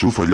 Sufo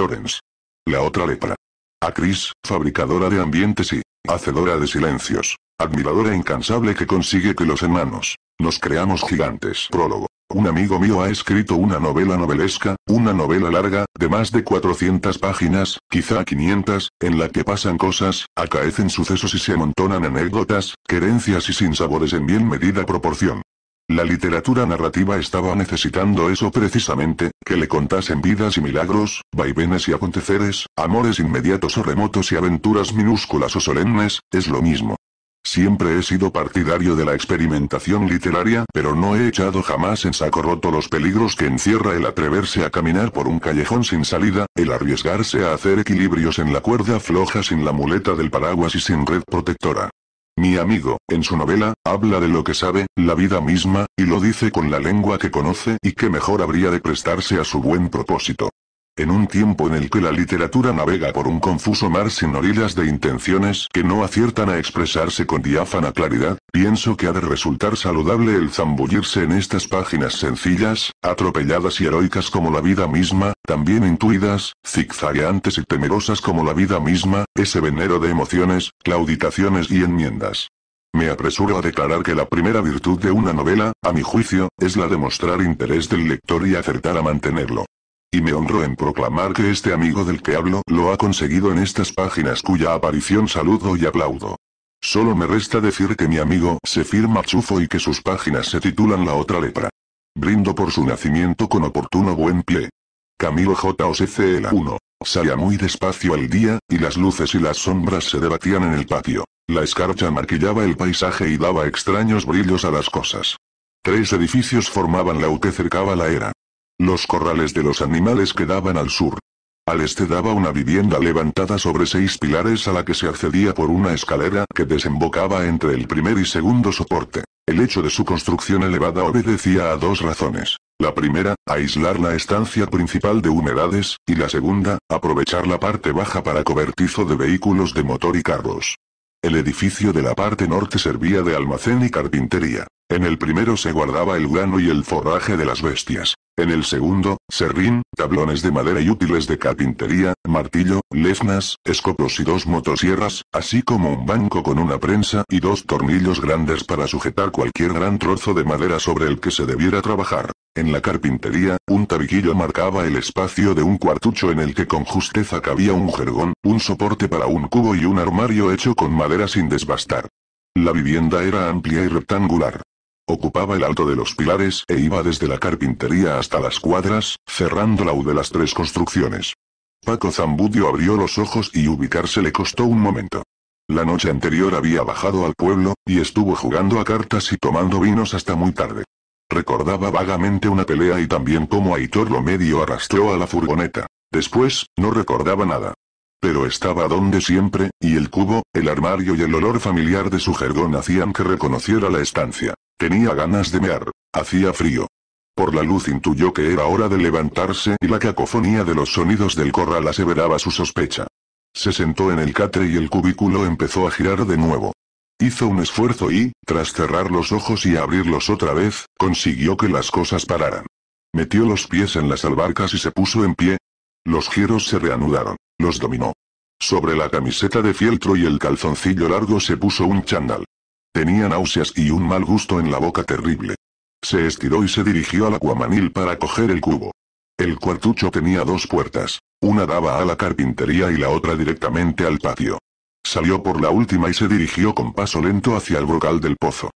La otra lepra. A Chris, fabricadora de ambientes y hacedora de silencios. Admiradora incansable que consigue que los hermanos nos creamos gigantes. Prólogo. Un amigo mío ha escrito una novela novelesca, una novela larga, de más de 400 páginas, quizá 500, en la que pasan cosas, acaecen sucesos y se amontonan anécdotas, querencias y sinsabores en bien medida proporción. La literatura narrativa estaba necesitando eso precisamente, que le contasen vidas y milagros, vaivenes y aconteceres, amores inmediatos o remotos y aventuras minúsculas o solemnes, es lo mismo. Siempre he sido partidario de la experimentación literaria, pero no he echado jamás en saco roto los peligros que encierra el atreverse a caminar por un callejón sin salida, el arriesgarse a hacer equilibrios en la cuerda floja sin la muleta del paraguas y sin red protectora. Mi amigo, en su novela, habla de lo que sabe, la vida misma, y lo dice con la lengua que conoce y que mejor habría de prestarse a su buen propósito. En un tiempo en el que la literatura navega por un confuso mar sin orillas de intenciones que no aciertan a expresarse con diáfana claridad, pienso que ha de resultar saludable el zambullirse en estas páginas sencillas, atropelladas y heroicas como la vida misma, también intuidas, zigzagueantes y temerosas como la vida misma, ese venero de emociones, clauditaciones y enmiendas. Me apresuro a declarar que la primera virtud de una novela, a mi juicio, es la de mostrar interés del lector y acertar a mantenerlo. Y me honro en proclamar que este amigo del que hablo lo ha conseguido en estas páginas cuya aparición saludo y aplaudo. Solo me resta decir que mi amigo se firma Chufo y que sus páginas se titulan La otra lepra. Brindo por su nacimiento con oportuno buen pie. Camilo J. A. 1. Salía muy despacio el día, y las luces y las sombras se debatían en el patio. La escarcha marquillaba el paisaje y daba extraños brillos a las cosas. Tres edificios formaban la U que cercaba la era. Los corrales de los animales quedaban al sur. Al este daba una vivienda levantada sobre seis pilares a la que se accedía por una escalera que desembocaba entre el primer y segundo soporte. El hecho de su construcción elevada obedecía a dos razones. La primera, aislar la estancia principal de humedades, y la segunda, aprovechar la parte baja para cobertizo de vehículos de motor y carros. El edificio de la parte norte servía de almacén y carpintería. En el primero se guardaba el grano y el forraje de las bestias. En el segundo, serrín, tablones de madera y útiles de carpintería, martillo, lesnas, escopos y dos motosierras, así como un banco con una prensa y dos tornillos grandes para sujetar cualquier gran trozo de madera sobre el que se debiera trabajar. En la carpintería, un tabiquillo marcaba el espacio de un cuartucho en el que con justeza cabía un jergón, un soporte para un cubo y un armario hecho con madera sin desbastar. La vivienda era amplia y rectangular. Ocupaba el alto de los pilares e iba desde la carpintería hasta las cuadras, cerrando la U de las tres construcciones. Paco Zambudio abrió los ojos y ubicarse le costó un momento. La noche anterior había bajado al pueblo, y estuvo jugando a cartas y tomando vinos hasta muy tarde. Recordaba vagamente una pelea y también cómo Aitor lo medio arrastró a la furgoneta. Después, no recordaba nada. Pero estaba donde siempre, y el cubo, el armario y el olor familiar de su jergón hacían que reconociera la estancia. Tenía ganas de mear, hacía frío. Por la luz intuyó que era hora de levantarse y la cacofonía de los sonidos del corral aseveraba su sospecha. Se sentó en el catre y el cubículo empezó a girar de nuevo. Hizo un esfuerzo y, tras cerrar los ojos y abrirlos otra vez, consiguió que las cosas pararan. Metió los pies en las albarcas y se puso en pie. Los giros se reanudaron, los dominó. Sobre la camiseta de fieltro y el calzoncillo largo se puso un chándal. Tenía náuseas y un mal gusto en la boca terrible. Se estiró y se dirigió al acuamanil para coger el cubo. El cuartucho tenía dos puertas. Una daba a la carpintería y la otra directamente al patio. Salió por la última y se dirigió con paso lento hacia el brocal del pozo.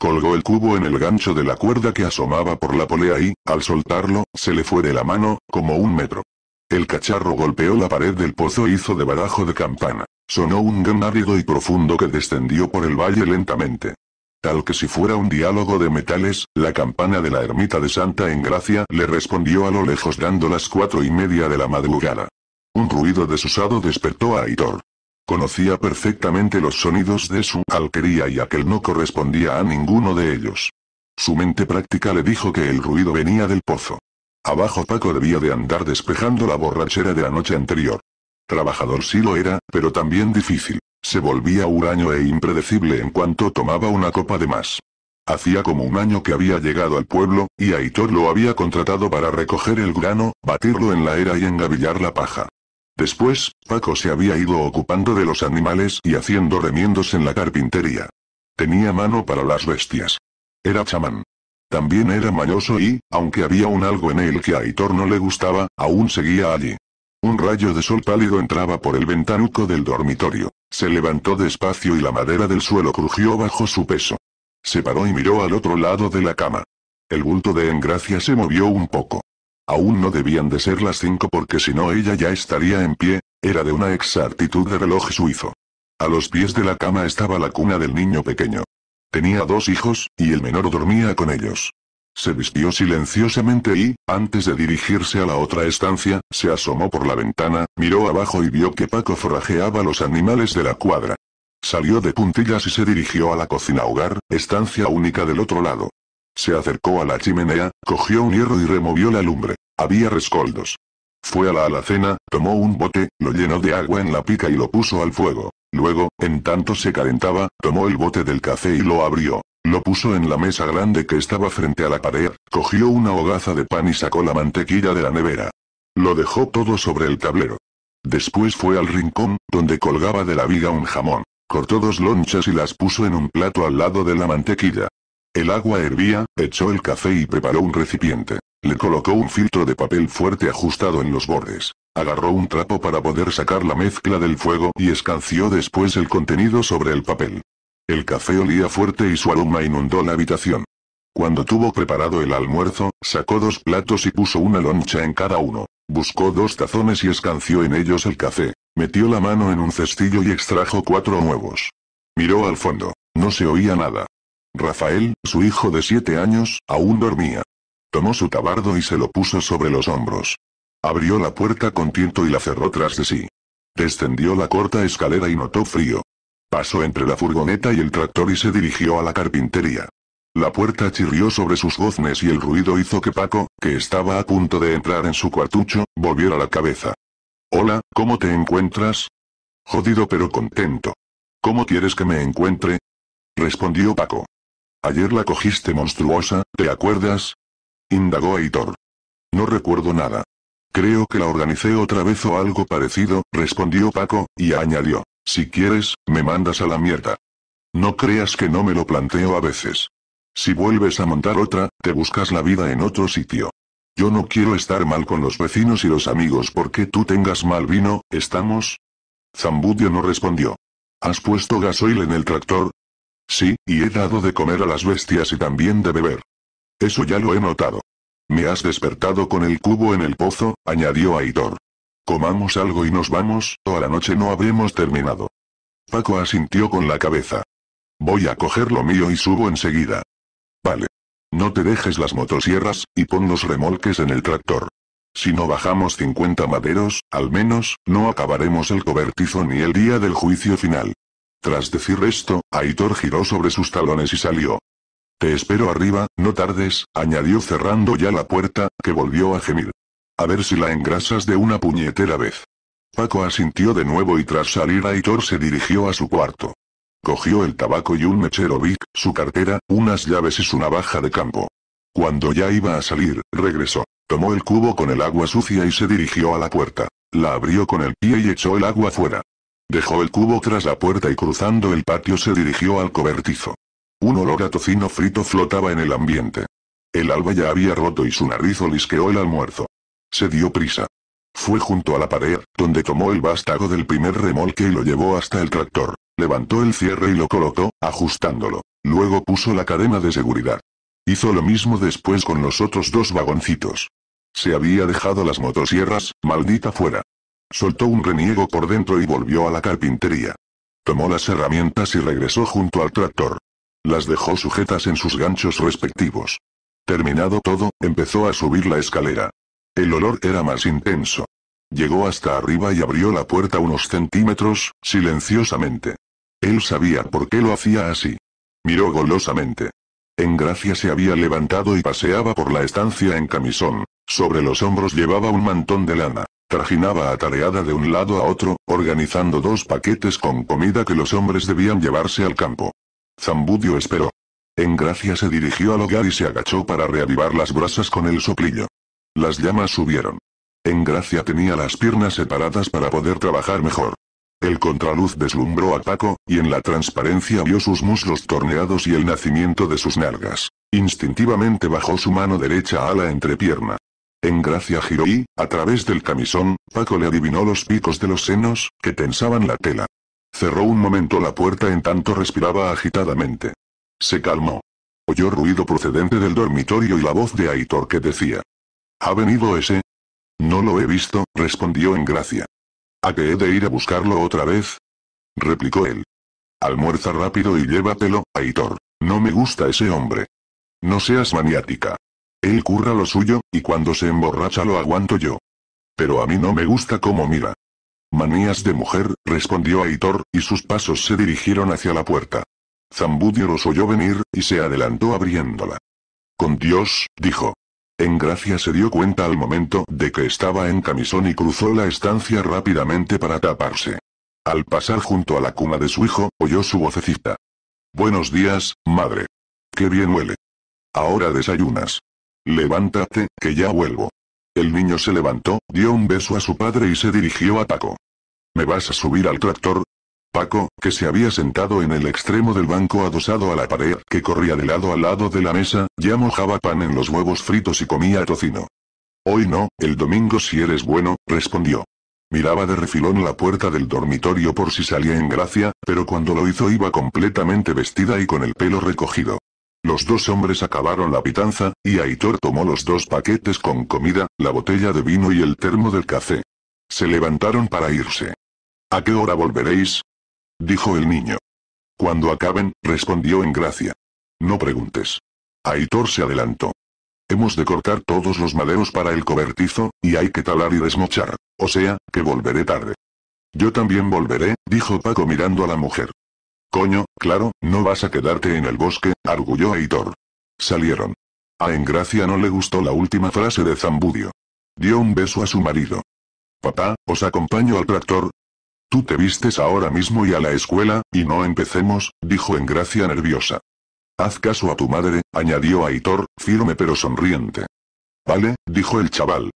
Colgó el cubo en el gancho de la cuerda que asomaba por la polea y, al soltarlo, se le fue de la mano, como un metro. El cacharro golpeó la pared del pozo e hizo de barajo de campana. Sonó un gran árido y profundo que descendió por el valle lentamente. Tal que si fuera un diálogo de metales, la campana de la ermita de Santa Engracia le respondió a lo lejos dando las cuatro y media de la madrugada. Un ruido desusado despertó a Aitor. Conocía perfectamente los sonidos de su alquería y aquel no correspondía a ninguno de ellos. Su mente práctica le dijo que el ruido venía del pozo. Abajo Paco debía de andar despejando la borrachera de la noche anterior. Trabajador sí lo era, pero también difícil. Se volvía huraño e impredecible en cuanto tomaba una copa de más. Hacía como un año que había llegado al pueblo, y Aitor lo había contratado para recoger el grano, batirlo en la era y engavillar la paja. Después, Paco se había ido ocupando de los animales y haciendo remiendos en la carpintería. Tenía mano para las bestias. Era chamán. También era mañoso y, aunque había un algo en él que a Aitor no le gustaba, aún seguía allí. Un rayo de sol pálido entraba por el ventanuco del dormitorio. Se levantó despacio y la madera del suelo crujió bajo su peso. Se paró y miró al otro lado de la cama. El bulto de Engracia se movió un poco. Aún no debían de ser las cinco porque si no ella ya estaría en pie, era de una exactitud de reloj suizo. A los pies de la cama estaba la cuna del niño pequeño. Tenía dos hijos, y el menor dormía con ellos. Se vistió silenciosamente y, antes de dirigirse a la otra estancia, se asomó por la ventana, miró abajo y vio que Paco forrajeaba los animales de la cuadra. Salió de puntillas y se dirigió a la cocina hogar, estancia única del otro lado. Se acercó a la chimenea, cogió un hierro y removió la lumbre. Había rescoldos. Fue a la alacena, tomó un bote, lo llenó de agua en la pica y lo puso al fuego. Luego, en tanto se calentaba, tomó el bote del café y lo abrió. Lo puso en la mesa grande que estaba frente a la pared, cogió una hogaza de pan y sacó la mantequilla de la nevera. Lo dejó todo sobre el tablero. Después fue al rincón, donde colgaba de la viga un jamón. Cortó dos lonchas y las puso en un plato al lado de la mantequilla. El agua hervía, echó el café y preparó un recipiente. Le colocó un filtro de papel fuerte ajustado en los bordes. Agarró un trapo para poder sacar la mezcla del fuego y escanció después el contenido sobre el papel. El café olía fuerte y su aroma inundó la habitación. Cuando tuvo preparado el almuerzo, sacó dos platos y puso una loncha en cada uno. Buscó dos tazones y escanció en ellos el café. Metió la mano en un cestillo y extrajo cuatro huevos. Miró al fondo. No se oía nada. Rafael, su hijo de siete años, aún dormía. Tomó su tabardo y se lo puso sobre los hombros. Abrió la puerta con tiento y la cerró tras de sí. Descendió la corta escalera y notó frío. Pasó entre la furgoneta y el tractor y se dirigió a la carpintería. La puerta chirrió sobre sus goznes y el ruido hizo que Paco, que estaba a punto de entrar en su cuartucho, volviera la cabeza. Hola, ¿cómo te encuentras? Jodido pero contento. ¿Cómo quieres que me encuentre? Respondió Paco. Ayer la cogiste monstruosa, ¿te acuerdas? Indagó Aitor. No recuerdo nada. Creo que la organicé otra vez o algo parecido, respondió Paco, y añadió. Si quieres, me mandas a la mierda. No creas que no me lo planteo a veces. Si vuelves a montar otra, te buscas la vida en otro sitio. Yo no quiero estar mal con los vecinos y los amigos porque tú tengas mal vino, ¿estamos? Zambudio no respondió. ¿Has puesto gasoil en el tractor? Sí, y he dado de comer a las bestias y también de beber. Eso ya lo he notado. Me has despertado con el cubo en el pozo, añadió Aitor. Comamos algo y nos vamos, o a la noche no habremos terminado. Paco asintió con la cabeza. Voy a coger lo mío y subo enseguida. Vale. No te dejes las motosierras, y pon los remolques en el tractor. Si no bajamos 50 maderos, al menos, no acabaremos el cobertizo ni el día del juicio final. Tras decir esto, Aitor giró sobre sus talones y salió. Te espero arriba, no tardes, añadió cerrando ya la puerta, que volvió a gemir. A ver si la engrasas de una puñetera vez. Paco asintió de nuevo y tras salir Aitor se dirigió a su cuarto. Cogió el tabaco y un mechero Vic, su cartera, unas llaves y su navaja de campo. Cuando ya iba a salir, regresó. Tomó el cubo con el agua sucia y se dirigió a la puerta. La abrió con el pie y echó el agua fuera. Dejó el cubo tras la puerta y cruzando el patio se dirigió al cobertizo. Un olor a tocino frito flotaba en el ambiente. El alba ya había roto y su nariz olisqueó el almuerzo. Se dio prisa. Fue junto a la pared, donde tomó el vástago del primer remolque y lo llevó hasta el tractor. Levantó el cierre y lo colocó, ajustándolo. Luego puso la cadena de seguridad. Hizo lo mismo después con los otros dos vagoncitos. Se había dejado las motosierras, maldita fuera. Soltó un reniego por dentro y volvió a la carpintería. Tomó las herramientas y regresó junto al tractor. Las dejó sujetas en sus ganchos respectivos. Terminado todo, empezó a subir la escalera. El olor era más intenso. Llegó hasta arriba y abrió la puerta unos centímetros, silenciosamente. Él sabía por qué lo hacía así. Miró golosamente. Engracia se había levantado y paseaba por la estancia en camisón. Sobre los hombros llevaba un mantón de lana. Trajinaba atareada de un lado a otro, organizando dos paquetes con comida que los hombres debían llevarse al campo. Zambudio esperó. Engracia se dirigió al hogar y se agachó para reavivar las brasas con el soplillo. Las llamas subieron. Engracia tenía las piernas separadas para poder trabajar mejor. El contraluz deslumbró a Paco, y en la transparencia vio sus muslos torneados y el nacimiento de sus nalgas. Instintivamente bajó su mano derecha a la entrepierna. Engracia giró y, a través del camisón, Paco le adivinó los picos de los senos, que tensaban la tela. Cerró un momento la puerta en tanto respiraba agitadamente. Se calmó. Oyó ruido procedente del dormitorio y la voz de Aitor que decía, ¿Ha venido ese? No lo he visto, respondió en gracia. ¿A qué he de ir a buscarlo otra vez? replicó él. Almuerza rápido y llévatelo, Aitor. No me gusta ese hombre. No seas maniática. Él curra lo suyo, y cuando se emborracha lo aguanto yo. Pero a mí no me gusta cómo mira. Manías de mujer, respondió Aitor, y sus pasos se dirigieron hacia la puerta. Zambudio los oyó venir, y se adelantó abriéndola. Con Dios, dijo, en gracia se dio cuenta al momento de que estaba en camisón y cruzó la estancia rápidamente para taparse. Al pasar junto a la cuna de su hijo, oyó su vocecita. Buenos días, madre. Qué bien huele. Ahora desayunas. Levántate, que ya vuelvo. El niño se levantó, dio un beso a su padre y se dirigió a Paco. ¿Me vas a subir al tractor? Paco, que se había sentado en el extremo del banco adosado a la pared que corría de lado a lado de la mesa, ya mojaba pan en los huevos fritos y comía tocino. Hoy no, el domingo si eres bueno, respondió. Miraba de refilón la puerta del dormitorio por si salía en gracia, pero cuando lo hizo iba completamente vestida y con el pelo recogido. Los dos hombres acabaron la pitanza, y Aitor tomó los dos paquetes con comida, la botella de vino y el termo del café. Se levantaron para irse. ¿A qué hora volveréis? dijo el niño. Cuando acaben, respondió en gracia. No preguntes. Aitor se adelantó. Hemos de cortar todos los maderos para el cobertizo, y hay que talar y desmochar, o sea, que volveré tarde. Yo también volveré, dijo Paco mirando a la mujer. Coño, claro, no vas a quedarte en el bosque, arguyó Aitor. Salieron. A ah, Engracia no le gustó la última frase de Zambudio. Dio un beso a su marido. Papá, os acompaño al tractor, Tú te vistes ahora mismo y a la escuela, y no empecemos, dijo en gracia nerviosa. Haz caso a tu madre, añadió Aitor, firme pero sonriente. Vale, dijo el chaval.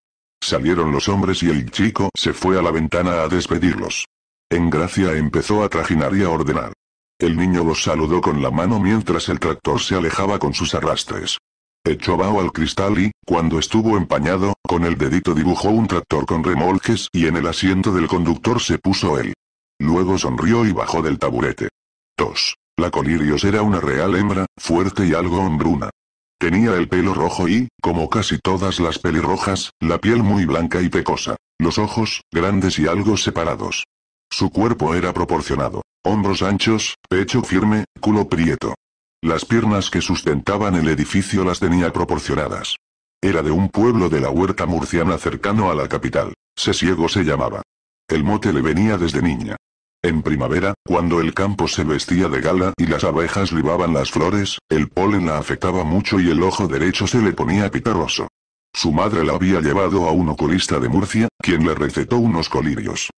Salieron los hombres y el chico se fue a la ventana a despedirlos. En gracia empezó a trajinar y a ordenar. El niño los saludó con la mano mientras el tractor se alejaba con sus arrastres. Echó al cristal y, cuando estuvo empañado, con el dedito dibujó un tractor con remolques y en el asiento del conductor se puso él. Luego sonrió y bajó del taburete. 2. La Colirios era una real hembra, fuerte y algo hombruna. Tenía el pelo rojo y, como casi todas las pelirrojas, la piel muy blanca y pecosa, los ojos, grandes y algo separados. Su cuerpo era proporcionado, hombros anchos, pecho firme, culo prieto, las piernas que sustentaban el edificio las tenía proporcionadas. Era de un pueblo de la huerta murciana cercano a la capital. Sesiego se llamaba. El mote le venía desde niña. En primavera, cuando el campo se vestía de gala y las abejas libaban las flores, el polen la afectaba mucho y el ojo derecho se le ponía pitarroso. Su madre la había llevado a un oculista de Murcia, quien le recetó unos colirios.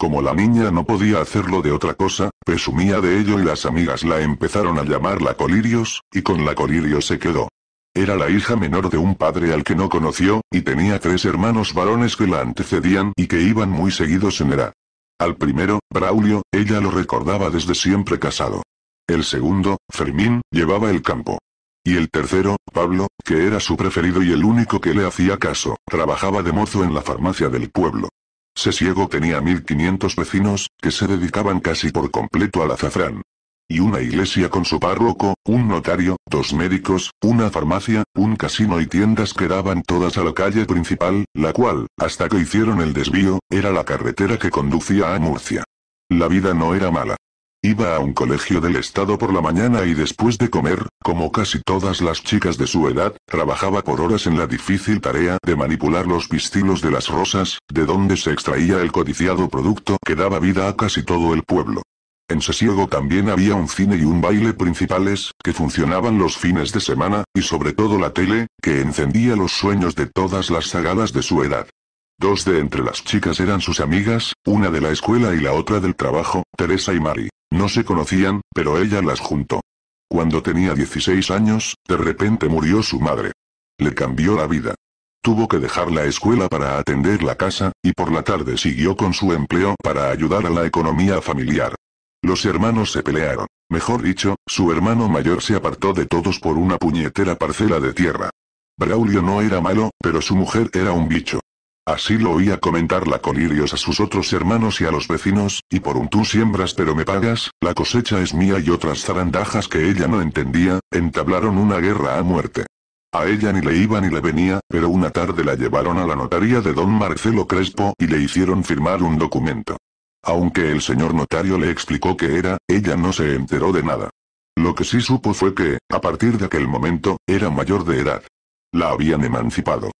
Como la niña no podía hacerlo de otra cosa, presumía de ello y las amigas la empezaron a llamar la Colirios, y con la Colirios se quedó. Era la hija menor de un padre al que no conoció, y tenía tres hermanos varones que la antecedían y que iban muy seguidos en era. Al primero, Braulio, ella lo recordaba desde siempre casado. El segundo, Fermín, llevaba el campo. Y el tercero, Pablo, que era su preferido y el único que le hacía caso, trabajaba de mozo en la farmacia del pueblo. Sesiego tenía 1500 vecinos, que se dedicaban casi por completo al azafrán. Y una iglesia con su párroco, un notario, dos médicos, una farmacia, un casino y tiendas que daban todas a la calle principal, la cual, hasta que hicieron el desvío, era la carretera que conducía a Murcia. La vida no era mala. Iba a un colegio del estado por la mañana y después de comer, como casi todas las chicas de su edad, trabajaba por horas en la difícil tarea de manipular los pistilos de las rosas, de donde se extraía el codiciado producto que daba vida a casi todo el pueblo. En Sesiego también había un cine y un baile principales, que funcionaban los fines de semana, y sobre todo la tele, que encendía los sueños de todas las sagadas de su edad. Dos de entre las chicas eran sus amigas, una de la escuela y la otra del trabajo, Teresa y Mari. No se conocían, pero ella las juntó. Cuando tenía 16 años, de repente murió su madre. Le cambió la vida. Tuvo que dejar la escuela para atender la casa, y por la tarde siguió con su empleo para ayudar a la economía familiar. Los hermanos se pelearon. Mejor dicho, su hermano mayor se apartó de todos por una puñetera parcela de tierra. Braulio no era malo, pero su mujer era un bicho. Así lo oía comentar la Colirios a sus otros hermanos y a los vecinos, y por un tú siembras pero me pagas, la cosecha es mía y otras zarandajas que ella no entendía, entablaron una guerra a muerte. A ella ni le iba ni le venía, pero una tarde la llevaron a la notaría de don Marcelo Crespo y le hicieron firmar un documento. Aunque el señor notario le explicó que era, ella no se enteró de nada. Lo que sí supo fue que, a partir de aquel momento, era mayor de edad. La habían emancipado.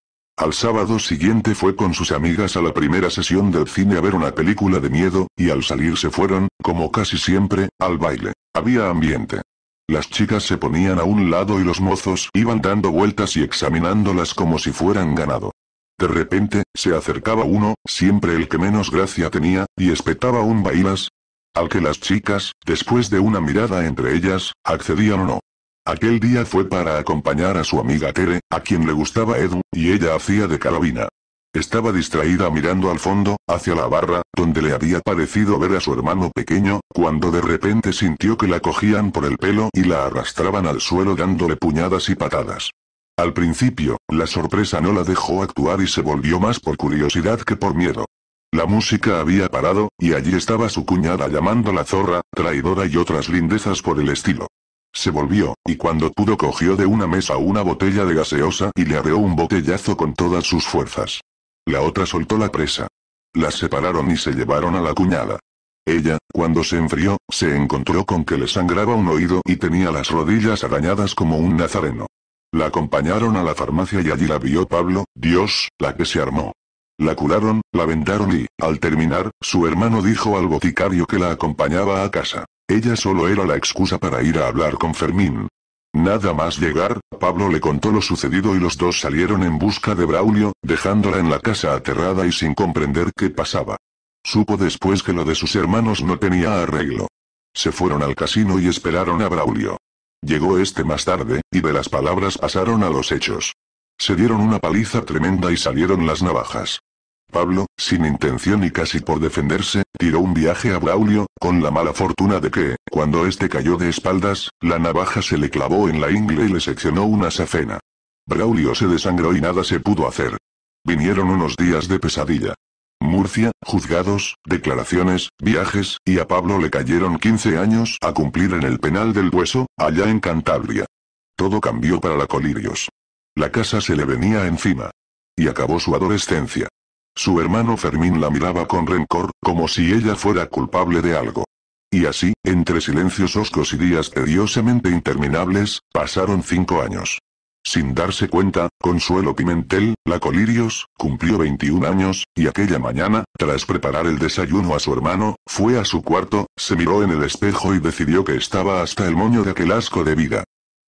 Al sábado siguiente fue con sus amigas a la primera sesión del cine a ver una película de miedo, y al salir se fueron, como casi siempre, al baile. Había ambiente. Las chicas se ponían a un lado y los mozos iban dando vueltas y examinándolas como si fueran ganado. De repente, se acercaba uno, siempre el que menos gracia tenía, y espetaba un bailas. Al que las chicas, después de una mirada entre ellas, accedían o no. Aquel día fue para acompañar a su amiga Tere, a quien le gustaba Edu, y ella hacía de carabina. Estaba distraída mirando al fondo, hacia la barra, donde le había parecido ver a su hermano pequeño, cuando de repente sintió que la cogían por el pelo y la arrastraban al suelo dándole puñadas y patadas. Al principio, la sorpresa no la dejó actuar y se volvió más por curiosidad que por miedo. La música había parado, y allí estaba su cuñada llamando la zorra, traidora y otras lindezas por el estilo. Se volvió, y cuando pudo cogió de una mesa una botella de gaseosa y le arreó un botellazo con todas sus fuerzas. La otra soltó la presa. Las separaron y se llevaron a la cuñada. Ella, cuando se enfrió, se encontró con que le sangraba un oído y tenía las rodillas arañadas como un nazareno. La acompañaron a la farmacia y allí la vio Pablo, Dios, la que se armó. La curaron, la vendaron y, al terminar, su hermano dijo al boticario que la acompañaba a casa. Ella solo era la excusa para ir a hablar con Fermín. Nada más llegar, Pablo le contó lo sucedido y los dos salieron en busca de Braulio, dejándola en la casa aterrada y sin comprender qué pasaba. Supo después que lo de sus hermanos no tenía arreglo. Se fueron al casino y esperaron a Braulio. Llegó este más tarde, y de las palabras pasaron a los hechos. Se dieron una paliza tremenda y salieron las navajas. Pablo, sin intención y casi por defenderse, tiró un viaje a Braulio, con la mala fortuna de que, cuando éste cayó de espaldas, la navaja se le clavó en la ingle y le seccionó una safena. Braulio se desangró y nada se pudo hacer. Vinieron unos días de pesadilla. Murcia, juzgados, declaraciones, viajes, y a Pablo le cayeron 15 años a cumplir en el penal del hueso, allá en Cantabria. Todo cambió para la Colirios. La casa se le venía encima. Y acabó su adolescencia. Su hermano Fermín la miraba con rencor, como si ella fuera culpable de algo. Y así, entre silencios oscos y días tediosamente interminables, pasaron cinco años. Sin darse cuenta, Consuelo Pimentel, la Colirios, cumplió 21 años, y aquella mañana, tras preparar el desayuno a su hermano, fue a su cuarto, se miró en el espejo y decidió que estaba hasta el moño de aquel asco de vida.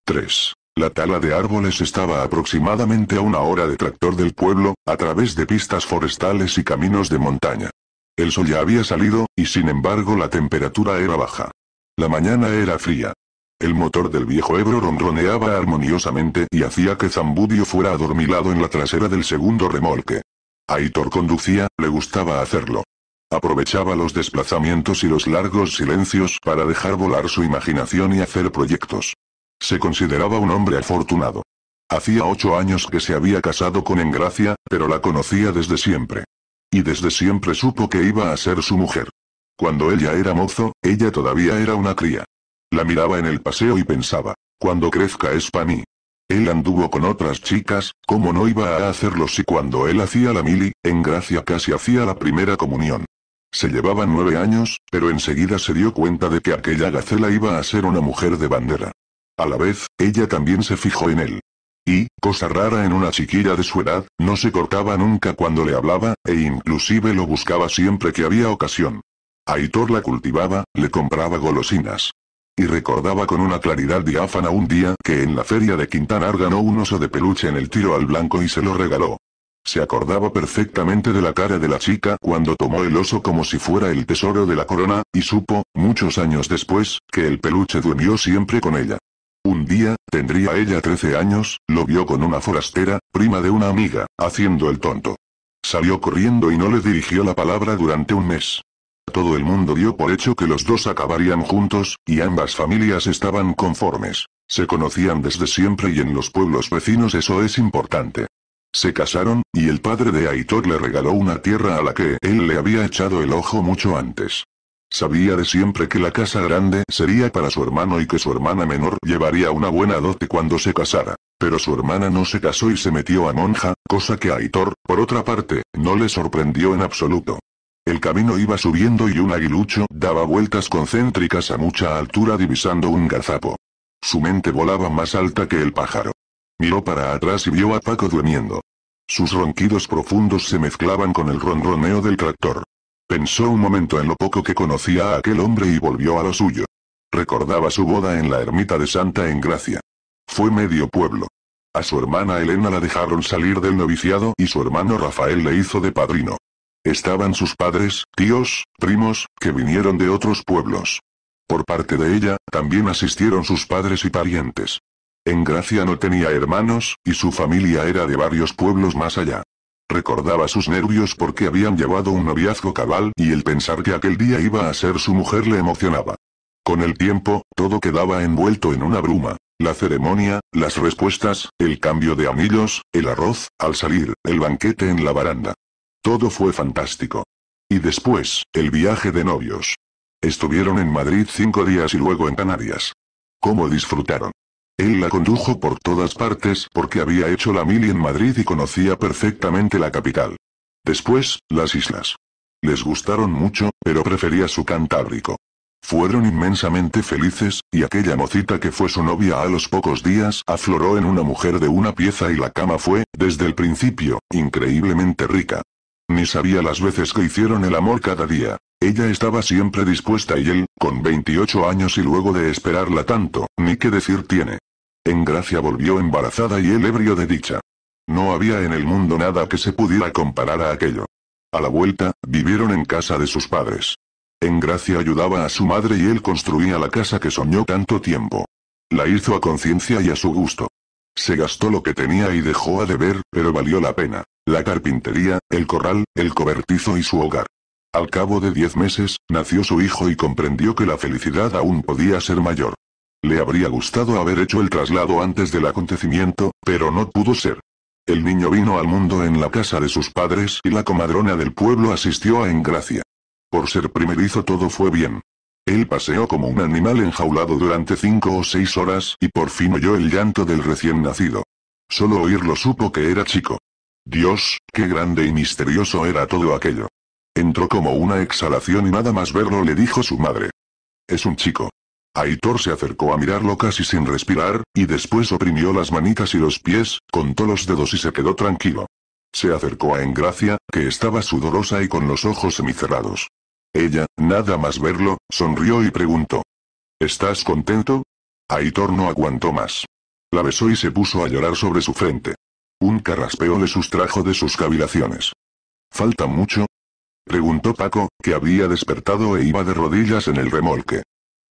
3. La tala de árboles estaba aproximadamente a una hora de tractor del pueblo, a través de pistas forestales y caminos de montaña. El sol ya había salido, y sin embargo la temperatura era baja. La mañana era fría. El motor del viejo Ebro ronroneaba armoniosamente y hacía que Zambudio fuera adormilado en la trasera del segundo remolque. Aitor conducía, le gustaba hacerlo. Aprovechaba los desplazamientos y los largos silencios para dejar volar su imaginación y hacer proyectos. Se consideraba un hombre afortunado. Hacía ocho años que se había casado con Engracia, pero la conocía desde siempre. Y desde siempre supo que iba a ser su mujer. Cuando ella era mozo, ella todavía era una cría. La miraba en el paseo y pensaba, cuando crezca es para mí. Él anduvo con otras chicas, ¿cómo no iba a hacerlo si cuando él hacía la mili, Engracia casi hacía la primera comunión? Se llevaban nueve años, pero enseguida se dio cuenta de que aquella gacela iba a ser una mujer de bandera. A la vez, ella también se fijó en él. Y, cosa rara en una chiquilla de su edad, no se cortaba nunca cuando le hablaba, e inclusive lo buscaba siempre que había ocasión. Aitor la cultivaba, le compraba golosinas. Y recordaba con una claridad diáfana un día que en la feria de Quintanar ganó un oso de peluche en el tiro al blanco y se lo regaló. Se acordaba perfectamente de la cara de la chica cuando tomó el oso como si fuera el tesoro de la corona, y supo, muchos años después, que el peluche durmió siempre con ella. Un día, tendría ella 13 años, lo vio con una forastera, prima de una amiga, haciendo el tonto. Salió corriendo y no le dirigió la palabra durante un mes. Todo el mundo dio por hecho que los dos acabarían juntos, y ambas familias estaban conformes. Se conocían desde siempre y en los pueblos vecinos eso es importante. Se casaron, y el padre de Aitor le regaló una tierra a la que él le había echado el ojo mucho antes. Sabía de siempre que la casa grande sería para su hermano y que su hermana menor llevaría una buena dote cuando se casara. Pero su hermana no se casó y se metió a monja, cosa que a Aitor, por otra parte, no le sorprendió en absoluto. El camino iba subiendo y un aguilucho daba vueltas concéntricas a mucha altura divisando un gazapo. Su mente volaba más alta que el pájaro. Miró para atrás y vio a Paco durmiendo. Sus ronquidos profundos se mezclaban con el ronroneo del tractor. Pensó un momento en lo poco que conocía a aquel hombre y volvió a lo suyo. Recordaba su boda en la ermita de Santa Engracia. Fue medio pueblo. A su hermana Elena la dejaron salir del noviciado y su hermano Rafael le hizo de padrino. Estaban sus padres, tíos, primos, que vinieron de otros pueblos. Por parte de ella, también asistieron sus padres y parientes. En Gracia no tenía hermanos, y su familia era de varios pueblos más allá. Recordaba sus nervios porque habían llevado un noviazgo cabal y el pensar que aquel día iba a ser su mujer le emocionaba. Con el tiempo, todo quedaba envuelto en una bruma. La ceremonia, las respuestas, el cambio de anillos, el arroz, al salir, el banquete en la baranda. Todo fue fantástico. Y después, el viaje de novios. Estuvieron en Madrid cinco días y luego en Canarias. ¿Cómo disfrutaron? Él la condujo por todas partes porque había hecho la mili en Madrid y conocía perfectamente la capital. Después, las islas. Les gustaron mucho, pero prefería su Cantábrico. Fueron inmensamente felices, y aquella mocita que fue su novia a los pocos días afloró en una mujer de una pieza y la cama fue, desde el principio, increíblemente rica. Ni sabía las veces que hicieron el amor cada día. Ella estaba siempre dispuesta y él, con 28 años y luego de esperarla tanto, ni qué decir tiene. En gracia volvió embarazada y él ebrio de dicha. No había en el mundo nada que se pudiera comparar a aquello. A la vuelta, vivieron en casa de sus padres. En gracia ayudaba a su madre y él construía la casa que soñó tanto tiempo. La hizo a conciencia y a su gusto. Se gastó lo que tenía y dejó a deber, pero valió la pena. La carpintería, el corral, el cobertizo y su hogar. Al cabo de diez meses, nació su hijo y comprendió que la felicidad aún podía ser mayor. Le habría gustado haber hecho el traslado antes del acontecimiento, pero no pudo ser. El niño vino al mundo en la casa de sus padres y la comadrona del pueblo asistió a Engracia. Por ser primerizo todo fue bien. Él paseó como un animal enjaulado durante cinco o seis horas y por fin oyó el llanto del recién nacido. Solo oírlo supo que era chico. Dios, qué grande y misterioso era todo aquello. Entró como una exhalación y nada más verlo le dijo su madre. Es un chico. Aitor se acercó a mirarlo casi sin respirar, y después oprimió las manitas y los pies, contó los dedos y se quedó tranquilo. Se acercó a Engracia, que estaba sudorosa y con los ojos semicerrados. Ella, nada más verlo, sonrió y preguntó. ¿Estás contento? Aitor no aguantó más. La besó y se puso a llorar sobre su frente. Un carraspeo le sustrajo de sus cavilaciones. ¿Falta mucho? Preguntó Paco, que había despertado e iba de rodillas en el remolque.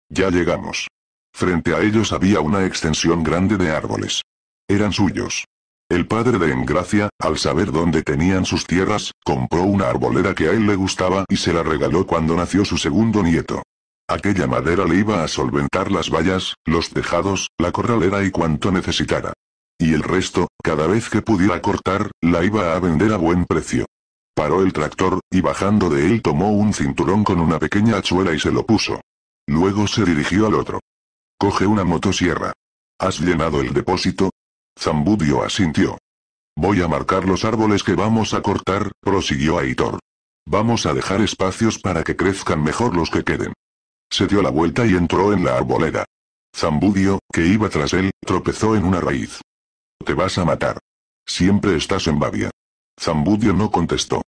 Ya llegamos. Frente a ellos había una extensión grande de árboles. Eran suyos. El padre de Engracia, al saber dónde tenían sus tierras, compró una arbolera que a él le gustaba y se la regaló cuando nació su segundo nieto. Aquella madera le iba a solventar las vallas, los tejados, la corralera y cuanto necesitara. Y el resto, cada vez que pudiera cortar, la iba a vender a buen precio paró el tractor, y bajando de él tomó un cinturón con una pequeña hachuela y se lo puso. Luego se dirigió al otro. Coge una motosierra. ¿Has llenado el depósito? Zambudio asintió. Voy a marcar los árboles que vamos a cortar, prosiguió Aitor. Vamos a dejar espacios para que crezcan mejor los que queden. Se dio la vuelta y entró en la arboleda. Zambudio, que iba tras él, tropezó en una raíz. Te vas a matar. Siempre estás en Babia. Zambudio no contestó.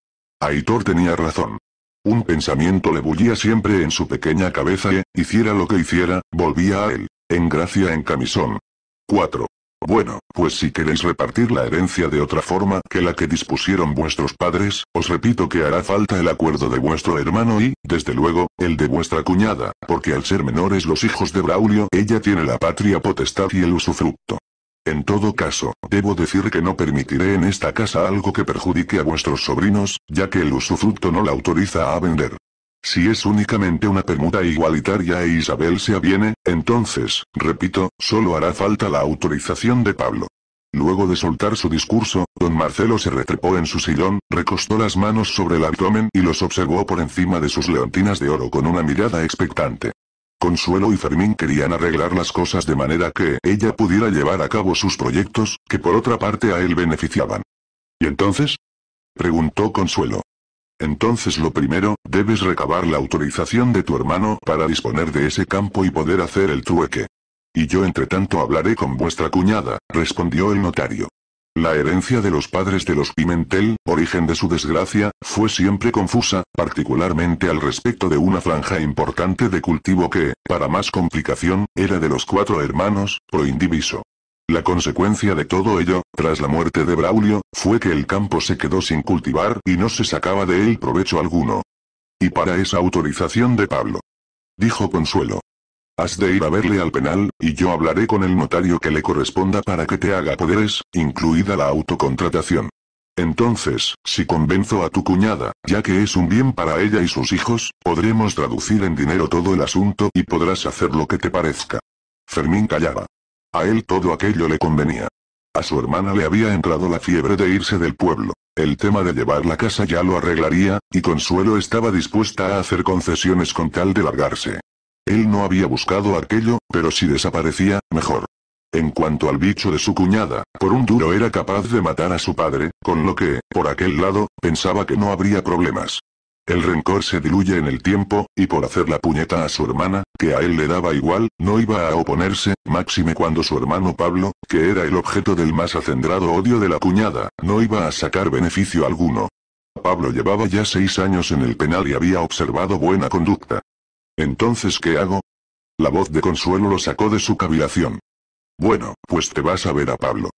Aitor tenía razón. Un pensamiento le bullía siempre en su pequeña cabeza y e, hiciera lo que hiciera, volvía a él, en gracia en camisón. 4. Bueno, pues si queréis repartir la herencia de otra forma que la que dispusieron vuestros padres, os repito que hará falta el acuerdo de vuestro hermano y, desde luego, el de vuestra cuñada, porque al ser menores los hijos de Braulio, ella tiene la patria potestad y el usufructo. En todo caso, debo decir que no permitiré en esta casa algo que perjudique a vuestros sobrinos, ya que el usufructo no la autoriza a vender. Si es únicamente una permuta igualitaria e Isabel se aviene, entonces, repito, solo hará falta la autorización de Pablo. Luego de soltar su discurso, don Marcelo se retrepó en su sillón, recostó las manos sobre el abdomen y los observó por encima de sus leontinas de oro con una mirada expectante. Consuelo y Fermín querían arreglar las cosas de manera que ella pudiera llevar a cabo sus proyectos, que por otra parte a él beneficiaban. ¿Y entonces? Preguntó Consuelo. Entonces lo primero, debes recabar la autorización de tu hermano para disponer de ese campo y poder hacer el trueque. Y yo entre tanto hablaré con vuestra cuñada, respondió el notario. La herencia de los padres de los Pimentel, origen de su desgracia, fue siempre confusa, particularmente al respecto de una franja importante de cultivo que, para más complicación, era de los cuatro hermanos, indiviso. La consecuencia de todo ello, tras la muerte de Braulio, fue que el campo se quedó sin cultivar y no se sacaba de él provecho alguno. Y para esa autorización de Pablo. Dijo Consuelo. Has de ir a verle al penal, y yo hablaré con el notario que le corresponda para que te haga poderes, incluida la autocontratación. Entonces, si convenzo a tu cuñada, ya que es un bien para ella y sus hijos, podremos traducir en dinero todo el asunto y podrás hacer lo que te parezca. Fermín callaba. A él todo aquello le convenía. A su hermana le había entrado la fiebre de irse del pueblo. El tema de llevar la casa ya lo arreglaría, y Consuelo estaba dispuesta a hacer concesiones con tal de largarse. Él no había buscado aquello, pero si desaparecía, mejor. En cuanto al bicho de su cuñada, por un duro era capaz de matar a su padre, con lo que, por aquel lado, pensaba que no habría problemas. El rencor se diluye en el tiempo, y por hacer la puñeta a su hermana, que a él le daba igual, no iba a oponerse, máxime cuando su hermano Pablo, que era el objeto del más acendrado odio de la cuñada, no iba a sacar beneficio alguno. Pablo llevaba ya seis años en el penal y había observado buena conducta. ¿Entonces qué hago? La voz de consuelo lo sacó de su cavilación. Bueno, pues te vas a ver a Pablo.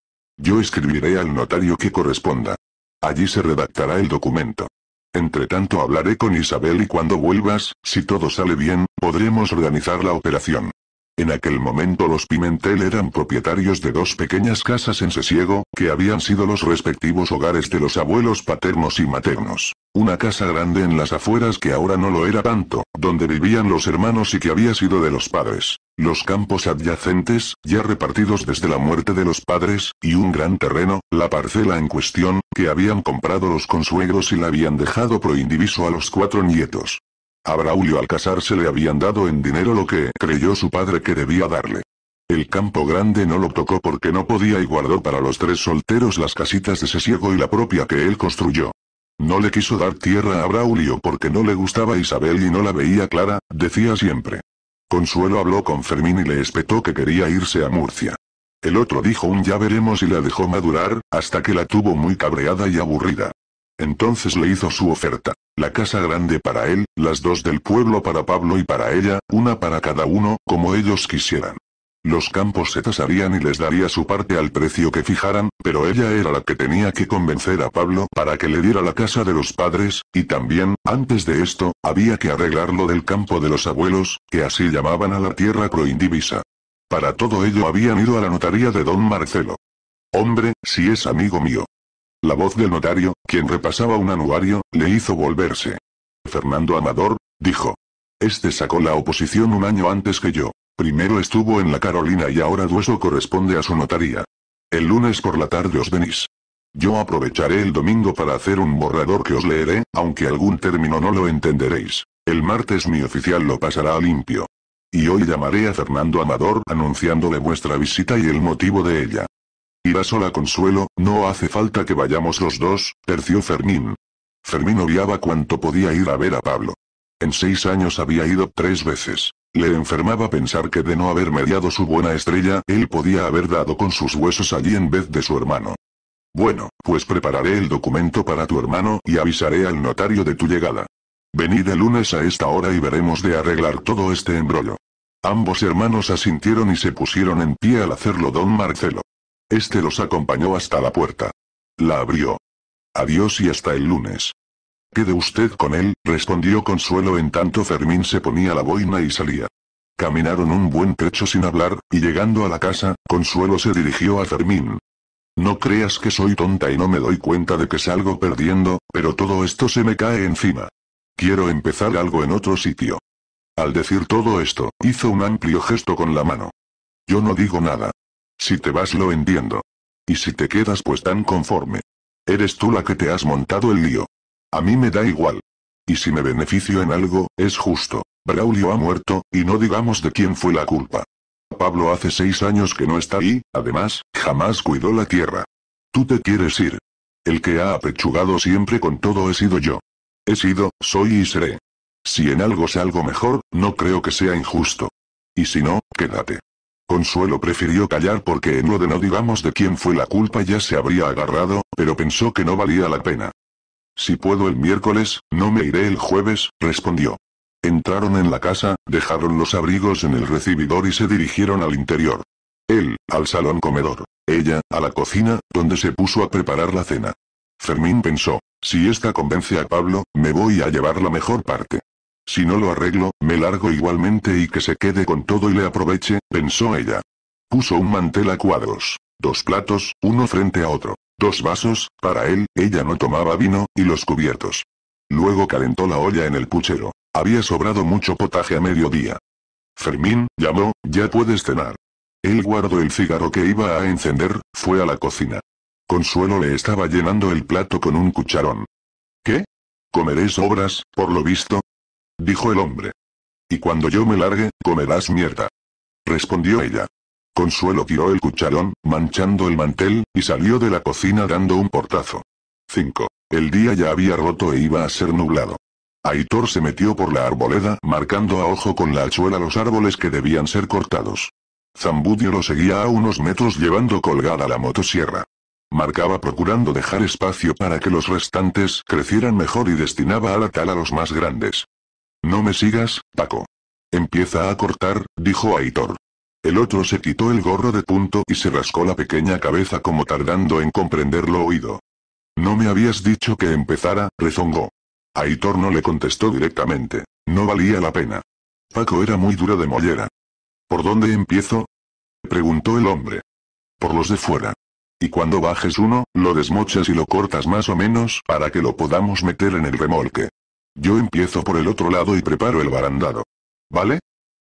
Yo escribiré al notario que corresponda. Allí se redactará el documento. Entretanto hablaré con Isabel y cuando vuelvas, si todo sale bien, podremos organizar la operación. En aquel momento los Pimentel eran propietarios de dos pequeñas casas en Sesiego, que habían sido los respectivos hogares de los abuelos paternos y maternos. Una casa grande en las afueras que ahora no lo era tanto, donde vivían los hermanos y que había sido de los padres. Los campos adyacentes, ya repartidos desde la muerte de los padres, y un gran terreno, la parcela en cuestión, que habían comprado los consuegros y la habían dejado proindiviso a los cuatro nietos. A Braulio al casarse le habían dado en dinero lo que creyó su padre que debía darle. El campo grande no lo tocó porque no podía y guardó para los tres solteros las casitas de sesiego y la propia que él construyó. No le quiso dar tierra a Braulio porque no le gustaba Isabel y no la veía clara, decía siempre. Consuelo habló con Fermín y le espetó que quería irse a Murcia. El otro dijo un ya veremos y la dejó madurar, hasta que la tuvo muy cabreada y aburrida. Entonces le hizo su oferta. La casa grande para él, las dos del pueblo para Pablo y para ella, una para cada uno, como ellos quisieran. Los campos se tasarían y les daría su parte al precio que fijaran, pero ella era la que tenía que convencer a Pablo para que le diera la casa de los padres, y también, antes de esto, había que arreglar lo del campo de los abuelos, que así llamaban a la tierra proindivisa. Para todo ello habían ido a la notaría de don Marcelo. Hombre, si es amigo mío. La voz del notario, quien repasaba un anuario, le hizo volverse. Fernando Amador, dijo. Este sacó la oposición un año antes que yo. Primero estuvo en la Carolina y ahora Dueso corresponde a su notaría. El lunes por la tarde os venís. Yo aprovecharé el domingo para hacer un borrador que os leeré, aunque algún término no lo entenderéis. El martes mi oficial lo pasará a limpio. Y hoy llamaré a Fernando Amador anunciándole vuestra visita y el motivo de ella. Irá sola Consuelo, no hace falta que vayamos los dos, terció Fermín. Fermín odiaba cuanto podía ir a ver a Pablo. En seis años había ido tres veces. Le enfermaba pensar que de no haber mediado su buena estrella, él podía haber dado con sus huesos allí en vez de su hermano. Bueno, pues prepararé el documento para tu hermano y avisaré al notario de tu llegada. Venid el lunes a esta hora y veremos de arreglar todo este embrollo. Ambos hermanos asintieron y se pusieron en pie al hacerlo don Marcelo. Este los acompañó hasta la puerta. La abrió. Adiós y hasta el lunes. Quede usted con él, respondió Consuelo en tanto Fermín se ponía la boina y salía. Caminaron un buen trecho sin hablar, y llegando a la casa, Consuelo se dirigió a Fermín. No creas que soy tonta y no me doy cuenta de que salgo perdiendo, pero todo esto se me cae encima. Quiero empezar algo en otro sitio. Al decir todo esto, hizo un amplio gesto con la mano. Yo no digo nada, si te vas lo entiendo. Y si te quedas pues tan conforme. Eres tú la que te has montado el lío. A mí me da igual. Y si me beneficio en algo, es justo. Braulio ha muerto, y no digamos de quién fue la culpa. Pablo hace seis años que no está ahí, además, jamás cuidó la tierra. Tú te quieres ir. El que ha apechugado siempre con todo he sido yo. He sido, soy y seré. Si en algo salgo mejor, no creo que sea injusto. Y si no, quédate. Consuelo prefirió callar porque en lo de no digamos de quién fue la culpa ya se habría agarrado, pero pensó que no valía la pena. Si puedo el miércoles, no me iré el jueves, respondió. Entraron en la casa, dejaron los abrigos en el recibidor y se dirigieron al interior. Él, al salón comedor. Ella, a la cocina, donde se puso a preparar la cena. Fermín pensó, si esta convence a Pablo, me voy a llevar la mejor parte. Si no lo arreglo, me largo igualmente y que se quede con todo y le aproveche, pensó ella. Puso un mantel a cuadros, dos platos, uno frente a otro, dos vasos, para él, ella no tomaba vino, y los cubiertos. Luego calentó la olla en el puchero. Había sobrado mucho potaje a mediodía. Fermín, llamó, ya puedes cenar. Él guardó el cigarro que iba a encender, fue a la cocina. Consuelo le estaba llenando el plato con un cucharón. ¿Qué? Comeréis sobras, por lo visto, dijo el hombre. Y cuando yo me largue, comerás mierda. Respondió ella. Consuelo tiró el cucharón, manchando el mantel, y salió de la cocina dando un portazo. 5. El día ya había roto e iba a ser nublado. Aitor se metió por la arboleda, marcando a ojo con la hachuela los árboles que debían ser cortados. Zambudio lo seguía a unos metros llevando colgada la motosierra. Marcaba procurando dejar espacio para que los restantes crecieran mejor y destinaba a la tala los más grandes. No me sigas, Paco. Empieza a cortar, dijo Aitor. El otro se quitó el gorro de punto y se rascó la pequeña cabeza como tardando en comprender lo oído. No me habías dicho que empezara, rezongó. Aitor no le contestó directamente. No valía la pena. Paco era muy duro de mollera. ¿Por dónde empiezo? preguntó el hombre. Por los de fuera. Y cuando bajes uno, lo desmochas y lo cortas más o menos para que lo podamos meter en el remolque. Yo empiezo por el otro lado y preparo el barandado. ¿Vale?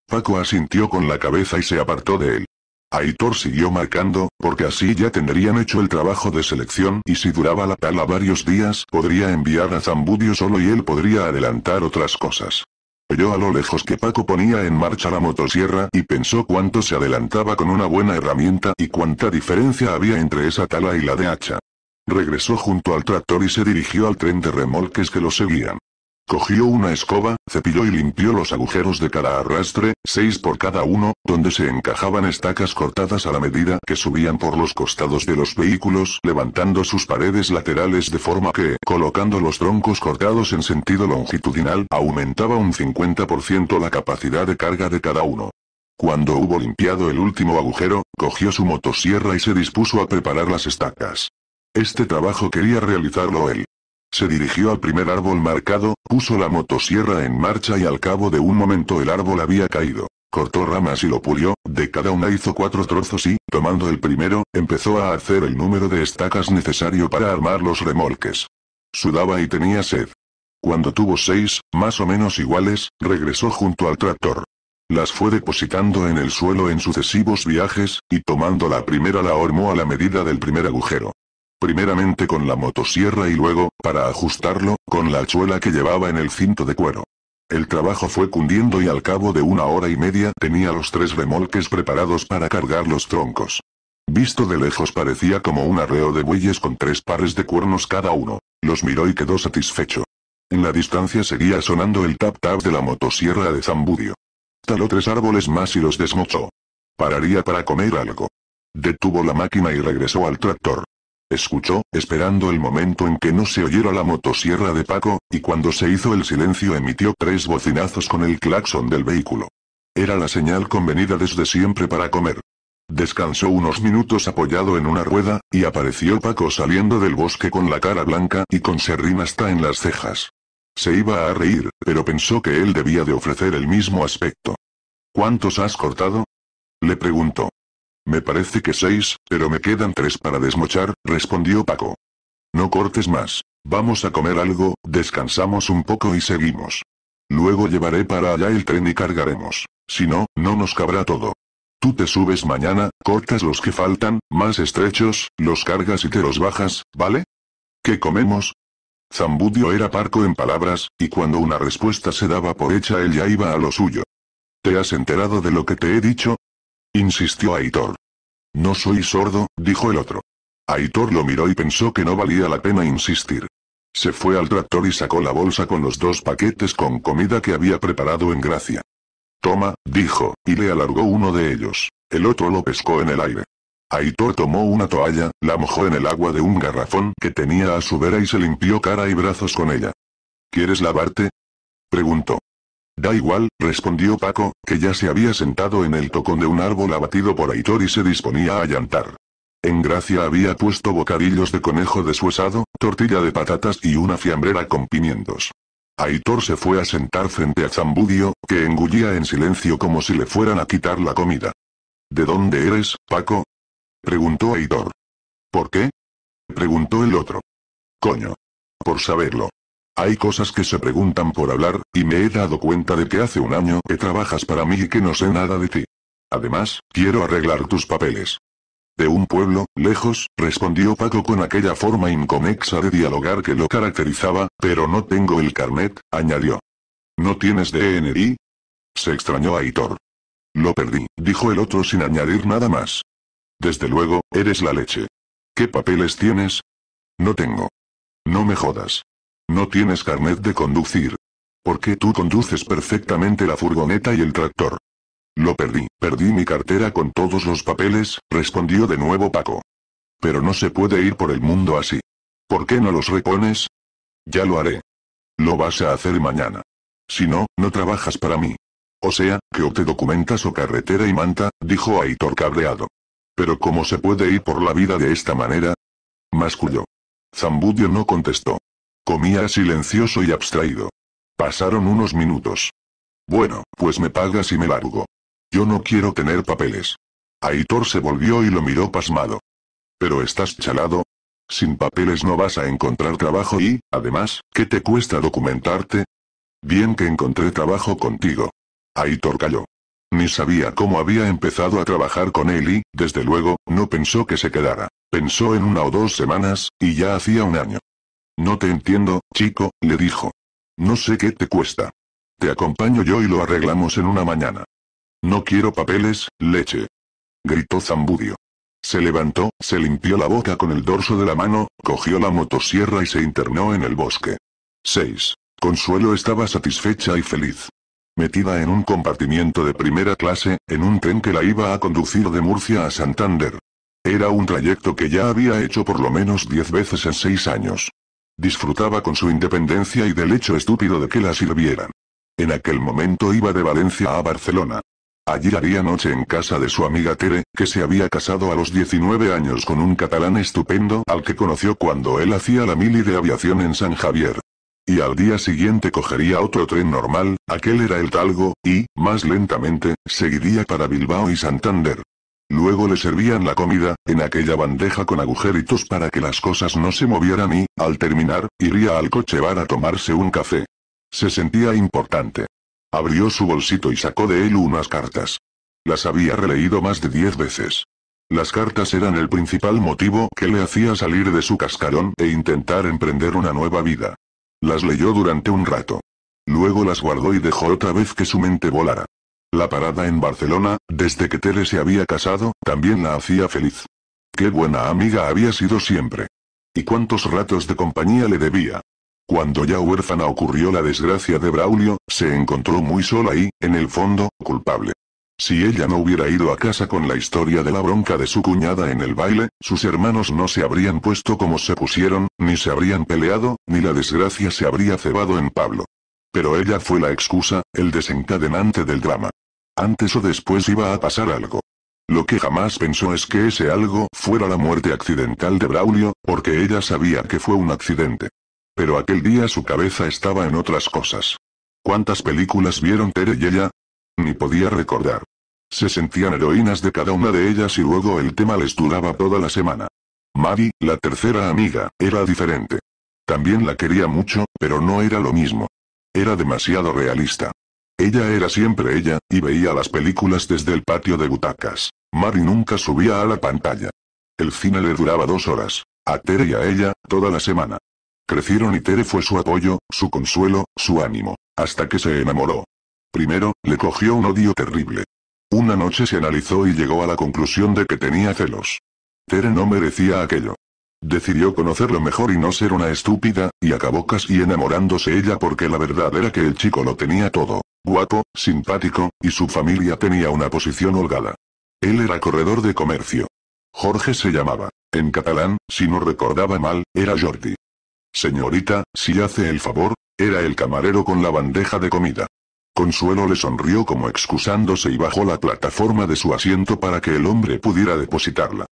Paco asintió con la cabeza y se apartó de él. Aitor siguió marcando, porque así ya tendrían hecho el trabajo de selección y si duraba la tala varios días, podría enviar a Zambudio solo y él podría adelantar otras cosas. Oyó a lo lejos que Paco ponía en marcha la motosierra y pensó cuánto se adelantaba con una buena herramienta y cuánta diferencia había entre esa tala y la de hacha. Regresó junto al tractor y se dirigió al tren de remolques que lo seguían. Cogió una escoba, cepilló y limpió los agujeros de cada arrastre, seis por cada uno, donde se encajaban estacas cortadas a la medida que subían por los costados de los vehículos, levantando sus paredes laterales de forma que, colocando los troncos cortados en sentido longitudinal, aumentaba un 50% la capacidad de carga de cada uno. Cuando hubo limpiado el último agujero, cogió su motosierra y se dispuso a preparar las estacas. Este trabajo quería realizarlo él. Se dirigió al primer árbol marcado, puso la motosierra en marcha y al cabo de un momento el árbol había caído. Cortó ramas y lo pulió, de cada una hizo cuatro trozos y, tomando el primero, empezó a hacer el número de estacas necesario para armar los remolques. Sudaba y tenía sed. Cuando tuvo seis, más o menos iguales, regresó junto al tractor. Las fue depositando en el suelo en sucesivos viajes, y tomando la primera la hormó a la medida del primer agujero. Primeramente con la motosierra y luego, para ajustarlo, con la hachuela que llevaba en el cinto de cuero. El trabajo fue cundiendo y al cabo de una hora y media tenía los tres remolques preparados para cargar los troncos. Visto de lejos parecía como un arreo de bueyes con tres pares de cuernos cada uno. Los miró y quedó satisfecho. En la distancia seguía sonando el tap-tap de la motosierra de Zambudio. Taló tres árboles más y los desmochó. Pararía para comer algo. Detuvo la máquina y regresó al tractor. Escuchó, esperando el momento en que no se oyera la motosierra de Paco, y cuando se hizo el silencio emitió tres bocinazos con el claxon del vehículo. Era la señal convenida desde siempre para comer. Descansó unos minutos apoyado en una rueda, y apareció Paco saliendo del bosque con la cara blanca y con serrín hasta en las cejas. Se iba a reír, pero pensó que él debía de ofrecer el mismo aspecto. ¿Cuántos has cortado? Le preguntó. Me parece que seis, pero me quedan tres para desmochar, respondió Paco. No cortes más. Vamos a comer algo, descansamos un poco y seguimos. Luego llevaré para allá el tren y cargaremos. Si no, no nos cabrá todo. Tú te subes mañana, cortas los que faltan, más estrechos, los cargas y te los bajas, ¿vale? ¿Qué comemos? Zambudio era parco en palabras, y cuando una respuesta se daba por hecha él ya iba a lo suyo. ¿Te has enterado de lo que te he dicho? insistió Aitor. No soy sordo, dijo el otro. Aitor lo miró y pensó que no valía la pena insistir. Se fue al tractor y sacó la bolsa con los dos paquetes con comida que había preparado en Gracia. Toma, dijo, y le alargó uno de ellos. El otro lo pescó en el aire. Aitor tomó una toalla, la mojó en el agua de un garrafón que tenía a su vera y se limpió cara y brazos con ella. ¿Quieres lavarte? preguntó. Da igual, respondió Paco, que ya se había sentado en el tocón de un árbol abatido por Aitor y se disponía a llantar. En gracia había puesto bocadillos de conejo deshuesado, tortilla de patatas y una fiambrera con pimientos. Aitor se fue a sentar frente a Zambudio, que engullía en silencio como si le fueran a quitar la comida. ¿De dónde eres, Paco? preguntó Aitor. ¿Por qué? preguntó el otro. Coño. Por saberlo. Hay cosas que se preguntan por hablar, y me he dado cuenta de que hace un año que trabajas para mí y que no sé nada de ti. Además, quiero arreglar tus papeles. De un pueblo, lejos, respondió Paco con aquella forma inconexa de dialogar que lo caracterizaba, pero no tengo el carnet, añadió. ¿No tienes DNI? Se extrañó Aitor. Lo perdí, dijo el otro sin añadir nada más. Desde luego, eres la leche. ¿Qué papeles tienes? No tengo. No me jodas. No tienes carnet de conducir. Porque tú conduces perfectamente la furgoneta y el tractor? Lo perdí, perdí mi cartera con todos los papeles, respondió de nuevo Paco. Pero no se puede ir por el mundo así. ¿Por qué no los repones? Ya lo haré. Lo vas a hacer mañana. Si no, no trabajas para mí. O sea, que o te documentas o carretera y manta, dijo Aitor cabreado. Pero ¿cómo se puede ir por la vida de esta manera? Masculló. Zambudio no contestó. Comía silencioso y abstraído. Pasaron unos minutos. Bueno, pues me pagas y me largo. Yo no quiero tener papeles. Aitor se volvió y lo miró pasmado. ¿Pero estás chalado? Sin papeles no vas a encontrar trabajo y, además, ¿qué te cuesta documentarte? Bien que encontré trabajo contigo. Aitor calló. Ni sabía cómo había empezado a trabajar con él y, desde luego, no pensó que se quedara. Pensó en una o dos semanas, y ya hacía un año. No te entiendo, chico, le dijo. No sé qué te cuesta. Te acompaño yo y lo arreglamos en una mañana. No quiero papeles, leche. Gritó Zambudio. Se levantó, se limpió la boca con el dorso de la mano, cogió la motosierra y se internó en el bosque. 6. Consuelo estaba satisfecha y feliz. Metida en un compartimiento de primera clase, en un tren que la iba a conducir de Murcia a Santander. Era un trayecto que ya había hecho por lo menos diez veces en seis años. Disfrutaba con su independencia y del hecho estúpido de que la sirvieran. En aquel momento iba de Valencia a Barcelona. Allí haría noche en casa de su amiga Tere, que se había casado a los 19 años con un catalán estupendo al que conoció cuando él hacía la mili de aviación en San Javier. Y al día siguiente cogería otro tren normal, aquel era el Talgo, y, más lentamente, seguiría para Bilbao y Santander. Luego le servían la comida, en aquella bandeja con agujeritos para que las cosas no se movieran y, al terminar, iría al coche bar a tomarse un café. Se sentía importante. Abrió su bolsito y sacó de él unas cartas. Las había releído más de diez veces. Las cartas eran el principal motivo que le hacía salir de su cascarón e intentar emprender una nueva vida. Las leyó durante un rato. Luego las guardó y dejó otra vez que su mente volara. La parada en Barcelona, desde que Tere se había casado, también la hacía feliz. Qué buena amiga había sido siempre. Y cuántos ratos de compañía le debía. Cuando ya huérfana ocurrió la desgracia de Braulio, se encontró muy sola y, en el fondo, culpable. Si ella no hubiera ido a casa con la historia de la bronca de su cuñada en el baile, sus hermanos no se habrían puesto como se pusieron, ni se habrían peleado, ni la desgracia se habría cebado en Pablo. Pero ella fue la excusa, el desencadenante del drama. Antes o después iba a pasar algo. Lo que jamás pensó es que ese algo fuera la muerte accidental de Braulio, porque ella sabía que fue un accidente. Pero aquel día su cabeza estaba en otras cosas. ¿Cuántas películas vieron Tere y ella? Ni podía recordar. Se sentían heroínas de cada una de ellas y luego el tema les duraba toda la semana. Maddie, la tercera amiga, era diferente. También la quería mucho, pero no era lo mismo. Era demasiado realista. Ella era siempre ella, y veía las películas desde el patio de butacas. Mari nunca subía a la pantalla. El cine le duraba dos horas. A Tere y a ella, toda la semana. Crecieron y Tere fue su apoyo, su consuelo, su ánimo, hasta que se enamoró. Primero, le cogió un odio terrible. Una noche se analizó y llegó a la conclusión de que tenía celos. Tere no merecía aquello. Decidió conocerlo mejor y no ser una estúpida, y acabó casi enamorándose ella porque la verdad era que el chico lo tenía todo. Guapo, simpático, y su familia tenía una posición holgada. Él era corredor de comercio. Jorge se llamaba. En catalán, si no recordaba mal, era Jordi. Señorita, si hace el favor, era el camarero con la bandeja de comida. Consuelo le sonrió como excusándose y bajó la plataforma de su asiento para que el hombre pudiera depositarla.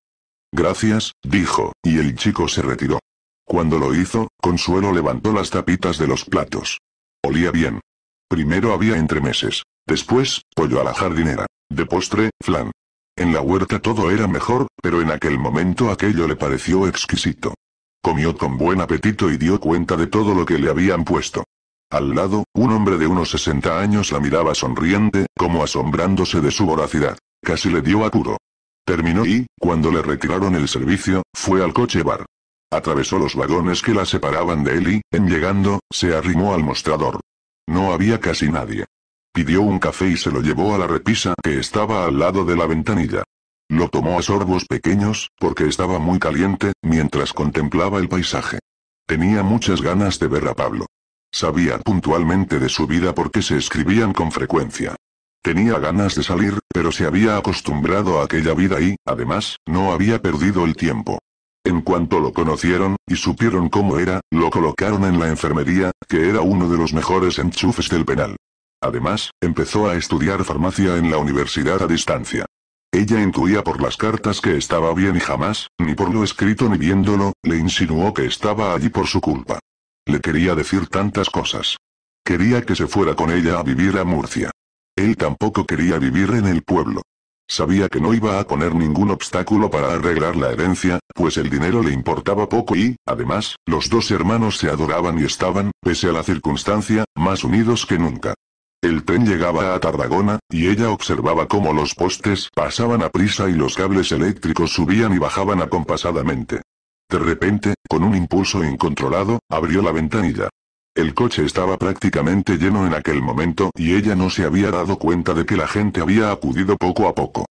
Gracias, dijo, y el chico se retiró. Cuando lo hizo, Consuelo levantó las tapitas de los platos. Olía bien. Primero había entremeses. Después, pollo a la jardinera. De postre, flan. En la huerta todo era mejor, pero en aquel momento aquello le pareció exquisito. Comió con buen apetito y dio cuenta de todo lo que le habían puesto. Al lado, un hombre de unos 60 años la miraba sonriente, como asombrándose de su voracidad. Casi le dio apuro. Terminó y, cuando le retiraron el servicio, fue al coche bar. Atravesó los vagones que la separaban de él y, en llegando, se arrimó al mostrador. No había casi nadie. Pidió un café y se lo llevó a la repisa que estaba al lado de la ventanilla. Lo tomó a sorbos pequeños, porque estaba muy caliente, mientras contemplaba el paisaje. Tenía muchas ganas de ver a Pablo. Sabía puntualmente de su vida porque se escribían con frecuencia. Tenía ganas de salir, pero se había acostumbrado a aquella vida y, además, no había perdido el tiempo. En cuanto lo conocieron, y supieron cómo era, lo colocaron en la enfermería, que era uno de los mejores enchufes del penal. Además, empezó a estudiar farmacia en la universidad a distancia. Ella intuía por las cartas que estaba bien y jamás, ni por lo escrito ni viéndolo, le insinuó que estaba allí por su culpa. Le quería decir tantas cosas. Quería que se fuera con ella a vivir a Murcia. Él tampoco quería vivir en el pueblo. Sabía que no iba a poner ningún obstáculo para arreglar la herencia, pues el dinero le importaba poco y, además, los dos hermanos se adoraban y estaban, pese a la circunstancia, más unidos que nunca. El tren llegaba a Tarragona, y ella observaba cómo los postes pasaban a prisa y los cables eléctricos subían y bajaban acompasadamente. De repente, con un impulso incontrolado, abrió la ventanilla. El coche estaba prácticamente lleno en aquel momento y ella no se había dado cuenta de que la gente había acudido poco a poco.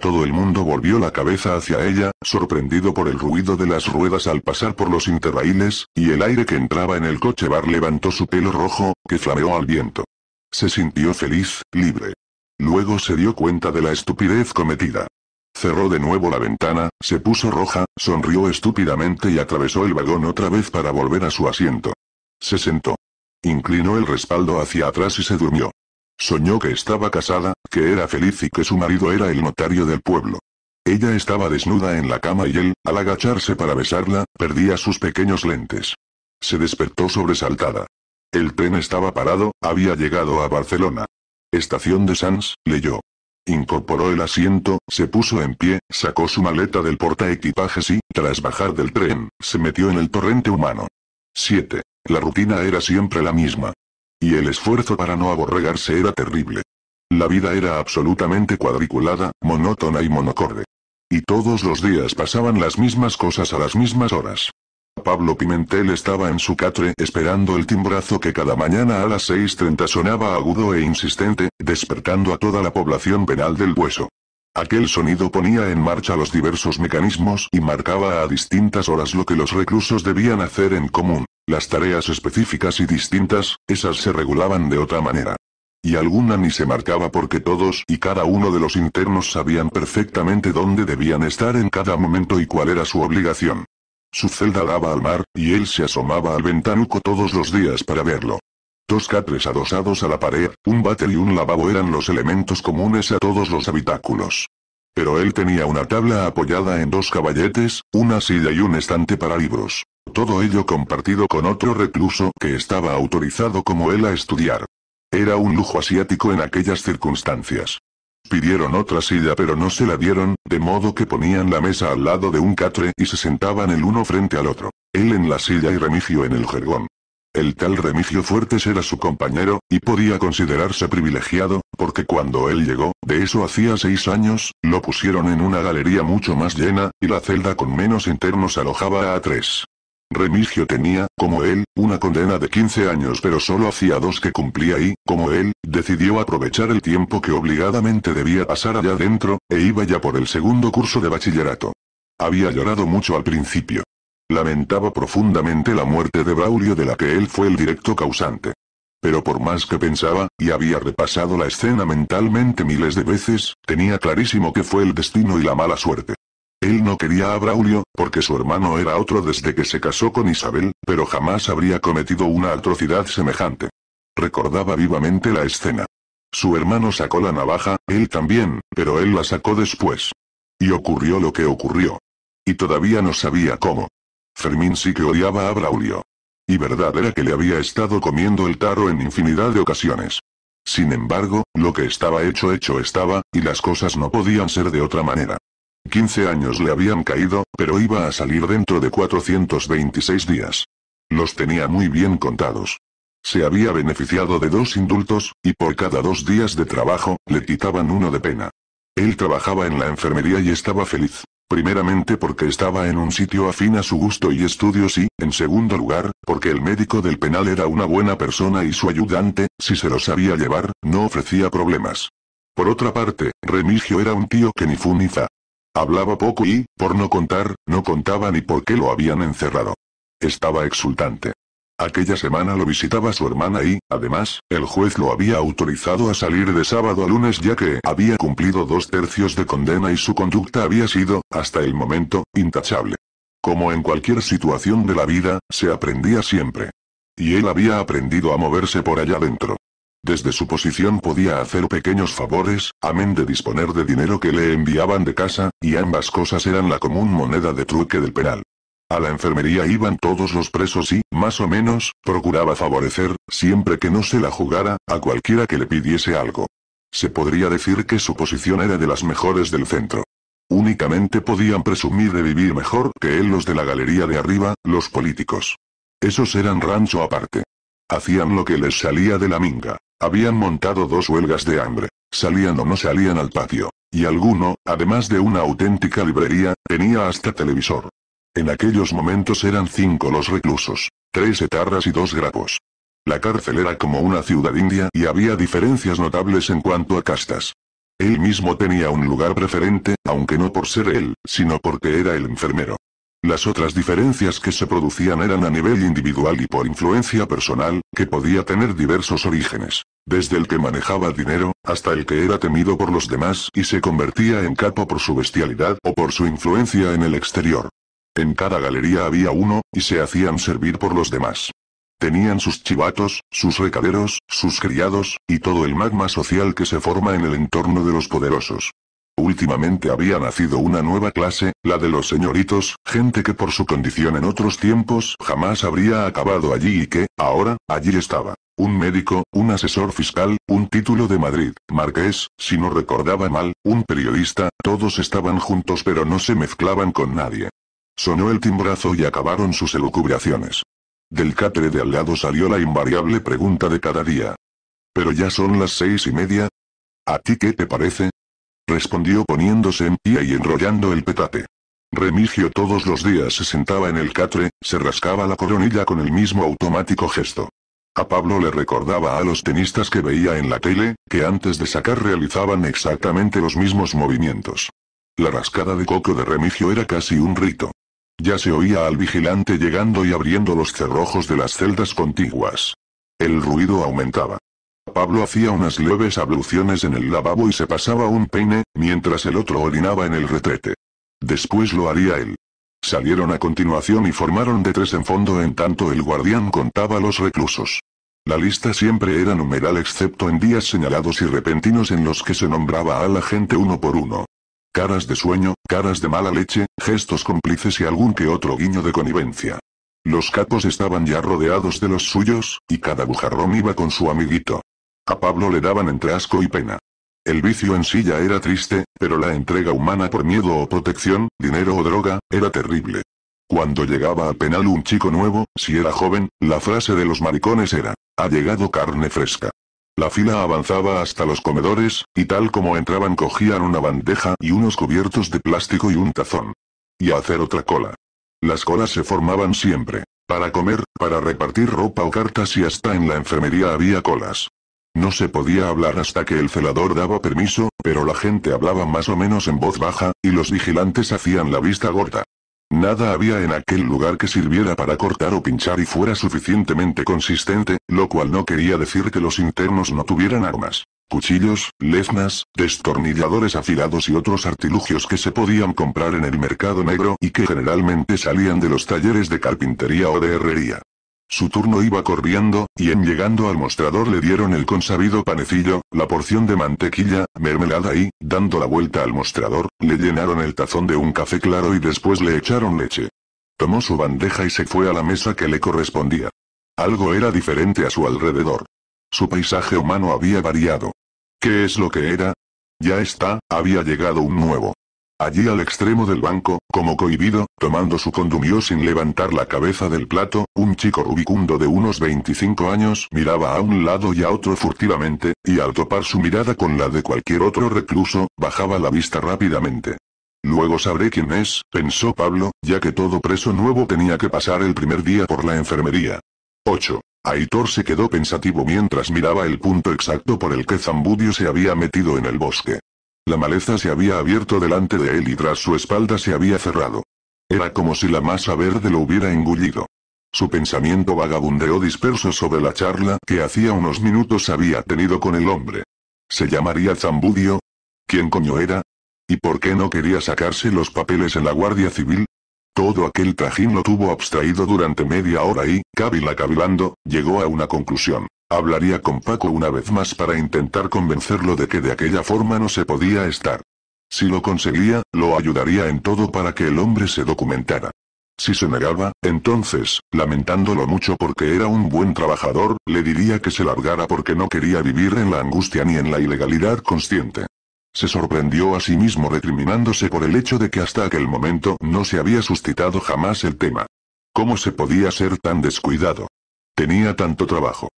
Todo el mundo volvió la cabeza hacia ella, sorprendido por el ruido de las ruedas al pasar por los interraíles, y el aire que entraba en el coche bar levantó su pelo rojo, que flameó al viento. Se sintió feliz, libre. Luego se dio cuenta de la estupidez cometida. Cerró de nuevo la ventana, se puso roja, sonrió estúpidamente y atravesó el vagón otra vez para volver a su asiento. Se sentó. Inclinó el respaldo hacia atrás y se durmió. Soñó que estaba casada, que era feliz y que su marido era el notario del pueblo. Ella estaba desnuda en la cama y él, al agacharse para besarla, perdía sus pequeños lentes. Se despertó sobresaltada. El tren estaba parado, había llegado a Barcelona. Estación de Sans, leyó. Incorporó el asiento, se puso en pie, sacó su maleta del portaequipajes y, tras bajar del tren, se metió en el torrente humano. 7. La rutina era siempre la misma. Y el esfuerzo para no aborregarse era terrible. La vida era absolutamente cuadriculada, monótona y monocorde. Y todos los días pasaban las mismas cosas a las mismas horas. Pablo Pimentel estaba en su catre esperando el timbrazo que cada mañana a las 6.30 sonaba agudo e insistente, despertando a toda la población penal del hueso. Aquel sonido ponía en marcha los diversos mecanismos y marcaba a distintas horas lo que los reclusos debían hacer en común. Las tareas específicas y distintas, esas se regulaban de otra manera. Y alguna ni se marcaba porque todos y cada uno de los internos sabían perfectamente dónde debían estar en cada momento y cuál era su obligación. Su celda daba al mar, y él se asomaba al ventanuco todos los días para verlo. Dos catres adosados a la pared, un váter y un lavabo eran los elementos comunes a todos los habitáculos. Pero él tenía una tabla apoyada en dos caballetes, una silla y un estante para libros. Todo ello compartido con otro recluso que estaba autorizado como él a estudiar. Era un lujo asiático en aquellas circunstancias. Pidieron otra silla pero no se la dieron, de modo que ponían la mesa al lado de un catre y se sentaban el uno frente al otro. Él en la silla y Remigio en el jergón. El tal Remigio Fuertes era su compañero, y podía considerarse privilegiado, porque cuando él llegó, de eso hacía seis años, lo pusieron en una galería mucho más llena, y la celda con menos internos alojaba a tres. Remigio tenía, como él, una condena de 15 años pero solo hacía dos que cumplía y, como él, decidió aprovechar el tiempo que obligadamente debía pasar allá dentro, e iba ya por el segundo curso de bachillerato. Había llorado mucho al principio. Lamentaba profundamente la muerte de Braulio de la que él fue el directo causante. Pero por más que pensaba, y había repasado la escena mentalmente miles de veces, tenía clarísimo que fue el destino y la mala suerte. Él no quería a Braulio, porque su hermano era otro desde que se casó con Isabel, pero jamás habría cometido una atrocidad semejante. Recordaba vivamente la escena. Su hermano sacó la navaja, él también, pero él la sacó después. Y ocurrió lo que ocurrió. Y todavía no sabía cómo. Fermín sí que odiaba a Braulio. Y verdad era que le había estado comiendo el taro en infinidad de ocasiones. Sin embargo, lo que estaba hecho hecho estaba, y las cosas no podían ser de otra manera. 15 años le habían caído, pero iba a salir dentro de 426 días. Los tenía muy bien contados. Se había beneficiado de dos indultos, y por cada dos días de trabajo, le quitaban uno de pena. Él trabajaba en la enfermería y estaba feliz. Primeramente porque estaba en un sitio afín a su gusto y estudios y, en segundo lugar, porque el médico del penal era una buena persona y su ayudante, si se lo sabía llevar, no ofrecía problemas. Por otra parte, Remigio era un tío que ni fu ni fa. Hablaba poco y, por no contar, no contaba ni por qué lo habían encerrado. Estaba exultante. Aquella semana lo visitaba su hermana y, además, el juez lo había autorizado a salir de sábado a lunes ya que había cumplido dos tercios de condena y su conducta había sido, hasta el momento, intachable. Como en cualquier situación de la vida, se aprendía siempre. Y él había aprendido a moverse por allá dentro. Desde su posición podía hacer pequeños favores, amén de disponer de dinero que le enviaban de casa, y ambas cosas eran la común moneda de truque del penal. A la enfermería iban todos los presos y, más o menos, procuraba favorecer, siempre que no se la jugara, a cualquiera que le pidiese algo. Se podría decir que su posición era de las mejores del centro. Únicamente podían presumir de vivir mejor que él los de la galería de arriba, los políticos. Esos eran rancho aparte. Hacían lo que les salía de la minga. Habían montado dos huelgas de hambre. Salían o no salían al patio. Y alguno, además de una auténtica librería, tenía hasta televisor. En aquellos momentos eran cinco los reclusos, tres etarras y dos grapos. La cárcel era como una ciudad india y había diferencias notables en cuanto a castas. Él mismo tenía un lugar preferente, aunque no por ser él, sino porque era el enfermero. Las otras diferencias que se producían eran a nivel individual y por influencia personal, que podía tener diversos orígenes, desde el que manejaba dinero, hasta el que era temido por los demás y se convertía en capo por su bestialidad o por su influencia en el exterior. En cada galería había uno, y se hacían servir por los demás. Tenían sus chivatos, sus recaderos, sus criados, y todo el magma social que se forma en el entorno de los poderosos. Últimamente había nacido una nueva clase, la de los señoritos, gente que por su condición en otros tiempos jamás habría acabado allí y que, ahora, allí estaba. Un médico, un asesor fiscal, un título de Madrid, marqués, si no recordaba mal, un periodista, todos estaban juntos pero no se mezclaban con nadie. Sonó el timbrazo y acabaron sus elucubraciones. Del catre de al lado salió la invariable pregunta de cada día. ¿Pero ya son las seis y media? ¿A ti qué te parece? Respondió poniéndose en pie y enrollando el petate. Remigio todos los días se sentaba en el catre, se rascaba la coronilla con el mismo automático gesto. A Pablo le recordaba a los tenistas que veía en la tele, que antes de sacar realizaban exactamente los mismos movimientos. La rascada de coco de Remigio era casi un rito. Ya se oía al vigilante llegando y abriendo los cerrojos de las celdas contiguas. El ruido aumentaba. Pablo hacía unas leves abluciones en el lavabo y se pasaba un peine, mientras el otro orinaba en el retrete. Después lo haría él. Salieron a continuación y formaron de tres en fondo en tanto el guardián contaba los reclusos. La lista siempre era numeral excepto en días señalados y repentinos en los que se nombraba a la gente uno por uno. Caras de sueño, caras de mala leche, gestos cómplices y algún que otro guiño de connivencia. Los capos estaban ya rodeados de los suyos, y cada bujarrón iba con su amiguito. A Pablo le daban entre asco y pena. El vicio en sí ya era triste, pero la entrega humana por miedo o protección, dinero o droga, era terrible. Cuando llegaba a penal un chico nuevo, si era joven, la frase de los maricones era, ha llegado carne fresca. La fila avanzaba hasta los comedores, y tal como entraban cogían una bandeja y unos cubiertos de plástico y un tazón. Y a hacer otra cola. Las colas se formaban siempre. Para comer, para repartir ropa o cartas y hasta en la enfermería había colas. No se podía hablar hasta que el celador daba permiso, pero la gente hablaba más o menos en voz baja, y los vigilantes hacían la vista gorda. Nada había en aquel lugar que sirviera para cortar o pinchar y fuera suficientemente consistente, lo cual no quería decir que los internos no tuvieran armas. Cuchillos, lesnas, destornilladores afilados y otros artilugios que se podían comprar en el mercado negro y que generalmente salían de los talleres de carpintería o de herrería. Su turno iba corriendo, y en llegando al mostrador le dieron el consabido panecillo, la porción de mantequilla, mermelada y, dando la vuelta al mostrador, le llenaron el tazón de un café claro y después le echaron leche. Tomó su bandeja y se fue a la mesa que le correspondía. Algo era diferente a su alrededor. Su paisaje humano había variado. ¿Qué es lo que era? Ya está, había llegado un nuevo. Allí al extremo del banco, como cohibido, tomando su condumio sin levantar la cabeza del plato, un chico rubicundo de unos 25 años miraba a un lado y a otro furtivamente, y al topar su mirada con la de cualquier otro recluso, bajaba la vista rápidamente. Luego sabré quién es, pensó Pablo, ya que todo preso nuevo tenía que pasar el primer día por la enfermería. 8. Aitor se quedó pensativo mientras miraba el punto exacto por el que Zambudio se había metido en el bosque. La maleza se había abierto delante de él y tras su espalda se había cerrado. Era como si la masa verde lo hubiera engullido. Su pensamiento vagabundeó disperso sobre la charla que hacía unos minutos había tenido con el hombre. ¿Se llamaría Zambudio? ¿Quién coño era? ¿Y por qué no quería sacarse los papeles en la Guardia Civil? Todo aquel trajín lo tuvo abstraído durante media hora y, cabila cavilando, llegó a una conclusión. Hablaría con Paco una vez más para intentar convencerlo de que de aquella forma no se podía estar. Si lo conseguía, lo ayudaría en todo para que el hombre se documentara. Si se negaba, entonces, lamentándolo mucho porque era un buen trabajador, le diría que se largara porque no quería vivir en la angustia ni en la ilegalidad consciente. Se sorprendió a sí mismo recriminándose por el hecho de que hasta aquel momento no se había suscitado jamás el tema. ¿Cómo se podía ser tan descuidado? Tenía tanto trabajo.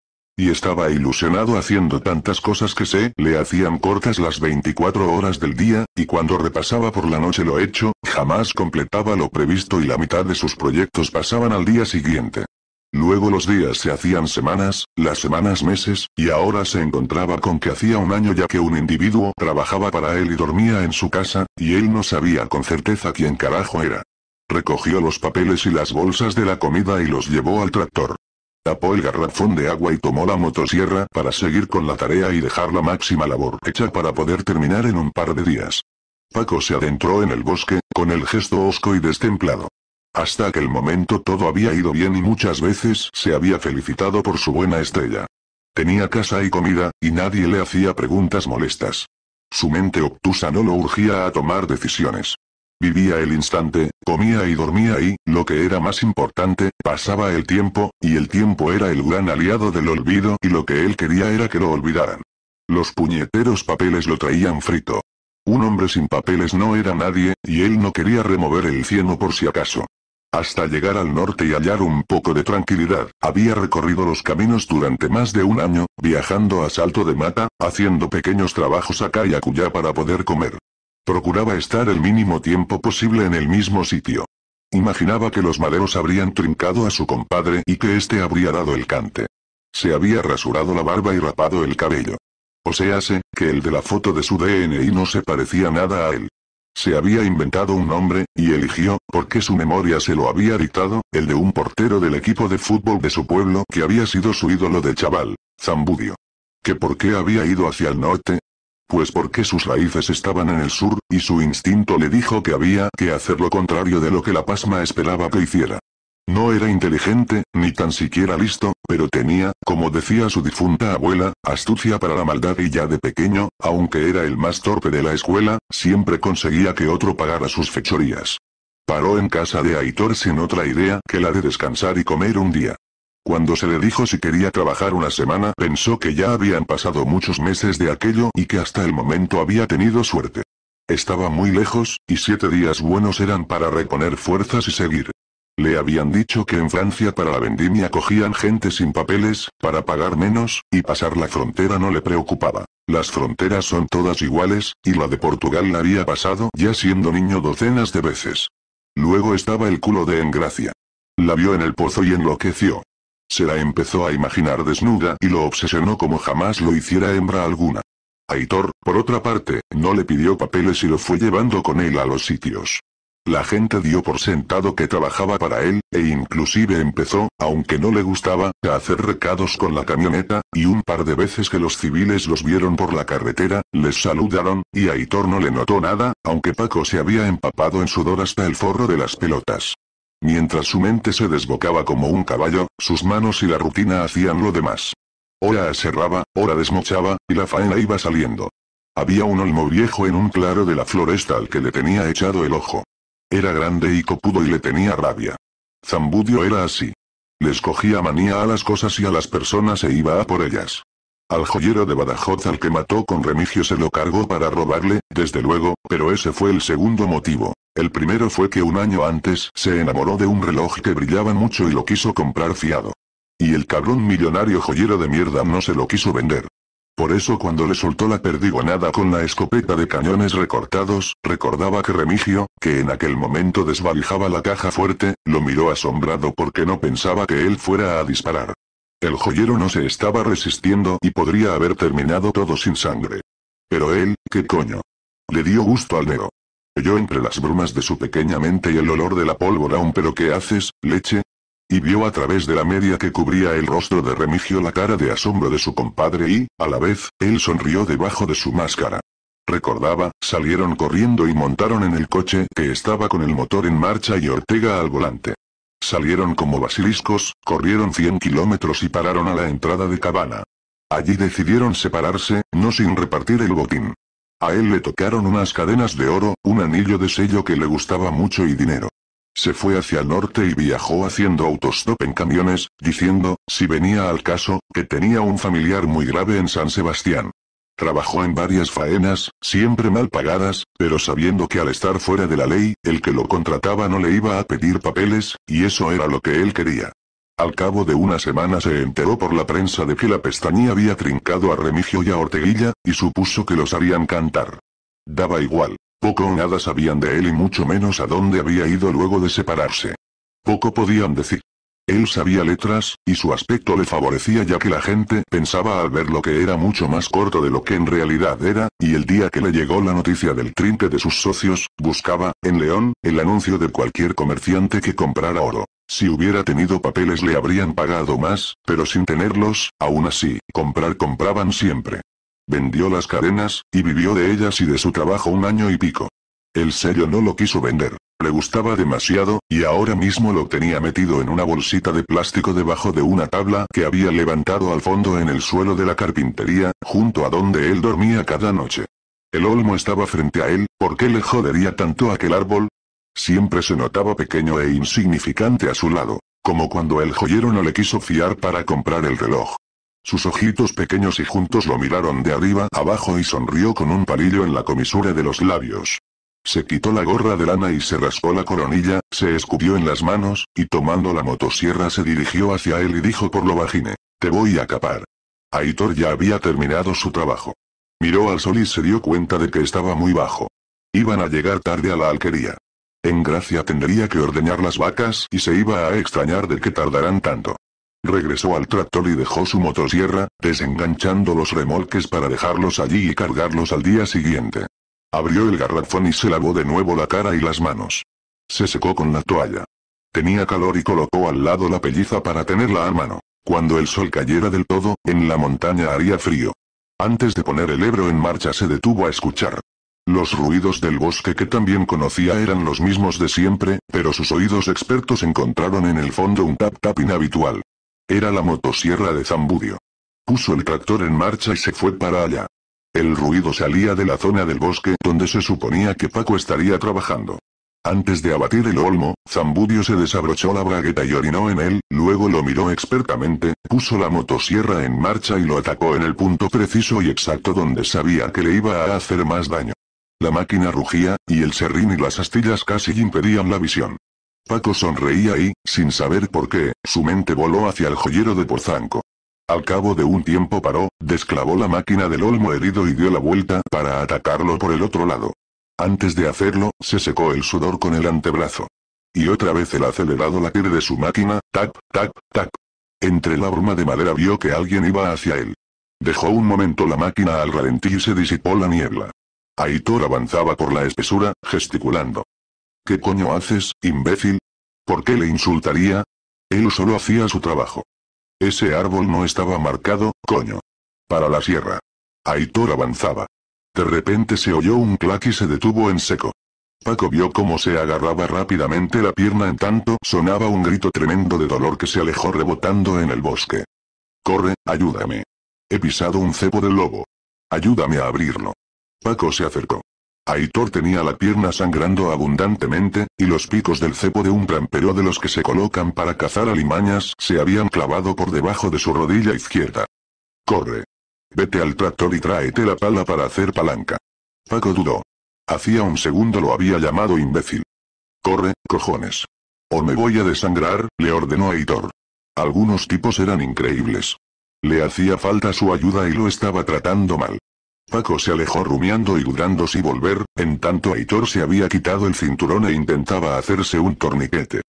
Y estaba ilusionado haciendo tantas cosas que se le hacían cortas las 24 horas del día, y cuando repasaba por la noche lo hecho, jamás completaba lo previsto y la mitad de sus proyectos pasaban al día siguiente. Luego los días se hacían semanas, las semanas meses, y ahora se encontraba con que hacía un año ya que un individuo trabajaba para él y dormía en su casa, y él no sabía con certeza quién carajo era. Recogió los papeles y las bolsas de la comida y los llevó al tractor. Tapó el garrafón de agua y tomó la motosierra para seguir con la tarea y dejar la máxima labor hecha para poder terminar en un par de días. Paco se adentró en el bosque, con el gesto hosco y destemplado. Hasta aquel momento todo había ido bien y muchas veces se había felicitado por su buena estrella. Tenía casa y comida, y nadie le hacía preguntas molestas. Su mente obtusa no lo urgía a tomar decisiones. Vivía el instante, comía y dormía y, lo que era más importante, pasaba el tiempo, y el tiempo era el gran aliado del olvido y lo que él quería era que lo olvidaran. Los puñeteros papeles lo traían frito. Un hombre sin papeles no era nadie, y él no quería remover el cieno por si acaso. Hasta llegar al norte y hallar un poco de tranquilidad, había recorrido los caminos durante más de un año, viajando a salto de mata, haciendo pequeños trabajos acá y acullá para poder comer. Procuraba estar el mínimo tiempo posible en el mismo sitio. Imaginaba que los maderos habrían trincado a su compadre y que éste habría dado el cante. Se había rasurado la barba y rapado el cabello. O sea, que el de la foto de su DNI no se parecía nada a él. Se había inventado un nombre, y eligió, porque su memoria se lo había dictado, el de un portero del equipo de fútbol de su pueblo que había sido su ídolo de chaval, Zambudio. ¿Que por qué había ido hacia el norte? Pues porque sus raíces estaban en el sur, y su instinto le dijo que había que hacer lo contrario de lo que la pasma esperaba que hiciera. No era inteligente, ni tan siquiera listo, pero tenía, como decía su difunta abuela, astucia para la maldad y ya de pequeño, aunque era el más torpe de la escuela, siempre conseguía que otro pagara sus fechorías. Paró en casa de Aitor sin otra idea que la de descansar y comer un día. Cuando se le dijo si quería trabajar una semana pensó que ya habían pasado muchos meses de aquello y que hasta el momento había tenido suerte. Estaba muy lejos, y siete días buenos eran para reponer fuerzas y seguir. Le habían dicho que en Francia para la vendimia cogían gente sin papeles, para pagar menos, y pasar la frontera no le preocupaba. Las fronteras son todas iguales, y la de Portugal la había pasado ya siendo niño docenas de veces. Luego estaba el culo de Engracia. La vio en el pozo y enloqueció. Se la empezó a imaginar desnuda y lo obsesionó como jamás lo hiciera hembra alguna. Aitor, por otra parte, no le pidió papeles y lo fue llevando con él a los sitios. La gente dio por sentado que trabajaba para él, e inclusive empezó, aunque no le gustaba, a hacer recados con la camioneta, y un par de veces que los civiles los vieron por la carretera, les saludaron, y Aitor no le notó nada, aunque Paco se había empapado en sudor hasta el forro de las pelotas. Mientras su mente se desbocaba como un caballo, sus manos y la rutina hacían lo demás. Ora aserraba, ora desmochaba, y la faena iba saliendo. Había un olmo viejo en un claro de la floresta al que le tenía echado el ojo. Era grande y copudo y le tenía rabia. Zambudio era así. Les cogía manía a las cosas y a las personas e iba a por ellas. Al joyero de Badajoz al que mató con Remigio se lo cargó para robarle, desde luego, pero ese fue el segundo motivo. El primero fue que un año antes se enamoró de un reloj que brillaba mucho y lo quiso comprar fiado. Y el cabrón millonario joyero de mierda no se lo quiso vender. Por eso cuando le soltó la perdigonada con la escopeta de cañones recortados, recordaba que Remigio, que en aquel momento desvalijaba la caja fuerte, lo miró asombrado porque no pensaba que él fuera a disparar. El joyero no se estaba resistiendo y podría haber terminado todo sin sangre. Pero él, ¿qué coño? Le dio gusto al negro. Oyó entre las brumas de su pequeña mente y el olor de la pólvora un pero ¿qué haces, leche? Y vio a través de la media que cubría el rostro de Remigio la cara de asombro de su compadre y, a la vez, él sonrió debajo de su máscara. Recordaba, salieron corriendo y montaron en el coche que estaba con el motor en marcha y Ortega al volante. Salieron como basiliscos, corrieron 100 kilómetros y pararon a la entrada de Cabana. Allí decidieron separarse, no sin repartir el botín. A él le tocaron unas cadenas de oro, un anillo de sello que le gustaba mucho y dinero. Se fue hacia el norte y viajó haciendo autostop en camiones, diciendo, si venía al caso, que tenía un familiar muy grave en San Sebastián. Trabajó en varias faenas, siempre mal pagadas, pero sabiendo que al estar fuera de la ley, el que lo contrataba no le iba a pedir papeles, y eso era lo que él quería. Al cabo de una semana se enteró por la prensa de que la pestaña había trincado a Remigio y a Orteguilla, y supuso que los harían cantar. Daba igual. Poco o nada sabían de él y mucho menos a dónde había ido luego de separarse. Poco podían decir. Él sabía letras, y su aspecto le favorecía ya que la gente pensaba al verlo que era mucho más corto de lo que en realidad era, y el día que le llegó la noticia del trinte de sus socios, buscaba, en León, el anuncio de cualquier comerciante que comprara oro. Si hubiera tenido papeles le habrían pagado más, pero sin tenerlos, aún así, comprar compraban siempre. Vendió las cadenas, y vivió de ellas y de su trabajo un año y pico. El sello no lo quiso vender, le gustaba demasiado, y ahora mismo lo tenía metido en una bolsita de plástico debajo de una tabla que había levantado al fondo en el suelo de la carpintería, junto a donde él dormía cada noche. El olmo estaba frente a él, ¿por qué le jodería tanto aquel árbol? Siempre se notaba pequeño e insignificante a su lado, como cuando el joyero no le quiso fiar para comprar el reloj. Sus ojitos pequeños y juntos lo miraron de arriba abajo y sonrió con un palillo en la comisura de los labios. Se quitó la gorra de lana y se rascó la coronilla, se escupió en las manos, y tomando la motosierra se dirigió hacia él y dijo por lo vagine. Te voy a capar. Aitor ya había terminado su trabajo. Miró al sol y se dio cuenta de que estaba muy bajo. Iban a llegar tarde a la alquería. En Gracia tendría que ordeñar las vacas y se iba a extrañar de que tardarán tanto. Regresó al tractor y dejó su motosierra, desenganchando los remolques para dejarlos allí y cargarlos al día siguiente. Abrió el garrafón y se lavó de nuevo la cara y las manos. Se secó con la toalla. Tenía calor y colocó al lado la pelliza para tenerla a mano. Cuando el sol cayera del todo, en la montaña haría frío. Antes de poner el Ebro en marcha se detuvo a escuchar. Los ruidos del bosque que también conocía eran los mismos de siempre, pero sus oídos expertos encontraron en el fondo un tap-tap inhabitual. Era la motosierra de Zambudio. Puso el tractor en marcha y se fue para allá. El ruido salía de la zona del bosque donde se suponía que Paco estaría trabajando. Antes de abatir el olmo, Zambudio se desabrochó la bragueta y orinó en él, luego lo miró expertamente, puso la motosierra en marcha y lo atacó en el punto preciso y exacto donde sabía que le iba a hacer más daño. La máquina rugía, y el serrín y las astillas casi impedían la visión. Paco sonreía y, sin saber por qué, su mente voló hacia el joyero de Porzanco. Al cabo de un tiempo paró, desclavó la máquina del olmo herido y dio la vuelta para atacarlo por el otro lado. Antes de hacerlo, se secó el sudor con el antebrazo. Y otra vez el acelerado latir de su máquina, tac, tac, tac. Entre la bruma de madera vio que alguien iba hacia él. Dejó un momento la máquina al ralentí y se disipó la niebla. Aitor avanzaba por la espesura, gesticulando. ¿Qué coño haces, imbécil? ¿Por qué le insultaría? Él solo hacía su trabajo. Ese árbol no estaba marcado, coño. Para la sierra. Aitor avanzaba. De repente se oyó un clack y se detuvo en seco. Paco vio cómo se agarraba rápidamente la pierna en tanto sonaba un grito tremendo de dolor que se alejó rebotando en el bosque. Corre, ayúdame. He pisado un cepo del lobo. Ayúdame a abrirlo. Paco se acercó. Aitor tenía la pierna sangrando abundantemente, y los picos del cepo de un trampero de los que se colocan para cazar alimañas se habían clavado por debajo de su rodilla izquierda. Corre. Vete al tractor y tráete la pala para hacer palanca. Paco dudó. Hacía un segundo lo había llamado imbécil. Corre, cojones. O me voy a desangrar, le ordenó Aitor. Algunos tipos eran increíbles. Le hacía falta su ayuda y lo estaba tratando mal. Paco se alejó rumiando y dudando si volver, en tanto Aitor se había quitado el cinturón e intentaba hacerse un torniquete.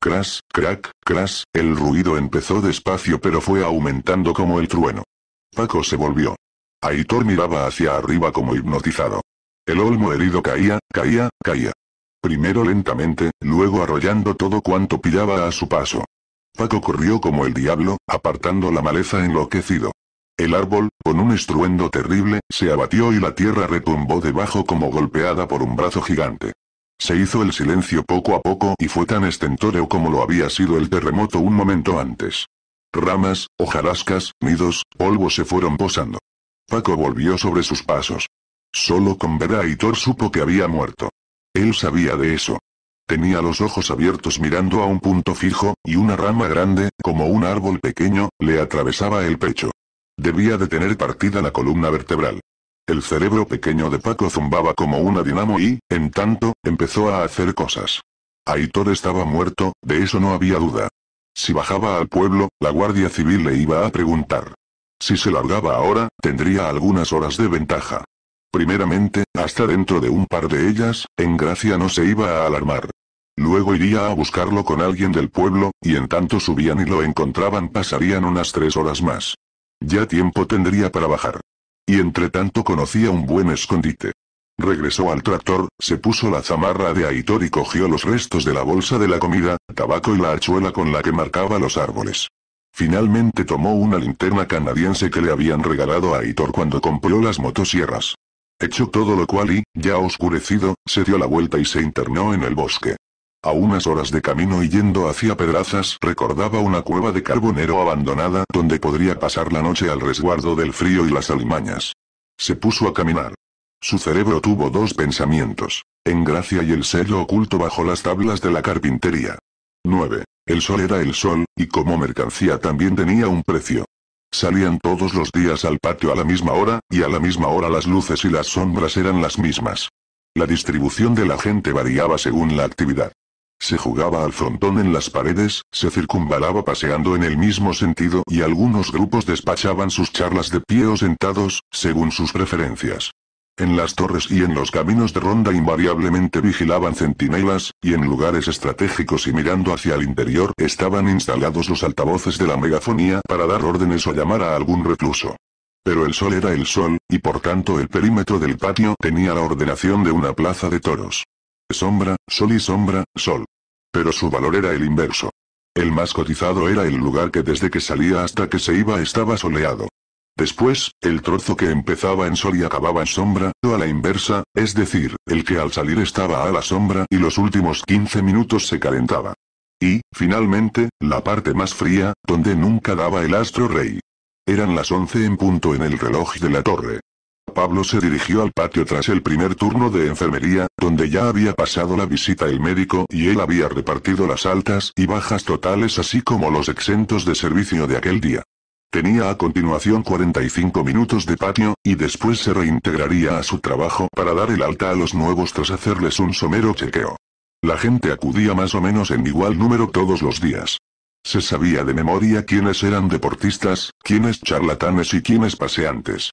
Crash, crack, crash, el ruido empezó despacio pero fue aumentando como el trueno. Paco se volvió. Aitor miraba hacia arriba como hipnotizado. El olmo herido caía, caía, caía. Primero lentamente, luego arrollando todo cuanto pillaba a su paso. Paco corrió como el diablo, apartando la maleza enloquecido. El árbol, con un estruendo terrible, se abatió y la tierra retumbó debajo como golpeada por un brazo gigante. Se hizo el silencio poco a poco y fue tan estentóreo como lo había sido el terremoto un momento antes. Ramas, hojarascas, nidos, polvo se fueron posando. Paco volvió sobre sus pasos. Solo con ver a Thor supo que había muerto. Él sabía de eso. Tenía los ojos abiertos mirando a un punto fijo, y una rama grande, como un árbol pequeño, le atravesaba el pecho. Debía de tener partida la columna vertebral. El cerebro pequeño de Paco zumbaba como una dinamo y, en tanto, empezó a hacer cosas. Aitor estaba muerto, de eso no había duda. Si bajaba al pueblo, la Guardia Civil le iba a preguntar. Si se largaba ahora, tendría algunas horas de ventaja. Primeramente, hasta dentro de un par de ellas, en Gracia no se iba a alarmar. Luego iría a buscarlo con alguien del pueblo, y en tanto subían y lo encontraban pasarían unas tres horas más. Ya tiempo tendría para bajar. Y entre tanto conocía un buen escondite. Regresó al tractor, se puso la zamarra de Aitor y cogió los restos de la bolsa de la comida, tabaco y la hachuela con la que marcaba los árboles. Finalmente tomó una linterna canadiense que le habían regalado a Aitor cuando compró las motosierras. Hecho todo lo cual y, ya oscurecido, se dio la vuelta y se internó en el bosque. A unas horas de camino y yendo hacia Pedrazas recordaba una cueva de carbonero abandonada donde podría pasar la noche al resguardo del frío y las alimañas. Se puso a caminar. Su cerebro tuvo dos pensamientos. en gracia y el sello oculto bajo las tablas de la carpintería. 9. El sol era el sol, y como mercancía también tenía un precio. Salían todos los días al patio a la misma hora, y a la misma hora las luces y las sombras eran las mismas. La distribución de la gente variaba según la actividad. Se jugaba al frontón en las paredes, se circunvalaba paseando en el mismo sentido y algunos grupos despachaban sus charlas de pie o sentados, según sus preferencias. En las torres y en los caminos de ronda invariablemente vigilaban centinelas, y en lugares estratégicos y mirando hacia el interior estaban instalados los altavoces de la megafonía para dar órdenes o llamar a algún recluso. Pero el sol era el sol, y por tanto el perímetro del patio tenía la ordenación de una plaza de toros. Sombra, sol y sombra, sol. Pero su valor era el inverso. El más cotizado era el lugar que desde que salía hasta que se iba estaba soleado. Después, el trozo que empezaba en sol y acababa en sombra, o a la inversa, es decir, el que al salir estaba a la sombra y los últimos 15 minutos se calentaba. Y, finalmente, la parte más fría, donde nunca daba el astro rey. Eran las 11 en punto en el reloj de la torre. Pablo se dirigió al patio tras el primer turno de enfermería, donde ya había pasado la visita el médico y él había repartido las altas y bajas totales así como los exentos de servicio de aquel día. Tenía a continuación 45 minutos de patio, y después se reintegraría a su trabajo para dar el alta a los nuevos tras hacerles un somero chequeo. La gente acudía más o menos en igual número todos los días. Se sabía de memoria quiénes eran deportistas, quiénes charlatanes y quiénes paseantes.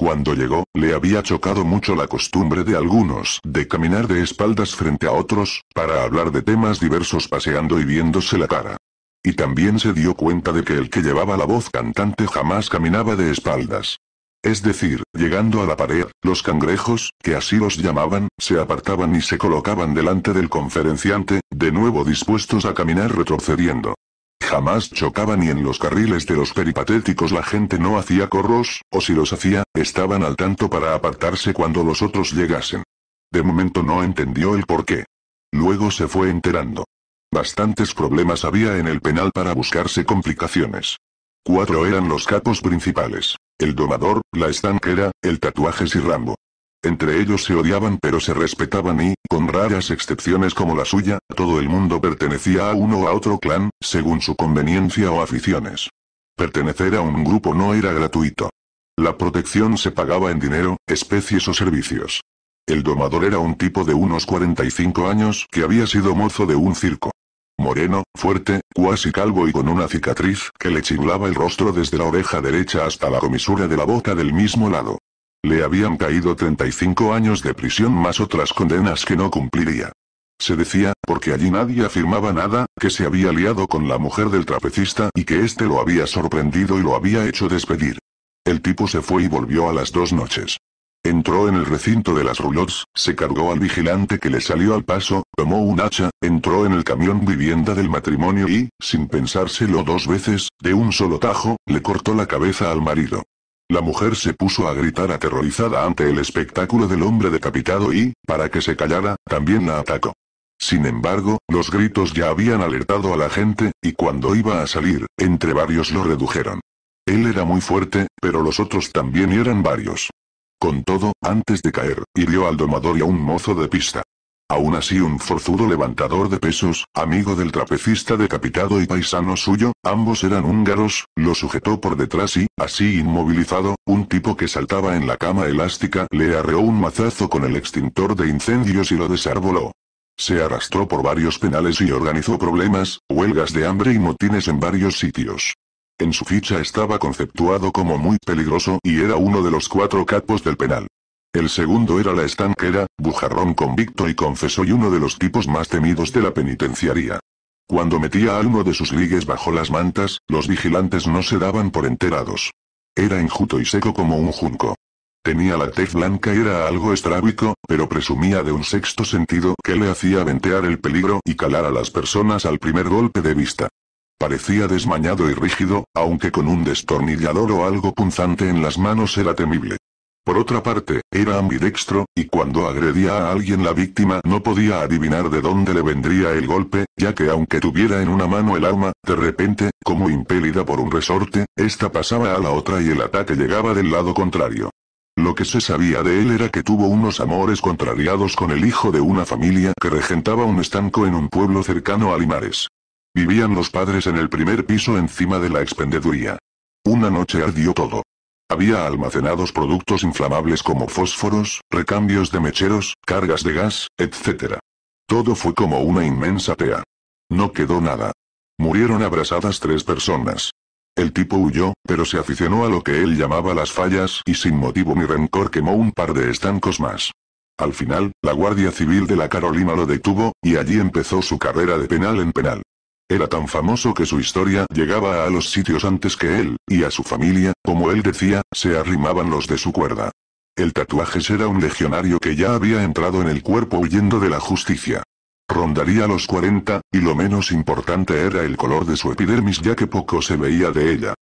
Cuando llegó, le había chocado mucho la costumbre de algunos de caminar de espaldas frente a otros, para hablar de temas diversos paseando y viéndose la cara. Y también se dio cuenta de que el que llevaba la voz cantante jamás caminaba de espaldas. Es decir, llegando a la pared, los cangrejos, que así los llamaban, se apartaban y se colocaban delante del conferenciante, de nuevo dispuestos a caminar retrocediendo. Jamás chocaba ni en los carriles de los peripatéticos la gente no hacía corros, o si los hacía, estaban al tanto para apartarse cuando los otros llegasen. De momento no entendió el porqué. Luego se fue enterando. Bastantes problemas había en el penal para buscarse complicaciones. Cuatro eran los capos principales. El domador, la estanquera, el tatuajes y Rambo. Entre ellos se odiaban pero se respetaban y, con raras excepciones como la suya, todo el mundo pertenecía a uno o a otro clan, según su conveniencia o aficiones. Pertenecer a un grupo no era gratuito. La protección se pagaba en dinero, especies o servicios. El domador era un tipo de unos 45 años que había sido mozo de un circo. Moreno, fuerte, cuasi calvo y con una cicatriz que le chinglaba el rostro desde la oreja derecha hasta la comisura de la boca del mismo lado. Le habían caído 35 años de prisión más otras condenas que no cumpliría. Se decía, porque allí nadie afirmaba nada, que se había liado con la mujer del trapecista y que éste lo había sorprendido y lo había hecho despedir. El tipo se fue y volvió a las dos noches. Entró en el recinto de las roulots, se cargó al vigilante que le salió al paso, tomó un hacha, entró en el camión vivienda del matrimonio y, sin pensárselo dos veces, de un solo tajo, le cortó la cabeza al marido. La mujer se puso a gritar aterrorizada ante el espectáculo del hombre decapitado y, para que se callara, también la atacó. Sin embargo, los gritos ya habían alertado a la gente, y cuando iba a salir, entre varios lo redujeron. Él era muy fuerte, pero los otros también eran varios. Con todo, antes de caer, hirió al domador y a un mozo de pista. Aún así un forzudo levantador de pesos, amigo del trapecista decapitado y paisano suyo, ambos eran húngaros, lo sujetó por detrás y, así inmovilizado, un tipo que saltaba en la cama elástica le arreó un mazazo con el extintor de incendios y lo desarboló. Se arrastró por varios penales y organizó problemas, huelgas de hambre y motines en varios sitios. En su ficha estaba conceptuado como muy peligroso y era uno de los cuatro capos del penal. El segundo era la estanquera, bujarrón convicto y confesó y uno de los tipos más temidos de la penitenciaría. Cuando metía a uno de sus ligues bajo las mantas, los vigilantes no se daban por enterados. Era enjuto y seco como un junco. Tenía la tez blanca y era algo estrábico, pero presumía de un sexto sentido que le hacía ventear el peligro y calar a las personas al primer golpe de vista. Parecía desmañado y rígido, aunque con un destornillador o algo punzante en las manos era temible. Por otra parte, era ambidextro, y cuando agredía a alguien la víctima no podía adivinar de dónde le vendría el golpe, ya que aunque tuviera en una mano el alma, de repente, como impelida por un resorte, esta pasaba a la otra y el ataque llegaba del lado contrario. Lo que se sabía de él era que tuvo unos amores contrariados con el hijo de una familia que regentaba un estanco en un pueblo cercano a Limares. Vivían los padres en el primer piso encima de la expendeduría. Una noche ardió todo. Había almacenados productos inflamables como fósforos, recambios de mecheros, cargas de gas, etc. Todo fue como una inmensa tea. No quedó nada. Murieron abrasadas tres personas. El tipo huyó, pero se aficionó a lo que él llamaba las fallas y sin motivo ni rencor quemó un par de estancos más. Al final, la Guardia Civil de la Carolina lo detuvo, y allí empezó su carrera de penal en penal. Era tan famoso que su historia llegaba a los sitios antes que él, y a su familia, como él decía, se arrimaban los de su cuerda. El tatuaje era un legionario que ya había entrado en el cuerpo huyendo de la justicia. Rondaría los 40, y lo menos importante era el color de su epidermis ya que poco se veía de ella.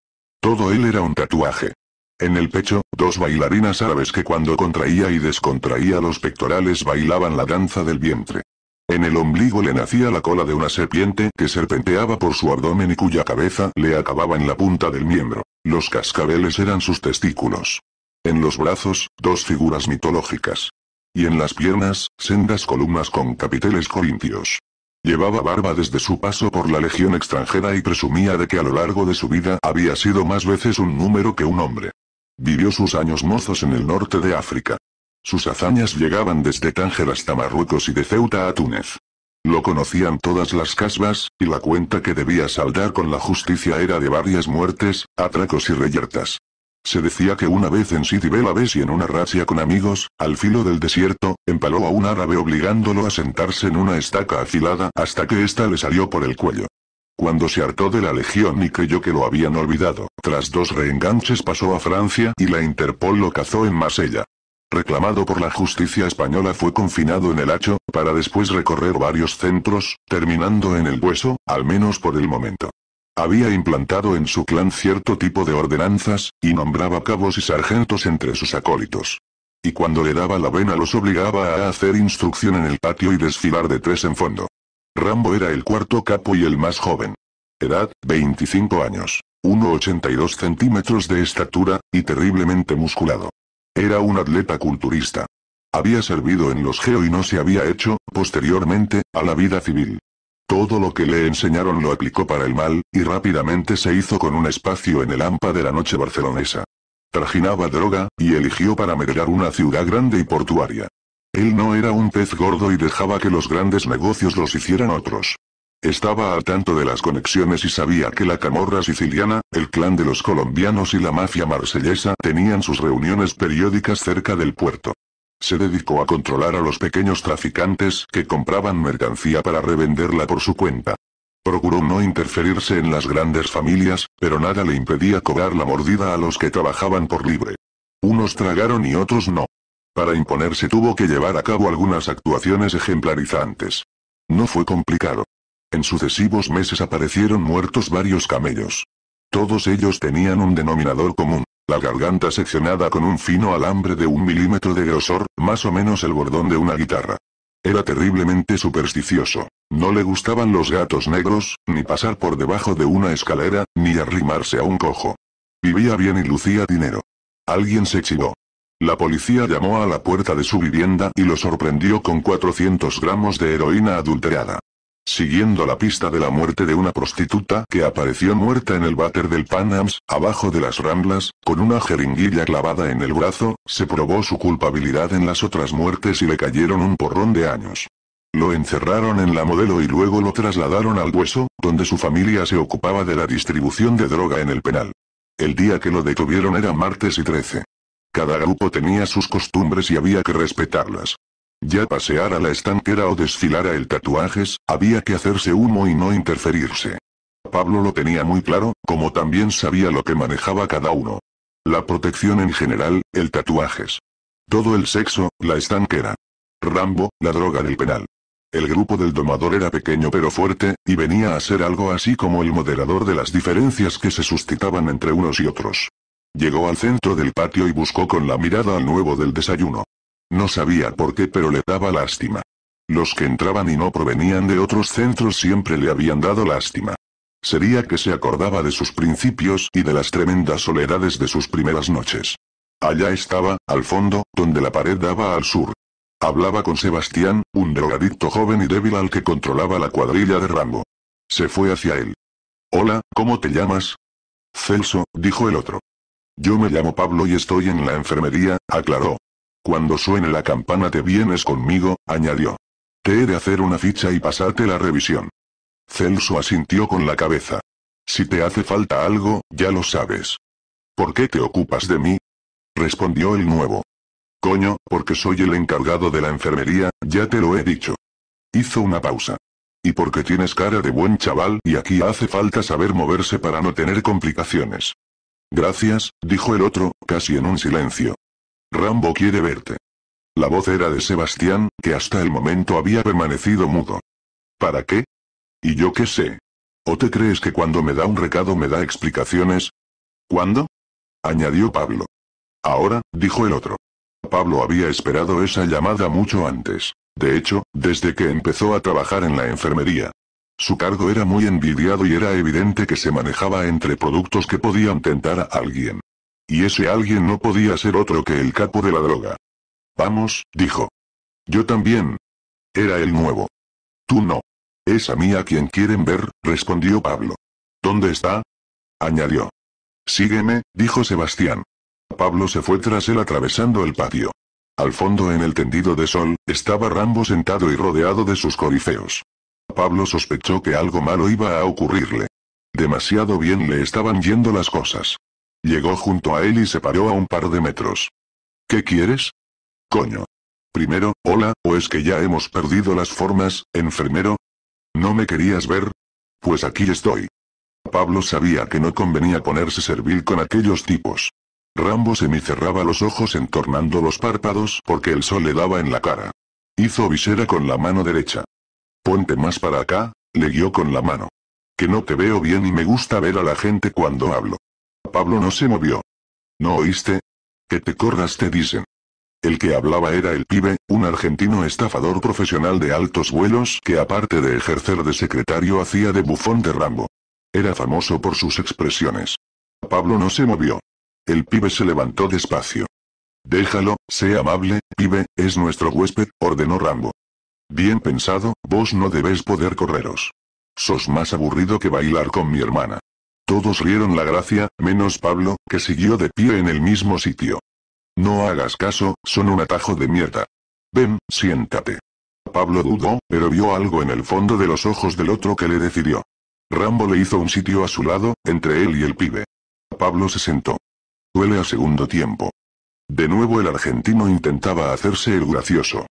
Todo él era un tatuaje. En el pecho, dos bailarinas árabes que cuando contraía y descontraía los pectorales bailaban la danza del vientre. En el ombligo le nacía la cola de una serpiente que serpenteaba por su abdomen y cuya cabeza le acababa en la punta del miembro. Los cascabeles eran sus testículos. En los brazos, dos figuras mitológicas. Y en las piernas, sendas columnas con capiteles corintios. Llevaba barba desde su paso por la legión extranjera y presumía de que a lo largo de su vida había sido más veces un número que un hombre. Vivió sus años mozos en el norte de África. Sus hazañas llegaban desde Tánger hasta Marruecos y de Ceuta a Túnez. Lo conocían todas las casvas, y la cuenta que debía saldar con la justicia era de varias muertes, atracos y reyertas. Se decía que una vez en Sidi Belaves y en una racia con amigos, al filo del desierto, empaló a un árabe obligándolo a sentarse en una estaca afilada hasta que ésta le salió por el cuello. Cuando se hartó de la legión y creyó que lo habían olvidado, tras dos reenganches pasó a Francia y la Interpol lo cazó en Marsella reclamado por la justicia española fue confinado en el hacho, para después recorrer varios centros, terminando en el hueso, al menos por el momento. Había implantado en su clan cierto tipo de ordenanzas, y nombraba cabos y sargentos entre sus acólitos. Y cuando le daba la vena los obligaba a hacer instrucción en el patio y desfilar de tres en fondo. Rambo era el cuarto capo y el más joven. Edad, 25 años. 1,82 centímetros de estatura, y terriblemente musculado. Era un atleta culturista. Había servido en los GEO y no se había hecho, posteriormente, a la vida civil. Todo lo que le enseñaron lo aplicó para el mal, y rápidamente se hizo con un espacio en el AMPA de la noche barcelonesa. Trajinaba droga, y eligió para medrar una ciudad grande y portuaria. Él no era un pez gordo y dejaba que los grandes negocios los hicieran otros. Estaba al tanto de las conexiones y sabía que la camorra siciliana, el clan de los colombianos y la mafia marsellesa tenían sus reuniones periódicas cerca del puerto. Se dedicó a controlar a los pequeños traficantes que compraban mercancía para revenderla por su cuenta. Procuró no interferirse en las grandes familias, pero nada le impedía cobrar la mordida a los que trabajaban por libre. Unos tragaron y otros no. Para imponerse tuvo que llevar a cabo algunas actuaciones ejemplarizantes. No fue complicado. En sucesivos meses aparecieron muertos varios camellos. Todos ellos tenían un denominador común, la garganta seccionada con un fino alambre de un milímetro de grosor, más o menos el bordón de una guitarra. Era terriblemente supersticioso. No le gustaban los gatos negros, ni pasar por debajo de una escalera, ni arrimarse a un cojo. Vivía bien y lucía dinero. Alguien se chivó. La policía llamó a la puerta de su vivienda y lo sorprendió con 400 gramos de heroína adulterada siguiendo la pista de la muerte de una prostituta que apareció muerta en el váter del Panams, abajo de las ramblas, con una jeringuilla clavada en el brazo, se probó su culpabilidad en las otras muertes y le cayeron un porrón de años. Lo encerraron en la modelo y luego lo trasladaron al hueso, donde su familia se ocupaba de la distribución de droga en el penal. El día que lo detuvieron era martes y 13. Cada grupo tenía sus costumbres y había que respetarlas. Ya paseara la estanquera o desfilara el tatuajes, había que hacerse humo y no interferirse. Pablo lo tenía muy claro, como también sabía lo que manejaba cada uno. La protección en general, el tatuajes. Todo el sexo, la estanquera. Rambo, la droga del penal. El grupo del domador era pequeño pero fuerte, y venía a ser algo así como el moderador de las diferencias que se suscitaban entre unos y otros. Llegó al centro del patio y buscó con la mirada al nuevo del desayuno. No sabía por qué pero le daba lástima. Los que entraban y no provenían de otros centros siempre le habían dado lástima. Sería que se acordaba de sus principios y de las tremendas soledades de sus primeras noches. Allá estaba, al fondo, donde la pared daba al sur. Hablaba con Sebastián, un drogadicto joven y débil al que controlaba la cuadrilla de Rambo. Se fue hacia él. Hola, ¿cómo te llamas? Celso, dijo el otro. Yo me llamo Pablo y estoy en la enfermería, aclaró. Cuando suene la campana te vienes conmigo, añadió. Te he de hacer una ficha y pasarte la revisión. Celso asintió con la cabeza. Si te hace falta algo, ya lo sabes. ¿Por qué te ocupas de mí? respondió el nuevo. Coño, porque soy el encargado de la enfermería, ya te lo he dicho. Hizo una pausa. Y porque tienes cara de buen chaval y aquí hace falta saber moverse para no tener complicaciones. Gracias, dijo el otro, casi en un silencio. Rambo quiere verte. La voz era de Sebastián, que hasta el momento había permanecido mudo. ¿Para qué? ¿Y yo qué sé? ¿O te crees que cuando me da un recado me da explicaciones? ¿Cuándo? añadió Pablo. Ahora, dijo el otro. Pablo había esperado esa llamada mucho antes. De hecho, desde que empezó a trabajar en la enfermería. Su cargo era muy envidiado y era evidente que se manejaba entre productos que podían tentar a alguien. Y ese alguien no podía ser otro que el capo de la droga. Vamos, dijo. Yo también. Era el nuevo. Tú no. Es a mí a quien quieren ver, respondió Pablo. ¿Dónde está? añadió. Sígueme, dijo Sebastián. Pablo se fue tras él atravesando el patio. Al fondo en el tendido de sol, estaba Rambo sentado y rodeado de sus corifeos. Pablo sospechó que algo malo iba a ocurrirle. Demasiado bien le estaban yendo las cosas. Llegó junto a él y se paró a un par de metros. ¿Qué quieres? Coño. Primero, hola, ¿o es que ya hemos perdido las formas, enfermero? ¿No me querías ver? Pues aquí estoy. Pablo sabía que no convenía ponerse servil con aquellos tipos. Rambo cerraba los ojos entornando los párpados porque el sol le daba en la cara. Hizo visera con la mano derecha. Ponte más para acá, le guió con la mano. Que no te veo bien y me gusta ver a la gente cuando hablo. Pablo no se movió. ¿No oíste? Que te corras te dicen. El que hablaba era el pibe, un argentino estafador profesional de altos vuelos que aparte de ejercer de secretario hacía de bufón de Rambo. Era famoso por sus expresiones. Pablo no se movió. El pibe se levantó despacio. Déjalo, sea amable, pibe, es nuestro huésped, ordenó Rambo. Bien pensado, vos no debes poder correros. Sos más aburrido que bailar con mi hermana. Todos rieron la gracia, menos Pablo, que siguió de pie en el mismo sitio. No hagas caso, son un atajo de mierda. Ven, siéntate. Pablo dudó, pero vio algo en el fondo de los ojos del otro que le decidió. Rambo le hizo un sitio a su lado, entre él y el pibe. Pablo se sentó. Duele a segundo tiempo. De nuevo el argentino intentaba hacerse el gracioso.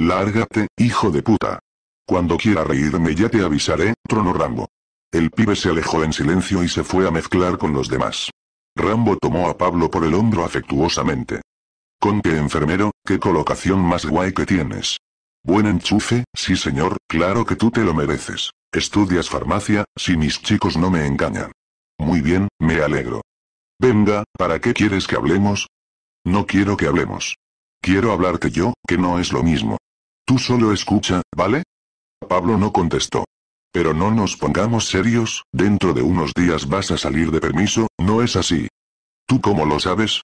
Lárgate, hijo de puta. Cuando quiera reírme ya te avisaré, trono Rambo. El pibe se alejó en silencio y se fue a mezclar con los demás. Rambo tomó a Pablo por el hombro afectuosamente. Con qué enfermero, qué colocación más guay que tienes. Buen enchufe, sí señor, claro que tú te lo mereces. Estudias farmacia, si mis chicos no me engañan. Muy bien, me alegro. Venga, ¿para qué quieres que hablemos? No quiero que hablemos. Quiero hablarte yo, que no es lo mismo. Tú solo escucha, ¿vale? Pablo no contestó. Pero no nos pongamos serios, dentro de unos días vas a salir de permiso, ¿no es así? ¿Tú cómo lo sabes?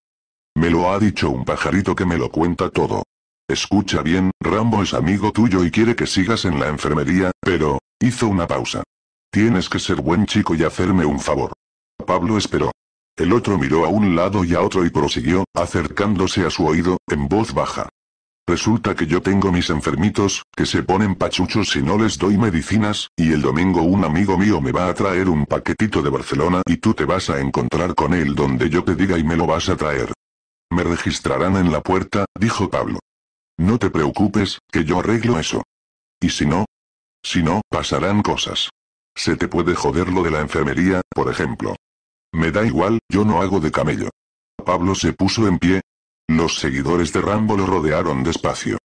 Me lo ha dicho un pajarito que me lo cuenta todo. Escucha bien, Rambo es amigo tuyo y quiere que sigas en la enfermería, pero... hizo una pausa. Tienes que ser buen chico y hacerme un favor. Pablo esperó. El otro miró a un lado y a otro y prosiguió, acercándose a su oído, en voz baja. Resulta que yo tengo mis enfermitos, que se ponen pachuchos si no les doy medicinas, y el domingo un amigo mío me va a traer un paquetito de Barcelona y tú te vas a encontrar con él donde yo te diga y me lo vas a traer. Me registrarán en la puerta, dijo Pablo. No te preocupes, que yo arreglo eso. ¿Y si no? Si no, pasarán cosas. Se te puede joder lo de la enfermería, por ejemplo. Me da igual, yo no hago de camello. Pablo se puso en pie, los seguidores de Rambo lo rodearon despacio.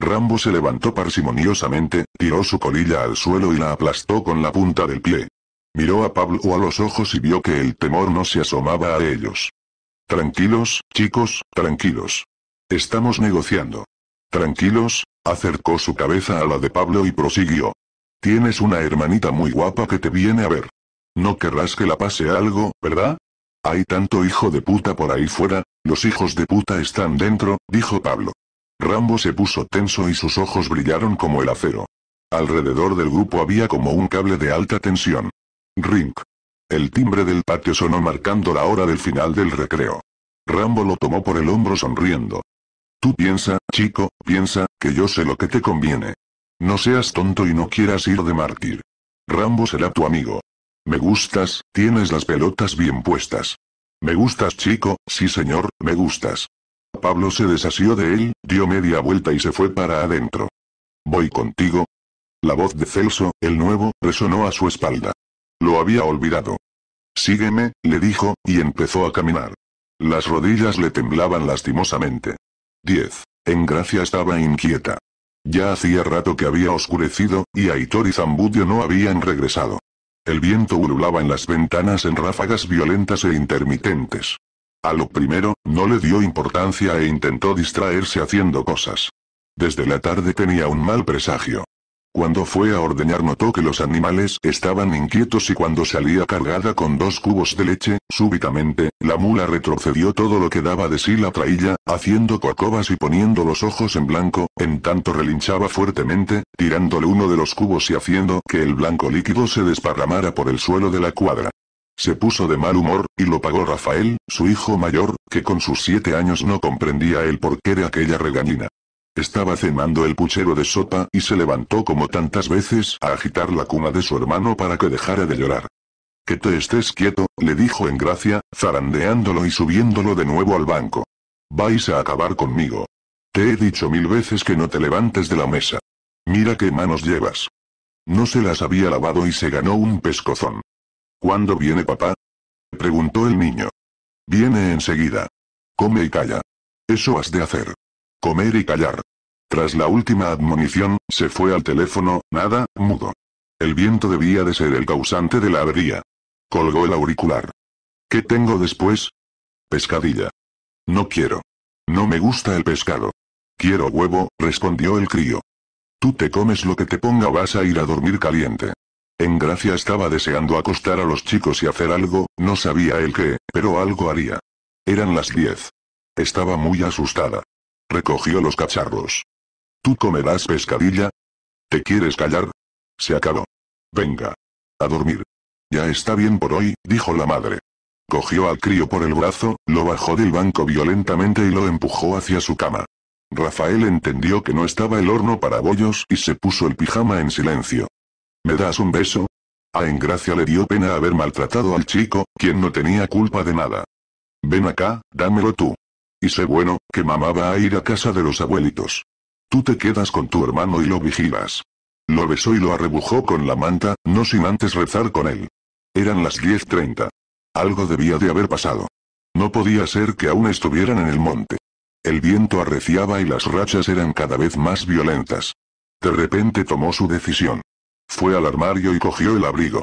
Rambo se levantó parsimoniosamente, tiró su colilla al suelo y la aplastó con la punta del pie. Miró a Pablo a los ojos y vio que el temor no se asomaba a ellos. Tranquilos, chicos, tranquilos. Estamos negociando. Tranquilos, acercó su cabeza a la de Pablo y prosiguió. Tienes una hermanita muy guapa que te viene a ver. No querrás que la pase algo, ¿verdad? Hay tanto hijo de puta por ahí fuera, los hijos de puta están dentro, dijo Pablo. Rambo se puso tenso y sus ojos brillaron como el acero. Alrededor del grupo había como un cable de alta tensión. Rink. El timbre del patio sonó marcando la hora del final del recreo. Rambo lo tomó por el hombro sonriendo. Tú piensa, chico, piensa, que yo sé lo que te conviene. No seas tonto y no quieras ir de mártir. Rambo será tu amigo. Me gustas, tienes las pelotas bien puestas. Me gustas chico, sí señor, me gustas. Pablo se desasió de él, dio media vuelta y se fue para adentro. ¿Voy contigo? La voz de Celso, el nuevo, resonó a su espalda. Lo había olvidado. Sígueme, le dijo, y empezó a caminar. Las rodillas le temblaban lastimosamente. 10. En Gracia estaba inquieta. Ya hacía rato que había oscurecido, y Aitor y Zambudio no habían regresado. El viento ululaba en las ventanas en ráfagas violentas e intermitentes. A lo primero, no le dio importancia e intentó distraerse haciendo cosas. Desde la tarde tenía un mal presagio. Cuando fue a ordeñar notó que los animales estaban inquietos y cuando salía cargada con dos cubos de leche, súbitamente, la mula retrocedió todo lo que daba de sí la trailla, haciendo corcovas y poniendo los ojos en blanco, en tanto relinchaba fuertemente, tirándole uno de los cubos y haciendo que el blanco líquido se desparramara por el suelo de la cuadra. Se puso de mal humor, y lo pagó Rafael, su hijo mayor, que con sus siete años no comprendía el porqué de aquella regañina. Estaba cenando el puchero de sopa y se levantó como tantas veces a agitar la cuna de su hermano para que dejara de llorar. Que te estés quieto, le dijo en gracia, zarandeándolo y subiéndolo de nuevo al banco. Vais a acabar conmigo. Te he dicho mil veces que no te levantes de la mesa. Mira qué manos llevas. No se las había lavado y se ganó un pescozón. ¿Cuándo viene papá? preguntó el niño. Viene enseguida. Come y calla. Eso has de hacer. Comer y callar. Tras la última admonición, se fue al teléfono, nada, mudo. El viento debía de ser el causante de la avería. Colgó el auricular. ¿Qué tengo después? Pescadilla. No quiero. No me gusta el pescado. Quiero huevo, respondió el crío. Tú te comes lo que te ponga vas a ir a dormir caliente. En gracia estaba deseando acostar a los chicos y hacer algo, no sabía el qué, pero algo haría. Eran las diez. Estaba muy asustada. Recogió los cacharros. ¿Tú comerás pescadilla? ¿Te quieres callar? Se acabó. Venga. A dormir. Ya está bien por hoy, dijo la madre. Cogió al crío por el brazo, lo bajó del banco violentamente y lo empujó hacia su cama. Rafael entendió que no estaba el horno para bollos y se puso el pijama en silencio. ¿Me das un beso? A Engracia le dio pena haber maltratado al chico, quien no tenía culpa de nada. Ven acá, dámelo tú. Y sé bueno, que mamá va a ir a casa de los abuelitos. Tú te quedas con tu hermano y lo vigilas. Lo besó y lo arrebujó con la manta, no sin antes rezar con él. Eran las 10.30. Algo debía de haber pasado. No podía ser que aún estuvieran en el monte. El viento arreciaba y las rachas eran cada vez más violentas. De repente tomó su decisión. Fue al armario y cogió el abrigo.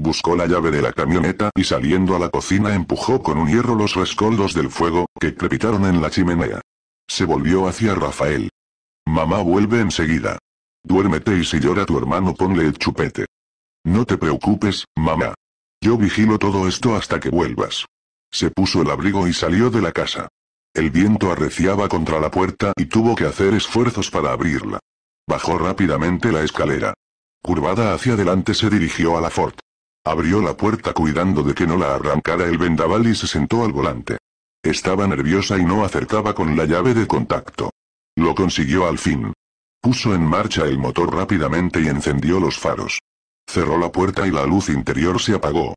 Buscó la llave de la camioneta y saliendo a la cocina empujó con un hierro los rescoldos del fuego, que crepitaron en la chimenea. Se volvió hacia Rafael. Mamá vuelve enseguida. Duérmete y si llora tu hermano ponle el chupete. No te preocupes, mamá. Yo vigilo todo esto hasta que vuelvas. Se puso el abrigo y salió de la casa. El viento arreciaba contra la puerta y tuvo que hacer esfuerzos para abrirla. Bajó rápidamente la escalera. Curvada hacia adelante se dirigió a la Ford. Abrió la puerta cuidando de que no la arrancara el vendaval y se sentó al volante. Estaba nerviosa y no acertaba con la llave de contacto. Lo consiguió al fin. Puso en marcha el motor rápidamente y encendió los faros. Cerró la puerta y la luz interior se apagó.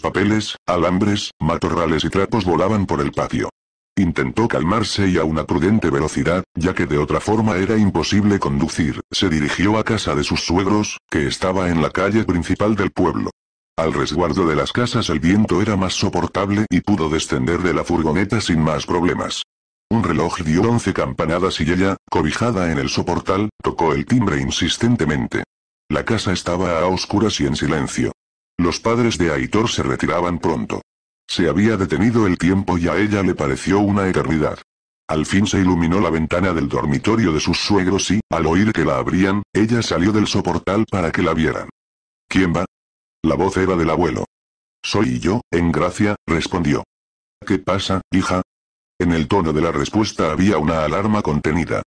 Papeles, alambres, matorrales y trapos volaban por el patio. Intentó calmarse y a una prudente velocidad, ya que de otra forma era imposible conducir, se dirigió a casa de sus suegros, que estaba en la calle principal del pueblo. Al resguardo de las casas el viento era más soportable y pudo descender de la furgoneta sin más problemas. Un reloj dio once campanadas y ella, cobijada en el soportal, tocó el timbre insistentemente. La casa estaba a oscuras y en silencio. Los padres de Aitor se retiraban pronto. Se había detenido el tiempo y a ella le pareció una eternidad. Al fin se iluminó la ventana del dormitorio de sus suegros y, al oír que la abrían, ella salió del soportal para que la vieran. ¿Quién va? La voz era del abuelo. Soy yo, en gracia, respondió. ¿Qué pasa, hija? En el tono de la respuesta había una alarma contenida.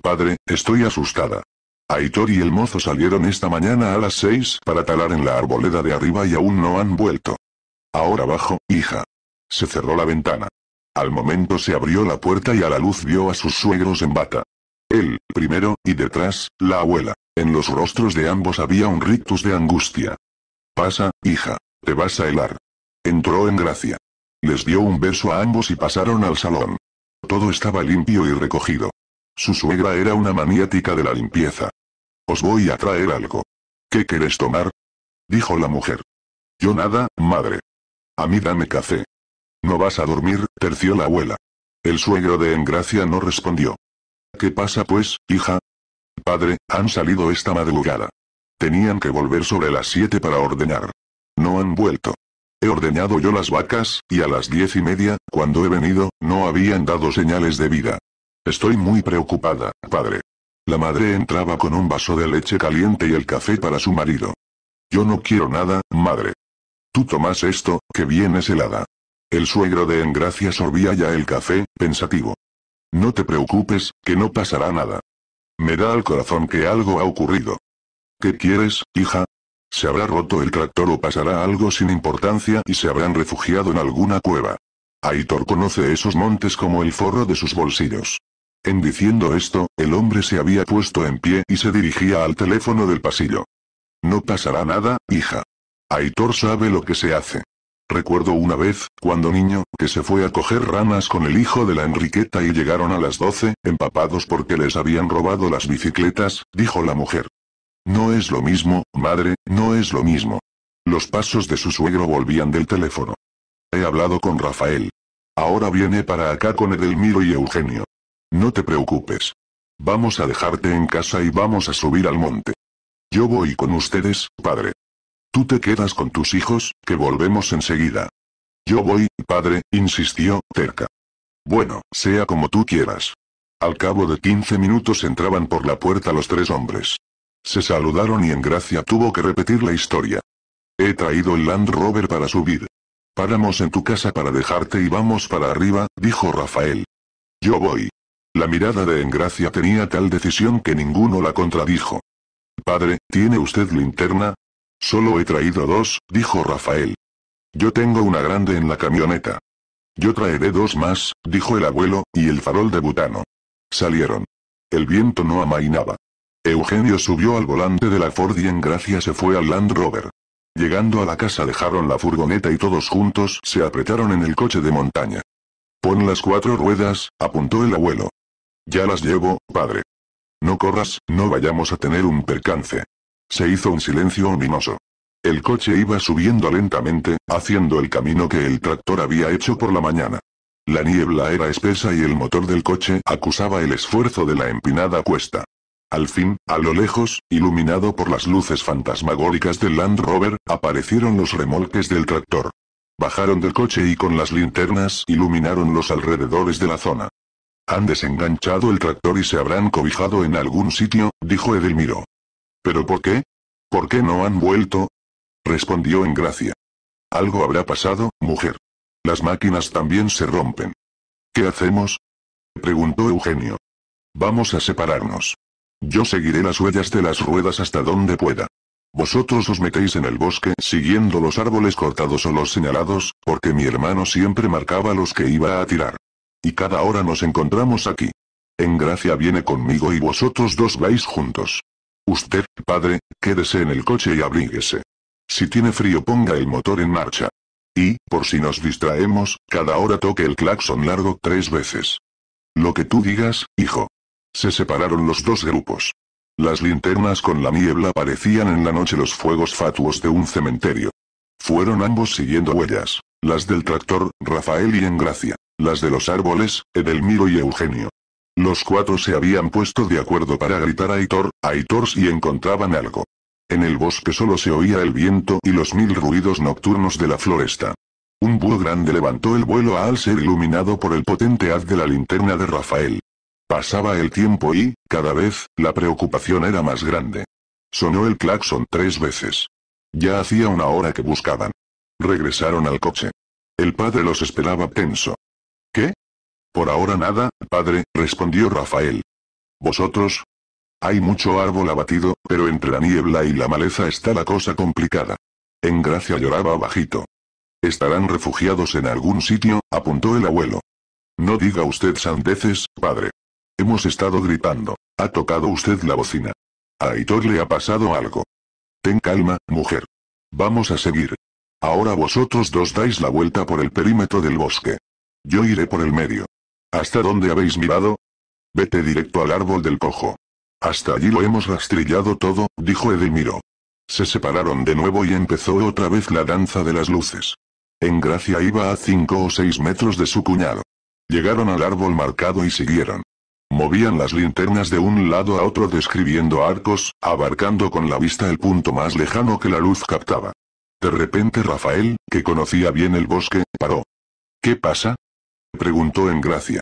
Padre, estoy asustada. Aitor y el mozo salieron esta mañana a las seis para talar en la arboleda de arriba y aún no han vuelto. Ahora bajo, hija. Se cerró la ventana. Al momento se abrió la puerta y a la luz vio a sus suegros en bata. Él, primero, y detrás, la abuela. En los rostros de ambos había un rictus de angustia. Pasa, hija, te vas a helar. Entró en gracia. Les dio un beso a ambos y pasaron al salón. Todo estaba limpio y recogido. Su suegra era una maniática de la limpieza. Os voy a traer algo. ¿Qué querés tomar? Dijo la mujer. Yo nada, madre. A mí dame café. No vas a dormir, terció la abuela. El suegro de Engracia no respondió. ¿Qué pasa pues, hija? Padre, han salido esta madrugada. Tenían que volver sobre las 7 para ordenar. No han vuelto. He ordenado yo las vacas, y a las diez y media, cuando he venido, no habían dado señales de vida. Estoy muy preocupada, padre. La madre entraba con un vaso de leche caliente y el café para su marido. Yo no quiero nada, madre. Tú tomas esto, que vienes helada. El suegro de Engracia sorbía ya el café, pensativo. No te preocupes, que no pasará nada. Me da al corazón que algo ha ocurrido. ¿Qué quieres, hija? Se habrá roto el tractor o pasará algo sin importancia y se habrán refugiado en alguna cueva. Aitor conoce esos montes como el forro de sus bolsillos. En diciendo esto, el hombre se había puesto en pie y se dirigía al teléfono del pasillo. No pasará nada, hija. Aitor sabe lo que se hace. Recuerdo una vez, cuando niño, que se fue a coger ranas con el hijo de la Enriqueta y llegaron a las doce, empapados porque les habían robado las bicicletas, dijo la mujer. No es lo mismo, madre, no es lo mismo. Los pasos de su suegro volvían del teléfono. He hablado con Rafael. Ahora viene para acá con Edelmiro y Eugenio. No te preocupes. Vamos a dejarte en casa y vamos a subir al monte. Yo voy con ustedes, padre. Tú te quedas con tus hijos, que volvemos enseguida. Yo voy, padre, insistió, cerca. Bueno, sea como tú quieras. Al cabo de 15 minutos entraban por la puerta los tres hombres. Se saludaron y Engracia tuvo que repetir la historia. He traído el Land Rover para subir. Paramos en tu casa para dejarte y vamos para arriba, dijo Rafael. Yo voy. La mirada de Engracia tenía tal decisión que ninguno la contradijo. Padre, ¿tiene usted linterna? Solo he traído dos, dijo Rafael. Yo tengo una grande en la camioneta. Yo traeré dos más, dijo el abuelo, y el farol de butano. Salieron. El viento no amainaba. Eugenio subió al volante de la Ford y en gracia se fue al Land Rover. Llegando a la casa dejaron la furgoneta y todos juntos se apretaron en el coche de montaña. Pon las cuatro ruedas, apuntó el abuelo. Ya las llevo, padre. No corras, no vayamos a tener un percance. Se hizo un silencio ominoso. El coche iba subiendo lentamente, haciendo el camino que el tractor había hecho por la mañana. La niebla era espesa y el motor del coche acusaba el esfuerzo de la empinada cuesta. Al fin, a lo lejos, iluminado por las luces fantasmagóricas del Land Rover, aparecieron los remolques del tractor. Bajaron del coche y con las linternas iluminaron los alrededores de la zona. Han desenganchado el tractor y se habrán cobijado en algún sitio, dijo Edelmiro. ¿Pero por qué? ¿Por qué no han vuelto? respondió en gracia. Algo habrá pasado, mujer. Las máquinas también se rompen. ¿Qué hacemos? preguntó Eugenio. Vamos a separarnos. Yo seguiré las huellas de las ruedas hasta donde pueda. Vosotros os metéis en el bosque siguiendo los árboles cortados o los señalados, porque mi hermano siempre marcaba los que iba a tirar. Y cada hora nos encontramos aquí. En gracia viene conmigo y vosotros dos vais juntos. Usted, padre, quédese en el coche y abríguese. Si tiene frío ponga el motor en marcha. Y, por si nos distraemos, cada hora toque el claxon largo tres veces. Lo que tú digas, hijo. Se separaron los dos grupos. Las linternas con la niebla parecían en la noche los fuegos fatuos de un cementerio. Fueron ambos siguiendo huellas, las del tractor, Rafael y Engracia, las de los árboles, Edelmiro y Eugenio. Los cuatro se habían puesto de acuerdo para gritar a Aitor, Aitors y encontraban algo. En el bosque solo se oía el viento y los mil ruidos nocturnos de la floresta. Un búho grande levantó el vuelo al ser iluminado por el potente haz de la linterna de Rafael. Pasaba el tiempo y, cada vez, la preocupación era más grande. Sonó el claxon tres veces. Ya hacía una hora que buscaban. Regresaron al coche. El padre los esperaba tenso. ¿Qué? Por ahora nada, padre, respondió Rafael. ¿Vosotros? Hay mucho árbol abatido, pero entre la niebla y la maleza está la cosa complicada. En gracia lloraba bajito. Estarán refugiados en algún sitio, apuntó el abuelo. No diga usted sandeces, padre. Hemos estado gritando. Ha tocado usted la bocina. A Aitor le ha pasado algo. Ten calma, mujer. Vamos a seguir. Ahora vosotros dos dais la vuelta por el perímetro del bosque. Yo iré por el medio. ¿Hasta dónde habéis mirado? Vete directo al árbol del cojo. Hasta allí lo hemos rastrillado todo, dijo Edelmiro. Se separaron de nuevo y empezó otra vez la danza de las luces. En gracia iba a cinco o seis metros de su cuñado. Llegaron al árbol marcado y siguieron. Movían las linternas de un lado a otro describiendo arcos, abarcando con la vista el punto más lejano que la luz captaba. De repente Rafael, que conocía bien el bosque, paró. ¿Qué pasa? preguntó en gracia.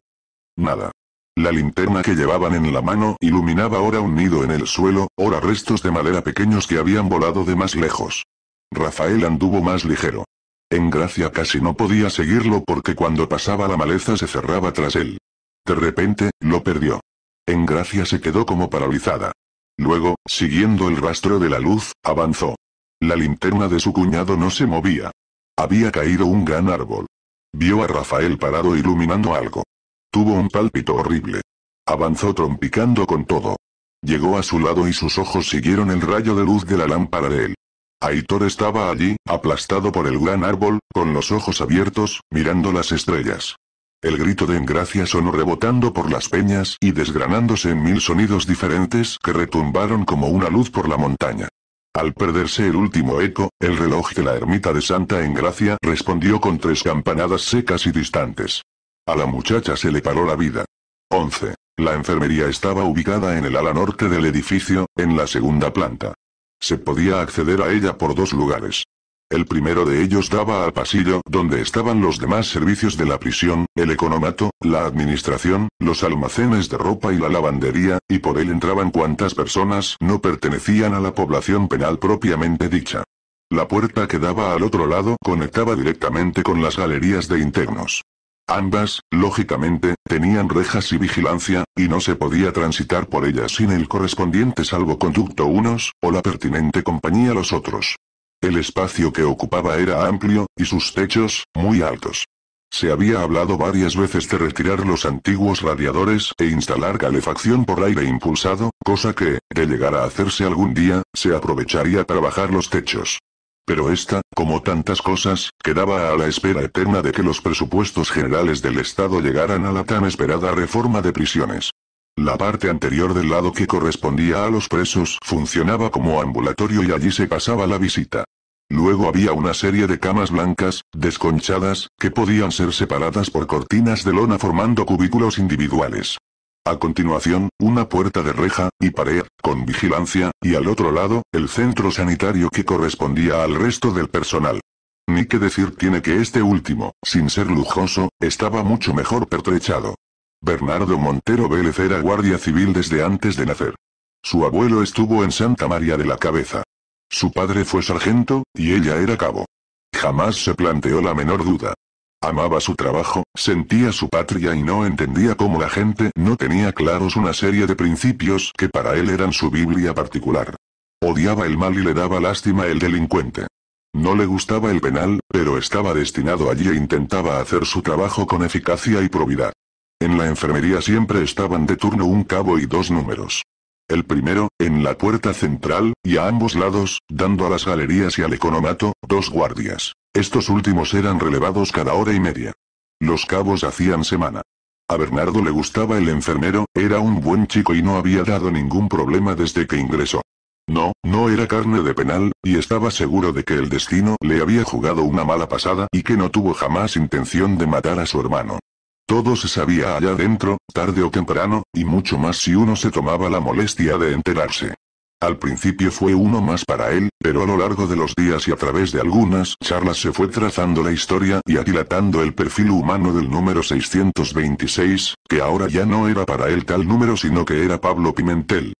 Nada. La linterna que llevaban en la mano iluminaba ahora un nido en el suelo, ahora restos de madera pequeños que habían volado de más lejos. Rafael anduvo más ligero. En gracia casi no podía seguirlo porque cuando pasaba la maleza se cerraba tras él. De repente, lo perdió. En gracia se quedó como paralizada. Luego, siguiendo el rastro de la luz, avanzó. La linterna de su cuñado no se movía. Había caído un gran árbol. Vio a Rafael parado iluminando algo. Tuvo un pálpito horrible. Avanzó trompicando con todo. Llegó a su lado y sus ojos siguieron el rayo de luz de la lámpara de él. Aitor estaba allí, aplastado por el gran árbol, con los ojos abiertos, mirando las estrellas. El grito de engracia sonó rebotando por las peñas y desgranándose en mil sonidos diferentes que retumbaron como una luz por la montaña. Al perderse el último eco, el reloj de la ermita de Santa Engracia respondió con tres campanadas secas y distantes. A la muchacha se le paró la vida. 11. La enfermería estaba ubicada en el ala norte del edificio, en la segunda planta. Se podía acceder a ella por dos lugares. El primero de ellos daba al pasillo donde estaban los demás servicios de la prisión, el economato, la administración, los almacenes de ropa y la lavandería, y por él entraban cuantas personas no pertenecían a la población penal propiamente dicha. La puerta que daba al otro lado conectaba directamente con las galerías de internos. Ambas, lógicamente, tenían rejas y vigilancia, y no se podía transitar por ellas sin el correspondiente salvoconducto unos, o la pertinente compañía los otros. El espacio que ocupaba era amplio, y sus techos, muy altos. Se había hablado varias veces de retirar los antiguos radiadores e instalar calefacción por aire impulsado, cosa que, de llegar a hacerse algún día, se aprovecharía para bajar los techos. Pero esta, como tantas cosas, quedaba a la espera eterna de que los presupuestos generales del Estado llegaran a la tan esperada reforma de prisiones. La parte anterior del lado que correspondía a los presos funcionaba como ambulatorio y allí se pasaba la visita. Luego había una serie de camas blancas, desconchadas, que podían ser separadas por cortinas de lona formando cubículos individuales. A continuación, una puerta de reja, y pared, con vigilancia, y al otro lado, el centro sanitario que correspondía al resto del personal. Ni que decir tiene que este último, sin ser lujoso, estaba mucho mejor pertrechado. Bernardo Montero Vélez era guardia civil desde antes de nacer. Su abuelo estuvo en Santa María de la Cabeza. Su padre fue sargento, y ella era cabo. Jamás se planteó la menor duda. Amaba su trabajo, sentía su patria y no entendía cómo la gente no tenía claros una serie de principios que para él eran su Biblia particular. Odiaba el mal y le daba lástima el delincuente. No le gustaba el penal, pero estaba destinado allí e intentaba hacer su trabajo con eficacia y probidad. En la enfermería siempre estaban de turno un cabo y dos números. El primero, en la puerta central, y a ambos lados, dando a las galerías y al economato, dos guardias. Estos últimos eran relevados cada hora y media. Los cabos hacían semana. A Bernardo le gustaba el enfermero, era un buen chico y no había dado ningún problema desde que ingresó. No, no era carne de penal, y estaba seguro de que el destino le había jugado una mala pasada y que no tuvo jamás intención de matar a su hermano. Todo se sabía allá dentro, tarde o temprano, y mucho más si uno se tomaba la molestia de enterarse. Al principio fue uno más para él, pero a lo largo de los días y a través de algunas charlas se fue trazando la historia y adilatando el perfil humano del número 626, que ahora ya no era para él tal número sino que era Pablo Pimentel.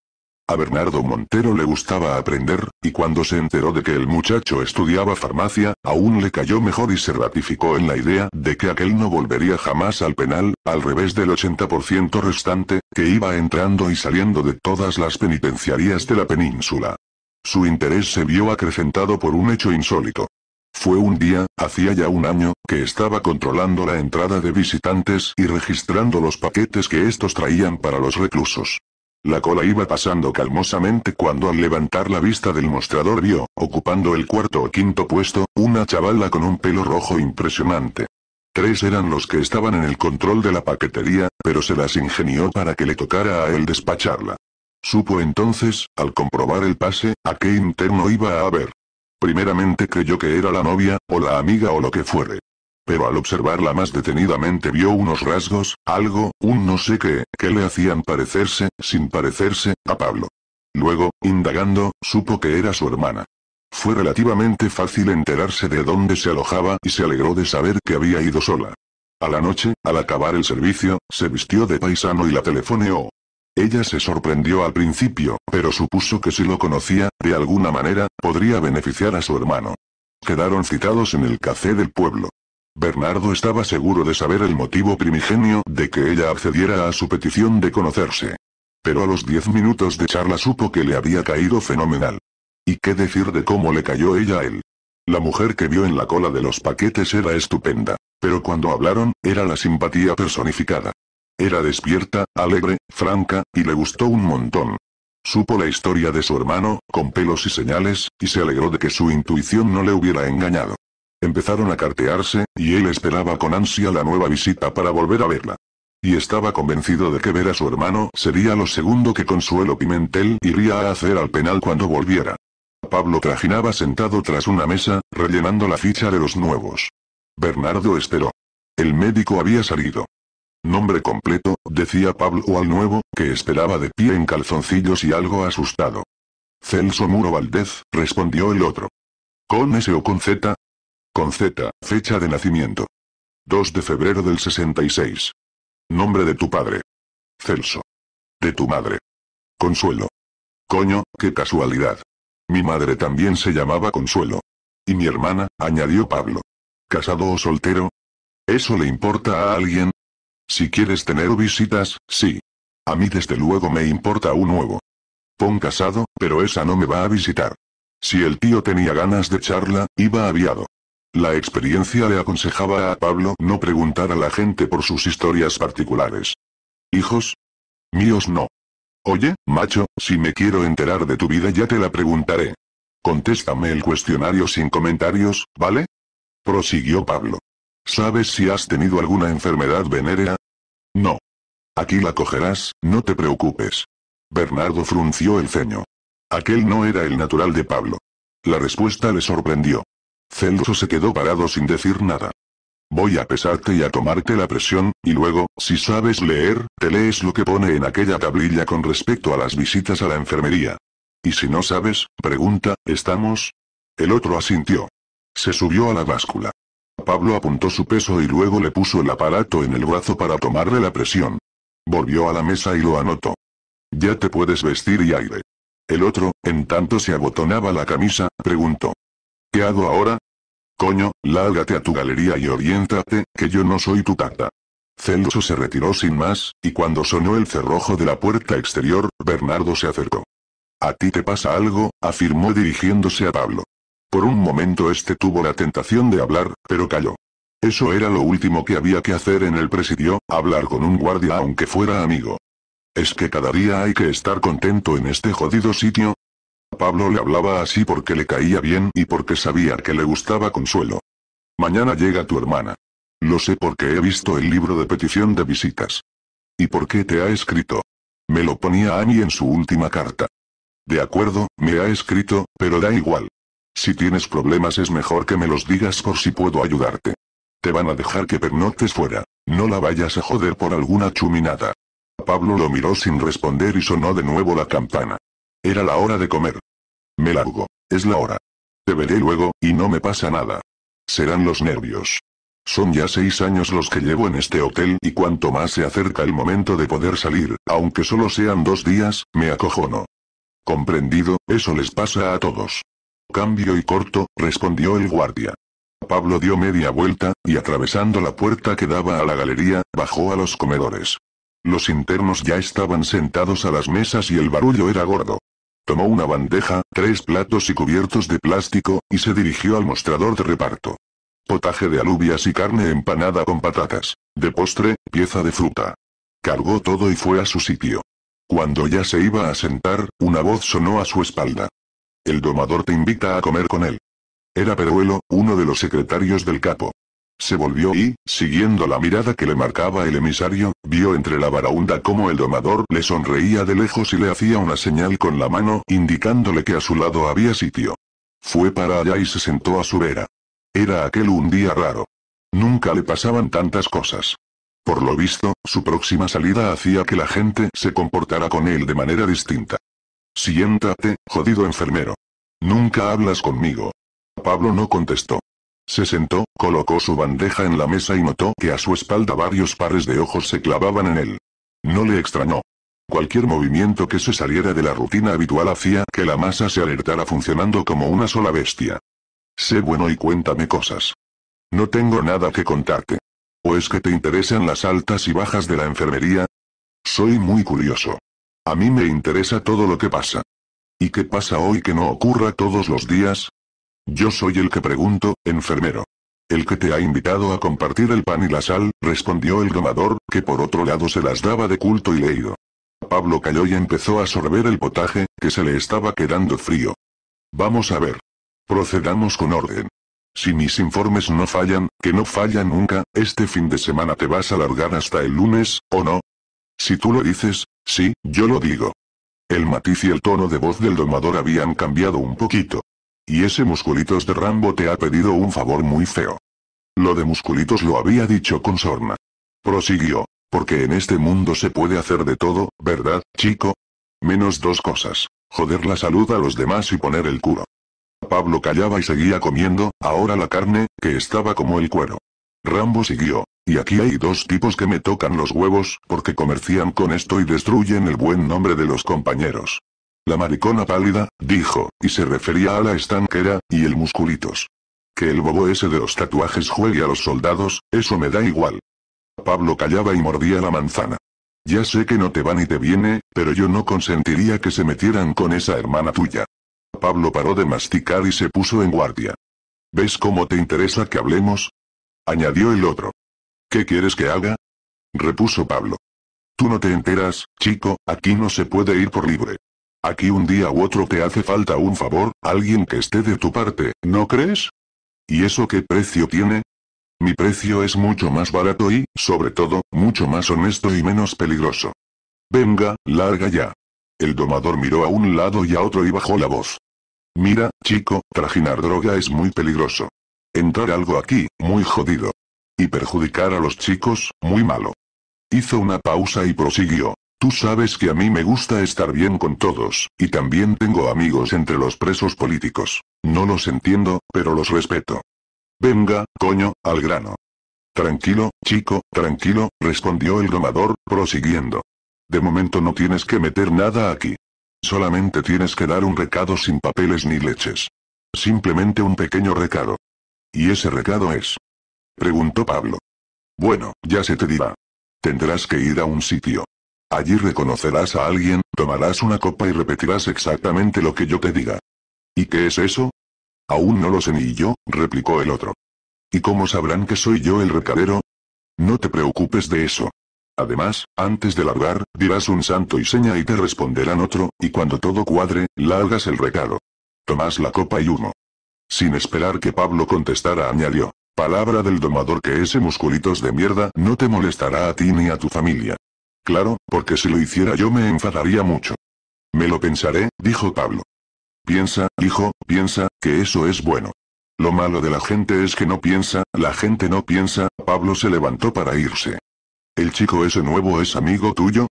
A Bernardo Montero le gustaba aprender, y cuando se enteró de que el muchacho estudiaba farmacia, aún le cayó mejor y se ratificó en la idea de que aquel no volvería jamás al penal, al revés del 80% restante, que iba entrando y saliendo de todas las penitenciarías de la península. Su interés se vio acrecentado por un hecho insólito. Fue un día, hacía ya un año, que estaba controlando la entrada de visitantes y registrando los paquetes que estos traían para los reclusos. La cola iba pasando calmosamente cuando al levantar la vista del mostrador vio, ocupando el cuarto o quinto puesto, una chavala con un pelo rojo impresionante. Tres eran los que estaban en el control de la paquetería, pero se las ingenió para que le tocara a él despacharla. Supo entonces, al comprobar el pase, a qué interno iba a haber. Primeramente creyó que era la novia, o la amiga o lo que fuere pero al observarla más detenidamente vio unos rasgos, algo, un no sé qué, que le hacían parecerse, sin parecerse, a Pablo. Luego, indagando, supo que era su hermana. Fue relativamente fácil enterarse de dónde se alojaba y se alegró de saber que había ido sola. A la noche, al acabar el servicio, se vistió de paisano y la telefoneó. Ella se sorprendió al principio, pero supuso que si lo conocía, de alguna manera, podría beneficiar a su hermano. Quedaron citados en el café del pueblo. Bernardo estaba seguro de saber el motivo primigenio de que ella accediera a su petición de conocerse. Pero a los diez minutos de charla supo que le había caído fenomenal. ¿Y qué decir de cómo le cayó ella a él? La mujer que vio en la cola de los paquetes era estupenda, pero cuando hablaron, era la simpatía personificada. Era despierta, alegre, franca, y le gustó un montón. Supo la historia de su hermano, con pelos y señales, y se alegró de que su intuición no le hubiera engañado. Empezaron a cartearse, y él esperaba con ansia la nueva visita para volver a verla. Y estaba convencido de que ver a su hermano sería lo segundo que Consuelo Pimentel iría a hacer al penal cuando volviera. Pablo trajinaba sentado tras una mesa, rellenando la ficha de los nuevos. Bernardo esperó. El médico había salido. Nombre completo, decía Pablo al nuevo, que esperaba de pie en calzoncillos y algo asustado. Celso Muro Valdez, respondió el otro. ¿Con S o con Z? Con Z, fecha de nacimiento. 2 de febrero del 66. Nombre de tu padre. Celso. De tu madre. Consuelo. Coño, qué casualidad. Mi madre también se llamaba Consuelo. Y mi hermana, añadió Pablo. ¿Casado o soltero? ¿Eso le importa a alguien? Si quieres tener visitas, sí. A mí desde luego me importa un nuevo. Pon casado, pero esa no me va a visitar. Si el tío tenía ganas de charla, iba aviado. La experiencia le aconsejaba a Pablo no preguntar a la gente por sus historias particulares. ¿Hijos? Míos no. Oye, macho, si me quiero enterar de tu vida ya te la preguntaré. Contéstame el cuestionario sin comentarios, ¿vale? Prosiguió Pablo. ¿Sabes si has tenido alguna enfermedad venérea? No. Aquí la cogerás, no te preocupes. Bernardo frunció el ceño. Aquel no era el natural de Pablo. La respuesta le sorprendió. Celso se quedó parado sin decir nada. Voy a pesarte y a tomarte la presión, y luego, si sabes leer, te lees lo que pone en aquella tablilla con respecto a las visitas a la enfermería. Y si no sabes, pregunta, ¿estamos? El otro asintió. Se subió a la báscula. Pablo apuntó su peso y luego le puso el aparato en el brazo para tomarle la presión. Volvió a la mesa y lo anotó. Ya te puedes vestir y aire. El otro, en tanto se abotonaba la camisa, preguntó. ¿Qué hago ahora? Coño, lárgate a tu galería y oriéntate, que yo no soy tu tacta. Celso se retiró sin más, y cuando sonó el cerrojo de la puerta exterior, Bernardo se acercó. A ti te pasa algo, afirmó dirigiéndose a Pablo. Por un momento este tuvo la tentación de hablar, pero calló. Eso era lo último que había que hacer en el presidio, hablar con un guardia aunque fuera amigo. Es que cada día hay que estar contento en este jodido sitio, Pablo le hablaba así porque le caía bien y porque sabía que le gustaba consuelo. Mañana llega tu hermana. Lo sé porque he visto el libro de petición de visitas. ¿Y por qué te ha escrito? Me lo ponía mí en su última carta. De acuerdo, me ha escrito, pero da igual. Si tienes problemas es mejor que me los digas por si puedo ayudarte. Te van a dejar que pernoctes fuera. No la vayas a joder por alguna chuminada. Pablo lo miró sin responder y sonó de nuevo la campana. Era la hora de comer. Me largo. Es la hora. Te veré luego, y no me pasa nada. Serán los nervios. Son ya seis años los que llevo en este hotel y cuanto más se acerca el momento de poder salir, aunque solo sean dos días, me acojono. Comprendido, eso les pasa a todos. Cambio y corto, respondió el guardia. Pablo dio media vuelta, y atravesando la puerta que daba a la galería, bajó a los comedores. Los internos ya estaban sentados a las mesas y el barullo era gordo. Tomó una bandeja, tres platos y cubiertos de plástico, y se dirigió al mostrador de reparto. Potaje de alubias y carne empanada con patatas. De postre, pieza de fruta. Cargó todo y fue a su sitio. Cuando ya se iba a sentar, una voz sonó a su espalda. El domador te invita a comer con él. Era Peruelo, uno de los secretarios del capo. Se volvió y, siguiendo la mirada que le marcaba el emisario, vio entre la baraunda cómo el domador le sonreía de lejos y le hacía una señal con la mano indicándole que a su lado había sitio. Fue para allá y se sentó a su vera. Era aquel un día raro. Nunca le pasaban tantas cosas. Por lo visto, su próxima salida hacía que la gente se comportara con él de manera distinta. Siéntate, jodido enfermero. Nunca hablas conmigo. Pablo no contestó. Se sentó, colocó su bandeja en la mesa y notó que a su espalda varios pares de ojos se clavaban en él. No le extrañó. Cualquier movimiento que se saliera de la rutina habitual hacía que la masa se alertara funcionando como una sola bestia. Sé bueno y cuéntame cosas. No tengo nada que contarte. ¿O es que te interesan las altas y bajas de la enfermería? Soy muy curioso. A mí me interesa todo lo que pasa. ¿Y qué pasa hoy que no ocurra todos los días? Yo soy el que pregunto, enfermero. El que te ha invitado a compartir el pan y la sal, respondió el domador, que por otro lado se las daba de culto y leído. Pablo cayó y empezó a sorber el potaje, que se le estaba quedando frío. Vamos a ver. Procedamos con orden. Si mis informes no fallan, que no falla nunca, este fin de semana te vas a alargar hasta el lunes, ¿o no? Si tú lo dices, sí, yo lo digo. El matiz y el tono de voz del domador habían cambiado un poquito. Y ese musculitos de Rambo te ha pedido un favor muy feo. Lo de musculitos lo había dicho con sorna. Prosiguió, porque en este mundo se puede hacer de todo, ¿verdad, chico? Menos dos cosas, joder la salud a los demás y poner el culo. Pablo callaba y seguía comiendo, ahora la carne, que estaba como el cuero. Rambo siguió, y aquí hay dos tipos que me tocan los huevos, porque comercian con esto y destruyen el buen nombre de los compañeros. La maricona pálida, dijo, y se refería a la estanquera, y el musculitos. Que el bobo ese de los tatuajes juegue a los soldados, eso me da igual. Pablo callaba y mordía la manzana. Ya sé que no te va ni te viene, pero yo no consentiría que se metieran con esa hermana tuya. Pablo paró de masticar y se puso en guardia. ¿Ves cómo te interesa que hablemos? añadió el otro. ¿Qué quieres que haga? repuso Pablo. Tú no te enteras, chico, aquí no se puede ir por libre. Aquí un día u otro te hace falta un favor, alguien que esté de tu parte, ¿no crees? ¿Y eso qué precio tiene? Mi precio es mucho más barato y, sobre todo, mucho más honesto y menos peligroso. Venga, larga ya. El domador miró a un lado y a otro y bajó la voz. Mira, chico, trajinar droga es muy peligroso. Entrar algo aquí, muy jodido. Y perjudicar a los chicos, muy malo. Hizo una pausa y prosiguió. Tú sabes que a mí me gusta estar bien con todos, y también tengo amigos entre los presos políticos. No los entiendo, pero los respeto. Venga, coño, al grano. Tranquilo, chico, tranquilo, respondió el domador, prosiguiendo. De momento no tienes que meter nada aquí. Solamente tienes que dar un recado sin papeles ni leches. Simplemente un pequeño recado. ¿Y ese recado es? Preguntó Pablo. Bueno, ya se te dirá. Tendrás que ir a un sitio. Allí reconocerás a alguien, tomarás una copa y repetirás exactamente lo que yo te diga. ¿Y qué es eso? Aún no lo sé ni yo, replicó el otro. ¿Y cómo sabrán que soy yo el recadero? No te preocupes de eso. Además, antes de largar, dirás un santo y seña y te responderán otro, y cuando todo cuadre, largas el recado. Tomás la copa y humo. Sin esperar que Pablo contestara, añadió. Palabra del domador que ese musculitos de mierda no te molestará a ti ni a tu familia. Claro, porque si lo hiciera yo me enfadaría mucho. Me lo pensaré, dijo Pablo. Piensa, hijo, piensa, que eso es bueno. Lo malo de la gente es que no piensa, la gente no piensa, Pablo se levantó para irse. ¿El chico ese nuevo es amigo tuyo?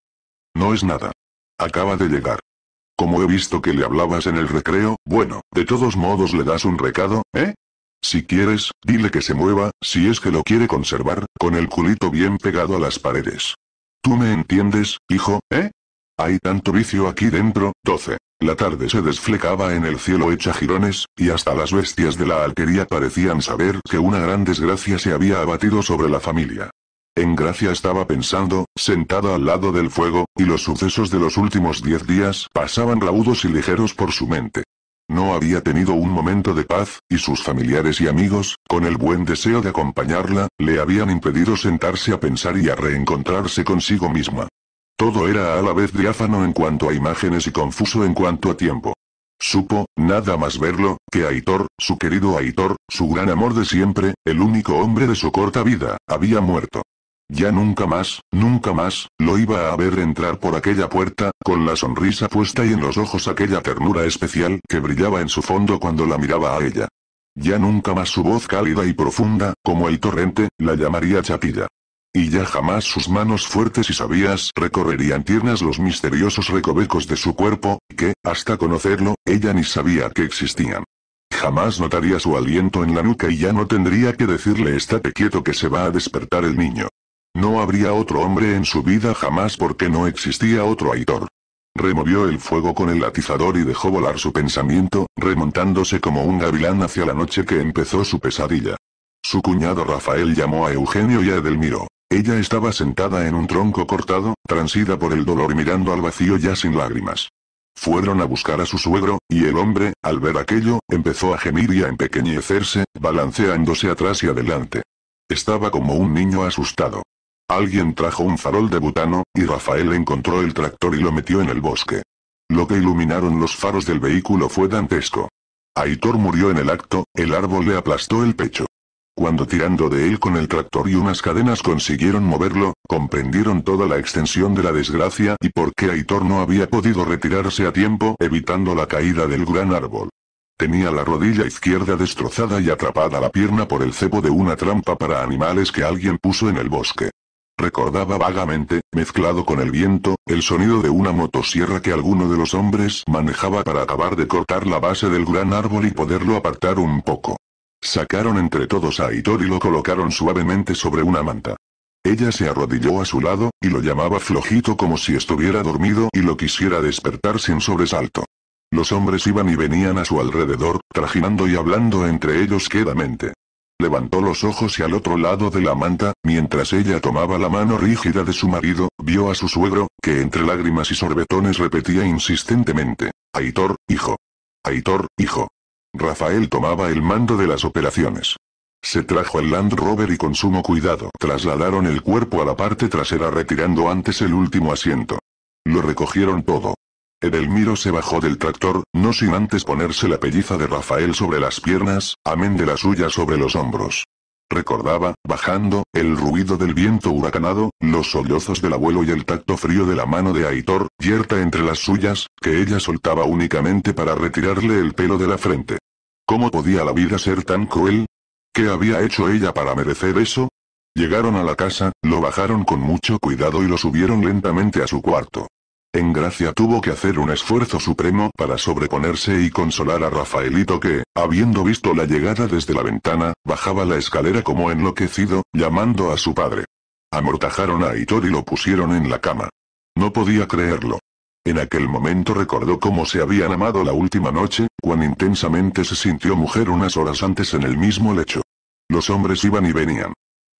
No es nada. Acaba de llegar. Como he visto que le hablabas en el recreo, bueno, de todos modos le das un recado, ¿eh? Si quieres, dile que se mueva, si es que lo quiere conservar, con el culito bien pegado a las paredes. Tú me entiendes, hijo, ¿eh? Hay tanto vicio aquí dentro, 12. La tarde se desflecaba en el cielo hecha jirones, y hasta las bestias de la alquería parecían saber que una gran desgracia se había abatido sobre la familia. En gracia estaba pensando, sentada al lado del fuego, y los sucesos de los últimos diez días pasaban raudos y ligeros por su mente. No había tenido un momento de paz, y sus familiares y amigos, con el buen deseo de acompañarla, le habían impedido sentarse a pensar y a reencontrarse consigo misma. Todo era a la vez diáfano en cuanto a imágenes y confuso en cuanto a tiempo. Supo, nada más verlo, que Aitor, su querido Aitor, su gran amor de siempre, el único hombre de su corta vida, había muerto. Ya nunca más, nunca más, lo iba a ver entrar por aquella puerta, con la sonrisa puesta y en los ojos aquella ternura especial que brillaba en su fondo cuando la miraba a ella. Ya nunca más su voz cálida y profunda, como el torrente, la llamaría Chapilla. Y ya jamás sus manos fuertes y sabias recorrerían tiernas los misteriosos recovecos de su cuerpo, que, hasta conocerlo, ella ni sabía que existían. Jamás notaría su aliento en la nuca y ya no tendría que decirle estate quieto que se va a despertar el niño. No habría otro hombre en su vida jamás porque no existía otro Aitor. Removió el fuego con el latizador y dejó volar su pensamiento, remontándose como un gavilán hacia la noche que empezó su pesadilla. Su cuñado Rafael llamó a Eugenio y a Edelmiro. Ella estaba sentada en un tronco cortado, transida por el dolor mirando al vacío ya sin lágrimas. Fueron a buscar a su suegro, y el hombre, al ver aquello, empezó a gemir y a empequeñecerse, balanceándose atrás y adelante. Estaba como un niño asustado. Alguien trajo un farol de butano, y Rafael encontró el tractor y lo metió en el bosque. Lo que iluminaron los faros del vehículo fue dantesco. Aitor murió en el acto, el árbol le aplastó el pecho. Cuando tirando de él con el tractor y unas cadenas consiguieron moverlo, comprendieron toda la extensión de la desgracia y por qué Aitor no había podido retirarse a tiempo evitando la caída del gran árbol. Tenía la rodilla izquierda destrozada y atrapada la pierna por el cebo de una trampa para animales que alguien puso en el bosque. Recordaba vagamente, mezclado con el viento, el sonido de una motosierra que alguno de los hombres manejaba para acabar de cortar la base del gran árbol y poderlo apartar un poco. Sacaron entre todos a Aitor y lo colocaron suavemente sobre una manta. Ella se arrodilló a su lado, y lo llamaba flojito como si estuviera dormido y lo quisiera despertar sin sobresalto. Los hombres iban y venían a su alrededor, trajinando y hablando entre ellos quedamente. Levantó los ojos y al otro lado de la manta, mientras ella tomaba la mano rígida de su marido, vio a su suegro, que entre lágrimas y sorbetones repetía insistentemente, Aitor, hijo. Aitor, hijo. Rafael tomaba el mando de las operaciones. Se trajo el Land Rover y con sumo cuidado trasladaron el cuerpo a la parte trasera retirando antes el último asiento. Lo recogieron todo, Edelmiro se bajó del tractor, no sin antes ponerse la pelliza de Rafael sobre las piernas, amén de la suya sobre los hombros. Recordaba, bajando, el ruido del viento huracanado, los sollozos del abuelo y el tacto frío de la mano de Aitor, yerta entre las suyas, que ella soltaba únicamente para retirarle el pelo de la frente. ¿Cómo podía la vida ser tan cruel? ¿Qué había hecho ella para merecer eso? Llegaron a la casa, lo bajaron con mucho cuidado y lo subieron lentamente a su cuarto. En gracia tuvo que hacer un esfuerzo supremo para sobreponerse y consolar a Rafaelito que, habiendo visto la llegada desde la ventana, bajaba la escalera como enloquecido, llamando a su padre. Amortajaron a Aitor y lo pusieron en la cama. No podía creerlo. En aquel momento recordó cómo se habían amado la última noche, cuán intensamente se sintió mujer unas horas antes en el mismo lecho. Los hombres iban y venían.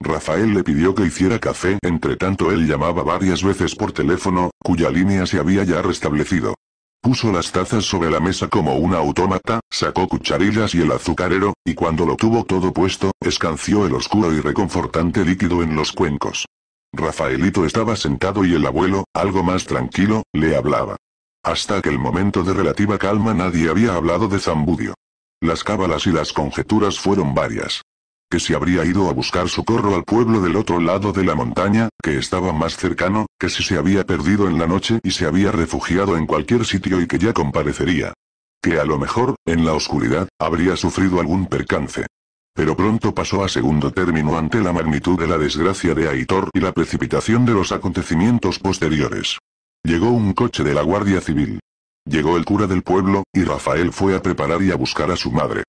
Rafael le pidió que hiciera café, entre tanto él llamaba varias veces por teléfono, cuya línea se había ya restablecido. Puso las tazas sobre la mesa como un autómata, sacó cucharillas y el azucarero, y cuando lo tuvo todo puesto, escanció el oscuro y reconfortante líquido en los cuencos. Rafaelito estaba sentado y el abuelo, algo más tranquilo, le hablaba. Hasta aquel momento de relativa calma nadie había hablado de Zambudio. Las cábalas y las conjeturas fueron varias que si habría ido a buscar socorro al pueblo del otro lado de la montaña, que estaba más cercano, que si se había perdido en la noche y se había refugiado en cualquier sitio y que ya comparecería. Que a lo mejor, en la oscuridad, habría sufrido algún percance. Pero pronto pasó a segundo término ante la magnitud de la desgracia de Aitor y la precipitación de los acontecimientos posteriores. Llegó un coche de la Guardia Civil. Llegó el cura del pueblo, y Rafael fue a preparar y a buscar a su madre.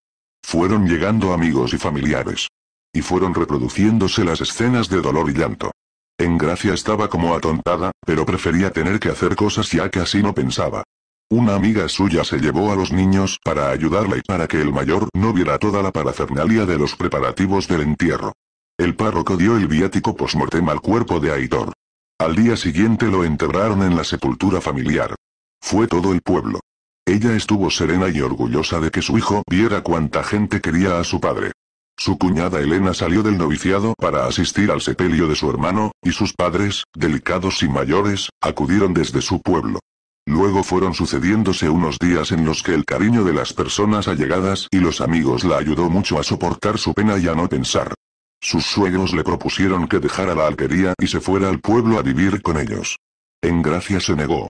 Fueron llegando amigos y familiares. Y fueron reproduciéndose las escenas de dolor y llanto. En Gracia estaba como atontada, pero prefería tener que hacer cosas ya que así no pensaba. Una amiga suya se llevó a los niños para ayudarla y para que el mayor no viera toda la parafernalia de los preparativos del entierro. El párroco dio el viático postmortem al cuerpo de Aitor. Al día siguiente lo enterraron en la sepultura familiar. Fue todo el pueblo. Ella estuvo serena y orgullosa de que su hijo viera cuánta gente quería a su padre. Su cuñada Elena salió del noviciado para asistir al sepelio de su hermano, y sus padres, delicados y mayores, acudieron desde su pueblo. Luego fueron sucediéndose unos días en los que el cariño de las personas allegadas y los amigos la ayudó mucho a soportar su pena y a no pensar. Sus suegros le propusieron que dejara la alquería y se fuera al pueblo a vivir con ellos. En gracia se negó.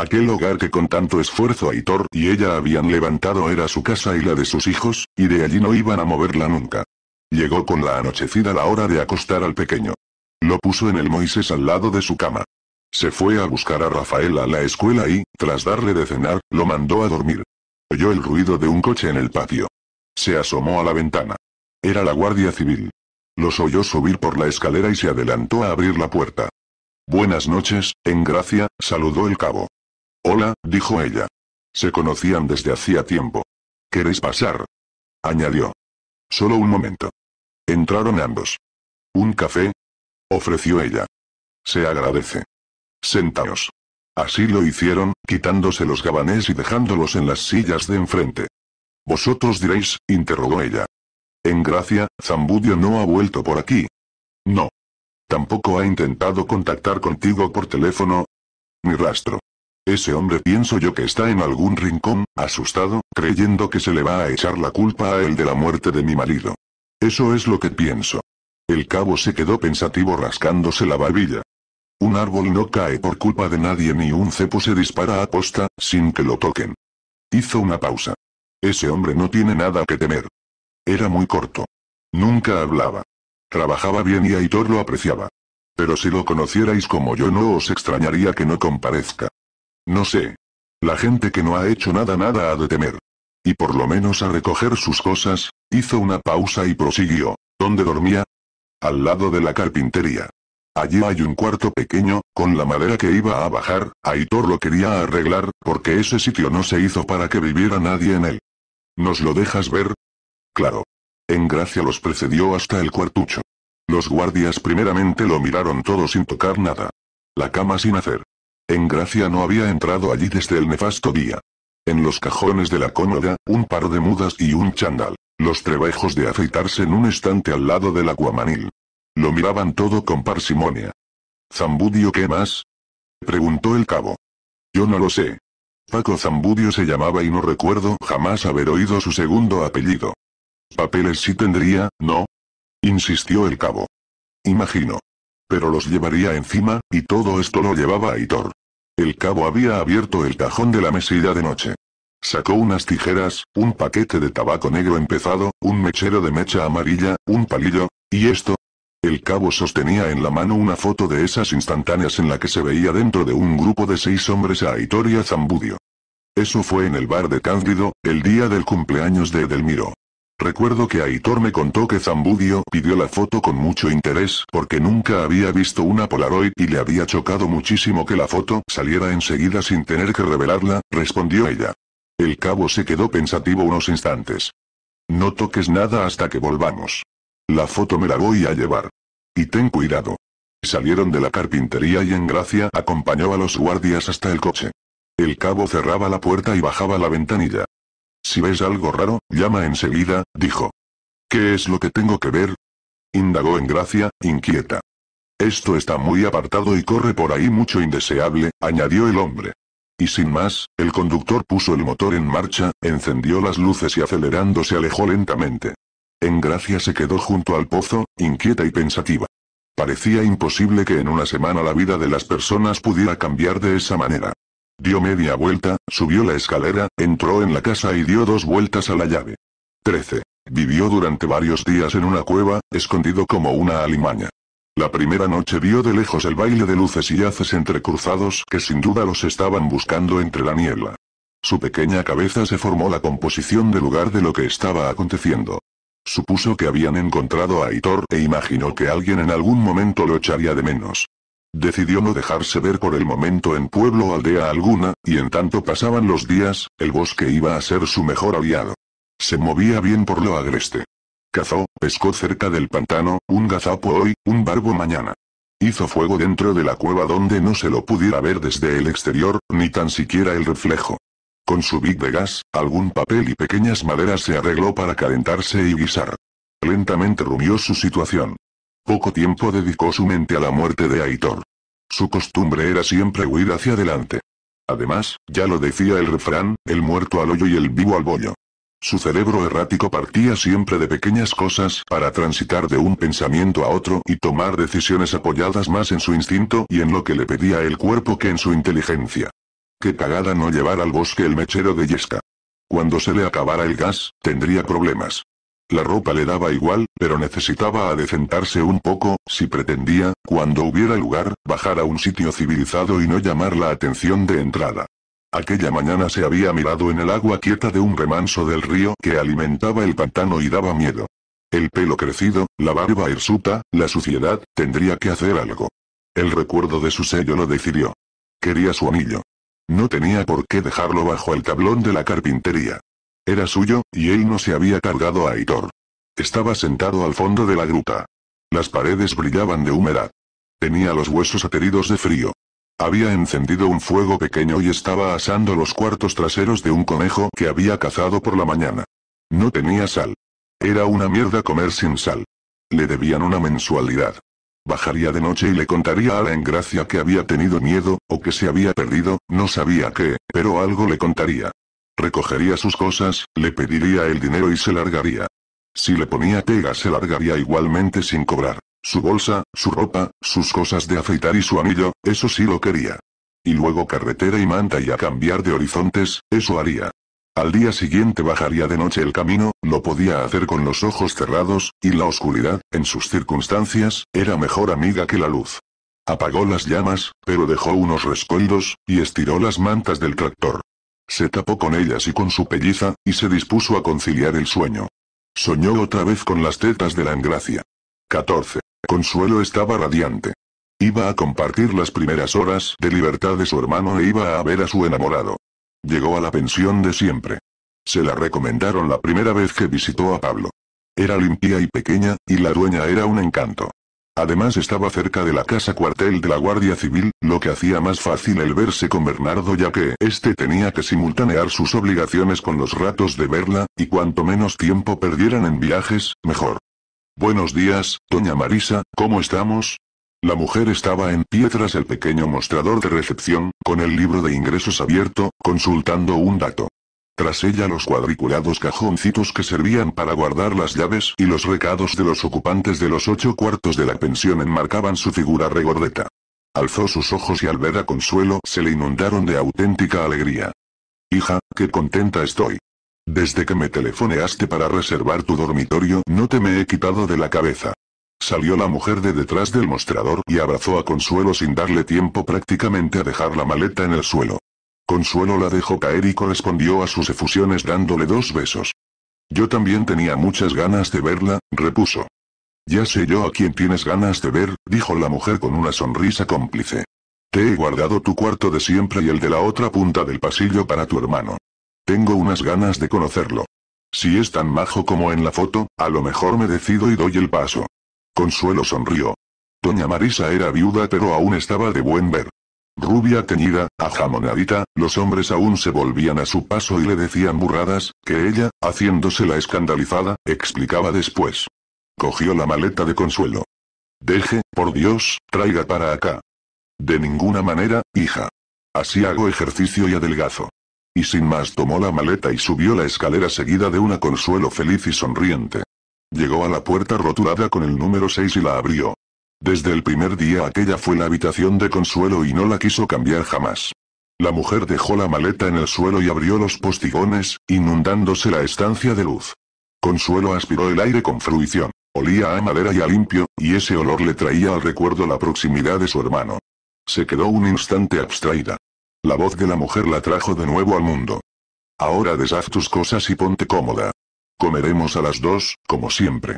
Aquel hogar que con tanto esfuerzo Aitor y ella habían levantado era su casa y la de sus hijos, y de allí no iban a moverla nunca. Llegó con la anochecida la hora de acostar al pequeño. Lo puso en el Moisés al lado de su cama. Se fue a buscar a Rafael a la escuela y, tras darle de cenar, lo mandó a dormir. Oyó el ruido de un coche en el patio. Se asomó a la ventana. Era la Guardia Civil. Los oyó subir por la escalera y se adelantó a abrir la puerta. Buenas noches, en gracia, saludó el cabo. Hola, dijo ella. Se conocían desde hacía tiempo. ¿Queréis pasar? añadió. Solo un momento. Entraron ambos. ¿Un café? ofreció ella. Se agradece. Sentaos. Así lo hicieron, quitándose los gabanés y dejándolos en las sillas de enfrente. ¿Vosotros diréis? interrogó ella. En gracia, Zambudio no ha vuelto por aquí. No. Tampoco ha intentado contactar contigo por teléfono. Ni rastro. Ese hombre pienso yo que está en algún rincón, asustado, creyendo que se le va a echar la culpa a él de la muerte de mi marido. Eso es lo que pienso. El cabo se quedó pensativo rascándose la barbilla. Un árbol no cae por culpa de nadie ni un cepo se dispara a posta, sin que lo toquen. Hizo una pausa. Ese hombre no tiene nada que temer. Era muy corto. Nunca hablaba. Trabajaba bien y Aitor lo apreciaba. Pero si lo conocierais como yo no os extrañaría que no comparezca. No sé. La gente que no ha hecho nada nada ha de temer. Y por lo menos a recoger sus cosas, hizo una pausa y prosiguió. ¿Dónde dormía? Al lado de la carpintería. Allí hay un cuarto pequeño, con la madera que iba a bajar, Aitor lo quería arreglar, porque ese sitio no se hizo para que viviera nadie en él. ¿Nos lo dejas ver? Claro. En gracia los precedió hasta el cuartucho. Los guardias primeramente lo miraron todo sin tocar nada. La cama sin hacer. En Gracia no había entrado allí desde el nefasto día. En los cajones de la cómoda, un par de mudas y un chandal. Los trebejos de afeitarse en un estante al lado del aguamanil. Lo miraban todo con parsimonia. ¿Zambudio qué más? Preguntó el cabo. Yo no lo sé. Paco Zambudio se llamaba y no recuerdo jamás haber oído su segundo apellido. Papeles sí tendría, ¿no? Insistió el cabo. Imagino. Pero los llevaría encima, y todo esto lo llevaba Aitor. El cabo había abierto el cajón de la mesilla de noche. Sacó unas tijeras, un paquete de tabaco negro empezado, un mechero de mecha amarilla, un palillo, y esto. El cabo sostenía en la mano una foto de esas instantáneas en la que se veía dentro de un grupo de seis hombres a Aitor y Zambudio. Eso fue en el bar de Cándido, el día del cumpleaños de Edelmiro. Recuerdo que Aitor me contó que Zambudio pidió la foto con mucho interés porque nunca había visto una Polaroid y le había chocado muchísimo que la foto saliera enseguida sin tener que revelarla, respondió ella. El cabo se quedó pensativo unos instantes. No toques nada hasta que volvamos. La foto me la voy a llevar. Y ten cuidado. Salieron de la carpintería y en gracia acompañó a los guardias hasta el coche. El cabo cerraba la puerta y bajaba la ventanilla. Si ves algo raro, llama enseguida, dijo. ¿Qué es lo que tengo que ver? Indagó en gracia, inquieta. Esto está muy apartado y corre por ahí mucho indeseable, añadió el hombre. Y sin más, el conductor puso el motor en marcha, encendió las luces y acelerando se alejó lentamente. Engracia se quedó junto al pozo, inquieta y pensativa. Parecía imposible que en una semana la vida de las personas pudiera cambiar de esa manera. Dio media vuelta, subió la escalera, entró en la casa y dio dos vueltas a la llave. 13. Vivió durante varios días en una cueva, escondido como una alimaña. La primera noche vio de lejos el baile de luces y haces entrecruzados que sin duda los estaban buscando entre la niebla. Su pequeña cabeza se formó la composición del lugar de lo que estaba aconteciendo. Supuso que habían encontrado a Aitor e imaginó que alguien en algún momento lo echaría de menos. Decidió no dejarse ver por el momento en pueblo o aldea alguna, y en tanto pasaban los días, el bosque iba a ser su mejor aliado. Se movía bien por lo agreste. Cazó, pescó cerca del pantano, un gazapo hoy, un barbo mañana. Hizo fuego dentro de la cueva donde no se lo pudiera ver desde el exterior, ni tan siquiera el reflejo. Con su big de gas, algún papel y pequeñas maderas se arregló para calentarse y guisar. Lentamente rumió su situación. Poco tiempo dedicó su mente a la muerte de Aitor. Su costumbre era siempre huir hacia adelante. Además, ya lo decía el refrán, el muerto al hoyo y el vivo al bollo. Su cerebro errático partía siempre de pequeñas cosas para transitar de un pensamiento a otro y tomar decisiones apoyadas más en su instinto y en lo que le pedía el cuerpo que en su inteligencia. Qué cagada no llevar al bosque el mechero de Yesca. Cuando se le acabara el gas, tendría problemas. La ropa le daba igual, pero necesitaba adecentarse un poco, si pretendía, cuando hubiera lugar, bajar a un sitio civilizado y no llamar la atención de entrada. Aquella mañana se había mirado en el agua quieta de un remanso del río que alimentaba el pantano y daba miedo. El pelo crecido, la barba hirsuta, la suciedad, tendría que hacer algo. El recuerdo de su sello lo decidió. Quería su anillo. No tenía por qué dejarlo bajo el tablón de la carpintería. Era suyo, y él no se había cargado a Aitor. Estaba sentado al fondo de la gruta. Las paredes brillaban de humedad. Tenía los huesos ateridos de frío. Había encendido un fuego pequeño y estaba asando los cuartos traseros de un conejo que había cazado por la mañana. No tenía sal. Era una mierda comer sin sal. Le debían una mensualidad. Bajaría de noche y le contaría a la engracia que había tenido miedo, o que se había perdido, no sabía qué, pero algo le contaría. Recogería sus cosas, le pediría el dinero y se largaría. Si le ponía pega se largaría igualmente sin cobrar. Su bolsa, su ropa, sus cosas de afeitar y su anillo, eso sí lo quería. Y luego carretera y manta y a cambiar de horizontes, eso haría. Al día siguiente bajaría de noche el camino, lo podía hacer con los ojos cerrados, y la oscuridad, en sus circunstancias, era mejor amiga que la luz. Apagó las llamas, pero dejó unos rescoldos, y estiró las mantas del tractor. Se tapó con ellas y con su pelliza, y se dispuso a conciliar el sueño. Soñó otra vez con las tetas de la Engracia. 14. Consuelo estaba radiante. Iba a compartir las primeras horas de libertad de su hermano e iba a ver a su enamorado. Llegó a la pensión de siempre. Se la recomendaron la primera vez que visitó a Pablo. Era limpia y pequeña, y la dueña era un encanto. Además estaba cerca de la casa cuartel de la Guardia Civil, lo que hacía más fácil el verse con Bernardo ya que éste tenía que simultanear sus obligaciones con los ratos de verla, y cuanto menos tiempo perdieran en viajes, mejor. Buenos días, doña Marisa, ¿cómo estamos? La mujer estaba en pie tras el pequeño mostrador de recepción, con el libro de ingresos abierto, consultando un dato. Tras ella los cuadriculados cajoncitos que servían para guardar las llaves y los recados de los ocupantes de los ocho cuartos de la pensión enmarcaban su figura regordeta. Alzó sus ojos y al ver a Consuelo se le inundaron de auténtica alegría. Hija, qué contenta estoy. Desde que me telefoneaste para reservar tu dormitorio no te me he quitado de la cabeza. Salió la mujer de detrás del mostrador y abrazó a Consuelo sin darle tiempo prácticamente a dejar la maleta en el suelo. Consuelo la dejó caer y correspondió a sus efusiones dándole dos besos. Yo también tenía muchas ganas de verla, repuso. Ya sé yo a quién tienes ganas de ver, dijo la mujer con una sonrisa cómplice. Te he guardado tu cuarto de siempre y el de la otra punta del pasillo para tu hermano. Tengo unas ganas de conocerlo. Si es tan majo como en la foto, a lo mejor me decido y doy el paso. Consuelo sonrió. Doña Marisa era viuda pero aún estaba de buen ver. Rubia teñida, ajamonadita, los hombres aún se volvían a su paso y le decían burradas, que ella, haciéndosela escandalizada, explicaba después. Cogió la maleta de consuelo. Deje, por Dios, traiga para acá. De ninguna manera, hija. Así hago ejercicio y adelgazo. Y sin más tomó la maleta y subió la escalera seguida de una consuelo feliz y sonriente. Llegó a la puerta roturada con el número 6 y la abrió. Desde el primer día aquella fue la habitación de Consuelo y no la quiso cambiar jamás. La mujer dejó la maleta en el suelo y abrió los postigones, inundándose la estancia de luz. Consuelo aspiró el aire con fruición. Olía a madera y a limpio, y ese olor le traía al recuerdo la proximidad de su hermano. Se quedó un instante abstraída. La voz de la mujer la trajo de nuevo al mundo. Ahora deshaz tus cosas y ponte cómoda. Comeremos a las dos, como siempre.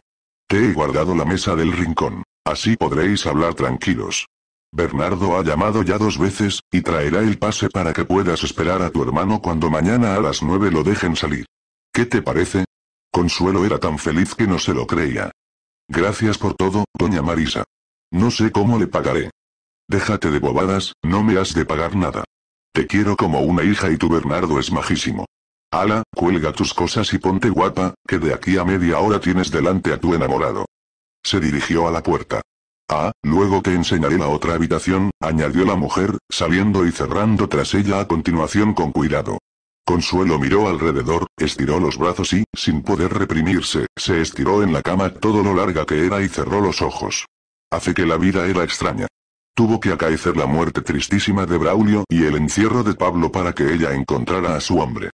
Te he guardado la mesa del rincón. Así podréis hablar tranquilos. Bernardo ha llamado ya dos veces, y traerá el pase para que puedas esperar a tu hermano cuando mañana a las nueve lo dejen salir. ¿Qué te parece? Consuelo era tan feliz que no se lo creía. Gracias por todo, doña Marisa. No sé cómo le pagaré. Déjate de bobadas, no me has de pagar nada. Te quiero como una hija y tu Bernardo es majísimo. Ala, cuelga tus cosas y ponte guapa, que de aquí a media hora tienes delante a tu enamorado. Se dirigió a la puerta. Ah, luego te enseñaré la otra habitación, añadió la mujer, saliendo y cerrando tras ella a continuación con cuidado. Consuelo miró alrededor, estiró los brazos y, sin poder reprimirse, se estiró en la cama todo lo larga que era y cerró los ojos. Hace que la vida era extraña. Tuvo que acaecer la muerte tristísima de Braulio y el encierro de Pablo para que ella encontrara a su hombre.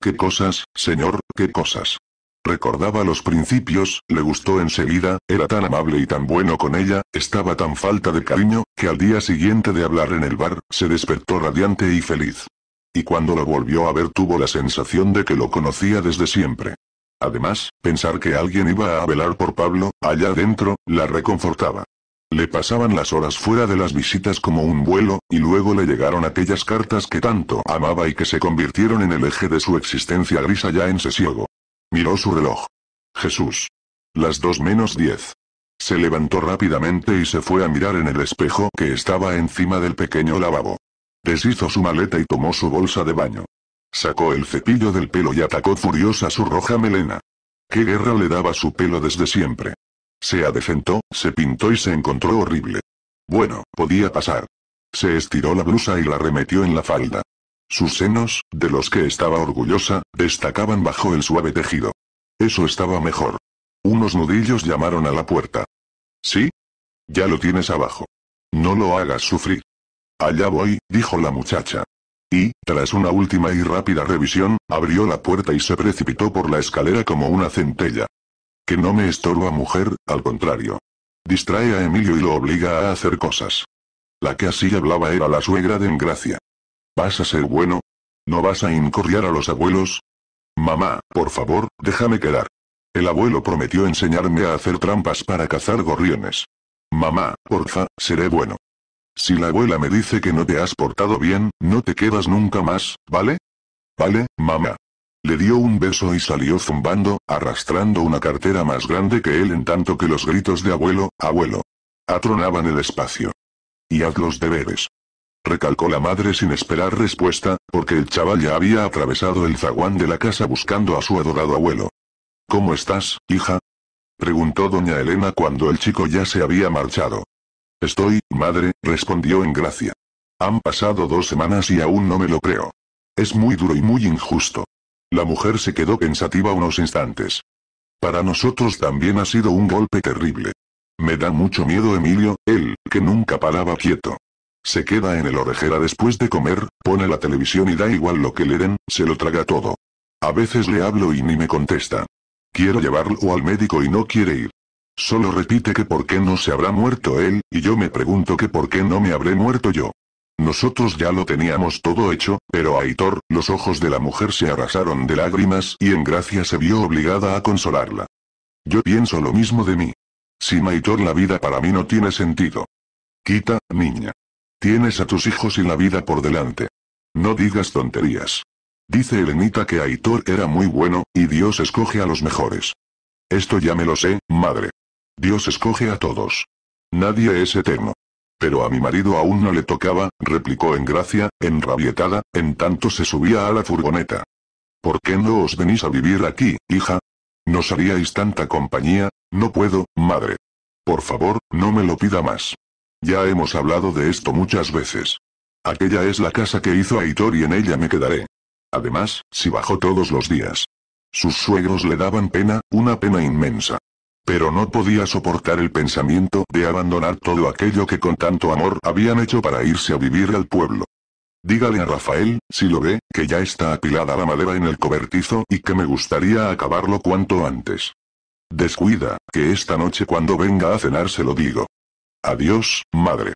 ¿Qué cosas, señor, qué cosas? Recordaba los principios, le gustó enseguida, era tan amable y tan bueno con ella, estaba tan falta de cariño, que al día siguiente de hablar en el bar, se despertó radiante y feliz. Y cuando lo volvió a ver tuvo la sensación de que lo conocía desde siempre. Además, pensar que alguien iba a velar por Pablo, allá adentro, la reconfortaba. Le pasaban las horas fuera de las visitas como un vuelo, y luego le llegaron aquellas cartas que tanto amaba y que se convirtieron en el eje de su existencia grisa ya en Sesiego. Miró su reloj. Jesús. Las dos menos diez. Se levantó rápidamente y se fue a mirar en el espejo que estaba encima del pequeño lavabo. Deshizo su maleta y tomó su bolsa de baño. Sacó el cepillo del pelo y atacó furiosa su roja melena. ¿Qué guerra le daba su pelo desde siempre? Se adecentó, se pintó y se encontró horrible. Bueno, podía pasar. Se estiró la blusa y la remetió en la falda. Sus senos, de los que estaba orgullosa, destacaban bajo el suave tejido. Eso estaba mejor. Unos nudillos llamaron a la puerta. ¿Sí? Ya lo tienes abajo. No lo hagas sufrir. Allá voy, dijo la muchacha. Y, tras una última y rápida revisión, abrió la puerta y se precipitó por la escalera como una centella. Que no me estorba mujer, al contrario. Distrae a Emilio y lo obliga a hacer cosas. La que así hablaba era la suegra de Engracia. ¿Vas a ser bueno? ¿No vas a incorriar a los abuelos? Mamá, por favor, déjame quedar. El abuelo prometió enseñarme a hacer trampas para cazar gorriones. Mamá, porfa, seré bueno. Si la abuela me dice que no te has portado bien, no te quedas nunca más, ¿vale? Vale, mamá. Le dio un beso y salió zumbando, arrastrando una cartera más grande que él en tanto que los gritos de abuelo, abuelo. Atronaban el espacio. Y haz los deberes recalcó la madre sin esperar respuesta, porque el chaval ya había atravesado el zaguán de la casa buscando a su adorado abuelo. ¿Cómo estás, hija? preguntó doña Elena cuando el chico ya se había marchado. Estoy, madre, respondió en gracia. Han pasado dos semanas y aún no me lo creo. Es muy duro y muy injusto. La mujer se quedó pensativa unos instantes. Para nosotros también ha sido un golpe terrible. Me da mucho miedo Emilio, él, que nunca paraba quieto. Se queda en el orejera después de comer, pone la televisión y da igual lo que le den, se lo traga todo. A veces le hablo y ni me contesta. Quiero llevarlo al médico y no quiere ir. Solo repite que por qué no se habrá muerto él, y yo me pregunto que por qué no me habré muerto yo. Nosotros ya lo teníamos todo hecho, pero Aitor, los ojos de la mujer se arrasaron de lágrimas y en gracia se vio obligada a consolarla. Yo pienso lo mismo de mí. Sin Aitor la vida para mí no tiene sentido. Quita, niña. Tienes a tus hijos y la vida por delante. No digas tonterías. Dice Elenita que Aitor era muy bueno, y Dios escoge a los mejores. Esto ya me lo sé, madre. Dios escoge a todos. Nadie es eterno. Pero a mi marido aún no le tocaba, replicó en gracia, enrabietada, en tanto se subía a la furgoneta. ¿Por qué no os venís a vivir aquí, hija? ¿Nos haríais tanta compañía? No puedo, madre. Por favor, no me lo pida más. Ya hemos hablado de esto muchas veces. Aquella es la casa que hizo Aitor y en ella me quedaré. Además, si bajó todos los días. Sus suegros le daban pena, una pena inmensa. Pero no podía soportar el pensamiento de abandonar todo aquello que con tanto amor habían hecho para irse a vivir al pueblo. Dígale a Rafael, si lo ve, que ya está apilada la madera en el cobertizo y que me gustaría acabarlo cuanto antes. Descuida, que esta noche cuando venga a cenar se lo digo. Adiós, madre.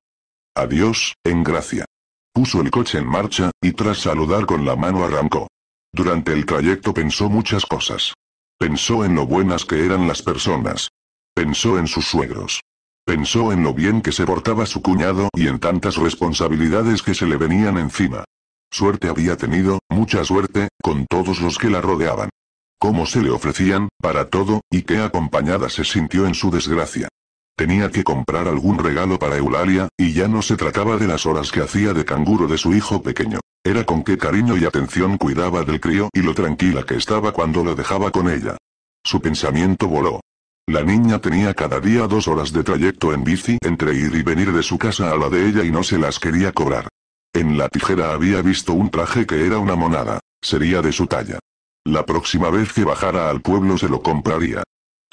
Adiós, en gracia. Puso el coche en marcha, y tras saludar con la mano arrancó. Durante el trayecto pensó muchas cosas. Pensó en lo buenas que eran las personas. Pensó en sus suegros. Pensó en lo bien que se portaba su cuñado y en tantas responsabilidades que se le venían encima. Suerte había tenido, mucha suerte, con todos los que la rodeaban. Cómo se le ofrecían, para todo, y qué acompañada se sintió en su desgracia. Tenía que comprar algún regalo para Eulalia, y ya no se trataba de las horas que hacía de canguro de su hijo pequeño. Era con qué cariño y atención cuidaba del crío y lo tranquila que estaba cuando lo dejaba con ella. Su pensamiento voló. La niña tenía cada día dos horas de trayecto en bici entre ir y venir de su casa a la de ella y no se las quería cobrar. En la tijera había visto un traje que era una monada, sería de su talla. La próxima vez que bajara al pueblo se lo compraría.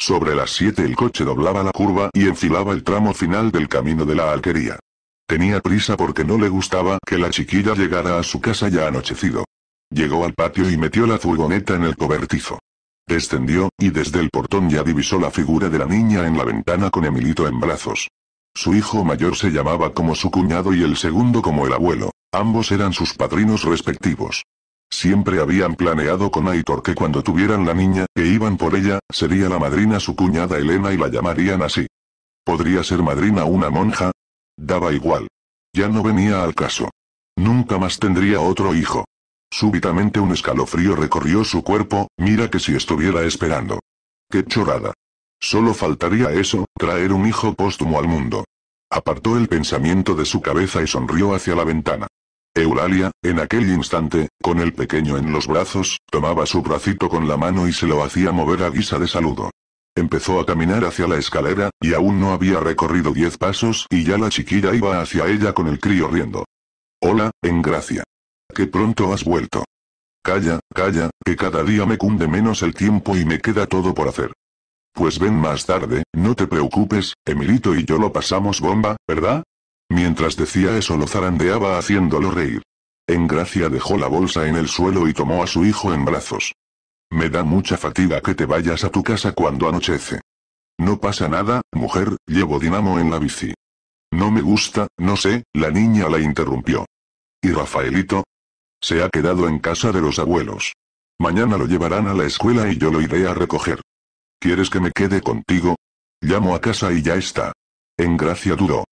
Sobre las 7 el coche doblaba la curva y enfilaba el tramo final del camino de la alquería. Tenía prisa porque no le gustaba que la chiquilla llegara a su casa ya anochecido. Llegó al patio y metió la furgoneta en el cobertizo. Descendió, y desde el portón ya divisó la figura de la niña en la ventana con Emilito en brazos. Su hijo mayor se llamaba como su cuñado y el segundo como el abuelo, ambos eran sus padrinos respectivos. Siempre habían planeado con Aitor que cuando tuvieran la niña, que iban por ella, sería la madrina su cuñada Elena y la llamarían así. ¿Podría ser madrina una monja? Daba igual. Ya no venía al caso. Nunca más tendría otro hijo. Súbitamente un escalofrío recorrió su cuerpo, mira que si estuviera esperando. ¡Qué chorada! Solo faltaría eso, traer un hijo póstumo al mundo. Apartó el pensamiento de su cabeza y sonrió hacia la ventana. Euralia, en aquel instante, con el pequeño en los brazos, tomaba su bracito con la mano y se lo hacía mover a guisa de saludo. Empezó a caminar hacia la escalera, y aún no había recorrido diez pasos y ya la chiquilla iba hacia ella con el crío riendo. Hola, en gracia. Qué pronto has vuelto. Calla, calla, que cada día me cunde menos el tiempo y me queda todo por hacer. Pues ven más tarde, no te preocupes, Emilito y yo lo pasamos bomba, ¿verdad? Mientras decía eso lo zarandeaba haciéndolo reír. En gracia dejó la bolsa en el suelo y tomó a su hijo en brazos. Me da mucha fatiga que te vayas a tu casa cuando anochece. No pasa nada, mujer, llevo dinamo en la bici. No me gusta, no sé, la niña la interrumpió. ¿Y Rafaelito? Se ha quedado en casa de los abuelos. Mañana lo llevarán a la escuela y yo lo iré a recoger. ¿Quieres que me quede contigo? Llamo a casa y ya está. En gracia dudó.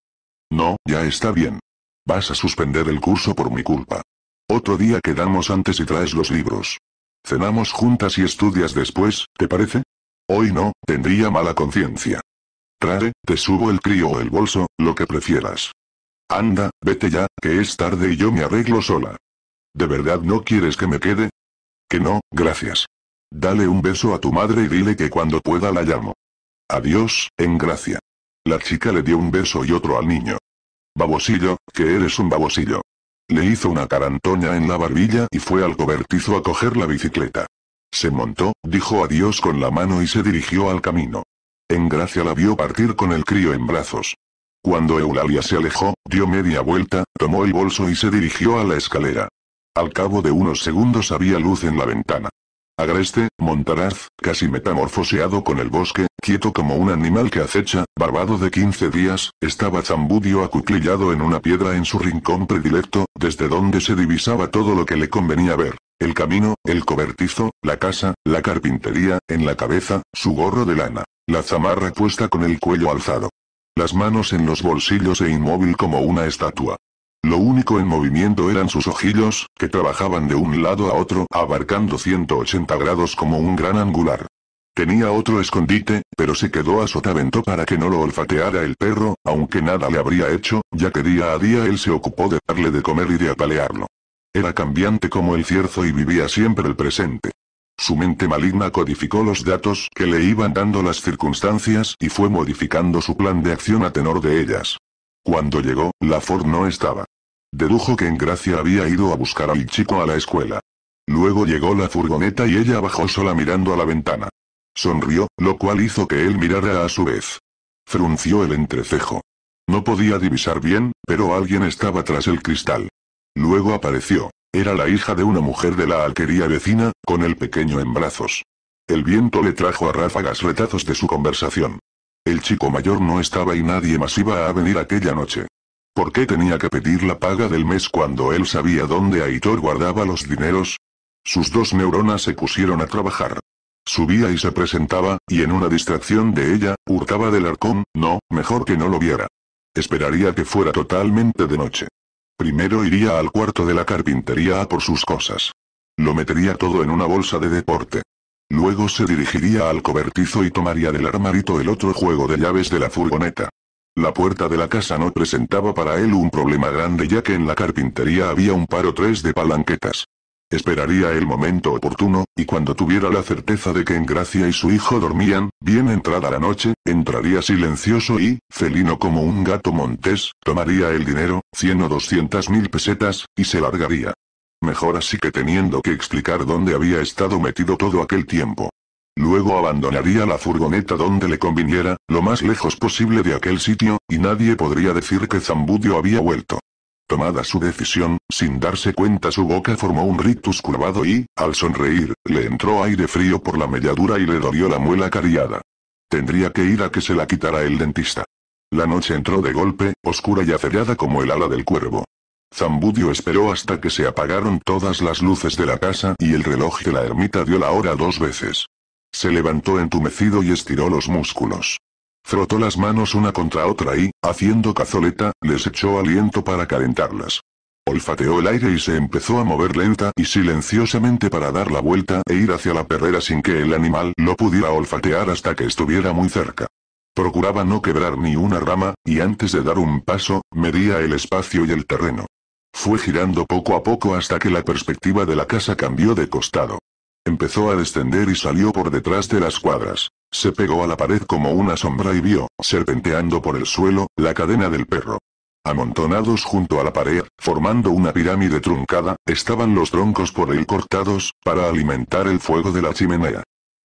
No, ya está bien. Vas a suspender el curso por mi culpa. Otro día quedamos antes y traes los libros. Cenamos juntas y estudias después, ¿te parece? Hoy no, tendría mala conciencia. Trae, te subo el crío o el bolso, lo que prefieras. Anda, vete ya, que es tarde y yo me arreglo sola. ¿De verdad no quieres que me quede? Que no, gracias. Dale un beso a tu madre y dile que cuando pueda la llamo. Adiós, en gracia. La chica le dio un beso y otro al niño. Babosillo, que eres un babosillo. Le hizo una carantoña en la barbilla y fue al cobertizo a coger la bicicleta. Se montó, dijo adiós con la mano y se dirigió al camino. En gracia la vio partir con el crío en brazos. Cuando Eulalia se alejó, dio media vuelta, tomó el bolso y se dirigió a la escalera. Al cabo de unos segundos había luz en la ventana. Agreste, montaraz, casi metamorfoseado con el bosque, quieto como un animal que acecha, barbado de 15 días, estaba Zambudio acuclillado en una piedra en su rincón predilecto, desde donde se divisaba todo lo que le convenía ver. El camino, el cobertizo, la casa, la carpintería, en la cabeza, su gorro de lana, la zamarra puesta con el cuello alzado. Las manos en los bolsillos e inmóvil como una estatua. Lo único en movimiento eran sus ojillos, que trabajaban de un lado a otro, abarcando 180 grados como un gran angular. Tenía otro escondite, pero se quedó a sotavento para que no lo olfateara el perro, aunque nada le habría hecho, ya que día a día él se ocupó de darle de comer y de apalearlo. Era cambiante como el cierzo y vivía siempre el presente. Su mente maligna codificó los datos que le iban dando las circunstancias y fue modificando su plan de acción a tenor de ellas. Cuando llegó, la Ford no estaba. Dedujo que en Gracia había ido a buscar al chico a la escuela. Luego llegó la furgoneta y ella bajó sola mirando a la ventana. Sonrió, lo cual hizo que él mirara a su vez. Frunció el entrecejo. No podía divisar bien, pero alguien estaba tras el cristal. Luego apareció. Era la hija de una mujer de la alquería vecina, con el pequeño en brazos. El viento le trajo a ráfagas retazos de su conversación. El chico mayor no estaba y nadie más iba a venir aquella noche. ¿Por qué tenía que pedir la paga del mes cuando él sabía dónde Aitor guardaba los dineros? Sus dos neuronas se pusieron a trabajar. Subía y se presentaba, y en una distracción de ella, hurtaba del arcón, no, mejor que no lo viera. Esperaría que fuera totalmente de noche. Primero iría al cuarto de la carpintería a por sus cosas. Lo metería todo en una bolsa de deporte. Luego se dirigiría al cobertizo y tomaría del armarito el otro juego de llaves de la furgoneta. La puerta de la casa no presentaba para él un problema grande ya que en la carpintería había un par o tres de palanquetas. Esperaría el momento oportuno, y cuando tuviera la certeza de que Gracia y su hijo dormían, bien entrada la noche, entraría silencioso y, felino como un gato montés, tomaría el dinero, 100 o doscientas mil pesetas, y se largaría. Mejor así que teniendo que explicar dónde había estado metido todo aquel tiempo. Luego abandonaría la furgoneta donde le conviniera, lo más lejos posible de aquel sitio, y nadie podría decir que Zambudio había vuelto. Tomada su decisión, sin darse cuenta su boca formó un rictus curvado y, al sonreír, le entró aire frío por la melladura y le dolió la muela cariada. Tendría que ir a que se la quitara el dentista. La noche entró de golpe, oscura y acerada como el ala del cuervo. Zambudio esperó hasta que se apagaron todas las luces de la casa y el reloj de la ermita dio la hora dos veces. Se levantó entumecido y estiró los músculos. Frotó las manos una contra otra y, haciendo cazoleta, les echó aliento para calentarlas. Olfateó el aire y se empezó a mover lenta y silenciosamente para dar la vuelta e ir hacia la perrera sin que el animal lo pudiera olfatear hasta que estuviera muy cerca. Procuraba no quebrar ni una rama, y antes de dar un paso, medía el espacio y el terreno. Fue girando poco a poco hasta que la perspectiva de la casa cambió de costado. Empezó a descender y salió por detrás de las cuadras. Se pegó a la pared como una sombra y vio, serpenteando por el suelo, la cadena del perro. Amontonados junto a la pared, formando una pirámide truncada, estaban los troncos por él cortados, para alimentar el fuego de la chimenea.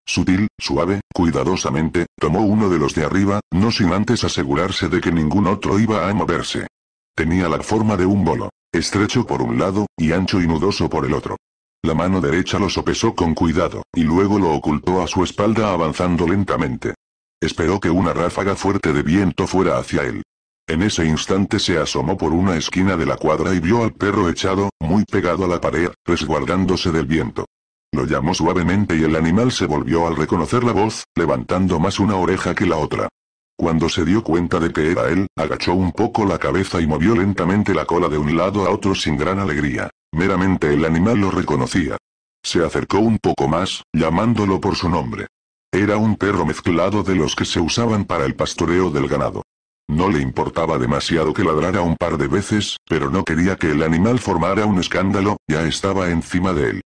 Sutil, suave, cuidadosamente, tomó uno de los de arriba, no sin antes asegurarse de que ningún otro iba a moverse. Tenía la forma de un bolo. Estrecho por un lado, y ancho y nudoso por el otro. La mano derecha lo sopesó con cuidado, y luego lo ocultó a su espalda avanzando lentamente. Esperó que una ráfaga fuerte de viento fuera hacia él. En ese instante se asomó por una esquina de la cuadra y vio al perro echado, muy pegado a la pared, resguardándose del viento. Lo llamó suavemente y el animal se volvió al reconocer la voz, levantando más una oreja que la otra. Cuando se dio cuenta de que era él, agachó un poco la cabeza y movió lentamente la cola de un lado a otro sin gran alegría. Meramente el animal lo reconocía. Se acercó un poco más, llamándolo por su nombre. Era un perro mezclado de los que se usaban para el pastoreo del ganado. No le importaba demasiado que ladrara un par de veces, pero no quería que el animal formara un escándalo, ya estaba encima de él.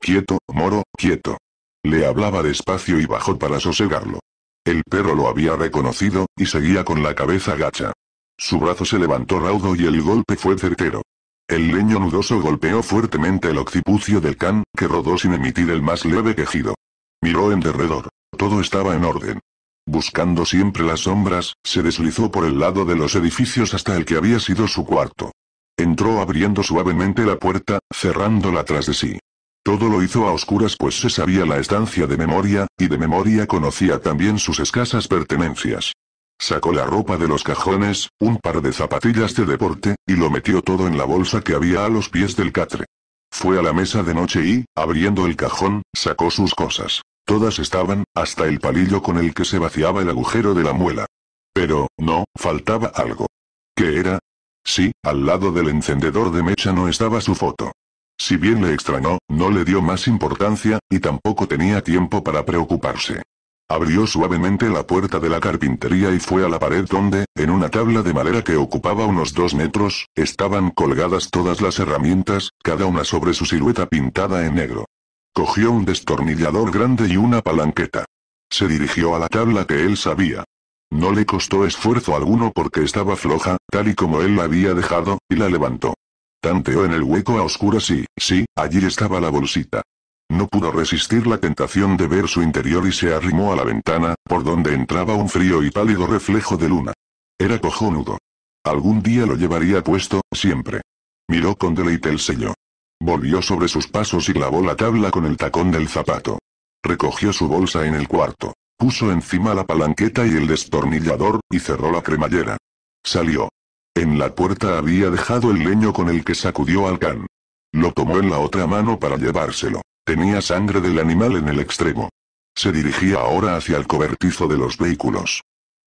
Quieto, moro, quieto. Le hablaba despacio y bajó para sosegarlo. El perro lo había reconocido, y seguía con la cabeza gacha. Su brazo se levantó raudo y el golpe fue certero. El leño nudoso golpeó fuertemente el occipucio del can, que rodó sin emitir el más leve quejido. Miró en derredor. Todo estaba en orden. Buscando siempre las sombras, se deslizó por el lado de los edificios hasta el que había sido su cuarto. Entró abriendo suavemente la puerta, cerrándola tras de sí. Todo lo hizo a oscuras pues se sabía la estancia de memoria, y de memoria conocía también sus escasas pertenencias. Sacó la ropa de los cajones, un par de zapatillas de deporte, y lo metió todo en la bolsa que había a los pies del catre. Fue a la mesa de noche y, abriendo el cajón, sacó sus cosas. Todas estaban, hasta el palillo con el que se vaciaba el agujero de la muela. Pero, no, faltaba algo. ¿Qué era? Sí, al lado del encendedor de mecha no estaba su foto. Si bien le extrañó, no le dio más importancia, y tampoco tenía tiempo para preocuparse. Abrió suavemente la puerta de la carpintería y fue a la pared donde, en una tabla de madera que ocupaba unos dos metros, estaban colgadas todas las herramientas, cada una sobre su silueta pintada en negro. Cogió un destornillador grande y una palanqueta. Se dirigió a la tabla que él sabía. No le costó esfuerzo alguno porque estaba floja, tal y como él la había dejado, y la levantó. Tanteó en el hueco a oscuras y, sí, allí estaba la bolsita. No pudo resistir la tentación de ver su interior y se arrimó a la ventana, por donde entraba un frío y pálido reflejo de luna. Era cojonudo. Algún día lo llevaría puesto, siempre. Miró con deleite el sello. Volvió sobre sus pasos y clavó la tabla con el tacón del zapato. Recogió su bolsa en el cuarto. Puso encima la palanqueta y el destornillador, y cerró la cremallera. Salió. En la puerta había dejado el leño con el que sacudió al can. Lo tomó en la otra mano para llevárselo. Tenía sangre del animal en el extremo. Se dirigía ahora hacia el cobertizo de los vehículos.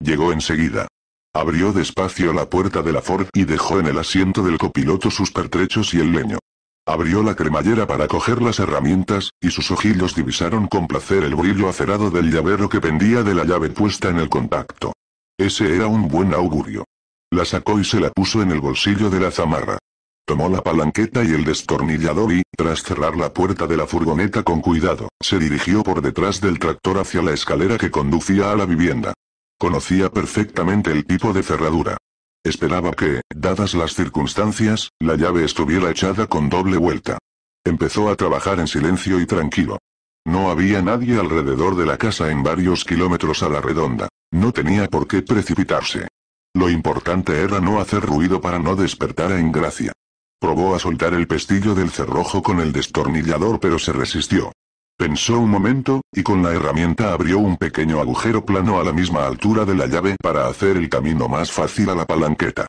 Llegó enseguida. Abrió despacio la puerta de la Ford y dejó en el asiento del copiloto sus pertrechos y el leño. Abrió la cremallera para coger las herramientas, y sus ojillos divisaron con placer el brillo acerado del llavero que pendía de la llave puesta en el contacto. Ese era un buen augurio. La sacó y se la puso en el bolsillo de la zamarra. Tomó la palanqueta y el destornillador y, tras cerrar la puerta de la furgoneta con cuidado, se dirigió por detrás del tractor hacia la escalera que conducía a la vivienda. Conocía perfectamente el tipo de cerradura. Esperaba que, dadas las circunstancias, la llave estuviera echada con doble vuelta. Empezó a trabajar en silencio y tranquilo. No había nadie alrededor de la casa en varios kilómetros a la redonda. No tenía por qué precipitarse. Lo importante era no hacer ruido para no despertar a Engracia. Probó a soltar el pestillo del cerrojo con el destornillador pero se resistió. Pensó un momento, y con la herramienta abrió un pequeño agujero plano a la misma altura de la llave para hacer el camino más fácil a la palanqueta.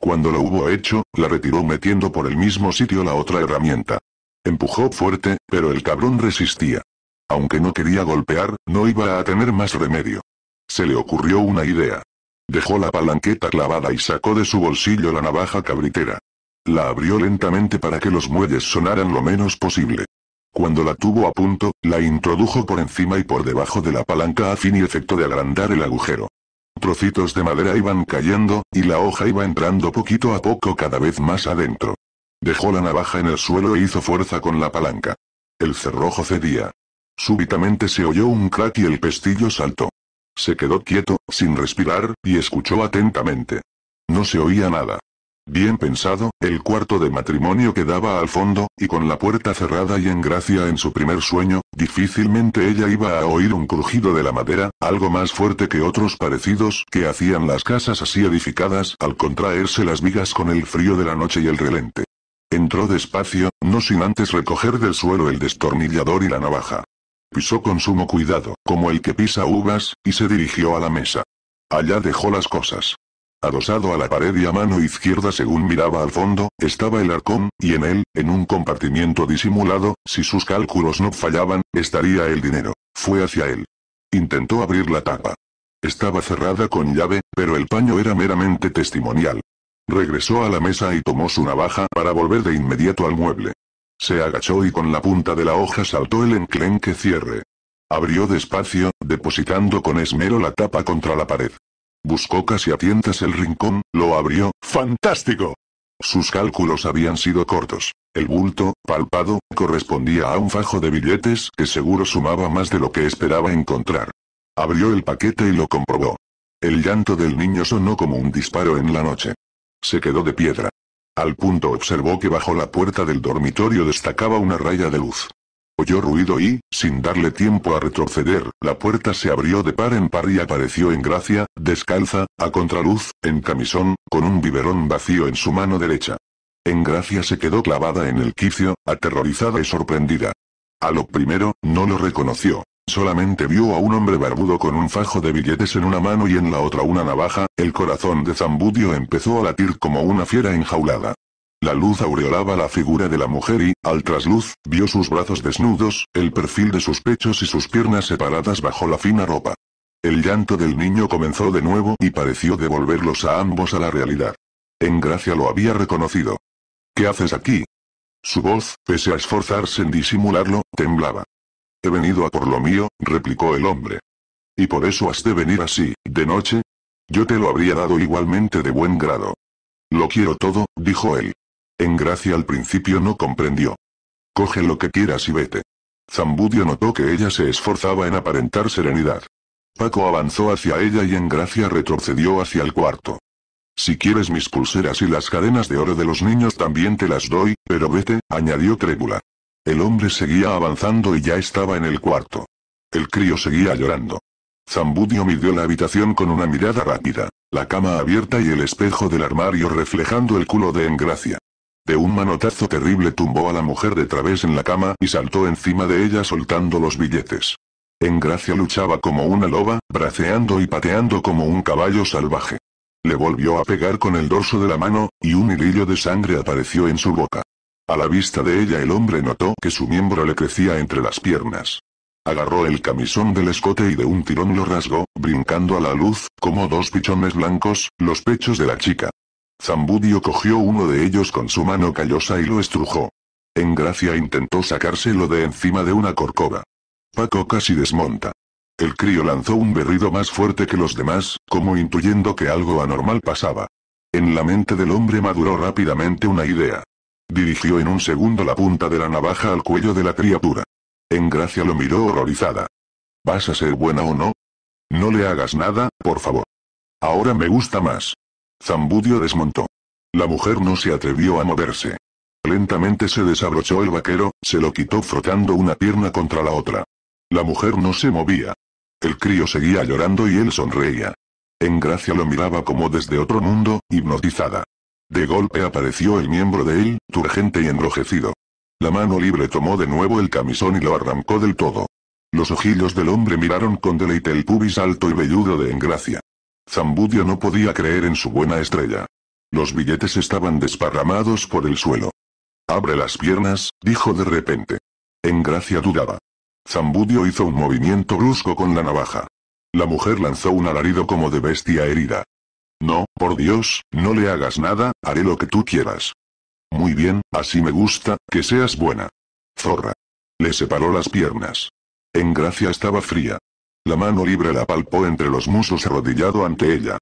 Cuando lo hubo hecho, la retiró metiendo por el mismo sitio la otra herramienta. Empujó fuerte, pero el cabrón resistía. Aunque no quería golpear, no iba a tener más remedio. Se le ocurrió una idea. Dejó la palanqueta clavada y sacó de su bolsillo la navaja cabritera. La abrió lentamente para que los muelles sonaran lo menos posible. Cuando la tuvo a punto, la introdujo por encima y por debajo de la palanca a fin y efecto de agrandar el agujero. Trocitos de madera iban cayendo, y la hoja iba entrando poquito a poco cada vez más adentro. Dejó la navaja en el suelo e hizo fuerza con la palanca. El cerrojo cedía. Súbitamente se oyó un crack y el pestillo saltó. Se quedó quieto, sin respirar, y escuchó atentamente. No se oía nada. Bien pensado, el cuarto de matrimonio quedaba al fondo, y con la puerta cerrada y en gracia en su primer sueño, difícilmente ella iba a oír un crujido de la madera, algo más fuerte que otros parecidos que hacían las casas así edificadas al contraerse las vigas con el frío de la noche y el relente. Entró despacio, no sin antes recoger del suelo el destornillador y la navaja. Pisó con sumo cuidado, como el que pisa uvas, y se dirigió a la mesa. Allá dejó las cosas. Adosado a la pared y a mano izquierda según miraba al fondo, estaba el arcón, y en él, en un compartimiento disimulado, si sus cálculos no fallaban, estaría el dinero. Fue hacia él. Intentó abrir la tapa. Estaba cerrada con llave, pero el paño era meramente testimonial. Regresó a la mesa y tomó su navaja para volver de inmediato al mueble. Se agachó y con la punta de la hoja saltó el enclenque cierre. Abrió despacio, depositando con esmero la tapa contra la pared. Buscó casi a tientas el rincón, lo abrió, ¡fantástico! Sus cálculos habían sido cortos. El bulto, palpado, correspondía a un fajo de billetes que seguro sumaba más de lo que esperaba encontrar. Abrió el paquete y lo comprobó. El llanto del niño sonó como un disparo en la noche. Se quedó de piedra. Al punto observó que bajo la puerta del dormitorio destacaba una raya de luz. Oyó ruido y, sin darle tiempo a retroceder, la puerta se abrió de par en par y apareció en gracia, descalza, a contraluz, en camisón, con un biberón vacío en su mano derecha. En gracia se quedó clavada en el quicio, aterrorizada y sorprendida. A lo primero, no lo reconoció. Solamente vio a un hombre barbudo con un fajo de billetes en una mano y en la otra una navaja, el corazón de Zambudio empezó a latir como una fiera enjaulada. La luz aureolaba la figura de la mujer y, al trasluz, vio sus brazos desnudos, el perfil de sus pechos y sus piernas separadas bajo la fina ropa. El llanto del niño comenzó de nuevo y pareció devolverlos a ambos a la realidad. En gracia lo había reconocido. ¿Qué haces aquí? Su voz, pese a esforzarse en disimularlo, temblaba. He venido a por lo mío, replicó el hombre. Y por eso has de venir así, de noche. Yo te lo habría dado igualmente de buen grado. Lo quiero todo, dijo él. En gracia al principio no comprendió. Coge lo que quieras y vete. Zambudio notó que ella se esforzaba en aparentar serenidad. Paco avanzó hacia ella y en gracia retrocedió hacia el cuarto. Si quieres mis pulseras y las cadenas de oro de los niños también te las doy, pero vete, añadió Trébula. El hombre seguía avanzando y ya estaba en el cuarto. El crío seguía llorando. Zambudio midió la habitación con una mirada rápida, la cama abierta y el espejo del armario reflejando el culo de Engracia. De un manotazo terrible tumbó a la mujer de través en la cama y saltó encima de ella soltando los billetes. Engracia luchaba como una loba, braceando y pateando como un caballo salvaje. Le volvió a pegar con el dorso de la mano, y un hilillo de sangre apareció en su boca. A la vista de ella el hombre notó que su miembro le crecía entre las piernas. Agarró el camisón del escote y de un tirón lo rasgó, brincando a la luz, como dos pichones blancos, los pechos de la chica. Zambudio cogió uno de ellos con su mano callosa y lo estrujó. En gracia intentó sacárselo de encima de una corcova. Paco casi desmonta. El crío lanzó un berrido más fuerte que los demás, como intuyendo que algo anormal pasaba. En la mente del hombre maduró rápidamente una idea. Dirigió en un segundo la punta de la navaja al cuello de la criatura. Engracia lo miró horrorizada. ¿Vas a ser buena o no? No le hagas nada, por favor. Ahora me gusta más. Zambudio desmontó. La mujer no se atrevió a moverse. Lentamente se desabrochó el vaquero, se lo quitó frotando una pierna contra la otra. La mujer no se movía. El crío seguía llorando y él sonreía. Engracia lo miraba como desde otro mundo, hipnotizada. De golpe apareció el miembro de él, turgente y enrojecido. La mano libre tomó de nuevo el camisón y lo arrancó del todo. Los ojillos del hombre miraron con deleite el pubis alto y velludo de Engracia. Zambudio no podía creer en su buena estrella. Los billetes estaban desparramados por el suelo. Abre las piernas, dijo de repente. Engracia dudaba. Zambudio hizo un movimiento brusco con la navaja. La mujer lanzó un alarido como de bestia herida. No, por Dios, no le hagas nada, haré lo que tú quieras. Muy bien, así me gusta, que seas buena. Zorra. Le separó las piernas. En gracia estaba fría. La mano libre la palpó entre los musos arrodillado ante ella.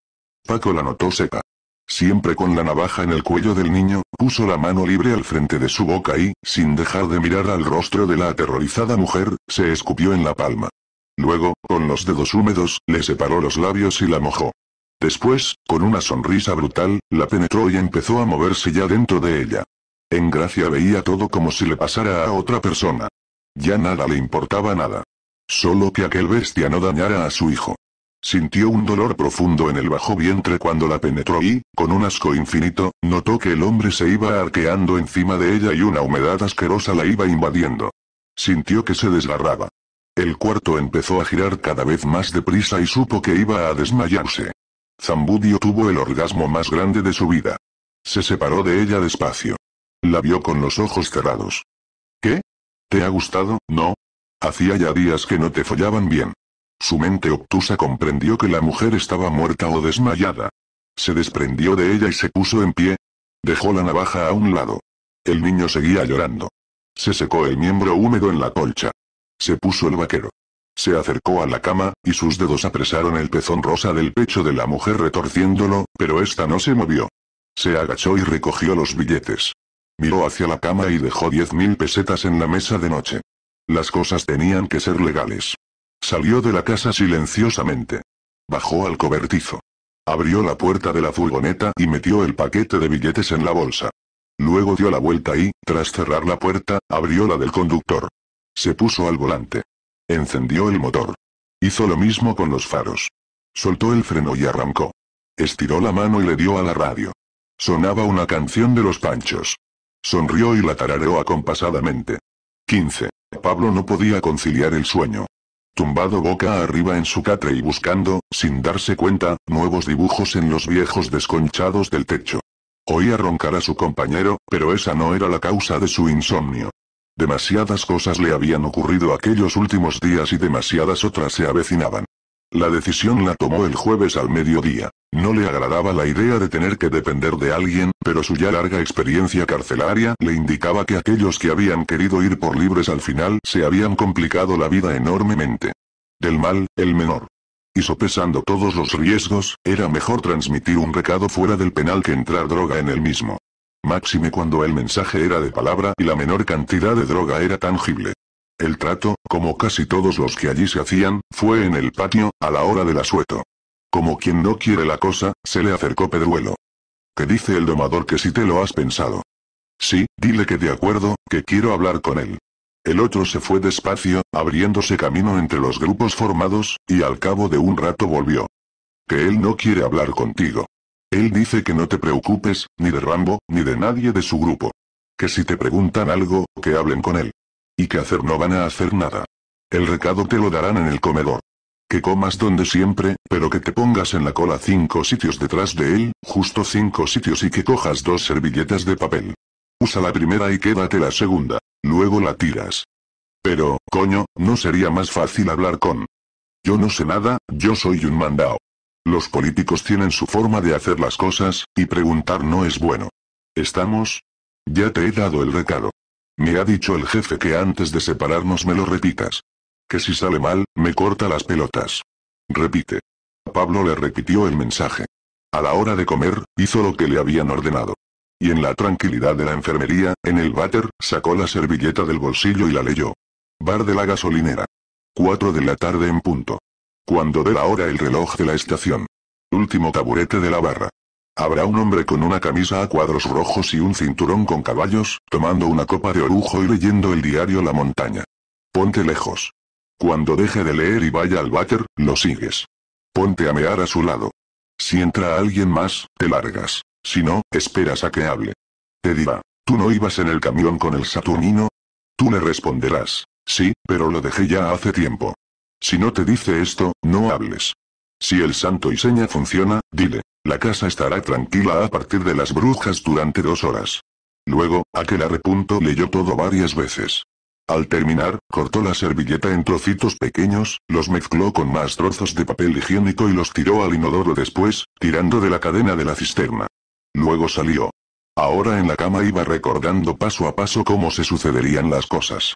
Paco la notó seca. Siempre con la navaja en el cuello del niño, puso la mano libre al frente de su boca y, sin dejar de mirar al rostro de la aterrorizada mujer, se escupió en la palma. Luego, con los dedos húmedos, le separó los labios y la mojó. Después, con una sonrisa brutal, la penetró y empezó a moverse ya dentro de ella. En gracia veía todo como si le pasara a otra persona. Ya nada le importaba nada. Solo que aquel bestia no dañara a su hijo. Sintió un dolor profundo en el bajo vientre cuando la penetró y, con un asco infinito, notó que el hombre se iba arqueando encima de ella y una humedad asquerosa la iba invadiendo. Sintió que se desgarraba. El cuarto empezó a girar cada vez más deprisa y supo que iba a desmayarse. Zambudio tuvo el orgasmo más grande de su vida. Se separó de ella despacio. La vio con los ojos cerrados. ¿Qué? ¿Te ha gustado, no? Hacía ya días que no te follaban bien. Su mente obtusa comprendió que la mujer estaba muerta o desmayada. Se desprendió de ella y se puso en pie. Dejó la navaja a un lado. El niño seguía llorando. Se secó el miembro húmedo en la colcha. Se puso el vaquero. Se acercó a la cama, y sus dedos apresaron el pezón rosa del pecho de la mujer retorciéndolo, pero ésta no se movió. Se agachó y recogió los billetes. Miró hacia la cama y dejó diez mil pesetas en la mesa de noche. Las cosas tenían que ser legales. Salió de la casa silenciosamente. Bajó al cobertizo. Abrió la puerta de la furgoneta y metió el paquete de billetes en la bolsa. Luego dio la vuelta y, tras cerrar la puerta, abrió la del conductor. Se puso al volante. Encendió el motor. Hizo lo mismo con los faros. Soltó el freno y arrancó. Estiró la mano y le dio a la radio. Sonaba una canción de los panchos. Sonrió y la tarareó acompasadamente. 15. Pablo no podía conciliar el sueño. Tumbado boca arriba en su catre y buscando, sin darse cuenta, nuevos dibujos en los viejos desconchados del techo. Oía roncar a su compañero, pero esa no era la causa de su insomnio. Demasiadas cosas le habían ocurrido aquellos últimos días y demasiadas otras se avecinaban. La decisión la tomó el jueves al mediodía. No le agradaba la idea de tener que depender de alguien, pero su ya larga experiencia carcelaria le indicaba que aquellos que habían querido ir por libres al final se habían complicado la vida enormemente. Del mal, el menor. Y sopesando todos los riesgos, era mejor transmitir un recado fuera del penal que entrar droga en el mismo. Máxime cuando el mensaje era de palabra y la menor cantidad de droga era tangible. El trato, como casi todos los que allí se hacían, fue en el patio, a la hora del asueto. Como quien no quiere la cosa, se le acercó Pedruelo. Que dice el domador que si te lo has pensado. Sí, dile que de acuerdo, que quiero hablar con él. El otro se fue despacio, abriéndose camino entre los grupos formados, y al cabo de un rato volvió. Que él no quiere hablar contigo. Él dice que no te preocupes, ni de Rambo, ni de nadie de su grupo. Que si te preguntan algo, que hablen con él. Y que hacer no van a hacer nada. El recado te lo darán en el comedor. Que comas donde siempre, pero que te pongas en la cola cinco sitios detrás de él, justo cinco sitios y que cojas dos servilletas de papel. Usa la primera y quédate la segunda. Luego la tiras. Pero, coño, ¿no sería más fácil hablar con? Yo no sé nada, yo soy un mandao. Los políticos tienen su forma de hacer las cosas, y preguntar no es bueno. ¿Estamos? Ya te he dado el recado. Me ha dicho el jefe que antes de separarnos me lo repitas. Que si sale mal, me corta las pelotas. Repite. Pablo le repitió el mensaje. A la hora de comer, hizo lo que le habían ordenado. Y en la tranquilidad de la enfermería, en el váter, sacó la servilleta del bolsillo y la leyó. Bar de la gasolinera. Cuatro de la tarde en punto. Cuando dé la hora el reloj de la estación. Último taburete de la barra. Habrá un hombre con una camisa a cuadros rojos y un cinturón con caballos, tomando una copa de orujo y leyendo el diario La Montaña. Ponte lejos. Cuando deje de leer y vaya al váter, lo sigues. Ponte a mear a su lado. Si entra alguien más, te largas. Si no, esperas a que hable. Te dirá, ¿tú no ibas en el camión con el Saturnino? Tú le responderás, sí, pero lo dejé ya hace tiempo. Si no te dice esto, no hables. Si el santo y seña funciona, dile, la casa estará tranquila a partir de las brujas durante dos horas. Luego, aquel arrepunto leyó todo varias veces. Al terminar, cortó la servilleta en trocitos pequeños, los mezcló con más trozos de papel higiénico y los tiró al inodoro después, tirando de la cadena de la cisterna. Luego salió. Ahora en la cama iba recordando paso a paso cómo se sucederían las cosas.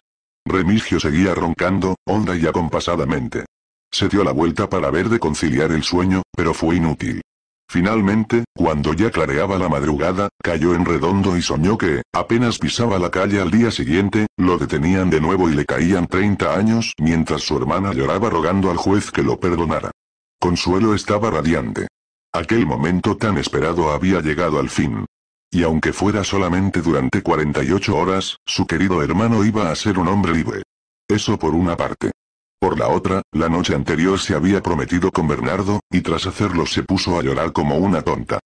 Remigio seguía roncando, honda y acompasadamente. Se dio la vuelta para ver de conciliar el sueño, pero fue inútil. Finalmente, cuando ya clareaba la madrugada, cayó en redondo y soñó que, apenas pisaba la calle al día siguiente, lo detenían de nuevo y le caían 30 años mientras su hermana lloraba rogando al juez que lo perdonara. Consuelo estaba radiante. Aquel momento tan esperado había llegado al fin. Y aunque fuera solamente durante 48 horas, su querido hermano iba a ser un hombre libre. Eso por una parte. Por la otra, la noche anterior se había prometido con Bernardo, y tras hacerlo se puso a llorar como una tonta.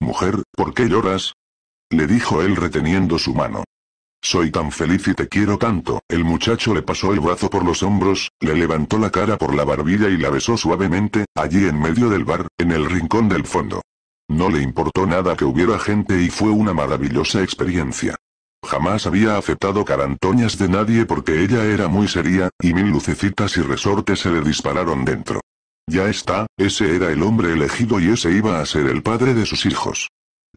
Mujer, ¿por qué lloras? Le dijo él reteniendo su mano. Soy tan feliz y te quiero tanto. El muchacho le pasó el brazo por los hombros, le levantó la cara por la barbilla y la besó suavemente, allí en medio del bar, en el rincón del fondo. No le importó nada que hubiera gente y fue una maravillosa experiencia. Jamás había aceptado carantoñas de nadie porque ella era muy seria, y mil lucecitas y resortes se le dispararon dentro. Ya está, ese era el hombre elegido y ese iba a ser el padre de sus hijos.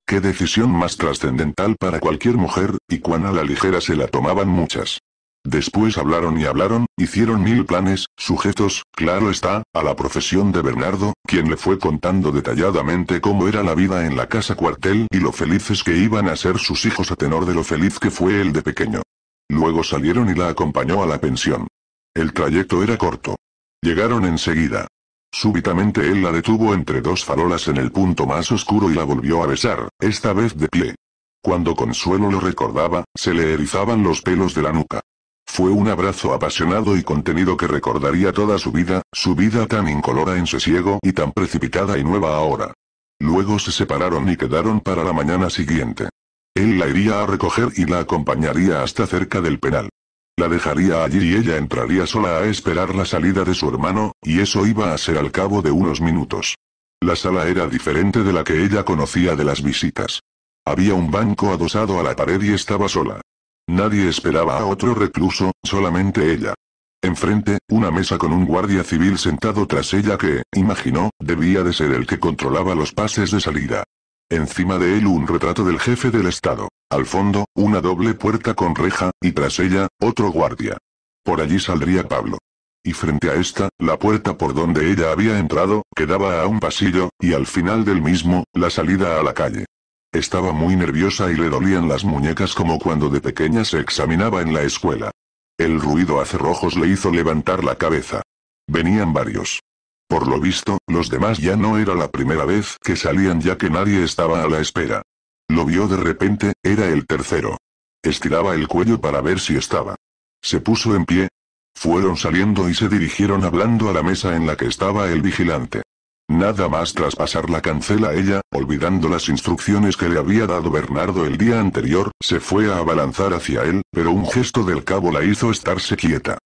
Qué decisión más trascendental para cualquier mujer, y cuán a la ligera se la tomaban muchas. Después hablaron y hablaron, hicieron mil planes, sujetos, claro está, a la profesión de Bernardo, quien le fue contando detalladamente cómo era la vida en la casa cuartel y lo felices que iban a ser sus hijos a tenor de lo feliz que fue el de pequeño. Luego salieron y la acompañó a la pensión. El trayecto era corto. Llegaron enseguida. Súbitamente él la detuvo entre dos farolas en el punto más oscuro y la volvió a besar, esta vez de pie. Cuando Consuelo lo recordaba, se le erizaban los pelos de la nuca. Fue un abrazo apasionado y contenido que recordaría toda su vida, su vida tan incolora en sosiego y tan precipitada y nueva ahora. Luego se separaron y quedaron para la mañana siguiente. Él la iría a recoger y la acompañaría hasta cerca del penal. La dejaría allí y ella entraría sola a esperar la salida de su hermano, y eso iba a ser al cabo de unos minutos. La sala era diferente de la que ella conocía de las visitas. Había un banco adosado a la pared y estaba sola. Nadie esperaba a otro recluso, solamente ella. Enfrente, una mesa con un guardia civil sentado tras ella que, imaginó, debía de ser el que controlaba los pases de salida. Encima de él un retrato del jefe del Estado. Al fondo, una doble puerta con reja, y tras ella, otro guardia. Por allí saldría Pablo. Y frente a esta, la puerta por donde ella había entrado, quedaba a un pasillo, y al final del mismo, la salida a la calle. Estaba muy nerviosa y le dolían las muñecas como cuando de pequeña se examinaba en la escuela. El ruido a cerrojos le hizo levantar la cabeza. Venían varios. Por lo visto, los demás ya no era la primera vez que salían ya que nadie estaba a la espera. Lo vio de repente, era el tercero. Estiraba el cuello para ver si estaba. Se puso en pie. Fueron saliendo y se dirigieron hablando a la mesa en la que estaba el vigilante. Nada más tras pasar la cancela ella, olvidando las instrucciones que le había dado Bernardo el día anterior, se fue a abalanzar hacia él, pero un gesto del cabo la hizo estarse quieta.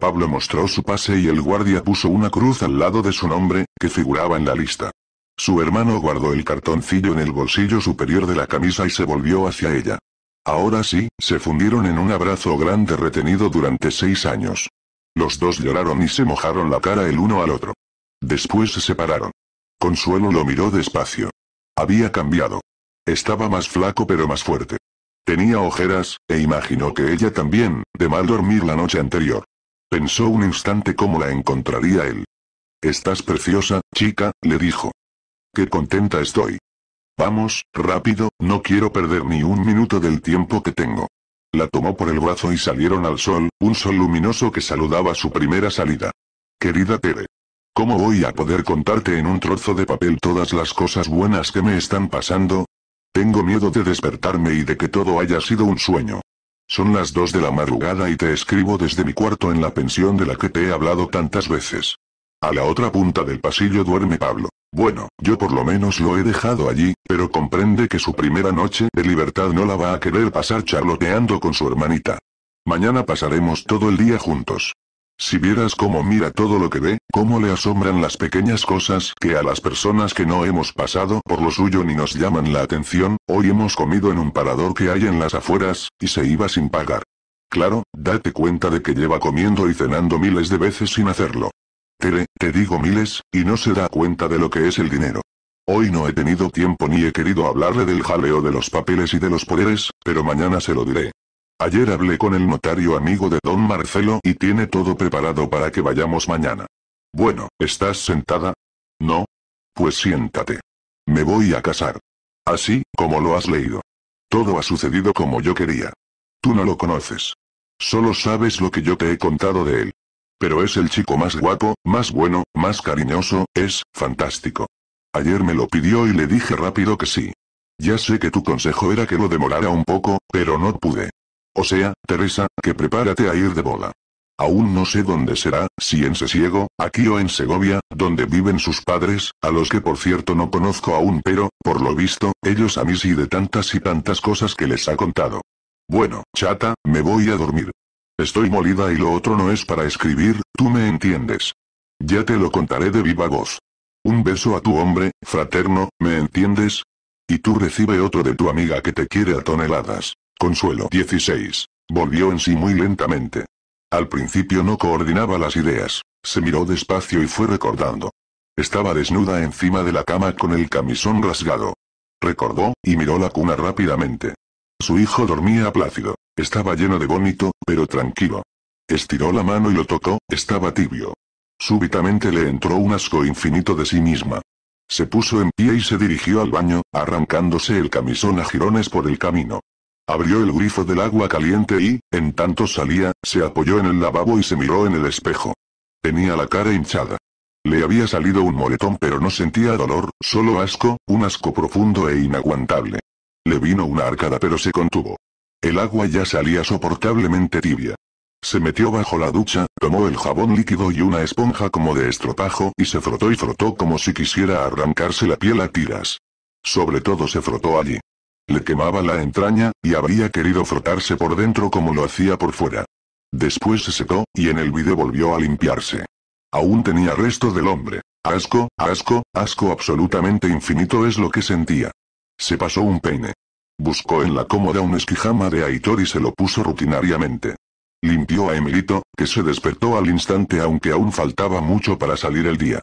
Pablo mostró su pase y el guardia puso una cruz al lado de su nombre, que figuraba en la lista. Su hermano guardó el cartoncillo en el bolsillo superior de la camisa y se volvió hacia ella. Ahora sí, se fundieron en un abrazo grande retenido durante seis años. Los dos lloraron y se mojaron la cara el uno al otro. Después se separaron. Consuelo lo miró despacio. Había cambiado. Estaba más flaco pero más fuerte. Tenía ojeras, e imaginó que ella también, de mal dormir la noche anterior. Pensó un instante cómo la encontraría él. Estás preciosa, chica, le dijo. Qué contenta estoy. Vamos, rápido, no quiero perder ni un minuto del tiempo que tengo. La tomó por el brazo y salieron al sol, un sol luminoso que saludaba su primera salida. Querida Tere, ¿Cómo voy a poder contarte en un trozo de papel todas las cosas buenas que me están pasando? Tengo miedo de despertarme y de que todo haya sido un sueño. Son las dos de la madrugada y te escribo desde mi cuarto en la pensión de la que te he hablado tantas veces. A la otra punta del pasillo duerme Pablo. Bueno, yo por lo menos lo he dejado allí, pero comprende que su primera noche de libertad no la va a querer pasar charloteando con su hermanita. Mañana pasaremos todo el día juntos. Si vieras cómo mira todo lo que ve, cómo le asombran las pequeñas cosas que a las personas que no hemos pasado por lo suyo ni nos llaman la atención, hoy hemos comido en un parador que hay en las afueras, y se iba sin pagar. Claro, date cuenta de que lleva comiendo y cenando miles de veces sin hacerlo. Tere, te digo miles, y no se da cuenta de lo que es el dinero. Hoy no he tenido tiempo ni he querido hablarle del jaleo de los papeles y de los poderes, pero mañana se lo diré. Ayer hablé con el notario amigo de don Marcelo y tiene todo preparado para que vayamos mañana. Bueno, ¿estás sentada? No. Pues siéntate. Me voy a casar. Así, como lo has leído. Todo ha sucedido como yo quería. Tú no lo conoces. Solo sabes lo que yo te he contado de él. Pero es el chico más guapo, más bueno, más cariñoso, es fantástico. Ayer me lo pidió y le dije rápido que sí. Ya sé que tu consejo era que lo demorara un poco, pero no pude. O sea, Teresa, que prepárate a ir de bola. Aún no sé dónde será, si en Sesiego, aquí o en Segovia, donde viven sus padres, a los que por cierto no conozco aún pero, por lo visto, ellos a mí sí de tantas y tantas cosas que les ha contado. Bueno, chata, me voy a dormir. Estoy molida y lo otro no es para escribir, tú me entiendes. Ya te lo contaré de viva voz. Un beso a tu hombre, fraterno, ¿me entiendes? Y tú recibe otro de tu amiga que te quiere a toneladas. Consuelo 16. Volvió en sí muy lentamente. Al principio no coordinaba las ideas, se miró despacio y fue recordando. Estaba desnuda encima de la cama con el camisón rasgado. Recordó, y miró la cuna rápidamente. Su hijo dormía plácido, estaba lleno de vómito, pero tranquilo. Estiró la mano y lo tocó, estaba tibio. Súbitamente le entró un asco infinito de sí misma. Se puso en pie y se dirigió al baño, arrancándose el camisón a jirones por el camino. Abrió el grifo del agua caliente y, en tanto salía, se apoyó en el lavabo y se miró en el espejo. Tenía la cara hinchada. Le había salido un moretón pero no sentía dolor, solo asco, un asco profundo e inaguantable. Le vino una arcada pero se contuvo. El agua ya salía soportablemente tibia. Se metió bajo la ducha, tomó el jabón líquido y una esponja como de estropajo y se frotó y frotó como si quisiera arrancarse la piel a tiras. Sobre todo se frotó allí. Le quemaba la entraña, y habría querido frotarse por dentro como lo hacía por fuera. Después se secó, y en el vídeo volvió a limpiarse. Aún tenía resto del hombre. Asco, asco, asco absolutamente infinito es lo que sentía. Se pasó un peine. Buscó en la cómoda un esquijama de Aitor y se lo puso rutinariamente. Limpió a Emilito, que se despertó al instante aunque aún faltaba mucho para salir el día.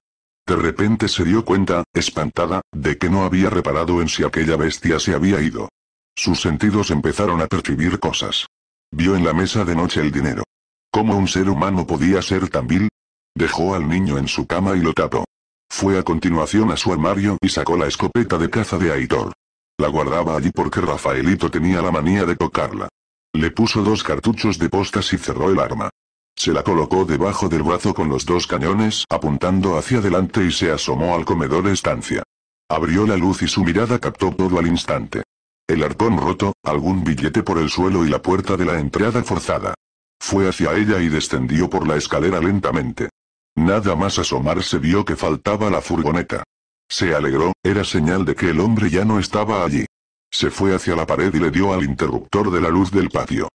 De repente se dio cuenta, espantada, de que no había reparado en si aquella bestia se había ido. Sus sentidos empezaron a percibir cosas. Vio en la mesa de noche el dinero. ¿Cómo un ser humano podía ser tan vil? Dejó al niño en su cama y lo tapó. Fue a continuación a su armario y sacó la escopeta de caza de Aitor. La guardaba allí porque Rafaelito tenía la manía de tocarla. Le puso dos cartuchos de postas y cerró el arma. Se la colocó debajo del brazo con los dos cañones apuntando hacia adelante y se asomó al comedor estancia. Abrió la luz y su mirada captó todo al instante. El arpón roto, algún billete por el suelo y la puerta de la entrada forzada. Fue hacia ella y descendió por la escalera lentamente. Nada más asomarse vio que faltaba la furgoneta. Se alegró, era señal de que el hombre ya no estaba allí. Se fue hacia la pared y le dio al interruptor de la luz del patio.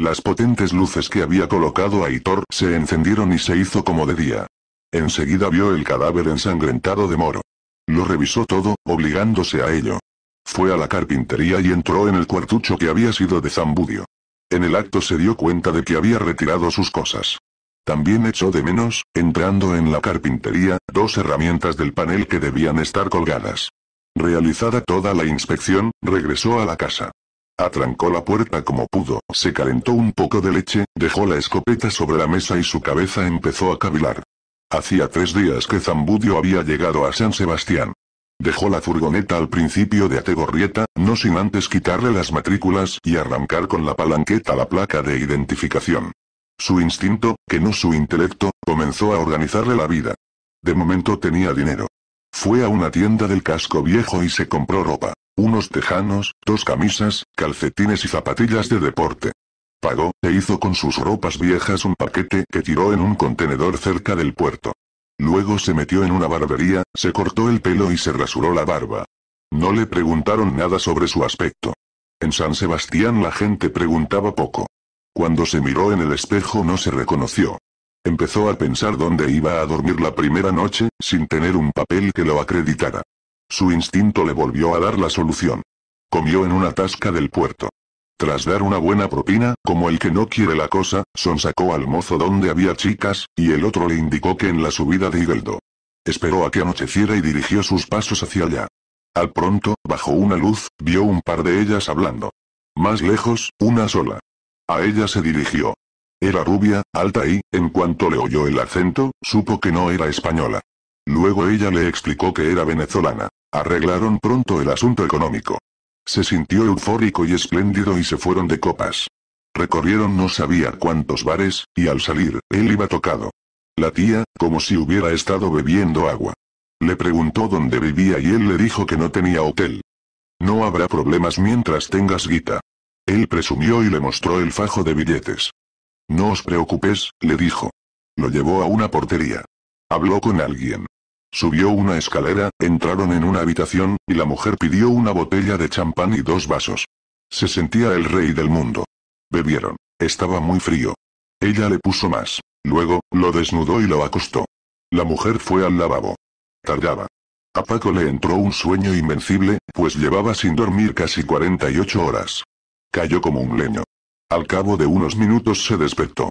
Las potentes luces que había colocado Aitor se encendieron y se hizo como de día. Enseguida vio el cadáver ensangrentado de Moro. Lo revisó todo, obligándose a ello. Fue a la carpintería y entró en el cuartucho que había sido de Zambudio. En el acto se dio cuenta de que había retirado sus cosas. También echó de menos, entrando en la carpintería, dos herramientas del panel que debían estar colgadas. Realizada toda la inspección, regresó a la casa. Atrancó la puerta como pudo, se calentó un poco de leche, dejó la escopeta sobre la mesa y su cabeza empezó a cavilar. Hacía tres días que Zambudio había llegado a San Sebastián. Dejó la furgoneta al principio de Ategorrieta, no sin antes quitarle las matrículas y arrancar con la palanqueta la placa de identificación. Su instinto, que no su intelecto, comenzó a organizarle la vida. De momento tenía dinero. Fue a una tienda del casco viejo y se compró ropa unos tejanos, dos camisas, calcetines y zapatillas de deporte. Pagó, e hizo con sus ropas viejas un paquete que tiró en un contenedor cerca del puerto. Luego se metió en una barbería, se cortó el pelo y se rasuró la barba. No le preguntaron nada sobre su aspecto. En San Sebastián la gente preguntaba poco. Cuando se miró en el espejo no se reconoció. Empezó a pensar dónde iba a dormir la primera noche, sin tener un papel que lo acreditara. Su instinto le volvió a dar la solución. Comió en una tasca del puerto. Tras dar una buena propina, como el que no quiere la cosa, sonsacó al mozo donde había chicas, y el otro le indicó que en la subida de Igeldo. Esperó a que anocheciera y dirigió sus pasos hacia allá. Al pronto, bajo una luz, vio un par de ellas hablando. Más lejos, una sola. A ella se dirigió. Era rubia, alta y, en cuanto le oyó el acento, supo que no era española. Luego ella le explicó que era venezolana. Arreglaron pronto el asunto económico. Se sintió eufórico y espléndido y se fueron de copas. Recorrieron no sabía cuántos bares, y al salir, él iba tocado. La tía, como si hubiera estado bebiendo agua. Le preguntó dónde vivía y él le dijo que no tenía hotel. No habrá problemas mientras tengas guita. Él presumió y le mostró el fajo de billetes. No os preocupes, le dijo. Lo llevó a una portería. Habló con alguien. Subió una escalera, entraron en una habitación, y la mujer pidió una botella de champán y dos vasos. Se sentía el rey del mundo. Bebieron. Estaba muy frío. Ella le puso más. Luego, lo desnudó y lo acostó. La mujer fue al lavabo. Tardaba. A Paco le entró un sueño invencible, pues llevaba sin dormir casi 48 horas. Cayó como un leño. Al cabo de unos minutos se despertó.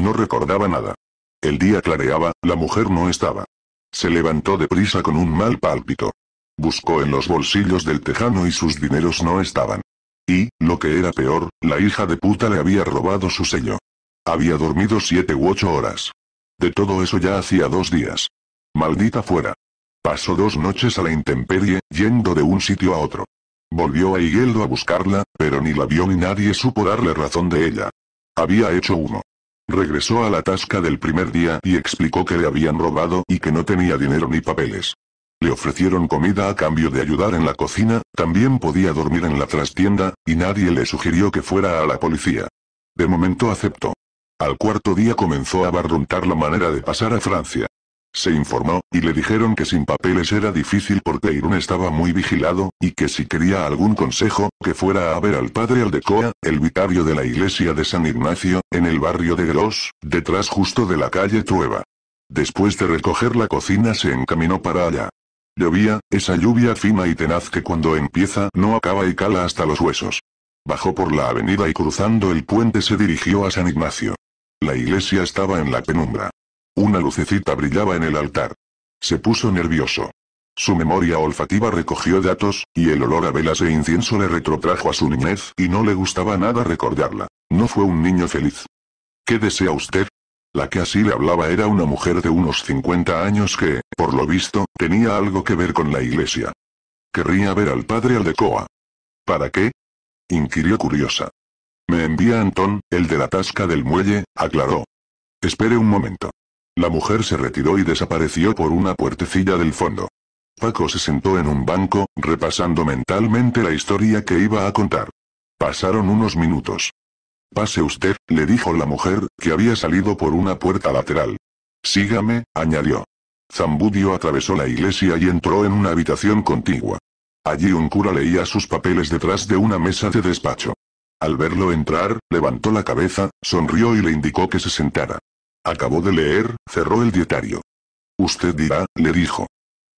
No recordaba nada. El día clareaba, la mujer no estaba. Se levantó deprisa con un mal pálpito. Buscó en los bolsillos del tejano y sus dineros no estaban. Y, lo que era peor, la hija de puta le había robado su sello. Había dormido siete u ocho horas. De todo eso ya hacía dos días. Maldita fuera. Pasó dos noches a la intemperie, yendo de un sitio a otro. Volvió a Higueldo a buscarla, pero ni la vio ni nadie supo darle razón de ella. Había hecho uno. Regresó a la tasca del primer día y explicó que le habían robado y que no tenía dinero ni papeles. Le ofrecieron comida a cambio de ayudar en la cocina, también podía dormir en la trastienda, y nadie le sugirió que fuera a la policía. De momento aceptó. Al cuarto día comenzó a barruntar la manera de pasar a Francia. Se informó, y le dijeron que sin papeles era difícil porque Irún estaba muy vigilado, y que si quería algún consejo, que fuera a ver al padre Aldecoa, el vicario de la iglesia de San Ignacio, en el barrio de Gros, detrás justo de la calle Trueba. Después de recoger la cocina se encaminó para allá. Llovía, esa lluvia fina y tenaz que cuando empieza no acaba y cala hasta los huesos. Bajó por la avenida y cruzando el puente se dirigió a San Ignacio. La iglesia estaba en la penumbra. Una lucecita brillaba en el altar. Se puso nervioso. Su memoria olfativa recogió datos, y el olor a velas e incienso le retrotrajo a su niñez, y no le gustaba nada recordarla. No fue un niño feliz. ¿Qué desea usted? La que así le hablaba era una mujer de unos 50 años que, por lo visto, tenía algo que ver con la iglesia. Querría ver al padre Aldecoa. ¿Para qué? inquirió curiosa. Me envía Antón, el de la tasca del muelle, aclaró. Espere un momento. La mujer se retiró y desapareció por una puertecilla del fondo. Paco se sentó en un banco, repasando mentalmente la historia que iba a contar. Pasaron unos minutos. Pase usted, le dijo la mujer, que había salido por una puerta lateral. Sígame, añadió. Zambudio atravesó la iglesia y entró en una habitación contigua. Allí un cura leía sus papeles detrás de una mesa de despacho. Al verlo entrar, levantó la cabeza, sonrió y le indicó que se sentara. Acabó de leer, cerró el dietario. Usted dirá, le dijo.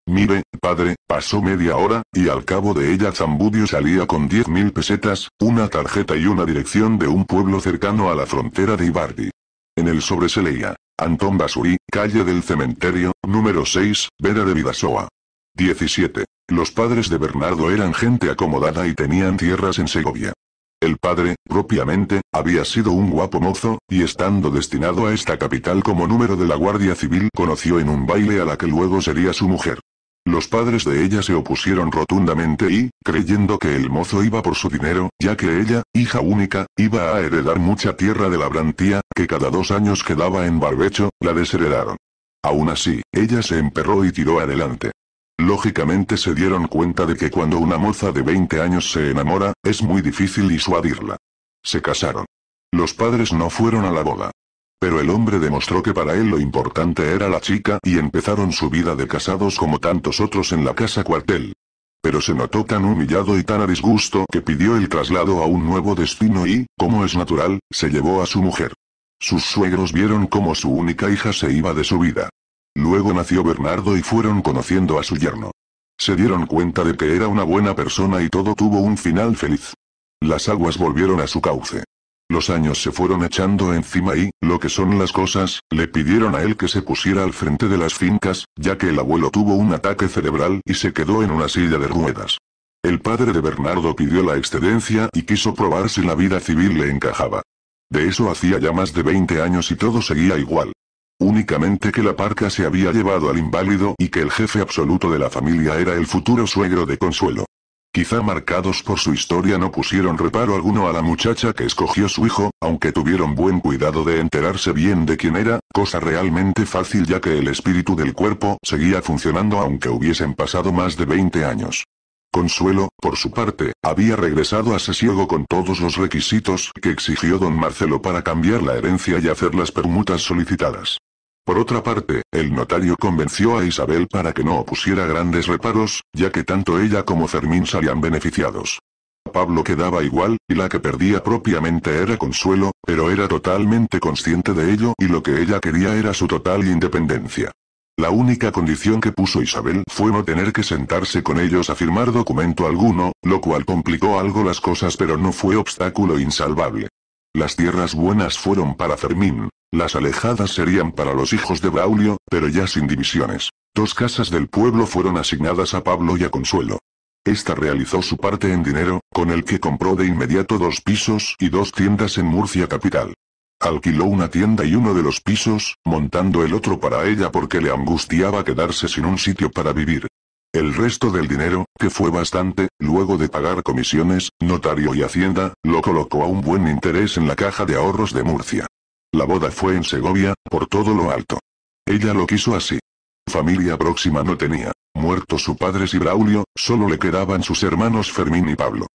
Mire, padre, pasó media hora, y al cabo de ella Zambudio salía con 10.000 pesetas, una tarjeta y una dirección de un pueblo cercano a la frontera de Ibardi. En el sobre se leía, Antón Basurí, calle del cementerio, número 6, Vera de Vidasoa. 17. Los padres de Bernardo eran gente acomodada y tenían tierras en Segovia. El padre, propiamente, había sido un guapo mozo, y estando destinado a esta capital como número de la Guardia Civil conoció en un baile a la que luego sería su mujer. Los padres de ella se opusieron rotundamente y, creyendo que el mozo iba por su dinero, ya que ella, hija única, iba a heredar mucha tierra de la labrantía, que cada dos años quedaba en barbecho, la desheredaron. Aún así, ella se emperró y tiró adelante. Lógicamente se dieron cuenta de que cuando una moza de 20 años se enamora, es muy difícil disuadirla. Se casaron. Los padres no fueron a la boda. Pero el hombre demostró que para él lo importante era la chica y empezaron su vida de casados como tantos otros en la casa cuartel. Pero se notó tan humillado y tan a disgusto que pidió el traslado a un nuevo destino y, como es natural, se llevó a su mujer. Sus suegros vieron cómo su única hija se iba de su vida. Luego nació Bernardo y fueron conociendo a su yerno. Se dieron cuenta de que era una buena persona y todo tuvo un final feliz. Las aguas volvieron a su cauce. Los años se fueron echando encima y, lo que son las cosas, le pidieron a él que se pusiera al frente de las fincas, ya que el abuelo tuvo un ataque cerebral y se quedó en una silla de ruedas. El padre de Bernardo pidió la excedencia y quiso probar si la vida civil le encajaba. De eso hacía ya más de 20 años y todo seguía igual. Únicamente que la parca se había llevado al inválido y que el jefe absoluto de la familia era el futuro suegro de Consuelo. Quizá marcados por su historia no pusieron reparo alguno a la muchacha que escogió su hijo, aunque tuvieron buen cuidado de enterarse bien de quién era, cosa realmente fácil ya que el espíritu del cuerpo seguía funcionando aunque hubiesen pasado más de 20 años. Consuelo, por su parte, había regresado a sesiego con todos los requisitos que exigió don Marcelo para cambiar la herencia y hacer las permutas solicitadas. Por otra parte, el notario convenció a Isabel para que no opusiera grandes reparos, ya que tanto ella como Fermín salían beneficiados. Pablo quedaba igual, y la que perdía propiamente era Consuelo, pero era totalmente consciente de ello y lo que ella quería era su total independencia. La única condición que puso Isabel fue no tener que sentarse con ellos a firmar documento alguno, lo cual complicó algo las cosas pero no fue obstáculo insalvable. Las tierras buenas fueron para Fermín, las alejadas serían para los hijos de Braulio, pero ya sin divisiones. Dos casas del pueblo fueron asignadas a Pablo y a Consuelo. Esta realizó su parte en dinero, con el que compró de inmediato dos pisos y dos tiendas en Murcia capital. Alquiló una tienda y uno de los pisos, montando el otro para ella porque le angustiaba quedarse sin un sitio para vivir. El resto del dinero, que fue bastante, luego de pagar comisiones, notario y hacienda, lo colocó a un buen interés en la caja de ahorros de Murcia. La boda fue en Segovia, por todo lo alto. Ella lo quiso así. Familia próxima no tenía. Muertos su padre y Braulio, solo le quedaban sus hermanos Fermín y Pablo.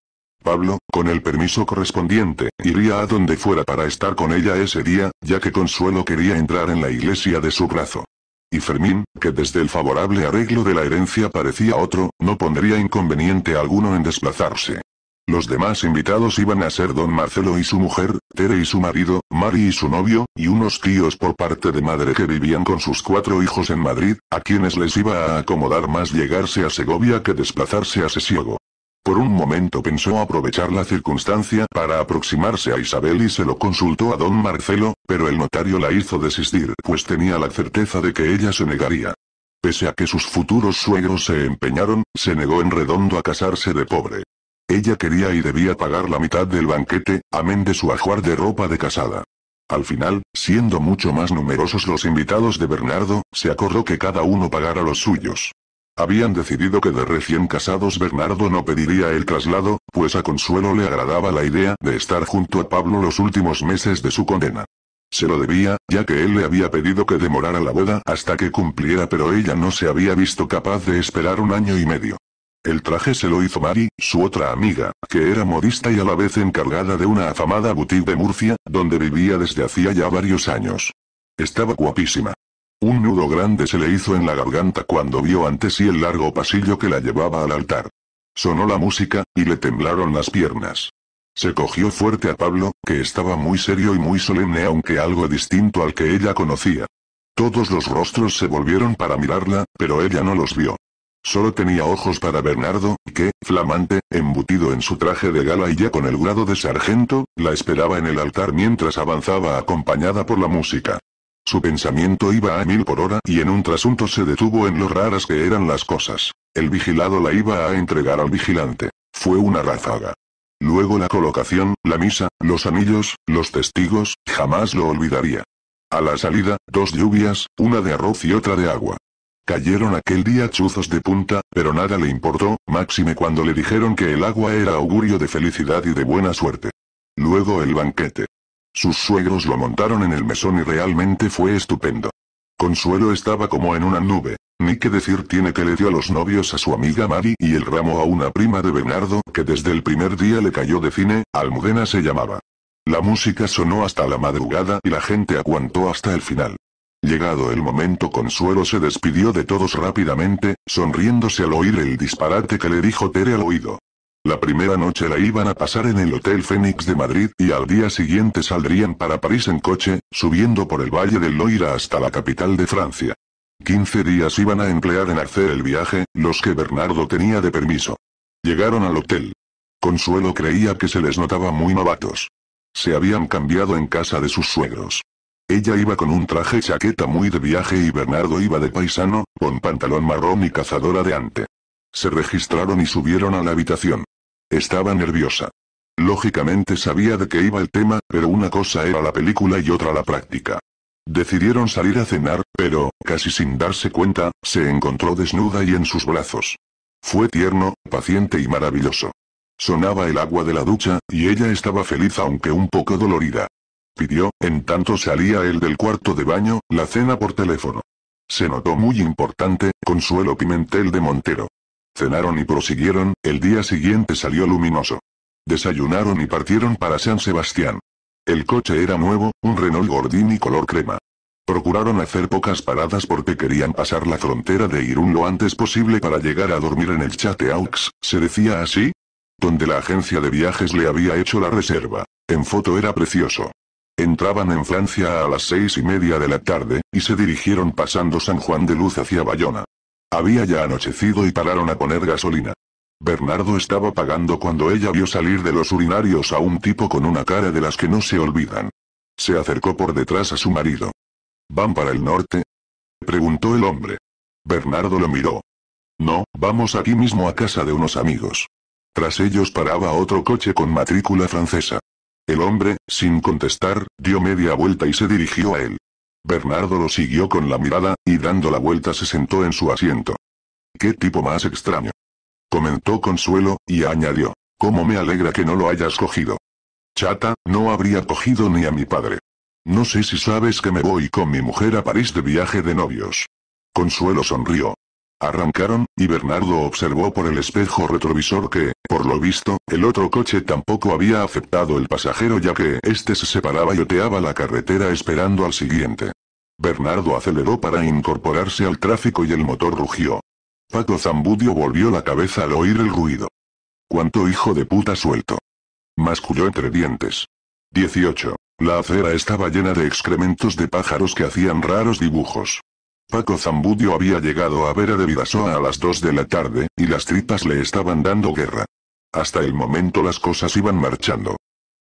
Pablo, con el permiso correspondiente, iría a donde fuera para estar con ella ese día, ya que Consuelo quería entrar en la iglesia de su brazo. Y Fermín, que desde el favorable arreglo de la herencia parecía otro, no pondría inconveniente alguno en desplazarse. Los demás invitados iban a ser don Marcelo y su mujer, Tere y su marido, Mari y su novio, y unos tíos por parte de madre que vivían con sus cuatro hijos en Madrid, a quienes les iba a acomodar más llegarse a Segovia que desplazarse a Sesiego. Por un momento pensó aprovechar la circunstancia para aproximarse a Isabel y se lo consultó a don Marcelo, pero el notario la hizo desistir, pues tenía la certeza de que ella se negaría. Pese a que sus futuros suegros se empeñaron, se negó en redondo a casarse de pobre. Ella quería y debía pagar la mitad del banquete, amén de su ajuar de ropa de casada. Al final, siendo mucho más numerosos los invitados de Bernardo, se acordó que cada uno pagara los suyos. Habían decidido que de recién casados Bernardo no pediría el traslado, pues a Consuelo le agradaba la idea de estar junto a Pablo los últimos meses de su condena. Se lo debía, ya que él le había pedido que demorara la boda hasta que cumpliera pero ella no se había visto capaz de esperar un año y medio. El traje se lo hizo Mari, su otra amiga, que era modista y a la vez encargada de una afamada boutique de Murcia, donde vivía desde hacía ya varios años. Estaba guapísima. Un nudo grande se le hizo en la garganta cuando vio ante sí el largo pasillo que la llevaba al altar. Sonó la música, y le temblaron las piernas. Se cogió fuerte a Pablo, que estaba muy serio y muy solemne aunque algo distinto al que ella conocía. Todos los rostros se volvieron para mirarla, pero ella no los vio. Solo tenía ojos para Bernardo, que, flamante, embutido en su traje de gala y ya con el grado de sargento, la esperaba en el altar mientras avanzaba acompañada por la música. Su pensamiento iba a mil por hora y en un trasunto se detuvo en lo raras que eran las cosas. El vigilado la iba a entregar al vigilante. Fue una ráfaga. Luego la colocación, la misa, los anillos, los testigos, jamás lo olvidaría. A la salida, dos lluvias, una de arroz y otra de agua. Cayeron aquel día chuzos de punta, pero nada le importó, máxime cuando le dijeron que el agua era augurio de felicidad y de buena suerte. Luego el banquete. Sus suegros lo montaron en el mesón y realmente fue estupendo. Consuelo estaba como en una nube. Ni que decir tiene que le dio a los novios a su amiga Mari y el ramo a una prima de Bernardo que desde el primer día le cayó de cine, Almudena se llamaba. La música sonó hasta la madrugada y la gente aguantó hasta el final. Llegado el momento Consuelo se despidió de todos rápidamente, sonriéndose al oír el disparate que le dijo Tere al oído. La primera noche la iban a pasar en el Hotel Fénix de Madrid y al día siguiente saldrían para París en coche, subiendo por el Valle del Loira hasta la capital de Francia. 15 días iban a emplear en hacer el viaje, los que Bernardo tenía de permiso. Llegaron al hotel. Consuelo creía que se les notaba muy novatos. Se habían cambiado en casa de sus suegros. Ella iba con un traje chaqueta muy de viaje y Bernardo iba de paisano, con pantalón marrón y cazadora de ante. Se registraron y subieron a la habitación. Estaba nerviosa. Lógicamente sabía de qué iba el tema, pero una cosa era la película y otra la práctica. Decidieron salir a cenar, pero, casi sin darse cuenta, se encontró desnuda y en sus brazos. Fue tierno, paciente y maravilloso. Sonaba el agua de la ducha, y ella estaba feliz aunque un poco dolorida pidió, en tanto salía él del cuarto de baño, la cena por teléfono. Se notó muy importante, Consuelo Pimentel de Montero. Cenaron y prosiguieron, el día siguiente salió luminoso. Desayunaron y partieron para San Sebastián. El coche era nuevo, un Renault Gordini color crema. Procuraron hacer pocas paradas porque querían pasar la frontera de Irún lo antes posible para llegar a dormir en el Chateaux, se decía así, donde la agencia de viajes le había hecho la reserva. En foto era precioso. Entraban en Francia a las seis y media de la tarde, y se dirigieron pasando San Juan de Luz hacia Bayona. Había ya anochecido y pararon a poner gasolina. Bernardo estaba pagando cuando ella vio salir de los urinarios a un tipo con una cara de las que no se olvidan. Se acercó por detrás a su marido. ¿Van para el norte? Preguntó el hombre. Bernardo lo miró. No, vamos aquí mismo a casa de unos amigos. Tras ellos paraba otro coche con matrícula francesa. El hombre, sin contestar, dio media vuelta y se dirigió a él. Bernardo lo siguió con la mirada, y dando la vuelta se sentó en su asiento. ¿Qué tipo más extraño? Comentó Consuelo, y añadió. ¿Cómo me alegra que no lo hayas cogido? Chata, no habría cogido ni a mi padre. No sé si sabes que me voy con mi mujer a París de viaje de novios. Consuelo sonrió. Arrancaron, y Bernardo observó por el espejo retrovisor que, por lo visto, el otro coche tampoco había aceptado el pasajero ya que este se separaba y oteaba la carretera esperando al siguiente. Bernardo aceleró para incorporarse al tráfico y el motor rugió. Paco Zambudio volvió la cabeza al oír el ruido. ¿Cuánto hijo de puta suelto? Masculló entre dientes. 18. La acera estaba llena de excrementos de pájaros que hacían raros dibujos. Paco Zambudio había llegado a Vera de Vidasoa a las 2 de la tarde, y las tripas le estaban dando guerra. Hasta el momento las cosas iban marchando.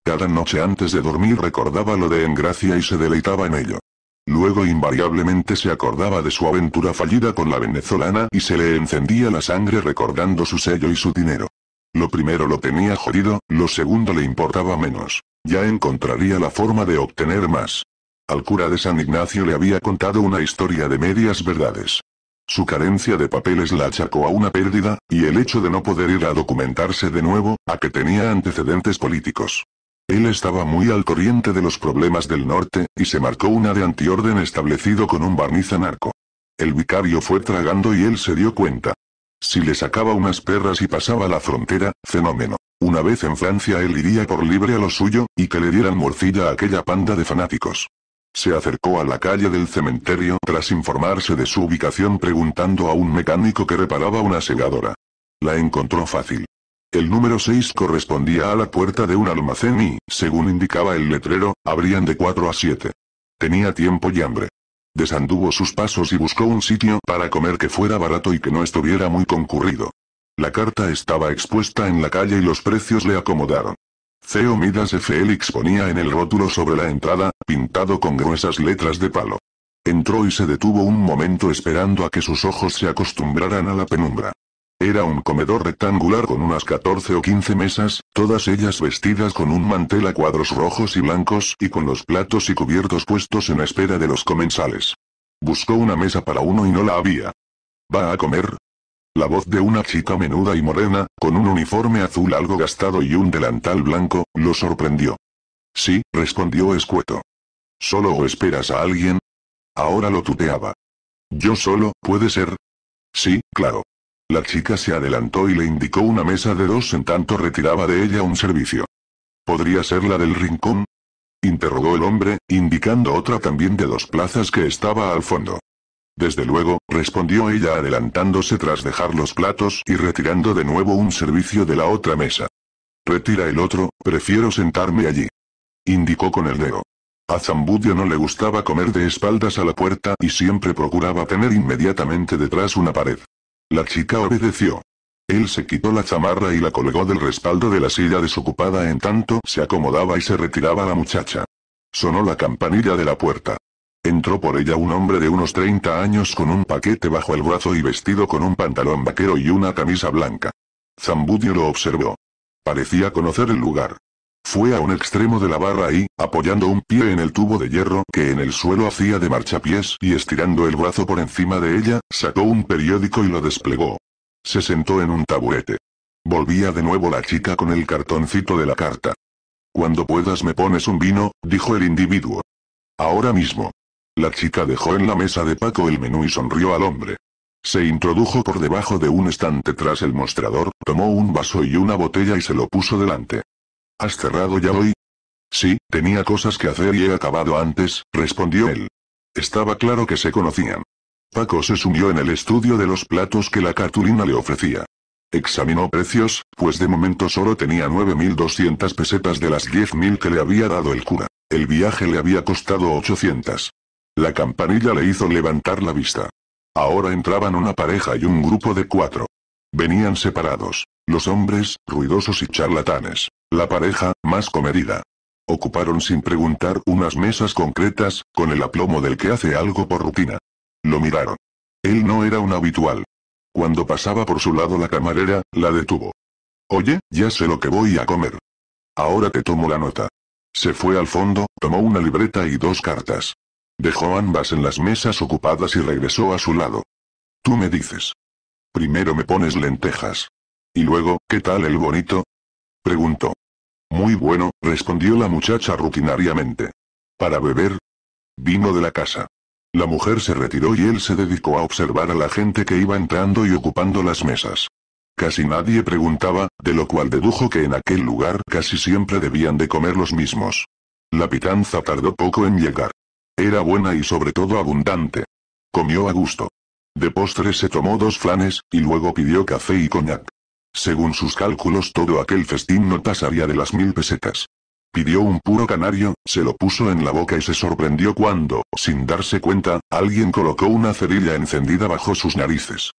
Cada noche antes de dormir recordaba lo de Engracia y se deleitaba en ello. Luego invariablemente se acordaba de su aventura fallida con la venezolana y se le encendía la sangre recordando su sello y su dinero. Lo primero lo tenía jodido, lo segundo le importaba menos. Ya encontraría la forma de obtener más. Al cura de San Ignacio le había contado una historia de medias verdades. Su carencia de papeles la achacó a una pérdida, y el hecho de no poder ir a documentarse de nuevo, a que tenía antecedentes políticos. Él estaba muy al corriente de los problemas del norte, y se marcó una de antiorden establecido con un barniz anarco. El vicario fue tragando y él se dio cuenta. Si le sacaba unas perras y pasaba la frontera, fenómeno. Una vez en Francia él iría por libre a lo suyo, y que le dieran morcilla a aquella panda de fanáticos. Se acercó a la calle del cementerio tras informarse de su ubicación preguntando a un mecánico que reparaba una segadora. La encontró fácil. El número 6 correspondía a la puerta de un almacén y, según indicaba el letrero, abrían de 4 a 7. Tenía tiempo y hambre. Desanduvo sus pasos y buscó un sitio para comer que fuera barato y que no estuviera muy concurrido. La carta estaba expuesta en la calle y los precios le acomodaron. CEO Midas de Félix ponía en el rótulo sobre la entrada, pintado con gruesas letras de palo. Entró y se detuvo un momento esperando a que sus ojos se acostumbraran a la penumbra. Era un comedor rectangular con unas 14 o 15 mesas, todas ellas vestidas con un mantel a cuadros rojos y blancos y con los platos y cubiertos puestos en espera de los comensales. Buscó una mesa para uno y no la había. ¿Va a comer? La voz de una chica menuda y morena, con un uniforme azul algo gastado y un delantal blanco, lo sorprendió. Sí, respondió escueto. ¿Solo o esperas a alguien? Ahora lo tuteaba. ¿Yo solo, puede ser? Sí, claro. La chica se adelantó y le indicó una mesa de dos en tanto retiraba de ella un servicio. ¿Podría ser la del rincón? Interrogó el hombre, indicando otra también de dos plazas que estaba al fondo. Desde luego, respondió ella adelantándose tras dejar los platos y retirando de nuevo un servicio de la otra mesa. Retira el otro, prefiero sentarme allí. Indicó con el dedo. A Zambudio no le gustaba comer de espaldas a la puerta y siempre procuraba tener inmediatamente detrás una pared. La chica obedeció. Él se quitó la chamarra y la colgó del respaldo de la silla desocupada en tanto se acomodaba y se retiraba la muchacha. Sonó la campanilla de la puerta. Entró por ella un hombre de unos 30 años con un paquete bajo el brazo y vestido con un pantalón vaquero y una camisa blanca. Zambudio lo observó. Parecía conocer el lugar. Fue a un extremo de la barra y, apoyando un pie en el tubo de hierro que en el suelo hacía de marchapiés y estirando el brazo por encima de ella, sacó un periódico y lo desplegó. Se sentó en un taburete. Volvía de nuevo la chica con el cartoncito de la carta. Cuando puedas me pones un vino, dijo el individuo. Ahora mismo. La chica dejó en la mesa de Paco el menú y sonrió al hombre. Se introdujo por debajo de un estante tras el mostrador, tomó un vaso y una botella y se lo puso delante. ¿Has cerrado ya hoy? Sí, tenía cosas que hacer y he acabado antes, respondió él. Estaba claro que se conocían. Paco se sumió en el estudio de los platos que la cartulina le ofrecía. Examinó precios, pues de momento solo tenía 9.200 pesetas de las 10.000 que le había dado el cura. El viaje le había costado 800. La campanilla le hizo levantar la vista. Ahora entraban una pareja y un grupo de cuatro. Venían separados, los hombres, ruidosos y charlatanes, la pareja, más comedida. Ocuparon sin preguntar unas mesas concretas, con el aplomo del que hace algo por rutina. Lo miraron. Él no era un habitual. Cuando pasaba por su lado la camarera, la detuvo. Oye, ya sé lo que voy a comer. Ahora te tomo la nota. Se fue al fondo, tomó una libreta y dos cartas. Dejó ambas en las mesas ocupadas y regresó a su lado. Tú me dices. Primero me pones lentejas. Y luego, ¿qué tal el bonito? Preguntó. Muy bueno, respondió la muchacha rutinariamente. ¿Para beber? Vino de la casa. La mujer se retiró y él se dedicó a observar a la gente que iba entrando y ocupando las mesas. Casi nadie preguntaba, de lo cual dedujo que en aquel lugar casi siempre debían de comer los mismos. La pitanza tardó poco en llegar. Era buena y sobre todo abundante. Comió a gusto. De postre se tomó dos flanes, y luego pidió café y coñac. Según sus cálculos todo aquel festín no tasaría de las mil pesetas. Pidió un puro canario, se lo puso en la boca y se sorprendió cuando, sin darse cuenta, alguien colocó una cerilla encendida bajo sus narices.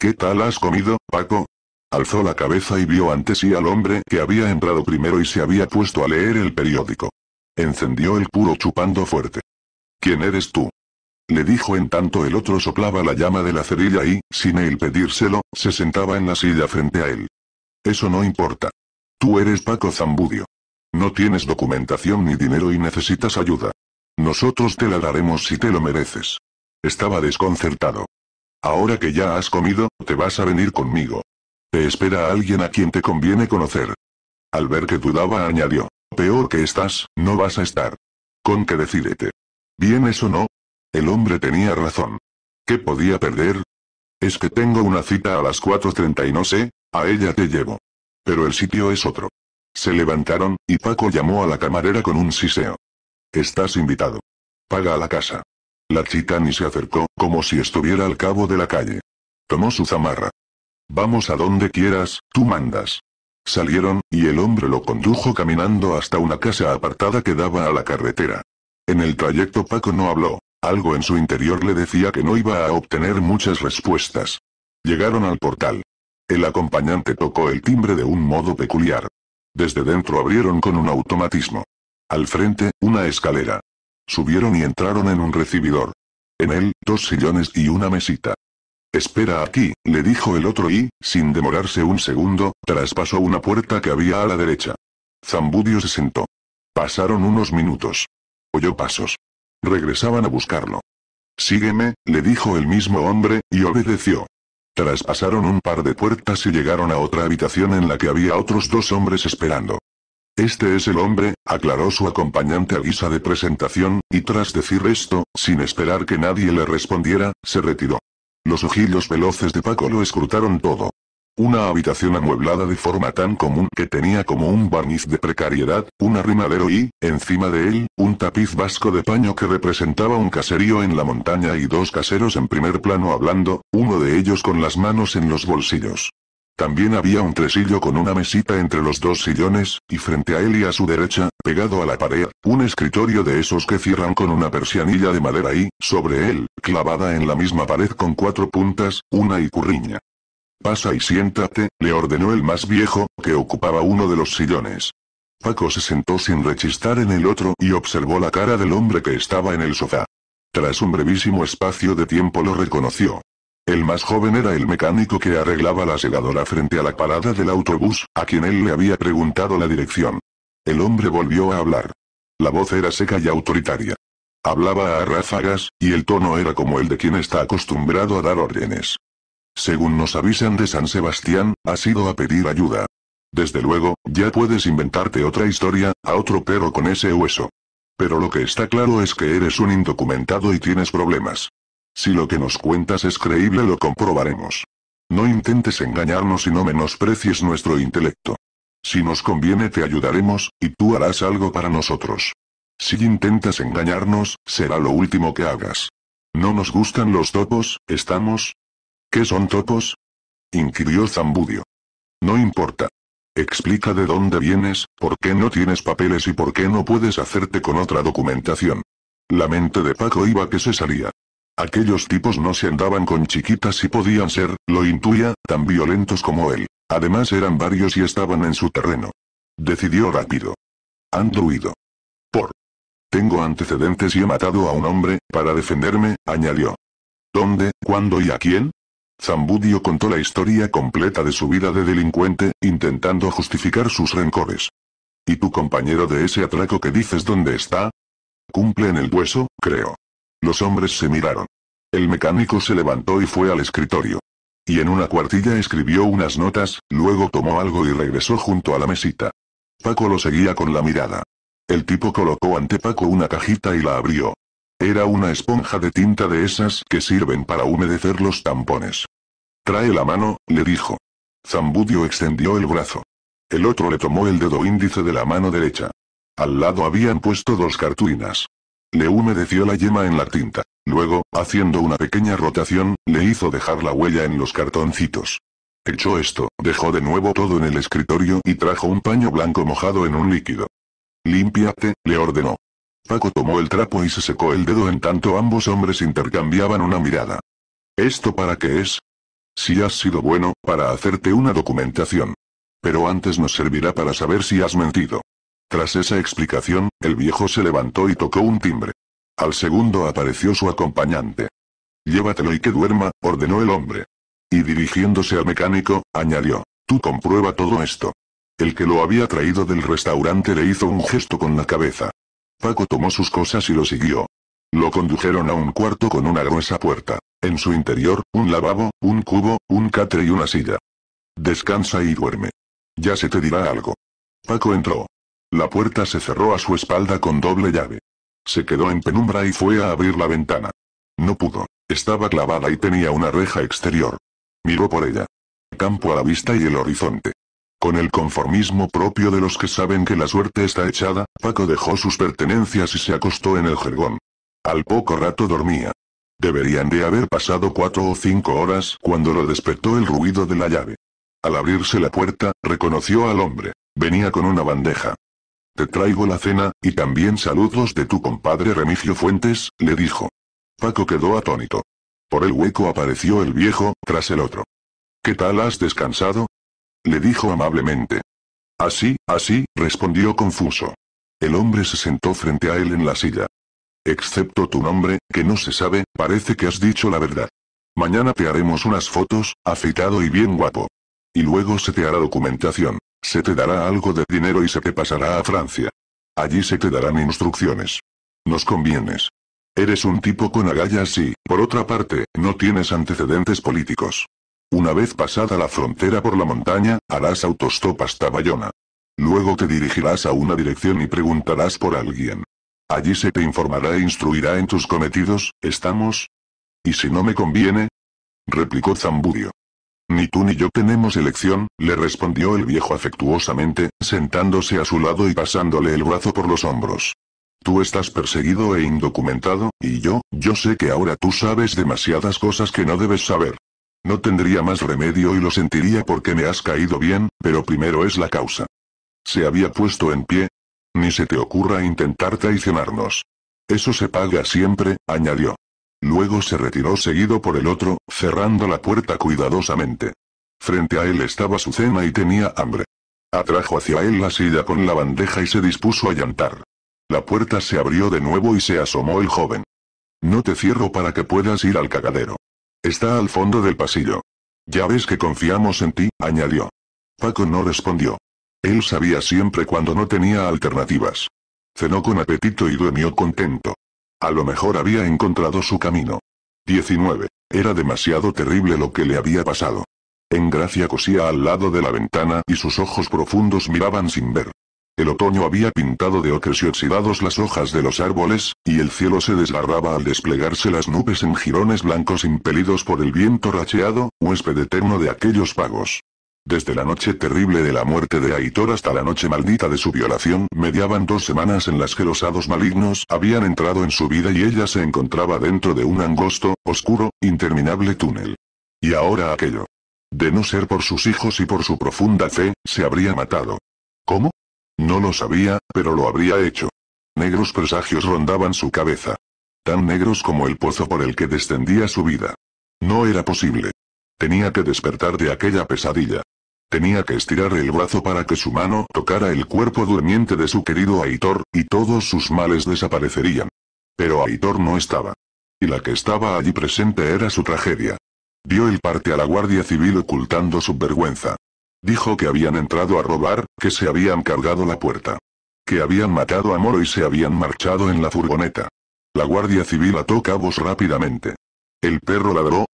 ¿Qué tal has comido, Paco? Alzó la cabeza y vio ante sí al hombre que había entrado primero y se había puesto a leer el periódico. Encendió el puro chupando fuerte. ¿Quién eres tú? Le dijo en tanto el otro soplaba la llama de la cerilla y, sin él pedírselo, se sentaba en la silla frente a él. Eso no importa. Tú eres Paco Zambudio. No tienes documentación ni dinero y necesitas ayuda. Nosotros te la daremos si te lo mereces. Estaba desconcertado. Ahora que ya has comido, te vas a venir conmigo. Te espera alguien a quien te conviene conocer. Al ver que dudaba añadió, peor que estás, no vas a estar. Con qué decídete. Bien eso no. El hombre tenía razón. ¿Qué podía perder? Es que tengo una cita a las 4.30 y no sé, a ella te llevo. Pero el sitio es otro. Se levantaron, y Paco llamó a la camarera con un siseo. Estás invitado. Paga a la casa. La ni se acercó, como si estuviera al cabo de la calle. Tomó su zamarra. Vamos a donde quieras, tú mandas. Salieron, y el hombre lo condujo caminando hasta una casa apartada que daba a la carretera. En el trayecto Paco no habló. Algo en su interior le decía que no iba a obtener muchas respuestas. Llegaron al portal. El acompañante tocó el timbre de un modo peculiar. Desde dentro abrieron con un automatismo. Al frente, una escalera. Subieron y entraron en un recibidor. En él, dos sillones y una mesita. Espera aquí, le dijo el otro y, sin demorarse un segundo, traspasó una puerta que había a la derecha. Zambudio se sentó. Pasaron unos minutos oyó pasos. Regresaban a buscarlo. Sígueme, le dijo el mismo hombre, y obedeció. Traspasaron un par de puertas y llegaron a otra habitación en la que había otros dos hombres esperando. Este es el hombre, aclaró su acompañante a guisa de presentación, y tras decir esto, sin esperar que nadie le respondiera, se retiró. Los ojillos veloces de Paco lo escrutaron todo. Una habitación amueblada de forma tan común que tenía como un barniz de precariedad, un arrimadero y, encima de él, un tapiz vasco de paño que representaba un caserío en la montaña y dos caseros en primer plano hablando, uno de ellos con las manos en los bolsillos. También había un tresillo con una mesita entre los dos sillones, y frente a él y a su derecha, pegado a la pared, un escritorio de esos que cierran con una persianilla de madera y, sobre él, clavada en la misma pared con cuatro puntas, una curriña. Pasa y siéntate, le ordenó el más viejo, que ocupaba uno de los sillones. Paco se sentó sin rechistar en el otro y observó la cara del hombre que estaba en el sofá. Tras un brevísimo espacio de tiempo lo reconoció. El más joven era el mecánico que arreglaba la segadora frente a la parada del autobús, a quien él le había preguntado la dirección. El hombre volvió a hablar. La voz era seca y autoritaria. Hablaba a ráfagas, y el tono era como el de quien está acostumbrado a dar órdenes. Según nos avisan de San Sebastián, has ido a pedir ayuda. Desde luego, ya puedes inventarte otra historia, a otro perro con ese hueso. Pero lo que está claro es que eres un indocumentado y tienes problemas. Si lo que nos cuentas es creíble lo comprobaremos. No intentes engañarnos y no menosprecies nuestro intelecto. Si nos conviene te ayudaremos, y tú harás algo para nosotros. Si intentas engañarnos, será lo último que hagas. No nos gustan los topos, ¿estamos? ¿Qué son topos? inquirió Zambudio. No importa. Explica de dónde vienes, por qué no tienes papeles y por qué no puedes hacerte con otra documentación. La mente de Paco iba que se salía. Aquellos tipos no se andaban con chiquitas y podían ser, lo intuía, tan violentos como él. Además eran varios y estaban en su terreno. Decidió rápido. Andruido. Por. Tengo antecedentes y he matado a un hombre, para defenderme, añadió. ¿Dónde, cuándo y a quién? Zambudio contó la historia completa de su vida de delincuente, intentando justificar sus rencores. ¿Y tu compañero de ese atraco que dices dónde está? Cumple en el hueso, creo. Los hombres se miraron. El mecánico se levantó y fue al escritorio. Y en una cuartilla escribió unas notas, luego tomó algo y regresó junto a la mesita. Paco lo seguía con la mirada. El tipo colocó ante Paco una cajita y la abrió. Era una esponja de tinta de esas que sirven para humedecer los tampones. Trae la mano, le dijo. Zambudio extendió el brazo. El otro le tomó el dedo índice de la mano derecha. Al lado habían puesto dos cartuinas. Le humedeció la yema en la tinta. Luego, haciendo una pequeña rotación, le hizo dejar la huella en los cartoncitos. Hecho esto, dejó de nuevo todo en el escritorio y trajo un paño blanco mojado en un líquido. Límpiate, le ordenó. Paco tomó el trapo y se secó el dedo en tanto ambos hombres intercambiaban una mirada. ¿Esto para qué es? Si has sido bueno, para hacerte una documentación. Pero antes nos servirá para saber si has mentido. Tras esa explicación, el viejo se levantó y tocó un timbre. Al segundo apareció su acompañante. Llévatelo y que duerma, ordenó el hombre. Y dirigiéndose al mecánico, añadió, tú comprueba todo esto. El que lo había traído del restaurante le hizo un gesto con la cabeza. Paco tomó sus cosas y lo siguió. Lo condujeron a un cuarto con una gruesa puerta. En su interior, un lavabo, un cubo, un catre y una silla. Descansa y duerme. Ya se te dirá algo. Paco entró. La puerta se cerró a su espalda con doble llave. Se quedó en penumbra y fue a abrir la ventana. No pudo. Estaba clavada y tenía una reja exterior. Miró por ella. Campo a la vista y el horizonte. Con el conformismo propio de los que saben que la suerte está echada, Paco dejó sus pertenencias y se acostó en el jergón. Al poco rato dormía. Deberían de haber pasado cuatro o cinco horas cuando lo despertó el ruido de la llave. Al abrirse la puerta, reconoció al hombre. Venía con una bandeja. Te traigo la cena, y también saludos de tu compadre Remigio Fuentes, le dijo. Paco quedó atónito. Por el hueco apareció el viejo, tras el otro. ¿Qué tal has descansado? le dijo amablemente. Así, así, respondió confuso. El hombre se sentó frente a él en la silla. Excepto tu nombre, que no se sabe, parece que has dicho la verdad. Mañana te haremos unas fotos, afeitado y bien guapo. Y luego se te hará documentación, se te dará algo de dinero y se te pasará a Francia. Allí se te darán instrucciones. Nos convienes. Eres un tipo con agallas y, por otra parte, no tienes antecedentes políticos. Una vez pasada la frontera por la montaña, harás autostop hasta Bayona. Luego te dirigirás a una dirección y preguntarás por alguien. Allí se te informará e instruirá en tus cometidos, ¿estamos? ¿Y si no me conviene? replicó Zambudio. Ni tú ni yo tenemos elección, le respondió el viejo afectuosamente, sentándose a su lado y pasándole el brazo por los hombros. Tú estás perseguido e indocumentado, y yo, yo sé que ahora tú sabes demasiadas cosas que no debes saber. No tendría más remedio y lo sentiría porque me has caído bien, pero primero es la causa. Se había puesto en pie. Ni se te ocurra intentar traicionarnos. Eso se paga siempre, añadió. Luego se retiró seguido por el otro, cerrando la puerta cuidadosamente. Frente a él estaba su cena y tenía hambre. Atrajo hacia él la silla con la bandeja y se dispuso a llantar. La puerta se abrió de nuevo y se asomó el joven. No te cierro para que puedas ir al cagadero. Está al fondo del pasillo. Ya ves que confiamos en ti, añadió. Paco no respondió. Él sabía siempre cuando no tenía alternativas. Cenó con apetito y duermió contento. A lo mejor había encontrado su camino. 19. Era demasiado terrible lo que le había pasado. En gracia cosía al lado de la ventana y sus ojos profundos miraban sin ver. El otoño había pintado de ocres y oxidados las hojas de los árboles, y el cielo se desgarraba al desplegarse las nubes en jirones blancos impelidos por el viento racheado, huésped eterno de aquellos pagos. Desde la noche terrible de la muerte de Aitor hasta la noche maldita de su violación, mediaban dos semanas en las que los hados malignos habían entrado en su vida y ella se encontraba dentro de un angosto, oscuro, interminable túnel. Y ahora aquello. De no ser por sus hijos y por su profunda fe, se habría matado. ¿Cómo? No lo sabía, pero lo habría hecho. Negros presagios rondaban su cabeza. Tan negros como el pozo por el que descendía su vida. No era posible. Tenía que despertar de aquella pesadilla. Tenía que estirar el brazo para que su mano tocara el cuerpo durmiente de su querido Aitor, y todos sus males desaparecerían. Pero Aitor no estaba. Y la que estaba allí presente era su tragedia. Dio el parte a la Guardia Civil ocultando su vergüenza. Dijo que habían entrado a robar, que se habían cargado la puerta. Que habían matado a Moro y se habían marchado en la furgoneta. La Guardia Civil ató cabos rápidamente. ¿El perro ladró?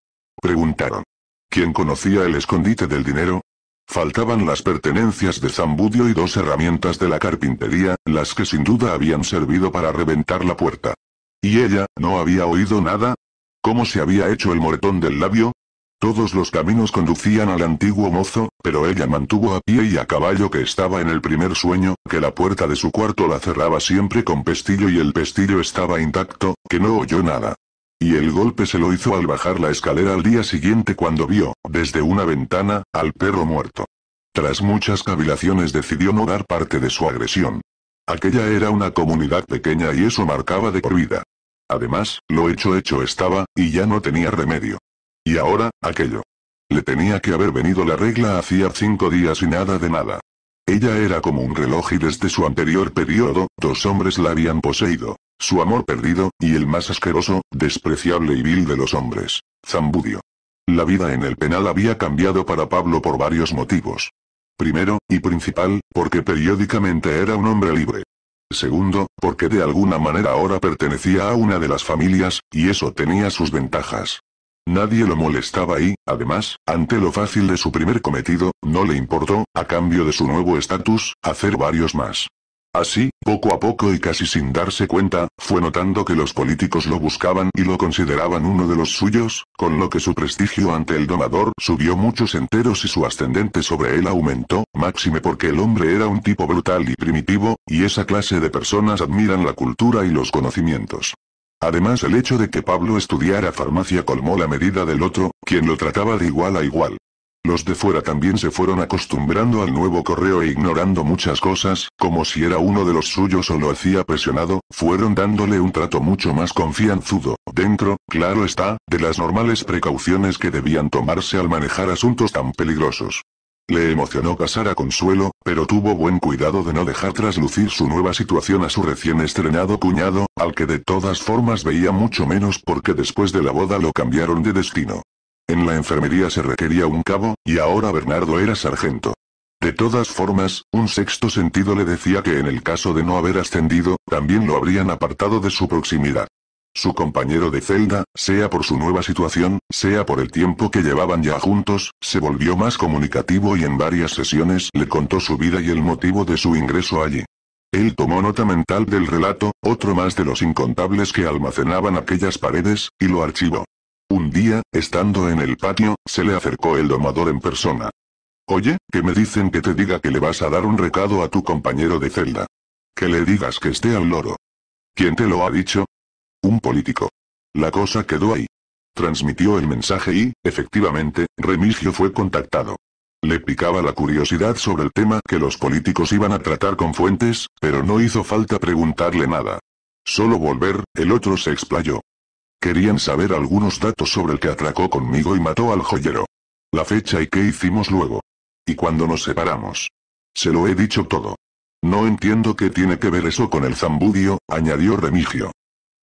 Preguntaron. ¿Quién conocía el escondite del dinero? Faltaban las pertenencias de Zambudio y dos herramientas de la carpintería, las que sin duda habían servido para reventar la puerta. ¿Y ella, no había oído nada? ¿Cómo se había hecho el moretón del labio? Todos los caminos conducían al antiguo mozo, pero ella mantuvo a pie y a caballo que estaba en el primer sueño, que la puerta de su cuarto la cerraba siempre con pestillo y el pestillo estaba intacto, que no oyó nada. Y el golpe se lo hizo al bajar la escalera al día siguiente cuando vio, desde una ventana, al perro muerto. Tras muchas cavilaciones decidió no dar parte de su agresión. Aquella era una comunidad pequeña y eso marcaba de por vida. Además, lo hecho hecho estaba, y ya no tenía remedio. Y ahora, aquello. Le tenía que haber venido la regla hacía cinco días y nada de nada. Ella era como un reloj y desde su anterior periodo, dos hombres la habían poseído. Su amor perdido, y el más asqueroso, despreciable y vil de los hombres. Zambudio. La vida en el penal había cambiado para Pablo por varios motivos. Primero, y principal, porque periódicamente era un hombre libre. Segundo, porque de alguna manera ahora pertenecía a una de las familias, y eso tenía sus ventajas. Nadie lo molestaba y, además, ante lo fácil de su primer cometido, no le importó, a cambio de su nuevo estatus, hacer varios más. Así, poco a poco y casi sin darse cuenta, fue notando que los políticos lo buscaban y lo consideraban uno de los suyos, con lo que su prestigio ante el domador subió muchos enteros y su ascendente sobre él aumentó, máxime porque el hombre era un tipo brutal y primitivo, y esa clase de personas admiran la cultura y los conocimientos. Además el hecho de que Pablo estudiara farmacia colmó la medida del otro, quien lo trataba de igual a igual. Los de fuera también se fueron acostumbrando al nuevo correo e ignorando muchas cosas, como si era uno de los suyos o lo hacía presionado, fueron dándole un trato mucho más confianzudo, dentro, claro está, de las normales precauciones que debían tomarse al manejar asuntos tan peligrosos. Le emocionó casar a Consuelo, pero tuvo buen cuidado de no dejar traslucir su nueva situación a su recién estrenado cuñado, al que de todas formas veía mucho menos porque después de la boda lo cambiaron de destino. En la enfermería se requería un cabo, y ahora Bernardo era sargento. De todas formas, un sexto sentido le decía que en el caso de no haber ascendido, también lo habrían apartado de su proximidad. Su compañero de celda, sea por su nueva situación, sea por el tiempo que llevaban ya juntos, se volvió más comunicativo y en varias sesiones le contó su vida y el motivo de su ingreso allí. Él tomó nota mental del relato, otro más de los incontables que almacenaban aquellas paredes, y lo archivó. Un día, estando en el patio, se le acercó el domador en persona. Oye, que me dicen que te diga que le vas a dar un recado a tu compañero de celda. Que le digas que esté al loro. ¿Quién te lo ha dicho? Un político. La cosa quedó ahí. Transmitió el mensaje y, efectivamente, Remigio fue contactado. Le picaba la curiosidad sobre el tema que los políticos iban a tratar con Fuentes, pero no hizo falta preguntarle nada. Solo volver, el otro se explayó. Querían saber algunos datos sobre el que atracó conmigo y mató al joyero. La fecha y qué hicimos luego. Y cuando nos separamos. Se lo he dicho todo. No entiendo qué tiene que ver eso con el zambudio, añadió Remigio.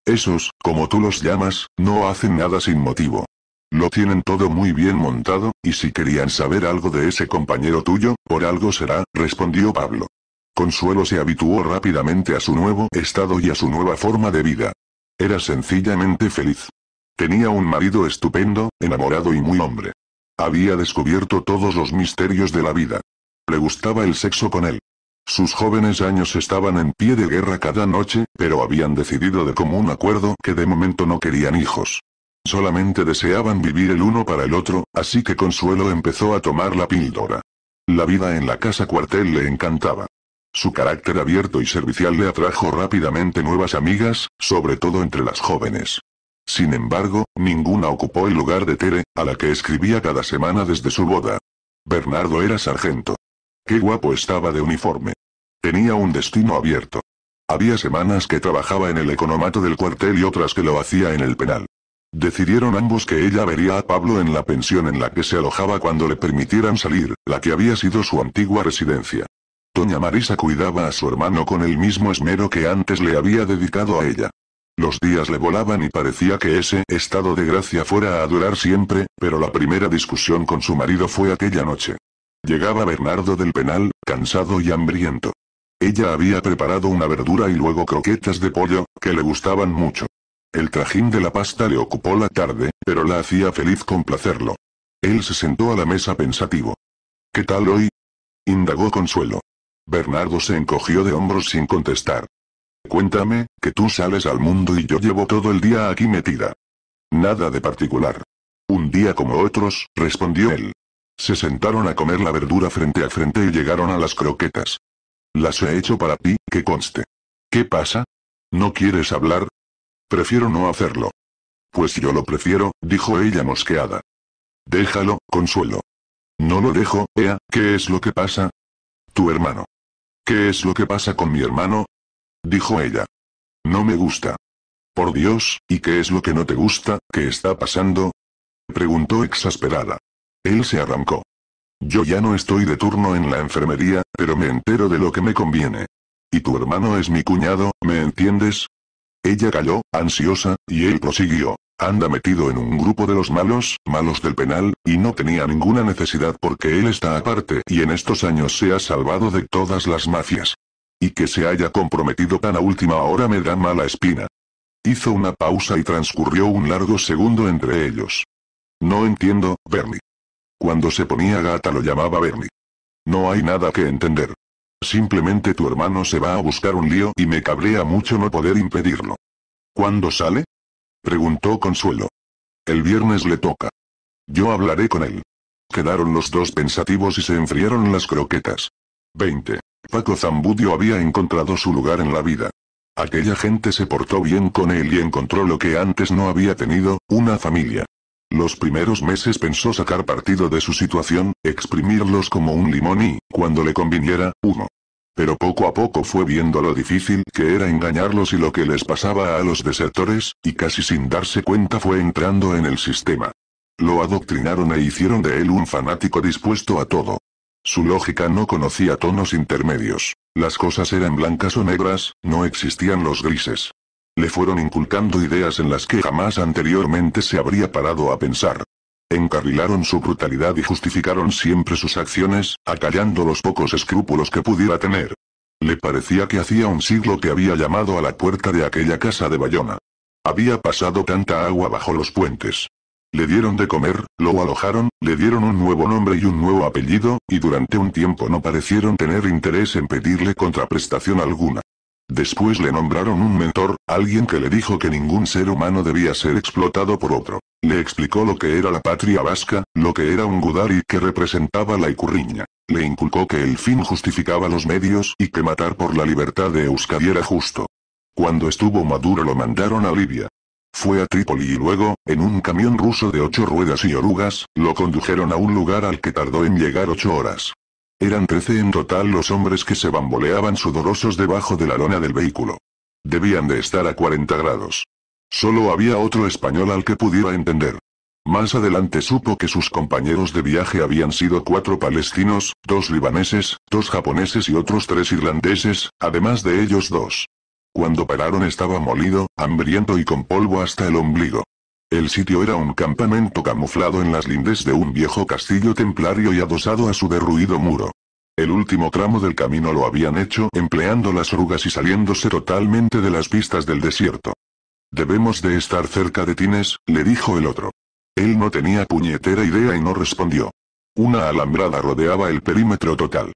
Esos, como tú los llamas, no hacen nada sin motivo. Lo tienen todo muy bien montado, y si querían saber algo de ese compañero tuyo, por algo será, respondió Pablo. Consuelo se habituó rápidamente a su nuevo estado y a su nueva forma de vida. Era sencillamente feliz. Tenía un marido estupendo, enamorado y muy hombre. Había descubierto todos los misterios de la vida. Le gustaba el sexo con él. Sus jóvenes años estaban en pie de guerra cada noche, pero habían decidido de común acuerdo que de momento no querían hijos. Solamente deseaban vivir el uno para el otro, así que Consuelo empezó a tomar la píldora. La vida en la casa cuartel le encantaba. Su carácter abierto y servicial le atrajo rápidamente nuevas amigas, sobre todo entre las jóvenes. Sin embargo, ninguna ocupó el lugar de Tere, a la que escribía cada semana desde su boda. Bernardo era sargento. Qué guapo estaba de uniforme. Tenía un destino abierto. Había semanas que trabajaba en el economato del cuartel y otras que lo hacía en el penal. Decidieron ambos que ella vería a Pablo en la pensión en la que se alojaba cuando le permitieran salir, la que había sido su antigua residencia. Doña Marisa cuidaba a su hermano con el mismo esmero que antes le había dedicado a ella. Los días le volaban y parecía que ese estado de gracia fuera a durar siempre, pero la primera discusión con su marido fue aquella noche. Llegaba Bernardo del penal, cansado y hambriento. Ella había preparado una verdura y luego croquetas de pollo, que le gustaban mucho. El trajín de la pasta le ocupó la tarde, pero la hacía feliz complacerlo. Él se sentó a la mesa pensativo. ¿Qué tal hoy? indagó Consuelo. Bernardo se encogió de hombros sin contestar. Cuéntame, que tú sales al mundo y yo llevo todo el día aquí metida. Nada de particular. Un día como otros, respondió él. Se sentaron a comer la verdura frente a frente y llegaron a las croquetas. Las he hecho para ti, que conste. ¿Qué pasa? ¿No quieres hablar? Prefiero no hacerlo. Pues yo lo prefiero, dijo ella mosqueada. Déjalo, consuelo. No lo dejo, Ea, ¿qué es lo que pasa? Tu hermano. ¿Qué es lo que pasa con mi hermano? Dijo ella. No me gusta. Por Dios, ¿y qué es lo que no te gusta, qué está pasando? Preguntó exasperada. Él se arrancó. Yo ya no estoy de turno en la enfermería, pero me entero de lo que me conviene. Y tu hermano es mi cuñado, ¿me entiendes? Ella calló, ansiosa, y él prosiguió. Anda metido en un grupo de los malos, malos del penal, y no tenía ninguna necesidad porque él está aparte y en estos años se ha salvado de todas las mafias. Y que se haya comprometido tan a última hora me da mala espina. Hizo una pausa y transcurrió un largo segundo entre ellos. No entiendo, Bernie. Cuando se ponía gata lo llamaba Bernie. No hay nada que entender. Simplemente tu hermano se va a buscar un lío y me cabrea mucho no poder impedirlo. ¿Cuándo sale? Preguntó Consuelo. El viernes le toca. Yo hablaré con él. Quedaron los dos pensativos y se enfriaron las croquetas. 20. Paco Zambudio había encontrado su lugar en la vida. Aquella gente se portó bien con él y encontró lo que antes no había tenido, una familia. Los primeros meses pensó sacar partido de su situación, exprimirlos como un limón y, cuando le conviniera, uno. Pero poco a poco fue viendo lo difícil que era engañarlos y lo que les pasaba a los desertores, y casi sin darse cuenta fue entrando en el sistema. Lo adoctrinaron e hicieron de él un fanático dispuesto a todo. Su lógica no conocía tonos intermedios. Las cosas eran blancas o negras, no existían los grises. Le fueron inculcando ideas en las que jamás anteriormente se habría parado a pensar. Encarrilaron su brutalidad y justificaron siempre sus acciones, acallando los pocos escrúpulos que pudiera tener. Le parecía que hacía un siglo que había llamado a la puerta de aquella casa de Bayona. Había pasado tanta agua bajo los puentes. Le dieron de comer, lo alojaron, le dieron un nuevo nombre y un nuevo apellido, y durante un tiempo no parecieron tener interés en pedirle contraprestación alguna. Después le nombraron un mentor, alguien que le dijo que ningún ser humano debía ser explotado por otro. Le explicó lo que era la patria vasca, lo que era un gudari que representaba la icurriña. Le inculcó que el fin justificaba los medios y que matar por la libertad de Euskadi era justo. Cuando estuvo maduro lo mandaron a Libia. Fue a Trípoli y luego, en un camión ruso de ocho ruedas y orugas, lo condujeron a un lugar al que tardó en llegar ocho horas. Eran trece en total los hombres que se bamboleaban sudorosos debajo de la lona del vehículo. Debían de estar a 40 grados. Solo había otro español al que pudiera entender. Más adelante supo que sus compañeros de viaje habían sido cuatro palestinos, dos libaneses, dos japoneses y otros tres irlandeses, además de ellos dos. Cuando pararon estaba molido, hambriento y con polvo hasta el ombligo. El sitio era un campamento camuflado en las lindes de un viejo castillo templario y adosado a su derruido muro. El último tramo del camino lo habían hecho empleando las orugas y saliéndose totalmente de las pistas del desierto. Debemos de estar cerca de Tines, le dijo el otro. Él no tenía puñetera idea y no respondió. Una alambrada rodeaba el perímetro total.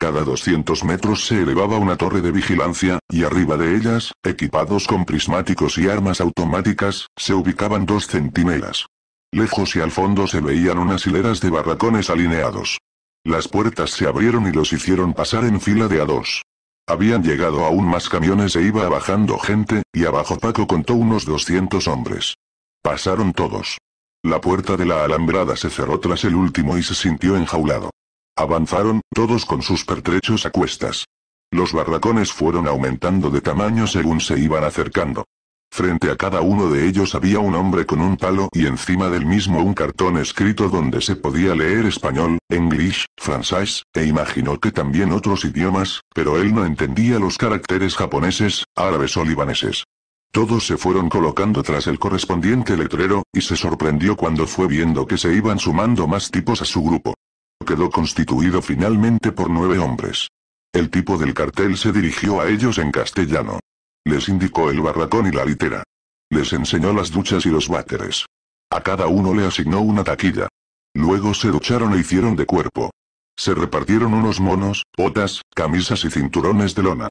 Cada 200 metros se elevaba una torre de vigilancia, y arriba de ellas, equipados con prismáticos y armas automáticas, se ubicaban dos centinelas. Lejos y al fondo se veían unas hileras de barracones alineados. Las puertas se abrieron y los hicieron pasar en fila de a dos. Habían llegado aún más camiones e iba bajando gente, y abajo Paco contó unos 200 hombres. Pasaron todos. La puerta de la alambrada se cerró tras el último y se sintió enjaulado. Avanzaron, todos con sus pertrechos a cuestas. Los barracones fueron aumentando de tamaño según se iban acercando. Frente a cada uno de ellos había un hombre con un palo y encima del mismo un cartón escrito donde se podía leer español, english, francés, e imaginó que también otros idiomas, pero él no entendía los caracteres japoneses, árabes o libaneses. Todos se fueron colocando tras el correspondiente letrero, y se sorprendió cuando fue viendo que se iban sumando más tipos a su grupo quedó constituido finalmente por nueve hombres. El tipo del cartel se dirigió a ellos en castellano. Les indicó el barracón y la litera. Les enseñó las duchas y los váteres. A cada uno le asignó una taquilla. Luego se ducharon e hicieron de cuerpo. Se repartieron unos monos, botas, camisas y cinturones de lona.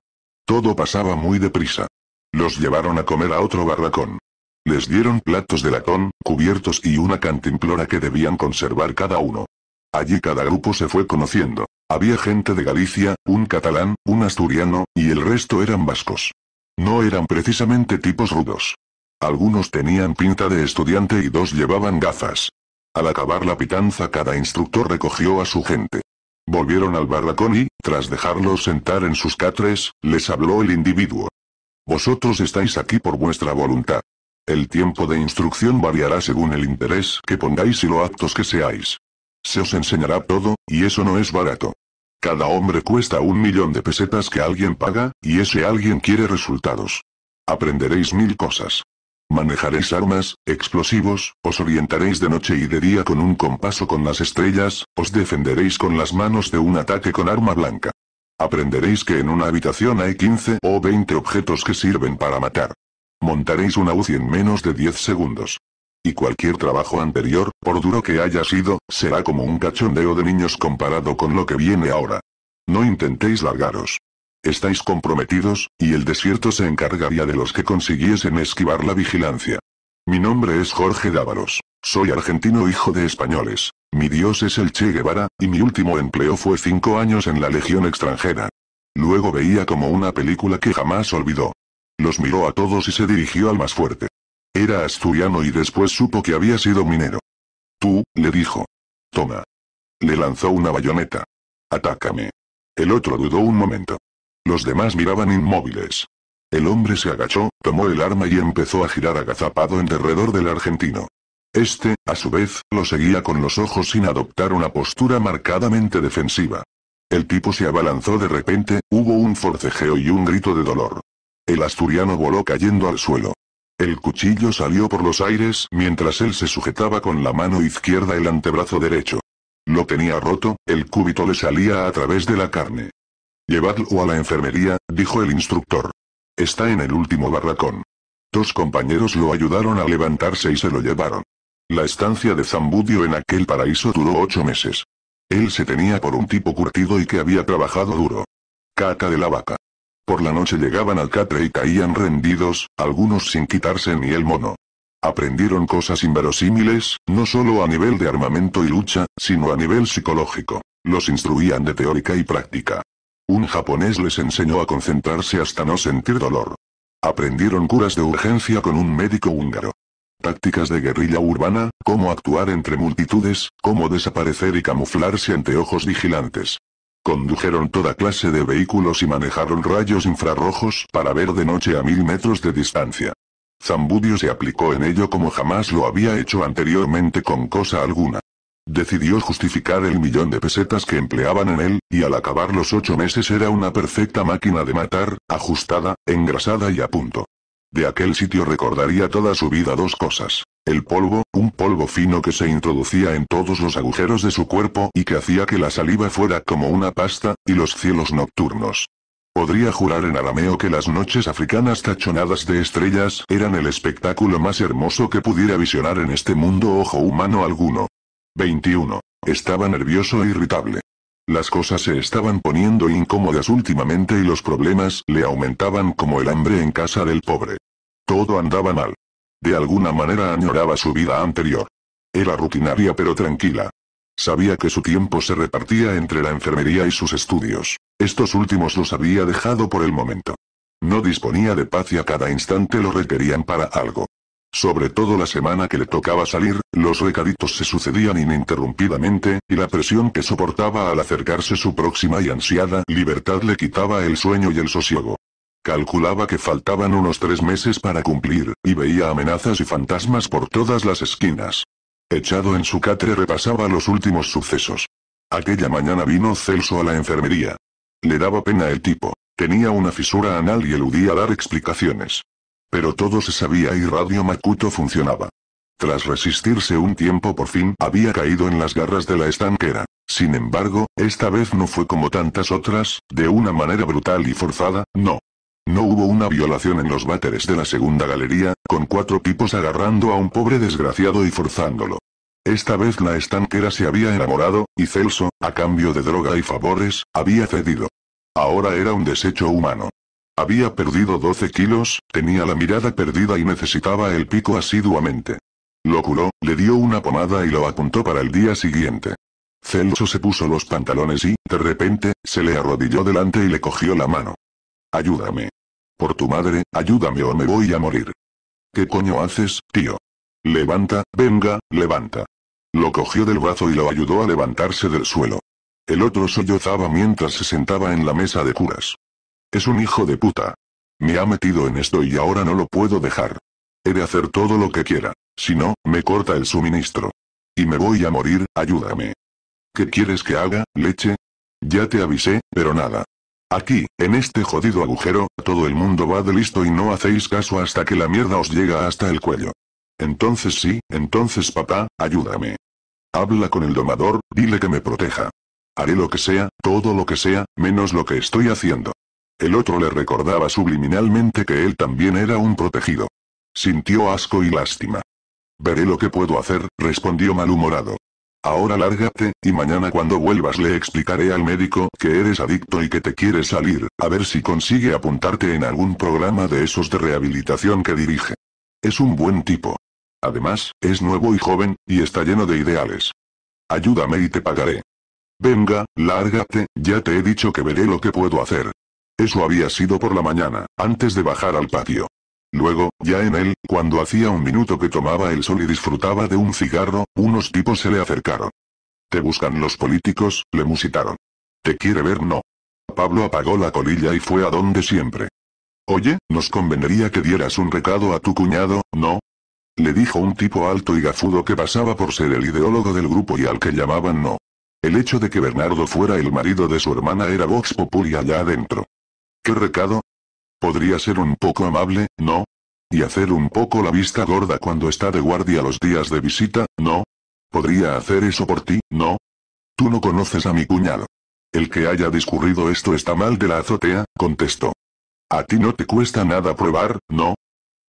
Todo pasaba muy deprisa. Los llevaron a comer a otro barracón. Les dieron platos de latón, cubiertos y una cantimplora que debían conservar cada uno. Allí cada grupo se fue conociendo. Había gente de Galicia, un catalán, un asturiano, y el resto eran vascos. No eran precisamente tipos rudos. Algunos tenían pinta de estudiante y dos llevaban gafas. Al acabar la pitanza cada instructor recogió a su gente. Volvieron al barracón y, tras dejarlos sentar en sus catres, les habló el individuo. Vosotros estáis aquí por vuestra voluntad. El tiempo de instrucción variará según el interés que pongáis y lo aptos que seáis. Se os enseñará todo, y eso no es barato. Cada hombre cuesta un millón de pesetas que alguien paga, y ese alguien quiere resultados. Aprenderéis mil cosas. Manejaréis armas, explosivos, os orientaréis de noche y de día con un compaso con las estrellas, os defenderéis con las manos de un ataque con arma blanca. Aprenderéis que en una habitación hay 15 o 20 objetos que sirven para matar. Montaréis una UCI en menos de 10 segundos. Y cualquier trabajo anterior, por duro que haya sido, será como un cachondeo de niños comparado con lo que viene ahora. No intentéis largaros. Estáis comprometidos, y el desierto se encargaría de los que consiguiesen esquivar la vigilancia. Mi nombre es Jorge Dávaros. Soy argentino hijo de españoles. Mi dios es el Che Guevara, y mi último empleo fue cinco años en la Legión extranjera. Luego veía como una película que jamás olvidó. Los miró a todos y se dirigió al más fuerte. Era asturiano y después supo que había sido minero. Tú, le dijo. Toma. Le lanzó una bayoneta. Atácame. El otro dudó un momento. Los demás miraban inmóviles. El hombre se agachó, tomó el arma y empezó a girar agazapado en derredor del argentino. Este, a su vez, lo seguía con los ojos sin adoptar una postura marcadamente defensiva. El tipo se abalanzó de repente, hubo un forcejeo y un grito de dolor. El asturiano voló cayendo al suelo. El cuchillo salió por los aires mientras él se sujetaba con la mano izquierda el antebrazo derecho. Lo tenía roto, el cúbito le salía a través de la carne. Llevadlo a la enfermería, dijo el instructor. Está en el último barracón. Dos compañeros lo ayudaron a levantarse y se lo llevaron. La estancia de Zambudio en aquel paraíso duró ocho meses. Él se tenía por un tipo curtido y que había trabajado duro. Caca de la vaca. Por la noche llegaban al catre y caían rendidos, algunos sin quitarse ni el mono. Aprendieron cosas inverosímiles, no solo a nivel de armamento y lucha, sino a nivel psicológico. Los instruían de teórica y práctica. Un japonés les enseñó a concentrarse hasta no sentir dolor. Aprendieron curas de urgencia con un médico húngaro. Tácticas de guerrilla urbana, cómo actuar entre multitudes, cómo desaparecer y camuflarse ante ojos vigilantes. Condujeron toda clase de vehículos y manejaron rayos infrarrojos para ver de noche a mil metros de distancia. Zambudio se aplicó en ello como jamás lo había hecho anteriormente con cosa alguna. Decidió justificar el millón de pesetas que empleaban en él, y al acabar los ocho meses era una perfecta máquina de matar, ajustada, engrasada y a punto. De aquel sitio recordaría toda su vida dos cosas. El polvo, un polvo fino que se introducía en todos los agujeros de su cuerpo y que hacía que la saliva fuera como una pasta, y los cielos nocturnos. Podría jurar en arameo que las noches africanas tachonadas de estrellas eran el espectáculo más hermoso que pudiera visionar en este mundo ojo humano alguno. 21. Estaba nervioso e irritable. Las cosas se estaban poniendo incómodas últimamente y los problemas le aumentaban como el hambre en casa del pobre. Todo andaba mal. De alguna manera añoraba su vida anterior. Era rutinaria pero tranquila. Sabía que su tiempo se repartía entre la enfermería y sus estudios. Estos últimos los había dejado por el momento. No disponía de paz y a cada instante lo requerían para algo. Sobre todo la semana que le tocaba salir, los recaditos se sucedían ininterrumpidamente, y la presión que soportaba al acercarse su próxima y ansiada libertad le quitaba el sueño y el sosiego. Calculaba que faltaban unos tres meses para cumplir, y veía amenazas y fantasmas por todas las esquinas. Echado en su catre repasaba los últimos sucesos. Aquella mañana vino Celso a la enfermería. Le daba pena el tipo. Tenía una fisura anal y eludía dar explicaciones. Pero todo se sabía y Radio Makuto funcionaba. Tras resistirse un tiempo por fin había caído en las garras de la estanquera. Sin embargo, esta vez no fue como tantas otras, de una manera brutal y forzada, no. No hubo una violación en los váteres de la segunda galería, con cuatro tipos agarrando a un pobre desgraciado y forzándolo. Esta vez la estanquera se había enamorado, y Celso, a cambio de droga y favores, había cedido. Ahora era un desecho humano. Había perdido 12 kilos, tenía la mirada perdida y necesitaba el pico asiduamente. Lo curó, le dio una pomada y lo apuntó para el día siguiente. Celso se puso los pantalones y, de repente, se le arrodilló delante y le cogió la mano. Ayúdame. Por tu madre, ayúdame o me voy a morir. ¿Qué coño haces, tío? Levanta, venga, levanta. Lo cogió del brazo y lo ayudó a levantarse del suelo. El otro sollozaba mientras se sentaba en la mesa de curas. Es un hijo de puta. Me ha metido en esto y ahora no lo puedo dejar. He de hacer todo lo que quiera. Si no, me corta el suministro. Y me voy a morir, ayúdame. ¿Qué quieres que haga, leche? Ya te avisé, pero nada. Aquí, en este jodido agujero, todo el mundo va de listo y no hacéis caso hasta que la mierda os llega hasta el cuello. Entonces sí, entonces papá, ayúdame. Habla con el domador, dile que me proteja. Haré lo que sea, todo lo que sea, menos lo que estoy haciendo. El otro le recordaba subliminalmente que él también era un protegido. Sintió asco y lástima. Veré lo que puedo hacer, respondió malhumorado. Ahora lárgate, y mañana cuando vuelvas le explicaré al médico que eres adicto y que te quieres salir, a ver si consigue apuntarte en algún programa de esos de rehabilitación que dirige. Es un buen tipo. Además, es nuevo y joven, y está lleno de ideales. Ayúdame y te pagaré. Venga, lárgate, ya te he dicho que veré lo que puedo hacer. Eso había sido por la mañana, antes de bajar al patio. Luego, ya en él, cuando hacía un minuto que tomaba el sol y disfrutaba de un cigarro, unos tipos se le acercaron. Te buscan los políticos, le musitaron. Te quiere ver no. Pablo apagó la colilla y fue a donde siempre. Oye, nos convendría que dieras un recado a tu cuñado, ¿no? Le dijo un tipo alto y gafudo que pasaba por ser el ideólogo del grupo y al que llamaban no. El hecho de que Bernardo fuera el marido de su hermana era Vox Populi allá adentro. ¿Qué recado? Podría ser un poco amable, ¿no? Y hacer un poco la vista gorda cuando está de guardia los días de visita, ¿no? Podría hacer eso por ti, ¿no? Tú no conoces a mi cuñado. El que haya discurrido esto está mal de la azotea, contestó. A ti no te cuesta nada probar, ¿no?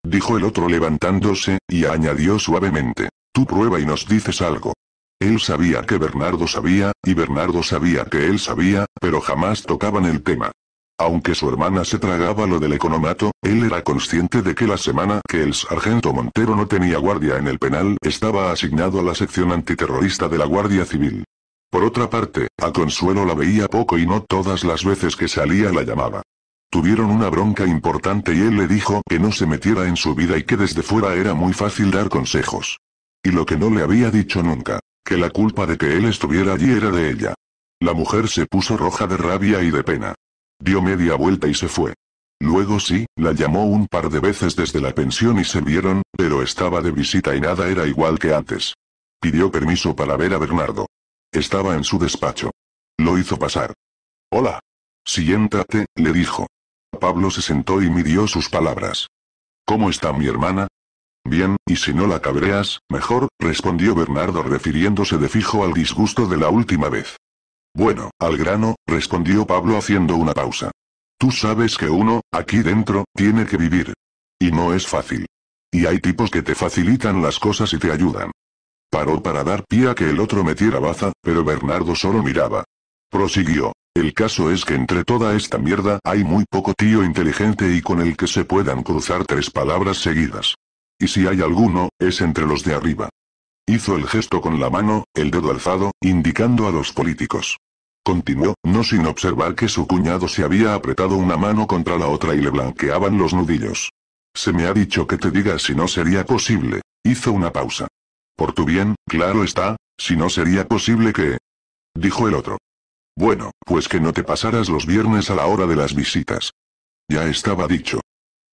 Dijo el otro levantándose, y añadió suavemente. Tú prueba y nos dices algo. Él sabía que Bernardo sabía, y Bernardo sabía que él sabía, pero jamás tocaban el tema. Aunque su hermana se tragaba lo del economato, él era consciente de que la semana que el sargento Montero no tenía guardia en el penal estaba asignado a la sección antiterrorista de la Guardia Civil. Por otra parte, a Consuelo la veía poco y no todas las veces que salía la llamaba. Tuvieron una bronca importante y él le dijo que no se metiera en su vida y que desde fuera era muy fácil dar consejos. Y lo que no le había dicho nunca, que la culpa de que él estuviera allí era de ella. La mujer se puso roja de rabia y de pena. Dio media vuelta y se fue. Luego sí, la llamó un par de veces desde la pensión y se vieron, pero estaba de visita y nada era igual que antes. Pidió permiso para ver a Bernardo. Estaba en su despacho. Lo hizo pasar. Hola. Siéntate, le dijo. Pablo se sentó y midió sus palabras. ¿Cómo está mi hermana? Bien, y si no la cabreas, mejor, respondió Bernardo refiriéndose de fijo al disgusto de la última vez. Bueno, al grano, respondió Pablo haciendo una pausa. Tú sabes que uno, aquí dentro, tiene que vivir. Y no es fácil. Y hay tipos que te facilitan las cosas y te ayudan. Paró para dar pie a que el otro metiera baza, pero Bernardo solo miraba. Prosiguió. El caso es que entre toda esta mierda hay muy poco tío inteligente y con el que se puedan cruzar tres palabras seguidas. Y si hay alguno, es entre los de arriba. Hizo el gesto con la mano, el dedo alzado, indicando a los políticos. Continuó, no sin observar que su cuñado se había apretado una mano contra la otra y le blanqueaban los nudillos. Se me ha dicho que te diga si no sería posible. Hizo una pausa. Por tu bien, claro está, si no sería posible que... Dijo el otro. Bueno, pues que no te pasaras los viernes a la hora de las visitas. Ya estaba dicho.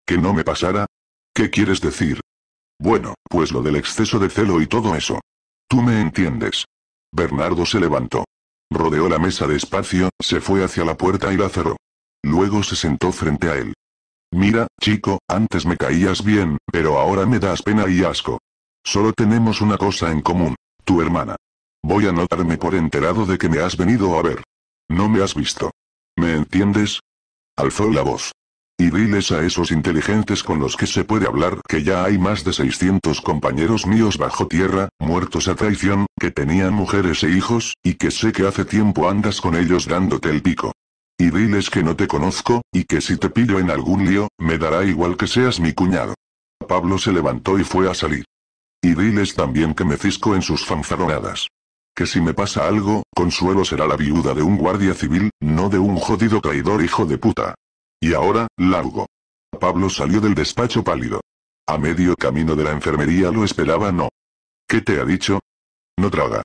¿Que no me pasara? ¿Qué quieres decir? Bueno, pues lo del exceso de celo y todo eso. Tú me entiendes. Bernardo se levantó. Rodeó la mesa despacio, se fue hacia la puerta y la cerró. Luego se sentó frente a él. Mira, chico, antes me caías bien, pero ahora me das pena y asco. Solo tenemos una cosa en común, tu hermana. Voy a notarme por enterado de que me has venido a ver. No me has visto. ¿Me entiendes? Alzó la voz. Y diles a esos inteligentes con los que se puede hablar que ya hay más de 600 compañeros míos bajo tierra, muertos a traición, que tenían mujeres e hijos, y que sé que hace tiempo andas con ellos dándote el pico. Y diles que no te conozco, y que si te pillo en algún lío, me dará igual que seas mi cuñado. Pablo se levantó y fue a salir. Y diles también que me cisco en sus fanfaronadas. Que si me pasa algo, Consuelo será la viuda de un guardia civil, no de un jodido traidor hijo de puta. Y ahora, largo. Pablo salió del despacho pálido. A medio camino de la enfermería lo esperaba no. ¿Qué te ha dicho? No traga.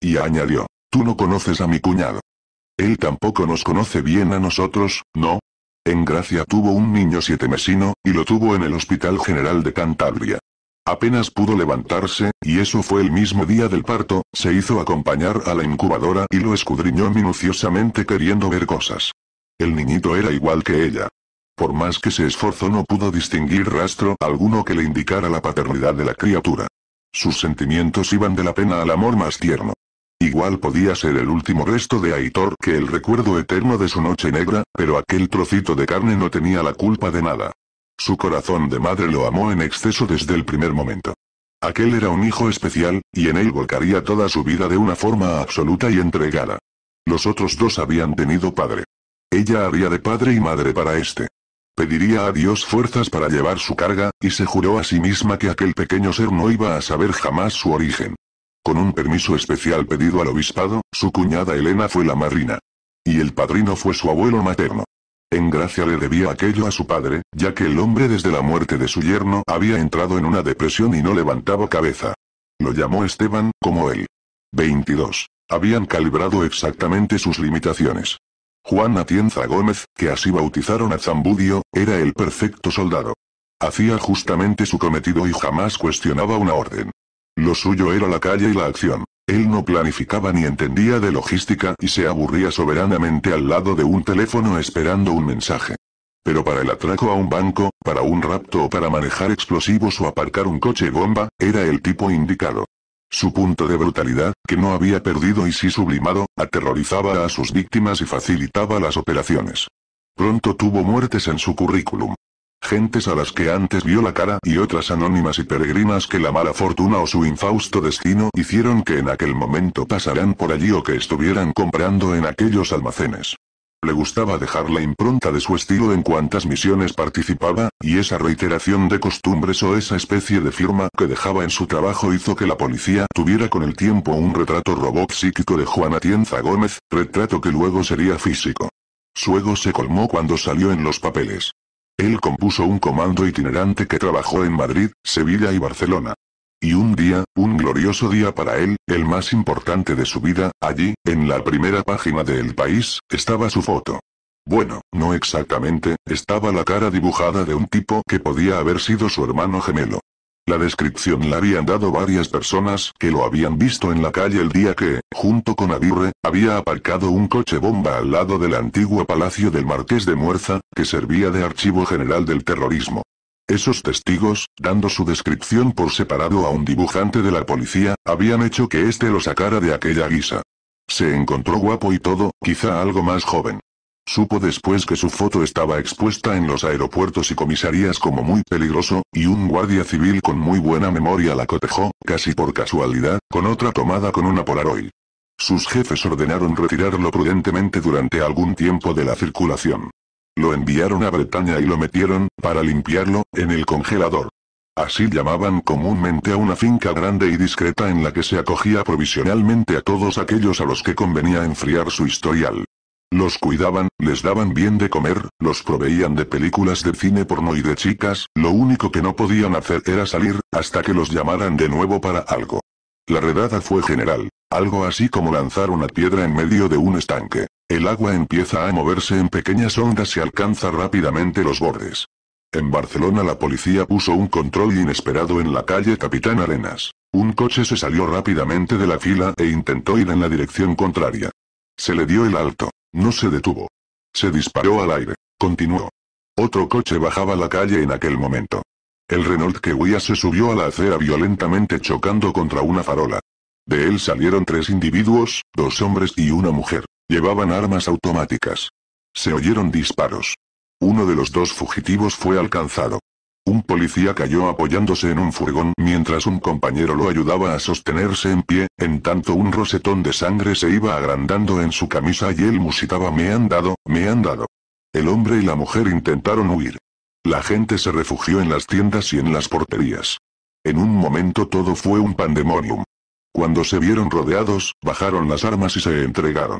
Y añadió, tú no conoces a mi cuñado. Él tampoco nos conoce bien a nosotros, ¿no? En Gracia tuvo un niño siete mesino, y lo tuvo en el Hospital General de Cantabria. Apenas pudo levantarse, y eso fue el mismo día del parto, se hizo acompañar a la incubadora y lo escudriñó minuciosamente queriendo ver cosas. El niñito era igual que ella. Por más que se esforzó no pudo distinguir rastro alguno que le indicara la paternidad de la criatura. Sus sentimientos iban de la pena al amor más tierno. Igual podía ser el último resto de Aitor que el recuerdo eterno de su noche negra, pero aquel trocito de carne no tenía la culpa de nada. Su corazón de madre lo amó en exceso desde el primer momento. Aquel era un hijo especial, y en él volcaría toda su vida de una forma absoluta y entregada. Los otros dos habían tenido padre. Ella haría de padre y madre para este. Pediría a Dios fuerzas para llevar su carga, y se juró a sí misma que aquel pequeño ser no iba a saber jamás su origen. Con un permiso especial pedido al obispado, su cuñada Elena fue la madrina. Y el padrino fue su abuelo materno. En gracia le debía aquello a su padre, ya que el hombre desde la muerte de su yerno había entrado en una depresión y no levantaba cabeza. Lo llamó Esteban, como él. 22. Habían calibrado exactamente sus limitaciones. Juan Atienza Gómez, que así bautizaron a Zambudio, era el perfecto soldado. Hacía justamente su cometido y jamás cuestionaba una orden. Lo suyo era la calle y la acción. Él no planificaba ni entendía de logística y se aburría soberanamente al lado de un teléfono esperando un mensaje. Pero para el atraco a un banco, para un rapto o para manejar explosivos o aparcar un coche bomba, era el tipo indicado. Su punto de brutalidad, que no había perdido y sí sublimado, aterrorizaba a sus víctimas y facilitaba las operaciones. Pronto tuvo muertes en su currículum. Gentes a las que antes vio la cara y otras anónimas y peregrinas que la mala fortuna o su infausto destino hicieron que en aquel momento pasaran por allí o que estuvieran comprando en aquellos almacenes. Le gustaba dejar la impronta de su estilo en cuantas misiones participaba, y esa reiteración de costumbres o esa especie de firma que dejaba en su trabajo hizo que la policía tuviera con el tiempo un retrato robot psíquico de Juan Atienza Gómez, retrato que luego sería físico. Su ego se colmó cuando salió en los papeles. Él compuso un comando itinerante que trabajó en Madrid, Sevilla y Barcelona. Y un día, un glorioso día para él, el más importante de su vida, allí, en la primera página del País, estaba su foto. Bueno, no exactamente, estaba la cara dibujada de un tipo que podía haber sido su hermano gemelo. La descripción la habían dado varias personas que lo habían visto en la calle el día que, junto con Aguirre, había aparcado un coche bomba al lado del antiguo palacio del marqués de Muerza, que servía de archivo general del terrorismo. Esos testigos, dando su descripción por separado a un dibujante de la policía, habían hecho que éste lo sacara de aquella guisa. Se encontró guapo y todo, quizá algo más joven. Supo después que su foto estaba expuesta en los aeropuertos y comisarías como muy peligroso, y un guardia civil con muy buena memoria la cotejó, casi por casualidad, con otra tomada con una Polaroid. Sus jefes ordenaron retirarlo prudentemente durante algún tiempo de la circulación. Lo enviaron a Bretaña y lo metieron, para limpiarlo, en el congelador. Así llamaban comúnmente a una finca grande y discreta en la que se acogía provisionalmente a todos aquellos a los que convenía enfriar su historial. Los cuidaban, les daban bien de comer, los proveían de películas de cine porno y de chicas, lo único que no podían hacer era salir, hasta que los llamaran de nuevo para algo. La redada fue general, algo así como lanzar una piedra en medio de un estanque. El agua empieza a moverse en pequeñas ondas y alcanza rápidamente los bordes. En Barcelona la policía puso un control inesperado en la calle Capitán Arenas. Un coche se salió rápidamente de la fila e intentó ir en la dirección contraria. Se le dio el alto. No se detuvo. Se disparó al aire. Continuó. Otro coche bajaba la calle en aquel momento. El Renault que huía se subió a la acera violentamente chocando contra una farola. De él salieron tres individuos, dos hombres y una mujer. Llevaban armas automáticas. Se oyeron disparos. Uno de los dos fugitivos fue alcanzado. Un policía cayó apoyándose en un furgón mientras un compañero lo ayudaba a sostenerse en pie, en tanto un rosetón de sangre se iba agrandando en su camisa y él musitaba me han dado, me han dado. El hombre y la mujer intentaron huir. La gente se refugió en las tiendas y en las porterías. En un momento todo fue un pandemonium. Cuando se vieron rodeados, bajaron las armas y se entregaron.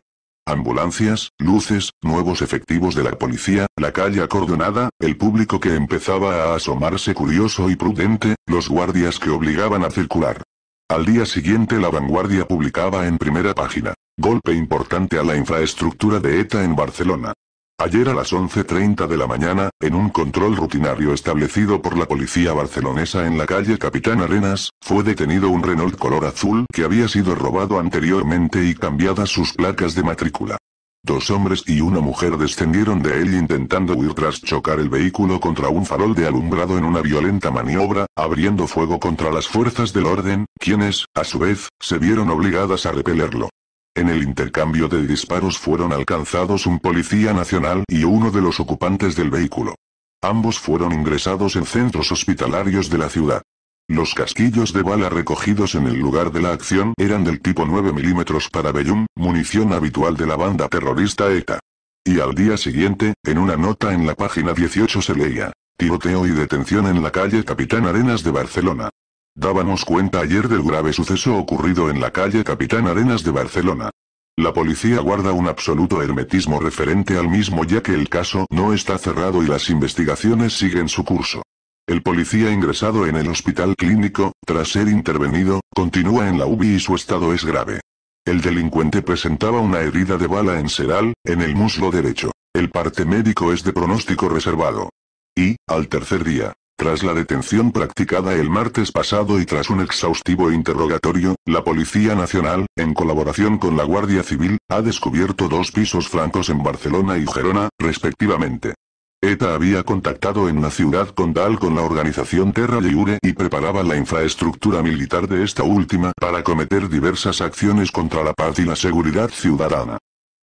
Ambulancias, luces, nuevos efectivos de la policía, la calle acordonada, el público que empezaba a asomarse curioso y prudente, los guardias que obligaban a circular. Al día siguiente la vanguardia publicaba en primera página. Golpe importante a la infraestructura de ETA en Barcelona. Ayer a las 11.30 de la mañana, en un control rutinario establecido por la policía barcelonesa en la calle Capitán Arenas, fue detenido un Renault color azul que había sido robado anteriormente y cambiadas sus placas de matrícula. Dos hombres y una mujer descendieron de él intentando huir tras chocar el vehículo contra un farol de alumbrado en una violenta maniobra, abriendo fuego contra las fuerzas del orden, quienes, a su vez, se vieron obligadas a repelerlo. En el intercambio de disparos fueron alcanzados un policía nacional y uno de los ocupantes del vehículo. Ambos fueron ingresados en centros hospitalarios de la ciudad. Los casquillos de bala recogidos en el lugar de la acción eran del tipo 9 milímetros para Bellum, munición habitual de la banda terrorista ETA. Y al día siguiente, en una nota en la página 18 se leía, tiroteo y detención en la calle Capitán Arenas de Barcelona. Dábamos cuenta ayer del grave suceso ocurrido en la calle Capitán Arenas de Barcelona. La policía guarda un absoluto hermetismo referente al mismo ya que el caso no está cerrado y las investigaciones siguen su curso. El policía ingresado en el hospital clínico, tras ser intervenido, continúa en la UBI y su estado es grave. El delincuente presentaba una herida de bala en seral, en el muslo derecho. El parte médico es de pronóstico reservado. Y, al tercer día, tras la detención practicada el martes pasado y tras un exhaustivo interrogatorio, la Policía Nacional, en colaboración con la Guardia Civil, ha descubierto dos pisos francos en Barcelona y Gerona, respectivamente. ETA había contactado en la ciudad condal con la organización Terra Lliure y preparaba la infraestructura militar de esta última para cometer diversas acciones contra la paz y la seguridad ciudadana.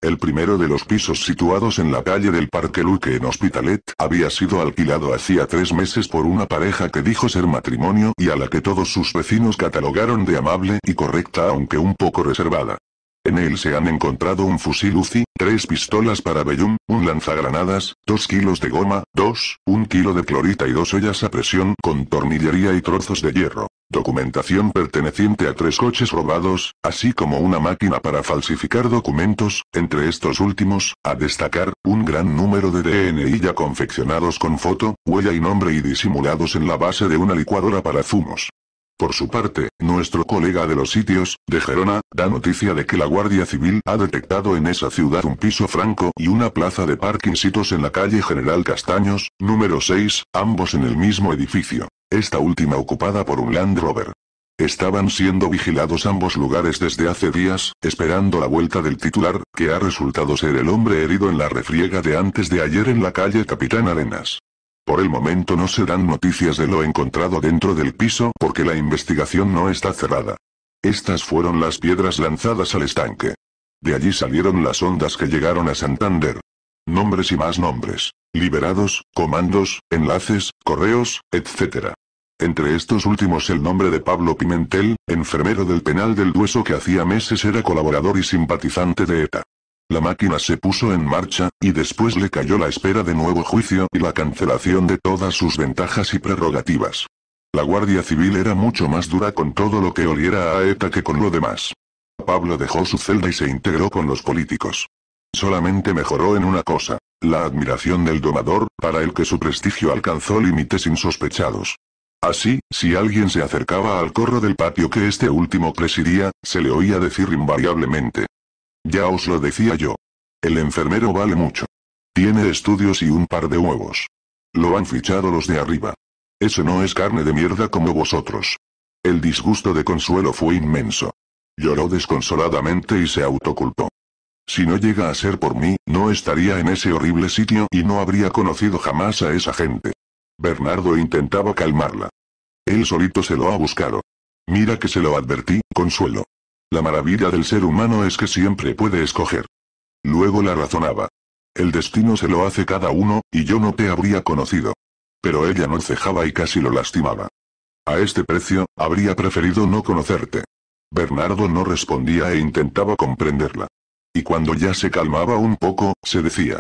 El primero de los pisos situados en la calle del Parque Luque en Hospitalet había sido alquilado hacía tres meses por una pareja que dijo ser matrimonio y a la que todos sus vecinos catalogaron de amable y correcta aunque un poco reservada. En él se han encontrado un fusil UCI, tres pistolas para Bellum, un lanzagranadas, dos kilos de goma, dos, un kilo de clorita y dos ollas a presión con tornillería y trozos de hierro. Documentación perteneciente a tres coches robados, así como una máquina para falsificar documentos, entre estos últimos, a destacar, un gran número de DNI ya confeccionados con foto, huella y nombre y disimulados en la base de una licuadora para zumos. Por su parte, nuestro colega de los sitios, de Gerona, da noticia de que la Guardia Civil ha detectado en esa ciudad un piso franco y una plaza de parking sitios en la calle General Castaños, número 6, ambos en el mismo edificio esta última ocupada por un Land Rover. Estaban siendo vigilados ambos lugares desde hace días, esperando la vuelta del titular, que ha resultado ser el hombre herido en la refriega de antes de ayer en la calle Capitán Arenas. Por el momento no se dan noticias de lo encontrado dentro del piso porque la investigación no está cerrada. Estas fueron las piedras lanzadas al estanque. De allí salieron las ondas que llegaron a Santander. Nombres y más nombres. Liberados, comandos, enlaces, correos, etc. Entre estos últimos el nombre de Pablo Pimentel, enfermero del penal del Dueso que hacía meses era colaborador y simpatizante de ETA. La máquina se puso en marcha, y después le cayó la espera de nuevo juicio y la cancelación de todas sus ventajas y prerrogativas. La Guardia Civil era mucho más dura con todo lo que oliera a ETA que con lo demás. Pablo dejó su celda y se integró con los políticos. Solamente mejoró en una cosa, la admiración del domador, para el que su prestigio alcanzó límites insospechados. Así, si alguien se acercaba al corro del patio que este último presidía, se le oía decir invariablemente. Ya os lo decía yo. El enfermero vale mucho. Tiene estudios y un par de huevos. Lo han fichado los de arriba. Eso no es carne de mierda como vosotros. El disgusto de Consuelo fue inmenso. Lloró desconsoladamente y se autoculpó. Si no llega a ser por mí, no estaría en ese horrible sitio y no habría conocido jamás a esa gente. Bernardo intentaba calmarla. Él solito se lo ha buscado. Mira que se lo advertí, consuelo. La maravilla del ser humano es que siempre puede escoger. Luego la razonaba. El destino se lo hace cada uno, y yo no te habría conocido. Pero ella no cejaba y casi lo lastimaba. A este precio, habría preferido no conocerte. Bernardo no respondía e intentaba comprenderla. Y cuando ya se calmaba un poco, se decía.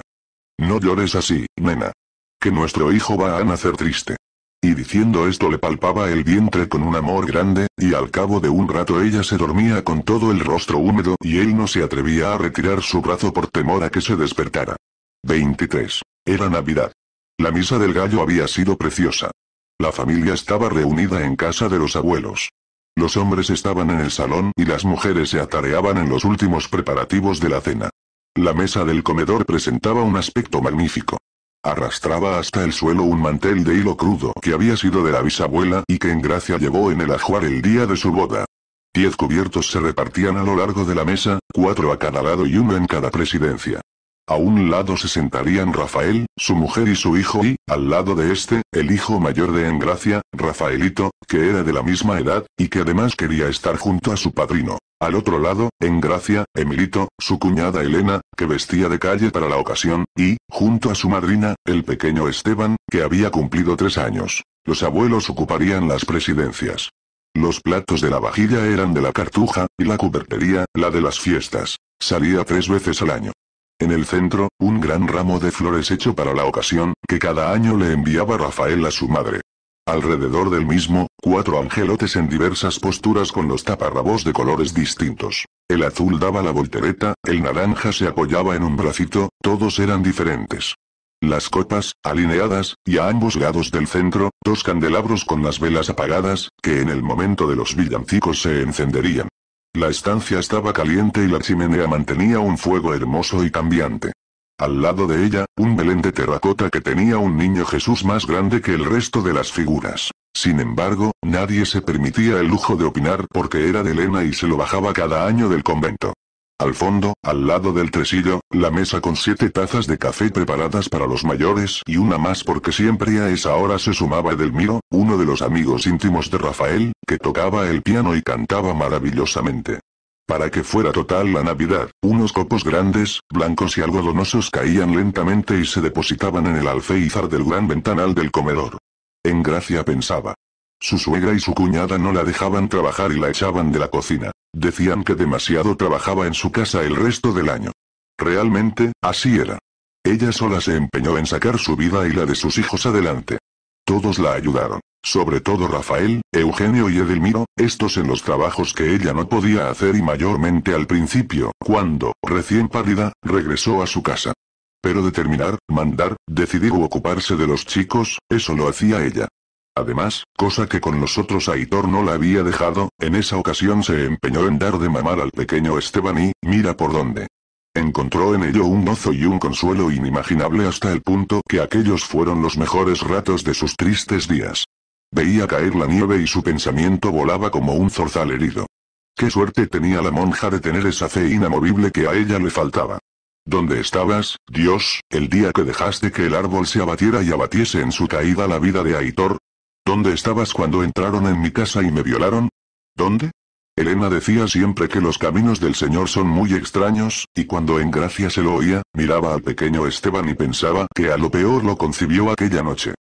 No llores así, nena que nuestro hijo va a nacer triste. Y diciendo esto le palpaba el vientre con un amor grande, y al cabo de un rato ella se dormía con todo el rostro húmedo y él no se atrevía a retirar su brazo por temor a que se despertara. 23. Era Navidad. La misa del gallo había sido preciosa. La familia estaba reunida en casa de los abuelos. Los hombres estaban en el salón y las mujeres se atareaban en los últimos preparativos de la cena. La mesa del comedor presentaba un aspecto magnífico. Arrastraba hasta el suelo un mantel de hilo crudo que había sido de la bisabuela y que en gracia llevó en el ajuar el día de su boda. Diez cubiertos se repartían a lo largo de la mesa, cuatro a cada lado y uno en cada presidencia. A un lado se sentarían Rafael, su mujer y su hijo y, al lado de este, el hijo mayor de Engracia, Rafaelito, que era de la misma edad, y que además quería estar junto a su padrino. Al otro lado, Engracia, Emilito, su cuñada Elena, que vestía de calle para la ocasión, y, junto a su madrina, el pequeño Esteban, que había cumplido tres años. Los abuelos ocuparían las presidencias. Los platos de la vajilla eran de la cartuja, y la cubertería, la de las fiestas. Salía tres veces al año. En el centro, un gran ramo de flores hecho para la ocasión, que cada año le enviaba Rafael a su madre. Alrededor del mismo, cuatro angelotes en diversas posturas con los taparrabos de colores distintos. El azul daba la voltereta, el naranja se apoyaba en un bracito, todos eran diferentes. Las copas, alineadas, y a ambos lados del centro, dos candelabros con las velas apagadas, que en el momento de los villancicos se encenderían. La estancia estaba caliente y la chimenea mantenía un fuego hermoso y cambiante. Al lado de ella, un belén de terracota que tenía un niño Jesús más grande que el resto de las figuras. Sin embargo, nadie se permitía el lujo de opinar porque era de Elena y se lo bajaba cada año del convento. Al fondo, al lado del tresillo, la mesa con siete tazas de café preparadas para los mayores y una más porque siempre a esa hora se sumaba Edelmiro, uno de los amigos íntimos de Rafael, que tocaba el piano y cantaba maravillosamente. Para que fuera total la Navidad, unos copos grandes, blancos y algodonosos caían lentamente y se depositaban en el alféizar del gran ventanal del comedor. En gracia pensaba. Su suegra y su cuñada no la dejaban trabajar y la echaban de la cocina. Decían que demasiado trabajaba en su casa el resto del año. Realmente, así era. Ella sola se empeñó en sacar su vida y la de sus hijos adelante. Todos la ayudaron, sobre todo Rafael, Eugenio y Edelmiro, estos en los trabajos que ella no podía hacer y mayormente al principio, cuando, recién pálida, regresó a su casa. Pero determinar, mandar, decidir u ocuparse de los chicos, eso lo hacía ella. Además, cosa que con los otros Aitor no la había dejado, en esa ocasión se empeñó en dar de mamar al pequeño Esteban y, mira por dónde. Encontró en ello un gozo y un consuelo inimaginable hasta el punto que aquellos fueron los mejores ratos de sus tristes días. Veía caer la nieve y su pensamiento volaba como un zorzal herido. Qué suerte tenía la monja de tener esa fe inamovible que a ella le faltaba. ¿Dónde estabas, Dios, el día que dejaste que el árbol se abatiera y abatiese en su caída la vida de Aitor? ¿Dónde estabas cuando entraron en mi casa y me violaron? ¿Dónde? Elena decía siempre que los caminos del Señor son muy extraños, y cuando en gracia se lo oía, miraba al pequeño Esteban y pensaba que a lo peor lo concibió aquella noche.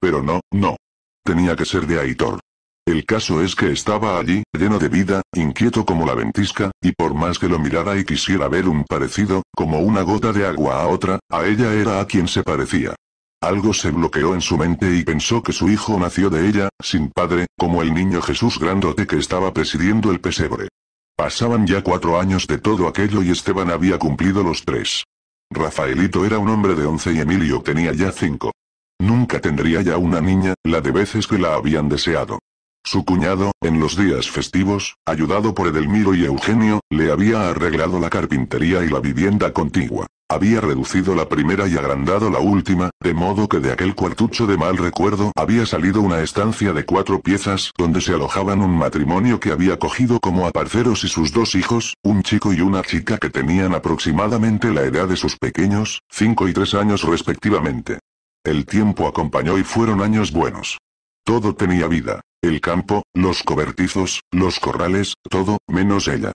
Pero no, no. Tenía que ser de Aitor. El caso es que estaba allí, lleno de vida, inquieto como la ventisca, y por más que lo mirara y quisiera ver un parecido, como una gota de agua a otra, a ella era a quien se parecía. Algo se bloqueó en su mente y pensó que su hijo nació de ella, sin padre, como el niño Jesús grandote que estaba presidiendo el pesebre. Pasaban ya cuatro años de todo aquello y Esteban había cumplido los tres. Rafaelito era un hombre de once y Emilio tenía ya cinco. Nunca tendría ya una niña, la de veces que la habían deseado. Su cuñado, en los días festivos, ayudado por Edelmiro y Eugenio, le había arreglado la carpintería y la vivienda contigua. Había reducido la primera y agrandado la última, de modo que de aquel cuartucho de mal recuerdo había salido una estancia de cuatro piezas, donde se alojaban un matrimonio que había cogido como aparceros parceros y sus dos hijos, un chico y una chica que tenían aproximadamente la edad de sus pequeños, cinco y tres años respectivamente. El tiempo acompañó y fueron años buenos. Todo tenía vida. El campo, los cobertizos, los corrales, todo, menos ella.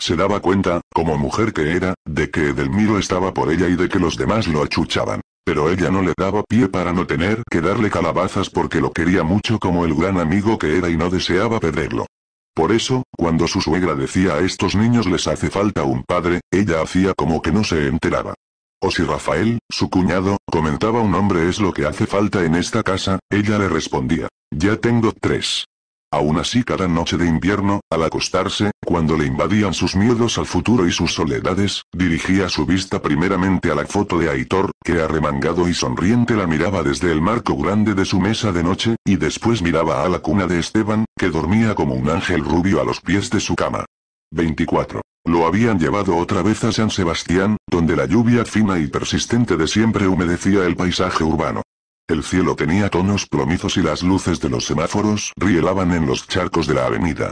Se daba cuenta, como mujer que era, de que Edelmiro estaba por ella y de que los demás lo achuchaban. Pero ella no le daba pie para no tener que darle calabazas porque lo quería mucho como el gran amigo que era y no deseaba perderlo. Por eso, cuando su suegra decía a estos niños les hace falta un padre, ella hacía como que no se enteraba. O si Rafael, su cuñado, comentaba un hombre es lo que hace falta en esta casa, ella le respondía, ya tengo tres. Aún así cada noche de invierno, al acostarse, cuando le invadían sus miedos al futuro y sus soledades, dirigía su vista primeramente a la foto de Aitor, que arremangado y sonriente la miraba desde el marco grande de su mesa de noche, y después miraba a la cuna de Esteban, que dormía como un ángel rubio a los pies de su cama. 24. Lo habían llevado otra vez a San Sebastián, donde la lluvia fina y persistente de siempre humedecía el paisaje urbano. El cielo tenía tonos plomizos y las luces de los semáforos rielaban en los charcos de la avenida.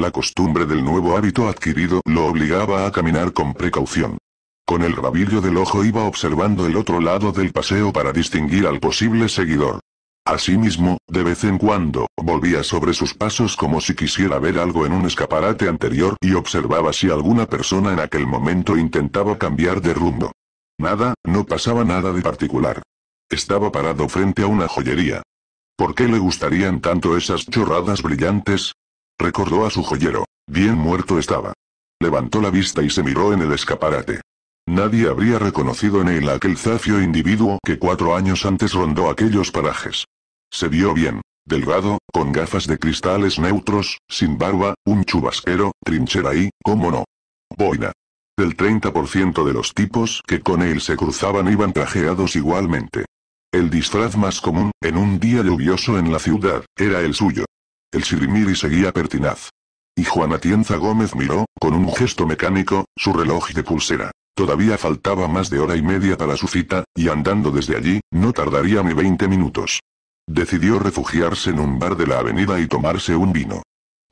La costumbre del nuevo hábito adquirido lo obligaba a caminar con precaución. Con el rabillo del ojo iba observando el otro lado del paseo para distinguir al posible seguidor. Asimismo, de vez en cuando, volvía sobre sus pasos como si quisiera ver algo en un escaparate anterior y observaba si alguna persona en aquel momento intentaba cambiar de rumbo. Nada, no pasaba nada de particular. Estaba parado frente a una joyería. ¿Por qué le gustarían tanto esas chorradas brillantes? Recordó a su joyero. Bien muerto estaba. Levantó la vista y se miró en el escaparate. Nadie habría reconocido en él a aquel zafio individuo que cuatro años antes rondó aquellos parajes. Se vio bien, delgado, con gafas de cristales neutros, sin barba, un chubasquero, trinchera y, cómo no, boina. El 30% de los tipos que con él se cruzaban iban trajeados igualmente. El disfraz más común, en un día lluvioso en la ciudad, era el suyo. El sirimiri seguía pertinaz. Y Juana Tienza Gómez miró, con un gesto mecánico, su reloj de pulsera. Todavía faltaba más de hora y media para su cita, y andando desde allí, no tardaría ni 20 minutos. Decidió refugiarse en un bar de la avenida y tomarse un vino.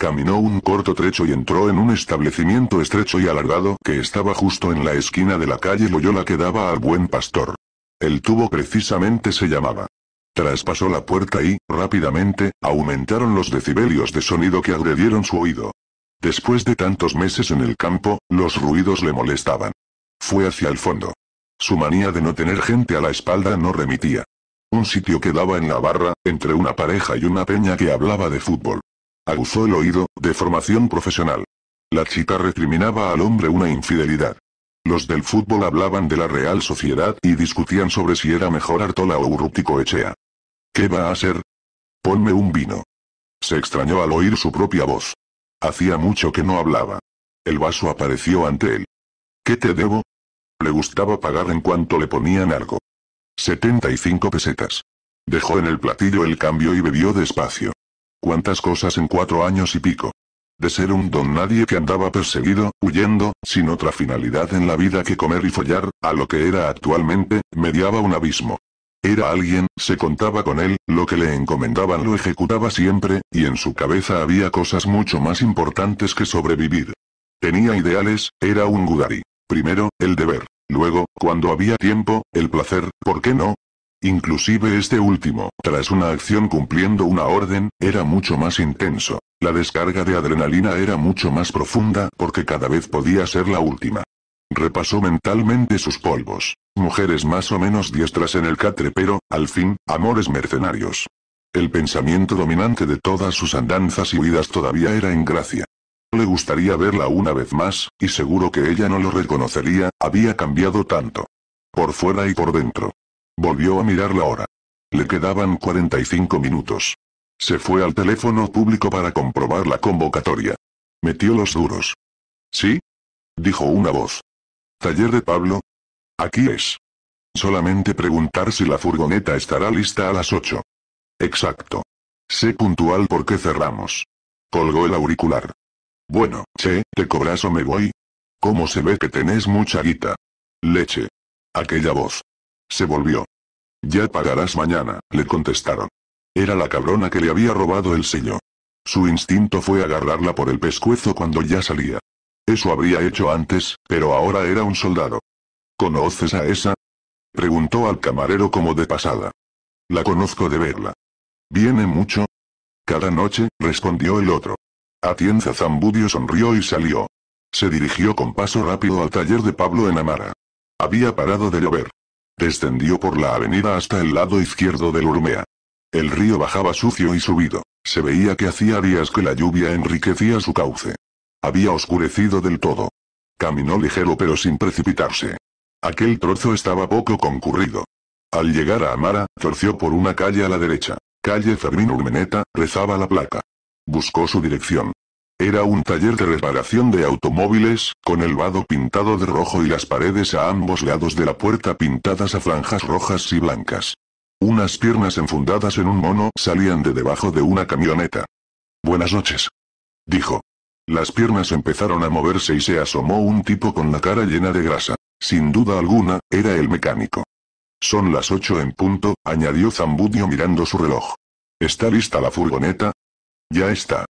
Caminó un corto trecho y entró en un establecimiento estrecho y alargado que estaba justo en la esquina de la calle Loyola que daba al buen pastor. El tubo precisamente se llamaba. Traspasó la puerta y, rápidamente, aumentaron los decibelios de sonido que agredieron su oído. Después de tantos meses en el campo, los ruidos le molestaban. Fue hacia el fondo. Su manía de no tener gente a la espalda no remitía. Un sitio quedaba en la barra, entre una pareja y una peña que hablaba de fútbol. Aguzó el oído, de formación profesional. La chica recriminaba al hombre una infidelidad. Los del fútbol hablaban de la Real Sociedad y discutían sobre si era mejor Artola o Urrutico Echea. ¿Qué va a ser? Ponme un vino. Se extrañó al oír su propia voz. Hacía mucho que no hablaba. El vaso apareció ante él. ¿Qué te debo? Le gustaba pagar en cuanto le ponían algo. 75 pesetas. Dejó en el platillo el cambio y bebió despacio. ¿Cuántas cosas en cuatro años y pico? De ser un don nadie que andaba perseguido, huyendo, sin otra finalidad en la vida que comer y follar, a lo que era actualmente, mediaba un abismo. Era alguien, se contaba con él, lo que le encomendaban lo ejecutaba siempre, y en su cabeza había cosas mucho más importantes que sobrevivir. Tenía ideales, era un gudari. Primero, el deber. Luego, cuando había tiempo, el placer, ¿por qué no? Inclusive este último, tras una acción cumpliendo una orden, era mucho más intenso. La descarga de adrenalina era mucho más profunda porque cada vez podía ser la última. Repasó mentalmente sus polvos. Mujeres más o menos diestras en el catre pero, al fin, amores mercenarios. El pensamiento dominante de todas sus andanzas y huidas todavía era en gracia Le gustaría verla una vez más, y seguro que ella no lo reconocería, había cambiado tanto. Por fuera y por dentro. Volvió a mirar la hora. Le quedaban 45 minutos. Se fue al teléfono público para comprobar la convocatoria. Metió los duros. ¿Sí? Dijo una voz. ¿Taller de Pablo? Aquí es. Solamente preguntar si la furgoneta estará lista a las 8. Exacto. Sé puntual porque cerramos. Colgó el auricular. Bueno, che, ¿te cobras o me voy? ¿Cómo se ve que tenés mucha guita? Leche. Aquella voz. Se volvió. Ya pagarás mañana, le contestaron. Era la cabrona que le había robado el sello. Su instinto fue agarrarla por el pescuezo cuando ya salía. Eso habría hecho antes, pero ahora era un soldado. ¿Conoces a esa? Preguntó al camarero como de pasada. La conozco de verla. ¿Viene mucho? Cada noche, respondió el otro. Atienza Zambudio sonrió y salió. Se dirigió con paso rápido al taller de Pablo en Amara. Había parado de llover. Descendió por la avenida hasta el lado izquierdo del Urmea. El río bajaba sucio y subido. Se veía que hacía días que la lluvia enriquecía su cauce. Había oscurecido del todo. Caminó ligero pero sin precipitarse. Aquel trozo estaba poco concurrido. Al llegar a Amara, torció por una calle a la derecha. Calle Fermín Urmeneta, rezaba la placa. Buscó su dirección. Era un taller de reparación de automóviles, con el vado pintado de rojo y las paredes a ambos lados de la puerta pintadas a franjas rojas y blancas. Unas piernas enfundadas en un mono salían de debajo de una camioneta. Buenas noches. Dijo. Las piernas empezaron a moverse y se asomó un tipo con la cara llena de grasa. Sin duda alguna, era el mecánico. Son las ocho en punto, añadió Zambudio mirando su reloj. ¿Está lista la furgoneta? Ya está.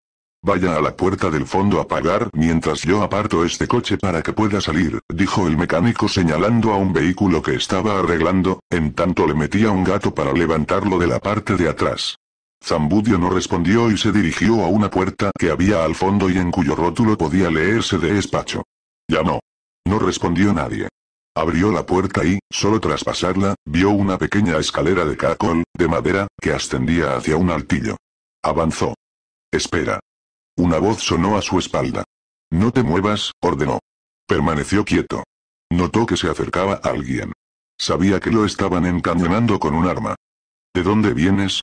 Vaya a la puerta del fondo a pagar mientras yo aparto este coche para que pueda salir, dijo el mecánico señalando a un vehículo que estaba arreglando, en tanto le metía un gato para levantarlo de la parte de atrás. Zambudio no respondió y se dirigió a una puerta que había al fondo y en cuyo rótulo podía leerse de despacho. Llamó. No respondió nadie. Abrió la puerta y, solo tras pasarla, vio una pequeña escalera de caracol, de madera, que ascendía hacia un altillo. Avanzó. Espera. Una voz sonó a su espalda. No te muevas, ordenó. Permaneció quieto. Notó que se acercaba alguien. Sabía que lo estaban encañonando con un arma. ¿De dónde vienes?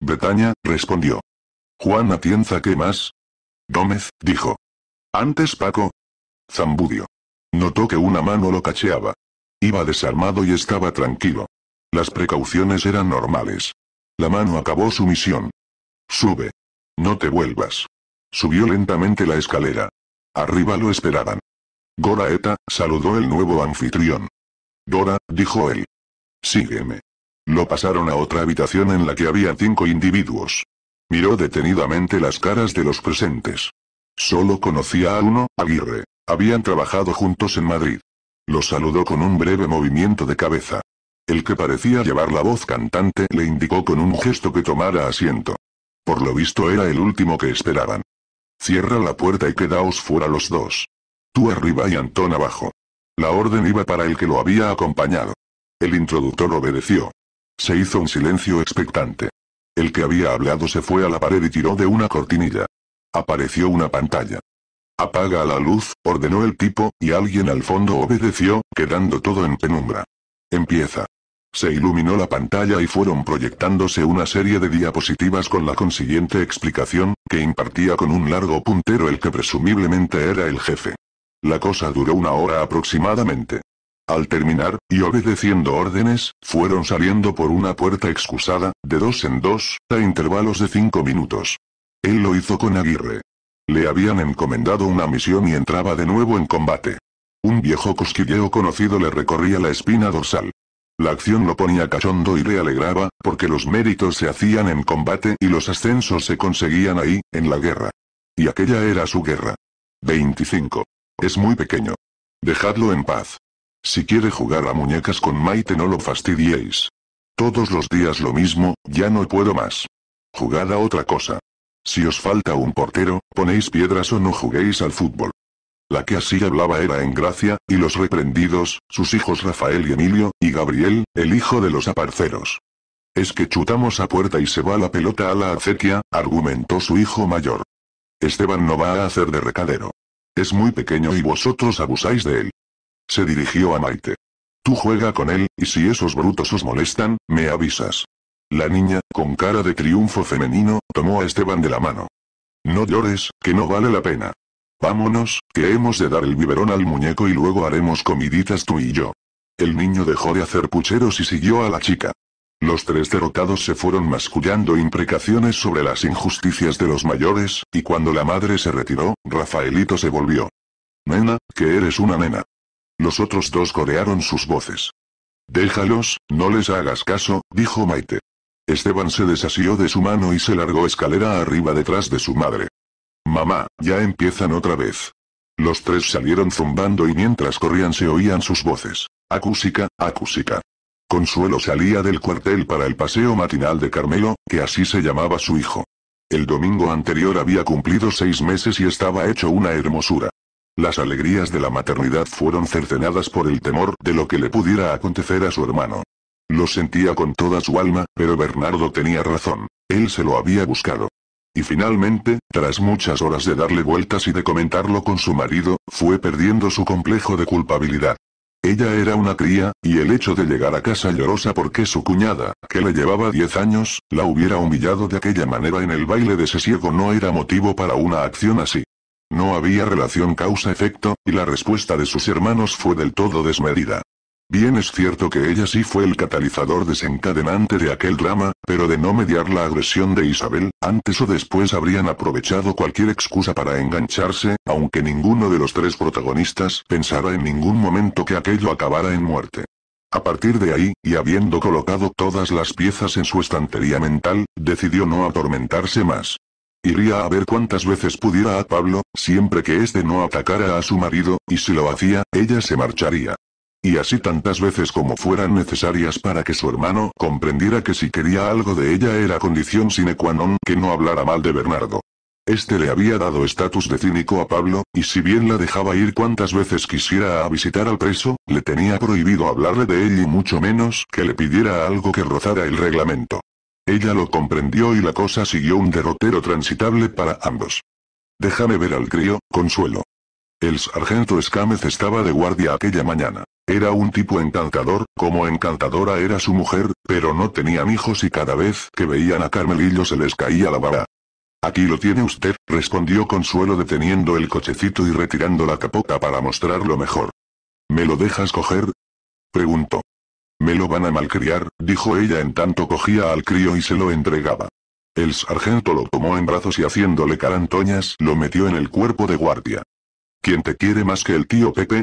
Bretaña, respondió. Juan Atienza, ¿qué más? Gómez, dijo. Antes Paco. Zambudio. Notó que una mano lo cacheaba. Iba desarmado y estaba tranquilo. Las precauciones eran normales. La mano acabó su misión. Sube. No te vuelvas. Subió lentamente la escalera. Arriba lo esperaban. Gora Eta, saludó el nuevo anfitrión. Dora, dijo él. Sígueme. Lo pasaron a otra habitación en la que había cinco individuos. Miró detenidamente las caras de los presentes. Solo conocía a uno, Aguirre. Habían trabajado juntos en Madrid. Lo saludó con un breve movimiento de cabeza. El que parecía llevar la voz cantante le indicó con un gesto que tomara asiento. Por lo visto era el último que esperaban. Cierra la puerta y quedaos fuera los dos. Tú arriba y Antón abajo. La orden iba para el que lo había acompañado. El introductor obedeció. Se hizo un silencio expectante. El que había hablado se fue a la pared y tiró de una cortinilla. Apareció una pantalla. Apaga la luz, ordenó el tipo, y alguien al fondo obedeció, quedando todo en penumbra. Empieza. Se iluminó la pantalla y fueron proyectándose una serie de diapositivas con la consiguiente explicación, que impartía con un largo puntero el que presumiblemente era el jefe. La cosa duró una hora aproximadamente. Al terminar, y obedeciendo órdenes, fueron saliendo por una puerta excusada, de dos en dos, a intervalos de cinco minutos. Él lo hizo con Aguirre. Le habían encomendado una misión y entraba de nuevo en combate. Un viejo cosquilleo conocido le recorría la espina dorsal. La acción lo ponía cachondo y le alegraba, porque los méritos se hacían en combate y los ascensos se conseguían ahí, en la guerra. Y aquella era su guerra. 25. Es muy pequeño. Dejadlo en paz. Si quiere jugar a muñecas con Maite no lo fastidiéis. Todos los días lo mismo, ya no puedo más. Jugad a otra cosa. Si os falta un portero, ponéis piedras o no juguéis al fútbol. La que así hablaba era en gracia, y los reprendidos, sus hijos Rafael y Emilio, y Gabriel, el hijo de los aparceros. Es que chutamos a puerta y se va la pelota a la acequia, argumentó su hijo mayor. Esteban no va a hacer de recadero. Es muy pequeño y vosotros abusáis de él. Se dirigió a Maite. Tú juega con él, y si esos brutos os molestan, me avisas. La niña, con cara de triunfo femenino, tomó a Esteban de la mano. No llores, que no vale la pena. Vámonos, que hemos de dar el biberón al muñeco y luego haremos comiditas tú y yo. El niño dejó de hacer pucheros y siguió a la chica. Los tres derrotados se fueron mascullando imprecaciones sobre las injusticias de los mayores, y cuando la madre se retiró, Rafaelito se volvió. Nena, que eres una nena. Los otros dos corearon sus voces. Déjalos, no les hagas caso, dijo Maite. Esteban se desasió de su mano y se largó escalera arriba detrás de su madre. Mamá, ya empiezan otra vez. Los tres salieron zumbando y mientras corrían se oían sus voces. Acúsica, acúsica. Consuelo salía del cuartel para el paseo matinal de Carmelo, que así se llamaba su hijo. El domingo anterior había cumplido seis meses y estaba hecho una hermosura. Las alegrías de la maternidad fueron cercenadas por el temor de lo que le pudiera acontecer a su hermano. Lo sentía con toda su alma, pero Bernardo tenía razón. Él se lo había buscado. Y finalmente, tras muchas horas de darle vueltas y de comentarlo con su marido, fue perdiendo su complejo de culpabilidad. Ella era una cría, y el hecho de llegar a casa llorosa porque su cuñada, que le llevaba 10 años, la hubiera humillado de aquella manera en el baile de sesiego no era motivo para una acción así. No había relación causa-efecto, y la respuesta de sus hermanos fue del todo desmedida. Bien es cierto que ella sí fue el catalizador desencadenante de aquel drama, pero de no mediar la agresión de Isabel, antes o después habrían aprovechado cualquier excusa para engancharse, aunque ninguno de los tres protagonistas pensara en ningún momento que aquello acabara en muerte. A partir de ahí, y habiendo colocado todas las piezas en su estantería mental, decidió no atormentarse más. Iría a ver cuántas veces pudiera a Pablo, siempre que este no atacara a su marido, y si lo hacía, ella se marcharía. Y así tantas veces como fueran necesarias para que su hermano comprendiera que si quería algo de ella era condición sine qua non que no hablara mal de Bernardo. Este le había dado estatus de cínico a Pablo, y si bien la dejaba ir cuantas veces quisiera a visitar al preso, le tenía prohibido hablarle de él y mucho menos que le pidiera algo que rozara el reglamento. Ella lo comprendió y la cosa siguió un derrotero transitable para ambos. Déjame ver al crío, Consuelo. El sargento Escámez estaba de guardia aquella mañana. Era un tipo encantador, como encantadora era su mujer, pero no tenían hijos y cada vez que veían a Carmelillo se les caía la vara. Aquí lo tiene usted, respondió Consuelo deteniendo el cochecito y retirando la capota para mostrarlo mejor. ¿Me lo dejas coger? Preguntó. Me lo van a malcriar, dijo ella en tanto cogía al crío y se lo entregaba. El sargento lo tomó en brazos y haciéndole carantoñas lo metió en el cuerpo de guardia. ¿Quién te quiere más que el tío Pepe?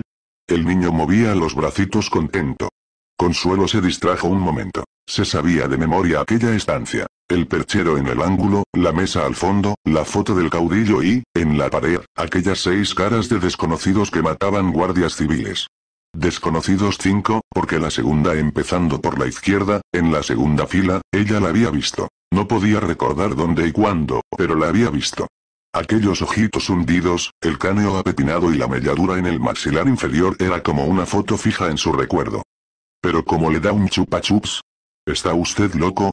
El niño movía los bracitos contento. Consuelo se distrajo un momento. Se sabía de memoria aquella estancia. El perchero en el ángulo, la mesa al fondo, la foto del caudillo y, en la pared, aquellas seis caras de desconocidos que mataban guardias civiles. Desconocidos cinco, porque la segunda empezando por la izquierda, en la segunda fila, ella la había visto. No podía recordar dónde y cuándo, pero la había visto. Aquellos ojitos hundidos, el cáneo apepinado y la melladura en el maxilar inferior era como una foto fija en su recuerdo. Pero como le da un chupachups, ¿Está usted loco?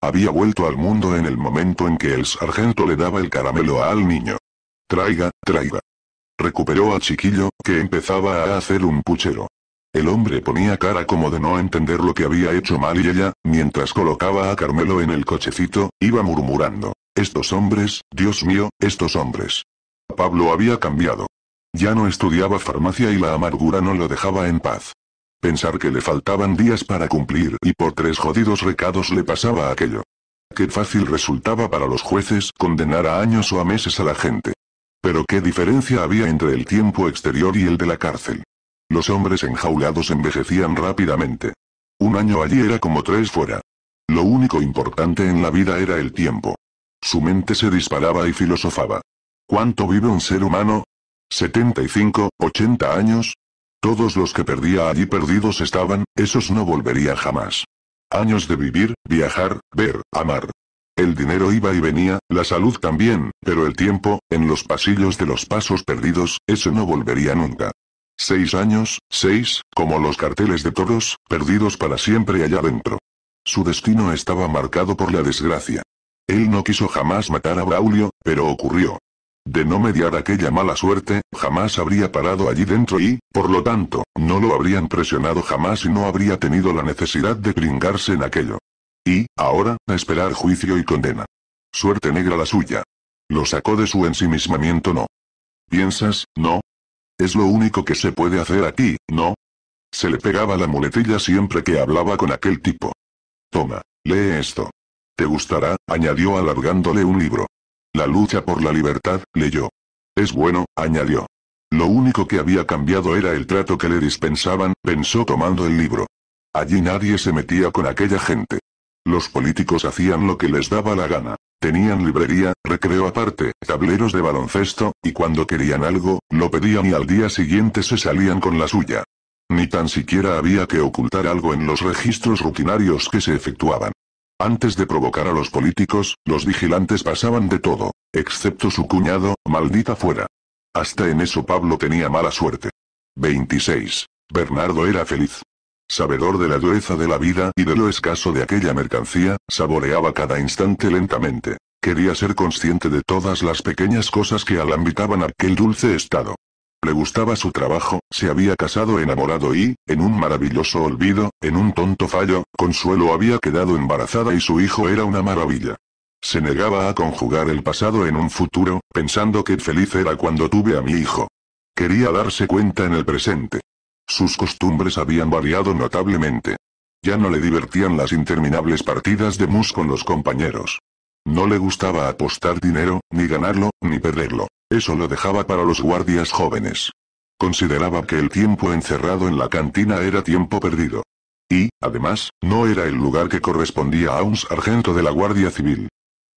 Había vuelto al mundo en el momento en que el sargento le daba el caramelo al niño. Traiga, traiga. Recuperó a Chiquillo, que empezaba a hacer un puchero. El hombre ponía cara como de no entender lo que había hecho mal y ella, mientras colocaba a Carmelo en el cochecito, iba murmurando. Estos hombres, Dios mío, estos hombres. Pablo había cambiado. Ya no estudiaba farmacia y la amargura no lo dejaba en paz. Pensar que le faltaban días para cumplir y por tres jodidos recados le pasaba aquello. Qué fácil resultaba para los jueces condenar a años o a meses a la gente. Pero qué diferencia había entre el tiempo exterior y el de la cárcel. Los hombres enjaulados envejecían rápidamente. Un año allí era como tres fuera. Lo único importante en la vida era el tiempo. Su mente se disparaba y filosofaba. ¿Cuánto vive un ser humano? ¿75, 80 años? Todos los que perdía allí perdidos estaban, esos no volvería jamás. Años de vivir, viajar, ver, amar. El dinero iba y venía, la salud también, pero el tiempo, en los pasillos de los pasos perdidos, eso no volvería nunca. Seis años, seis, como los carteles de toros, perdidos para siempre allá adentro. Su destino estaba marcado por la desgracia. Él no quiso jamás matar a Braulio, pero ocurrió. De no mediar aquella mala suerte, jamás habría parado allí dentro y, por lo tanto, no lo habrían presionado jamás y no habría tenido la necesidad de pringarse en aquello. Y, ahora, a esperar juicio y condena. Suerte negra la suya. Lo sacó de su ensimismamiento no. ¿Piensas, no? Es lo único que se puede hacer aquí, ¿no? Se le pegaba la muletilla siempre que hablaba con aquel tipo. Toma, lee esto. Te gustará, añadió alargándole un libro. La lucha por la libertad, leyó. Es bueno, añadió. Lo único que había cambiado era el trato que le dispensaban, pensó tomando el libro. Allí nadie se metía con aquella gente. Los políticos hacían lo que les daba la gana. Tenían librería, recreo aparte, tableros de baloncesto, y cuando querían algo, lo pedían y al día siguiente se salían con la suya. Ni tan siquiera había que ocultar algo en los registros rutinarios que se efectuaban. Antes de provocar a los políticos, los vigilantes pasaban de todo, excepto su cuñado, maldita fuera. Hasta en eso Pablo tenía mala suerte. 26. Bernardo era feliz. Sabedor de la dureza de la vida y de lo escaso de aquella mercancía, saboreaba cada instante lentamente. Quería ser consciente de todas las pequeñas cosas que alambitaban aquel dulce estado. Le gustaba su trabajo, se había casado enamorado y, en un maravilloso olvido, en un tonto fallo, Consuelo había quedado embarazada y su hijo era una maravilla. Se negaba a conjugar el pasado en un futuro, pensando que feliz era cuando tuve a mi hijo. Quería darse cuenta en el presente. Sus costumbres habían variado notablemente. Ya no le divertían las interminables partidas de mus con los compañeros. No le gustaba apostar dinero, ni ganarlo, ni perderlo. Eso lo dejaba para los guardias jóvenes. Consideraba que el tiempo encerrado en la cantina era tiempo perdido. Y, además, no era el lugar que correspondía a un sargento de la Guardia Civil.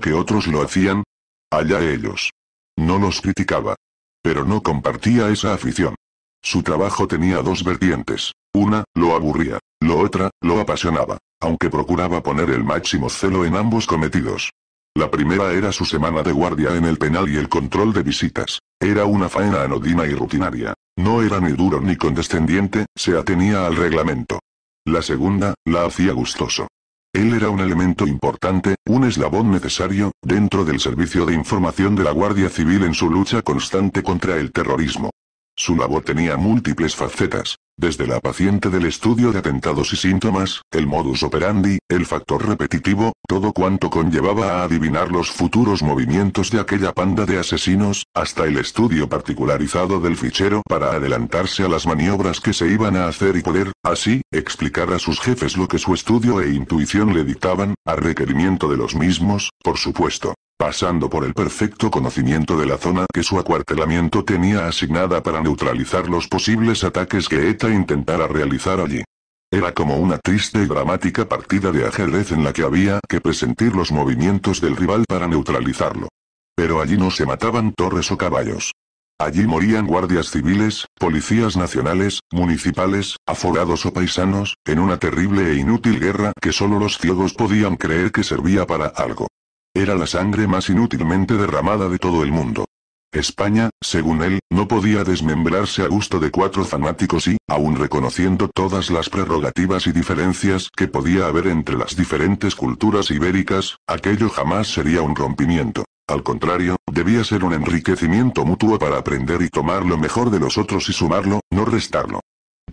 ¿Que otros lo hacían? Allá ellos. No los criticaba. Pero no compartía esa afición. Su trabajo tenía dos vertientes. Una, lo aburría. Lo otra, lo apasionaba, aunque procuraba poner el máximo celo en ambos cometidos. La primera era su semana de guardia en el penal y el control de visitas. Era una faena anodina y rutinaria. No era ni duro ni condescendiente, se atenía al reglamento. La segunda, la hacía gustoso. Él era un elemento importante, un eslabón necesario, dentro del servicio de información de la Guardia Civil en su lucha constante contra el terrorismo. Su labor tenía múltiples facetas, desde la paciente del estudio de atentados y síntomas, el modus operandi, el factor repetitivo, todo cuanto conllevaba a adivinar los futuros movimientos de aquella panda de asesinos, hasta el estudio particularizado del fichero para adelantarse a las maniobras que se iban a hacer y poder, así, explicar a sus jefes lo que su estudio e intuición le dictaban, a requerimiento de los mismos, por supuesto pasando por el perfecto conocimiento de la zona que su acuartelamiento tenía asignada para neutralizar los posibles ataques que ETA intentara realizar allí. Era como una triste y dramática partida de ajedrez en la que había que presentir los movimientos del rival para neutralizarlo. Pero allí no se mataban torres o caballos. Allí morían guardias civiles, policías nacionales, municipales, afogados o paisanos, en una terrible e inútil guerra que solo los ciegos podían creer que servía para algo. Era la sangre más inútilmente derramada de todo el mundo. España, según él, no podía desmembrarse a gusto de cuatro fanáticos y, aun reconociendo todas las prerrogativas y diferencias que podía haber entre las diferentes culturas ibéricas, aquello jamás sería un rompimiento. Al contrario, debía ser un enriquecimiento mutuo para aprender y tomar lo mejor de los otros y sumarlo, no restarlo.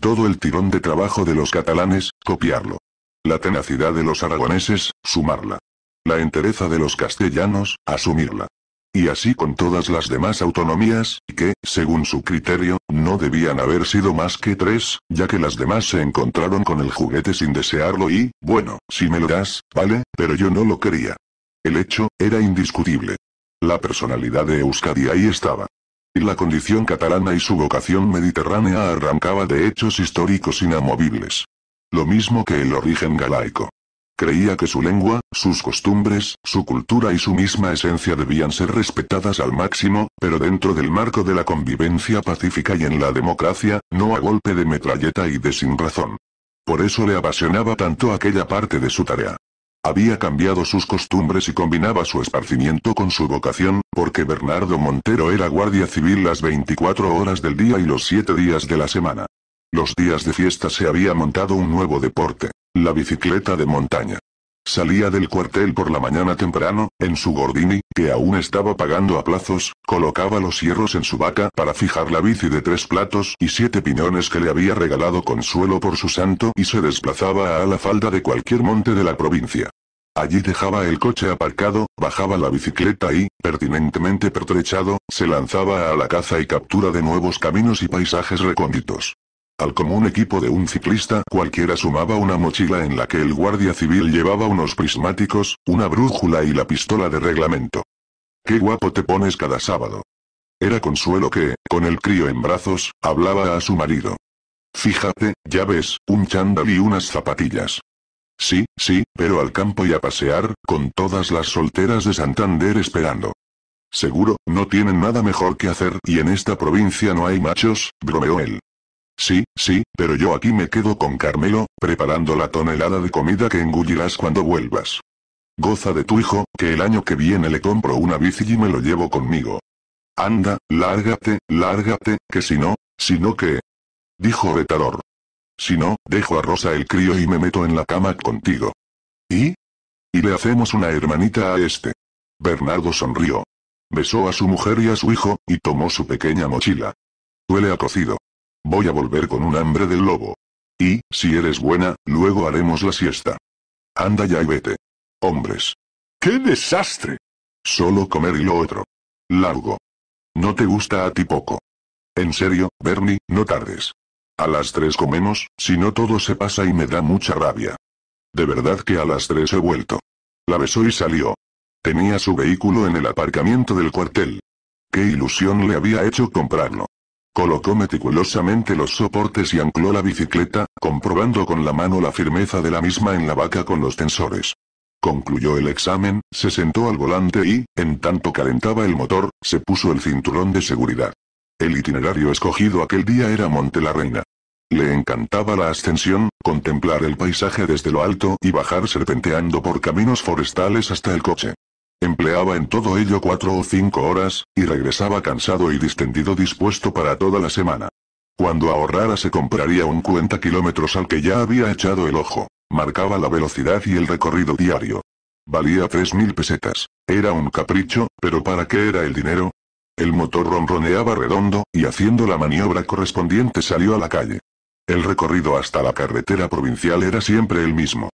Todo el tirón de trabajo de los catalanes, copiarlo. La tenacidad de los aragoneses, sumarla la entereza de los castellanos, asumirla. Y así con todas las demás autonomías, que, según su criterio, no debían haber sido más que tres, ya que las demás se encontraron con el juguete sin desearlo y, bueno, si me lo das, vale, pero yo no lo quería. El hecho, era indiscutible. La personalidad de Euskadi ahí estaba. Y la condición catalana y su vocación mediterránea arrancaba de hechos históricos inamovibles. Lo mismo que el origen galaico. Creía que su lengua, sus costumbres, su cultura y su misma esencia debían ser respetadas al máximo, pero dentro del marco de la convivencia pacífica y en la democracia, no a golpe de metralleta y de sin razón. Por eso le apasionaba tanto aquella parte de su tarea. Había cambiado sus costumbres y combinaba su esparcimiento con su vocación, porque Bernardo Montero era guardia civil las 24 horas del día y los 7 días de la semana. Los días de fiesta se había montado un nuevo deporte. La bicicleta de montaña. Salía del cuartel por la mañana temprano, en su Gordini, que aún estaba pagando a plazos, colocaba los hierros en su vaca para fijar la bici de tres platos y siete piñones que le había regalado Consuelo por su santo y se desplazaba a la falda de cualquier monte de la provincia. Allí dejaba el coche aparcado, bajaba la bicicleta y, pertinentemente pertrechado, se lanzaba a la caza y captura de nuevos caminos y paisajes recónditos. Al común equipo de un ciclista cualquiera sumaba una mochila en la que el guardia civil llevaba unos prismáticos, una brújula y la pistola de reglamento. Qué guapo te pones cada sábado. Era consuelo que, con el crío en brazos, hablaba a su marido. Fíjate, ya ves, un chándal y unas zapatillas. Sí, sí, pero al campo y a pasear, con todas las solteras de Santander esperando. Seguro, no tienen nada mejor que hacer y en esta provincia no hay machos, bromeó él. Sí, sí, pero yo aquí me quedo con Carmelo, preparando la tonelada de comida que engullirás cuando vuelvas. Goza de tu hijo, que el año que viene le compro una bici y me lo llevo conmigo. Anda, lárgate, lárgate, que si no, si no que... Dijo Betador. Si no, dejo a Rosa el crío y me meto en la cama contigo. ¿Y? Y le hacemos una hermanita a este. Bernardo sonrió. Besó a su mujer y a su hijo, y tomó su pequeña mochila. Huele a cocido. Voy a volver con un hambre del lobo. Y, si eres buena, luego haremos la siesta. Anda ya y vete. Hombres. ¡Qué desastre! Solo comer y lo otro. Largo. No te gusta a ti poco. En serio, Bernie, no tardes. A las tres comemos, si no todo se pasa y me da mucha rabia. De verdad que a las tres he vuelto. La besó y salió. Tenía su vehículo en el aparcamiento del cuartel. Qué ilusión le había hecho comprarlo. Colocó meticulosamente los soportes y ancló la bicicleta, comprobando con la mano la firmeza de la misma en la vaca con los tensores. Concluyó el examen, se sentó al volante y, en tanto calentaba el motor, se puso el cinturón de seguridad. El itinerario escogido aquel día era Monte la Reina. Le encantaba la ascensión, contemplar el paisaje desde lo alto y bajar serpenteando por caminos forestales hasta el coche. Empleaba en todo ello cuatro o cinco horas, y regresaba cansado y distendido dispuesto para toda la semana. Cuando ahorrara se compraría un cuenta kilómetros al que ya había echado el ojo. Marcaba la velocidad y el recorrido diario. Valía tres mil pesetas. Era un capricho, pero ¿para qué era el dinero? El motor ronroneaba redondo, y haciendo la maniobra correspondiente salió a la calle. El recorrido hasta la carretera provincial era siempre el mismo.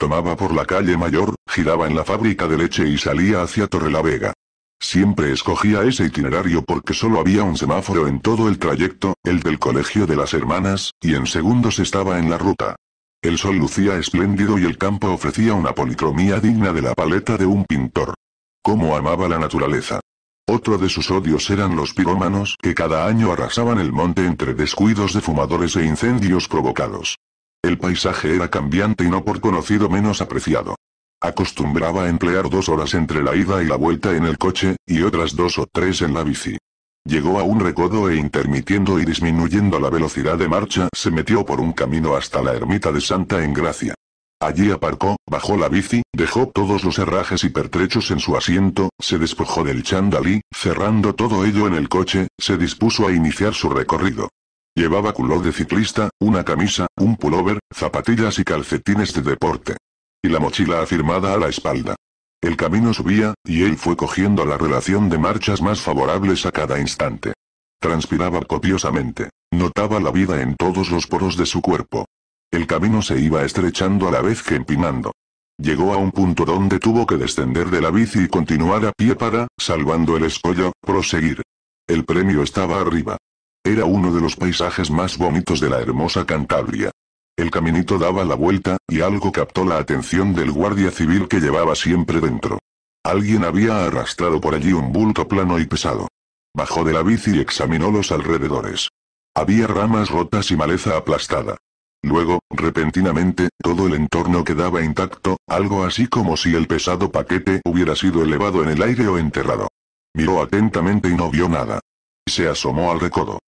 Tomaba por la calle Mayor, giraba en la fábrica de leche y salía hacia Torrelavega. Siempre escogía ese itinerario porque solo había un semáforo en todo el trayecto, el del colegio de las hermanas, y en segundos estaba en la ruta. El sol lucía espléndido y el campo ofrecía una policromía digna de la paleta de un pintor. Cómo amaba la naturaleza. Otro de sus odios eran los pirómanos que cada año arrasaban el monte entre descuidos de fumadores e incendios provocados. El paisaje era cambiante y no por conocido menos apreciado. Acostumbraba a emplear dos horas entre la ida y la vuelta en el coche, y otras dos o tres en la bici. Llegó a un recodo e intermitiendo y disminuyendo la velocidad de marcha se metió por un camino hasta la ermita de Santa Engracia. Allí aparcó, bajó la bici, dejó todos los herrajes y pertrechos en su asiento, se despojó del chandalí, cerrando todo ello en el coche, se dispuso a iniciar su recorrido. Llevaba culo de ciclista, una camisa, un pullover, zapatillas y calcetines de deporte. Y la mochila afirmada a la espalda. El camino subía, y él fue cogiendo la relación de marchas más favorables a cada instante. Transpiraba copiosamente. Notaba la vida en todos los poros de su cuerpo. El camino se iba estrechando a la vez que empinando. Llegó a un punto donde tuvo que descender de la bici y continuar a pie para, salvando el escollo, proseguir. El premio estaba arriba. Era uno de los paisajes más bonitos de la hermosa Cantabria. El caminito daba la vuelta, y algo captó la atención del guardia civil que llevaba siempre dentro. Alguien había arrastrado por allí un bulto plano y pesado. Bajó de la bici y examinó los alrededores. Había ramas rotas y maleza aplastada. Luego, repentinamente, todo el entorno quedaba intacto, algo así como si el pesado paquete hubiera sido elevado en el aire o enterrado. Miró atentamente y no vio nada. Se asomó al recodo.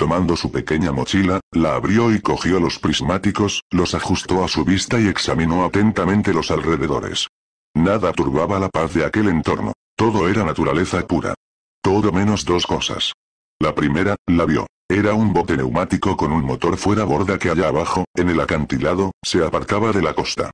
Tomando su pequeña mochila, la abrió y cogió los prismáticos, los ajustó a su vista y examinó atentamente los alrededores. Nada turbaba la paz de aquel entorno. Todo era naturaleza pura. Todo menos dos cosas. La primera, la vio. Era un bote neumático con un motor fuera borda que allá abajo, en el acantilado, se apartaba de la costa.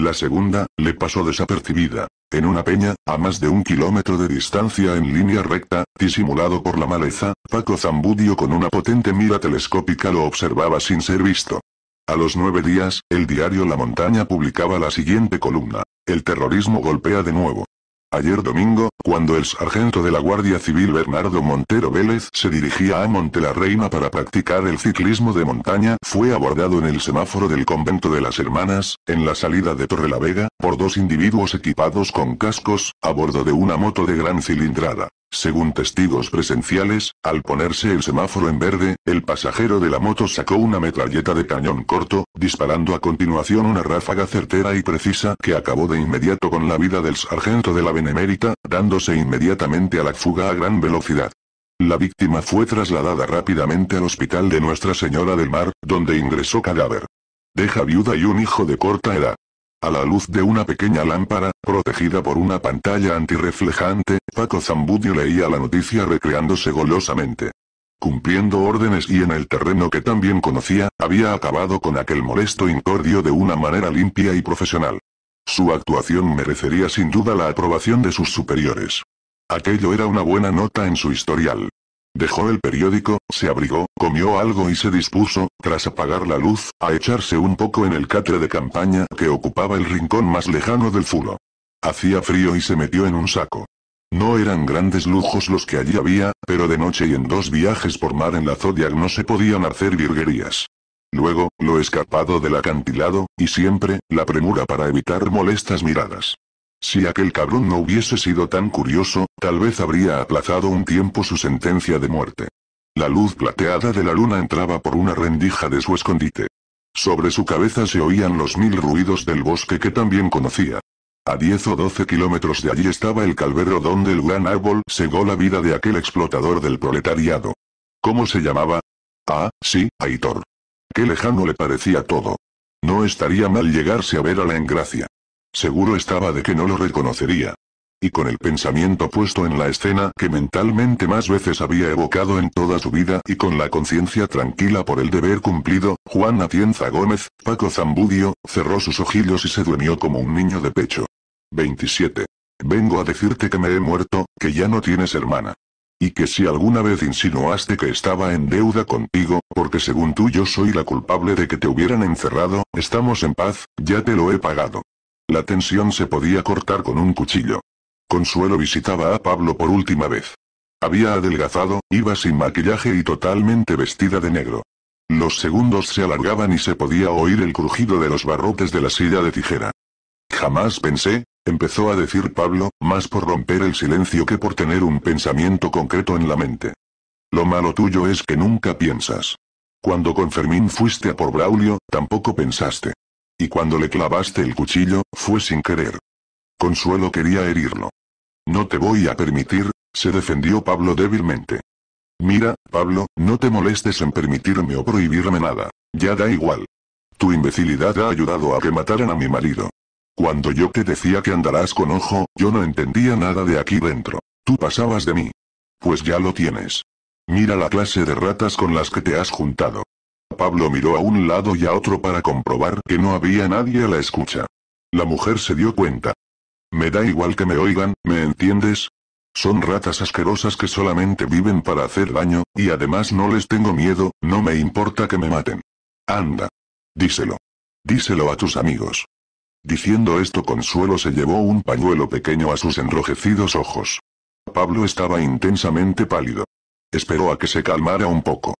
La segunda, le pasó desapercibida. En una peña, a más de un kilómetro de distancia en línea recta, disimulado por la maleza, Paco Zambudio con una potente mira telescópica lo observaba sin ser visto. A los nueve días, el diario La Montaña publicaba la siguiente columna. El terrorismo golpea de nuevo. Ayer domingo, cuando el sargento de la Guardia Civil Bernardo Montero Vélez se dirigía a Monte la Reina para practicar el ciclismo de montaña, fue abordado en el semáforo del convento de las hermanas, en la salida de Torre la Vega, por dos individuos equipados con cascos, a bordo de una moto de gran cilindrada. Según testigos presenciales, al ponerse el semáforo en verde, el pasajero de la moto sacó una metralleta de cañón corto, disparando a continuación una ráfaga certera y precisa que acabó de inmediato con la vida del sargento de la Benemérita, dándose inmediatamente a la fuga a gran velocidad. La víctima fue trasladada rápidamente al hospital de Nuestra Señora del Mar, donde ingresó cadáver. Deja viuda y un hijo de corta edad. A la luz de una pequeña lámpara, protegida por una pantalla antirreflejante, Paco Zambudio leía la noticia recreándose golosamente. Cumpliendo órdenes y en el terreno que también conocía, había acabado con aquel molesto incordio de una manera limpia y profesional. Su actuación merecería sin duda la aprobación de sus superiores. Aquello era una buena nota en su historial. Dejó el periódico, se abrigó, comió algo y se dispuso, tras apagar la luz, a echarse un poco en el catre de campaña que ocupaba el rincón más lejano del fulo. Hacía frío y se metió en un saco. No eran grandes lujos los que allí había, pero de noche y en dos viajes por mar en la Zodiac no se podían hacer virguerías. Luego, lo escapado del acantilado, y siempre, la premura para evitar molestas miradas. Si aquel cabrón no hubiese sido tan curioso, tal vez habría aplazado un tiempo su sentencia de muerte. La luz plateada de la luna entraba por una rendija de su escondite. Sobre su cabeza se oían los mil ruidos del bosque que también conocía. A 10 o 12 kilómetros de allí estaba el calvero donde el gran árbol cegó la vida de aquel explotador del proletariado. ¿Cómo se llamaba? Ah, sí, Aitor. Qué lejano le parecía todo. No estaría mal llegarse a ver a la engracia. Seguro estaba de que no lo reconocería. Y con el pensamiento puesto en la escena que mentalmente más veces había evocado en toda su vida y con la conciencia tranquila por el deber cumplido, Juan Atienza Gómez, Paco Zambudio, cerró sus ojillos y se durmió como un niño de pecho. 27. Vengo a decirte que me he muerto, que ya no tienes hermana. Y que si alguna vez insinuaste que estaba en deuda contigo, porque según tú yo soy la culpable de que te hubieran encerrado, estamos en paz, ya te lo he pagado. La tensión se podía cortar con un cuchillo. Consuelo visitaba a Pablo por última vez. Había adelgazado, iba sin maquillaje y totalmente vestida de negro. Los segundos se alargaban y se podía oír el crujido de los barrotes de la silla de tijera. Jamás pensé, empezó a decir Pablo, más por romper el silencio que por tener un pensamiento concreto en la mente. Lo malo tuyo es que nunca piensas. Cuando con Fermín fuiste a por Braulio, tampoco pensaste. Y cuando le clavaste el cuchillo, fue sin querer. Consuelo quería herirlo. No te voy a permitir, se defendió Pablo débilmente. Mira, Pablo, no te molestes en permitirme o prohibirme nada, ya da igual. Tu imbecilidad ha ayudado a que mataran a mi marido. Cuando yo te decía que andarás con ojo, yo no entendía nada de aquí dentro. Tú pasabas de mí. Pues ya lo tienes. Mira la clase de ratas con las que te has juntado. Pablo miró a un lado y a otro para comprobar que no había nadie a la escucha. La mujer se dio cuenta. Me da igual que me oigan, ¿me entiendes? Son ratas asquerosas que solamente viven para hacer daño, y además no les tengo miedo, no me importa que me maten. Anda. Díselo. Díselo a tus amigos. Diciendo esto Consuelo se llevó un pañuelo pequeño a sus enrojecidos ojos. Pablo estaba intensamente pálido. Esperó a que se calmara un poco.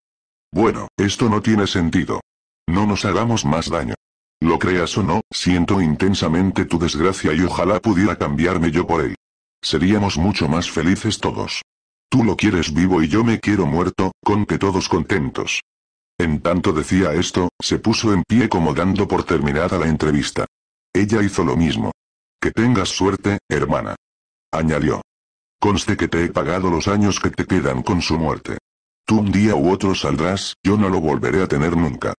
Bueno, esto no tiene sentido. No nos hagamos más daño. Lo creas o no, siento intensamente tu desgracia y ojalá pudiera cambiarme yo por él. Seríamos mucho más felices todos. Tú lo quieres vivo y yo me quiero muerto, con que todos contentos. En tanto decía esto, se puso en pie como dando por terminada la entrevista. Ella hizo lo mismo. Que tengas suerte, hermana. Añadió. Conste que te he pagado los años que te quedan con su muerte. Tú un día u otro saldrás, yo no lo volveré a tener nunca.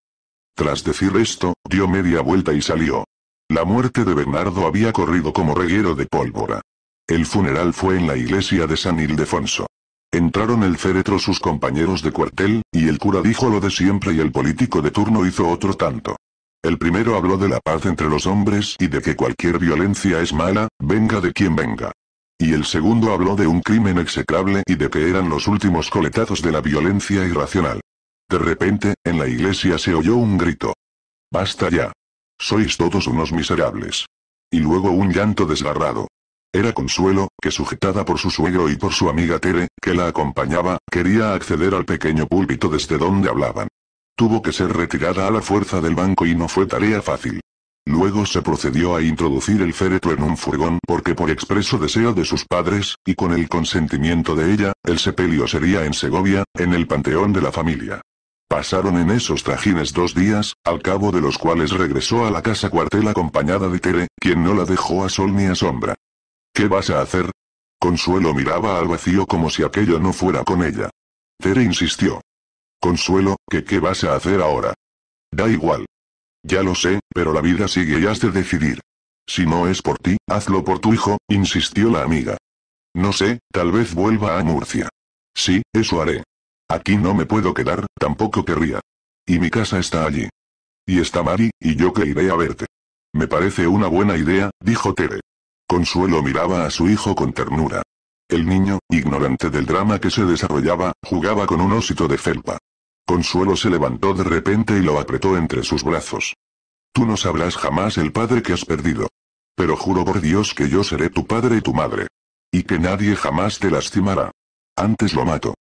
Tras decir esto, dio media vuelta y salió. La muerte de Bernardo había corrido como reguero de pólvora. El funeral fue en la iglesia de San Ildefonso. Entraron el féretro sus compañeros de cuartel, y el cura dijo lo de siempre y el político de turno hizo otro tanto. El primero habló de la paz entre los hombres y de que cualquier violencia es mala, venga de quien venga. Y el segundo habló de un crimen execrable y de que eran los últimos coletazos de la violencia irracional. De repente, en la iglesia se oyó un grito. Basta ya. Sois todos unos miserables. Y luego un llanto desgarrado. Era Consuelo, que sujetada por su suegro y por su amiga Tere, que la acompañaba, quería acceder al pequeño púlpito desde donde hablaban. Tuvo que ser retirada a la fuerza del banco y no fue tarea fácil. Luego se procedió a introducir el féretro en un furgón porque por expreso deseo de sus padres, y con el consentimiento de ella, el sepelio sería en Segovia, en el panteón de la familia. Pasaron en esos trajines dos días, al cabo de los cuales regresó a la casa cuartel acompañada de Tere, quien no la dejó a sol ni a sombra. ¿Qué vas a hacer? Consuelo miraba al vacío como si aquello no fuera con ella. Tere insistió. Consuelo, ¿que qué vas a hacer ahora? Da igual, ya lo sé, pero la vida sigue y has de decidir. Si no es por ti, hazlo por tu hijo, insistió la amiga. No sé, tal vez vuelva a Murcia. Sí, eso haré. Aquí no me puedo quedar, tampoco querría. Y mi casa está allí. Y está Mari, y yo que iré a verte. Me parece una buena idea, dijo Tere. Consuelo miraba a su hijo con ternura. El niño, ignorante del drama que se desarrollaba, jugaba con un osito de felpa. Consuelo se levantó de repente y lo apretó entre sus brazos. Tú no sabrás jamás el padre que has perdido. Pero juro por Dios que yo seré tu padre y tu madre. Y que nadie jamás te lastimará. Antes lo mato.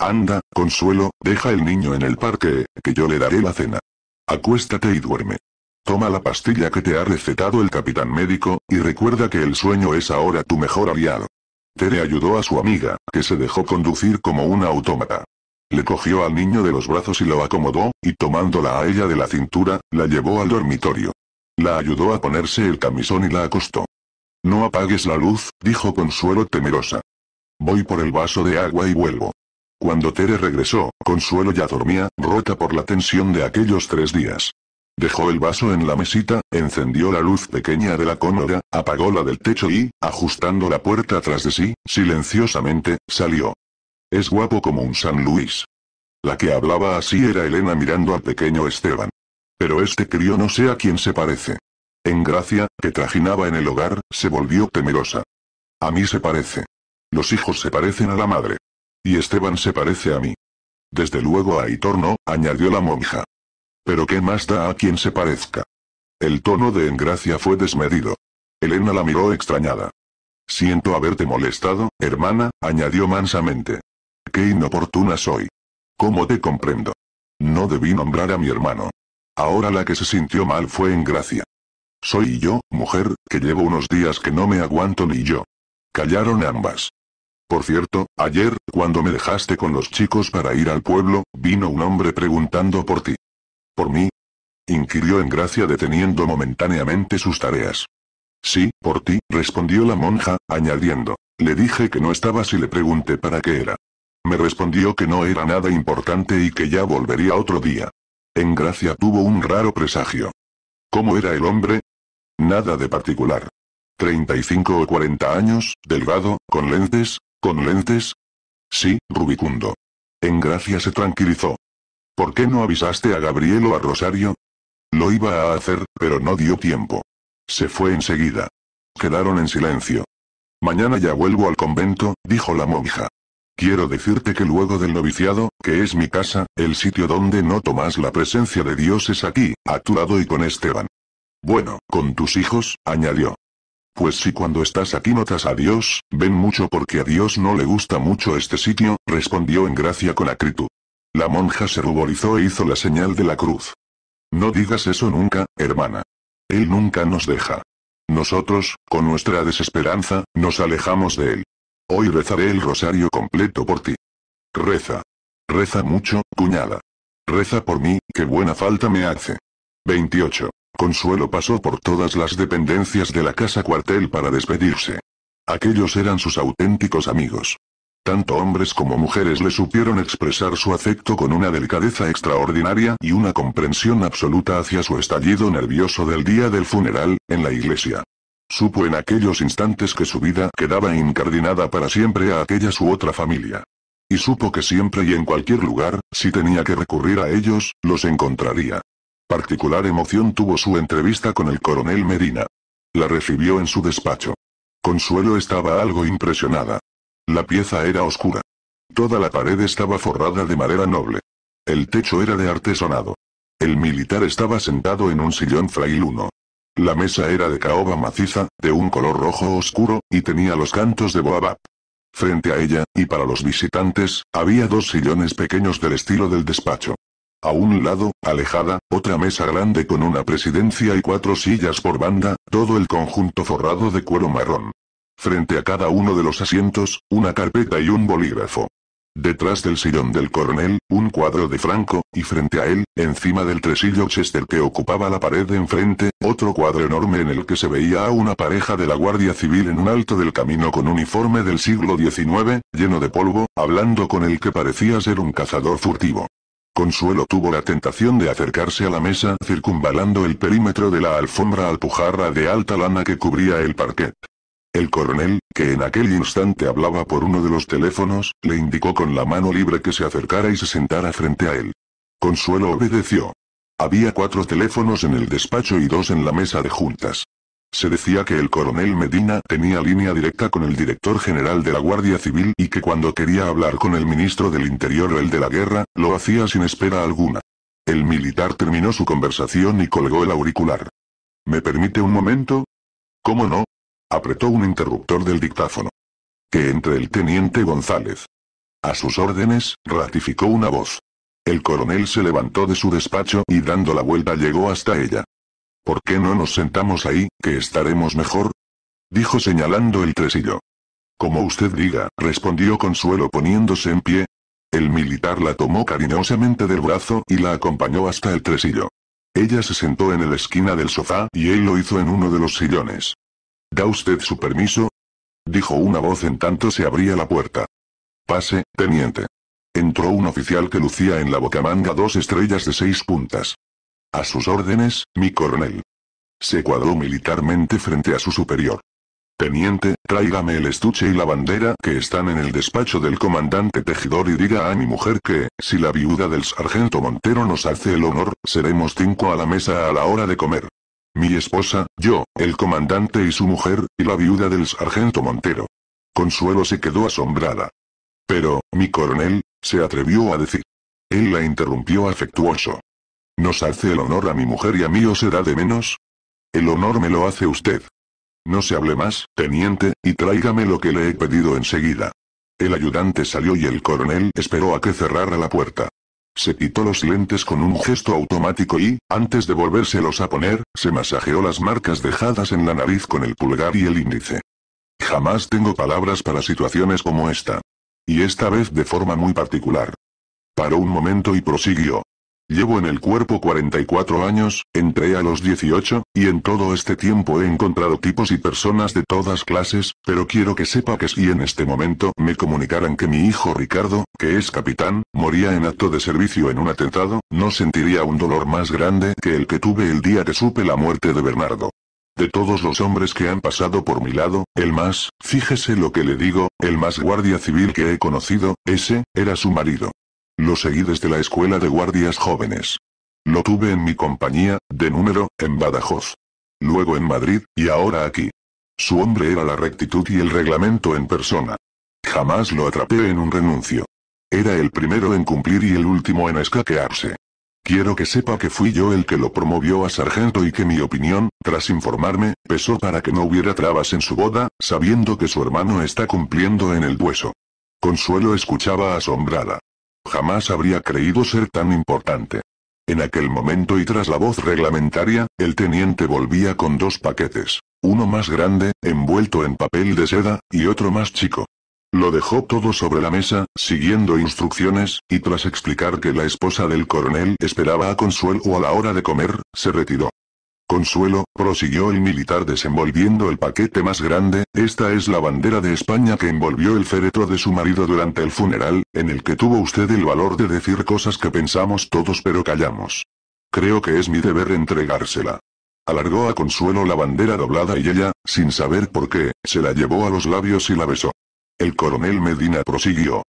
Anda, Consuelo, deja el niño en el parque, que yo le daré la cena. Acuéstate y duerme. Toma la pastilla que te ha recetado el capitán médico, y recuerda que el sueño es ahora tu mejor aliado. Tere ayudó a su amiga, que se dejó conducir como un autómata. Le cogió al niño de los brazos y lo acomodó, y tomándola a ella de la cintura, la llevó al dormitorio. La ayudó a ponerse el camisón y la acostó. No apagues la luz, dijo Consuelo temerosa. Voy por el vaso de agua y vuelvo. Cuando Tere regresó, Consuelo ya dormía, rota por la tensión de aquellos tres días. Dejó el vaso en la mesita, encendió la luz pequeña de la cómoda, apagó la del techo y, ajustando la puerta tras de sí, silenciosamente, salió. Es guapo como un San Luis. La que hablaba así era Elena mirando al pequeño Esteban. Pero este crío no sé a quién se parece. Engracia, que trajinaba en el hogar, se volvió temerosa. A mí se parece. Los hijos se parecen a la madre. Y Esteban se parece a mí. Desde luego a torno, añadió la monja. Pero qué más da a quien se parezca. El tono de engracia fue desmedido. Elena la miró extrañada. Siento haberte molestado, hermana, añadió mansamente. Qué inoportuna soy. ¿Cómo te comprendo? No debí nombrar a mi hermano. Ahora la que se sintió mal fue en gracia. Soy yo, mujer, que llevo unos días que no me aguanto ni yo. Callaron ambas. Por cierto, ayer, cuando me dejaste con los chicos para ir al pueblo, vino un hombre preguntando por ti. ¿Por mí? inquirió en gracia deteniendo momentáneamente sus tareas. Sí, por ti, respondió la monja, añadiendo. Le dije que no estaba si le pregunté para qué era. Me respondió que no era nada importante y que ya volvería otro día. En Gracia tuvo un raro presagio. ¿Cómo era el hombre? Nada de particular. 35 o 40 años, delgado, con lentes, con lentes. Sí, rubicundo. En Gracia se tranquilizó. ¿Por qué no avisaste a Gabriel o a Rosario? Lo iba a hacer, pero no dio tiempo. Se fue enseguida. Quedaron en silencio. Mañana ya vuelvo al convento, dijo la monja. Quiero decirte que luego del noviciado, que es mi casa, el sitio donde noto más la presencia de Dios es aquí, a tu lado y con Esteban. Bueno, con tus hijos, añadió. Pues si cuando estás aquí notas a Dios, ven mucho porque a Dios no le gusta mucho este sitio, respondió en gracia con acritud. La monja se ruborizó e hizo la señal de la cruz. No digas eso nunca, hermana. Él nunca nos deja. Nosotros, con nuestra desesperanza, nos alejamos de él. Hoy rezaré el rosario completo por ti. Reza. Reza mucho, cuñada. Reza por mí, que buena falta me hace. 28. Consuelo pasó por todas las dependencias de la casa cuartel para despedirse. Aquellos eran sus auténticos amigos. Tanto hombres como mujeres le supieron expresar su afecto con una delicadeza extraordinaria y una comprensión absoluta hacia su estallido nervioso del día del funeral, en la iglesia. Supo en aquellos instantes que su vida quedaba incardinada para siempre a aquella su otra familia. Y supo que siempre y en cualquier lugar, si tenía que recurrir a ellos, los encontraría. Particular emoción tuvo su entrevista con el coronel Medina. La recibió en su despacho. Consuelo estaba algo impresionada. La pieza era oscura. Toda la pared estaba forrada de madera noble. El techo era de artesonado. El militar estaba sentado en un sillón frailuno. La mesa era de caoba maciza, de un color rojo oscuro, y tenía los cantos de boabab. Frente a ella, y para los visitantes, había dos sillones pequeños del estilo del despacho. A un lado, alejada, otra mesa grande con una presidencia y cuatro sillas por banda, todo el conjunto forrado de cuero marrón. Frente a cada uno de los asientos, una carpeta y un bolígrafo. Detrás del sillón del coronel, un cuadro de Franco, y frente a él, encima del tresillo Chester que ocupaba la pared de enfrente, otro cuadro enorme en el que se veía a una pareja de la Guardia Civil en un alto del camino con uniforme del siglo XIX, lleno de polvo, hablando con el que parecía ser un cazador furtivo. Consuelo tuvo la tentación de acercarse a la mesa circunvalando el perímetro de la alfombra alpujarra de alta lana que cubría el parquet. El coronel, que en aquel instante hablaba por uno de los teléfonos, le indicó con la mano libre que se acercara y se sentara frente a él. Consuelo obedeció. Había cuatro teléfonos en el despacho y dos en la mesa de juntas. Se decía que el coronel Medina tenía línea directa con el director general de la Guardia Civil y que cuando quería hablar con el ministro del Interior o el de la guerra, lo hacía sin espera alguna. El militar terminó su conversación y colgó el auricular. ¿Me permite un momento? ¿Cómo no, Apretó un interruptor del dictáfono. Que entre el teniente González. A sus órdenes, ratificó una voz. El coronel se levantó de su despacho y dando la vuelta llegó hasta ella. ¿Por qué no nos sentamos ahí, que estaremos mejor? Dijo señalando el tresillo. Como usted diga, respondió Consuelo poniéndose en pie. El militar la tomó cariñosamente del brazo y la acompañó hasta el tresillo. Ella se sentó en la esquina del sofá y él lo hizo en uno de los sillones. ¿Da usted su permiso? Dijo una voz en tanto se abría la puerta. Pase, teniente. Entró un oficial que lucía en la bocamanga dos estrellas de seis puntas. A sus órdenes, mi coronel. Se cuadró militarmente frente a su superior. Teniente, tráigame el estuche y la bandera que están en el despacho del comandante Tejidor y diga a mi mujer que, si la viuda del sargento Montero nos hace el honor, seremos cinco a la mesa a la hora de comer. Mi esposa, yo, el comandante y su mujer, y la viuda del sargento Montero. Consuelo se quedó asombrada. Pero, mi coronel, se atrevió a decir. Él la interrumpió afectuoso. ¿Nos hace el honor a mi mujer y a mí o será de menos? El honor me lo hace usted. No se hable más, teniente, y tráigame lo que le he pedido enseguida. El ayudante salió y el coronel esperó a que cerrara la puerta. Se quitó los lentes con un gesto automático y, antes de volvérselos a poner, se masajeó las marcas dejadas en la nariz con el pulgar y el índice. Jamás tengo palabras para situaciones como esta. Y esta vez de forma muy particular. Paró un momento y prosiguió. Llevo en el cuerpo 44 años, entré a los 18, y en todo este tiempo he encontrado tipos y personas de todas clases, pero quiero que sepa que si en este momento me comunicaran que mi hijo Ricardo, que es capitán, moría en acto de servicio en un atentado, no sentiría un dolor más grande que el que tuve el día que supe la muerte de Bernardo. De todos los hombres que han pasado por mi lado, el más, fíjese lo que le digo, el más guardia civil que he conocido, ese, era su marido. Lo seguí desde la escuela de guardias jóvenes. Lo tuve en mi compañía, de número, en Badajoz. Luego en Madrid, y ahora aquí. Su hombre era la rectitud y el reglamento en persona. Jamás lo atrapé en un renuncio. Era el primero en cumplir y el último en escaquearse. Quiero que sepa que fui yo el que lo promovió a sargento y que mi opinión, tras informarme, pesó para que no hubiera trabas en su boda, sabiendo que su hermano está cumpliendo en el hueso. Consuelo escuchaba asombrada. Jamás habría creído ser tan importante. En aquel momento y tras la voz reglamentaria, el teniente volvía con dos paquetes. Uno más grande, envuelto en papel de seda, y otro más chico. Lo dejó todo sobre la mesa, siguiendo instrucciones, y tras explicar que la esposa del coronel esperaba a Consuelo a la hora de comer, se retiró. Consuelo, prosiguió el militar desenvolviendo el paquete más grande, esta es la bandera de España que envolvió el féretro de su marido durante el funeral, en el que tuvo usted el valor de decir cosas que pensamos todos pero callamos. Creo que es mi deber entregársela. Alargó a Consuelo la bandera doblada y ella, sin saber por qué, se la llevó a los labios y la besó. El coronel Medina prosiguió.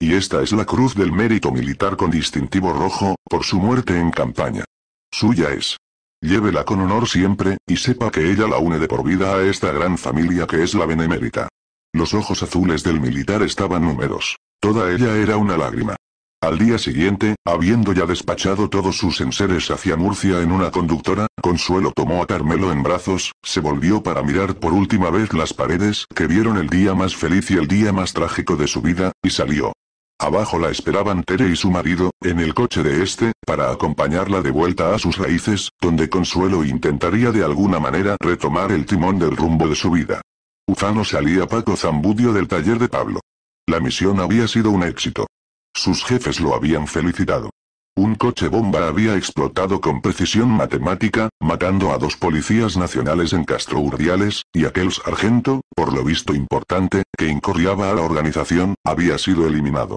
Y esta es la cruz del mérito militar con distintivo rojo, por su muerte en campaña. Suya es. Llévela con honor siempre, y sepa que ella la une de por vida a esta gran familia que es la benemérita. Los ojos azules del militar estaban húmedos. Toda ella era una lágrima. Al día siguiente, habiendo ya despachado todos sus enseres hacia Murcia en una conductora, Consuelo tomó a Carmelo en brazos, se volvió para mirar por última vez las paredes que vieron el día más feliz y el día más trágico de su vida, y salió. Abajo la esperaban Tere y su marido, en el coche de este, para acompañarla de vuelta a sus raíces, donde Consuelo intentaría de alguna manera retomar el timón del rumbo de su vida. Ufano salía Paco Zambudio del taller de Pablo. La misión había sido un éxito. Sus jefes lo habían felicitado. Un coche bomba había explotado con precisión matemática, matando a dos policías nacionales en Castro Urdiales, y aquel sargento, por lo visto importante, que incorriaba a la organización, había sido eliminado.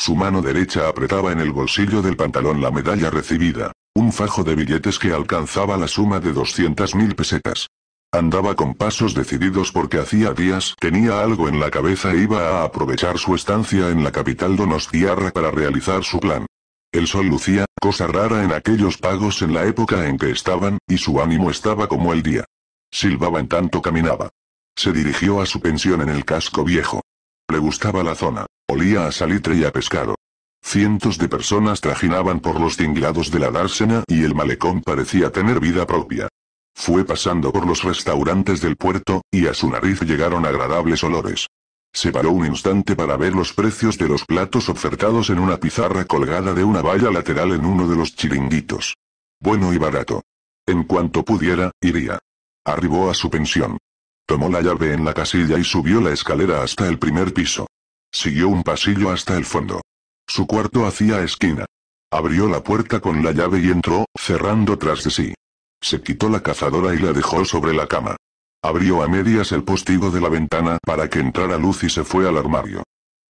Su mano derecha apretaba en el bolsillo del pantalón la medalla recibida, un fajo de billetes que alcanzaba la suma de 200.000 pesetas. Andaba con pasos decididos porque hacía días tenía algo en la cabeza e iba a aprovechar su estancia en la capital donostiarra para realizar su plan. El sol lucía, cosa rara en aquellos pagos en la época en que estaban, y su ánimo estaba como el día. Silbaba en tanto caminaba. Se dirigió a su pensión en el casco viejo. Le gustaba la zona. Olía a salitre y a pescado. Cientos de personas trajinaban por los tinglados de la dársena y el malecón parecía tener vida propia. Fue pasando por los restaurantes del puerto, y a su nariz llegaron agradables olores. Se paró un instante para ver los precios de los platos ofertados en una pizarra colgada de una valla lateral en uno de los chiringuitos. Bueno y barato. En cuanto pudiera, iría. Arribó a su pensión. Tomó la llave en la casilla y subió la escalera hasta el primer piso. Siguió un pasillo hasta el fondo. Su cuarto hacía esquina. Abrió la puerta con la llave y entró, cerrando tras de sí. Se quitó la cazadora y la dejó sobre la cama. Abrió a medias el postigo de la ventana para que entrara luz y se fue al armario.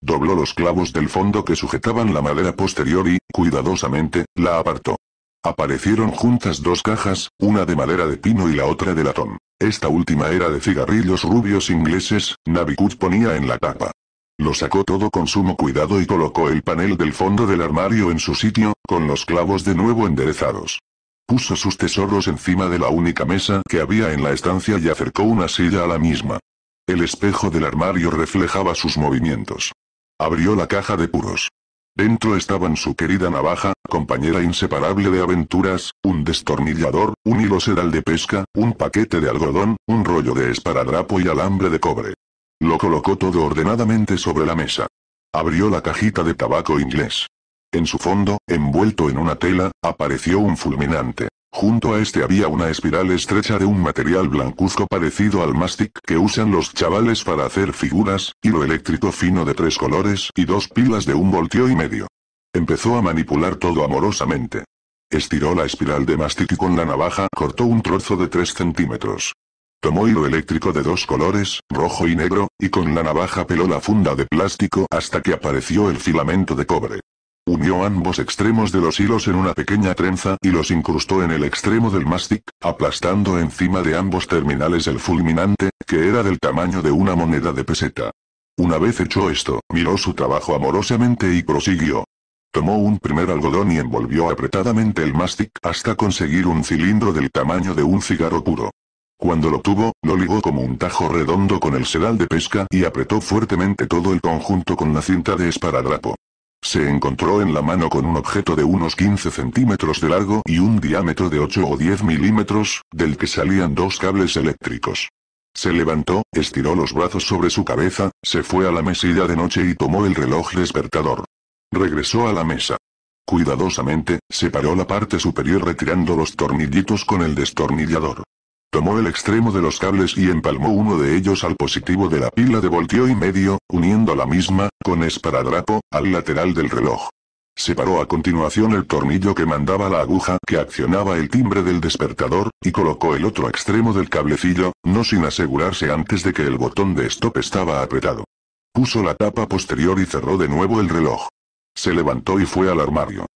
Dobló los clavos del fondo que sujetaban la madera posterior y, cuidadosamente, la apartó. Aparecieron juntas dos cajas, una de madera de pino y la otra de latón. Esta última era de cigarrillos rubios ingleses, Navicut ponía en la tapa. Lo sacó todo con sumo cuidado y colocó el panel del fondo del armario en su sitio, con los clavos de nuevo enderezados. Puso sus tesoros encima de la única mesa que había en la estancia y acercó una silla a la misma. El espejo del armario reflejaba sus movimientos. Abrió la caja de puros. Dentro estaban su querida navaja, compañera inseparable de aventuras, un destornillador, un hilo sedal de pesca, un paquete de algodón, un rollo de esparadrapo y alambre de cobre. Lo colocó todo ordenadamente sobre la mesa. Abrió la cajita de tabaco inglés. En su fondo, envuelto en una tela, apareció un fulminante. Junto a este había una espiral estrecha de un material blancuzco parecido al mastic que usan los chavales para hacer figuras, hilo eléctrico fino de tres colores y dos pilas de un voltio y medio. Empezó a manipular todo amorosamente. Estiró la espiral de mastic y con la navaja cortó un trozo de 3 centímetros. Tomó hilo eléctrico de dos colores, rojo y negro, y con la navaja peló la funda de plástico hasta que apareció el filamento de cobre. Unió ambos extremos de los hilos en una pequeña trenza y los incrustó en el extremo del mastic, aplastando encima de ambos terminales el fulminante, que era del tamaño de una moneda de peseta. Una vez hecho esto, miró su trabajo amorosamente y prosiguió. Tomó un primer algodón y envolvió apretadamente el mastic hasta conseguir un cilindro del tamaño de un cigarro puro. Cuando lo tuvo, lo ligó como un tajo redondo con el sedal de pesca y apretó fuertemente todo el conjunto con la cinta de esparadrapo. Se encontró en la mano con un objeto de unos 15 centímetros de largo y un diámetro de 8 o 10 milímetros, del que salían dos cables eléctricos. Se levantó, estiró los brazos sobre su cabeza, se fue a la mesilla de noche y tomó el reloj despertador. Regresó a la mesa. Cuidadosamente, separó la parte superior retirando los tornillitos con el destornillador. Tomó el extremo de los cables y empalmó uno de ellos al positivo de la pila de volteo y medio, uniendo la misma, con esparadrapo, al lateral del reloj. Separó a continuación el tornillo que mandaba la aguja que accionaba el timbre del despertador, y colocó el otro extremo del cablecillo, no sin asegurarse antes de que el botón de stop estaba apretado. Puso la tapa posterior y cerró de nuevo el reloj. Se levantó y fue al armario.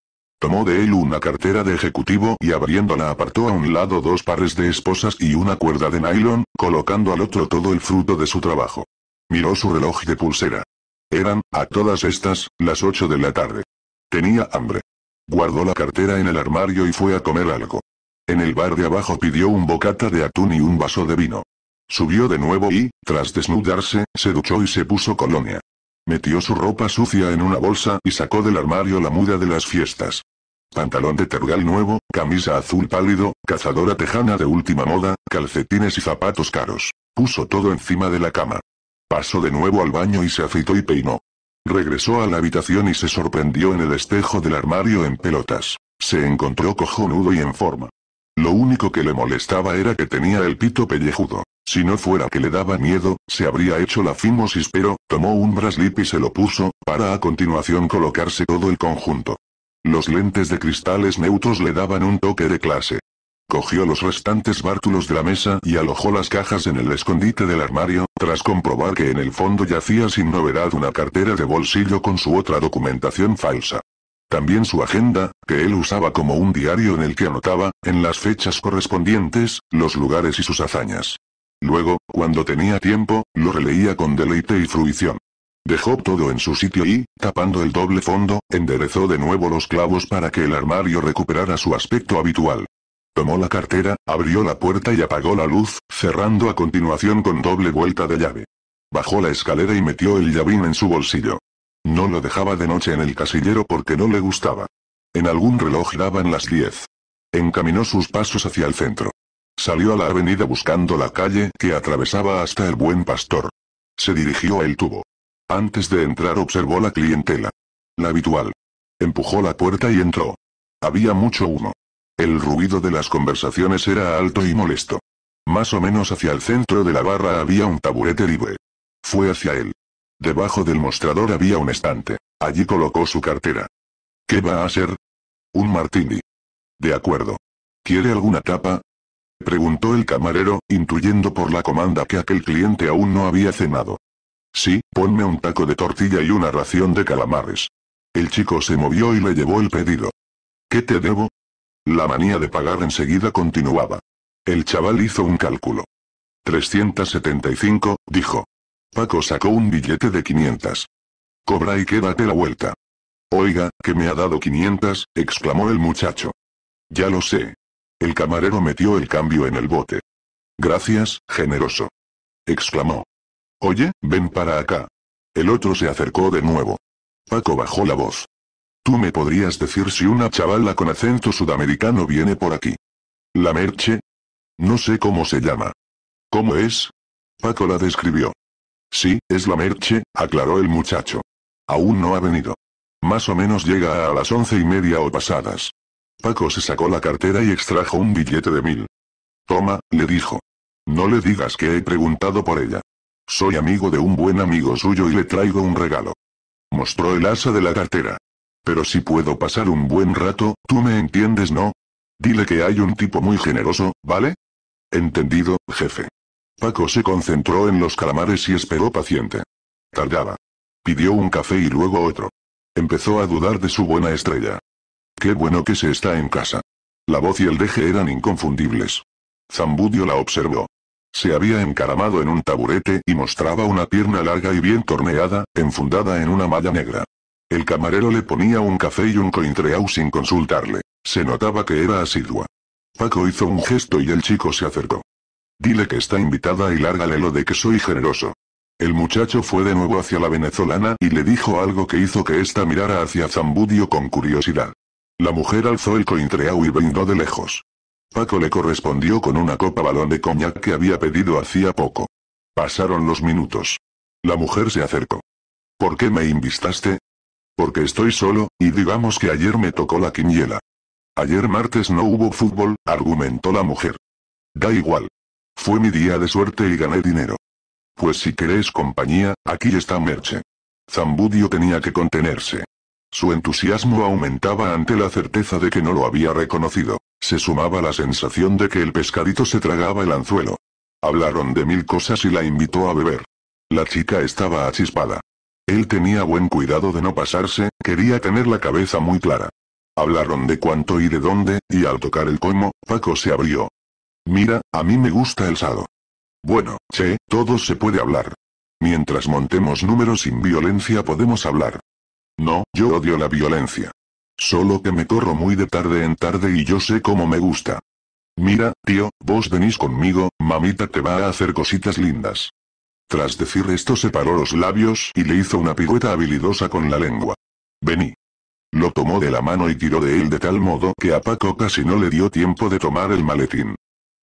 Tomó de él una cartera de ejecutivo y abriéndola apartó a un lado dos pares de esposas y una cuerda de nylon, colocando al otro todo el fruto de su trabajo. Miró su reloj de pulsera. Eran, a todas estas, las ocho de la tarde. Tenía hambre. Guardó la cartera en el armario y fue a comer algo. En el bar de abajo pidió un bocata de atún y un vaso de vino. Subió de nuevo y, tras desnudarse, se duchó y se puso colonia. Metió su ropa sucia en una bolsa y sacó del armario la muda de las fiestas pantalón de tergal nuevo, camisa azul pálido, cazadora tejana de última moda, calcetines y zapatos caros. Puso todo encima de la cama. Pasó de nuevo al baño y se afeitó y peinó. Regresó a la habitación y se sorprendió en el espejo del armario en pelotas. Se encontró cojonudo y en forma. Lo único que le molestaba era que tenía el pito pellejudo. Si no fuera que le daba miedo, se habría hecho la fimosis pero, tomó un braslip y se lo puso, para a continuación colocarse todo el conjunto. Los lentes de cristales neutros le daban un toque de clase. Cogió los restantes bártulos de la mesa y alojó las cajas en el escondite del armario, tras comprobar que en el fondo yacía sin novedad una cartera de bolsillo con su otra documentación falsa. También su agenda, que él usaba como un diario en el que anotaba, en las fechas correspondientes, los lugares y sus hazañas. Luego, cuando tenía tiempo, lo releía con deleite y fruición. Dejó todo en su sitio y, tapando el doble fondo, enderezó de nuevo los clavos para que el armario recuperara su aspecto habitual. Tomó la cartera, abrió la puerta y apagó la luz, cerrando a continuación con doble vuelta de llave. Bajó la escalera y metió el llavín en su bolsillo. No lo dejaba de noche en el casillero porque no le gustaba. En algún reloj daban las 10. Encaminó sus pasos hacia el centro. Salió a la avenida buscando la calle que atravesaba hasta el Buen Pastor. Se dirigió al tubo. Antes de entrar observó la clientela. La habitual. Empujó la puerta y entró. Había mucho humo. El ruido de las conversaciones era alto y molesto. Más o menos hacia el centro de la barra había un taburete libre. Fue hacia él. Debajo del mostrador había un estante. Allí colocó su cartera. ¿Qué va a ser? Un martini. De acuerdo. ¿Quiere alguna tapa? Preguntó el camarero, intuyendo por la comanda que aquel cliente aún no había cenado. Sí, ponme un taco de tortilla y una ración de calamares. El chico se movió y le llevó el pedido. ¿Qué te debo? La manía de pagar enseguida continuaba. El chaval hizo un cálculo. 375, dijo. Paco sacó un billete de 500. Cobra y quédate la vuelta. Oiga, que me ha dado 500, exclamó el muchacho. Ya lo sé. El camarero metió el cambio en el bote. Gracias, generoso. exclamó. Oye, ven para acá. El otro se acercó de nuevo. Paco bajó la voz. Tú me podrías decir si una chavala con acento sudamericano viene por aquí. La Merche. No sé cómo se llama. ¿Cómo es? Paco la describió. Sí, es la Merche, aclaró el muchacho. Aún no ha venido. Más o menos llega a las once y media o pasadas. Paco se sacó la cartera y extrajo un billete de mil. Toma, le dijo. No le digas que he preguntado por ella. Soy amigo de un buen amigo suyo y le traigo un regalo. Mostró el asa de la cartera. Pero si puedo pasar un buen rato, tú me entiendes, ¿no? Dile que hay un tipo muy generoso, ¿vale? Entendido, jefe. Paco se concentró en los calamares y esperó paciente. Tardaba. Pidió un café y luego otro. Empezó a dudar de su buena estrella. Qué bueno que se está en casa. La voz y el deje eran inconfundibles. Zambudio la observó. Se había encaramado en un taburete y mostraba una pierna larga y bien torneada, enfundada en una malla negra. El camarero le ponía un café y un cointreau sin consultarle. Se notaba que era asidua. Paco hizo un gesto y el chico se acercó. Dile que está invitada y lárgale lo de que soy generoso. El muchacho fue de nuevo hacia la venezolana y le dijo algo que hizo que ésta mirara hacia Zambudio con curiosidad. La mujer alzó el cointreau y brindó de lejos. Paco le correspondió con una copa balón de coñac que había pedido hacía poco. Pasaron los minutos. La mujer se acercó. ¿Por qué me invistaste? Porque estoy solo, y digamos que ayer me tocó la quiniela. Ayer martes no hubo fútbol, argumentó la mujer. Da igual. Fue mi día de suerte y gané dinero. Pues si querés compañía, aquí está Merche. Zambudio tenía que contenerse. Su entusiasmo aumentaba ante la certeza de que no lo había reconocido. Se sumaba la sensación de que el pescadito se tragaba el anzuelo. Hablaron de mil cosas y la invitó a beber. La chica estaba achispada. Él tenía buen cuidado de no pasarse, quería tener la cabeza muy clara. Hablaron de cuánto y de dónde, y al tocar el coimo Paco se abrió. Mira, a mí me gusta el sado. Bueno, che, todo se puede hablar. Mientras montemos números sin violencia podemos hablar. No, yo odio la violencia. Solo que me corro muy de tarde en tarde y yo sé cómo me gusta. Mira, tío, vos venís conmigo, mamita te va a hacer cositas lindas. Tras decir esto separó los labios y le hizo una pirueta habilidosa con la lengua. Vení. Lo tomó de la mano y tiró de él de tal modo que a Paco casi no le dio tiempo de tomar el maletín.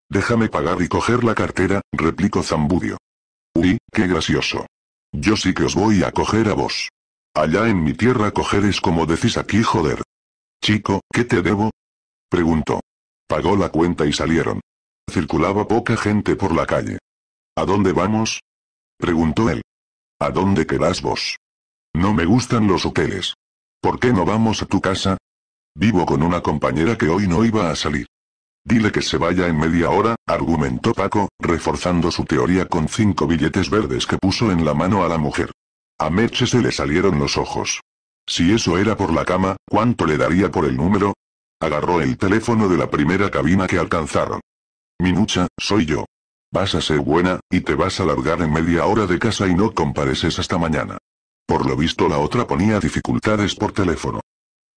Déjame pagar y coger la cartera, replicó Zambudio. Uy, qué gracioso. Yo sí que os voy a coger a vos. Allá en mi tierra coger es como decís aquí joder. Chico, ¿qué te debo? Preguntó. Pagó la cuenta y salieron. Circulaba poca gente por la calle. ¿A dónde vamos? Preguntó él. ¿A dónde querás vos? No me gustan los hoteles. ¿Por qué no vamos a tu casa? Vivo con una compañera que hoy no iba a salir. Dile que se vaya en media hora, argumentó Paco, reforzando su teoría con cinco billetes verdes que puso en la mano a la mujer. A Merche se le salieron los ojos. Si eso era por la cama, ¿cuánto le daría por el número? Agarró el teléfono de la primera cabina que alcanzaron. Minucha, soy yo. Vas a ser buena, y te vas a largar en media hora de casa y no compareces hasta mañana. Por lo visto la otra ponía dificultades por teléfono.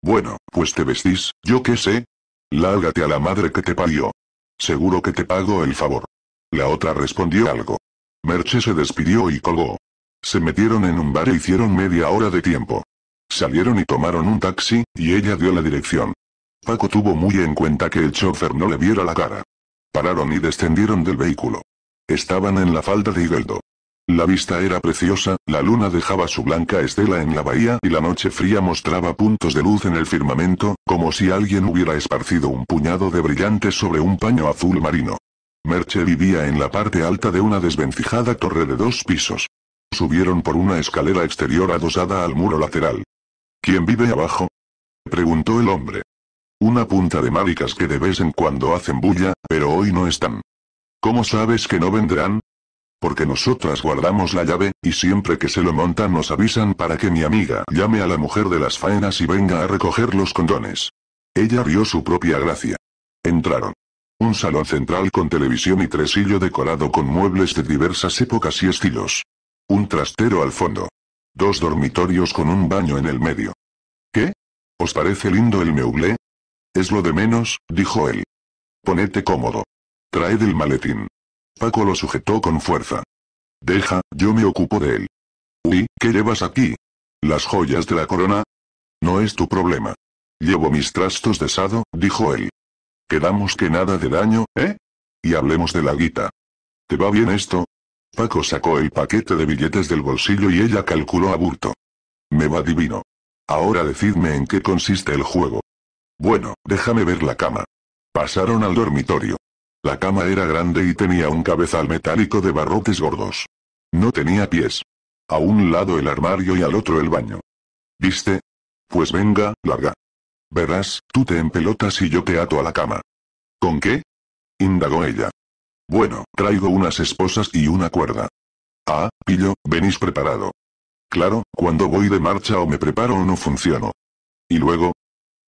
Bueno, pues te vestís, yo qué sé. Lárgate a la madre que te parió. Seguro que te pago el favor. La otra respondió algo. Merche se despidió y colgó. Se metieron en un bar e hicieron media hora de tiempo. Salieron y tomaron un taxi, y ella dio la dirección. Paco tuvo muy en cuenta que el chofer no le viera la cara. Pararon y descendieron del vehículo. Estaban en la falda de Higueldo. La vista era preciosa, la luna dejaba su blanca estela en la bahía y la noche fría mostraba puntos de luz en el firmamento, como si alguien hubiera esparcido un puñado de brillantes sobre un paño azul marino. Merche vivía en la parte alta de una desvencijada torre de dos pisos. Subieron por una escalera exterior adosada al muro lateral. ¿Quién vive abajo? Preguntó el hombre. Una punta de maricas que de vez en cuando hacen bulla, pero hoy no están. ¿Cómo sabes que no vendrán? Porque nosotras guardamos la llave, y siempre que se lo montan nos avisan para que mi amiga llame a la mujer de las faenas y venga a recoger los condones. Ella vio su propia gracia. Entraron. Un salón central con televisión y tresillo decorado con muebles de diversas épocas y estilos. Un trastero al fondo. Dos dormitorios con un baño en el medio. ¿Qué? ¿Os parece lindo el meublé? Es lo de menos, dijo él. Ponete cómodo. Traed el maletín. Paco lo sujetó con fuerza. Deja, yo me ocupo de él. Uy, ¿qué llevas aquí? ¿Las joyas de la corona? No es tu problema. Llevo mis trastos de sado, dijo él. Quedamos que nada de daño, ¿eh? Y hablemos de la guita. ¿Te va bien esto? Paco sacó el paquete de billetes del bolsillo y ella calculó a burto. Me va divino. Ahora decidme en qué consiste el juego. Bueno, déjame ver la cama. Pasaron al dormitorio. La cama era grande y tenía un cabezal metálico de barrotes gordos. No tenía pies. A un lado el armario y al otro el baño. ¿Viste? Pues venga, larga. Verás, tú te empelotas y yo te ato a la cama. ¿Con qué? Indagó ella. Bueno, traigo unas esposas y una cuerda. Ah, pillo, venís preparado. Claro, cuando voy de marcha o me preparo no funciono. ¿Y luego?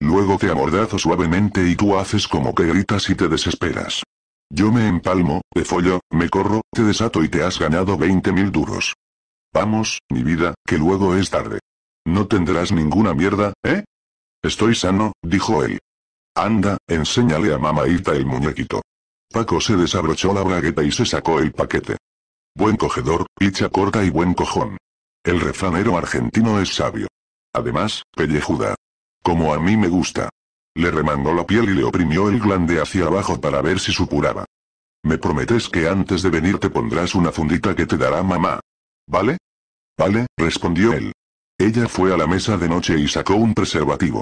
Luego te amordazo suavemente y tú haces como que gritas y te desesperas. Yo me empalmo, te follo, me corro, te desato y te has ganado 20 mil duros. Vamos, mi vida, que luego es tarde. No tendrás ninguna mierda, ¿eh? Estoy sano, dijo él. Anda, enséñale a Irta el muñequito. Paco se desabrochó la bragueta y se sacó el paquete. Buen cogedor, picha corta y buen cojón. El refanero argentino es sabio. Además, pellejuda. Como a mí me gusta. Le remangó la piel y le oprimió el glande hacia abajo para ver si supuraba. Me prometes que antes de venir te pondrás una fundita que te dará mamá. ¿Vale? Vale, respondió él. Ella fue a la mesa de noche y sacó un preservativo.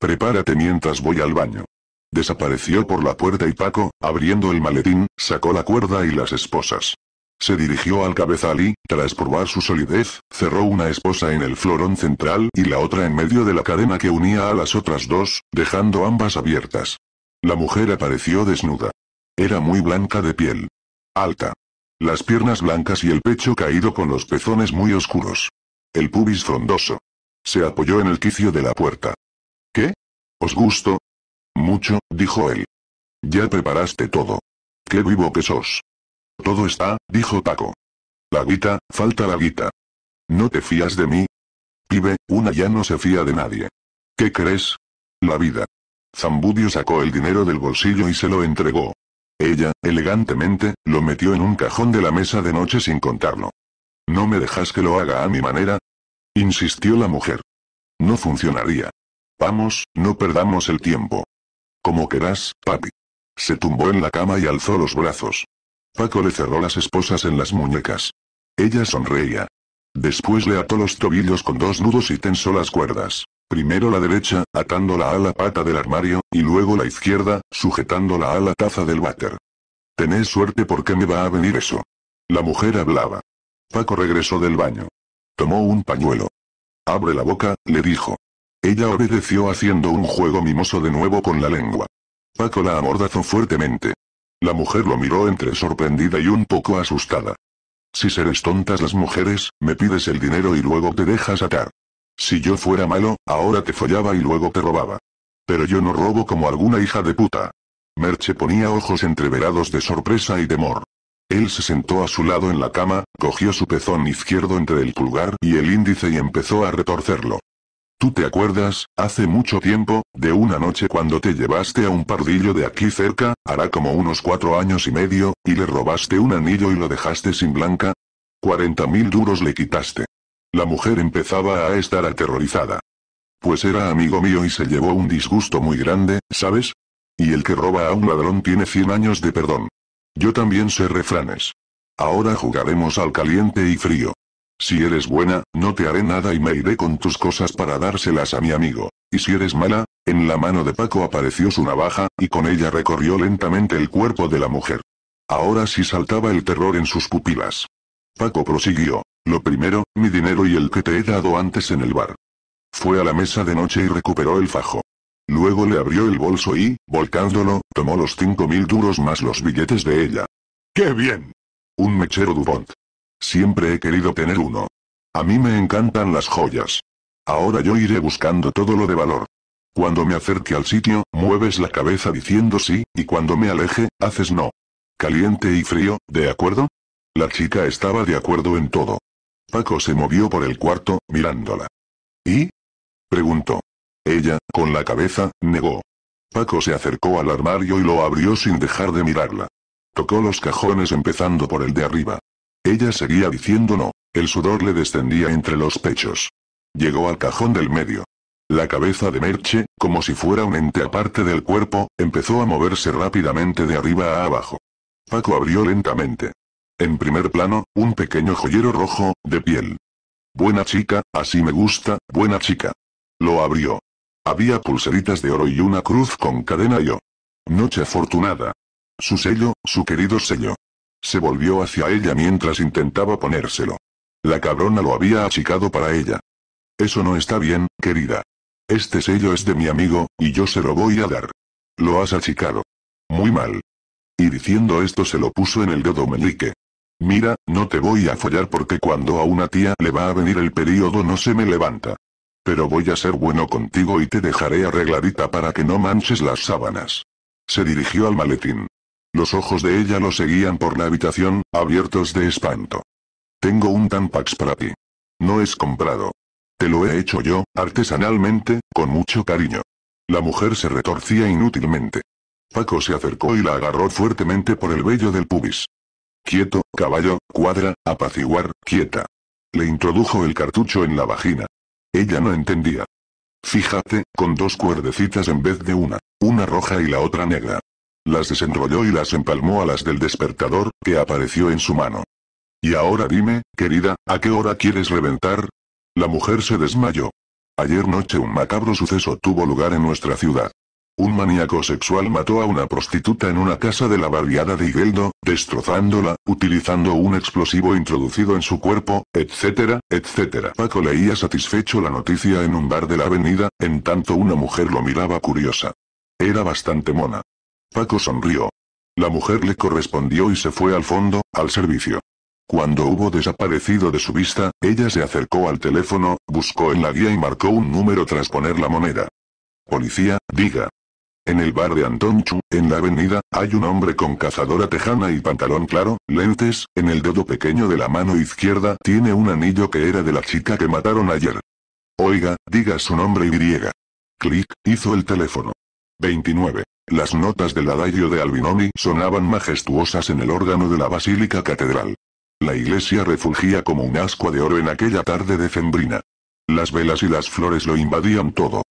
Prepárate mientras voy al baño. Desapareció por la puerta y Paco, abriendo el maletín, sacó la cuerda y las esposas. Se dirigió al cabezal y, tras probar su solidez, cerró una esposa en el florón central y la otra en medio de la cadena que unía a las otras dos, dejando ambas abiertas. La mujer apareció desnuda. Era muy blanca de piel. Alta. Las piernas blancas y el pecho caído con los pezones muy oscuros. El pubis frondoso. Se apoyó en el quicio de la puerta. ¿Qué? ¿Os gusto? Mucho, dijo él. Ya preparaste todo. Qué vivo que sos. Todo está, dijo Paco. La guita, falta la guita. ¿No te fías de mí? Pibe, una ya no se fía de nadie. ¿Qué crees? La vida. Zambudio sacó el dinero del bolsillo y se lo entregó. Ella, elegantemente, lo metió en un cajón de la mesa de noche sin contarlo. ¿No me dejas que lo haga a mi manera? Insistió la mujer. No funcionaría. Vamos, no perdamos el tiempo. Como querás, papi. Se tumbó en la cama y alzó los brazos. Paco le cerró las esposas en las muñecas. Ella sonreía. Después le ató los tobillos con dos nudos y tensó las cuerdas. Primero la derecha, atándola a la pata del armario, y luego la izquierda, sujetándola a la taza del váter. Tenés suerte porque me va a venir eso. La mujer hablaba. Paco regresó del baño. Tomó un pañuelo. Abre la boca, le dijo. Ella obedeció haciendo un juego mimoso de nuevo con la lengua. Paco la amordazó fuertemente. La mujer lo miró entre sorprendida y un poco asustada. Si seres tontas las mujeres, me pides el dinero y luego te dejas atar. Si yo fuera malo, ahora te follaba y luego te robaba. Pero yo no robo como alguna hija de puta. Merche ponía ojos entreverados de sorpresa y temor. Él se sentó a su lado en la cama, cogió su pezón izquierdo entre el pulgar y el índice y empezó a retorcerlo. Tú te acuerdas, hace mucho tiempo, de una noche cuando te llevaste a un pardillo de aquí cerca, hará como unos cuatro años y medio, y le robaste un anillo y lo dejaste sin blanca. Cuarenta mil duros le quitaste. La mujer empezaba a estar aterrorizada. Pues era amigo mío y se llevó un disgusto muy grande, ¿sabes? Y el que roba a un ladrón tiene cien años de perdón. Yo también sé refranes. Ahora jugaremos al caliente y frío. Si eres buena, no te haré nada y me iré con tus cosas para dárselas a mi amigo. Y si eres mala, en la mano de Paco apareció su navaja, y con ella recorrió lentamente el cuerpo de la mujer. Ahora sí saltaba el terror en sus pupilas. Paco prosiguió. Lo primero, mi dinero y el que te he dado antes en el bar. Fue a la mesa de noche y recuperó el fajo. Luego le abrió el bolso y, volcándolo, tomó los cinco mil duros más los billetes de ella. ¡Qué bien! Un mechero Dupont. Siempre he querido tener uno. A mí me encantan las joyas. Ahora yo iré buscando todo lo de valor. Cuando me acerque al sitio, mueves la cabeza diciendo sí, y cuando me aleje, haces no. Caliente y frío, ¿de acuerdo? La chica estaba de acuerdo en todo. Paco se movió por el cuarto, mirándola. ¿Y? preguntó. Ella, con la cabeza, negó. Paco se acercó al armario y lo abrió sin dejar de mirarla. Tocó los cajones empezando por el de arriba. Ella seguía diciendo no. El sudor le descendía entre los pechos. Llegó al cajón del medio. La cabeza de Merche, como si fuera un ente aparte del cuerpo, empezó a moverse rápidamente de arriba a abajo. Paco abrió lentamente. En primer plano, un pequeño joyero rojo, de piel. Buena chica, así me gusta, buena chica. Lo abrió. Había pulseritas de oro y una cruz con cadena yo. Noche afortunada. Su sello, su querido sello. Se volvió hacia ella mientras intentaba ponérselo. La cabrona lo había achicado para ella. Eso no está bien, querida. Este sello es de mi amigo, y yo se lo voy a dar. Lo has achicado. Muy mal. Y diciendo esto se lo puso en el dedo meñique. Mira, no te voy a follar porque cuando a una tía le va a venir el periodo no se me levanta. Pero voy a ser bueno contigo y te dejaré arregladita para que no manches las sábanas. Se dirigió al maletín. Los ojos de ella lo seguían por la habitación, abiertos de espanto. Tengo un tampax para ti. No es comprado. Te lo he hecho yo, artesanalmente, con mucho cariño. La mujer se retorcía inútilmente. Paco se acercó y la agarró fuertemente por el vello del pubis. Quieto, caballo, cuadra, apaciguar, quieta. Le introdujo el cartucho en la vagina. Ella no entendía. Fíjate, con dos cuerdecitas en vez de una, una roja y la otra negra las desenrolló y las empalmó a las del despertador, que apareció en su mano. Y ahora dime, querida, ¿a qué hora quieres reventar? La mujer se desmayó. Ayer noche un macabro suceso tuvo lugar en nuestra ciudad. Un maníaco sexual mató a una prostituta en una casa de la barriada de Higueldo, destrozándola, utilizando un explosivo introducido en su cuerpo, etcétera, etcétera. Paco leía satisfecho la noticia en un bar de la avenida, en tanto una mujer lo miraba curiosa. Era bastante mona. Paco sonrió. La mujer le correspondió y se fue al fondo, al servicio. Cuando hubo desaparecido de su vista, ella se acercó al teléfono, buscó en la guía y marcó un número tras poner la moneda. Policía, diga. En el bar de Antonchu, en la avenida, hay un hombre con cazadora tejana y pantalón claro, lentes, en el dedo pequeño de la mano izquierda tiene un anillo que era de la chica que mataron ayer. Oiga, diga su nombre y griega. Clic, hizo el teléfono. 29. Las notas del adagio de Albinoni sonaban majestuosas en el órgano de la Basílica Catedral. La iglesia refugía como un ascua de oro en aquella tarde decembrina. Las velas y las flores lo invadían todo.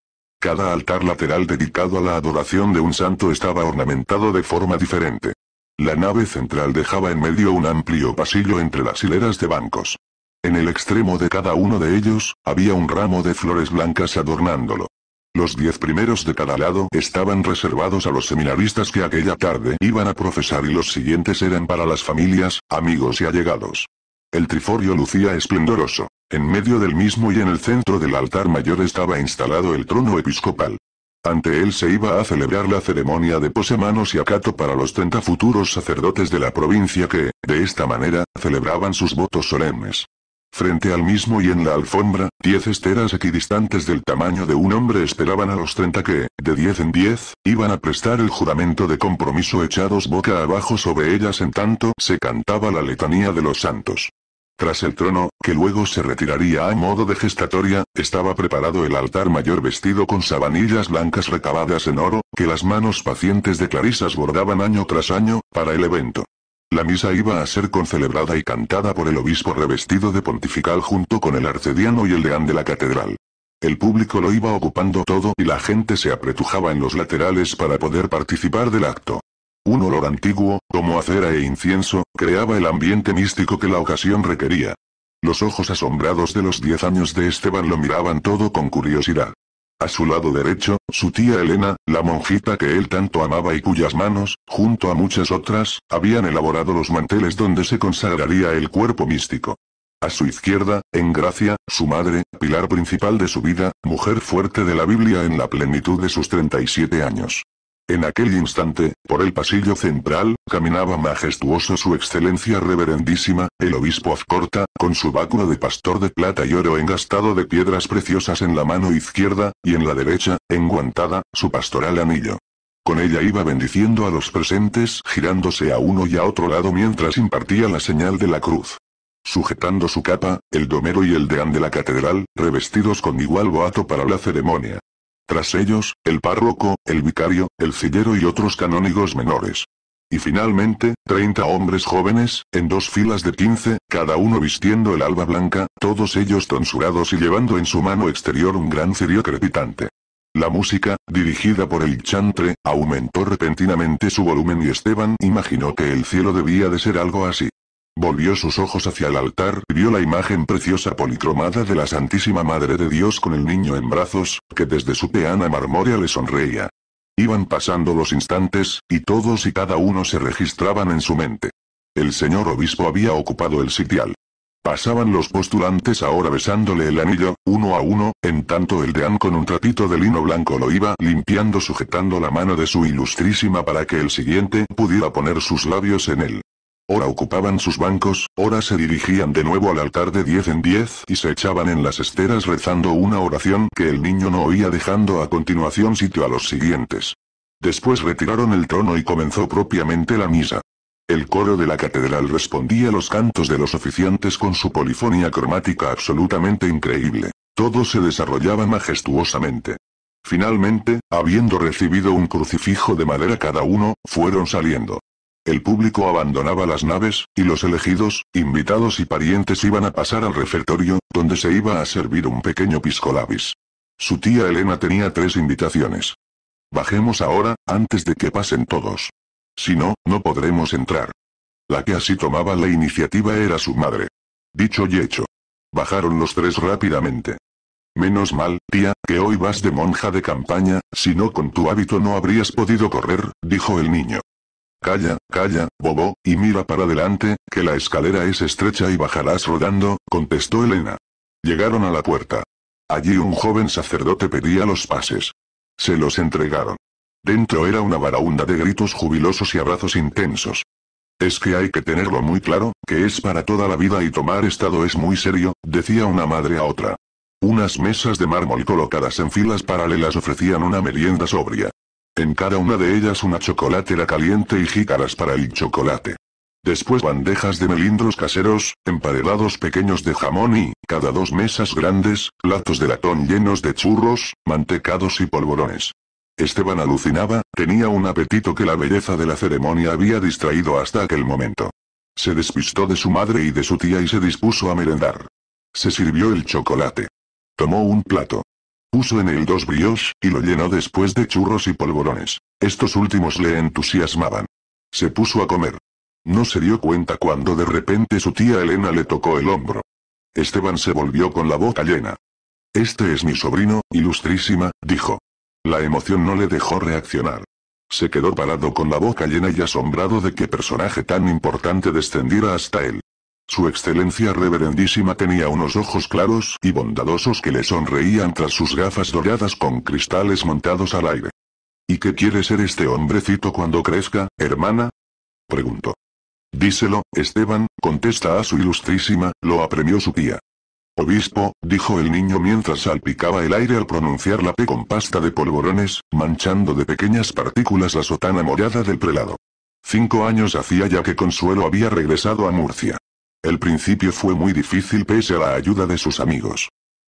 Cada altar lateral dedicado a la adoración de un santo estaba ornamentado de forma diferente. La nave central dejaba en medio un amplio pasillo entre las hileras de bancos. En el extremo de cada uno de ellos, había un ramo de flores blancas adornándolo. Los diez primeros de cada lado estaban reservados a los seminaristas que aquella tarde iban a profesar y los siguientes eran para las familias, amigos y allegados. El triforio lucía esplendoroso. En medio del mismo y en el centro del altar mayor estaba instalado el trono episcopal. Ante él se iba a celebrar la ceremonia de posemanos y acato para los 30 futuros sacerdotes de la provincia que, de esta manera, celebraban sus votos solemnes. Frente al mismo y en la alfombra, diez esteras equidistantes del tamaño de un hombre esperaban a los treinta que, de diez en diez, iban a prestar el juramento de compromiso echados boca abajo sobre ellas en tanto se cantaba la letanía de los santos. Tras el trono, que luego se retiraría a modo de gestatoria, estaba preparado el altar mayor vestido con sabanillas blancas recabadas en oro, que las manos pacientes de Clarisas bordaban año tras año, para el evento. La misa iba a ser concelebrada y cantada por el obispo revestido de pontifical junto con el arcediano y el deán de la catedral. El público lo iba ocupando todo y la gente se apretujaba en los laterales para poder participar del acto. Un olor antiguo, como acera e incienso, creaba el ambiente místico que la ocasión requería. Los ojos asombrados de los diez años de Esteban lo miraban todo con curiosidad. A su lado derecho, su tía Elena, la monjita que él tanto amaba y cuyas manos, junto a muchas otras, habían elaborado los manteles donde se consagraría el cuerpo místico. A su izquierda, en Gracia, su madre, pilar principal de su vida, mujer fuerte de la Biblia en la plenitud de sus 37 años. En aquel instante, por el pasillo central, caminaba majestuoso su excelencia reverendísima, el obispo Azcorta, con su báculo de pastor de plata y oro engastado de piedras preciosas en la mano izquierda, y en la derecha, enguantada, su pastoral anillo. Con ella iba bendiciendo a los presentes, girándose a uno y a otro lado mientras impartía la señal de la cruz. Sujetando su capa, el domero y el deán de la catedral, revestidos con igual boato para la ceremonia. Tras ellos, el párroco, el vicario, el cillero y otros canónigos menores. Y finalmente, 30 hombres jóvenes, en dos filas de 15, cada uno vistiendo el alba blanca, todos ellos tonsurados y llevando en su mano exterior un gran cirio crepitante. La música, dirigida por el chantre, aumentó repentinamente su volumen y Esteban imaginó que el cielo debía de ser algo así. Volvió sus ojos hacia el altar, vio la imagen preciosa policromada de la Santísima Madre de Dios con el niño en brazos, que desde su peana marmórea le sonreía. Iban pasando los instantes, y todos y cada uno se registraban en su mente. El señor obispo había ocupado el sitial. Pasaban los postulantes ahora besándole el anillo, uno a uno, en tanto el deán con un trapito de lino blanco lo iba limpiando sujetando la mano de su ilustrísima para que el siguiente pudiera poner sus labios en él. Ora ocupaban sus bancos, ora se dirigían de nuevo al altar de diez en diez y se echaban en las esteras rezando una oración que el niño no oía dejando a continuación sitio a los siguientes. Después retiraron el trono y comenzó propiamente la misa. El coro de la catedral respondía los cantos de los oficiantes con su polifonía cromática absolutamente increíble. Todo se desarrollaba majestuosamente. Finalmente, habiendo recibido un crucifijo de madera cada uno, fueron saliendo. El público abandonaba las naves, y los elegidos, invitados y parientes iban a pasar al refectorio, donde se iba a servir un pequeño piscolabis. Su tía Elena tenía tres invitaciones. Bajemos ahora, antes de que pasen todos. Si no, no podremos entrar. La que así tomaba la iniciativa era su madre. Dicho y hecho. Bajaron los tres rápidamente. Menos mal, tía, que hoy vas de monja de campaña, si no con tu hábito no habrías podido correr, dijo el niño. Calla, calla, bobo, y mira para adelante, que la escalera es estrecha y bajarás rodando, contestó Elena. Llegaron a la puerta. Allí un joven sacerdote pedía los pases. Se los entregaron. Dentro era una varaunda de gritos jubilosos y abrazos intensos. Es que hay que tenerlo muy claro, que es para toda la vida y tomar estado es muy serio, decía una madre a otra. Unas mesas de mármol colocadas en filas paralelas ofrecían una merienda sobria. En cada una de ellas una chocolatera caliente y jícaras para el chocolate. Después bandejas de melindros caseros, emparedados pequeños de jamón y, cada dos mesas grandes, platos de latón llenos de churros, mantecados y polvorones. Esteban alucinaba, tenía un apetito que la belleza de la ceremonia había distraído hasta aquel momento. Se despistó de su madre y de su tía y se dispuso a merendar. Se sirvió el chocolate. Tomó un plato. Puso en él dos bríos y lo llenó después de churros y polvorones. Estos últimos le entusiasmaban. Se puso a comer. No se dio cuenta cuando de repente su tía Elena le tocó el hombro. Esteban se volvió con la boca llena. Este es mi sobrino, ilustrísima, dijo. La emoción no le dejó reaccionar. Se quedó parado con la boca llena y asombrado de que personaje tan importante descendiera hasta él. Su excelencia reverendísima tenía unos ojos claros y bondadosos que le sonreían tras sus gafas doradas con cristales montados al aire. ¿Y qué quiere ser este hombrecito cuando crezca, hermana? preguntó. Díselo, Esteban, contesta a su ilustrísima, lo apremió su tía. Obispo, dijo el niño mientras salpicaba el aire al pronunciar la P con pasta de polvorones, manchando de pequeñas partículas la sotana morada del prelado. Cinco años hacía ya que Consuelo había regresado a Murcia. El principio fue muy difícil pese a la ayuda de sus amigos.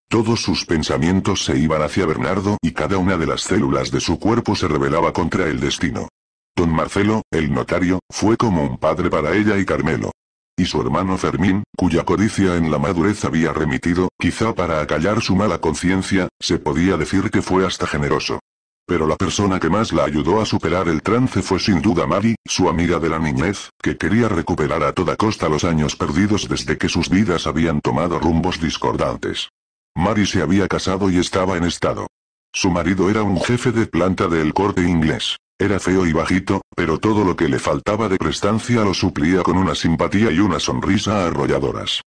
Todos sus pensamientos se iban hacia Bernardo y cada una de las células de su cuerpo se rebelaba contra el destino. Don Marcelo, el notario, fue como un padre para ella y Carmelo. Y su hermano Fermín, cuya codicia en la madurez había remitido, quizá para acallar su mala conciencia, se podía decir que fue hasta generoso. Pero la persona que más la ayudó a superar el trance fue sin duda Mary, su amiga de la niñez, que quería recuperar a toda costa los años perdidos desde que sus vidas habían tomado rumbos discordantes. Mary se había casado y estaba en estado. Su marido era un jefe de planta del corte inglés. Era feo y bajito, pero todo lo que le faltaba de prestancia lo suplía con una simpatía y una sonrisa arrolladoras.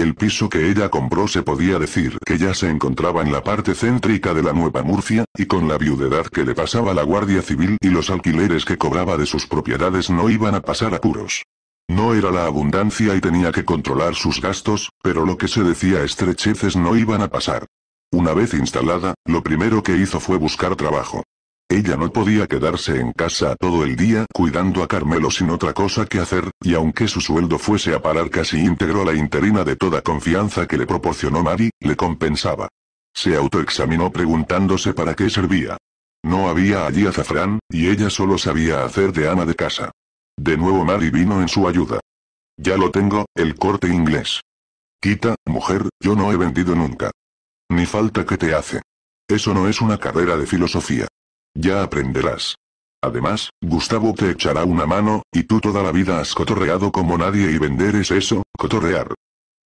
El piso que ella compró se podía decir que ya se encontraba en la parte céntrica de la Nueva Murcia, y con la viudedad que le pasaba la Guardia Civil y los alquileres que cobraba de sus propiedades no iban a pasar apuros. No era la abundancia y tenía que controlar sus gastos, pero lo que se decía estrecheces no iban a pasar. Una vez instalada, lo primero que hizo fue buscar trabajo. Ella no podía quedarse en casa todo el día cuidando a Carmelo sin otra cosa que hacer, y aunque su sueldo fuese a parar casi íntegro la interina de toda confianza que le proporcionó Mari, le compensaba. Se autoexaminó preguntándose para qué servía. No había allí azafrán, y ella solo sabía hacer de ama de casa. De nuevo Mari vino en su ayuda. Ya lo tengo, el corte inglés. Quita, mujer, yo no he vendido nunca. Ni falta que te hace. Eso no es una carrera de filosofía. Ya aprenderás. Además, Gustavo te echará una mano, y tú toda la vida has cotorreado como nadie y vender es eso, cotorrear.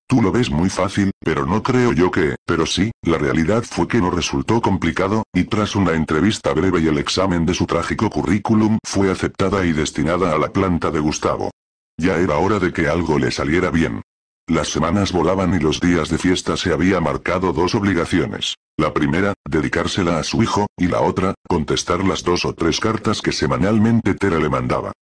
Tú lo ves muy fácil, pero no creo yo que, pero sí, la realidad fue que no resultó complicado, y tras una entrevista breve y el examen de su trágico currículum fue aceptada y destinada a la planta de Gustavo. Ya era hora de que algo le saliera bien. Las semanas volaban y los días de fiesta se había marcado dos obligaciones. La primera, dedicársela a su hijo, y la otra, contestar las dos o tres cartas que semanalmente Tere le mandaba.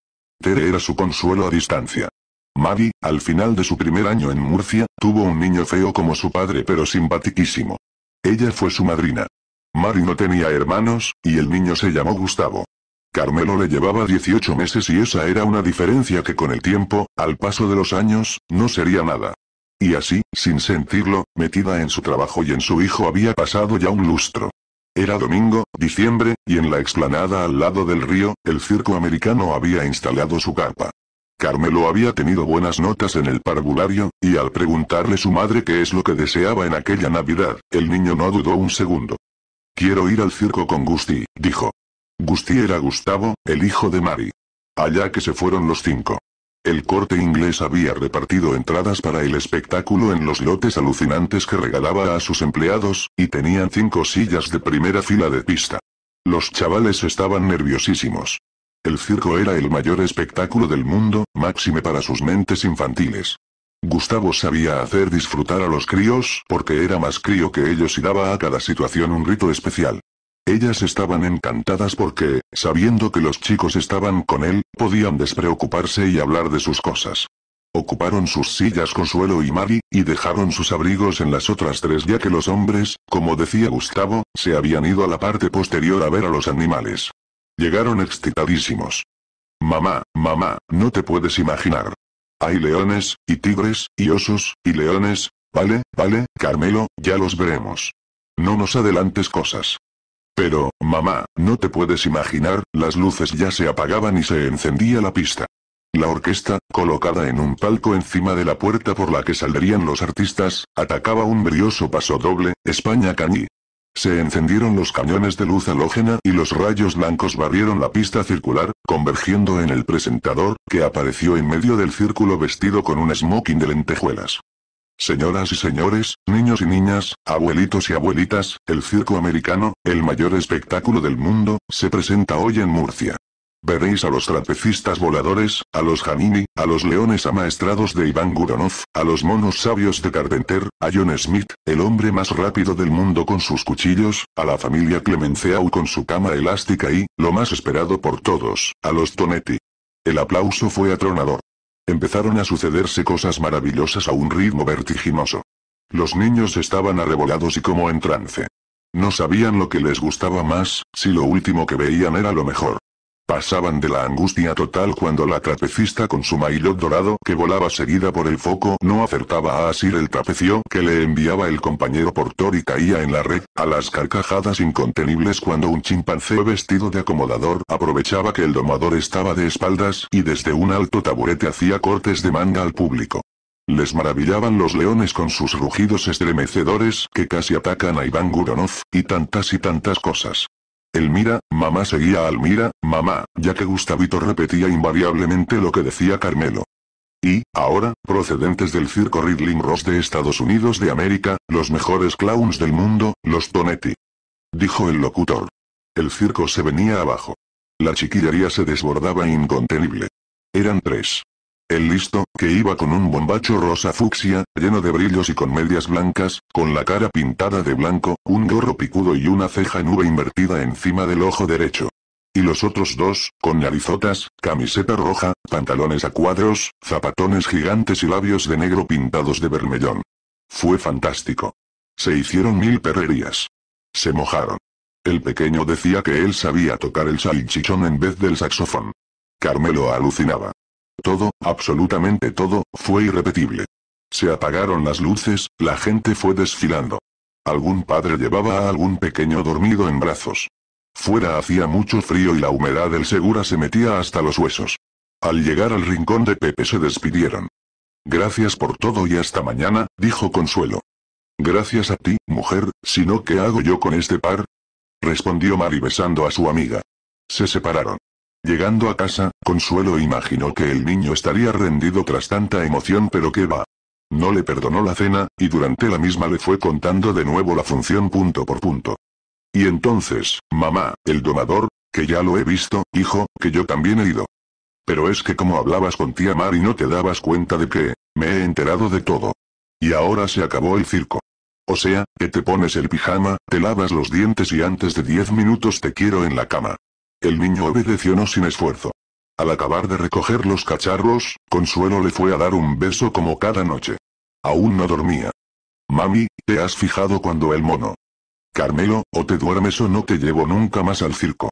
Tere era su consuelo a distancia. Mari, al final de su primer año en Murcia, tuvo un niño feo como su padre pero simpaticísimo. Ella fue su madrina. Mari no tenía hermanos, y el niño se llamó Gustavo. Carmelo le llevaba 18 meses y esa era una diferencia que con el tiempo, al paso de los años, no sería nada. Y así, sin sentirlo, metida en su trabajo y en su hijo había pasado ya un lustro. Era domingo, diciembre, y en la explanada al lado del río, el circo americano había instalado su capa. Carmelo había tenido buenas notas en el parvulario, y al preguntarle su madre qué es lo que deseaba en aquella Navidad, el niño no dudó un segundo. Quiero ir al circo con Gusti, dijo. Gusti era Gustavo, el hijo de Mari. Allá que se fueron los cinco. El corte inglés había repartido entradas para el espectáculo en los lotes alucinantes que regalaba a sus empleados, y tenían cinco sillas de primera fila de pista. Los chavales estaban nerviosísimos. El circo era el mayor espectáculo del mundo, máxime para sus mentes infantiles. Gustavo sabía hacer disfrutar a los críos porque era más crío que ellos y daba a cada situación un rito especial. Ellas estaban encantadas porque, sabiendo que los chicos estaban con él, podían despreocuparse y hablar de sus cosas. Ocuparon sus sillas Consuelo y Mari, y dejaron sus abrigos en las otras tres ya que los hombres, como decía Gustavo, se habían ido a la parte posterior a ver a los animales. Llegaron excitadísimos. Mamá, mamá, no te puedes imaginar. Hay leones, y tigres, y osos, y leones. Vale, vale, Carmelo, ya los veremos. No nos adelantes cosas. Pero, mamá, no te puedes imaginar, las luces ya se apagaban y se encendía la pista. La orquesta, colocada en un palco encima de la puerta por la que saldrían los artistas, atacaba un brioso paso doble, España Cañí. Se encendieron los cañones de luz halógena y los rayos blancos barrieron la pista circular, convergiendo en el presentador, que apareció en medio del círculo vestido con un smoking de lentejuelas. Señoras y señores, niños y niñas, abuelitos y abuelitas, el circo americano, el mayor espectáculo del mundo, se presenta hoy en Murcia. Veréis a los trapecistas voladores, a los Janini, a los leones amaestrados de Iván Guronov, a los monos sabios de Carpenter, a John Smith, el hombre más rápido del mundo con sus cuchillos, a la familia Clemenceau con su cama elástica y, lo más esperado por todos, a los Tonetti. El aplauso fue atronador. Empezaron a sucederse cosas maravillosas a un ritmo vertiginoso. Los niños estaban arrebolados y como en trance. No sabían lo que les gustaba más, si lo último que veían era lo mejor. Pasaban de la angustia total cuando la trapecista con su mailot dorado que volaba seguida por el foco no acertaba a asir el trapecio que le enviaba el compañero portor y caía en la red, a las carcajadas incontenibles cuando un chimpancé vestido de acomodador aprovechaba que el domador estaba de espaldas y desde un alto taburete hacía cortes de manga al público. Les maravillaban los leones con sus rugidos estremecedores que casi atacan a Iván Guronov, y tantas y tantas cosas mira, mamá seguía al Almira, mamá, ya que Gustavito repetía invariablemente lo que decía Carmelo. Y, ahora, procedentes del circo Ridling Ross de Estados Unidos de América, los mejores clowns del mundo, los Tonetti. Dijo el locutor. El circo se venía abajo. La chiquillería se desbordaba incontenible. Eran tres. El listo, que iba con un bombacho rosa fucsia, lleno de brillos y con medias blancas, con la cara pintada de blanco, un gorro picudo y una ceja nube invertida encima del ojo derecho. Y los otros dos, con narizotas, camiseta roja, pantalones a cuadros, zapatones gigantes y labios de negro pintados de bermellón. Fue fantástico. Se hicieron mil perrerías. Se mojaron. El pequeño decía que él sabía tocar el salchichón en vez del saxofón. Carmelo alucinaba. Todo, absolutamente todo, fue irrepetible. Se apagaron las luces, la gente fue desfilando. Algún padre llevaba a algún pequeño dormido en brazos. Fuera hacía mucho frío y la humedad del Segura se metía hasta los huesos. Al llegar al rincón de Pepe se despidieron. Gracias por todo y hasta mañana, dijo Consuelo. Gracias a ti, mujer, sino ¿qué hago yo con este par? respondió Mari besando a su amiga. Se separaron. Llegando a casa, Consuelo imaginó que el niño estaría rendido tras tanta emoción pero que va. No le perdonó la cena, y durante la misma le fue contando de nuevo la función punto por punto. Y entonces, mamá, el domador, que ya lo he visto, hijo, que yo también he ido. Pero es que como hablabas con tía y no te dabas cuenta de que, me he enterado de todo. Y ahora se acabó el circo. O sea, que te pones el pijama, te lavas los dientes y antes de 10 minutos te quiero en la cama. El niño obedeció no sin esfuerzo. Al acabar de recoger los cacharros, Consuelo le fue a dar un beso como cada noche. Aún no dormía. Mami, ¿te has fijado cuando el mono? Carmelo, o te duermes o no te llevo nunca más al circo.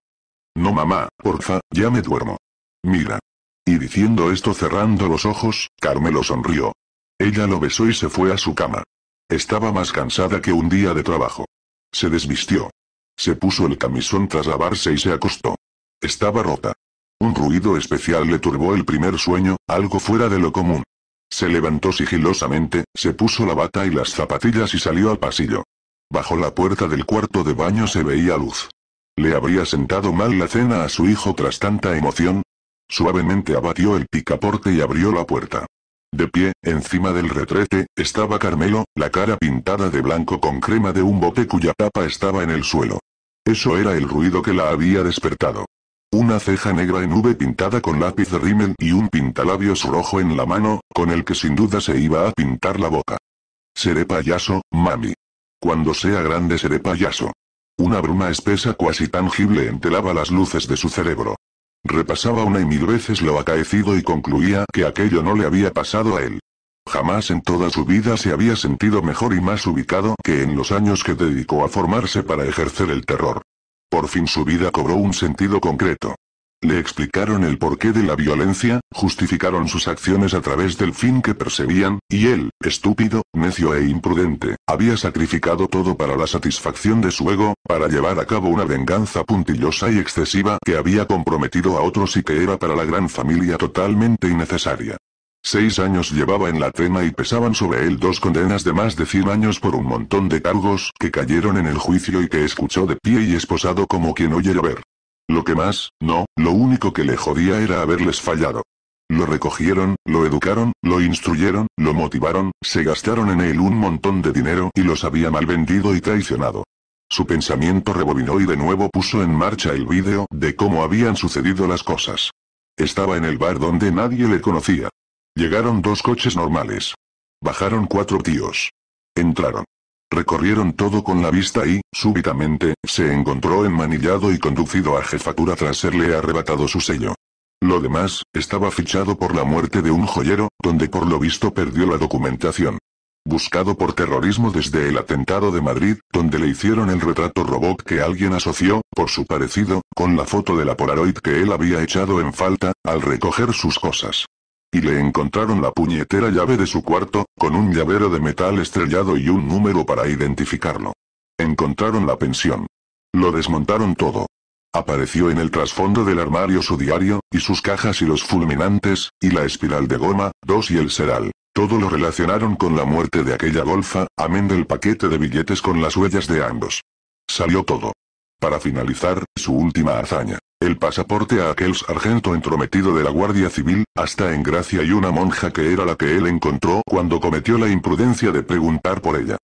No mamá, porfa, ya me duermo. Mira. Y diciendo esto cerrando los ojos, Carmelo sonrió. Ella lo besó y se fue a su cama. Estaba más cansada que un día de trabajo. Se desvistió. Se puso el camisón tras lavarse y se acostó. Estaba rota. Un ruido especial le turbó el primer sueño, algo fuera de lo común. Se levantó sigilosamente, se puso la bata y las zapatillas y salió al pasillo. Bajo la puerta del cuarto de baño se veía luz. ¿Le habría sentado mal la cena a su hijo tras tanta emoción? Suavemente abatió el picaporte y abrió la puerta. De pie, encima del retrete, estaba Carmelo, la cara pintada de blanco con crema de un bote cuya tapa estaba en el suelo. Eso era el ruido que la había despertado. Una ceja negra en V pintada con lápiz de rímel y un pintalabios rojo en la mano, con el que sin duda se iba a pintar la boca. Seré payaso, mami. Cuando sea grande seré payaso. Una bruma espesa cuasi tangible entelaba las luces de su cerebro. Repasaba una y mil veces lo acaecido y concluía que aquello no le había pasado a él. Jamás en toda su vida se había sentido mejor y más ubicado que en los años que dedicó a formarse para ejercer el terror. Por fin su vida cobró un sentido concreto. Le explicaron el porqué de la violencia, justificaron sus acciones a través del fin que perseguían, y él, estúpido, necio e imprudente, había sacrificado todo para la satisfacción de su ego, para llevar a cabo una venganza puntillosa y excesiva que había comprometido a otros y que era para la gran familia totalmente innecesaria. Seis años llevaba en la trena y pesaban sobre él dos condenas de más de 100 años por un montón de cargos que cayeron en el juicio y que escuchó de pie y esposado como quien oye llover. Lo que más, no, lo único que le jodía era haberles fallado. Lo recogieron, lo educaron, lo instruyeron, lo motivaron, se gastaron en él un montón de dinero y los había mal vendido y traicionado. Su pensamiento rebobinó y de nuevo puso en marcha el vídeo de cómo habían sucedido las cosas. Estaba en el bar donde nadie le conocía. Llegaron dos coches normales. Bajaron cuatro tíos. Entraron. Recorrieron todo con la vista y, súbitamente, se encontró enmanillado y conducido a jefatura tras serle arrebatado su sello. Lo demás, estaba fichado por la muerte de un joyero, donde por lo visto perdió la documentación. Buscado por terrorismo desde el atentado de Madrid, donde le hicieron el retrato robot que alguien asoció, por su parecido, con la foto de la Polaroid que él había echado en falta, al recoger sus cosas. Y le encontraron la puñetera llave de su cuarto, con un llavero de metal estrellado y un número para identificarlo. Encontraron la pensión. Lo desmontaron todo. Apareció en el trasfondo del armario su diario, y sus cajas y los fulminantes, y la espiral de goma, dos y el seral. Todo lo relacionaron con la muerte de aquella golfa, amén del paquete de billetes con las huellas de ambos. Salió todo. Para finalizar, su última hazaña. El pasaporte a aquel sargento entrometido de la Guardia Civil, hasta en gracia y una monja que era la que él encontró cuando cometió la imprudencia de preguntar por ella.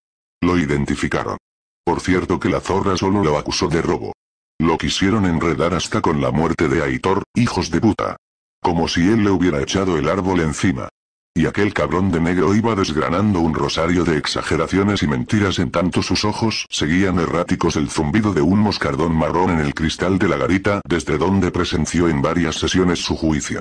Lo identificaron. Por cierto que la zorra solo lo acusó de robo. Lo quisieron enredar hasta con la muerte de Aitor, hijos de puta. Como si él le hubiera echado el árbol encima. Y aquel cabrón de negro iba desgranando un rosario de exageraciones y mentiras en tanto sus ojos seguían erráticos el zumbido de un moscardón marrón en el cristal de la garita desde donde presenció en varias sesiones su juicio.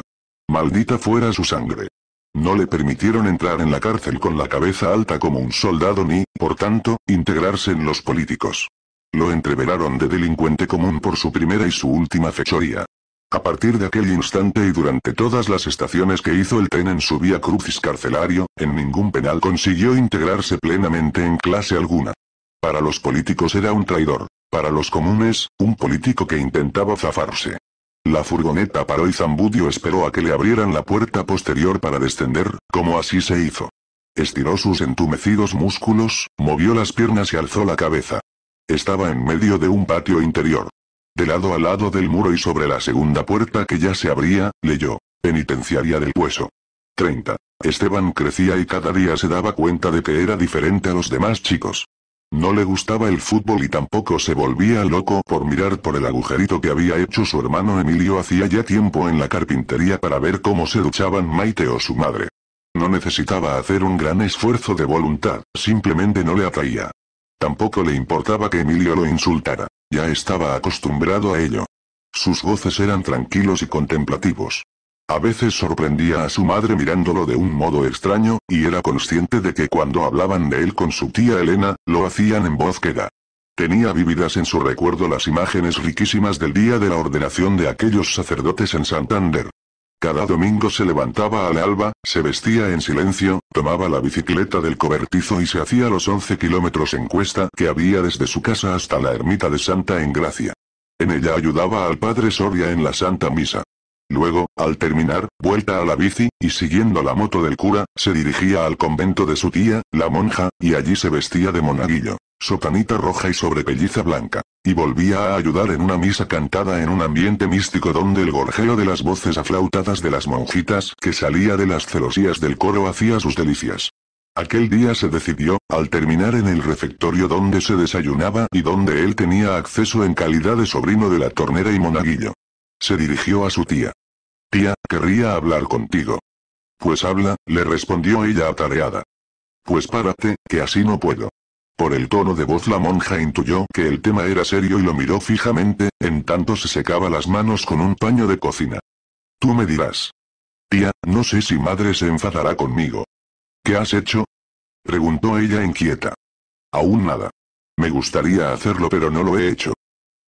Maldita fuera su sangre. No le permitieron entrar en la cárcel con la cabeza alta como un soldado ni, por tanto, integrarse en los políticos. Lo entreveraron de delincuente común por su primera y su última fechoría. A partir de aquel instante y durante todas las estaciones que hizo el tren en su vía crucis carcelario, en ningún penal consiguió integrarse plenamente en clase alguna. Para los políticos era un traidor. Para los comunes, un político que intentaba zafarse. La furgoneta paró y Zambudio esperó a que le abrieran la puerta posterior para descender, como así se hizo. Estiró sus entumecidos músculos, movió las piernas y alzó la cabeza. Estaba en medio de un patio interior. De lado a lado del muro y sobre la segunda puerta que ya se abría, leyó. Penitenciaría del hueso. 30. Esteban crecía y cada día se daba cuenta de que era diferente a los demás chicos. No le gustaba el fútbol y tampoco se volvía loco por mirar por el agujerito que había hecho su hermano Emilio hacía ya tiempo en la carpintería para ver cómo se duchaban Maite o su madre. No necesitaba hacer un gran esfuerzo de voluntad, simplemente no le atraía. Tampoco le importaba que Emilio lo insultara. Ya estaba acostumbrado a ello. Sus voces eran tranquilos y contemplativos. A veces sorprendía a su madre mirándolo de un modo extraño, y era consciente de que cuando hablaban de él con su tía Elena, lo hacían en voz queda. Tenía vívidas en su recuerdo las imágenes riquísimas del día de la ordenación de aquellos sacerdotes en Santander. Cada domingo se levantaba al alba, se vestía en silencio, tomaba la bicicleta del cobertizo y se hacía los 11 kilómetros en cuesta que había desde su casa hasta la ermita de Santa Engracia. En ella ayudaba al padre Soria en la Santa Misa. Luego, al terminar, vuelta a la bici, y siguiendo la moto del cura, se dirigía al convento de su tía, la monja, y allí se vestía de monaguillo sotanita roja y sobrepelliza blanca, y volvía a ayudar en una misa cantada en un ambiente místico donde el gorjeo de las voces aflautadas de las monjitas que salía de las celosías del coro hacía sus delicias. Aquel día se decidió, al terminar en el refectorio donde se desayunaba y donde él tenía acceso en calidad de sobrino de la tornera y monaguillo. Se dirigió a su tía. Tía, querría hablar contigo. Pues habla, le respondió ella atareada. Pues párate, que así no puedo. Por el tono de voz la monja intuyó que el tema era serio y lo miró fijamente, en tanto se secaba las manos con un paño de cocina. Tú me dirás. Tía, no sé si madre se enfadará conmigo. ¿Qué has hecho? Preguntó ella inquieta. Aún nada. Me gustaría hacerlo pero no lo he hecho.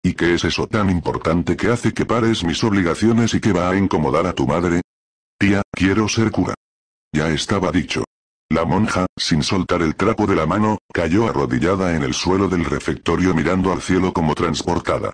¿Y qué es eso tan importante que hace que pares mis obligaciones y que va a incomodar a tu madre? Tía, quiero ser cura. Ya estaba dicho. La monja, sin soltar el trapo de la mano, cayó arrodillada en el suelo del refectorio mirando al cielo como transportada.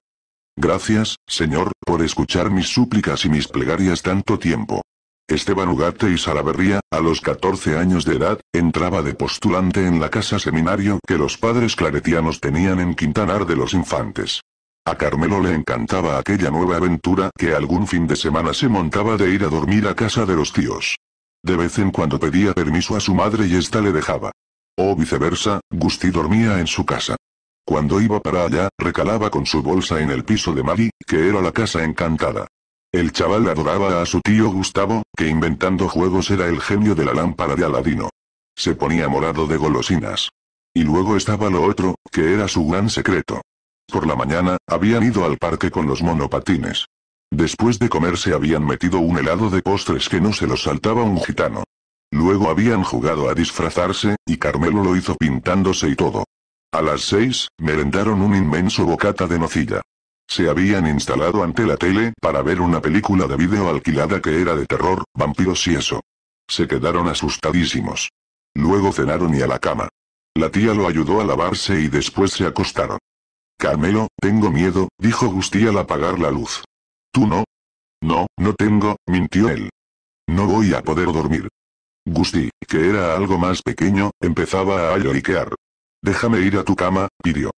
Gracias, Señor, por escuchar mis súplicas y mis plegarias tanto tiempo. Esteban Ugarte y Salaverría, a los 14 años de edad, entraba de postulante en la casa seminario que los padres claretianos tenían en Quintanar de los Infantes. A Carmelo le encantaba aquella nueva aventura que algún fin de semana se montaba de ir a dormir a casa de los tíos. De vez en cuando pedía permiso a su madre y ésta le dejaba. O viceversa, Gusti dormía en su casa. Cuando iba para allá, recalaba con su bolsa en el piso de Mari, que era la casa encantada. El chaval adoraba a su tío Gustavo, que inventando juegos era el genio de la lámpara de Aladino. Se ponía morado de golosinas. Y luego estaba lo otro, que era su gran secreto. Por la mañana, habían ido al parque con los monopatines. Después de comer se habían metido un helado de postres que no se lo saltaba un gitano. Luego habían jugado a disfrazarse, y Carmelo lo hizo pintándose y todo. A las seis, merendaron un inmenso bocata de nocilla. Se habían instalado ante la tele para ver una película de video alquilada que era de terror, vampiros y eso. Se quedaron asustadísimos. Luego cenaron y a la cama. La tía lo ayudó a lavarse y después se acostaron. Carmelo, tengo miedo, dijo Gusti al apagar la luz. Tú no. No, no tengo, mintió él. No voy a poder dormir. Gusti, que era algo más pequeño, empezaba a lloriquear. Déjame ir a tu cama, pidió.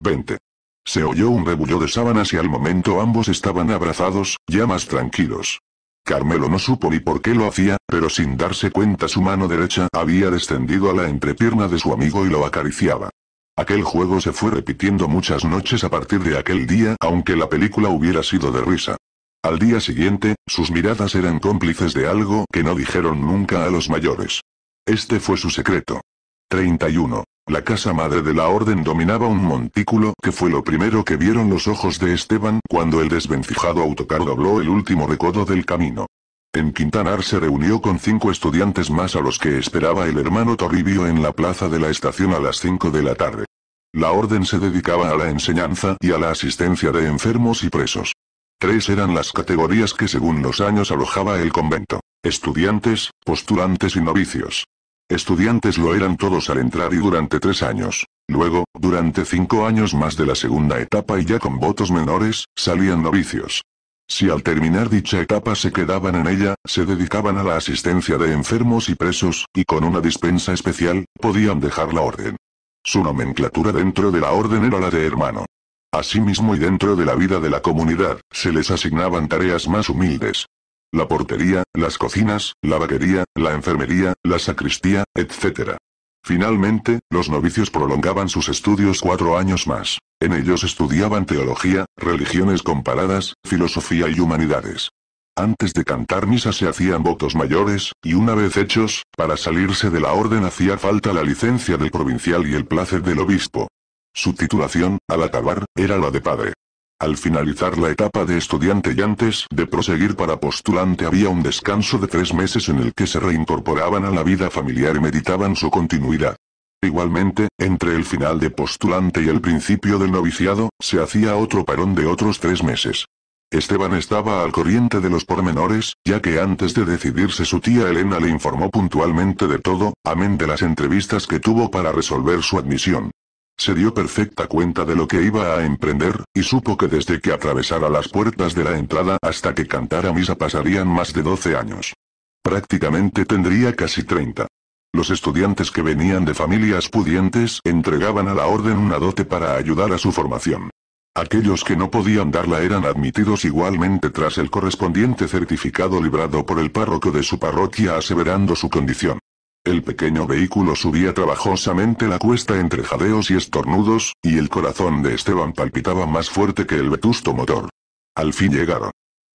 Vente. Se oyó un rebullo de sábanas y al momento ambos estaban abrazados, ya más tranquilos. Carmelo no supo ni por qué lo hacía, pero sin darse cuenta su mano derecha había descendido a la entrepierna de su amigo y lo acariciaba. Aquel juego se fue repitiendo muchas noches a partir de aquel día, aunque la película hubiera sido de risa. Al día siguiente, sus miradas eran cómplices de algo que no dijeron nunca a los mayores. Este fue su secreto. 31. La casa madre de la orden dominaba un montículo que fue lo primero que vieron los ojos de Esteban cuando el desvencijado autocar dobló el último recodo del camino. En Quintanar se reunió con cinco estudiantes más a los que esperaba el hermano Torribio en la plaza de la estación a las 5 de la tarde. La orden se dedicaba a la enseñanza y a la asistencia de enfermos y presos. Tres eran las categorías que según los años alojaba el convento. Estudiantes, postulantes y novicios. Estudiantes lo eran todos al entrar y durante tres años. Luego, durante cinco años más de la segunda etapa y ya con votos menores, salían novicios. Si al terminar dicha etapa se quedaban en ella, se dedicaban a la asistencia de enfermos y presos, y con una dispensa especial, podían dejar la orden. Su nomenclatura dentro de la orden era la de hermano. Asimismo y dentro de la vida de la comunidad, se les asignaban tareas más humildes. La portería, las cocinas, la vaquería, la enfermería, la sacristía, etc. Finalmente, los novicios prolongaban sus estudios cuatro años más. En ellos estudiaban teología, religiones comparadas, filosofía y humanidades. Antes de cantar misa se hacían votos mayores, y una vez hechos, para salirse de la orden hacía falta la licencia del provincial y el placer del obispo. Su titulación, al acabar, era la de padre. Al finalizar la etapa de estudiante y antes de proseguir para postulante había un descanso de tres meses en el que se reincorporaban a la vida familiar y meditaban su continuidad. Igualmente, entre el final de postulante y el principio del noviciado, se hacía otro parón de otros tres meses. Esteban estaba al corriente de los pormenores, ya que antes de decidirse su tía Elena le informó puntualmente de todo, amén de las entrevistas que tuvo para resolver su admisión. Se dio perfecta cuenta de lo que iba a emprender, y supo que desde que atravesara las puertas de la entrada hasta que cantara misa pasarían más de 12 años. Prácticamente tendría casi 30. Los estudiantes que venían de familias pudientes entregaban a la orden una dote para ayudar a su formación. Aquellos que no podían darla eran admitidos igualmente tras el correspondiente certificado librado por el párroco de su parroquia aseverando su condición. El pequeño vehículo subía trabajosamente la cuesta entre jadeos y estornudos, y el corazón de Esteban palpitaba más fuerte que el vetusto motor. Al fin llegaron.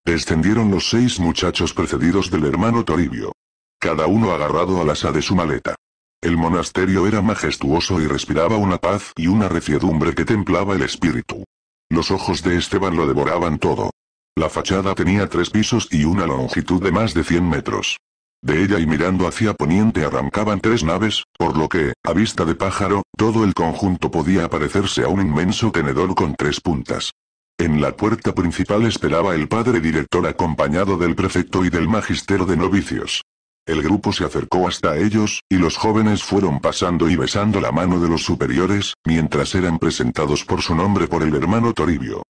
Descendieron los seis muchachos precedidos del hermano Toribio. Cada uno agarrado al asa de su maleta. El monasterio era majestuoso y respiraba una paz y una reciedumbre que templaba el espíritu. Los ojos de Esteban lo devoraban todo. La fachada tenía tres pisos y una longitud de más de 100 metros. De ella y mirando hacia poniente arrancaban tres naves, por lo que, a vista de pájaro, todo el conjunto podía parecerse a un inmenso tenedor con tres puntas. En la puerta principal esperaba el padre director acompañado del prefecto y del magistero de novicios. El grupo se acercó hasta ellos, y los jóvenes fueron pasando y besando la mano de los superiores, mientras eran presentados por su nombre por el hermano Toribio.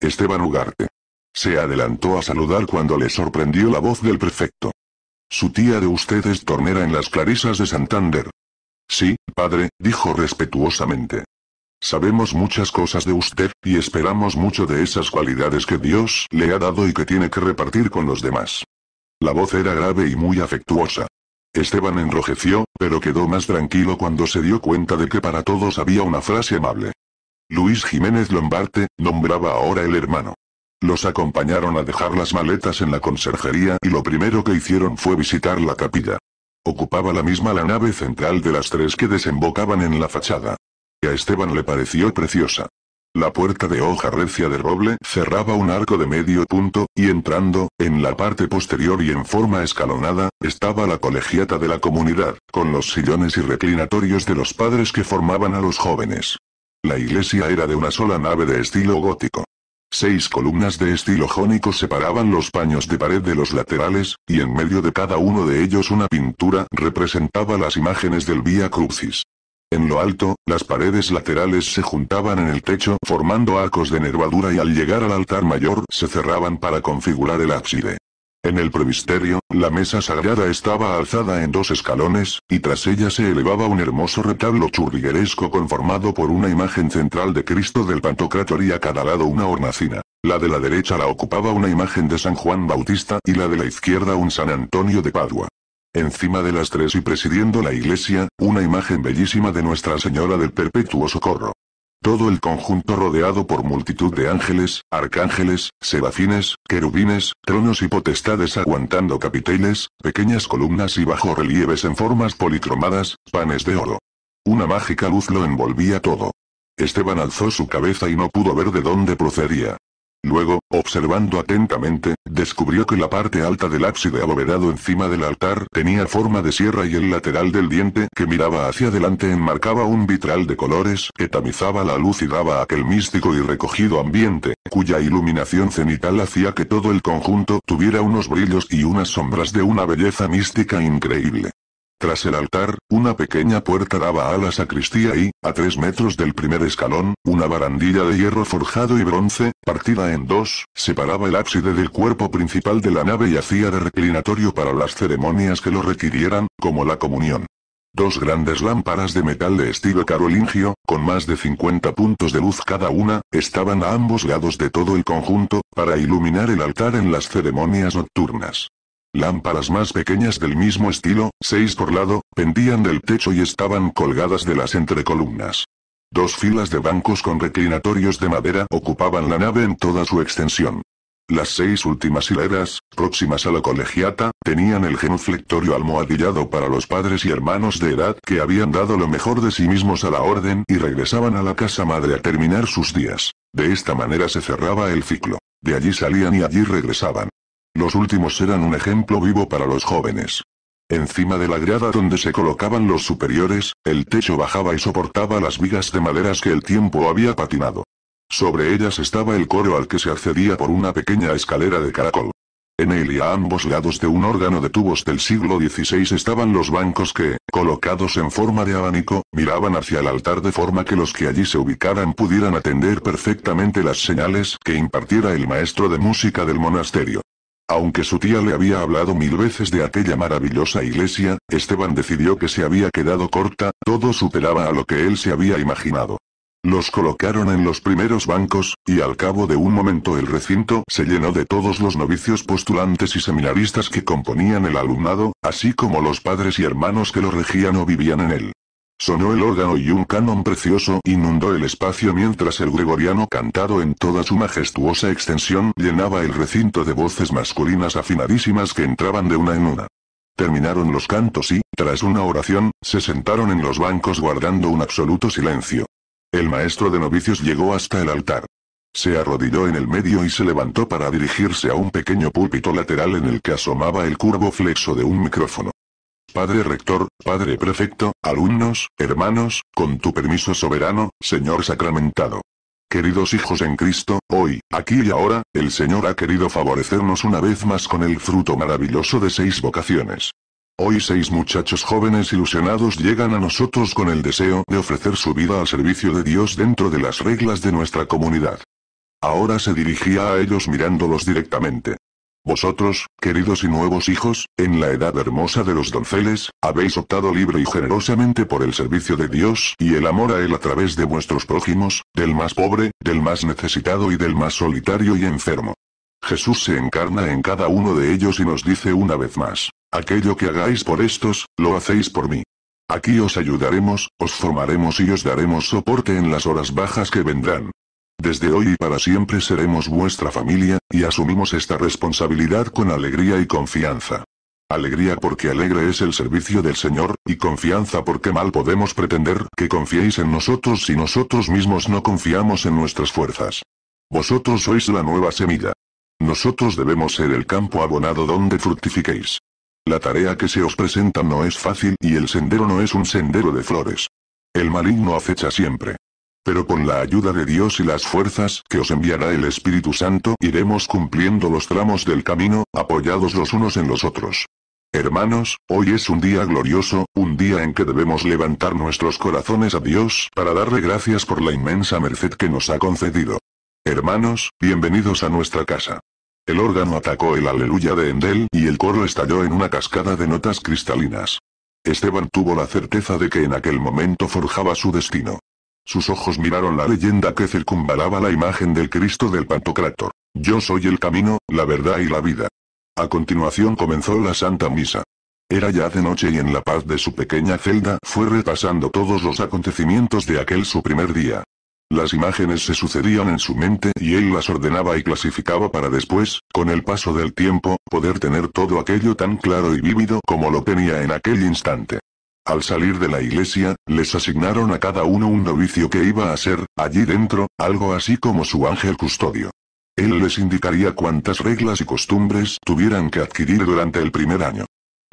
Esteban Ugarte. Se adelantó a saludar cuando le sorprendió la voz del prefecto. Su tía de ustedes tornera en las clarisas de Santander. Sí, padre, dijo respetuosamente. Sabemos muchas cosas de usted, y esperamos mucho de esas cualidades que Dios le ha dado y que tiene que repartir con los demás. La voz era grave y muy afectuosa. Esteban enrojeció, pero quedó más tranquilo cuando se dio cuenta de que para todos había una frase amable. Luis Jiménez Lombarte, nombraba ahora el hermano. Los acompañaron a dejar las maletas en la conserjería y lo primero que hicieron fue visitar la capilla. Ocupaba la misma la nave central de las tres que desembocaban en la fachada. Y a Esteban le pareció preciosa. La puerta de hoja recia de roble cerraba un arco de medio punto, y entrando, en la parte posterior y en forma escalonada, estaba la colegiata de la comunidad, con los sillones y reclinatorios de los padres que formaban a los jóvenes. La iglesia era de una sola nave de estilo gótico. Seis columnas de estilo jónico separaban los paños de pared de los laterales, y en medio de cada uno de ellos una pintura representaba las imágenes del Vía Crucis. En lo alto, las paredes laterales se juntaban en el techo formando arcos de nervadura y al llegar al altar mayor se cerraban para configurar el ábside. En el presbiterio, la mesa sagrada estaba alzada en dos escalones, y tras ella se elevaba un hermoso retablo churrigueresco conformado por una imagen central de Cristo del Pantocrátor y a cada lado una hornacina. La de la derecha la ocupaba una imagen de San Juan Bautista y la de la izquierda un San Antonio de Padua. Encima de las tres y presidiendo la iglesia, una imagen bellísima de Nuestra Señora del Perpetuo Socorro. Todo el conjunto rodeado por multitud de ángeles, arcángeles, serafines, querubines, tronos y potestades aguantando capiteles, pequeñas columnas y bajo relieves en formas policromadas, panes de oro. Una mágica luz lo envolvía todo. Esteban alzó su cabeza y no pudo ver de dónde procedía. Luego, observando atentamente, descubrió que la parte alta del ábside abovedado encima del altar tenía forma de sierra y el lateral del diente que miraba hacia adelante enmarcaba un vitral de colores que tamizaba la luz y daba aquel místico y recogido ambiente, cuya iluminación cenital hacía que todo el conjunto tuviera unos brillos y unas sombras de una belleza mística increíble. Tras el altar, una pequeña puerta daba a la sacristía y, a tres metros del primer escalón, una barandilla de hierro forjado y bronce, partida en dos, separaba el ábside del cuerpo principal de la nave y hacía de reclinatorio para las ceremonias que lo requirieran, como la comunión. Dos grandes lámparas de metal de estilo carolingio, con más de 50 puntos de luz cada una, estaban a ambos lados de todo el conjunto, para iluminar el altar en las ceremonias nocturnas. Lámparas más pequeñas del mismo estilo, seis por lado, pendían del techo y estaban colgadas de las entrecolumnas. Dos filas de bancos con reclinatorios de madera ocupaban la nave en toda su extensión. Las seis últimas hileras, próximas a la colegiata, tenían el genuflectorio almohadillado para los padres y hermanos de edad que habían dado lo mejor de sí mismos a la orden y regresaban a la casa madre a terminar sus días. De esta manera se cerraba el ciclo. De allí salían y allí regresaban. Los últimos eran un ejemplo vivo para los jóvenes. Encima de la grada donde se colocaban los superiores, el techo bajaba y soportaba las vigas de maderas que el tiempo había patinado. Sobre ellas estaba el coro al que se accedía por una pequeña escalera de caracol. En él y a ambos lados de un órgano de tubos del siglo XVI estaban los bancos que, colocados en forma de abanico, miraban hacia el altar de forma que los que allí se ubicaran pudieran atender perfectamente las señales que impartiera el maestro de música del monasterio. Aunque su tía le había hablado mil veces de aquella maravillosa iglesia, Esteban decidió que se había quedado corta, todo superaba a lo que él se había imaginado. Los colocaron en los primeros bancos, y al cabo de un momento el recinto se llenó de todos los novicios postulantes y seminaristas que componían el alumnado, así como los padres y hermanos que lo regían o vivían en él. Sonó el órgano y un canon precioso inundó el espacio mientras el gregoriano cantado en toda su majestuosa extensión llenaba el recinto de voces masculinas afinadísimas que entraban de una en una. Terminaron los cantos y, tras una oración, se sentaron en los bancos guardando un absoluto silencio. El maestro de novicios llegó hasta el altar. Se arrodilló en el medio y se levantó para dirigirse a un pequeño púlpito lateral en el que asomaba el curvo flexo de un micrófono. Padre rector, padre prefecto, alumnos, hermanos, con tu permiso soberano, Señor sacramentado. Queridos hijos en Cristo, hoy, aquí y ahora, el Señor ha querido favorecernos una vez más con el fruto maravilloso de seis vocaciones. Hoy seis muchachos jóvenes ilusionados llegan a nosotros con el deseo de ofrecer su vida al servicio de Dios dentro de las reglas de nuestra comunidad. Ahora se dirigía a ellos mirándolos directamente. Vosotros, queridos y nuevos hijos, en la edad hermosa de los donceles, habéis optado libre y generosamente por el servicio de Dios y el amor a Él a través de vuestros prójimos, del más pobre, del más necesitado y del más solitario y enfermo. Jesús se encarna en cada uno de ellos y nos dice una vez más, aquello que hagáis por estos, lo hacéis por mí. Aquí os ayudaremos, os formaremos y os daremos soporte en las horas bajas que vendrán. Desde hoy y para siempre seremos vuestra familia, y asumimos esta responsabilidad con alegría y confianza. Alegría porque alegre es el servicio del Señor, y confianza porque mal podemos pretender que confiéis en nosotros si nosotros mismos no confiamos en nuestras fuerzas. Vosotros sois la nueva semilla. Nosotros debemos ser el campo abonado donde fructifiquéis. La tarea que se os presenta no es fácil y el sendero no es un sendero de flores. El maligno acecha siempre. Pero con la ayuda de Dios y las fuerzas que os enviará el Espíritu Santo iremos cumpliendo los tramos del camino, apoyados los unos en los otros. Hermanos, hoy es un día glorioso, un día en que debemos levantar nuestros corazones a Dios para darle gracias por la inmensa merced que nos ha concedido. Hermanos, bienvenidos a nuestra casa. El órgano atacó el aleluya de Endel y el coro estalló en una cascada de notas cristalinas. Esteban tuvo la certeza de que en aquel momento forjaba su destino. Sus ojos miraron la leyenda que circunvalaba la imagen del Cristo del Pantocrátor. Yo soy el camino, la verdad y la vida. A continuación comenzó la Santa Misa. Era ya de noche y en la paz de su pequeña celda fue repasando todos los acontecimientos de aquel su primer día. Las imágenes se sucedían en su mente y él las ordenaba y clasificaba para después, con el paso del tiempo, poder tener todo aquello tan claro y vívido como lo tenía en aquel instante. Al salir de la iglesia, les asignaron a cada uno un novicio que iba a ser, allí dentro, algo así como su ángel custodio. Él les indicaría cuántas reglas y costumbres tuvieran que adquirir durante el primer año.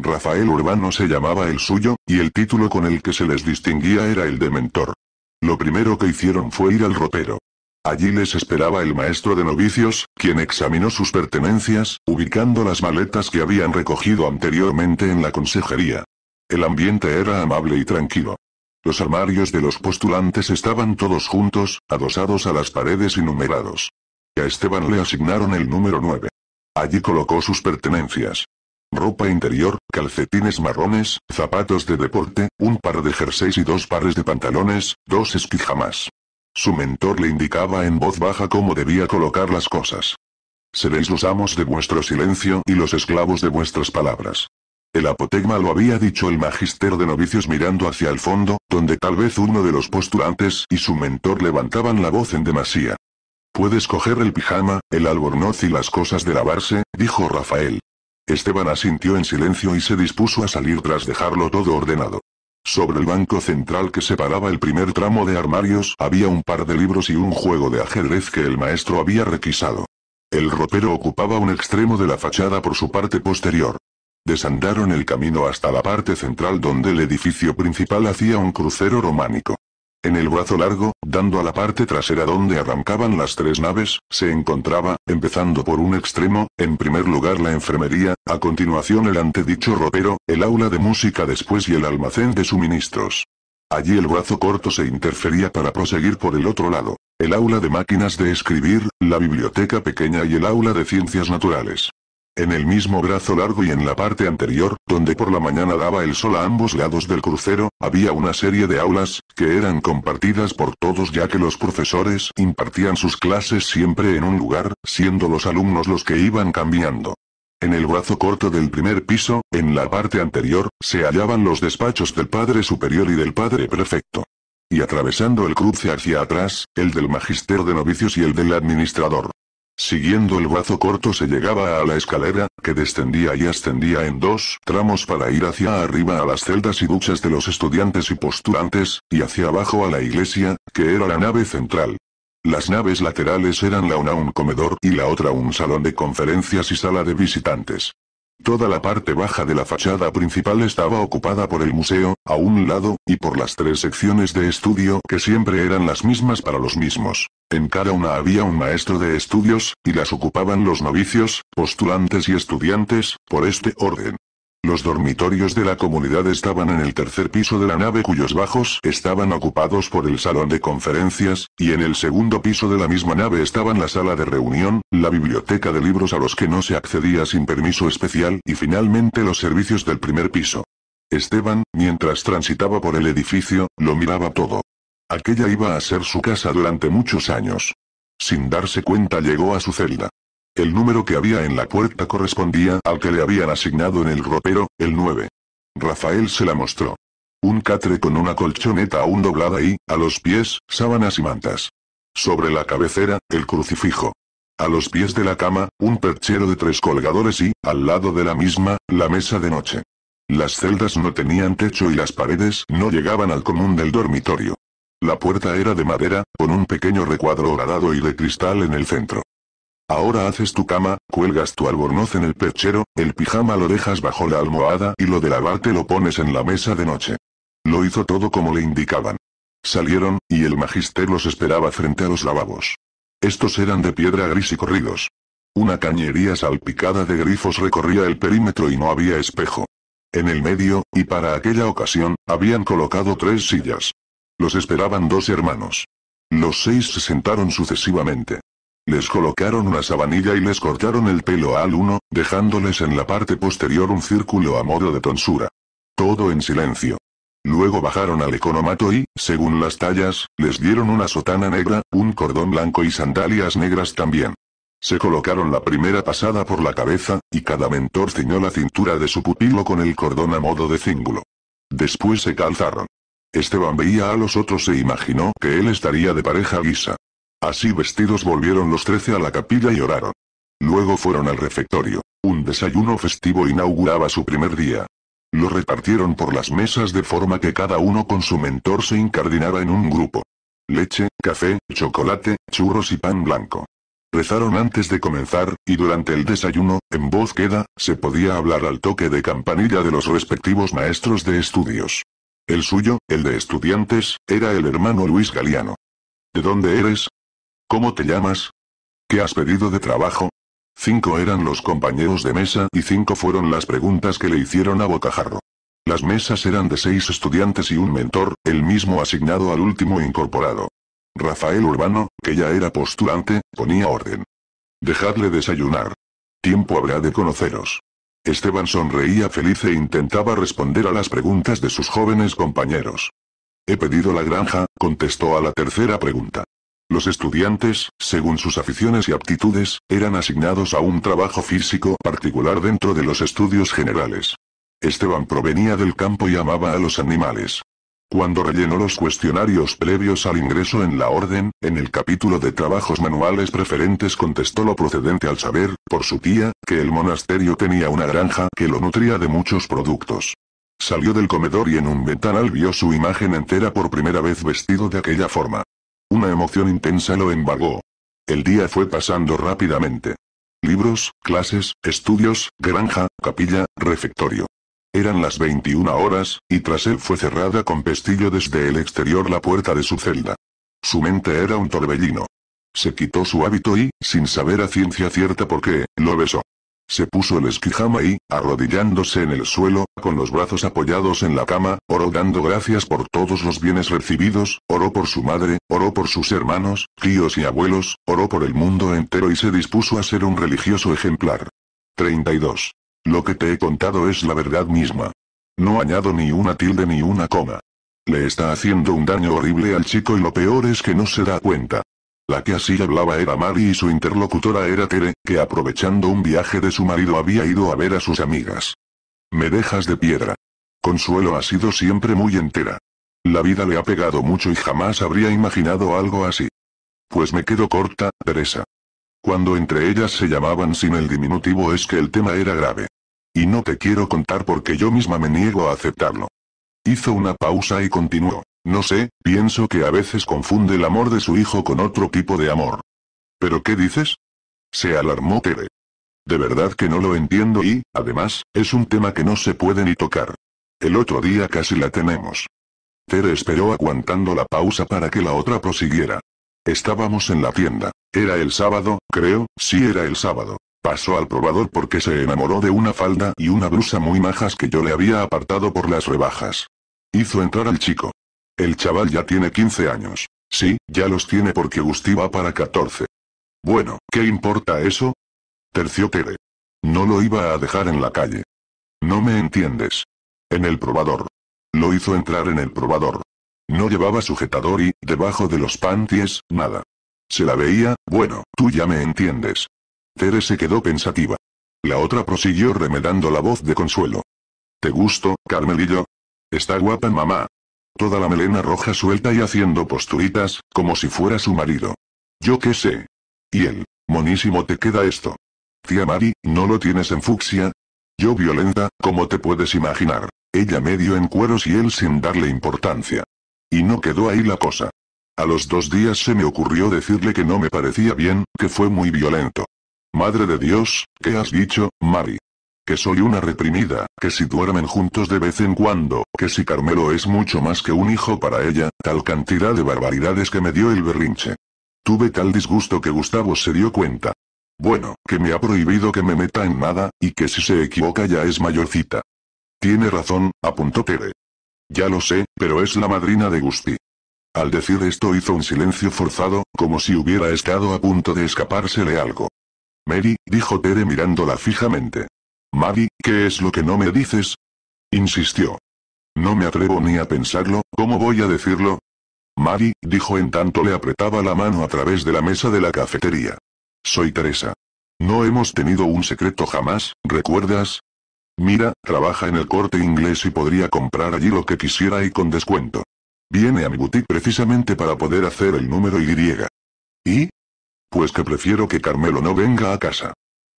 Rafael Urbano se llamaba el suyo, y el título con el que se les distinguía era el de mentor. Lo primero que hicieron fue ir al ropero. Allí les esperaba el maestro de novicios, quien examinó sus pertenencias, ubicando las maletas que habían recogido anteriormente en la consejería. El ambiente era amable y tranquilo. Los armarios de los postulantes estaban todos juntos, adosados a las paredes y numerados. A Esteban le asignaron el número 9. Allí colocó sus pertenencias. Ropa interior, calcetines marrones, zapatos de deporte, un par de jerseys y dos pares de pantalones, dos esquijamas. Su mentor le indicaba en voz baja cómo debía colocar las cosas. Seréis los amos de vuestro silencio y los esclavos de vuestras palabras. El apotegma lo había dicho el magister de novicios mirando hacia el fondo, donde tal vez uno de los postulantes y su mentor levantaban la voz en demasía. Puedes coger el pijama, el albornoz y las cosas de lavarse, dijo Rafael. Esteban asintió en silencio y se dispuso a salir tras dejarlo todo ordenado. Sobre el banco central que separaba el primer tramo de armarios había un par de libros y un juego de ajedrez que el maestro había requisado. El ropero ocupaba un extremo de la fachada por su parte posterior. Desandaron el camino hasta la parte central donde el edificio principal hacía un crucero románico. En el brazo largo, dando a la parte trasera donde arrancaban las tres naves, se encontraba, empezando por un extremo, en primer lugar la enfermería, a continuación el antedicho ropero, el aula de música después y el almacén de suministros. Allí el brazo corto se interfería para proseguir por el otro lado, el aula de máquinas de escribir, la biblioteca pequeña y el aula de ciencias naturales. En el mismo brazo largo y en la parte anterior, donde por la mañana daba el sol a ambos lados del crucero, había una serie de aulas, que eran compartidas por todos ya que los profesores impartían sus clases siempre en un lugar, siendo los alumnos los que iban cambiando. En el brazo corto del primer piso, en la parte anterior, se hallaban los despachos del padre superior y del padre prefecto. Y atravesando el cruce hacia atrás, el del magister de novicios y el del administrador. Siguiendo el brazo corto se llegaba a la escalera, que descendía y ascendía en dos tramos para ir hacia arriba a las celdas y duchas de los estudiantes y postulantes, y hacia abajo a la iglesia, que era la nave central. Las naves laterales eran la una un comedor y la otra un salón de conferencias y sala de visitantes. Toda la parte baja de la fachada principal estaba ocupada por el museo, a un lado, y por las tres secciones de estudio que siempre eran las mismas para los mismos. En cada una había un maestro de estudios, y las ocupaban los novicios, postulantes y estudiantes, por este orden. Los dormitorios de la comunidad estaban en el tercer piso de la nave cuyos bajos estaban ocupados por el salón de conferencias, y en el segundo piso de la misma nave estaban la sala de reunión, la biblioteca de libros a los que no se accedía sin permiso especial y finalmente los servicios del primer piso. Esteban, mientras transitaba por el edificio, lo miraba todo. Aquella iba a ser su casa durante muchos años. Sin darse cuenta llegó a su celda. El número que había en la puerta correspondía al que le habían asignado en el ropero, el 9. Rafael se la mostró. Un catre con una colchoneta aún doblada y, a los pies, sábanas y mantas. Sobre la cabecera, el crucifijo. A los pies de la cama, un perchero de tres colgadores y, al lado de la misma, la mesa de noche. Las celdas no tenían techo y las paredes no llegaban al común del dormitorio. La puerta era de madera, con un pequeño recuadro horadado y de cristal en el centro. Ahora haces tu cama, cuelgas tu albornoz en el pechero, el pijama lo dejas bajo la almohada y lo de lavarte lo pones en la mesa de noche. Lo hizo todo como le indicaban. Salieron, y el magister los esperaba frente a los lavabos. Estos eran de piedra gris y corridos. Una cañería salpicada de grifos recorría el perímetro y no había espejo. En el medio, y para aquella ocasión, habían colocado tres sillas. Los esperaban dos hermanos. Los seis se sentaron sucesivamente. Les colocaron una sabanilla y les cortaron el pelo al uno, dejándoles en la parte posterior un círculo a modo de tonsura. Todo en silencio. Luego bajaron al economato y, según las tallas, les dieron una sotana negra, un cordón blanco y sandalias negras también. Se colocaron la primera pasada por la cabeza, y cada mentor ciñó la cintura de su pupilo con el cordón a modo de cíngulo. Después se calzaron. Esteban veía a los otros e imaginó que él estaría de pareja guisa. Así vestidos volvieron los trece a la capilla y oraron. Luego fueron al refectorio. Un desayuno festivo inauguraba su primer día. Lo repartieron por las mesas de forma que cada uno con su mentor se incardinara en un grupo. Leche, café, chocolate, churros y pan blanco. Rezaron antes de comenzar, y durante el desayuno, en voz queda, se podía hablar al toque de campanilla de los respectivos maestros de estudios. El suyo, el de estudiantes, era el hermano Luis Galiano. ¿De dónde eres? ¿Cómo te llamas? ¿Qué has pedido de trabajo? Cinco eran los compañeros de mesa y cinco fueron las preguntas que le hicieron a Bocajarro. Las mesas eran de seis estudiantes y un mentor, el mismo asignado al último incorporado. Rafael Urbano, que ya era postulante, ponía orden. Dejadle desayunar. Tiempo habrá de conoceros. Esteban sonreía feliz e intentaba responder a las preguntas de sus jóvenes compañeros. He pedido la granja, contestó a la tercera pregunta. Los estudiantes, según sus aficiones y aptitudes, eran asignados a un trabajo físico particular dentro de los estudios generales. Esteban provenía del campo y amaba a los animales. Cuando rellenó los cuestionarios previos al ingreso en la orden, en el capítulo de trabajos manuales preferentes contestó lo procedente al saber, por su tía, que el monasterio tenía una granja que lo nutría de muchos productos. Salió del comedor y en un ventanal vio su imagen entera por primera vez vestido de aquella forma. Una emoción intensa lo embargó. El día fue pasando rápidamente. Libros, clases, estudios, granja, capilla, refectorio. Eran las 21 horas, y tras él fue cerrada con pestillo desde el exterior la puerta de su celda. Su mente era un torbellino. Se quitó su hábito y, sin saber a ciencia cierta por qué, lo besó. Se puso el esquijama y, arrodillándose en el suelo, con los brazos apoyados en la cama, oró dando gracias por todos los bienes recibidos, oró por su madre, oró por sus hermanos, tíos y abuelos, oró por el mundo entero y se dispuso a ser un religioso ejemplar. 32. Lo que te he contado es la verdad misma. No añado ni una tilde ni una coma. Le está haciendo un daño horrible al chico y lo peor es que no se da cuenta. La que así hablaba era Mari y su interlocutora era Tere, que aprovechando un viaje de su marido había ido a ver a sus amigas. Me dejas de piedra. Consuelo ha sido siempre muy entera. La vida le ha pegado mucho y jamás habría imaginado algo así. Pues me quedo corta, Teresa. Cuando entre ellas se llamaban sin el diminutivo es que el tema era grave. Y no te quiero contar porque yo misma me niego a aceptarlo. Hizo una pausa y continuó. No sé, pienso que a veces confunde el amor de su hijo con otro tipo de amor. ¿Pero qué dices? Se alarmó Tere. De verdad que no lo entiendo y, además, es un tema que no se puede ni tocar. El otro día casi la tenemos. Tere esperó aguantando la pausa para que la otra prosiguiera. Estábamos en la tienda. Era el sábado, creo, sí era el sábado. Pasó al probador porque se enamoró de una falda y una blusa muy majas que yo le había apartado por las rebajas. Hizo entrar al chico. El chaval ya tiene 15 años. Sí, ya los tiene porque Gusti va para 14. Bueno, ¿qué importa eso? Tere. No lo iba a dejar en la calle. No me entiendes. En el probador. Lo hizo entrar en el probador. No llevaba sujetador y, debajo de los panties, nada. Se la veía, bueno, tú ya me entiendes. Tere se quedó pensativa. La otra prosiguió remedando la voz de consuelo. ¿Te gusto, Carmelillo? Está guapa mamá. Toda la melena roja suelta y haciendo posturitas, como si fuera su marido. Yo qué sé. Y él, monísimo te queda esto. Tía Mari, ¿no lo tienes en fucsia? Yo violenta, como te puedes imaginar. Ella medio en cueros y él sin darle importancia. Y no quedó ahí la cosa. A los dos días se me ocurrió decirle que no me parecía bien, que fue muy violento. Madre de Dios, ¿qué has dicho, Mari? Que soy una reprimida, que si duermen juntos de vez en cuando, que si Carmelo es mucho más que un hijo para ella, tal cantidad de barbaridades que me dio el berrinche. Tuve tal disgusto que Gustavo se dio cuenta. Bueno, que me ha prohibido que me meta en nada, y que si se equivoca ya es mayorcita. Tiene razón, apuntó Tere. Ya lo sé, pero es la madrina de Gusti. Al decir esto hizo un silencio forzado, como si hubiera estado a punto de escapársele algo. Mary, dijo Tere mirándola fijamente. Mary, ¿qué es lo que no me dices? Insistió. No me atrevo ni a pensarlo, ¿cómo voy a decirlo? Mary, dijo en tanto le apretaba la mano a través de la mesa de la cafetería. Soy Teresa. No hemos tenido un secreto jamás, ¿recuerdas? Mira, trabaja en el corte inglés y podría comprar allí lo que quisiera y con descuento. Viene a mi boutique precisamente para poder hacer el número Y. ¿Y? Pues que prefiero que Carmelo no venga a casa.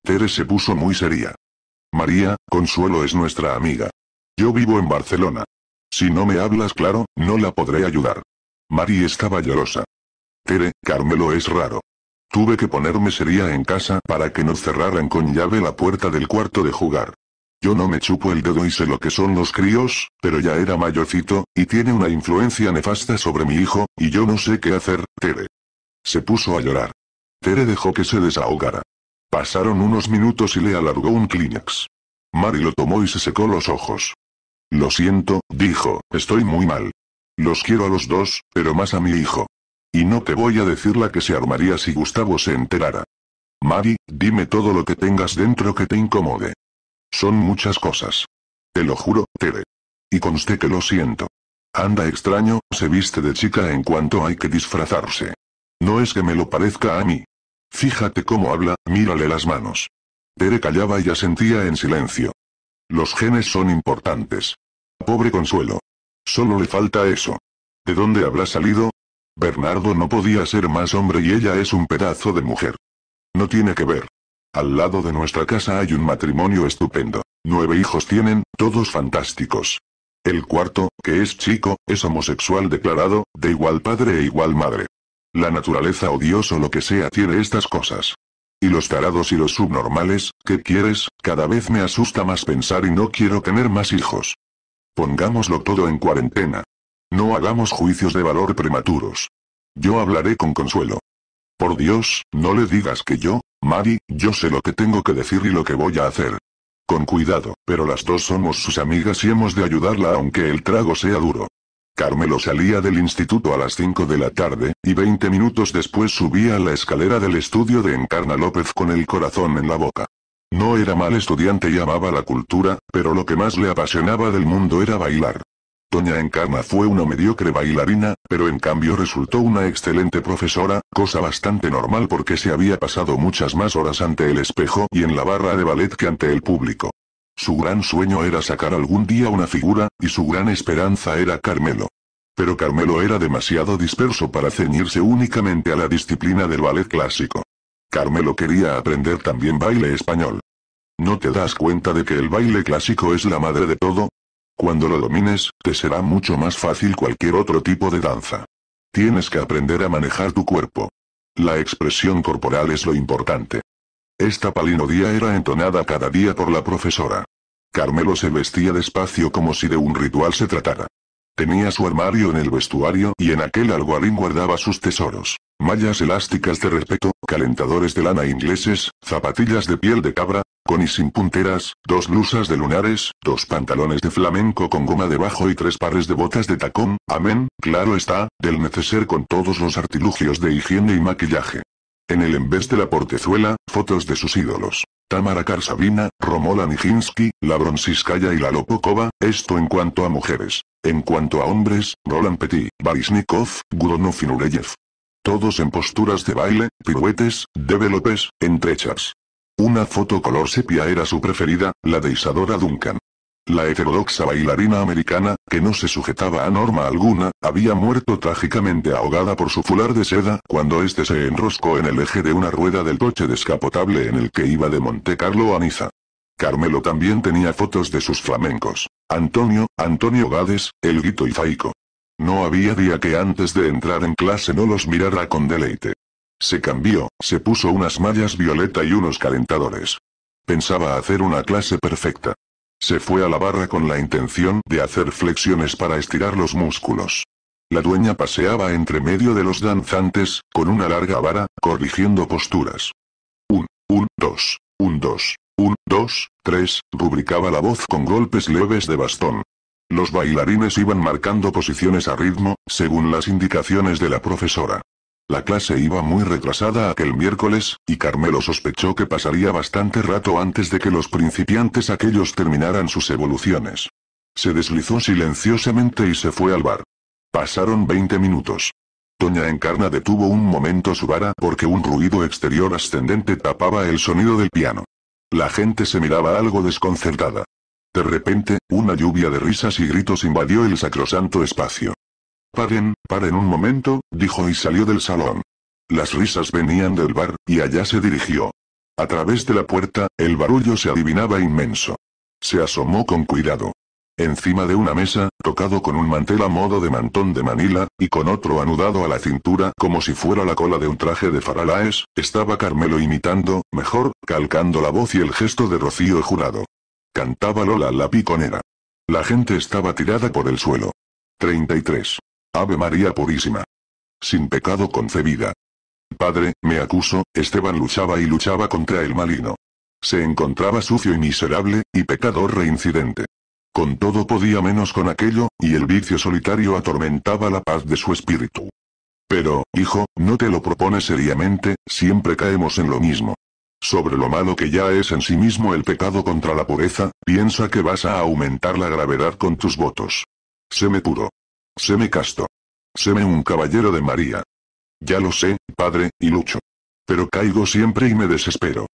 Tere se puso muy seria. María, Consuelo es nuestra amiga. Yo vivo en Barcelona. Si no me hablas claro, no la podré ayudar. María estaba llorosa. Tere, Carmelo es raro. Tuve que ponerme seria en casa para que no cerraran con llave la puerta del cuarto de jugar. Yo no me chupo el dedo y sé lo que son los críos, pero ya era mayorcito, y tiene una influencia nefasta sobre mi hijo, y yo no sé qué hacer, Tere. Se puso a llorar. Tere dejó que se desahogara. Pasaron unos minutos y le alargó un Kleenex. Mari lo tomó y se secó los ojos. Lo siento, dijo, estoy muy mal. Los quiero a los dos, pero más a mi hijo. Y no te voy a decir la que se armaría si Gustavo se enterara. Mari, dime todo lo que tengas dentro que te incomode. Son muchas cosas. Te lo juro, Tere. Y conste que lo siento. Anda extraño, se viste de chica en cuanto hay que disfrazarse. No es que me lo parezca a mí. Fíjate cómo habla, mírale las manos. Tere callaba y asentía en silencio. Los genes son importantes. Pobre consuelo. Solo le falta eso. ¿De dónde habrá salido? Bernardo no podía ser más hombre y ella es un pedazo de mujer. No tiene que ver. Al lado de nuestra casa hay un matrimonio estupendo. Nueve hijos tienen, todos fantásticos. El cuarto, que es chico, es homosexual declarado, de igual padre e igual madre. La naturaleza o Dios o lo que sea tiene estas cosas. Y los tarados y los subnormales, ¿qué quieres? Cada vez me asusta más pensar y no quiero tener más hijos. Pongámoslo todo en cuarentena. No hagamos juicios de valor prematuros. Yo hablaré con consuelo. Por Dios, no le digas que yo, Mari, yo sé lo que tengo que decir y lo que voy a hacer. Con cuidado, pero las dos somos sus amigas y hemos de ayudarla aunque el trago sea duro. Carmelo salía del instituto a las 5 de la tarde, y 20 minutos después subía a la escalera del estudio de Encarna López con el corazón en la boca. No era mal estudiante y amaba la cultura, pero lo que más le apasionaba del mundo era bailar. Doña Encarna fue una mediocre bailarina, pero en cambio resultó una excelente profesora, cosa bastante normal porque se había pasado muchas más horas ante el espejo y en la barra de ballet que ante el público. Su gran sueño era sacar algún día una figura, y su gran esperanza era Carmelo. Pero Carmelo era demasiado disperso para ceñirse únicamente a la disciplina del ballet clásico. Carmelo quería aprender también baile español. ¿No te das cuenta de que el baile clásico es la madre de todo? Cuando lo domines, te será mucho más fácil cualquier otro tipo de danza. Tienes que aprender a manejar tu cuerpo. La expresión corporal es lo importante. Esta palinodía era entonada cada día por la profesora. Carmelo se vestía despacio como si de un ritual se tratara. Tenía su armario en el vestuario y en aquel alguarín guardaba sus tesoros. Mallas elásticas de respeto, calentadores de lana ingleses, zapatillas de piel de cabra, con y sin punteras, dos blusas de lunares, dos pantalones de flamenco con goma debajo y tres pares de botas de tacón, amén, claro está, del neceser con todos los artilugios de higiene y maquillaje. En el embés de la portezuela, fotos de sus ídolos. Tamara Karsavina, Romola Nijinsky, la Bronsiskaya y la Lopokova, esto en cuanto a mujeres. En cuanto a hombres, Roland Petit, Baryshnikov, Gudonov y Nureyev. Todos en posturas de baile, piruetes, developes, entrechas. Una foto color sepia era su preferida, la de Isadora Duncan. La heterodoxa bailarina americana, que no se sujetaba a norma alguna, había muerto trágicamente ahogada por su fular de seda cuando éste se enroscó en el eje de una rueda del coche descapotable en el que iba de Monte Carlo a Niza. Carmelo también tenía fotos de sus flamencos. Antonio, Antonio Gades, El y Faico. No había día que antes de entrar en clase no los mirara con deleite. Se cambió, se puso unas mallas violeta y unos calentadores. Pensaba hacer una clase perfecta. Se fue a la barra con la intención de hacer flexiones para estirar los músculos. La dueña paseaba entre medio de los danzantes, con una larga vara, corrigiendo posturas. Un, un, dos, un, dos, un, dos, tres, rubricaba la voz con golpes leves de bastón. Los bailarines iban marcando posiciones a ritmo, según las indicaciones de la profesora. La clase iba muy retrasada aquel miércoles, y Carmelo sospechó que pasaría bastante rato antes de que los principiantes aquellos terminaran sus evoluciones. Se deslizó silenciosamente y se fue al bar. Pasaron 20 minutos. Doña Encarna detuvo un momento su vara porque un ruido exterior ascendente tapaba el sonido del piano. La gente se miraba algo desconcertada. De repente, una lluvia de risas y gritos invadió el sacrosanto espacio. Paren, paren un momento, dijo y salió del salón. Las risas venían del bar, y allá se dirigió. A través de la puerta, el barullo se adivinaba inmenso. Se asomó con cuidado. Encima de una mesa, tocado con un mantel a modo de mantón de Manila, y con otro anudado a la cintura como si fuera la cola de un traje de faralaes, estaba Carmelo imitando, mejor, calcando la voz y el gesto de Rocío Jurado. Cantaba Lola la piconera. La gente estaba tirada por el suelo. 33. Ave María Purísima. Sin pecado concebida. Padre, me acuso, Esteban luchaba y luchaba contra el maligno. Se encontraba sucio y miserable, y pecador reincidente. Con todo podía menos con aquello, y el vicio solitario atormentaba la paz de su espíritu. Pero, hijo, no te lo propones seriamente, siempre caemos en lo mismo. Sobre lo malo que ya es en sí mismo el pecado contra la pureza, piensa que vas a aumentar la gravedad con tus votos. Se me puro me casto. Seme un caballero de María. Ya lo sé, padre, y lucho. Pero caigo siempre y me desespero.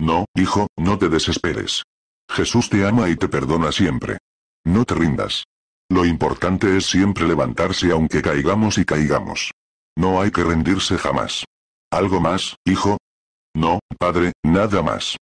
No, hijo, no te desesperes. Jesús te ama y te perdona siempre. No te rindas. Lo importante es siempre levantarse aunque caigamos y caigamos. No hay que rendirse jamás. ¿Algo más, hijo? No, padre, nada más.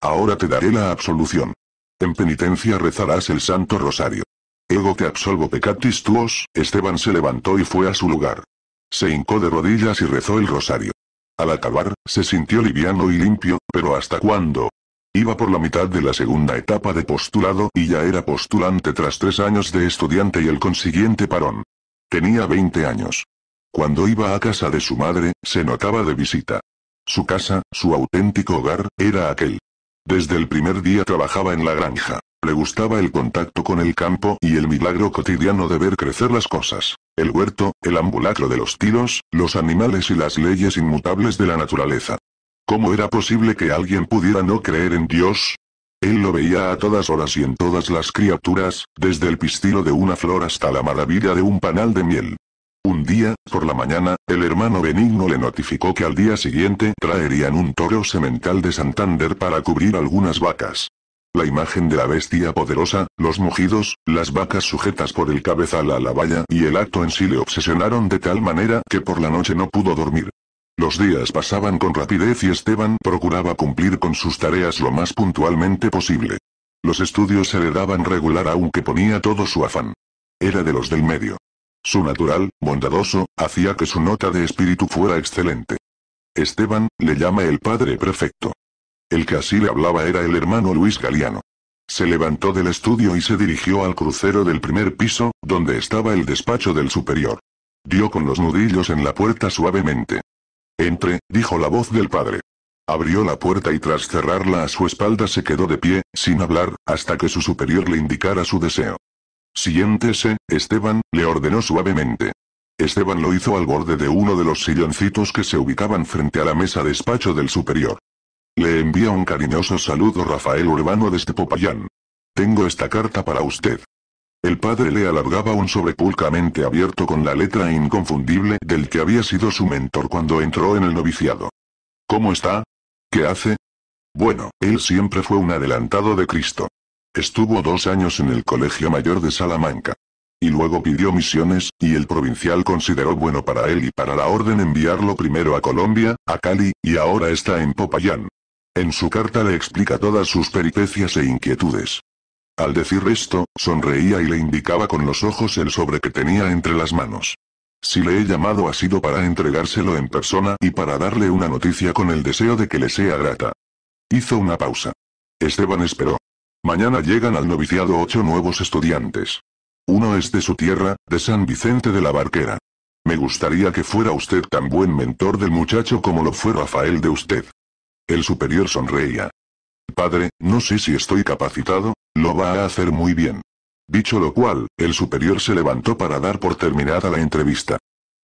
Ahora te daré la absolución. En penitencia rezarás el Santo Rosario. Ego te absolvo pecatis tuos, Esteban se levantó y fue a su lugar. Se hincó de rodillas y rezó el rosario. Al acabar, se sintió liviano y limpio, pero ¿hasta cuándo? Iba por la mitad de la segunda etapa de postulado y ya era postulante tras tres años de estudiante y el consiguiente parón. Tenía 20 años. Cuando iba a casa de su madre, se notaba de visita. Su casa, su auténtico hogar, era aquel. Desde el primer día trabajaba en la granja. Le gustaba el contacto con el campo y el milagro cotidiano de ver crecer las cosas. El huerto, el ambulacro de los tiros, los animales y las leyes inmutables de la naturaleza. ¿Cómo era posible que alguien pudiera no creer en Dios? Él lo veía a todas horas y en todas las criaturas, desde el pistilo de una flor hasta la maravilla de un panal de miel. Un día, por la mañana, el hermano Benigno le notificó que al día siguiente traerían un toro semental de Santander para cubrir algunas vacas. La imagen de la bestia poderosa, los mugidos, las vacas sujetas por el cabezal a la valla y el acto en sí le obsesionaron de tal manera que por la noche no pudo dormir. Los días pasaban con rapidez y Esteban procuraba cumplir con sus tareas lo más puntualmente posible. Los estudios se le daban regular aunque ponía todo su afán. Era de los del medio. Su natural, bondadoso, hacía que su nota de espíritu fuera excelente. Esteban, le llama el padre perfecto. El que así le hablaba era el hermano Luis Galiano. Se levantó del estudio y se dirigió al crucero del primer piso, donde estaba el despacho del superior. Dio con los nudillos en la puerta suavemente. Entre, dijo la voz del padre. Abrió la puerta y tras cerrarla a su espalda se quedó de pie, sin hablar, hasta que su superior le indicara su deseo. Siéntese, Esteban, le ordenó suavemente. Esteban lo hizo al borde de uno de los silloncitos que se ubicaban frente a la mesa despacho del superior. Le envía un cariñoso saludo Rafael Urbano desde Popayán. Tengo esta carta para usted. El padre le alargaba un sobre pulcamente abierto con la letra inconfundible del que había sido su mentor cuando entró en el noviciado. ¿Cómo está? ¿Qué hace? Bueno, él siempre fue un adelantado de Cristo. Estuvo dos años en el Colegio Mayor de Salamanca. Y luego pidió misiones, y el provincial consideró bueno para él y para la orden enviarlo primero a Colombia, a Cali, y ahora está en Popayán. En su carta le explica todas sus peripecias e inquietudes. Al decir esto, sonreía y le indicaba con los ojos el sobre que tenía entre las manos. Si le he llamado ha sido para entregárselo en persona y para darle una noticia con el deseo de que le sea grata. Hizo una pausa. Esteban esperó. Mañana llegan al noviciado ocho nuevos estudiantes. Uno es de su tierra, de San Vicente de la Barquera. Me gustaría que fuera usted tan buen mentor del muchacho como lo fue Rafael de usted. El superior sonreía. Padre, no sé si estoy capacitado, lo va a hacer muy bien. Dicho lo cual, el superior se levantó para dar por terminada la entrevista.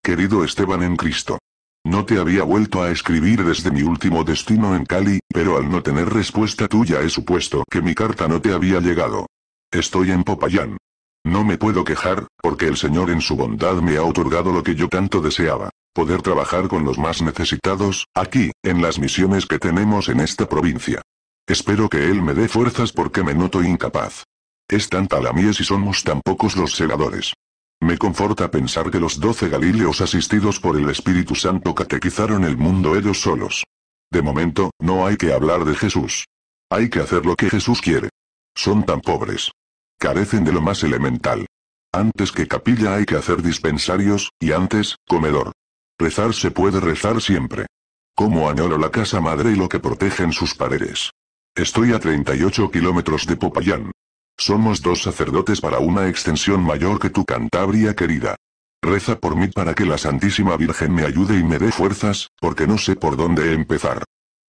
Querido Esteban en Cristo. No te había vuelto a escribir desde mi último destino en Cali, pero al no tener respuesta tuya he supuesto que mi carta no te había llegado. Estoy en Popayán. No me puedo quejar, porque el Señor en su bondad me ha otorgado lo que yo tanto deseaba, poder trabajar con los más necesitados, aquí, en las misiones que tenemos en esta provincia. Espero que Él me dé fuerzas porque me noto incapaz. Es tanta la mies y somos tan pocos los segadores. Me conforta pensar que los doce Galileos asistidos por el Espíritu Santo catequizaron el mundo ellos solos. De momento, no hay que hablar de Jesús. Hay que hacer lo que Jesús quiere. Son tan pobres. Carecen de lo más elemental. Antes que capilla hay que hacer dispensarios, y antes, comedor. Rezar se puede rezar siempre. Como añoro la casa madre y lo que protegen sus paredes. Estoy a 38 kilómetros de Popayán. Somos dos sacerdotes para una extensión mayor que tu Cantabria querida. Reza por mí para que la Santísima Virgen me ayude y me dé fuerzas, porque no sé por dónde empezar.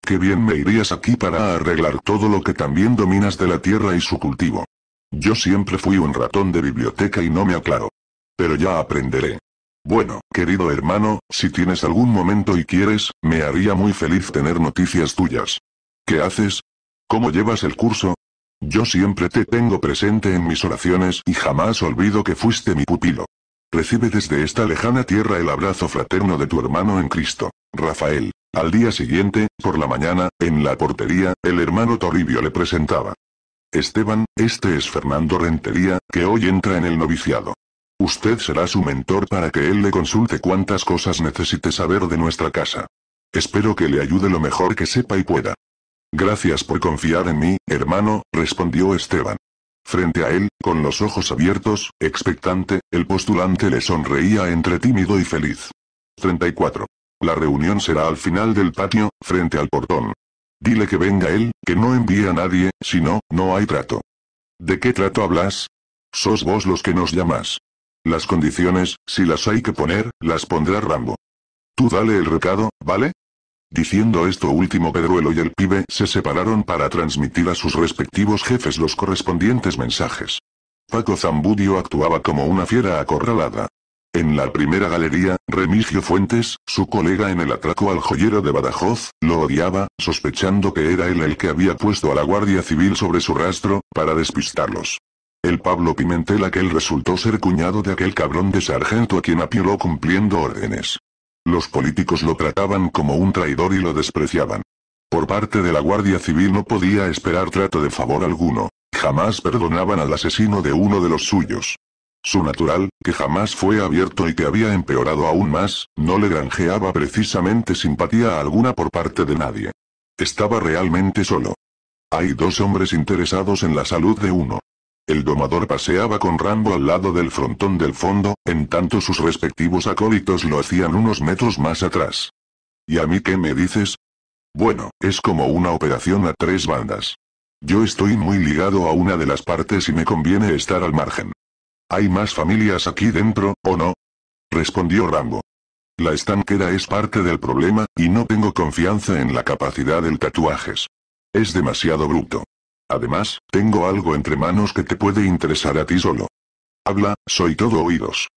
Qué bien me irías aquí para arreglar todo lo que también dominas de la tierra y su cultivo. Yo siempre fui un ratón de biblioteca y no me aclaro. Pero ya aprenderé. Bueno, querido hermano, si tienes algún momento y quieres, me haría muy feliz tener noticias tuyas. ¿Qué haces? ¿Cómo llevas el curso? Yo siempre te tengo presente en mis oraciones y jamás olvido que fuiste mi pupilo. Recibe desde esta lejana tierra el abrazo fraterno de tu hermano en Cristo, Rafael. Al día siguiente, por la mañana, en la portería, el hermano Toribio le presentaba. Esteban, este es Fernando Rentería, que hoy entra en el noviciado. Usted será su mentor para que él le consulte cuántas cosas necesite saber de nuestra casa. Espero que le ayude lo mejor que sepa y pueda. Gracias por confiar en mí, hermano, respondió Esteban. Frente a él, con los ojos abiertos, expectante, el postulante le sonreía entre tímido y feliz. 34. La reunión será al final del patio, frente al portón. Dile que venga él, que no envíe a nadie, si no, no hay trato. ¿De qué trato hablas? Sos vos los que nos llamas. Las condiciones, si las hay que poner, las pondrá Rambo. Tú dale el recado, ¿vale? Diciendo esto último Pedruelo y el pibe se separaron para transmitir a sus respectivos jefes los correspondientes mensajes. Paco Zambudio actuaba como una fiera acorralada. En la primera galería, Remigio Fuentes, su colega en el atraco al joyero de Badajoz, lo odiaba, sospechando que era él el que había puesto a la Guardia Civil sobre su rastro, para despistarlos. El Pablo Pimentel aquel resultó ser cuñado de aquel cabrón de sargento a quien apioló cumpliendo órdenes. Los políticos lo trataban como un traidor y lo despreciaban. Por parte de la Guardia Civil no podía esperar trato de favor alguno. Jamás perdonaban al asesino de uno de los suyos. Su natural, que jamás fue abierto y que había empeorado aún más, no le granjeaba precisamente simpatía alguna por parte de nadie. Estaba realmente solo. Hay dos hombres interesados en la salud de uno. El domador paseaba con Rambo al lado del frontón del fondo, en tanto sus respectivos acólitos lo hacían unos metros más atrás. ¿Y a mí qué me dices? Bueno, es como una operación a tres bandas. Yo estoy muy ligado a una de las partes y me conviene estar al margen. ¿Hay más familias aquí dentro, o no? Respondió Rambo. La estanquera es parte del problema, y no tengo confianza en la capacidad del tatuajes. Es demasiado bruto. Además, tengo algo entre manos que te puede interesar a ti solo. Habla, soy todo oídos.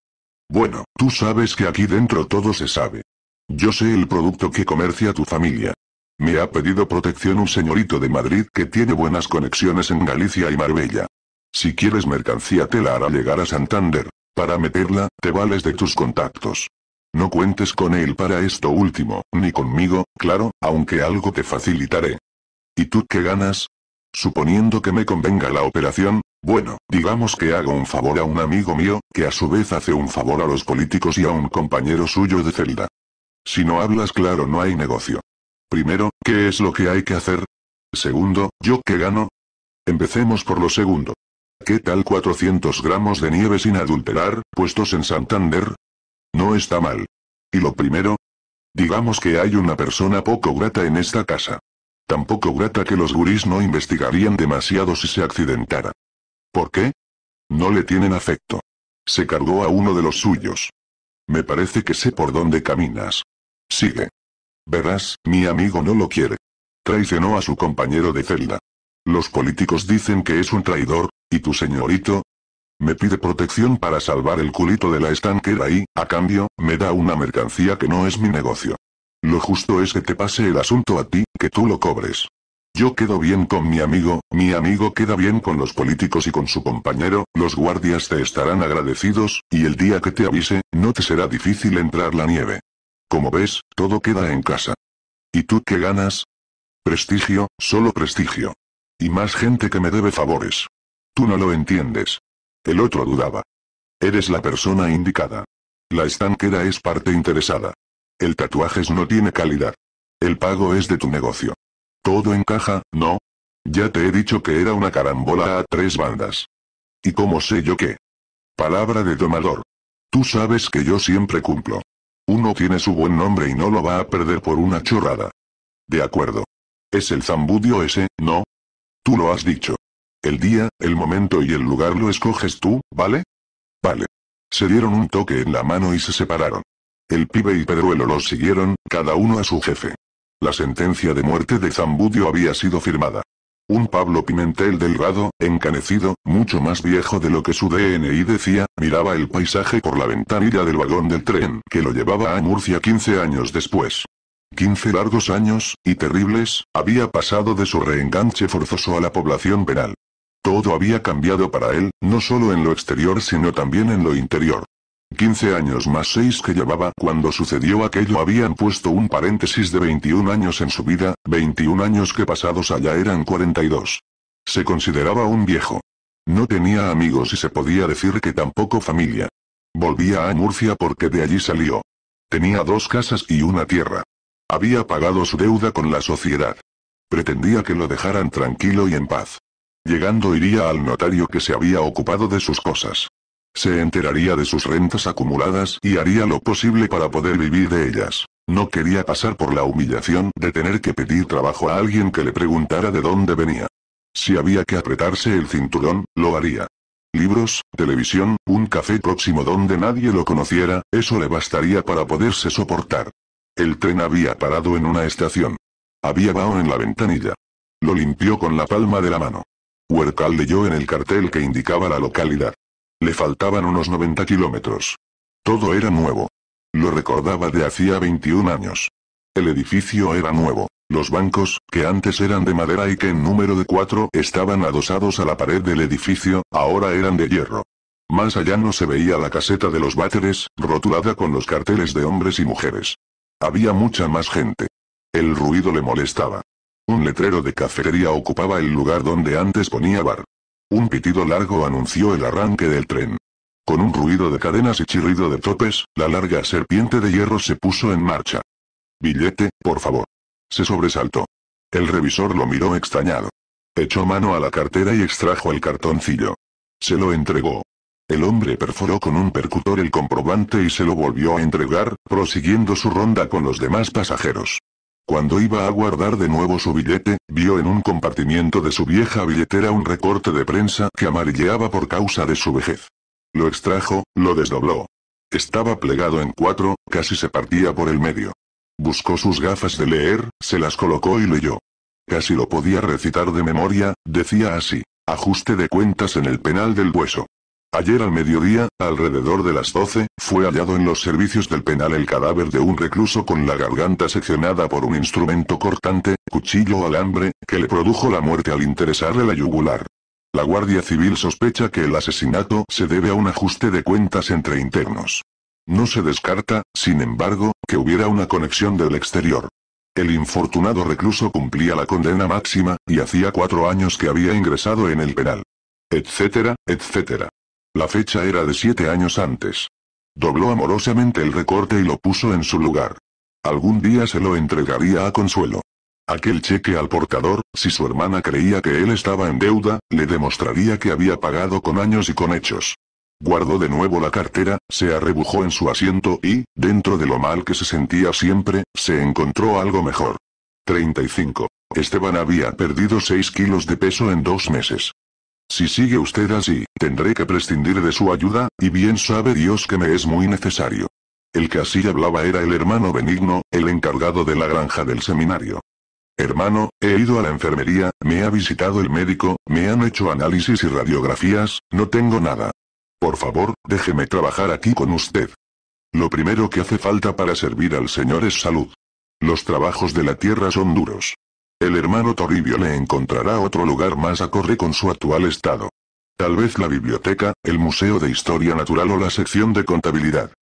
Bueno, tú sabes que aquí dentro todo se sabe. Yo sé el producto que comercia tu familia. Me ha pedido protección un señorito de Madrid que tiene buenas conexiones en Galicia y Marbella. Si quieres mercancía te la hará llegar a Santander. Para meterla, te vales de tus contactos. No cuentes con él para esto último, ni conmigo, claro, aunque algo te facilitaré. ¿Y tú qué ganas? Suponiendo que me convenga la operación, bueno, digamos que hago un favor a un amigo mío, que a su vez hace un favor a los políticos y a un compañero suyo de celda. Si no hablas claro no hay negocio. Primero, ¿qué es lo que hay que hacer? Segundo, ¿yo qué gano? Empecemos por lo segundo. ¿Qué tal 400 gramos de nieve sin adulterar, puestos en Santander? No está mal. ¿Y lo primero? Digamos que hay una persona poco grata en esta casa. Tampoco grata que los gurís no investigarían demasiado si se accidentara. ¿Por qué? No le tienen afecto. Se cargó a uno de los suyos. Me parece que sé por dónde caminas. Sigue. Verás, mi amigo no lo quiere. Traicionó a su compañero de celda. Los políticos dicen que es un traidor, ¿Y tu señorito? Me pide protección para salvar el culito de la estanquera y, a cambio, me da una mercancía que no es mi negocio. Lo justo es que te pase el asunto a ti, que tú lo cobres. Yo quedo bien con mi amigo, mi amigo queda bien con los políticos y con su compañero, los guardias te estarán agradecidos, y el día que te avise, no te será difícil entrar la nieve. Como ves, todo queda en casa. ¿Y tú qué ganas? Prestigio, solo prestigio. Y más gente que me debe favores. Tú no lo entiendes. El otro dudaba. Eres la persona indicada. La estanquera es parte interesada. El tatuajes no tiene calidad. El pago es de tu negocio. Todo encaja, ¿no? Ya te he dicho que era una carambola a tres bandas. ¿Y cómo sé yo qué? Palabra de domador. Tú sabes que yo siempre cumplo. Uno tiene su buen nombre y no lo va a perder por una chorrada. De acuerdo. Es el zambudio ese, ¿no? Tú lo has dicho. El día, el momento y el lugar lo escoges tú, ¿vale? Vale. Se dieron un toque en la mano y se separaron. El pibe y Pedruelo los siguieron, cada uno a su jefe. La sentencia de muerte de Zambudio había sido firmada. Un Pablo Pimentel delgado, encanecido, mucho más viejo de lo que su DNI decía, miraba el paisaje por la ventanilla del vagón del tren que lo llevaba a Murcia 15 años después. 15 largos años, y terribles, había pasado de su reenganche forzoso a la población penal. Todo había cambiado para él, no solo en lo exterior sino también en lo interior. 15 años más 6 que llevaba cuando sucedió aquello habían puesto un paréntesis de 21 años en su vida, 21 años que pasados allá eran 42. Se consideraba un viejo. No tenía amigos y se podía decir que tampoco familia. Volvía a Murcia porque de allí salió. Tenía dos casas y una tierra. Había pagado su deuda con la sociedad. Pretendía que lo dejaran tranquilo y en paz. Llegando iría al notario que se había ocupado de sus cosas. Se enteraría de sus rentas acumuladas y haría lo posible para poder vivir de ellas. No quería pasar por la humillación de tener que pedir trabajo a alguien que le preguntara de dónde venía. Si había que apretarse el cinturón, lo haría. Libros, televisión, un café próximo donde nadie lo conociera, eso le bastaría para poderse soportar. El tren había parado en una estación. Había vaho en la ventanilla. Lo limpió con la palma de la mano. Huercal leyó en el cartel que indicaba la localidad. Le faltaban unos 90 kilómetros. Todo era nuevo. Lo recordaba de hacía 21 años. El edificio era nuevo. Los bancos, que antes eran de madera y que en número de cuatro estaban adosados a la pared del edificio, ahora eran de hierro. Más allá no se veía la caseta de los váteres, rotulada con los carteles de hombres y mujeres. Había mucha más gente. El ruido le molestaba. Un letrero de cafetería ocupaba el lugar donde antes ponía bar. Un pitido largo anunció el arranque del tren. Con un ruido de cadenas y chirrido de topes, la larga serpiente de hierro se puso en marcha. Billete, por favor. Se sobresaltó. El revisor lo miró extrañado. Echó mano a la cartera y extrajo el cartoncillo. Se lo entregó. El hombre perforó con un percutor el comprobante y se lo volvió a entregar, prosiguiendo su ronda con los demás pasajeros. Cuando iba a guardar de nuevo su billete, vio en un compartimiento de su vieja billetera un recorte de prensa que amarilleaba por causa de su vejez. Lo extrajo, lo desdobló. Estaba plegado en cuatro, casi se partía por el medio. Buscó sus gafas de leer, se las colocó y leyó. Casi lo podía recitar de memoria, decía así. Ajuste de cuentas en el penal del hueso. Ayer al mediodía, alrededor de las 12, fue hallado en los servicios del penal el cadáver de un recluso con la garganta seccionada por un instrumento cortante, cuchillo o alambre, que le produjo la muerte al interesarle la yugular. La Guardia Civil sospecha que el asesinato se debe a un ajuste de cuentas entre internos. No se descarta, sin embargo, que hubiera una conexión del exterior. El infortunado recluso cumplía la condena máxima, y hacía cuatro años que había ingresado en el penal. Etcétera, etcétera. La fecha era de siete años antes. Dobló amorosamente el recorte y lo puso en su lugar. Algún día se lo entregaría a Consuelo. Aquel cheque al portador, si su hermana creía que él estaba en deuda, le demostraría que había pagado con años y con hechos. Guardó de nuevo la cartera, se arrebujó en su asiento y, dentro de lo mal que se sentía siempre, se encontró algo mejor. 35. Esteban había perdido 6 kilos de peso en dos meses. Si sigue usted así, tendré que prescindir de su ayuda, y bien sabe Dios que me es muy necesario. El que así hablaba era el hermano Benigno, el encargado de la granja del seminario. Hermano, he ido a la enfermería, me ha visitado el médico, me han hecho análisis y radiografías, no tengo nada. Por favor, déjeme trabajar aquí con usted. Lo primero que hace falta para servir al Señor es salud. Los trabajos de la tierra son duros. El hermano Toribio le encontrará otro lugar más acorde con su actual estado. Tal vez la biblioteca, el Museo de Historia Natural o la sección de contabilidad.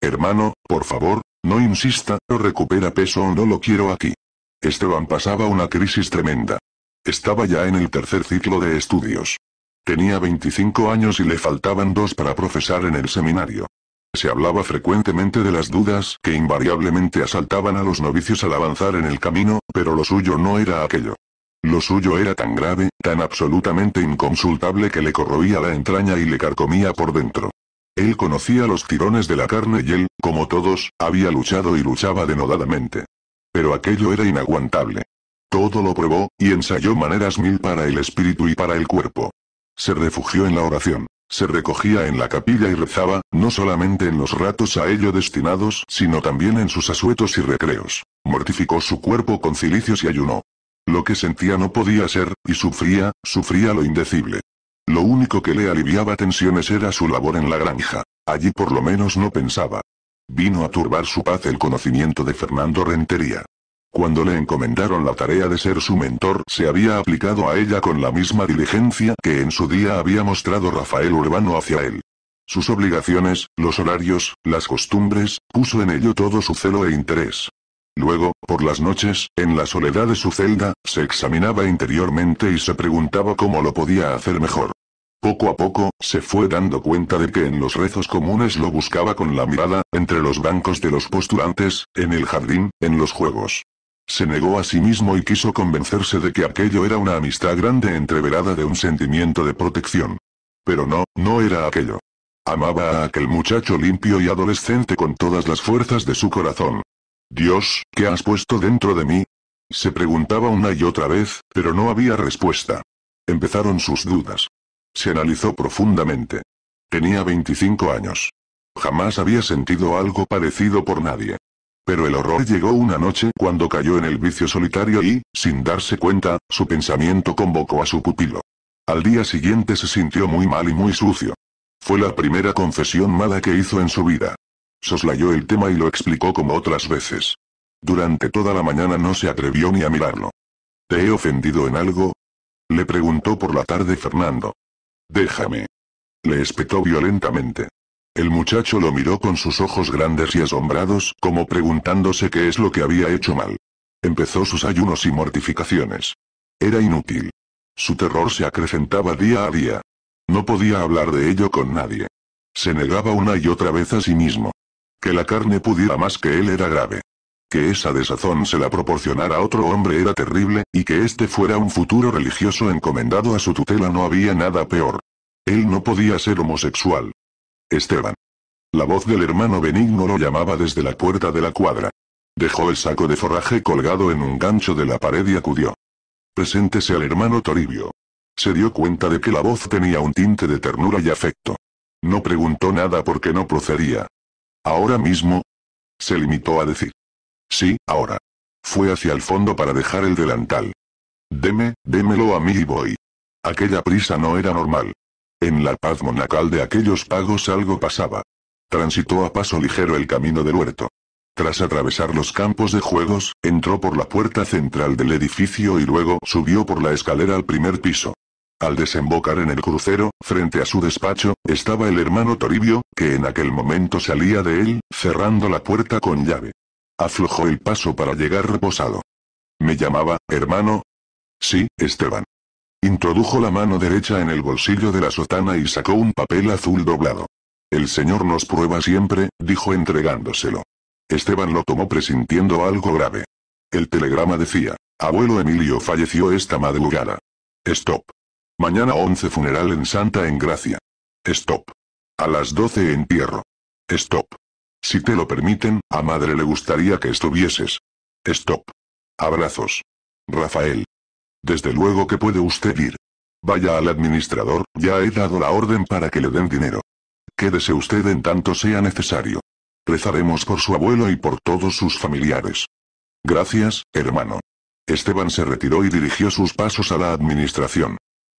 Hermano, por favor, no insista, o recupera peso o no lo quiero aquí. Esteban pasaba una crisis tremenda. Estaba ya en el tercer ciclo de estudios. Tenía 25 años y le faltaban dos para profesar en el seminario. Se hablaba frecuentemente de las dudas que invariablemente asaltaban a los novicios al avanzar en el camino, pero lo suyo no era aquello. Lo suyo era tan grave, tan absolutamente inconsultable que le corroía la entraña y le carcomía por dentro. Él conocía los tirones de la carne y él, como todos, había luchado y luchaba denodadamente. Pero aquello era inaguantable. Todo lo probó, y ensayó maneras mil para el espíritu y para el cuerpo. Se refugió en la oración. Se recogía en la capilla y rezaba, no solamente en los ratos a ello destinados, sino también en sus asuetos y recreos. Mortificó su cuerpo con cilicios y ayunó. Lo que sentía no podía ser, y sufría, sufría lo indecible. Lo único que le aliviaba tensiones era su labor en la granja. Allí por lo menos no pensaba. Vino a turbar su paz el conocimiento de Fernando Rentería. Cuando le encomendaron la tarea de ser su mentor, se había aplicado a ella con la misma diligencia que en su día había mostrado Rafael Urbano hacia él. Sus obligaciones, los horarios, las costumbres, puso en ello todo su celo e interés. Luego, por las noches, en la soledad de su celda, se examinaba interiormente y se preguntaba cómo lo podía hacer mejor. Poco a poco, se fue dando cuenta de que en los rezos comunes lo buscaba con la mirada, entre los bancos de los postulantes, en el jardín, en los juegos. Se negó a sí mismo y quiso convencerse de que aquello era una amistad grande entreverada de un sentimiento de protección. Pero no, no era aquello. Amaba a aquel muchacho limpio y adolescente con todas las fuerzas de su corazón. Dios, ¿qué has puesto dentro de mí? Se preguntaba una y otra vez, pero no había respuesta. Empezaron sus dudas. Se analizó profundamente. Tenía 25 años. Jamás había sentido algo parecido por nadie. Pero el horror llegó una noche cuando cayó en el vicio solitario y, sin darse cuenta, su pensamiento convocó a su pupilo. Al día siguiente se sintió muy mal y muy sucio. Fue la primera confesión mala que hizo en su vida. Soslayó el tema y lo explicó como otras veces. Durante toda la mañana no se atrevió ni a mirarlo. ¿Te he ofendido en algo? Le preguntó por la tarde Fernando. Déjame. Le espetó violentamente. El muchacho lo miró con sus ojos grandes y asombrados, como preguntándose qué es lo que había hecho mal. Empezó sus ayunos y mortificaciones. Era inútil. Su terror se acrecentaba día a día. No podía hablar de ello con nadie. Se negaba una y otra vez a sí mismo. Que la carne pudiera más que él era grave. Que esa desazón se la proporcionara a otro hombre era terrible, y que este fuera un futuro religioso encomendado a su tutela no había nada peor. Él no podía ser homosexual. Esteban. La voz del hermano Benigno lo llamaba desde la puerta de la cuadra. Dejó el saco de forraje colgado en un gancho de la pared y acudió. Preséntese al hermano Toribio. Se dio cuenta de que la voz tenía un tinte de ternura y afecto. No preguntó nada porque no procedía. ¿Ahora mismo? Se limitó a decir. Sí, ahora. Fue hacia el fondo para dejar el delantal. Deme, démelo a mí y voy. Aquella prisa no era normal. En la paz monacal de aquellos pagos algo pasaba. Transitó a paso ligero el camino del huerto. Tras atravesar los campos de juegos, entró por la puerta central del edificio y luego subió por la escalera al primer piso. Al desembocar en el crucero, frente a su despacho, estaba el hermano Toribio, que en aquel momento salía de él, cerrando la puerta con llave. Aflojó el paso para llegar reposado. ¿Me llamaba, hermano? Sí, Esteban. Introdujo la mano derecha en el bolsillo de la sotana y sacó un papel azul doblado. El Señor nos prueba siempre, dijo entregándoselo. Esteban lo tomó presintiendo algo grave. El telegrama decía, abuelo Emilio falleció esta madrugada. Stop. Mañana 11 funeral en Santa Engracia. Stop. A las 12 entierro. Stop. Si te lo permiten, a madre le gustaría que estuvieses. Stop. Abrazos. Rafael. Desde luego que puede usted ir. Vaya al administrador, ya he dado la orden para que le den dinero. Quédese usted en tanto sea necesario. Rezaremos por su abuelo y por todos sus familiares. Gracias, hermano. Esteban se retiró y dirigió sus pasos a la administración.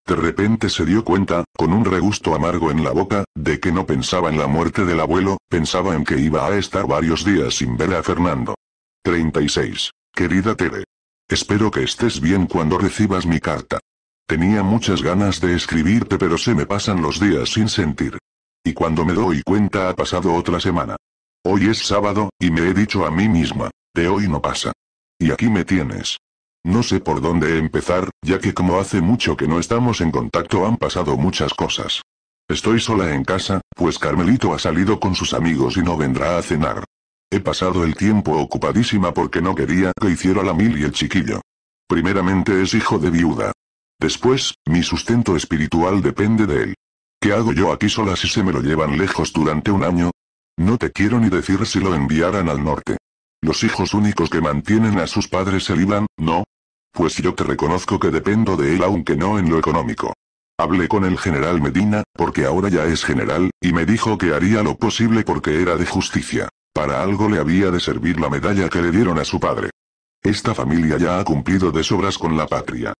De repente se dio cuenta, con un regusto amargo en la boca, de que no pensaba en la muerte del abuelo, pensaba en que iba a estar varios días sin ver a Fernando. 36. Querida Tere. Espero que estés bien cuando recibas mi carta. Tenía muchas ganas de escribirte pero se me pasan los días sin sentir. Y cuando me doy cuenta ha pasado otra semana. Hoy es sábado, y me he dicho a mí misma, de hoy no pasa. Y aquí me tienes. No sé por dónde empezar, ya que como hace mucho que no estamos en contacto han pasado muchas cosas. Estoy sola en casa, pues Carmelito ha salido con sus amigos y no vendrá a cenar. He pasado el tiempo ocupadísima porque no quería que hiciera la mil y el chiquillo. Primeramente es hijo de viuda. Después, mi sustento espiritual depende de él. ¿Qué hago yo aquí sola si se me lo llevan lejos durante un año? No te quiero ni decir si lo enviaran al norte. Los hijos únicos que mantienen a sus padres se libran, ¿no? Pues yo te reconozco que dependo de él aunque no en lo económico. Hablé con el general Medina, porque ahora ya es general, y me dijo que haría lo posible porque era de justicia. Para algo le había de servir la medalla que le dieron a su padre. Esta familia ya ha cumplido de sobras con la patria.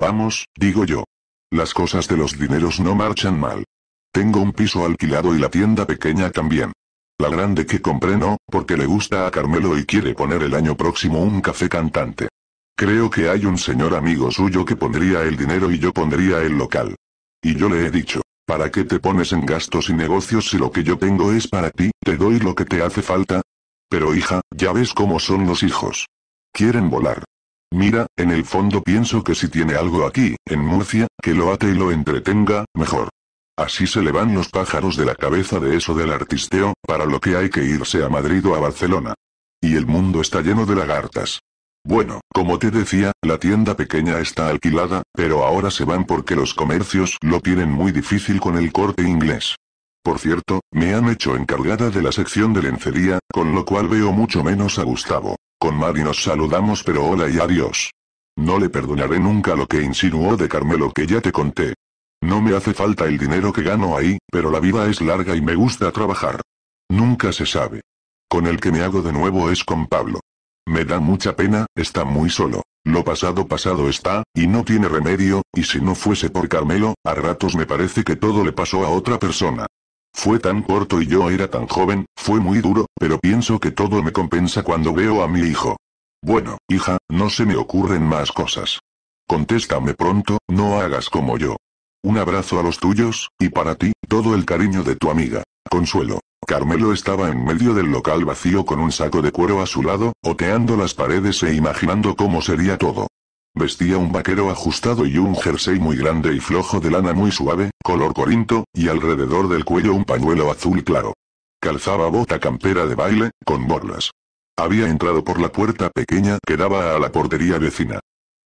Vamos, digo yo. Las cosas de los dineros no marchan mal. Tengo un piso alquilado y la tienda pequeña también. La grande que compré no, porque le gusta a Carmelo y quiere poner el año próximo un café cantante. Creo que hay un señor amigo suyo que pondría el dinero y yo pondría el local. Y yo le he dicho, ¿para qué te pones en gastos y negocios si lo que yo tengo es para ti? doy lo que te hace falta. Pero hija, ya ves cómo son los hijos. Quieren volar. Mira, en el fondo pienso que si tiene algo aquí, en Murcia, que lo ate y lo entretenga, mejor. Así se le van los pájaros de la cabeza de eso del artisteo, para lo que hay que irse a Madrid o a Barcelona. Y el mundo está lleno de lagartas. Bueno, como te decía, la tienda pequeña está alquilada, pero ahora se van porque los comercios lo tienen muy difícil con el corte inglés. Por cierto, me han hecho encargada de la sección de lencería, con lo cual veo mucho menos a Gustavo. Con Mari nos saludamos pero hola y adiós. No le perdonaré nunca lo que insinuó de Carmelo que ya te conté. No me hace falta el dinero que gano ahí, pero la vida es larga y me gusta trabajar. Nunca se sabe. Con el que me hago de nuevo es con Pablo. Me da mucha pena, está muy solo. Lo pasado pasado está, y no tiene remedio, y si no fuese por Carmelo, a ratos me parece que todo le pasó a otra persona. Fue tan corto y yo era tan joven, fue muy duro, pero pienso que todo me compensa cuando veo a mi hijo. Bueno, hija, no se me ocurren más cosas. Contéstame pronto, no hagas como yo. Un abrazo a los tuyos, y para ti, todo el cariño de tu amiga. Consuelo. Carmelo estaba en medio del local vacío con un saco de cuero a su lado, oteando las paredes e imaginando cómo sería todo. Vestía un vaquero ajustado y un jersey muy grande y flojo de lana muy suave, color corinto, y alrededor del cuello un pañuelo azul claro. Calzaba bota campera de baile, con borlas. Había entrado por la puerta pequeña que daba a la portería vecina.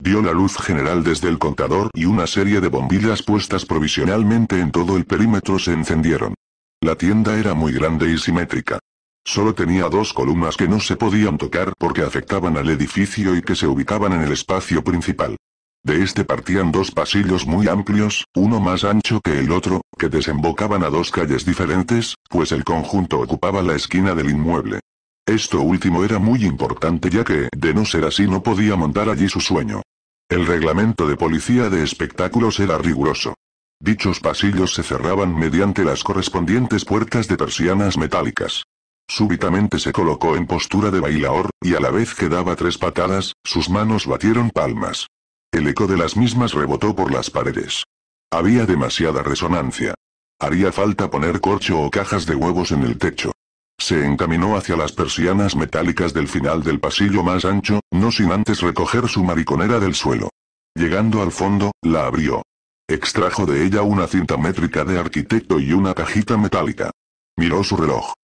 Vio la luz general desde el contador y una serie de bombillas puestas provisionalmente en todo el perímetro se encendieron. La tienda era muy grande y simétrica. Solo tenía dos columnas que no se podían tocar porque afectaban al edificio y que se ubicaban en el espacio principal. De este partían dos pasillos muy amplios, uno más ancho que el otro, que desembocaban a dos calles diferentes, pues el conjunto ocupaba la esquina del inmueble. Esto último era muy importante ya que, de no ser así, no podía montar allí su sueño. El reglamento de policía de espectáculos era riguroso. Dichos pasillos se cerraban mediante las correspondientes puertas de persianas metálicas. Súbitamente se colocó en postura de bailaor, y a la vez que daba tres patadas, sus manos batieron palmas. El eco de las mismas rebotó por las paredes. Había demasiada resonancia. Haría falta poner corcho o cajas de huevos en el techo. Se encaminó hacia las persianas metálicas del final del pasillo más ancho, no sin antes recoger su mariconera del suelo. Llegando al fondo, la abrió. Extrajo de ella una cinta métrica de arquitecto y una cajita metálica. Miró su reloj.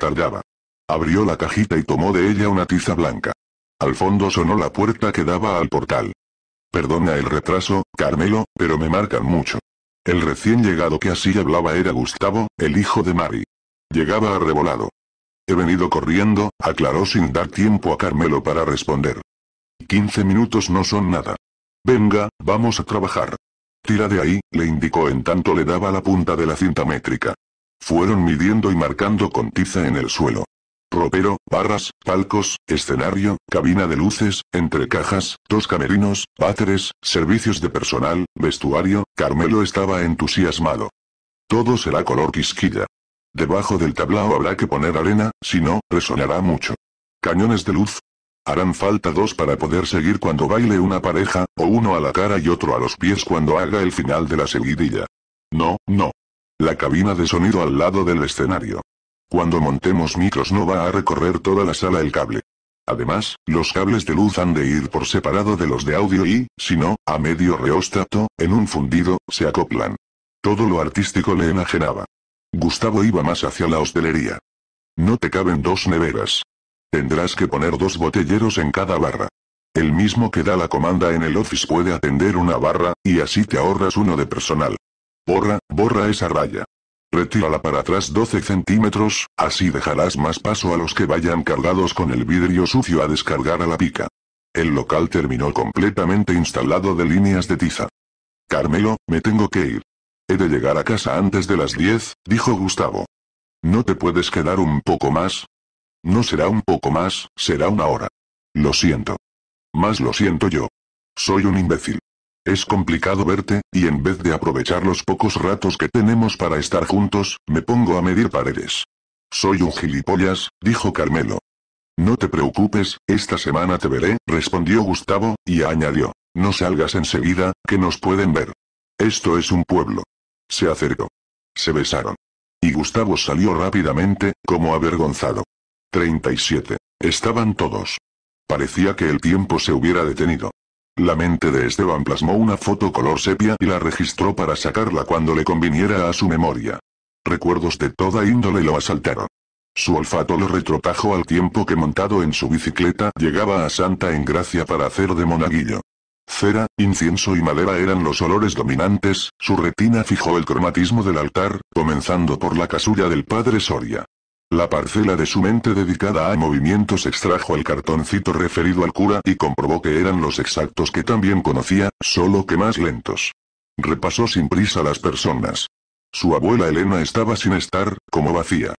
Tardaba. Abrió la cajita y tomó de ella una tiza blanca. Al fondo sonó la puerta que daba al portal. Perdona el retraso, Carmelo, pero me marcan mucho. El recién llegado que así hablaba era Gustavo, el hijo de Mari. Llegaba arrebolado. He venido corriendo, aclaró sin dar tiempo a Carmelo para responder. Quince minutos no son nada. Venga, vamos a trabajar. Tira de ahí, le indicó en tanto le daba la punta de la cinta métrica. Fueron midiendo y marcando con tiza en el suelo. Ropero, barras, palcos, escenario, cabina de luces, entre cajas, dos camerinos, báteres, servicios de personal, vestuario, Carmelo estaba entusiasmado. Todo será color quisquilla. Debajo del tablao habrá que poner arena, si no, resonará mucho. Cañones de luz. Harán falta dos para poder seguir cuando baile una pareja, o uno a la cara y otro a los pies cuando haga el final de la seguidilla. No, no, la cabina de sonido al lado del escenario. Cuando montemos micros no va a recorrer toda la sala el cable. Además, los cables de luz han de ir por separado de los de audio y, si no, a medio reóstato, en un fundido, se acoplan. Todo lo artístico le enajenaba. Gustavo iba más hacia la hostelería. No te caben dos neveras. Tendrás que poner dos botelleros en cada barra. El mismo que da la comanda en el office puede atender una barra, y así te ahorras uno de personal. Borra, borra esa raya. Retírala para atrás 12 centímetros, así dejarás más paso a los que vayan cargados con el vidrio sucio a descargar a la pica. El local terminó completamente instalado de líneas de tiza. Carmelo, me tengo que ir. He de llegar a casa antes de las 10, dijo Gustavo. ¿No te puedes quedar un poco más? No será un poco más, será una hora. Lo siento. Más lo siento yo. Soy un imbécil. Es complicado verte, y en vez de aprovechar los pocos ratos que tenemos para estar juntos, me pongo a medir paredes. Soy un gilipollas, dijo Carmelo. No te preocupes, esta semana te veré, respondió Gustavo, y añadió. No salgas enseguida, que nos pueden ver. Esto es un pueblo. Se acercó. Se besaron. Y Gustavo salió rápidamente, como avergonzado. 37. Estaban todos. Parecía que el tiempo se hubiera detenido. La mente de Esteban plasmó una foto color sepia y la registró para sacarla cuando le conviniera a su memoria. Recuerdos de toda índole lo asaltaron. Su olfato lo retrotrajo al tiempo que montado en su bicicleta llegaba a Santa Engracia para hacer de monaguillo. Cera, incienso y madera eran los olores dominantes, su retina fijó el cromatismo del altar, comenzando por la casulla del padre Soria. La parcela de su mente dedicada a movimientos extrajo el cartoncito referido al cura y comprobó que eran los exactos que también conocía, solo que más lentos. Repasó sin prisa las personas. Su abuela Elena estaba sin estar, como vacía.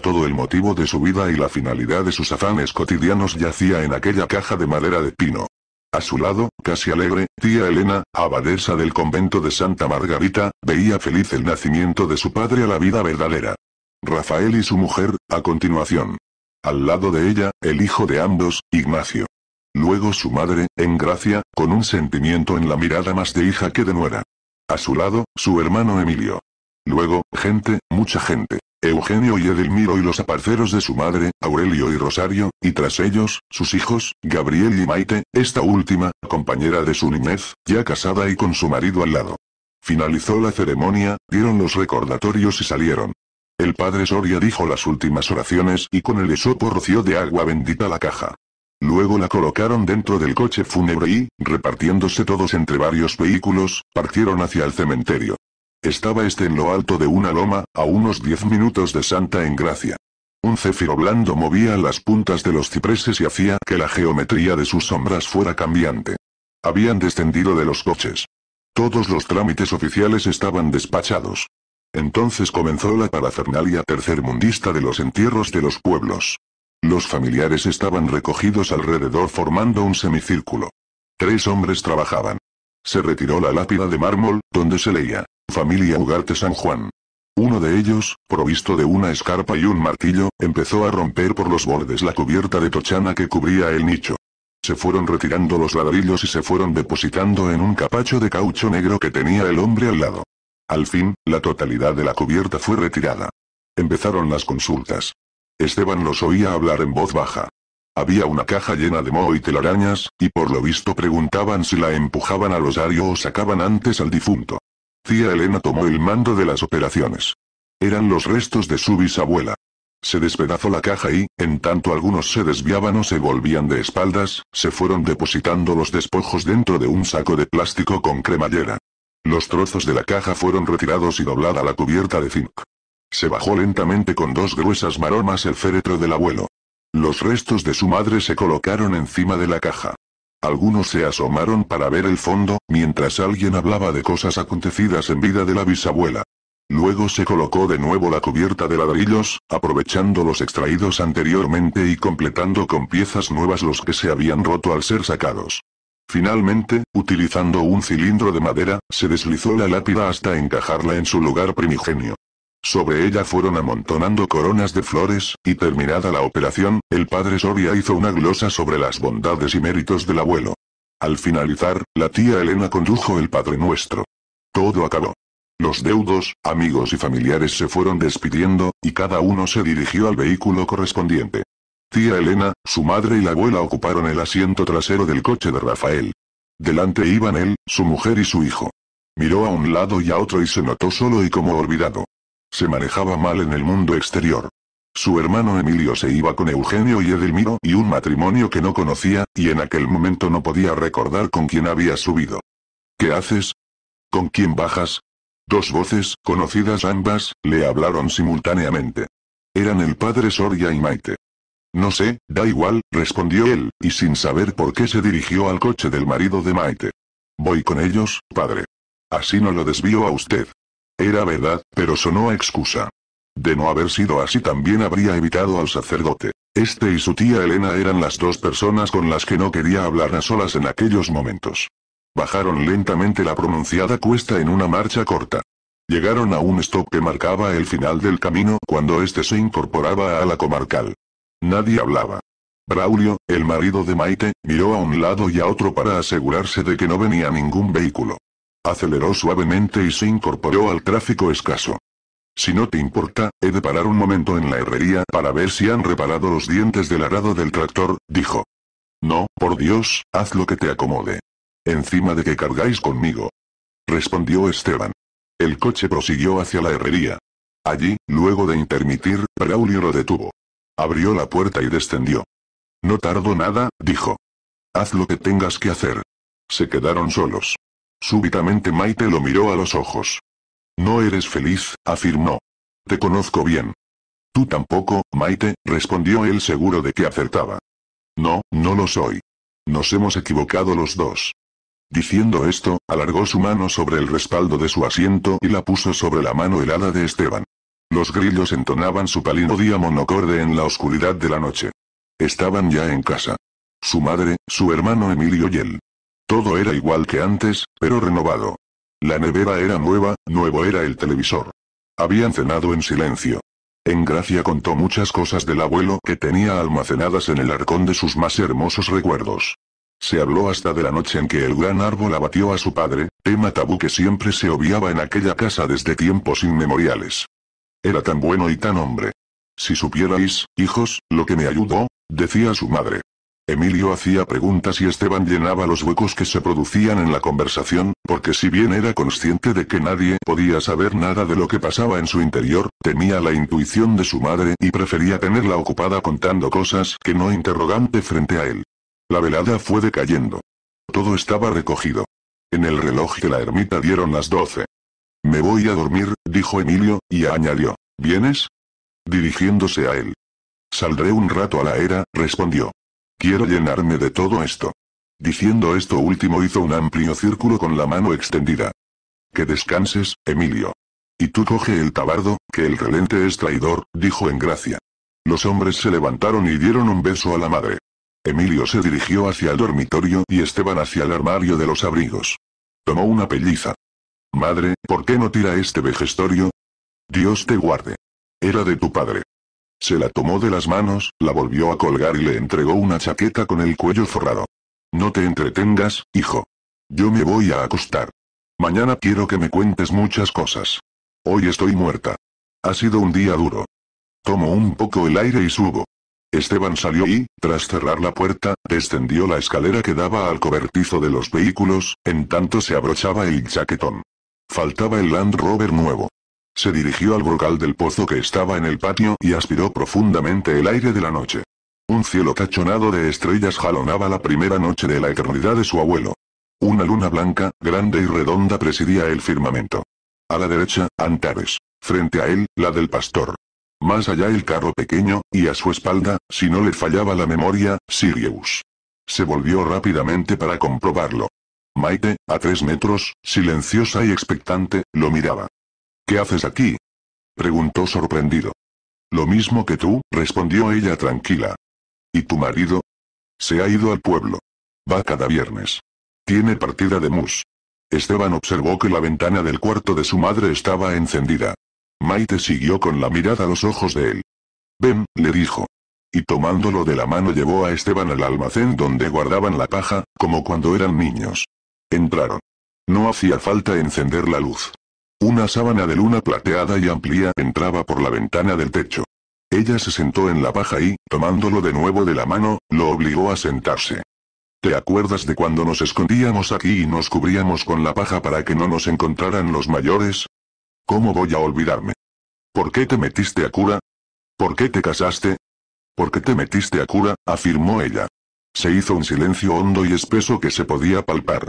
Todo el motivo de su vida y la finalidad de sus afanes cotidianos yacía en aquella caja de madera de pino. A su lado, casi alegre, tía Elena, abadesa del convento de Santa Margarita, veía feliz el nacimiento de su padre a la vida verdadera. Rafael y su mujer, a continuación. Al lado de ella, el hijo de ambos, Ignacio. Luego su madre, en gracia, con un sentimiento en la mirada más de hija que de nuera. A su lado, su hermano Emilio. Luego, gente, mucha gente. Eugenio y Edelmiro y los aparceros de su madre, Aurelio y Rosario, y tras ellos, sus hijos, Gabriel y Maite, esta última, compañera de su niñez, ya casada y con su marido al lado. Finalizó la ceremonia, dieron los recordatorios y salieron. El padre Soria dijo las últimas oraciones y con el esopo roció de agua bendita la caja. Luego la colocaron dentro del coche fúnebre y, repartiéndose todos entre varios vehículos, partieron hacia el cementerio. Estaba este en lo alto de una loma, a unos diez minutos de Santa Engracia. Un céfiro blando movía las puntas de los cipreses y hacía que la geometría de sus sombras fuera cambiante. Habían descendido de los coches. Todos los trámites oficiales estaban despachados. Entonces comenzó la parafernalia tercermundista de los entierros de los pueblos. Los familiares estaban recogidos alrededor formando un semicírculo. Tres hombres trabajaban. Se retiró la lápida de mármol, donde se leía, Familia Ugarte San Juan. Uno de ellos, provisto de una escarpa y un martillo, empezó a romper por los bordes la cubierta de tochana que cubría el nicho. Se fueron retirando los ladrillos y se fueron depositando en un capacho de caucho negro que tenía el hombre al lado. Al fin, la totalidad de la cubierta fue retirada. Empezaron las consultas. Esteban los oía hablar en voz baja. Había una caja llena de moho y telarañas, y por lo visto preguntaban si la empujaban al Rosario o sacaban antes al difunto. Tía Elena tomó el mando de las operaciones. Eran los restos de su bisabuela. Se despedazó la caja y, en tanto algunos se desviaban o se volvían de espaldas, se fueron depositando los despojos dentro de un saco de plástico con cremallera. Los trozos de la caja fueron retirados y doblada la cubierta de zinc. Se bajó lentamente con dos gruesas maromas el féretro del abuelo. Los restos de su madre se colocaron encima de la caja. Algunos se asomaron para ver el fondo, mientras alguien hablaba de cosas acontecidas en vida de la bisabuela. Luego se colocó de nuevo la cubierta de ladrillos, aprovechando los extraídos anteriormente y completando con piezas nuevas los que se habían roto al ser sacados. Finalmente, utilizando un cilindro de madera, se deslizó la lápida hasta encajarla en su lugar primigenio. Sobre ella fueron amontonando coronas de flores, y terminada la operación, el padre Soria hizo una glosa sobre las bondades y méritos del abuelo. Al finalizar, la tía Elena condujo el Padre Nuestro. Todo acabó. Los deudos, amigos y familiares se fueron despidiendo, y cada uno se dirigió al vehículo correspondiente. Tía Elena, su madre y la abuela ocuparon el asiento trasero del coche de Rafael. Delante iban él, su mujer y su hijo. Miró a un lado y a otro y se notó solo y como olvidado. Se manejaba mal en el mundo exterior. Su hermano Emilio se iba con Eugenio y Edelmiro y un matrimonio que no conocía, y en aquel momento no podía recordar con quién había subido. ¿Qué haces? ¿Con quién bajas? Dos voces, conocidas ambas, le hablaron simultáneamente. Eran el padre Soria y Maite. No sé, da igual, respondió él, y sin saber por qué se dirigió al coche del marido de Maite. Voy con ellos, padre. Así no lo desvío a usted. Era verdad, pero sonó a excusa. De no haber sido así también habría evitado al sacerdote. Este y su tía Elena eran las dos personas con las que no quería hablar a solas en aquellos momentos. Bajaron lentamente la pronunciada cuesta en una marcha corta. Llegaron a un stop que marcaba el final del camino cuando éste se incorporaba a la comarcal. Nadie hablaba. Braulio, el marido de Maite, miró a un lado y a otro para asegurarse de que no venía ningún vehículo. Aceleró suavemente y se incorporó al tráfico escaso. Si no te importa, he de parar un momento en la herrería para ver si han reparado los dientes del arado del tractor, dijo. No, por Dios, haz lo que te acomode. Encima de que cargáis conmigo. Respondió Esteban. El coche prosiguió hacia la herrería. Allí, luego de intermitir, Braulio lo detuvo. Abrió la puerta y descendió. No tardó nada, dijo. Haz lo que tengas que hacer. Se quedaron solos. Súbitamente Maite lo miró a los ojos. No eres feliz, afirmó. Te conozco bien. Tú tampoco, Maite, respondió él seguro de que acertaba. No, no lo soy. Nos hemos equivocado los dos. Diciendo esto, alargó su mano sobre el respaldo de su asiento y la puso sobre la mano helada de Esteban. Los grillos entonaban su palinodía monocorde en la oscuridad de la noche. Estaban ya en casa. Su madre, su hermano Emilio y él. Todo era igual que antes, pero renovado. La nevera era nueva, nuevo era el televisor. Habían cenado en silencio. En Gracia contó muchas cosas del abuelo que tenía almacenadas en el arcón de sus más hermosos recuerdos. Se habló hasta de la noche en que el gran árbol abatió a su padre, tema tabú que siempre se obviaba en aquella casa desde tiempos inmemoriales. Era tan bueno y tan hombre. Si supierais, hijos, lo que me ayudó, decía su madre. Emilio hacía preguntas y Esteban llenaba los huecos que se producían en la conversación, porque si bien era consciente de que nadie podía saber nada de lo que pasaba en su interior, temía la intuición de su madre y prefería tenerla ocupada contando cosas que no interrogante frente a él. La velada fue decayendo. Todo estaba recogido. En el reloj de la ermita dieron las doce. Me voy a dormir, dijo Emilio, y añadió, ¿vienes? Dirigiéndose a él. Saldré un rato a la era, respondió. Quiero llenarme de todo esto. Diciendo esto último hizo un amplio círculo con la mano extendida. Que descanses, Emilio. Y tú coge el tabardo, que el relente es traidor, dijo en gracia. Los hombres se levantaron y dieron un beso a la madre. Emilio se dirigió hacia el dormitorio y Esteban hacia el armario de los abrigos. Tomó una pelliza. Madre, ¿por qué no tira este vejestorio? Dios te guarde. Era de tu padre. Se la tomó de las manos, la volvió a colgar y le entregó una chaqueta con el cuello forrado. No te entretengas, hijo. Yo me voy a acostar. Mañana quiero que me cuentes muchas cosas. Hoy estoy muerta. Ha sido un día duro. Tomo un poco el aire y subo. Esteban salió y, tras cerrar la puerta, descendió la escalera que daba al cobertizo de los vehículos, en tanto se abrochaba el chaquetón. Faltaba el Land Rover nuevo. Se dirigió al brocal del pozo que estaba en el patio y aspiró profundamente el aire de la noche. Un cielo tachonado de estrellas jalonaba la primera noche de la eternidad de su abuelo. Una luna blanca, grande y redonda presidía el firmamento. A la derecha, Antares. Frente a él, la del pastor. Más allá el carro pequeño, y a su espalda, si no le fallaba la memoria, Sirius. Se volvió rápidamente para comprobarlo. Maite, a tres metros, silenciosa y expectante, lo miraba. ¿Qué haces aquí? preguntó sorprendido. Lo mismo que tú, respondió ella tranquila. ¿Y tu marido? Se ha ido al pueblo. Va cada viernes. Tiene partida de mus. Esteban observó que la ventana del cuarto de su madre estaba encendida. Maite siguió con la mirada a los ojos de él. Ven, le dijo. Y tomándolo de la mano llevó a Esteban al almacén donde guardaban la paja, como cuando eran niños. Entraron. No hacía falta encender la luz. Una sábana de luna plateada y amplia entraba por la ventana del techo. Ella se sentó en la paja y, tomándolo de nuevo de la mano, lo obligó a sentarse. ¿Te acuerdas de cuando nos escondíamos aquí y nos cubríamos con la paja para que no nos encontraran los mayores? ¿Cómo voy a olvidarme? ¿Por qué te metiste a cura? ¿Por qué te casaste? ¿Por qué te metiste a cura? afirmó ella. Se hizo un silencio hondo y espeso que se podía palpar.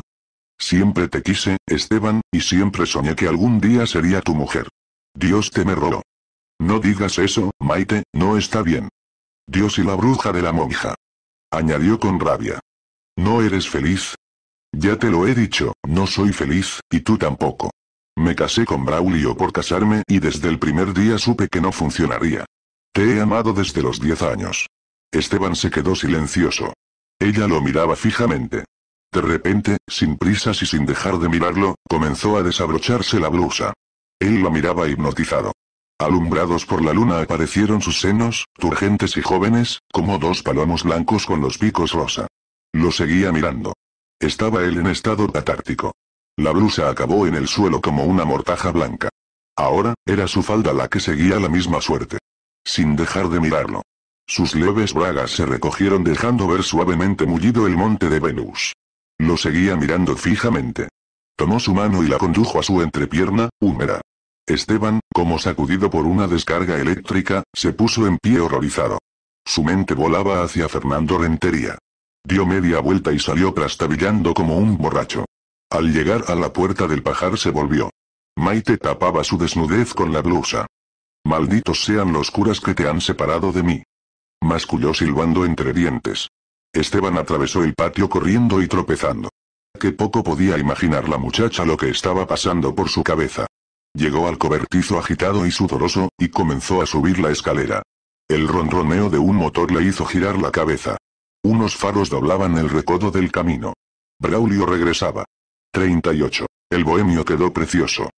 Siempre te quise, Esteban, y siempre soñé que algún día sería tu mujer. Dios te me robó. No digas eso, Maite, no está bien. Dios y la bruja de la monja. Añadió con rabia. ¿No eres feliz? Ya te lo he dicho, no soy feliz, y tú tampoco. Me casé con Braulio por casarme y desde el primer día supe que no funcionaría. Te he amado desde los diez años. Esteban se quedó silencioso. Ella lo miraba fijamente. De repente, sin prisas y sin dejar de mirarlo, comenzó a desabrocharse la blusa. Él la miraba hipnotizado. Alumbrados por la luna aparecieron sus senos, turgentes y jóvenes, como dos palomos blancos con los picos rosa. Lo seguía mirando. Estaba él en estado catártico. La blusa acabó en el suelo como una mortaja blanca. Ahora, era su falda la que seguía la misma suerte. Sin dejar de mirarlo. Sus leves bragas se recogieron dejando ver suavemente mullido el monte de Venus. Lo seguía mirando fijamente. Tomó su mano y la condujo a su entrepierna, húmeda. Esteban, como sacudido por una descarga eléctrica, se puso en pie horrorizado. Su mente volaba hacia Fernando Rentería. Dio media vuelta y salió trastabillando como un borracho. Al llegar a la puerta del pajar se volvió. Maite tapaba su desnudez con la blusa. Malditos sean los curas que te han separado de mí. Masculló silbando entre dientes. Esteban atravesó el patio corriendo y tropezando. Que poco podía imaginar la muchacha lo que estaba pasando por su cabeza. Llegó al cobertizo agitado y sudoroso, y comenzó a subir la escalera. El ronroneo de un motor le hizo girar la cabeza. Unos faros doblaban el recodo del camino. Braulio regresaba. 38. El bohemio quedó precioso.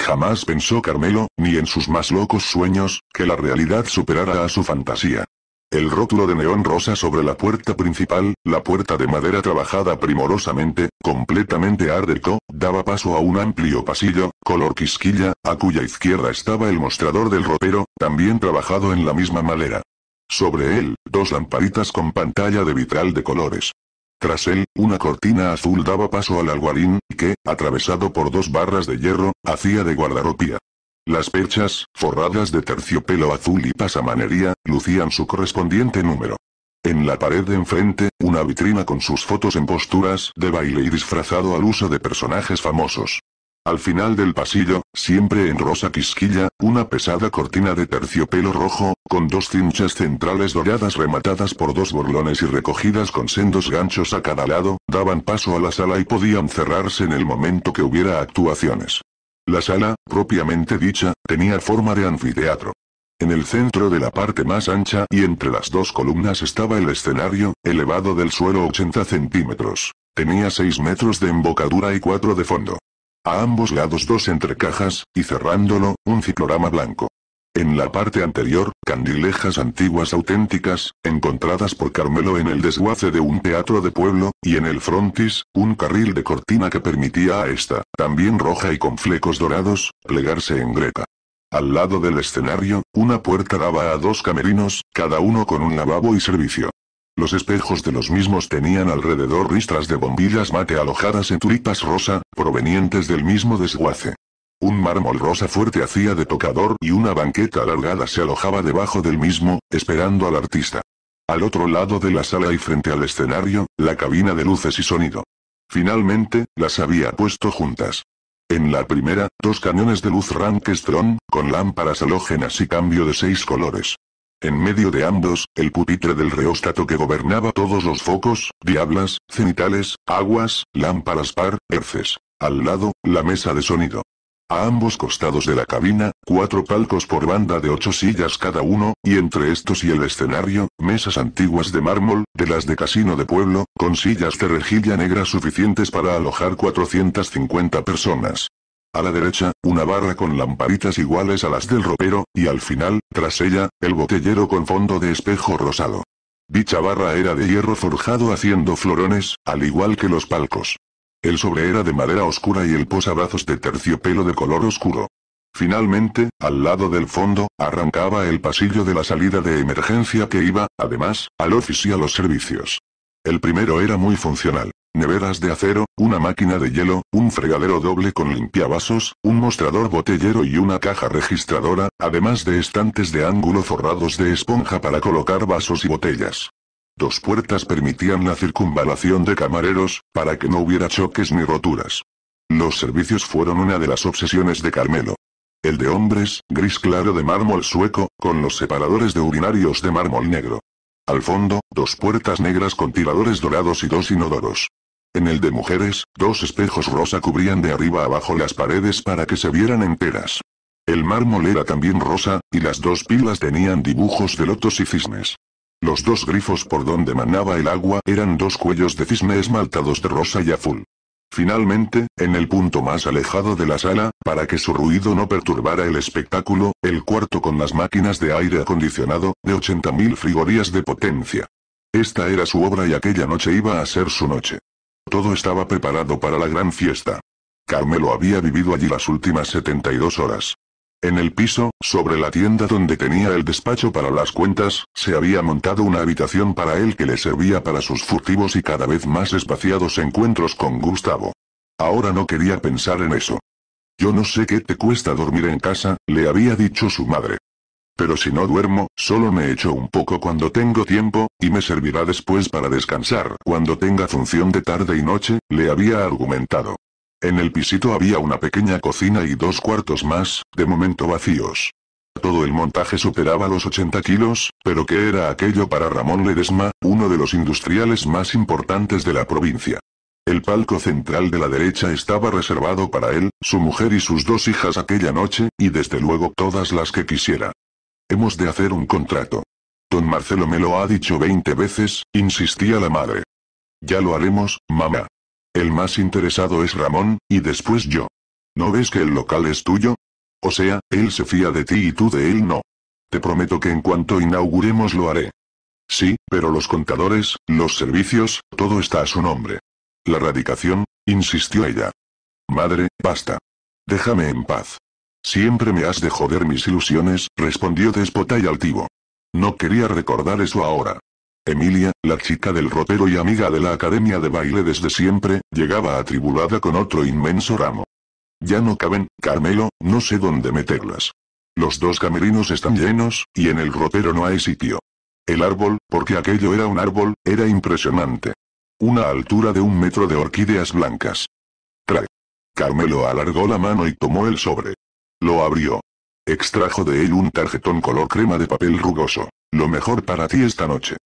Jamás pensó Carmelo, ni en sus más locos sueños, que la realidad superara a su fantasía. El rótulo de neón rosa sobre la puerta principal, la puerta de madera trabajada primorosamente, completamente art daba paso a un amplio pasillo, color quisquilla, a cuya izquierda estaba el mostrador del ropero, también trabajado en la misma madera. Sobre él, dos lamparitas con pantalla de vitral de colores. Tras él, una cortina azul daba paso al alguarín, que, atravesado por dos barras de hierro, hacía de guardarropía. Las perchas, forradas de terciopelo azul y pasamanería, lucían su correspondiente número. En la pared de enfrente, una vitrina con sus fotos en posturas de baile y disfrazado al uso de personajes famosos. Al final del pasillo, siempre en rosa quisquilla, una pesada cortina de terciopelo rojo, con dos cinchas centrales doradas rematadas por dos borlones y recogidas con sendos ganchos a cada lado, daban paso a la sala y podían cerrarse en el momento que hubiera actuaciones. La sala, propiamente dicha, tenía forma de anfiteatro. En el centro de la parte más ancha y entre las dos columnas estaba el escenario, elevado del suelo 80 centímetros. Tenía 6 metros de embocadura y 4 de fondo. A ambos lados dos entrecajas, y cerrándolo, un ciclorama blanco. En la parte anterior, candilejas antiguas auténticas, encontradas por Carmelo en el desguace de un teatro de pueblo, y en el frontis, un carril de cortina que permitía a esta, también roja y con flecos dorados, plegarse en greca. Al lado del escenario, una puerta daba a dos camerinos, cada uno con un lavabo y servicio. Los espejos de los mismos tenían alrededor ristras de bombillas mate alojadas en tulipas rosa, provenientes del mismo desguace. Un mármol rosa fuerte hacía de tocador y una banqueta alargada se alojaba debajo del mismo, esperando al artista. Al otro lado de la sala y frente al escenario, la cabina de luces y sonido. Finalmente, las había puesto juntas. En la primera, dos cañones de luz Rankestron, con lámparas halógenas y cambio de seis colores. En medio de ambos, el pupitre del reóstato que gobernaba todos los focos, diablas, cenitales, aguas, lámparas par, herces. Al lado, la mesa de sonido. A ambos costados de la cabina, cuatro palcos por banda de ocho sillas cada uno, y entre estos y el escenario, mesas antiguas de mármol, de las de casino de pueblo, con sillas de rejilla negra suficientes para alojar 450 personas. A la derecha, una barra con lamparitas iguales a las del ropero, y al final, tras ella, el botellero con fondo de espejo rosado. Dicha barra era de hierro forjado haciendo florones, al igual que los palcos. El sobre era de madera oscura y el posabrazos de terciopelo de color oscuro. Finalmente, al lado del fondo, arrancaba el pasillo de la salida de emergencia que iba, además, al office y a los servicios. El primero era muy funcional. Neveras de acero, una máquina de hielo, un fregadero doble con limpiavasos, un mostrador botellero y una caja registradora, además de estantes de ángulo forrados de esponja para colocar vasos y botellas. Dos puertas permitían la circunvalación de camareros, para que no hubiera choques ni roturas. Los servicios fueron una de las obsesiones de Carmelo. El de hombres, gris claro de mármol sueco, con los separadores de urinarios de mármol negro. Al fondo, dos puertas negras con tiradores dorados y dos inodoros. En el de mujeres, dos espejos rosa cubrían de arriba abajo las paredes para que se vieran enteras. El mármol era también rosa, y las dos pilas tenían dibujos de lotos y cisnes. Los dos grifos por donde manaba el agua eran dos cuellos de cisne esmaltados de rosa y azul. Finalmente, en el punto más alejado de la sala, para que su ruido no perturbara el espectáculo, el cuarto con las máquinas de aire acondicionado, de 80.000 frigorías de potencia. Esta era su obra y aquella noche iba a ser su noche. Todo estaba preparado para la gran fiesta. Carmelo había vivido allí las últimas 72 horas. En el piso, sobre la tienda donde tenía el despacho para las cuentas, se había montado una habitación para él que le servía para sus furtivos y cada vez más espaciados encuentros con Gustavo. Ahora no quería pensar en eso. Yo no sé qué te cuesta dormir en casa, le había dicho su madre. Pero si no duermo, solo me echo un poco cuando tengo tiempo, y me servirá después para descansar cuando tenga función de tarde y noche, le había argumentado. En el pisito había una pequeña cocina y dos cuartos más, de momento vacíos. Todo el montaje superaba los 80 kilos, pero ¿qué era aquello para Ramón Ledesma, uno de los industriales más importantes de la provincia? El palco central de la derecha estaba reservado para él, su mujer y sus dos hijas aquella noche, y desde luego todas las que quisiera. Hemos de hacer un contrato. Don Marcelo me lo ha dicho 20 veces, insistía la madre. Ya lo haremos, mamá. El más interesado es Ramón, y después yo. ¿No ves que el local es tuyo? O sea, él se fía de ti y tú de él no. Te prometo que en cuanto inauguremos lo haré. Sí, pero los contadores, los servicios, todo está a su nombre. La radicación, insistió ella. Madre, basta. Déjame en paz. Siempre me has de joder mis ilusiones, respondió Despota y altivo. No quería recordar eso ahora. Emilia, la chica del rotero y amiga de la academia de baile desde siempre, llegaba atribulada con otro inmenso ramo. Ya no caben, Carmelo, no sé dónde meterlas. Los dos camerinos están mm. llenos, y en el rotero no hay sitio. El árbol, porque aquello era un árbol, era impresionante. Una altura de un metro de orquídeas blancas. Trae. Carmelo alargó la mano y tomó el sobre. Lo abrió. Extrajo de él un tarjetón color crema de papel rugoso. Lo mejor para ti esta noche.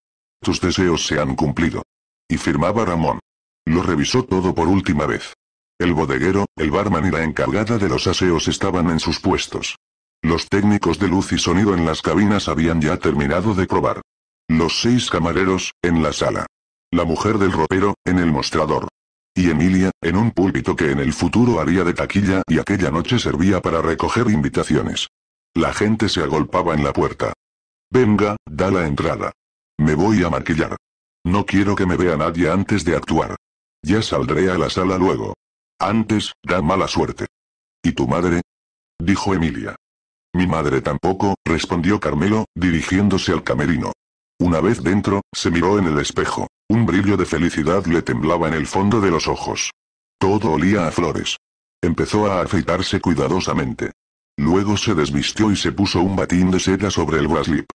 Tus deseos se han cumplido. Y firmaba Ramón. Lo revisó todo por última vez. El bodeguero, el barman y la encargada de los aseos estaban en sus puestos. Los técnicos de luz y sonido en las cabinas habían ya terminado de probar. Los seis camareros, en la sala. La mujer del ropero, en el mostrador. Y Emilia, en un púlpito que en el futuro haría de taquilla y aquella noche servía para recoger invitaciones. La gente se agolpaba en la puerta. Venga, da la entrada. Me voy a maquillar. No quiero que me vea nadie antes de actuar. Ya saldré a la sala luego. Antes, da mala suerte. ¿Y tu madre? dijo Emilia. Mi madre tampoco, respondió Carmelo, dirigiéndose al camerino. Una vez dentro, se miró en el espejo. Un brillo de felicidad le temblaba en el fondo de los ojos. Todo olía a flores. Empezó a afeitarse cuidadosamente. Luego se desvistió y se puso un batín de seda sobre el braslip.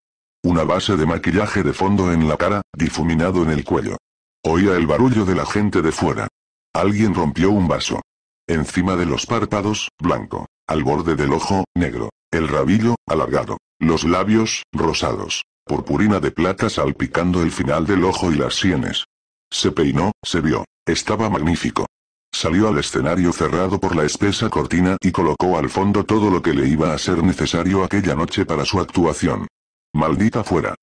Una base de maquillaje de fondo en la cara, difuminado en el cuello. Oía el barullo de la gente de fuera. Alguien rompió un vaso. Encima de los párpados, blanco. Al borde del ojo, negro. El rabillo, alargado. Los labios, rosados. Purpurina de plata salpicando el final del ojo y las sienes. Se peinó, se vio. Estaba magnífico. Salió al escenario cerrado por la espesa cortina y colocó al fondo todo lo que le iba a ser necesario aquella noche para su actuación. Maldita fuera.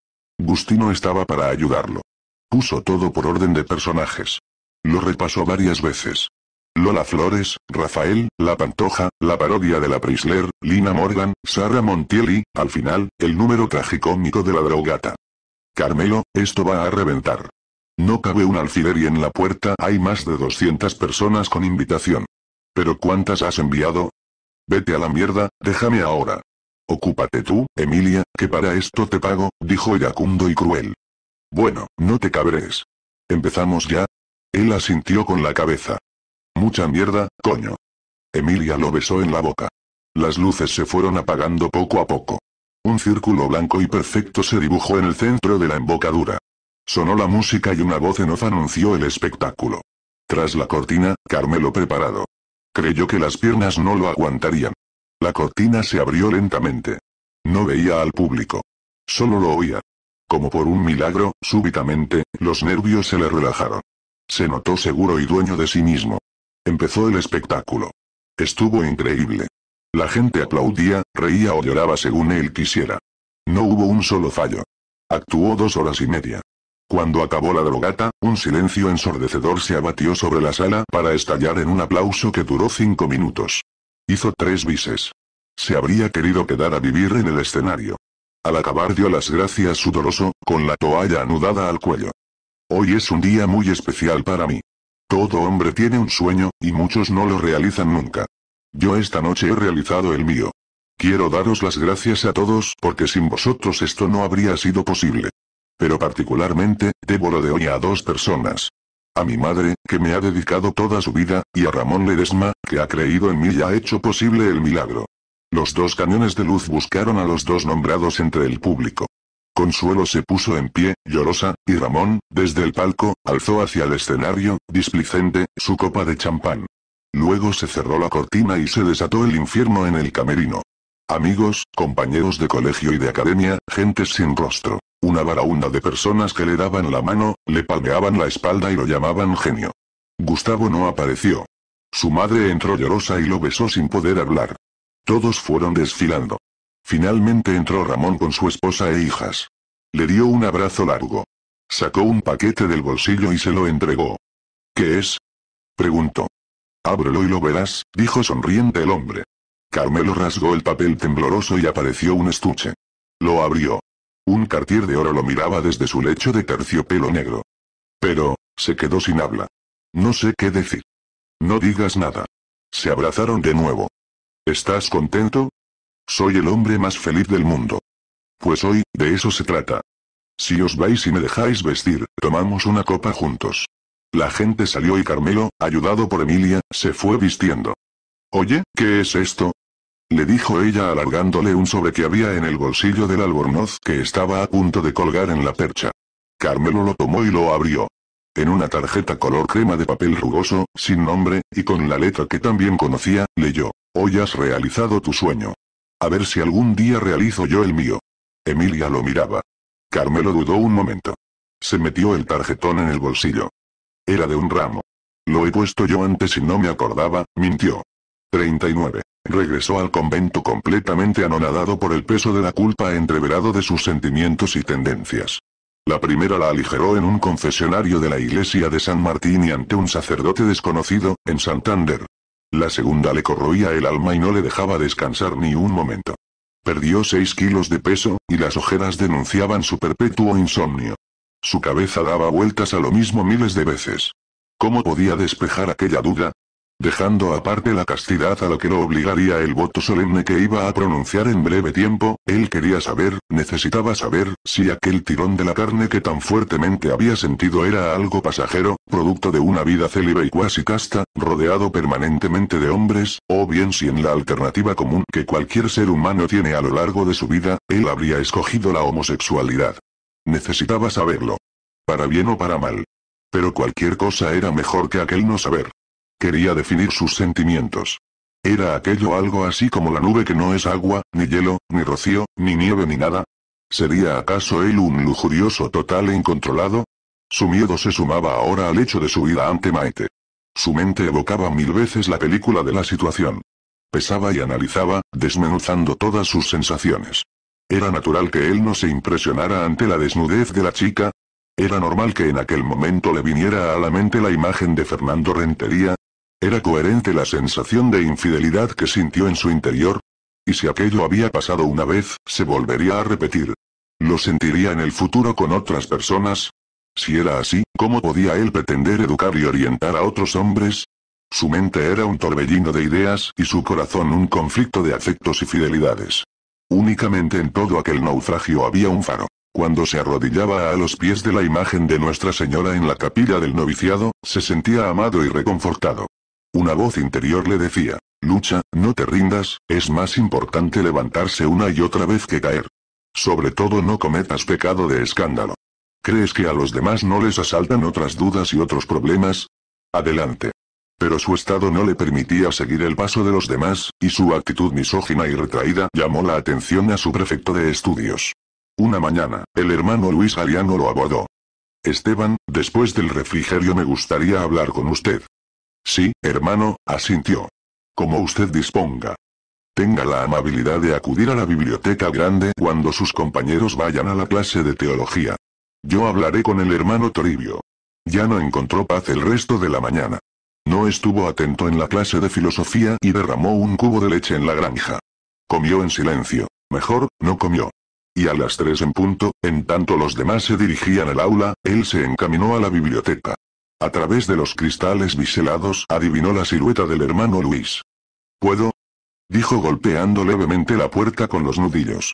Gustino estaba para ayudarlo. Puso todo por orden de personajes. Lo repasó varias veces. Lola Flores, Rafael, La Pantoja, la parodia de la Prisler, Lina Morgan, Sara Montiel y, al final, el número tragicómico de la drogata. Carmelo, esto va a reventar. No cabe un alfiler y en la puerta hay más de 200 personas con invitación. ¿Pero cuántas has enviado? Vete a la mierda, déjame ahora. Ocúpate tú, Emilia, que para esto te pago, dijo iracundo y cruel. Bueno, no te cabres. ¿Empezamos ya? Él asintió con la cabeza. Mucha mierda, coño. Emilia lo besó en la boca. Las luces se fueron apagando poco a poco. Un círculo blanco y perfecto se dibujó en el centro de la embocadura. Sonó la música y una voz en anunció el espectáculo. Tras la cortina, Carmelo preparado. Creyó que las piernas no lo aguantarían. La cortina se abrió lentamente. No veía al público. Solo lo oía. Como por un milagro, súbitamente, los nervios se le relajaron. Se notó seguro y dueño de sí mismo. Empezó el espectáculo. Estuvo increíble. La gente aplaudía, reía o lloraba según él quisiera. No hubo un solo fallo. Actuó dos horas y media. Cuando acabó la drogata, un silencio ensordecedor se abatió sobre la sala para estallar en un aplauso que duró cinco minutos. Hizo tres bises. Se habría querido quedar a vivir en el escenario. Al acabar dio las gracias sudoroso, con la toalla anudada al cuello. Hoy es un día muy especial para mí. Todo hombre tiene un sueño, y muchos no lo realizan nunca. Yo esta noche he realizado el mío. Quiero daros las gracias a todos porque sin vosotros esto no habría sido posible. Pero particularmente, debo lo de hoy a dos personas a mi madre, que me ha dedicado toda su vida, y a Ramón Ledesma, que ha creído en mí y ha hecho posible el milagro. Los dos cañones de luz buscaron a los dos nombrados entre el público. Consuelo se puso en pie, llorosa, y Ramón, desde el palco, alzó hacia el escenario, displicente, su copa de champán. Luego se cerró la cortina y se desató el infierno en el camerino. Amigos, compañeros de colegio y de academia, gentes sin rostro. Una varaunda de personas que le daban la mano, le palmeaban la espalda y lo llamaban genio. Gustavo no apareció. Su madre entró llorosa y lo besó sin poder hablar. Todos fueron desfilando. Finalmente entró Ramón con su esposa e hijas. Le dio un abrazo largo. Sacó un paquete del bolsillo y se lo entregó. ¿Qué es? Preguntó. Ábrelo y lo verás, dijo sonriente el hombre. Carmelo rasgó el papel tembloroso y apareció un estuche. Lo abrió. Un cartier de oro lo miraba desde su lecho de terciopelo negro. Pero, se quedó sin habla. No sé qué decir. No digas nada. Se abrazaron de nuevo. ¿Estás contento? Soy el hombre más feliz del mundo. Pues hoy, de eso se trata. Si os vais y me dejáis vestir, tomamos una copa juntos. La gente salió y Carmelo, ayudado por Emilia, se fue vistiendo. Oye, ¿qué es esto? le dijo ella alargándole un sobre que había en el bolsillo del albornoz que estaba a punto de colgar en la percha. Carmelo lo tomó y lo abrió. En una tarjeta color crema de papel rugoso, sin nombre, y con la letra que también conocía, leyó, Hoy has realizado tu sueño. A ver si algún día realizo yo el mío. Emilia lo miraba. Carmelo dudó un momento. Se metió el tarjetón en el bolsillo. Era de un ramo. Lo he puesto yo antes y no me acordaba, mintió. 39. Regresó al convento completamente anonadado por el peso de la culpa entreverado de sus sentimientos y tendencias. La primera la aligeró en un confesionario de la iglesia de San Martín y ante un sacerdote desconocido, en Santander. La segunda le corroía el alma y no le dejaba descansar ni un momento. Perdió 6 kilos de peso, y las ojeras denunciaban su perpetuo insomnio. Su cabeza daba vueltas a lo mismo miles de veces. ¿Cómo podía despejar aquella duda? Dejando aparte la castidad a lo que lo obligaría el voto solemne que iba a pronunciar en breve tiempo, él quería saber, necesitaba saber, si aquel tirón de la carne que tan fuertemente había sentido era algo pasajero, producto de una vida célibe y cuasi casta, rodeado permanentemente de hombres, o bien si en la alternativa común que cualquier ser humano tiene a lo largo de su vida, él habría escogido la homosexualidad. Necesitaba saberlo. Para bien o para mal. Pero cualquier cosa era mejor que aquel no saber. Quería definir sus sentimientos. ¿Era aquello algo así como la nube que no es agua, ni hielo, ni rocío, ni nieve, ni nada? ¿Sería acaso él un lujurioso total e incontrolado? Su miedo se sumaba ahora al hecho de su vida ante Maite. Su mente evocaba mil veces la película de la situación. Pesaba y analizaba, desmenuzando todas sus sensaciones. Era natural que él no se impresionara ante la desnudez de la chica. Era normal que en aquel momento le viniera a la mente la imagen de Fernando Rentería, era coherente la sensación de infidelidad que sintió en su interior. Y si aquello había pasado una vez, se volvería a repetir. ¿Lo sentiría en el futuro con otras personas? Si era así, ¿cómo podía él pretender educar y orientar a otros hombres? Su mente era un torbellino de ideas y su corazón un conflicto de afectos y fidelidades. Únicamente en todo aquel naufragio había un faro. Cuando se arrodillaba a los pies de la imagen de Nuestra Señora en la capilla del noviciado, se sentía amado y reconfortado. Una voz interior le decía, lucha, no te rindas, es más importante levantarse una y otra vez que caer. Sobre todo no cometas pecado de escándalo. ¿Crees que a los demás no les asaltan otras dudas y otros problemas? Adelante. Pero su estado no le permitía seguir el paso de los demás, y su actitud misógina y retraída llamó la atención a su prefecto de estudios. Una mañana, el hermano Luis Ariano lo abordó. Esteban, después del refrigerio me gustaría hablar con usted. Sí, hermano, asintió. Como usted disponga. Tenga la amabilidad de acudir a la biblioteca grande cuando sus compañeros vayan a la clase de teología. Yo hablaré con el hermano Toribio. Ya no encontró paz el resto de la mañana. No estuvo atento en la clase de filosofía y derramó un cubo de leche en la granja. Comió en silencio. Mejor, no comió. Y a las tres en punto, en tanto los demás se dirigían al aula, él se encaminó a la biblioteca. A través de los cristales biselados adivinó la silueta del hermano Luis. ¿Puedo? dijo golpeando levemente la puerta con los nudillos.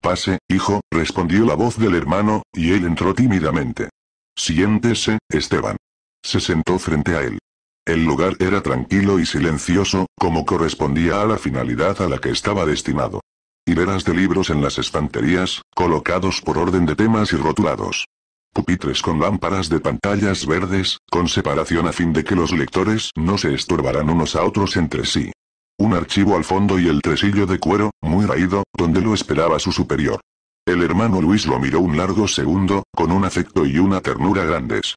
Pase, hijo, respondió la voz del hermano, y él entró tímidamente. Siéntese, Esteban. Se sentó frente a él. El lugar era tranquilo y silencioso, como correspondía a la finalidad a la que estaba destinado. Hileras de libros en las estanterías, colocados por orden de temas y rotulados. Pupitres con lámparas de pantallas verdes, con separación a fin de que los lectores no se estorbarán unos a otros entre sí. Un archivo al fondo y el tresillo de cuero, muy raído, donde lo esperaba su superior. El hermano Luis lo miró un largo segundo, con un afecto y una ternura grandes.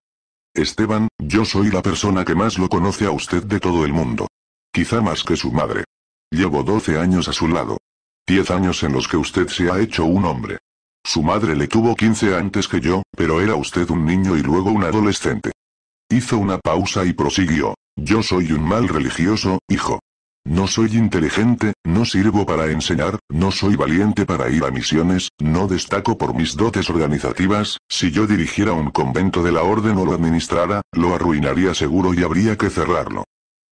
Esteban, yo soy la persona que más lo conoce a usted de todo el mundo. Quizá más que su madre. Llevo 12 años a su lado. 10 años en los que usted se ha hecho un hombre. Su madre le tuvo 15 antes que yo, pero era usted un niño y luego un adolescente. Hizo una pausa y prosiguió. Yo soy un mal religioso, hijo. No soy inteligente, no sirvo para enseñar, no soy valiente para ir a misiones, no destaco por mis dotes organizativas, si yo dirigiera un convento de la orden o lo administrara, lo arruinaría seguro y habría que cerrarlo.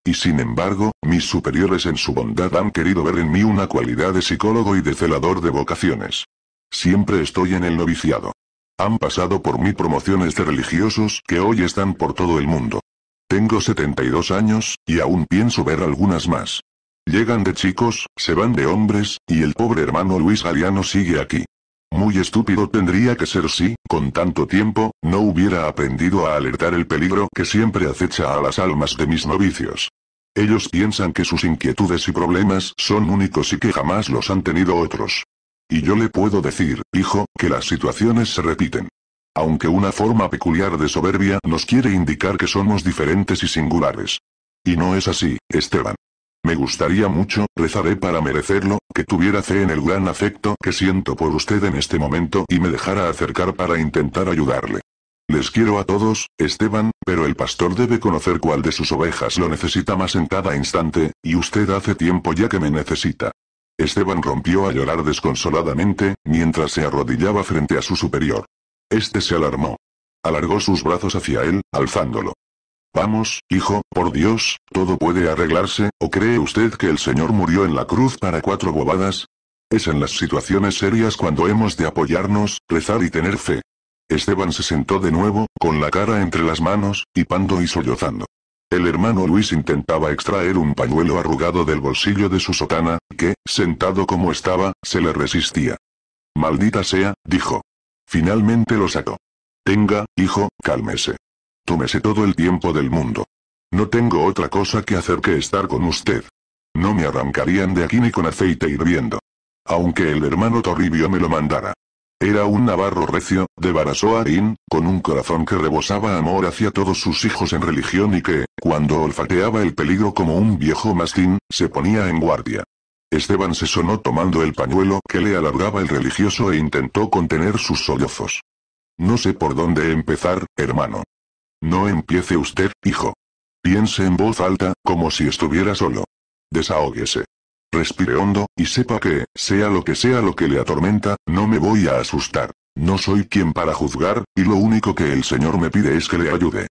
Y sin embargo, mis superiores en su bondad han querido ver en mí una cualidad de psicólogo y de celador de vocaciones. Siempre estoy en el noviciado. Han pasado por mí promociones de religiosos que hoy están por todo el mundo. Tengo 72 años, y aún pienso ver algunas más. Llegan de chicos, se van de hombres, y el pobre hermano Luis Galeano sigue aquí. Muy estúpido tendría que ser si, con tanto tiempo, no hubiera aprendido a alertar el peligro que siempre acecha a las almas de mis novicios. Ellos piensan que sus inquietudes y problemas son únicos y que jamás los han tenido otros. Y yo le puedo decir, hijo, que las situaciones se repiten. Aunque una forma peculiar de soberbia nos quiere indicar que somos diferentes y singulares. Y no es así, Esteban. Me gustaría mucho, rezaré para merecerlo, que tuviera fe en el gran afecto que siento por usted en este momento y me dejara acercar para intentar ayudarle. Les quiero a todos, Esteban, pero el pastor debe conocer cuál de sus ovejas lo necesita más en cada instante, y usted hace tiempo ya que me necesita. Esteban rompió a llorar desconsoladamente, mientras se arrodillaba frente a su superior. Este se alarmó. Alargó sus brazos hacia él, alzándolo. Vamos, hijo, por Dios, todo puede arreglarse, ¿o cree usted que el Señor murió en la cruz para cuatro bobadas? Es en las situaciones serias cuando hemos de apoyarnos, rezar y tener fe. Esteban se sentó de nuevo, con la cara entre las manos, hipando y sollozando. El hermano Luis intentaba extraer un pañuelo arrugado del bolsillo de su sotana, que, sentado como estaba, se le resistía. Maldita sea, dijo. Finalmente lo sacó. Tenga, hijo, cálmese. Túmese todo el tiempo del mundo. No tengo otra cosa que hacer que estar con usted. No me arrancarían de aquí ni con aceite hirviendo. Aunque el hermano Torribio me lo mandara. Era un navarro recio, de Barasoarín, con un corazón que rebosaba amor hacia todos sus hijos en religión y que, cuando olfateaba el peligro como un viejo mastín, se ponía en guardia. Esteban se sonó tomando el pañuelo que le alargaba el religioso e intentó contener sus sollozos. No sé por dónde empezar, hermano. No empiece usted, hijo. Piense en voz alta, como si estuviera solo. Desahóguese. Respire hondo, y sepa que, sea lo que sea lo que le atormenta, no me voy a asustar. No soy quien para juzgar, y lo único que el Señor me pide es que le ayude.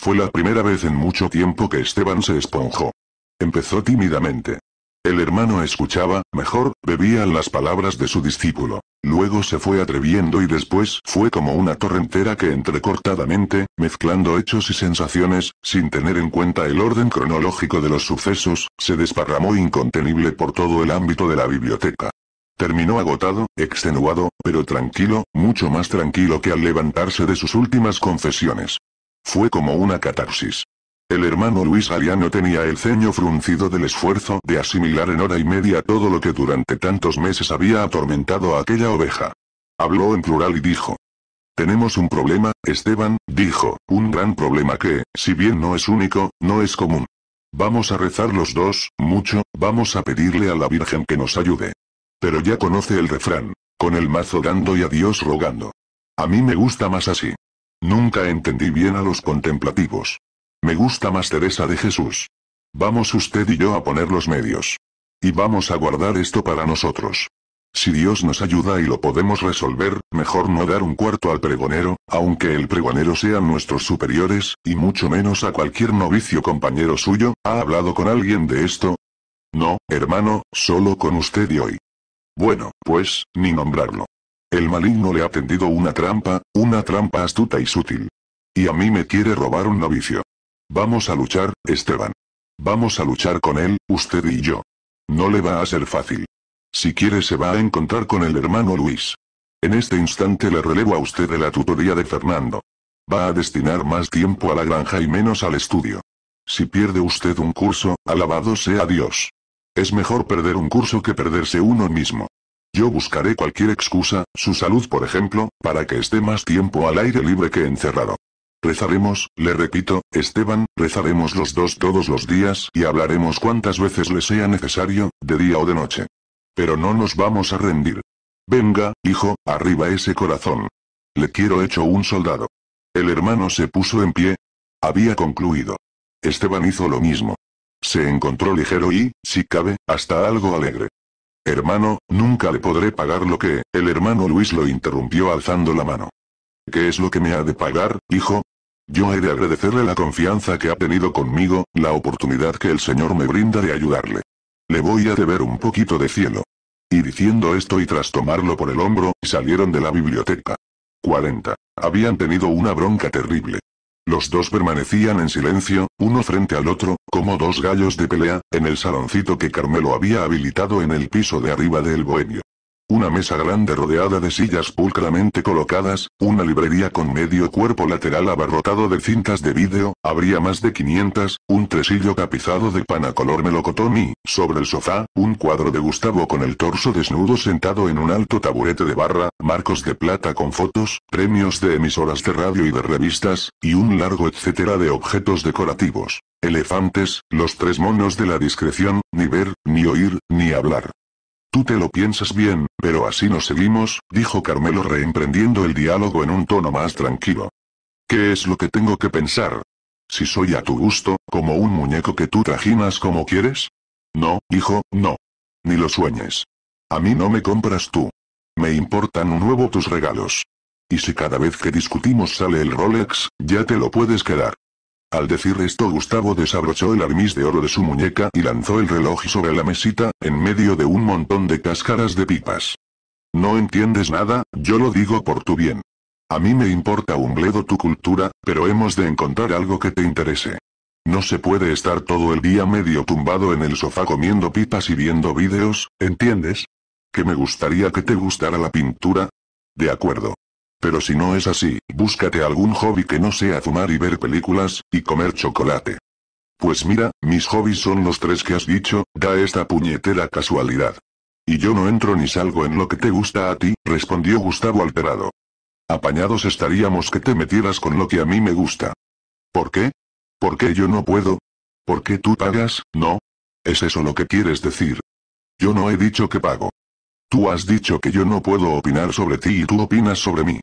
Fue la primera vez en mucho tiempo que Esteban se esponjó. Empezó tímidamente. El hermano escuchaba, mejor, bebía las palabras de su discípulo. Luego se fue atreviendo y después fue como una torrentera que entrecortadamente, mezclando hechos y sensaciones, sin tener en cuenta el orden cronológico de los sucesos, se desparramó incontenible por todo el ámbito de la biblioteca. Terminó agotado, extenuado, pero tranquilo, mucho más tranquilo que al levantarse de sus últimas confesiones. Fue como una catarsis. El hermano Luis Ariano tenía el ceño fruncido del esfuerzo de asimilar en hora y media todo lo que durante tantos meses había atormentado a aquella oveja. Habló en plural y dijo. Tenemos un problema, Esteban, dijo, un gran problema que, si bien no es único, no es común. Vamos a rezar los dos, mucho, vamos a pedirle a la Virgen que nos ayude. Pero ya conoce el refrán, con el mazo dando y a Dios rogando. A mí me gusta más así. Nunca entendí bien a los contemplativos. Me gusta más Teresa de Jesús. Vamos usted y yo a poner los medios. Y vamos a guardar esto para nosotros. Si Dios nos ayuda y lo podemos resolver, mejor no dar un cuarto al pregonero, aunque el pregonero sean nuestros superiores, y mucho menos a cualquier novicio compañero suyo, ¿ha hablado con alguien de esto? No, hermano, solo con usted y hoy. Bueno, pues, ni nombrarlo. El maligno le ha tendido una trampa, una trampa astuta y sutil. Y a mí me quiere robar un novicio. Vamos a luchar, Esteban. Vamos a luchar con él, usted y yo. No le va a ser fácil. Si quiere se va a encontrar con el hermano Luis. En este instante le relevo a usted de la tutoría de Fernando. Va a destinar más tiempo a la granja y menos al estudio. Si pierde usted un curso, alabado sea Dios. Es mejor perder un curso que perderse uno mismo. Yo buscaré cualquier excusa, su salud por ejemplo, para que esté más tiempo al aire libre que encerrado. Rezaremos, le repito, Esteban, rezaremos los dos todos los días y hablaremos cuantas veces le sea necesario, de día o de noche. Pero no nos vamos a rendir. Venga, hijo, arriba ese corazón. Le quiero hecho un soldado. El hermano se puso en pie. Había concluido. Esteban hizo lo mismo. Se encontró ligero y, si cabe, hasta algo alegre. Hermano, nunca le podré pagar lo que, el hermano Luis lo interrumpió alzando la mano. ¿Qué es lo que me ha de pagar, hijo? Yo he de agradecerle la confianza que ha tenido conmigo, la oportunidad que el Señor me brinda de ayudarle. Le voy a deber un poquito de cielo. Y diciendo esto y tras tomarlo por el hombro, salieron de la biblioteca. 40. Habían tenido una bronca terrible. Los dos permanecían en silencio, uno frente al otro, como dos gallos de pelea, en el saloncito que Carmelo había habilitado en el piso de arriba del bohemio. Una mesa grande rodeada de sillas pulcramente colocadas, una librería con medio cuerpo lateral abarrotado de cintas de vídeo, habría más de 500, un tresillo tapizado de pana color melocotón y, sobre el sofá, un cuadro de Gustavo con el torso desnudo sentado en un alto taburete de barra, marcos de plata con fotos, premios de emisoras de radio y de revistas, y un largo etcétera de objetos decorativos. Elefantes, los tres monos de la discreción, ni ver, ni oír, ni hablar. Tú te lo piensas bien, pero así nos seguimos, dijo Carmelo reemprendiendo el diálogo en un tono más tranquilo. ¿Qué es lo que tengo que pensar? Si soy a tu gusto, como un muñeco que tú trajinas como quieres? No, hijo, no. Ni lo sueñes. A mí no me compras tú. Me importan un nuevo tus regalos. Y si cada vez que discutimos sale el Rolex, ya te lo puedes quedar. Al decir esto Gustavo desabrochó el armis de oro de su muñeca y lanzó el reloj sobre la mesita, en medio de un montón de cáscaras de pipas. No entiendes nada, yo lo digo por tu bien. A mí me importa un bledo tu cultura, pero hemos de encontrar algo que te interese. No se puede estar todo el día medio tumbado en el sofá comiendo pipas y viendo vídeos, ¿entiendes? Que me gustaría que te gustara la pintura. De acuerdo. Pero si no es así, búscate algún hobby que no sea fumar y ver películas, y comer chocolate. Pues mira, mis hobbies son los tres que has dicho, da esta puñetera casualidad. Y yo no entro ni salgo en lo que te gusta a ti, respondió Gustavo alterado. Apañados estaríamos que te metieras con lo que a mí me gusta. ¿Por qué? ¿Por qué yo no puedo? ¿Por qué tú pagas, no? ¿Es eso lo que quieres decir? Yo no he dicho que pago. Tú has dicho que yo no puedo opinar sobre ti y tú opinas sobre mí.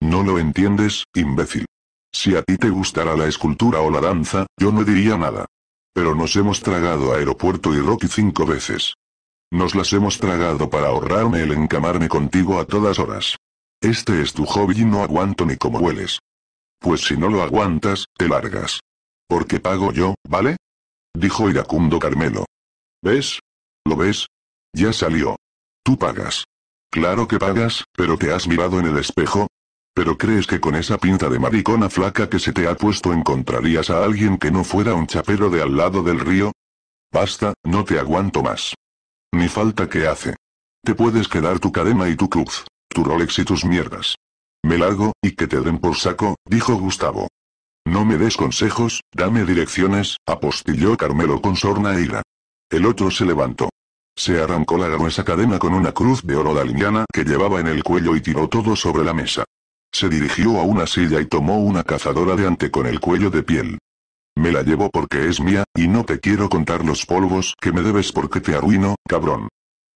No lo entiendes, imbécil. Si a ti te gustara la escultura o la danza, yo no diría nada. Pero nos hemos tragado Aeropuerto y Rocky cinco veces. Nos las hemos tragado para ahorrarme el encamarme contigo a todas horas. Este es tu hobby y no aguanto ni como hueles. Pues si no lo aguantas, te largas. Porque pago yo, ¿vale? Dijo iracundo Carmelo. ¿Ves? ¿Lo ves? Ya salió. Tú pagas. Claro que pagas, pero te has mirado en el espejo. ¿Pero crees que con esa pinta de maricona flaca que se te ha puesto encontrarías a alguien que no fuera un chapero de al lado del río? Basta, no te aguanto más. Ni falta que hace. Te puedes quedar tu cadena y tu cruz, tu Rolex y tus mierdas. Me largo, y que te den por saco, dijo Gustavo. No me des consejos, dame direcciones, apostilló Carmelo con sorna e ira. El otro se levantó. Se arrancó la gruesa cadena con una cruz de oro daliniana que llevaba en el cuello y tiró todo sobre la mesa. Se dirigió a una silla y tomó una cazadora de ante con el cuello de piel. Me la llevo porque es mía, y no te quiero contar los polvos que me debes porque te arruino, cabrón.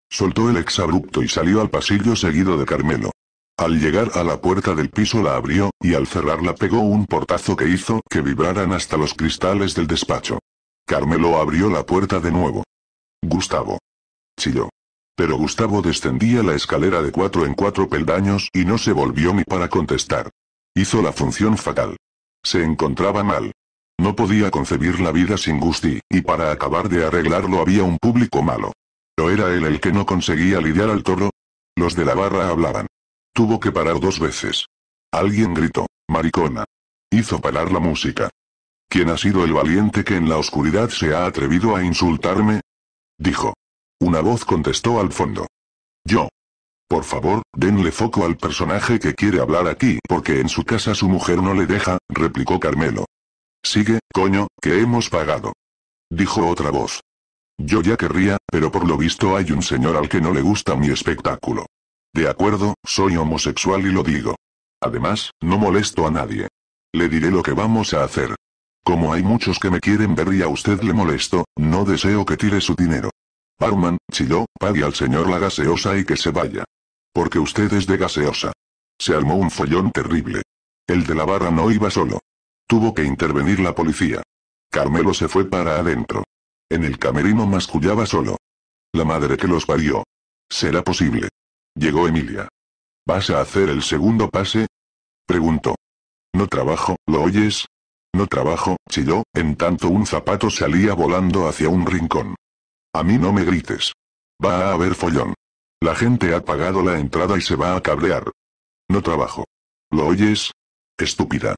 Soltó el exabrupto y salió al pasillo seguido de Carmelo. Al llegar a la puerta del piso la abrió, y al cerrarla pegó un portazo que hizo que vibraran hasta los cristales del despacho. Carmelo abrió la puerta de nuevo. Gustavo chilló. Pero Gustavo descendía la escalera de cuatro en cuatro peldaños y no se volvió ni para contestar. Hizo la función fatal. Se encontraba mal. No podía concebir la vida sin Gusti, y para acabar de arreglarlo había un público malo. ¿No era él el que no conseguía lidiar al toro? Los de la barra hablaban. Tuvo que parar dos veces. Alguien gritó, maricona. Hizo parar la música. ¿Quién ha sido el valiente que en la oscuridad se ha atrevido a insultarme? Dijo. Una voz contestó al fondo. Yo. Por favor, denle foco al personaje que quiere hablar aquí, porque en su casa su mujer no le deja, replicó Carmelo. Sigue, coño, que hemos pagado. Dijo otra voz. Yo ya querría, pero por lo visto hay un señor al que no le gusta mi espectáculo. De acuerdo, soy homosexual y lo digo. Además, no molesto a nadie. Le diré lo que vamos a hacer. Como hay muchos que me quieren ver y a usted le molesto, no deseo que tire su dinero. Barman, chilló, pague al señor la gaseosa y que se vaya. Porque usted es de gaseosa. Se armó un follón terrible. El de la barra no iba solo. Tuvo que intervenir la policía. Carmelo se fue para adentro. En el camerino mascullaba solo. La madre que los parió. ¿Será posible? Llegó Emilia. ¿Vas a hacer el segundo pase? Preguntó. No trabajo, ¿lo oyes? No trabajo, chilló, en tanto un zapato salía volando hacia un rincón. A mí no me grites. Va a haber follón. La gente ha pagado la entrada y se va a cabrear. No trabajo. ¿Lo oyes? Estúpida.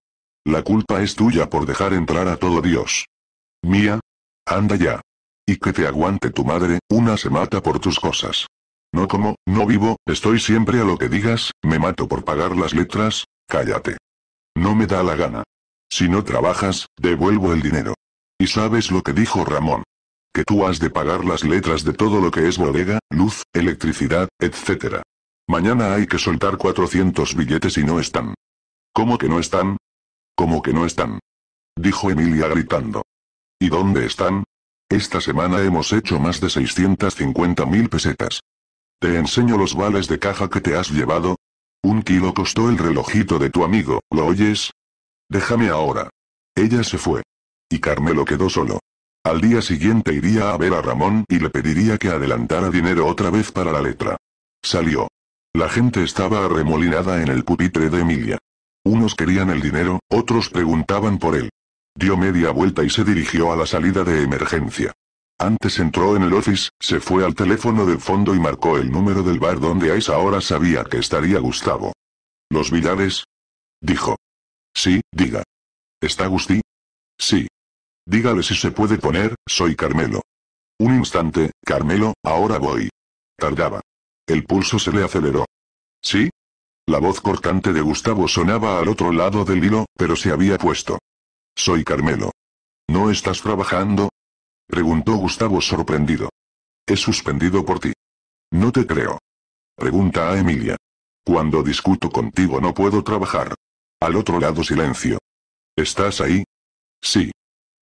La culpa es tuya por dejar entrar a todo Dios. Mía. Anda ya. Y que te aguante tu madre, una se mata por tus cosas. No como, no vivo, estoy siempre a lo que digas, me mato por pagar las letras, cállate. No me da la gana. Si no trabajas, devuelvo el dinero. ¿Y sabes lo que dijo Ramón? que tú has de pagar las letras de todo lo que es bodega, luz, electricidad, etc. Mañana hay que soltar 400 billetes y no están. ¿Cómo que no están? ¿Cómo que no están? Dijo Emilia gritando. ¿Y dónde están? Esta semana hemos hecho más de 650 mil pesetas. ¿Te enseño los vales de caja que te has llevado? Un kilo costó el relojito de tu amigo, ¿lo oyes? Déjame ahora. Ella se fue. Y Carmelo quedó solo. Al día siguiente iría a ver a Ramón y le pediría que adelantara dinero otra vez para la letra. Salió. La gente estaba arremolinada en el pupitre de Emilia. Unos querían el dinero, otros preguntaban por él. Dio media vuelta y se dirigió a la salida de emergencia. Antes entró en el office, se fue al teléfono del fondo y marcó el número del bar donde a esa hora sabía que estaría Gustavo. ¿Los Villares? Dijo. Sí, diga. ¿Está Gusti? Sí. Dígale si se puede poner, soy Carmelo. Un instante, Carmelo, ahora voy. Tardaba. El pulso se le aceleró. ¿Sí? La voz cortante de Gustavo sonaba al otro lado del hilo, pero se había puesto. Soy Carmelo. ¿No estás trabajando? Preguntó Gustavo sorprendido. He suspendido por ti. No te creo. Pregunta a Emilia. Cuando discuto contigo no puedo trabajar. Al otro lado silencio. ¿Estás ahí? Sí.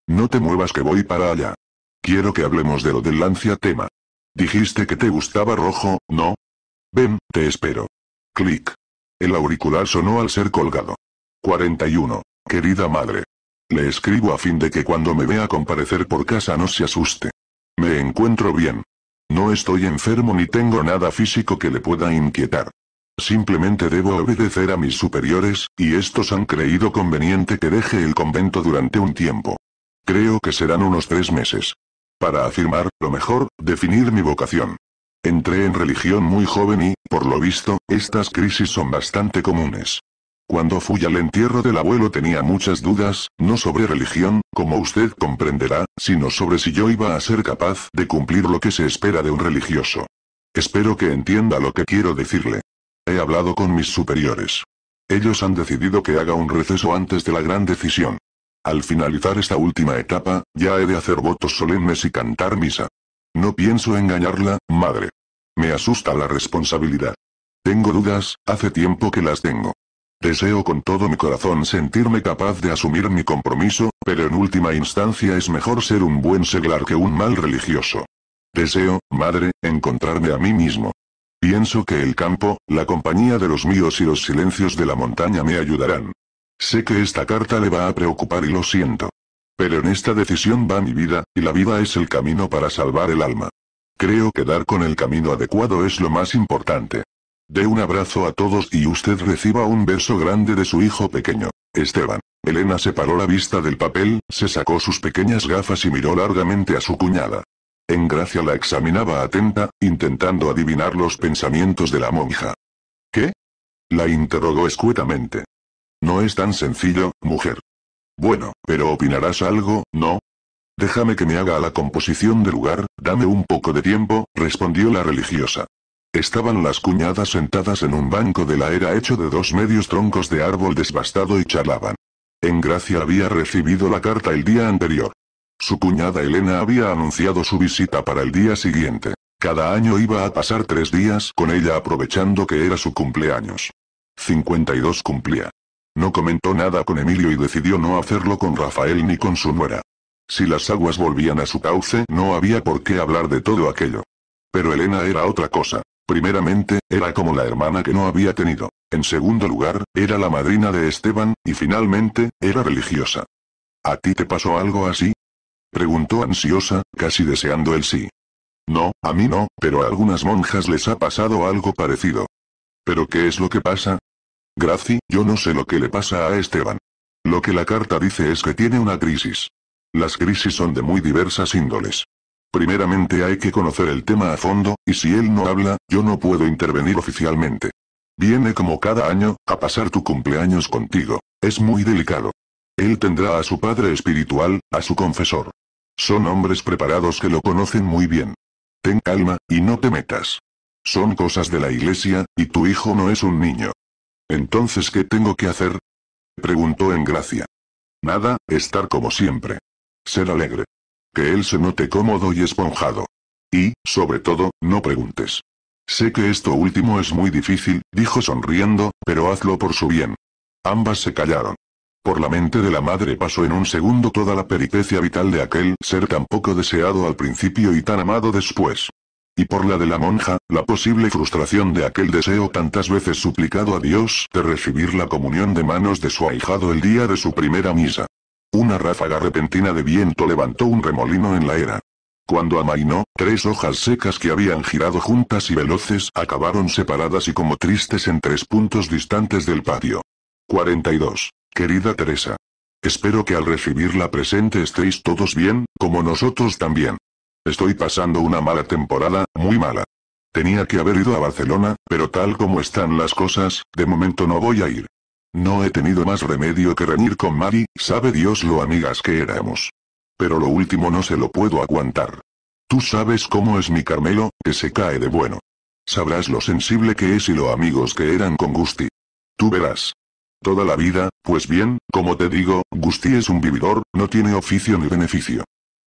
No te muevas que voy para allá. Quiero que hablemos de lo del Lancia tema. Dijiste que te gustaba rojo, ¿no? Ven, te espero. Clic. El auricular sonó al ser colgado. 41. Querida madre. Le escribo a fin de que cuando me vea comparecer por casa no se asuste. Me encuentro bien. No estoy enfermo ni tengo nada físico que le pueda inquietar. Simplemente debo obedecer a mis superiores, y estos han creído conveniente que deje el convento durante un tiempo. Creo que serán unos tres meses. Para afirmar, lo mejor, definir mi vocación. Entré en religión muy joven y, por lo visto, estas crisis son bastante comunes. Cuando fui al entierro del abuelo tenía muchas dudas, no sobre religión, como usted comprenderá, sino sobre si yo iba a ser capaz de cumplir lo que se espera de un religioso. Espero que entienda lo que quiero decirle. He hablado con mis superiores. Ellos han decidido que haga un receso antes de la gran decisión. Al finalizar esta última etapa, ya he de hacer votos solemnes y cantar misa. No pienso engañarla, madre. Me asusta la responsabilidad. Tengo dudas, hace tiempo que las tengo. Deseo con todo mi corazón sentirme capaz de asumir mi compromiso, pero en última instancia es mejor ser un buen seglar que un mal religioso. Deseo, madre, encontrarme a mí mismo. Pienso que el campo, la compañía de los míos y los silencios de la montaña me ayudarán. Sé que esta carta le va a preocupar y lo siento. Pero en esta decisión va mi vida, y la vida es el camino para salvar el alma. Creo que dar con el camino adecuado es lo más importante. De un abrazo a todos y usted reciba un beso grande de su hijo pequeño, Esteban. Elena separó la vista del papel, se sacó sus pequeñas gafas y miró largamente a su cuñada. En gracia la examinaba atenta, intentando adivinar los pensamientos de la monja. ¿Qué? La interrogó escuetamente. No es tan sencillo, mujer. Bueno, pero opinarás algo, ¿no? Déjame que me haga la composición del lugar, dame un poco de tiempo, respondió la religiosa. Estaban las cuñadas sentadas en un banco de la era hecho de dos medios troncos de árbol desbastado y charlaban. En Gracia había recibido la carta el día anterior. Su cuñada Elena había anunciado su visita para el día siguiente. Cada año iba a pasar tres días con ella aprovechando que era su cumpleaños. 52 cumplía. No comentó nada con Emilio y decidió no hacerlo con Rafael ni con su nuera. Si las aguas volvían a su cauce, no había por qué hablar de todo aquello. Pero Elena era otra cosa. Primeramente, era como la hermana que no había tenido. En segundo lugar, era la madrina de Esteban, y finalmente, era religiosa. ¿A ti te pasó algo así? Preguntó ansiosa, casi deseando el sí. No, a mí no, pero a algunas monjas les ha pasado algo parecido. ¿Pero qué es lo que pasa? Graci, yo no sé lo que le pasa a Esteban. Lo que la carta dice es que tiene una crisis. Las crisis son de muy diversas índoles. Primeramente hay que conocer el tema a fondo, y si él no habla, yo no puedo intervenir oficialmente. Viene como cada año, a pasar tu cumpleaños contigo. Es muy delicado. Él tendrá a su padre espiritual, a su confesor. Son hombres preparados que lo conocen muy bien. Ten calma, y no te metas. Son cosas de la iglesia, y tu hijo no es un niño. Entonces, ¿qué tengo que hacer? Preguntó en gracia. Nada, estar como siempre. Ser alegre. Que él se note cómodo y esponjado. Y, sobre todo, no preguntes. Sé que esto último es muy difícil, dijo sonriendo, pero hazlo por su bien. Ambas se callaron. Por la mente de la madre pasó en un segundo toda la peripecia vital de aquel ser tan poco deseado al principio y tan amado después y por la de la monja, la posible frustración de aquel deseo tantas veces suplicado a Dios de recibir la comunión de manos de su ahijado el día de su primera misa. Una ráfaga repentina de viento levantó un remolino en la era. Cuando amainó, tres hojas secas que habían girado juntas y veloces acabaron separadas y como tristes en tres puntos distantes del patio. 42. Querida Teresa. Espero que al recibir la presente estéis todos bien, como nosotros también. Estoy pasando una mala temporada, muy mala. Tenía que haber ido a Barcelona, pero tal como están las cosas, de momento no voy a ir. No he tenido más remedio que reñir con Mari, sabe Dios lo amigas que éramos. Pero lo último no se lo puedo aguantar. Tú sabes cómo es mi Carmelo, que se cae de bueno. Sabrás lo sensible que es y lo amigos que eran con Gusti. Tú verás. Toda la vida, pues bien, como te digo, Gusti es un vividor, no tiene oficio ni beneficio.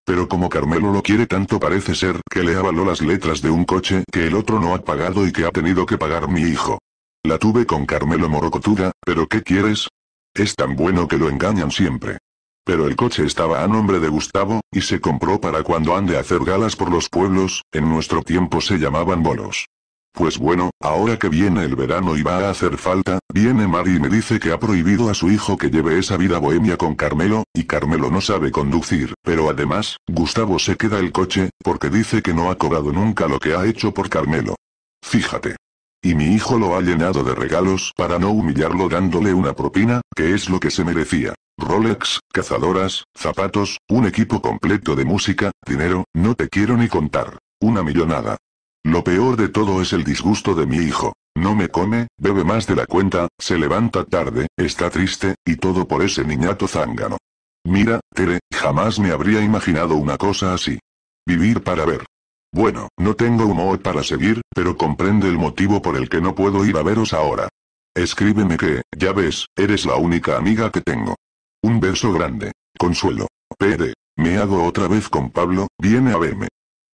Pero como Carmelo lo quiere tanto parece ser que le avaló las letras de un coche que el otro no ha pagado y que ha tenido que pagar mi hijo. La tuve con Carmelo Morocotuda, pero ¿qué quieres? Es tan bueno que lo engañan siempre. Pero el coche estaba a nombre de Gustavo, y se compró para cuando ande a hacer galas por los pueblos, en nuestro tiempo se llamaban bolos. Pues bueno, ahora que viene el verano y va a hacer falta, viene Mari y me dice que ha prohibido a su hijo que lleve esa vida bohemia con Carmelo, y Carmelo no sabe conducir, pero además, Gustavo se queda el coche, porque dice que no ha cobrado nunca lo que ha hecho por Carmelo. Fíjate. Y mi hijo lo ha llenado de regalos para no humillarlo dándole una propina, que es lo que se merecía. Rolex, cazadoras, zapatos, un equipo completo de música, dinero, no te quiero ni contar. Una millonada. Lo peor de todo es el disgusto de mi hijo. No me come, bebe más de la cuenta, se levanta tarde, está triste, y todo por ese niñato zángano. Mira, Tere, jamás me habría imaginado una cosa así. Vivir para ver. Bueno, no tengo humor para seguir, pero comprende el motivo por el que no puedo ir a veros ahora. Escríbeme que, ya ves, eres la única amiga que tengo. Un beso grande. Consuelo. Pere. Me hago otra vez con Pablo, viene a verme.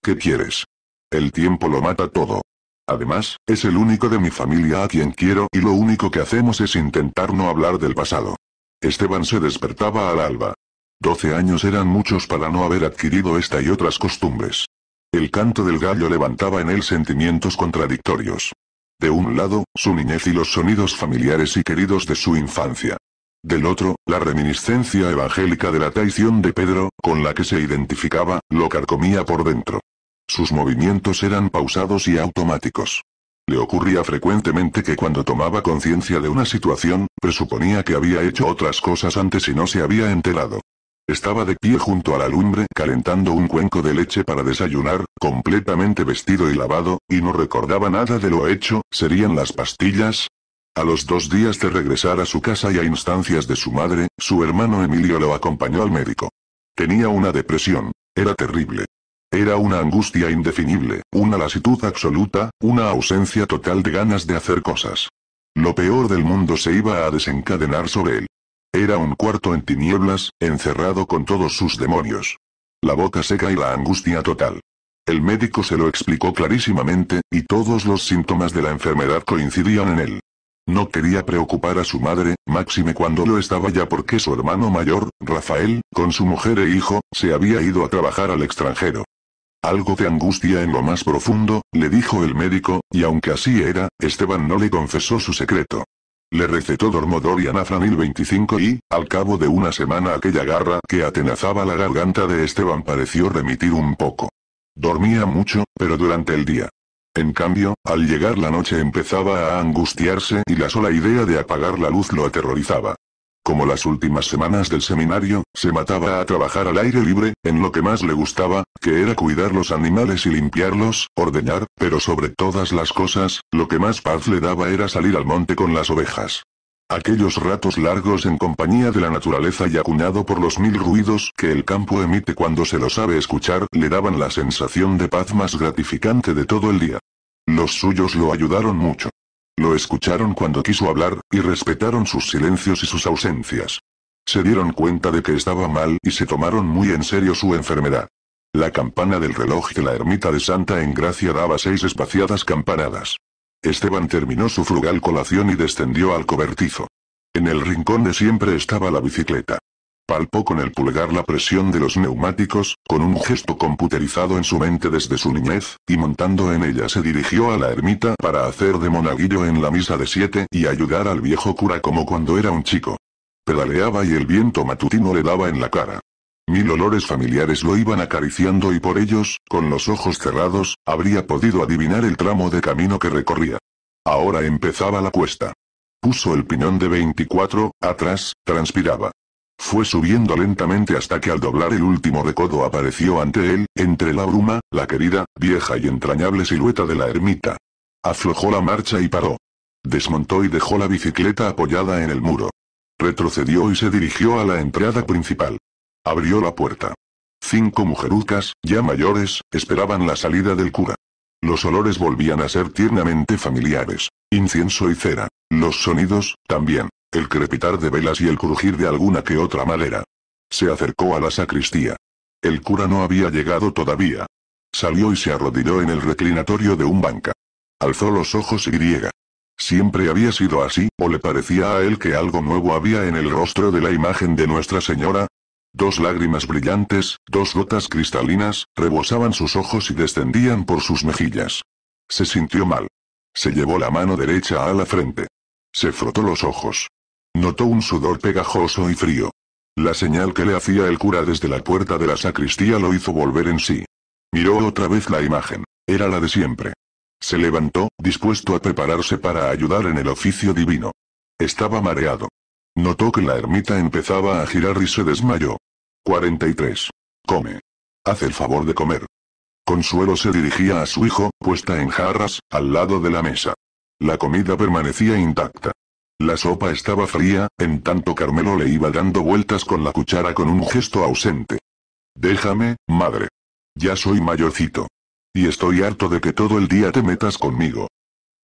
¿Qué quieres? El tiempo lo mata todo. Además, es el único de mi familia a quien quiero y lo único que hacemos es intentar no hablar del pasado. Esteban se despertaba al alba. Doce años eran muchos para no haber adquirido esta y otras costumbres. El canto del gallo levantaba en él sentimientos contradictorios. De un lado, su niñez y los sonidos familiares y queridos de su infancia. Del otro, la reminiscencia evangélica de la traición de Pedro, con la que se identificaba, lo carcomía por dentro. Sus movimientos eran pausados y automáticos. Le ocurría frecuentemente que cuando tomaba conciencia de una situación, presuponía que había hecho otras cosas antes y no se había enterado. Estaba de pie junto a la lumbre calentando un cuenco de leche para desayunar, completamente vestido y lavado, y no recordaba nada de lo hecho, ¿serían las pastillas? A los dos días de regresar a su casa y a instancias de su madre, su hermano Emilio lo acompañó al médico. Tenía una depresión. Era terrible. Era una angustia indefinible, una lasitud absoluta, una ausencia total de ganas de hacer cosas. Lo peor del mundo se iba a desencadenar sobre él. Era un cuarto en tinieblas, encerrado con todos sus demonios. La boca seca y la angustia total. El médico se lo explicó clarísimamente, y todos los síntomas de la enfermedad coincidían en él. No quería preocupar a su madre, máxime cuando lo estaba ya porque su hermano mayor, Rafael, con su mujer e hijo, se había ido a trabajar al extranjero. Algo de angustia en lo más profundo, le dijo el médico, y aunque así era, Esteban no le confesó su secreto. Le recetó Dormodor y Anafranil 25 y, al cabo de una semana aquella garra que atenazaba la garganta de Esteban pareció remitir un poco. Dormía mucho, pero durante el día. En cambio, al llegar la noche empezaba a angustiarse y la sola idea de apagar la luz lo aterrorizaba. Como las últimas semanas del seminario, se mataba a trabajar al aire libre, en lo que más le gustaba, que era cuidar los animales y limpiarlos, ordeñar, pero sobre todas las cosas, lo que más paz le daba era salir al monte con las ovejas. Aquellos ratos largos en compañía de la naturaleza y acuñado por los mil ruidos que el campo emite cuando se lo sabe escuchar, le daban la sensación de paz más gratificante de todo el día. Los suyos lo ayudaron mucho. Lo escucharon cuando quiso hablar, y respetaron sus silencios y sus ausencias. Se dieron cuenta de que estaba mal y se tomaron muy en serio su enfermedad. La campana del reloj de la ermita de Santa Engracia daba seis espaciadas campanadas. Esteban terminó su frugal colación y descendió al cobertizo. En el rincón de siempre estaba la bicicleta. Palpó con el pulgar la presión de los neumáticos, con un gesto computerizado en su mente desde su niñez, y montando en ella se dirigió a la ermita para hacer de monaguillo en la misa de siete y ayudar al viejo cura como cuando era un chico. Pedaleaba y el viento matutino le daba en la cara. Mil olores familiares lo iban acariciando y por ellos, con los ojos cerrados, habría podido adivinar el tramo de camino que recorría. Ahora empezaba la cuesta. Puso el piñón de 24, atrás, transpiraba. Fue subiendo lentamente hasta que al doblar el último recodo apareció ante él, entre la bruma, la querida, vieja y entrañable silueta de la ermita. Aflojó la marcha y paró. Desmontó y dejó la bicicleta apoyada en el muro. Retrocedió y se dirigió a la entrada principal. Abrió la puerta. Cinco mujerucas, ya mayores, esperaban la salida del cura. Los olores volvían a ser tiernamente familiares. Incienso y cera. Los sonidos, también el crepitar de velas y el crujir de alguna que otra madera. Se acercó a la sacristía. El cura no había llegado todavía. Salió y se arrodilló en el reclinatorio de un banca. Alzó los ojos y griega. Siempre había sido así, o le parecía a él que algo nuevo había en el rostro de la imagen de Nuestra Señora. Dos lágrimas brillantes, dos gotas cristalinas, rebosaban sus ojos y descendían por sus mejillas. Se sintió mal. Se llevó la mano derecha a la frente. Se frotó los ojos. Notó un sudor pegajoso y frío. La señal que le hacía el cura desde la puerta de la sacristía lo hizo volver en sí. Miró otra vez la imagen. Era la de siempre. Se levantó, dispuesto a prepararse para ayudar en el oficio divino. Estaba mareado. Notó que la ermita empezaba a girar y se desmayó. 43. Come. Haz el favor de comer. Consuelo se dirigía a su hijo, puesta en jarras, al lado de la mesa. La comida permanecía intacta. La sopa estaba fría, en tanto Carmelo le iba dando vueltas con la cuchara con un gesto ausente. Déjame, madre. Ya soy mayorcito. Y estoy harto de que todo el día te metas conmigo.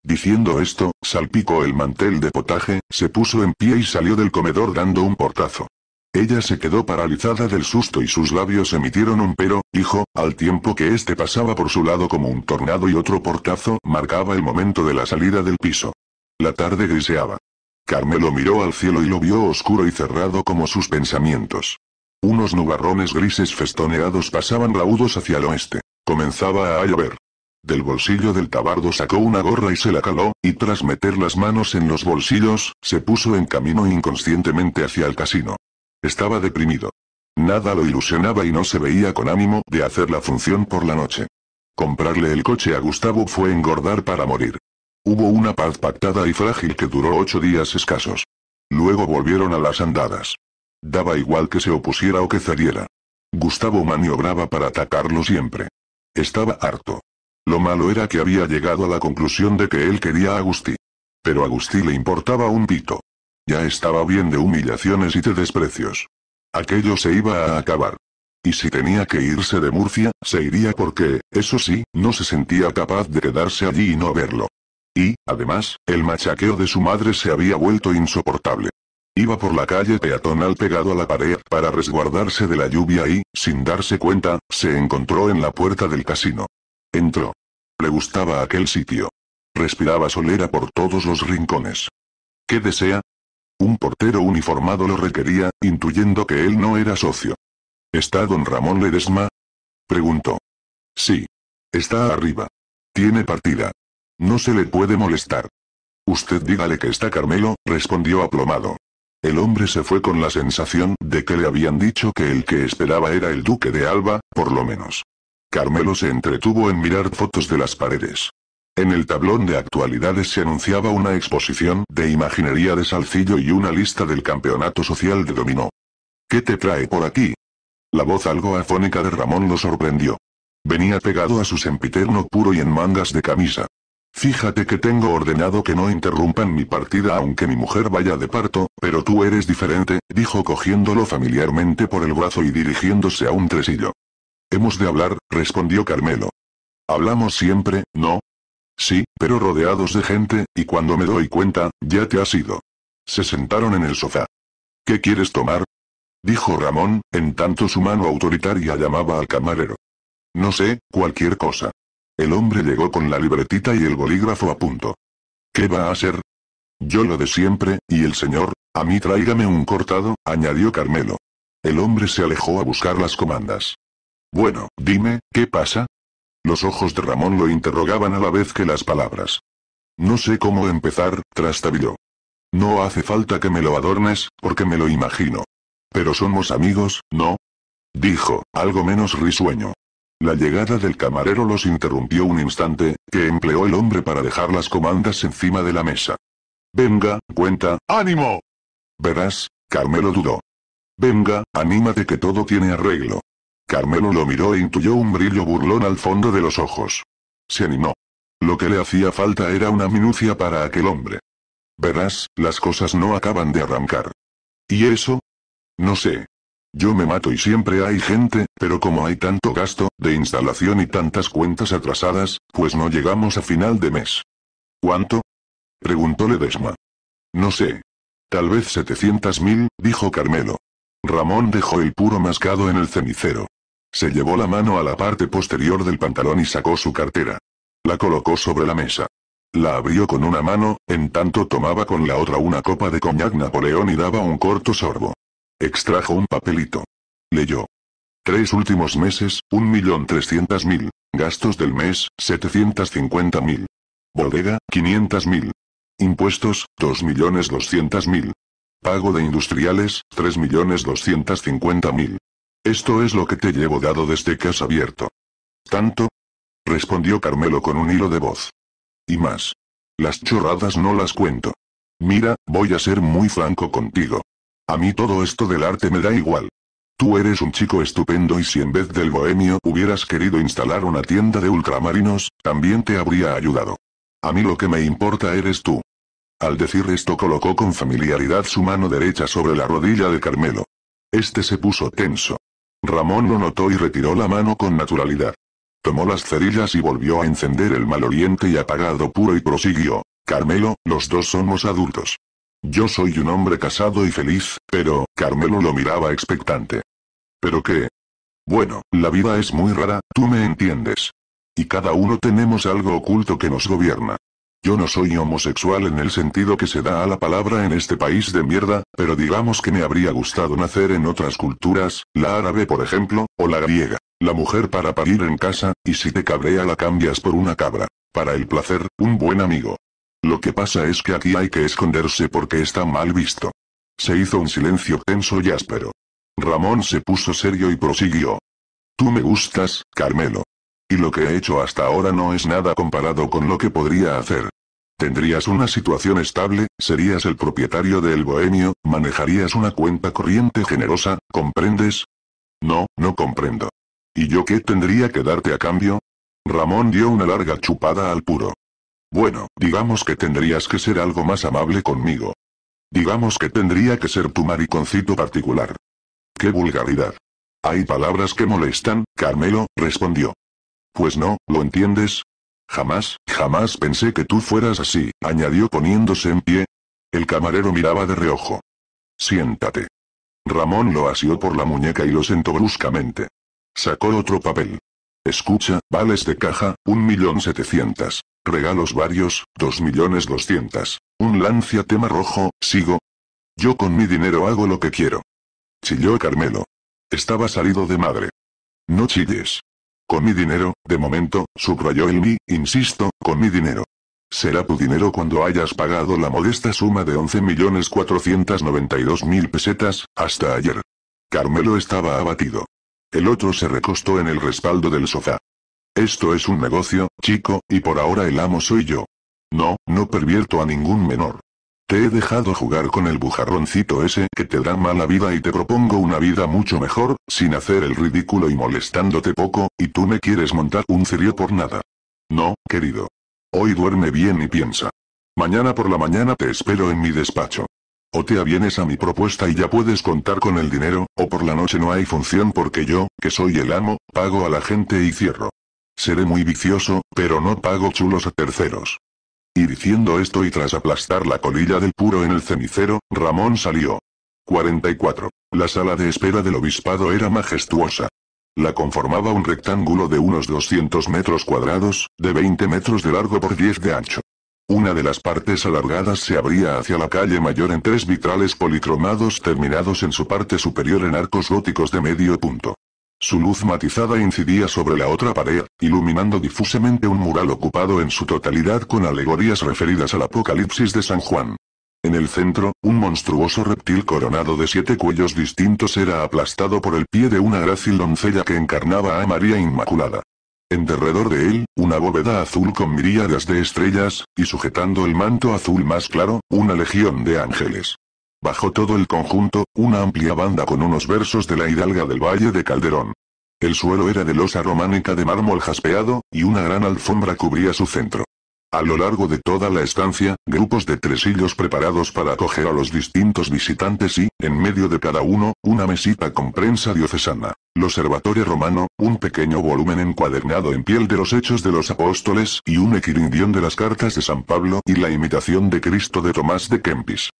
Diciendo esto, salpicó el mantel de potaje, se puso en pie y salió del comedor dando un portazo. Ella se quedó paralizada del susto y sus labios emitieron un pero, hijo, al tiempo que este pasaba por su lado como un tornado y otro portazo marcaba el momento de la salida del piso. La tarde griseaba. Carmelo miró al cielo y lo vio oscuro y cerrado como sus pensamientos. Unos nubarrones grises festoneados pasaban raudos hacia el oeste. Comenzaba a llover. Del bolsillo del tabardo sacó una gorra y se la caló, y tras meter las manos en los bolsillos, se puso en camino inconscientemente hacia el casino. Estaba deprimido. Nada lo ilusionaba y no se veía con ánimo de hacer la función por la noche. Comprarle el coche a Gustavo fue engordar para morir. Hubo una paz pactada y frágil que duró ocho días escasos. Luego volvieron a las andadas. Daba igual que se opusiera o que cediera. Gustavo maniobraba para atacarlo siempre. Estaba harto. Lo malo era que había llegado a la conclusión de que él quería a Agustí. Pero a Agustí le importaba un pito. Ya estaba bien de humillaciones y de desprecios. Aquello se iba a acabar. Y si tenía que irse de Murcia, se iría porque, eso sí, no se sentía capaz de quedarse allí y no verlo. Y, además, el machaqueo de su madre se había vuelto insoportable. Iba por la calle peatonal pegado a la pared para resguardarse de la lluvia y, sin darse cuenta, se encontró en la puerta del casino. Entró. Le gustaba aquel sitio. Respiraba solera por todos los rincones. ¿Qué desea? Un portero uniformado lo requería, intuyendo que él no era socio. ¿Está don Ramón Ledesma? Preguntó. Sí. Está arriba. Tiene partida. No se le puede molestar. Usted dígale que está Carmelo, respondió aplomado. El hombre se fue con la sensación de que le habían dicho que el que esperaba era el duque de Alba, por lo menos. Carmelo se entretuvo en mirar fotos de las paredes. En el tablón de actualidades se anunciaba una exposición de imaginería de Salcillo y una lista del campeonato social de dominó. ¿Qué te trae por aquí? La voz algo afónica de Ramón lo sorprendió. Venía pegado a su sempiterno puro y en mangas de camisa. Fíjate que tengo ordenado que no interrumpan mi partida aunque mi mujer vaya de parto, pero tú eres diferente, dijo cogiéndolo familiarmente por el brazo y dirigiéndose a un tresillo. Hemos de hablar, respondió Carmelo. Hablamos siempre, ¿no? Sí, pero rodeados de gente, y cuando me doy cuenta, ya te has ido. Se sentaron en el sofá. ¿Qué quieres tomar? Dijo Ramón, en tanto su mano autoritaria llamaba al camarero. No sé, cualquier cosa. El hombre llegó con la libretita y el bolígrafo a punto. ¿Qué va a hacer? Yo lo de siempre, y el señor, a mí tráigame un cortado, añadió Carmelo. El hombre se alejó a buscar las comandas. Bueno, dime, ¿qué pasa? Los ojos de Ramón lo interrogaban a la vez que las palabras. No sé cómo empezar, trastabilló. No hace falta que me lo adornes, porque me lo imagino. Pero somos amigos, ¿no? Dijo, algo menos risueño. La llegada del camarero los interrumpió un instante, que empleó el hombre para dejar las comandas encima de la mesa. Venga, cuenta, ánimo. Verás, Carmelo dudó. Venga, anímate que todo tiene arreglo. Carmelo lo miró e intuyó un brillo burlón al fondo de los ojos. Se animó. Lo que le hacía falta era una minucia para aquel hombre. Verás, las cosas no acaban de arrancar. ¿Y eso? No sé, yo me mato y siempre hay gente, pero como hay tanto gasto, de instalación y tantas cuentas atrasadas, pues no llegamos a final de mes. ¿Cuánto? Preguntó Ledesma. No sé. Tal vez mil, dijo Carmelo. Ramón dejó el puro mascado en el cenicero. Se llevó la mano a la parte posterior del pantalón y sacó su cartera. La colocó sobre la mesa. La abrió con una mano, en tanto tomaba con la otra una copa de coñac napoleón y daba un corto sorbo. Extrajo un papelito. Leyó. Tres últimos meses, 1.300.000. Gastos del mes, 750.000. Bodega, 500.000. Impuestos, 2.200.000. Pago de industriales, 3.250.000. Esto es lo que te llevo dado desde que has abierto. ¿Tanto? Respondió Carmelo con un hilo de voz. Y más. Las chorradas no las cuento. Mira, voy a ser muy franco contigo. A mí todo esto del arte me da igual. Tú eres un chico estupendo y si en vez del bohemio hubieras querido instalar una tienda de ultramarinos, también te habría ayudado. A mí lo que me importa eres tú. Al decir esto colocó con familiaridad su mano derecha sobre la rodilla de Carmelo. Este se puso tenso. Ramón lo notó y retiró la mano con naturalidad. Tomó las cerillas y volvió a encender el oriente y apagado puro y prosiguió. Carmelo, los dos somos adultos. Yo soy un hombre casado y feliz, pero, Carmelo lo miraba expectante. ¿Pero qué? Bueno, la vida es muy rara, tú me entiendes. Y cada uno tenemos algo oculto que nos gobierna. Yo no soy homosexual en el sentido que se da a la palabra en este país de mierda, pero digamos que me habría gustado nacer en otras culturas, la árabe por ejemplo, o la griega. La mujer para parir en casa, y si te cabrea la cambias por una cabra. Para el placer, un buen amigo. Lo que pasa es que aquí hay que esconderse porque está mal visto. Se hizo un silencio tenso y áspero. Ramón se puso serio y prosiguió. Tú me gustas, Carmelo. Y lo que he hecho hasta ahora no es nada comparado con lo que podría hacer. Tendrías una situación estable, serías el propietario del bohemio, manejarías una cuenta corriente generosa, ¿comprendes? No, no comprendo. ¿Y yo qué tendría que darte a cambio? Ramón dio una larga chupada al puro. Bueno, digamos que tendrías que ser algo más amable conmigo. Digamos que tendría que ser tu mariconcito particular. ¡Qué vulgaridad! Hay palabras que molestan, Carmelo, respondió. Pues no, ¿lo entiendes? Jamás, jamás pensé que tú fueras así, añadió poniéndose en pie. El camarero miraba de reojo. Siéntate. Ramón lo asió por la muñeca y lo sentó bruscamente. Sacó otro papel. Escucha, vales de caja, 1.700.000. Regalos varios, 2.200.000. Un lancia tema rojo, sigo. Yo con mi dinero hago lo que quiero. Chilló Carmelo. Estaba salido de madre. No chilles. Con mi dinero, de momento, subrayó el mí, insisto, con mi dinero. Será tu dinero cuando hayas pagado la modesta suma de 11.492.000 pesetas, hasta ayer. Carmelo estaba abatido. El otro se recostó en el respaldo del sofá. Esto es un negocio, chico, y por ahora el amo soy yo. No, no pervierto a ningún menor. Te he dejado jugar con el bujarroncito ese que te da mala vida y te propongo una vida mucho mejor, sin hacer el ridículo y molestándote poco, y tú me quieres montar un cirio por nada. No, querido. Hoy duerme bien y piensa. Mañana por la mañana te espero en mi despacho. O te avienes a mi propuesta y ya puedes contar con el dinero, o por la noche no hay función porque yo, que soy el amo, pago a la gente y cierro. Seré muy vicioso, pero no pago chulos a terceros. Y diciendo esto y tras aplastar la colilla del puro en el cenicero, Ramón salió. 44. La sala de espera del obispado era majestuosa. La conformaba un rectángulo de unos 200 metros cuadrados, de 20 metros de largo por 10 de ancho. Una de las partes alargadas se abría hacia la calle mayor en tres vitrales policromados terminados en su parte superior en arcos góticos de medio punto. Su luz matizada incidía sobre la otra pared, iluminando difusamente un mural ocupado en su totalidad con alegorías referidas al Apocalipsis de San Juan. En el centro, un monstruoso reptil coronado de siete cuellos distintos era aplastado por el pie de una grácil doncella que encarnaba a María Inmaculada. En derredor de él, una bóveda azul con miríadas de estrellas, y sujetando el manto azul más claro, una legión de ángeles. Bajo todo el conjunto, una amplia banda con unos versos de la hidalga del Valle de Calderón. El suelo era de losa románica de mármol jaspeado, y una gran alfombra cubría su centro. A lo largo de toda la estancia, grupos de tresillos preparados para acoger a los distintos visitantes y, en medio de cada uno, una mesita con prensa diocesana. El Observatorio Romano, un pequeño volumen encuadernado en piel de los Hechos de los Apóstoles y un equirindión de las cartas de San Pablo y la imitación de Cristo de Tomás de Kempis.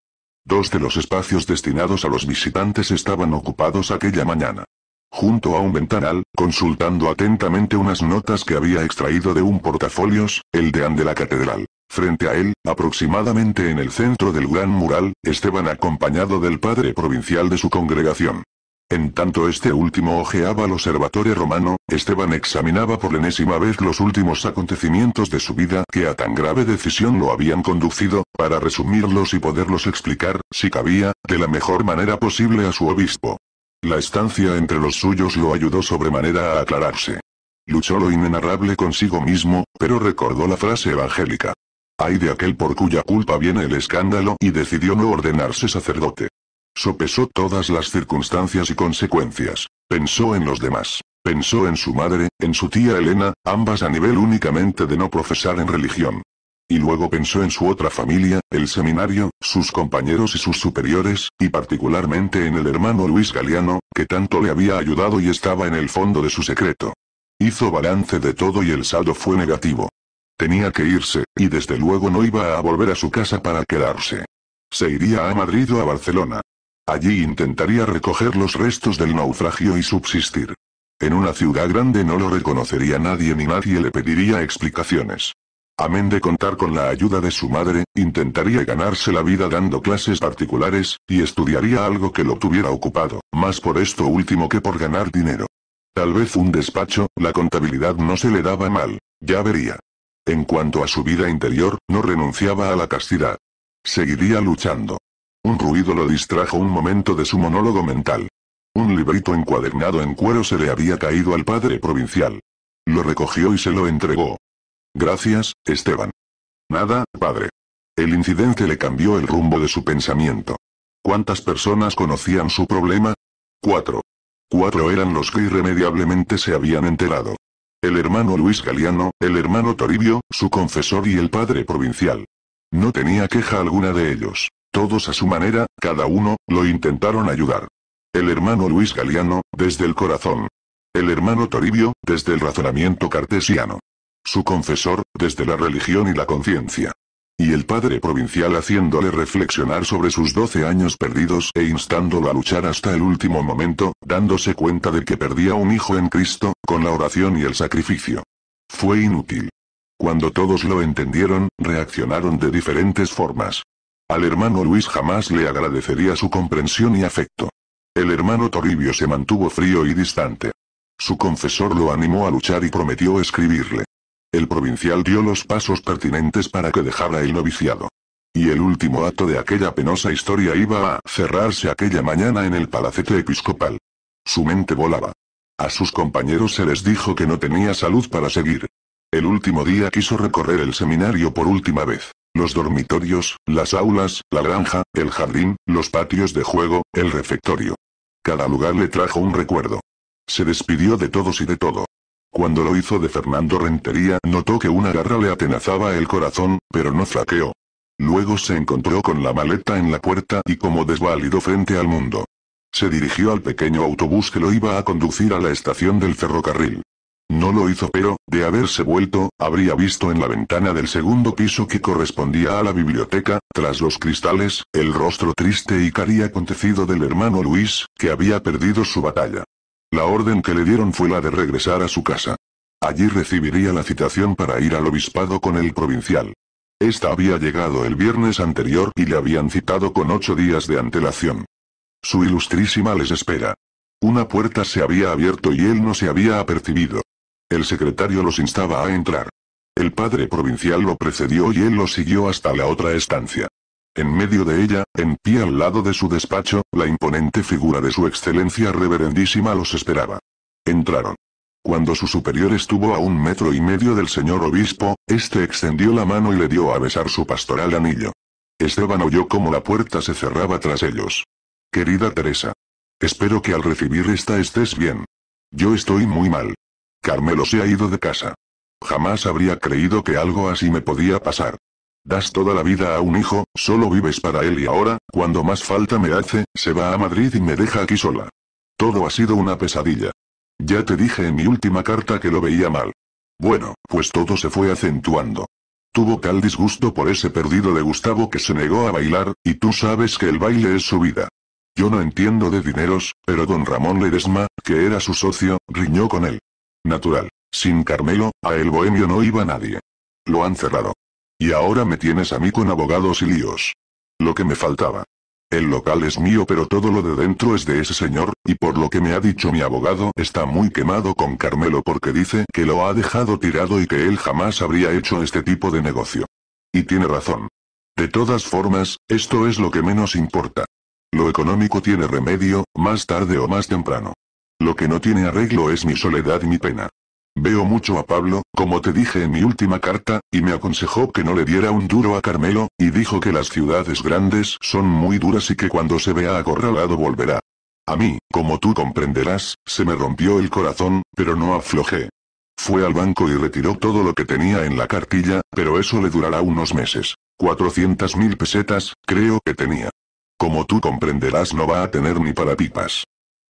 Dos de los espacios destinados a los visitantes estaban ocupados aquella mañana junto a un ventanal, consultando atentamente unas notas que había extraído de un portafolios, el deán de la catedral. Frente a él, aproximadamente en el centro del gran mural, Esteban acompañado del padre provincial de su congregación. En tanto este último ojeaba al observatorio romano, Esteban examinaba por enésima vez los últimos acontecimientos de su vida que a tan grave decisión lo habían conducido, para resumirlos y poderlos explicar, si cabía, de la mejor manera posible a su obispo. La estancia entre los suyos lo ayudó sobremanera a aclararse. Luchó lo inenarrable consigo mismo, pero recordó la frase evangélica. Hay de aquel por cuya culpa viene el escándalo y decidió no ordenarse sacerdote. Sopesó todas las circunstancias y consecuencias, pensó en los demás, pensó en su madre, en su tía Elena, ambas a nivel únicamente de no profesar en religión, y luego pensó en su otra familia, el seminario, sus compañeros y sus superiores, y particularmente en el hermano Luis Galeano, que tanto le había ayudado y estaba en el fondo de su secreto. Hizo balance de todo y el saldo fue negativo. Tenía que irse, y desde luego no iba a volver a su casa para quedarse. Se iría a Madrid o a Barcelona. Allí intentaría recoger los restos del naufragio y subsistir. En una ciudad grande no lo reconocería nadie ni nadie le pediría explicaciones. Amén de contar con la ayuda de su madre, intentaría ganarse la vida dando clases particulares, y estudiaría algo que lo tuviera ocupado, más por esto último que por ganar dinero. Tal vez un despacho, la contabilidad no se le daba mal, ya vería. En cuanto a su vida interior, no renunciaba a la castidad. Seguiría luchando. Un ruido lo distrajo un momento de su monólogo mental. Un librito encuadernado en cuero se le había caído al padre provincial. Lo recogió y se lo entregó. Gracias, Esteban. Nada, padre. El incidente le cambió el rumbo de su pensamiento. ¿Cuántas personas conocían su problema? Cuatro. Cuatro eran los que irremediablemente se habían enterado. El hermano Luis Galiano, el hermano Toribio, su confesor y el padre provincial. No tenía queja alguna de ellos. Todos a su manera, cada uno, lo intentaron ayudar. El hermano Luis Galiano desde el corazón. El hermano Toribio, desde el razonamiento cartesiano. Su confesor, desde la religión y la conciencia. Y el padre provincial haciéndole reflexionar sobre sus doce años perdidos e instándolo a luchar hasta el último momento, dándose cuenta de que perdía un hijo en Cristo, con la oración y el sacrificio. Fue inútil. Cuando todos lo entendieron, reaccionaron de diferentes formas. Al hermano Luis jamás le agradecería su comprensión y afecto. El hermano Toribio se mantuvo frío y distante. Su confesor lo animó a luchar y prometió escribirle. El provincial dio los pasos pertinentes para que dejara el noviciado. Y el último acto de aquella penosa historia iba a cerrarse aquella mañana en el palacete episcopal. Su mente volaba. A sus compañeros se les dijo que no tenía salud para seguir. El último día quiso recorrer el seminario por última vez. Los dormitorios, las aulas, la granja, el jardín, los patios de juego, el refectorio. Cada lugar le trajo un recuerdo. Se despidió de todos y de todo. Cuando lo hizo de Fernando Rentería notó que una garra le atenazaba el corazón, pero no flaqueó. Luego se encontró con la maleta en la puerta y como desválido frente al mundo. Se dirigió al pequeño autobús que lo iba a conducir a la estación del ferrocarril. No lo hizo pero, de haberse vuelto, habría visto en la ventana del segundo piso que correspondía a la biblioteca, tras los cristales, el rostro triste y cari acontecido del hermano Luis, que había perdido su batalla. La orden que le dieron fue la de regresar a su casa. Allí recibiría la citación para ir al obispado con el provincial. Esta había llegado el viernes anterior y le habían citado con ocho días de antelación. Su ilustrísima les espera. Una puerta se había abierto y él no se había apercibido. El secretario los instaba a entrar. El padre provincial lo precedió y él lo siguió hasta la otra estancia. En medio de ella, en pie al lado de su despacho, la imponente figura de su excelencia reverendísima los esperaba. Entraron. Cuando su superior estuvo a un metro y medio del señor obispo, este extendió la mano y le dio a besar su pastoral anillo. Esteban oyó cómo la puerta se cerraba tras ellos. Querida Teresa. Espero que al recibir esta estés bien. Yo estoy muy mal. Carmelo se ha ido de casa. Jamás habría creído que algo así me podía pasar. Das toda la vida a un hijo, solo vives para él y ahora, cuando más falta me hace, se va a Madrid y me deja aquí sola. Todo ha sido una pesadilla. Ya te dije en mi última carta que lo veía mal. Bueno, pues todo se fue acentuando. Tuvo tal disgusto por ese perdido de Gustavo que se negó a bailar, y tú sabes que el baile es su vida. Yo no entiendo de dineros, pero don Ramón Ledesma, que era su socio, riñó con él. Natural. Sin Carmelo, a el bohemio no iba nadie. Lo han cerrado. Y ahora me tienes a mí con abogados y líos. Lo que me faltaba. El local es mío pero todo lo de dentro es de ese señor, y por lo que me ha dicho mi abogado está muy quemado con Carmelo porque dice que lo ha dejado tirado y que él jamás habría hecho este tipo de negocio. Y tiene razón. De todas formas, esto es lo que menos importa. Lo económico tiene remedio, más tarde o más temprano. Lo que no tiene arreglo es mi soledad y mi pena. Veo mucho a Pablo, como te dije en mi última carta, y me aconsejó que no le diera un duro a Carmelo, y dijo que las ciudades grandes son muy duras y que cuando se vea acorralado volverá. A mí, como tú comprenderás, se me rompió el corazón, pero no aflojé. Fue al banco y retiró todo lo que tenía en la cartilla, pero eso le durará unos meses. 400.000 mil pesetas, creo que tenía. Como tú comprenderás no va a tener ni para pipas.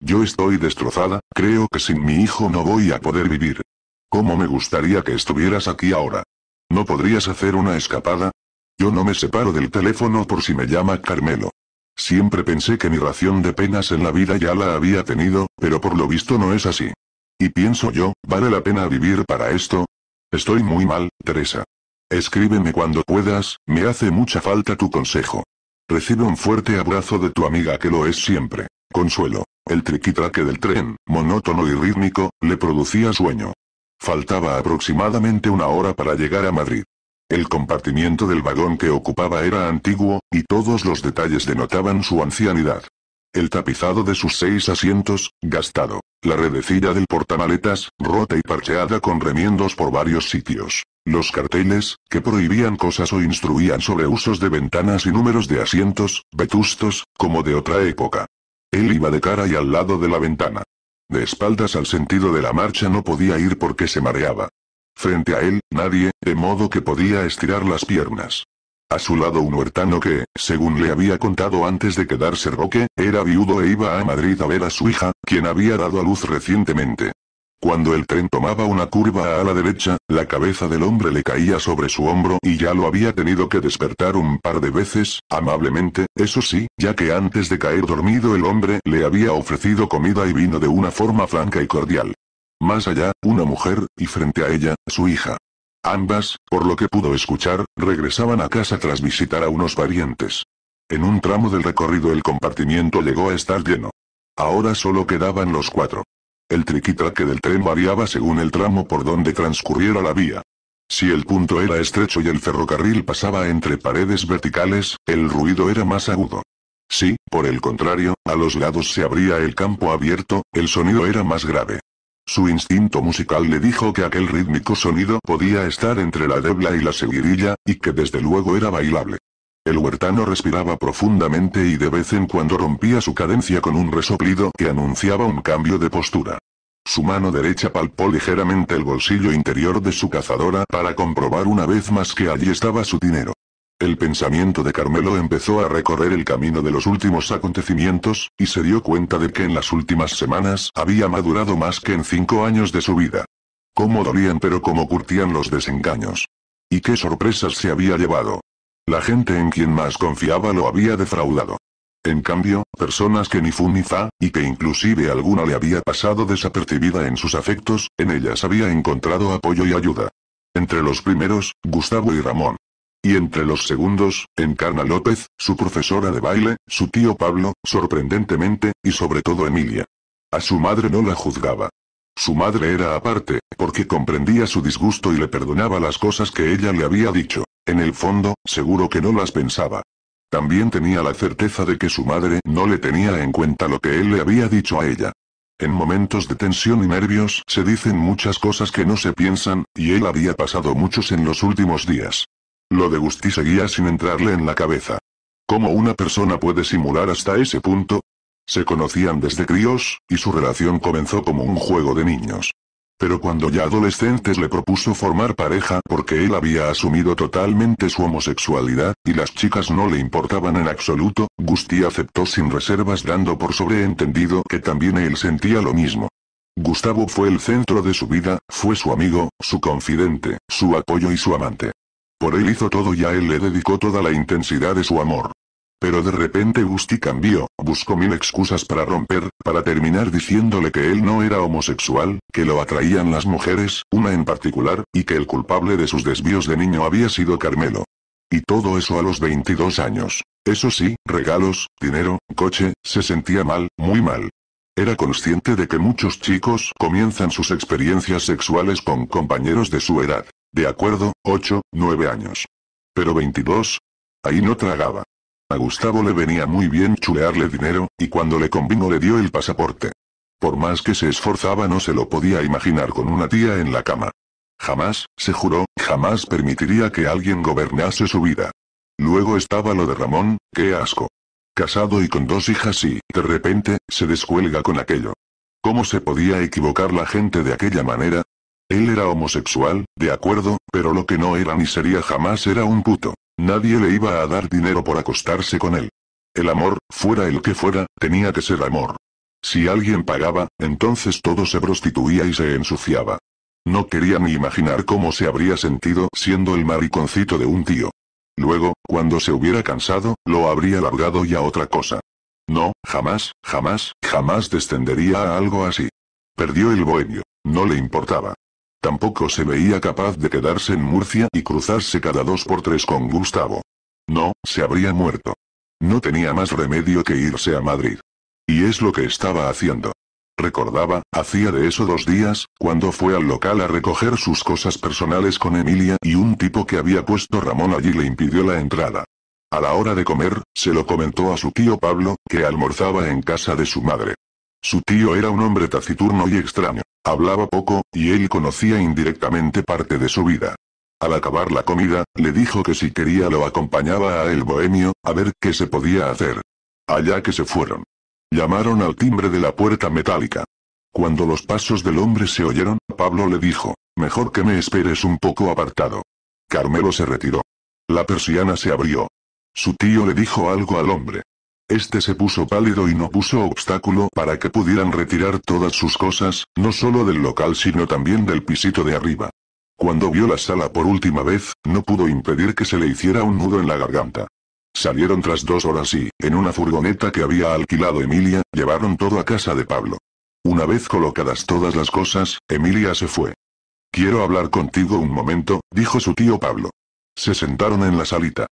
Yo estoy destrozada, creo que sin mi hijo no voy a poder vivir. ¿Cómo me gustaría que estuvieras aquí ahora? ¿No podrías hacer una escapada? Yo no me separo del teléfono por si me llama Carmelo. Siempre pensé que mi ración de penas en la vida ya la había tenido, pero por lo visto no es así. Y pienso yo, ¿vale la pena vivir para esto? Estoy muy mal, Teresa. Escríbeme cuando puedas, me hace mucha falta tu consejo. Recibe un fuerte abrazo de tu amiga que lo es siempre. Consuelo. El triquitraque del tren, monótono y rítmico, le producía sueño. Faltaba aproximadamente una hora para llegar a Madrid. El compartimiento del vagón que ocupaba era antiguo, y todos los detalles denotaban su ancianidad. El tapizado de sus seis asientos, gastado, la redecilla del portamaletas, rota y parcheada con remiendos por varios sitios, los carteles, que prohibían cosas o instruían sobre usos de ventanas y números de asientos, vetustos, como de otra época. Él iba de cara y al lado de la ventana, de espaldas al sentido de la marcha no podía ir porque se mareaba. Frente a él, nadie, de modo que podía estirar las piernas. A su lado un huertano que, según le había contado antes de quedarse Roque, era viudo e iba a Madrid a ver a su hija, quien había dado a luz recientemente. Cuando el tren tomaba una curva a la derecha, la cabeza del hombre le caía sobre su hombro y ya lo había tenido que despertar un par de veces, amablemente, eso sí, ya que antes de caer dormido el hombre le había ofrecido comida y vino de una forma franca y cordial. Más allá, una mujer, y frente a ella, su hija. Ambas, por lo que pudo escuchar, regresaban a casa tras visitar a unos parientes. En un tramo del recorrido el compartimiento llegó a estar lleno. Ahora solo quedaban los cuatro. El triquitraque del tren variaba según el tramo por donde transcurriera la vía. Si el punto era estrecho y el ferrocarril pasaba entre paredes verticales, el ruido era más agudo. Si, por el contrario, a los lados se abría el campo abierto, el sonido era más grave. Su instinto musical le dijo que aquel rítmico sonido podía estar entre la debla y la seguirilla, y que desde luego era bailable. El huertano respiraba profundamente y de vez en cuando rompía su cadencia con un resoplido que anunciaba un cambio de postura. Su mano derecha palpó ligeramente el bolsillo interior de su cazadora para comprobar una vez más que allí estaba su dinero. El pensamiento de Carmelo empezó a recorrer el camino de los últimos acontecimientos, y se dio cuenta de que en las últimas semanas había madurado más que en cinco años de su vida. Cómo dolían pero cómo curtían los desengaños. Y qué sorpresas se había llevado. La gente en quien más confiaba lo había defraudado. En cambio, personas que ni fu ni fa, y que inclusive alguna le había pasado desapercibida en sus afectos, en ellas había encontrado apoyo y ayuda. Entre los primeros, Gustavo y Ramón. Y entre los segundos, Encarna López, su profesora de baile, su tío Pablo, sorprendentemente, y sobre todo Emilia. A su madre no la juzgaba. Su madre era aparte, porque comprendía su disgusto y le perdonaba las cosas que ella le había dicho. En el fondo, seguro que no las pensaba. También tenía la certeza de que su madre no le tenía en cuenta lo que él le había dicho a ella. En momentos de tensión y nervios se dicen muchas cosas que no se piensan, y él había pasado muchos en los últimos días. Lo de Gusti seguía sin entrarle en la cabeza. ¿Cómo una persona puede simular hasta ese punto? Se conocían desde críos, y su relación comenzó como un juego de niños. Pero cuando ya adolescentes le propuso formar pareja porque él había asumido totalmente su homosexualidad, y las chicas no le importaban en absoluto, Gusti aceptó sin reservas dando por sobreentendido que también él sentía lo mismo. Gustavo fue el centro de su vida, fue su amigo, su confidente, su apoyo y su amante. Por él hizo todo y a él le dedicó toda la intensidad de su amor. Pero de repente Gusti cambió, buscó mil excusas para romper, para terminar diciéndole que él no era homosexual, que lo atraían las mujeres, una en particular, y que el culpable de sus desvíos de niño había sido Carmelo. Y todo eso a los 22 años. Eso sí, regalos, dinero, coche, se sentía mal, muy mal. Era consciente de que muchos chicos comienzan sus experiencias sexuales con compañeros de su edad. De acuerdo, 8, 9 años. Pero 22. Ahí no tragaba. A Gustavo le venía muy bien chulearle dinero, y cuando le convino le dio el pasaporte. Por más que se esforzaba no se lo podía imaginar con una tía en la cama. Jamás, se juró, jamás permitiría que alguien gobernase su vida. Luego estaba lo de Ramón, qué asco. Casado y con dos hijas y, de repente, se descuelga con aquello. ¿Cómo se podía equivocar la gente de aquella manera? Él era homosexual, de acuerdo, pero lo que no era ni sería jamás era un puto. Nadie le iba a dar dinero por acostarse con él. El amor, fuera el que fuera, tenía que ser amor. Si alguien pagaba, entonces todo se prostituía y se ensuciaba. No quería ni imaginar cómo se habría sentido siendo el mariconcito de un tío. Luego, cuando se hubiera cansado, lo habría largado y a otra cosa. No, jamás, jamás, jamás descendería a algo así. Perdió el bohemio. No le importaba. Tampoco se veía capaz de quedarse en Murcia y cruzarse cada dos por tres con Gustavo. No, se habría muerto. No tenía más remedio que irse a Madrid. Y es lo que estaba haciendo. Recordaba, hacía de eso dos días, cuando fue al local a recoger sus cosas personales con Emilia y un tipo que había puesto Ramón allí le impidió la entrada. A la hora de comer, se lo comentó a su tío Pablo, que almorzaba en casa de su madre. Su tío era un hombre taciturno y extraño, hablaba poco, y él conocía indirectamente parte de su vida. Al acabar la comida, le dijo que si quería lo acompañaba a el bohemio, a ver qué se podía hacer. Allá que se fueron. Llamaron al timbre de la puerta metálica. Cuando los pasos del hombre se oyeron, Pablo le dijo, mejor que me esperes un poco apartado. Carmelo se retiró. La persiana se abrió. Su tío le dijo algo al hombre, este se puso pálido y no puso obstáculo para que pudieran retirar todas sus cosas, no solo del local sino también del pisito de arriba. Cuando vio la sala por última vez, no pudo impedir que se le hiciera un nudo en la garganta. Salieron tras dos horas y, en una furgoneta que había alquilado Emilia, llevaron todo a casa de Pablo. Una vez colocadas todas las cosas, Emilia se fue. Quiero hablar contigo un momento, dijo su tío Pablo. Se sentaron en la salita.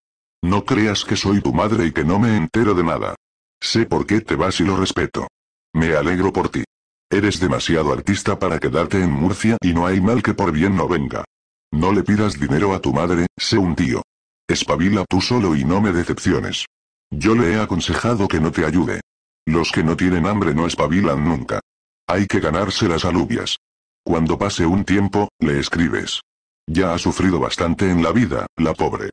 No creas que soy tu madre y que no me entero de nada. Sé por qué te vas y lo respeto. Me alegro por ti. Eres demasiado artista para quedarte en Murcia y no hay mal que por bien no venga. No le pidas dinero a tu madre, sé un tío. Espabila tú solo y no me decepciones. Yo le he aconsejado que no te ayude. Los que no tienen hambre no espabilan nunca. Hay que ganarse las alubias. Cuando pase un tiempo, le escribes. Ya ha sufrido bastante en la vida, la pobre.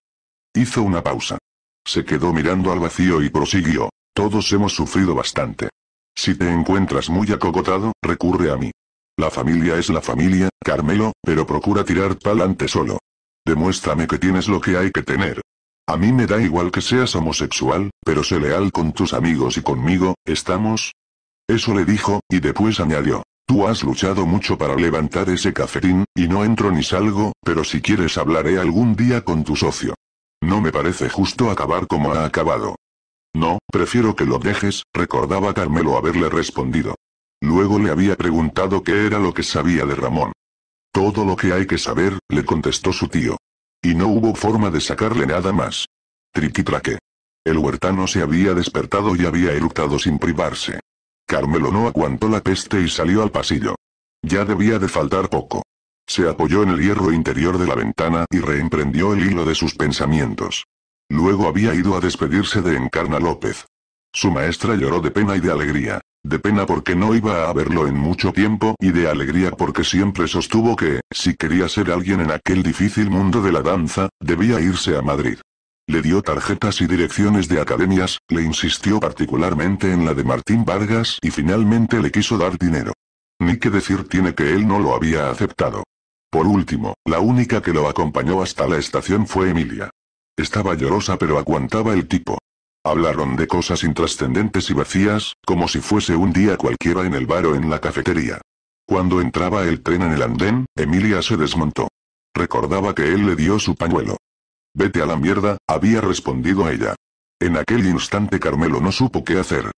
Hizo una pausa. Se quedó mirando al vacío y prosiguió. Todos hemos sufrido bastante. Si te encuentras muy acogotado, recurre a mí. La familia es la familia, Carmelo, pero procura tirar pa'lante solo. Demuéstrame que tienes lo que hay que tener. A mí me da igual que seas homosexual, pero sé leal con tus amigos y conmigo, ¿estamos? Eso le dijo, y después añadió. Tú has luchado mucho para levantar ese cafetín, y no entro ni salgo, pero si quieres hablaré algún día con tu socio. No me parece justo acabar como ha acabado. No, prefiero que lo dejes, recordaba Carmelo haberle respondido. Luego le había preguntado qué era lo que sabía de Ramón. Todo lo que hay que saber, le contestó su tío. Y no hubo forma de sacarle nada más. Triquitraque. El huertano se había despertado y había eructado sin privarse. Carmelo no aguantó la peste y salió al pasillo. Ya debía de faltar poco. Se apoyó en el hierro interior de la ventana y reemprendió el hilo de sus pensamientos. Luego había ido a despedirse de Encarna López. Su maestra lloró de pena y de alegría. De pena porque no iba a verlo en mucho tiempo y de alegría porque siempre sostuvo que, si quería ser alguien en aquel difícil mundo de la danza, debía irse a Madrid. Le dio tarjetas y direcciones de academias, le insistió particularmente en la de Martín Vargas y finalmente le quiso dar dinero. Ni que decir tiene que él no lo había aceptado. Por último, la única que lo acompañó hasta la estación fue Emilia. Estaba llorosa pero aguantaba el tipo. Hablaron de cosas intrascendentes y vacías, como si fuese un día cualquiera en el bar o en la cafetería. Cuando entraba el tren en el andén, Emilia se desmontó. Recordaba que él le dio su pañuelo. Vete a la mierda, había respondido ella. En aquel instante Carmelo no supo qué hacer.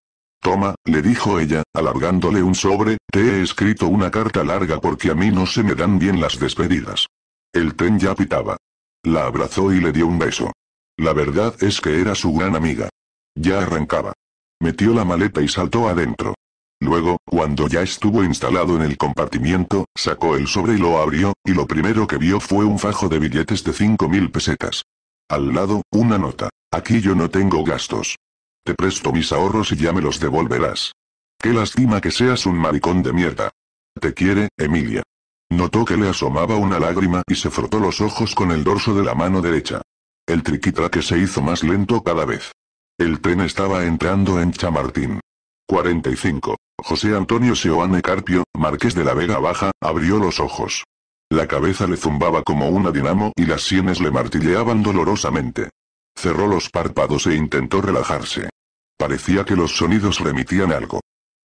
Toma, le dijo ella, alargándole un sobre, te he escrito una carta larga porque a mí no se me dan bien las despedidas. El tren ya pitaba. La abrazó y le dio un beso. La verdad es que era su gran amiga. Ya arrancaba. Metió la maleta y saltó adentro. Luego, cuando ya estuvo instalado en el compartimiento, sacó el sobre y lo abrió, y lo primero que vio fue un fajo de billetes de cinco mil pesetas. Al lado, una nota. Aquí yo no tengo gastos. Te presto mis ahorros y ya me los devolverás. Qué lástima que seas un maricón de mierda. Te quiere, Emilia. Notó que le asomaba una lágrima y se frotó los ojos con el dorso de la mano derecha. El triquitraque se hizo más lento cada vez. El tren estaba entrando en Chamartín. 45. José Antonio Seoane Carpio, marqués de la Vega Baja, abrió los ojos. La cabeza le zumbaba como una dinamo y las sienes le martilleaban dolorosamente. Cerró los párpados e intentó relajarse. Parecía que los sonidos remitían algo.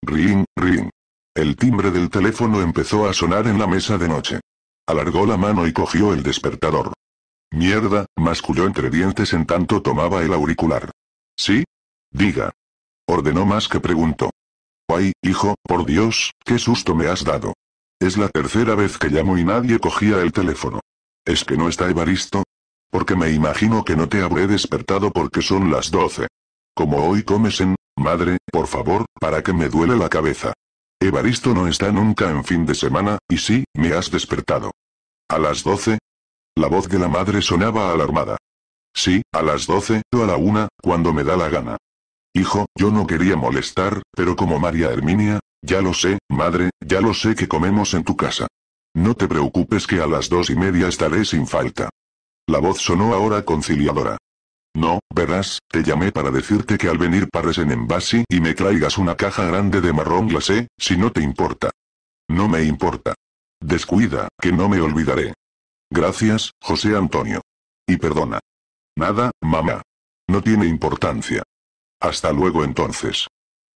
Ring, ring. El timbre del teléfono empezó a sonar en la mesa de noche. Alargó la mano y cogió el despertador. Mierda, masculló entre dientes en tanto tomaba el auricular. ¿Sí? Diga. Ordenó más que preguntó. Ay, hijo, por Dios, qué susto me has dado. Es la tercera vez que llamo y nadie cogía el teléfono. ¿Es que no está Evaristo? Porque me imagino que no te habré despertado porque son las doce. Como hoy comes en, madre, por favor, para que me duele la cabeza. Evaristo no está nunca en fin de semana, y sí, me has despertado. A las doce. La voz de la madre sonaba alarmada. Sí, a las doce, o a la una, cuando me da la gana. Hijo, yo no quería molestar, pero como María Herminia, ya lo sé, madre, ya lo sé que comemos en tu casa. No te preocupes que a las dos y media estaré sin falta. La voz sonó ahora conciliadora. No, verás, te llamé para decirte que al venir pares en embasi y me traigas una caja grande de marrón glacé, si no te importa. No me importa. Descuida, que no me olvidaré. Gracias, José Antonio. Y perdona. Nada, mamá. No tiene importancia. Hasta luego entonces.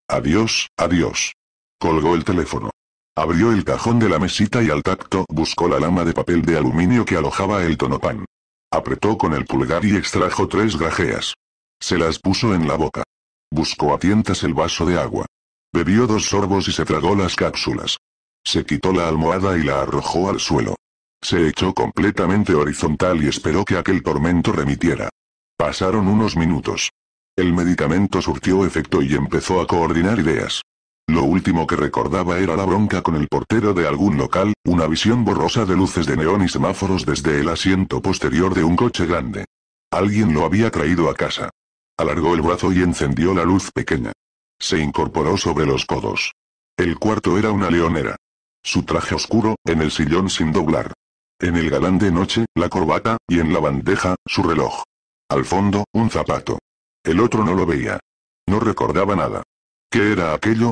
Adiós, adiós. Colgó el teléfono. Abrió el cajón de la mesita y al tacto buscó la lama de papel de aluminio que alojaba el tonopán. Apretó con el pulgar y extrajo tres grajeas. Se las puso en la boca. Buscó a tientas el vaso de agua. Bebió dos sorbos y se tragó las cápsulas. Se quitó la almohada y la arrojó al suelo. Se echó completamente horizontal y esperó que aquel tormento remitiera. Pasaron unos minutos. El medicamento surtió efecto y empezó a coordinar ideas. Lo último que recordaba era la bronca con el portero de algún local, una visión borrosa de luces de neón y semáforos desde el asiento posterior de un coche grande. Alguien lo había traído a casa. Alargó el brazo y encendió la luz pequeña. Se incorporó sobre los codos. El cuarto era una leonera. Su traje oscuro, en el sillón sin doblar. En el galán de noche, la corbata, y en la bandeja, su reloj. Al fondo, un zapato. El otro no lo veía. No recordaba nada. ¿Qué era aquello?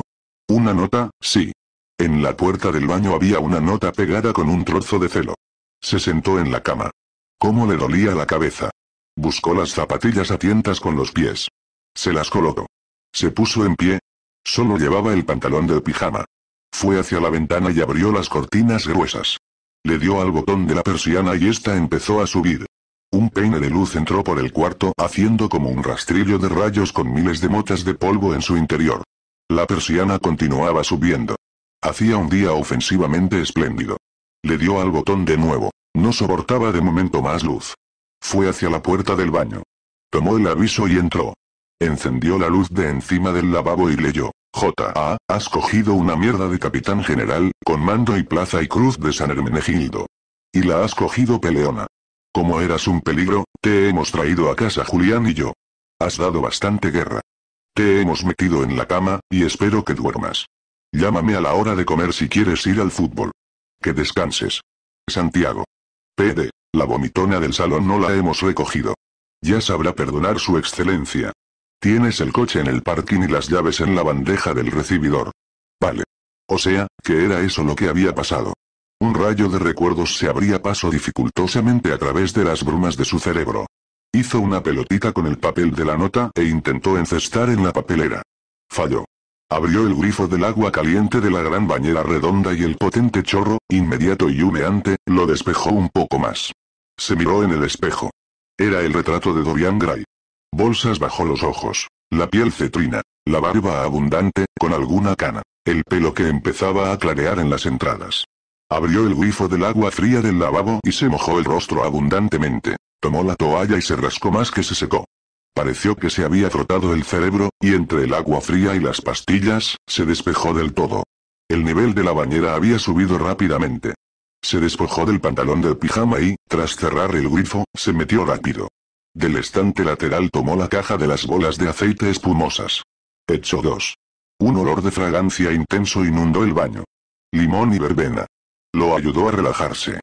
¿Una nota? Sí. En la puerta del baño había una nota pegada con un trozo de celo. Se sentó en la cama. ¿Cómo le dolía la cabeza? Buscó las zapatillas a con los pies. Se las colocó. Se puso en pie. Solo llevaba el pantalón de pijama. Fue hacia la ventana y abrió las cortinas gruesas. Le dio al botón de la persiana y ésta empezó a subir. Un peine de luz entró por el cuarto haciendo como un rastrillo de rayos con miles de motas de polvo en su interior. La persiana continuaba subiendo. Hacía un día ofensivamente espléndido. Le dio al botón de nuevo. No soportaba de momento más luz. Fue hacia la puerta del baño. Tomó el aviso y entró. Encendió la luz de encima del lavabo y leyó. J.A., has cogido una mierda de capitán general, con mando y plaza y cruz de San Hermenegildo. Y la has cogido peleona. Como eras un peligro, te hemos traído a casa Julián y yo. Has dado bastante guerra. Te hemos metido en la cama, y espero que duermas. Llámame a la hora de comer si quieres ir al fútbol. Que descanses. Santiago. PD. La vomitona del salón no la hemos recogido. Ya sabrá perdonar su excelencia. Tienes el coche en el parking y las llaves en la bandeja del recibidor. Vale. O sea, que era eso lo que había pasado. Un rayo de recuerdos se abría paso dificultosamente a través de las brumas de su cerebro. Hizo una pelotita con el papel de la nota e intentó encestar en la papelera. Falló. Abrió el grifo del agua caliente de la gran bañera redonda y el potente chorro, inmediato y humeante, lo despejó un poco más. Se miró en el espejo. Era el retrato de Dorian Gray. Bolsas bajo los ojos, la piel cetrina, la barba abundante, con alguna cana, el pelo que empezaba a clarear en las entradas. Abrió el grifo del agua fría del lavabo y se mojó el rostro abundantemente. Tomó la toalla y se rascó más que se secó. Pareció que se había frotado el cerebro, y entre el agua fría y las pastillas, se despejó del todo. El nivel de la bañera había subido rápidamente. Se despojó del pantalón del pijama y, tras cerrar el grifo, se metió rápido. Del estante lateral tomó la caja de las bolas de aceite espumosas. Echó dos. Un olor de fragancia intenso inundó el baño. Limón y verbena. Lo ayudó a relajarse.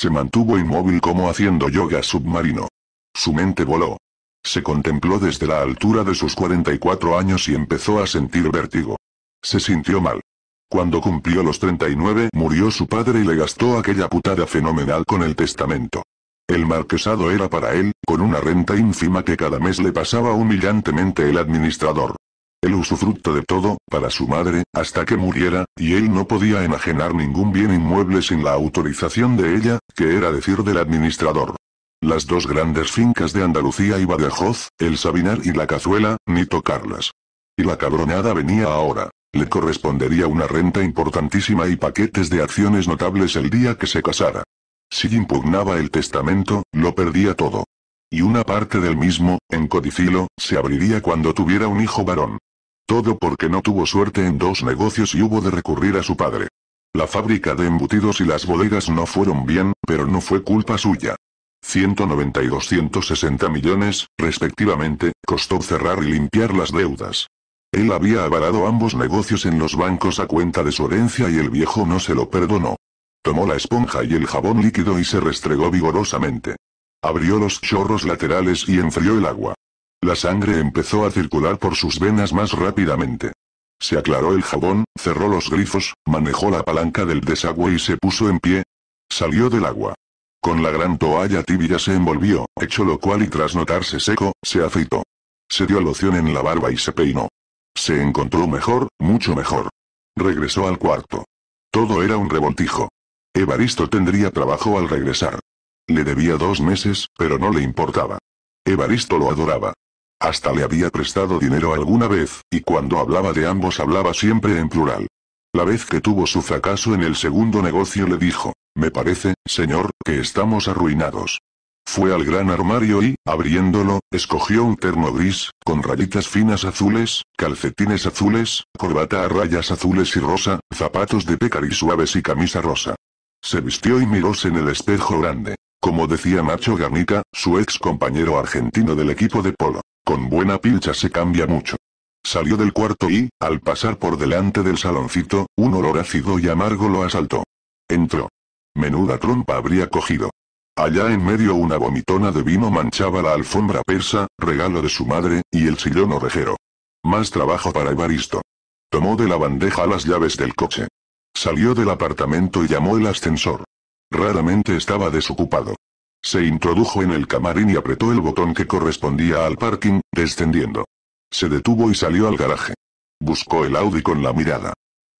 Se mantuvo inmóvil como haciendo yoga submarino. Su mente voló. Se contempló desde la altura de sus 44 años y empezó a sentir vértigo. Se sintió mal. Cuando cumplió los 39 murió su padre y le gastó aquella putada fenomenal con el testamento. El marquesado era para él, con una renta ínfima que cada mes le pasaba humillantemente el administrador el usufructo de todo, para su madre, hasta que muriera, y él no podía enajenar ningún bien inmueble sin la autorización de ella, que era decir del administrador. Las dos grandes fincas de Andalucía y Badajoz, el Sabinar y la Cazuela, ni tocarlas. Y la cabronada venía ahora. Le correspondería una renta importantísima y paquetes de acciones notables el día que se casara. Si impugnaba el testamento, lo perdía todo. Y una parte del mismo, en codicilo, se abriría cuando tuviera un hijo varón. Todo porque no tuvo suerte en dos negocios y hubo de recurrir a su padre. La fábrica de embutidos y las bodegas no fueron bien, pero no fue culpa suya. 190 y 260 millones, respectivamente, costó cerrar y limpiar las deudas. Él había avarado ambos negocios en los bancos a cuenta de su herencia y el viejo no se lo perdonó. Tomó la esponja y el jabón líquido y se restregó vigorosamente. Abrió los chorros laterales y enfrió el agua. La sangre empezó a circular por sus venas más rápidamente. Se aclaró el jabón, cerró los grifos, manejó la palanca del desagüe y se puso en pie. Salió del agua. Con la gran toalla tibia se envolvió, hecho lo cual y tras notarse seco, se afeitó. Se dio loción en la barba y se peinó. Se encontró mejor, mucho mejor. Regresó al cuarto. Todo era un revoltijo. Evaristo tendría trabajo al regresar. Le debía dos meses, pero no le importaba. Evaristo lo adoraba. Hasta le había prestado dinero alguna vez, y cuando hablaba de ambos hablaba siempre en plural. La vez que tuvo su fracaso en el segundo negocio le dijo, me parece, señor, que estamos arruinados. Fue al gran armario y, abriéndolo, escogió un terno gris, con rayitas finas azules, calcetines azules, corbata a rayas azules y rosa, zapatos de pecar y suaves y camisa rosa. Se vistió y miróse en el espejo grande. Como decía Nacho Garnica, su ex compañero argentino del equipo de polo. Con buena pilcha se cambia mucho. Salió del cuarto y, al pasar por delante del saloncito, un olor ácido y amargo lo asaltó. Entró. Menuda trompa habría cogido. Allá en medio una vomitona de vino manchaba la alfombra persa, regalo de su madre, y el sillón orejero. Más trabajo para Evaristo. Tomó de la bandeja las llaves del coche. Salió del apartamento y llamó el ascensor. Raramente estaba desocupado. Se introdujo en el camarín y apretó el botón que correspondía al parking, descendiendo. Se detuvo y salió al garaje. Buscó el Audi con la mirada.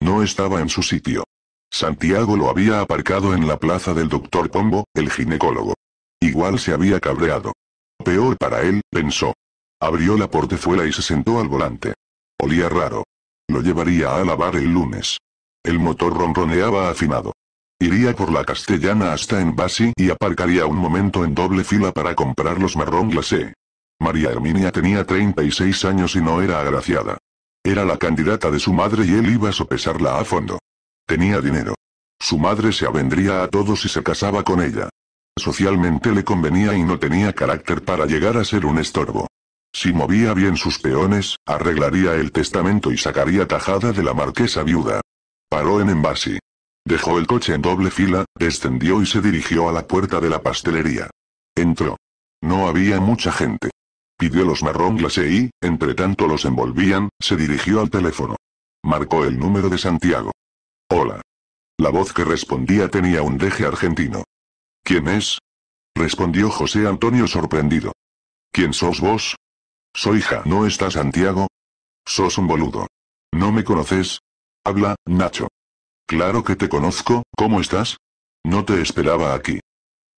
No estaba en su sitio. Santiago lo había aparcado en la plaza del doctor Pombo, el ginecólogo. Igual se había cabreado. Peor para él, pensó. Abrió la portezuela y se sentó al volante. Olía raro. Lo llevaría a lavar el lunes. El motor ronroneaba afinado. Iría por la castellana hasta Envasi y aparcaría un momento en doble fila para comprar los marrón glacé. María Herminia tenía 36 años y no era agraciada. Era la candidata de su madre y él iba a sopesarla a fondo. Tenía dinero. Su madre se avendría a todos si se casaba con ella. Socialmente le convenía y no tenía carácter para llegar a ser un estorbo. Si movía bien sus peones, arreglaría el testamento y sacaría tajada de la marquesa viuda. Paró en Embasi. Dejó el coche en doble fila, descendió y se dirigió a la puerta de la pastelería. Entró. No había mucha gente. Pidió los marrón y, entre tanto los envolvían, se dirigió al teléfono. Marcó el número de Santiago. Hola. La voz que respondía tenía un deje argentino. ¿Quién es? Respondió José Antonio sorprendido. ¿Quién sos vos? Soy Ja. ¿No está Santiago? Sos un boludo. ¿No me conoces? Habla, Nacho. Claro que te conozco, ¿cómo estás? No te esperaba aquí.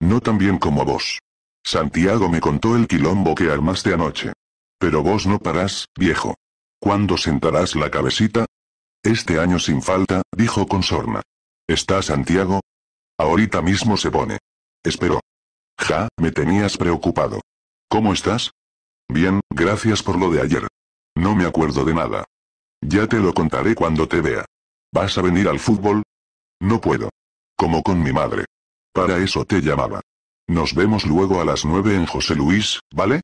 No tan bien como vos. Santiago me contó el quilombo que armaste anoche. Pero vos no parás, viejo. ¿Cuándo sentarás la cabecita? Este año sin falta, dijo con sorna. ¿Está Santiago? Ahorita mismo se pone. Espero. Ja, me tenías preocupado. ¿Cómo estás? Bien, gracias por lo de ayer. No me acuerdo de nada. Ya te lo contaré cuando te vea. ¿Vas a venir al fútbol? No puedo. Como con mi madre. Para eso te llamaba. Nos vemos luego a las nueve en José Luis, ¿vale?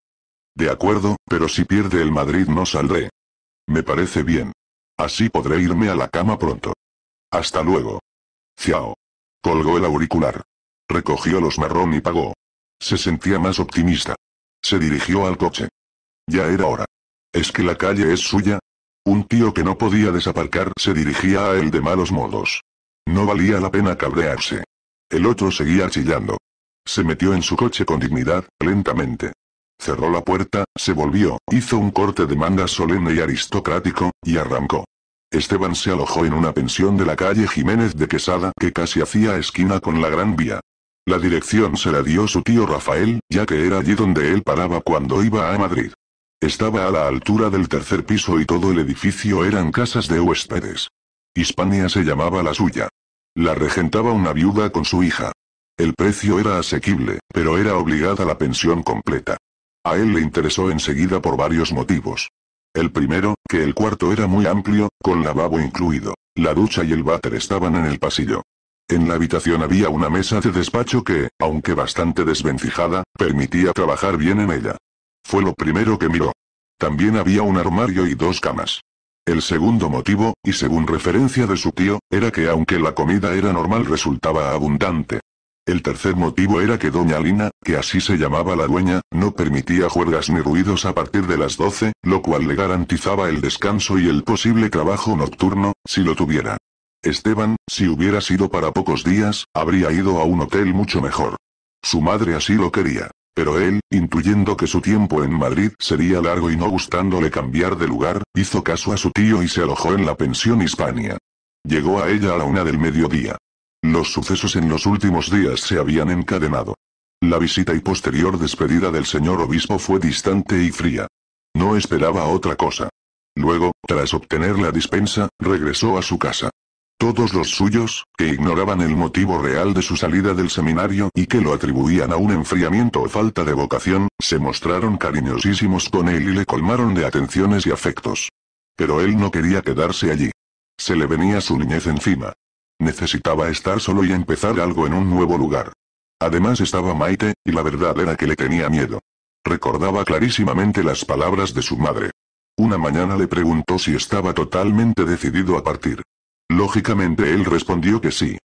De acuerdo, pero si pierde el Madrid no saldré. Me parece bien. Así podré irme a la cama pronto. Hasta luego. Ciao. Colgó el auricular. Recogió los marrón y pagó. Se sentía más optimista. Se dirigió al coche. Ya era hora. ¿Es que la calle es suya? Un tío que no podía desaparcar se dirigía a él de malos modos. No valía la pena cabrearse. El otro seguía chillando. Se metió en su coche con dignidad, lentamente. Cerró la puerta, se volvió, hizo un corte de manda solemne y aristocrático, y arrancó. Esteban se alojó en una pensión de la calle Jiménez de Quesada que casi hacía esquina con la Gran Vía. La dirección se la dio su tío Rafael, ya que era allí donde él paraba cuando iba a Madrid. Estaba a la altura del tercer piso y todo el edificio eran casas de huéspedes. Hispania se llamaba la suya. La regentaba una viuda con su hija. El precio era asequible, pero era obligada la pensión completa. A él le interesó enseguida por varios motivos. El primero, que el cuarto era muy amplio, con lavabo incluido. La ducha y el váter estaban en el pasillo. En la habitación había una mesa de despacho que, aunque bastante desvencijada, permitía trabajar bien en ella. Fue lo primero que miró. También había un armario y dos camas. El segundo motivo, y según referencia de su tío, era que aunque la comida era normal resultaba abundante. El tercer motivo era que doña Lina, que así se llamaba la dueña, no permitía juergas ni ruidos a partir de las 12, lo cual le garantizaba el descanso y el posible trabajo nocturno, si lo tuviera. Esteban, si hubiera sido para pocos días, habría ido a un hotel mucho mejor. Su madre así lo quería. Pero él, intuyendo que su tiempo en Madrid sería largo y no gustándole cambiar de lugar, hizo caso a su tío y se alojó en la pensión Hispania. Llegó a ella a la una del mediodía. Los sucesos en los últimos días se habían encadenado. La visita y posterior despedida del señor obispo fue distante y fría. No esperaba otra cosa. Luego, tras obtener la dispensa, regresó a su casa. Todos los suyos, que ignoraban el motivo real de su salida del seminario y que lo atribuían a un enfriamiento o falta de vocación, se mostraron cariñosísimos con él y le colmaron de atenciones y afectos. Pero él no quería quedarse allí. Se le venía su niñez encima. Necesitaba estar solo y empezar algo en un nuevo lugar. Además estaba Maite, y la verdad era que le tenía miedo. Recordaba clarísimamente las palabras de su madre. Una mañana le preguntó si estaba totalmente decidido a partir. Lógicamente él respondió que sí.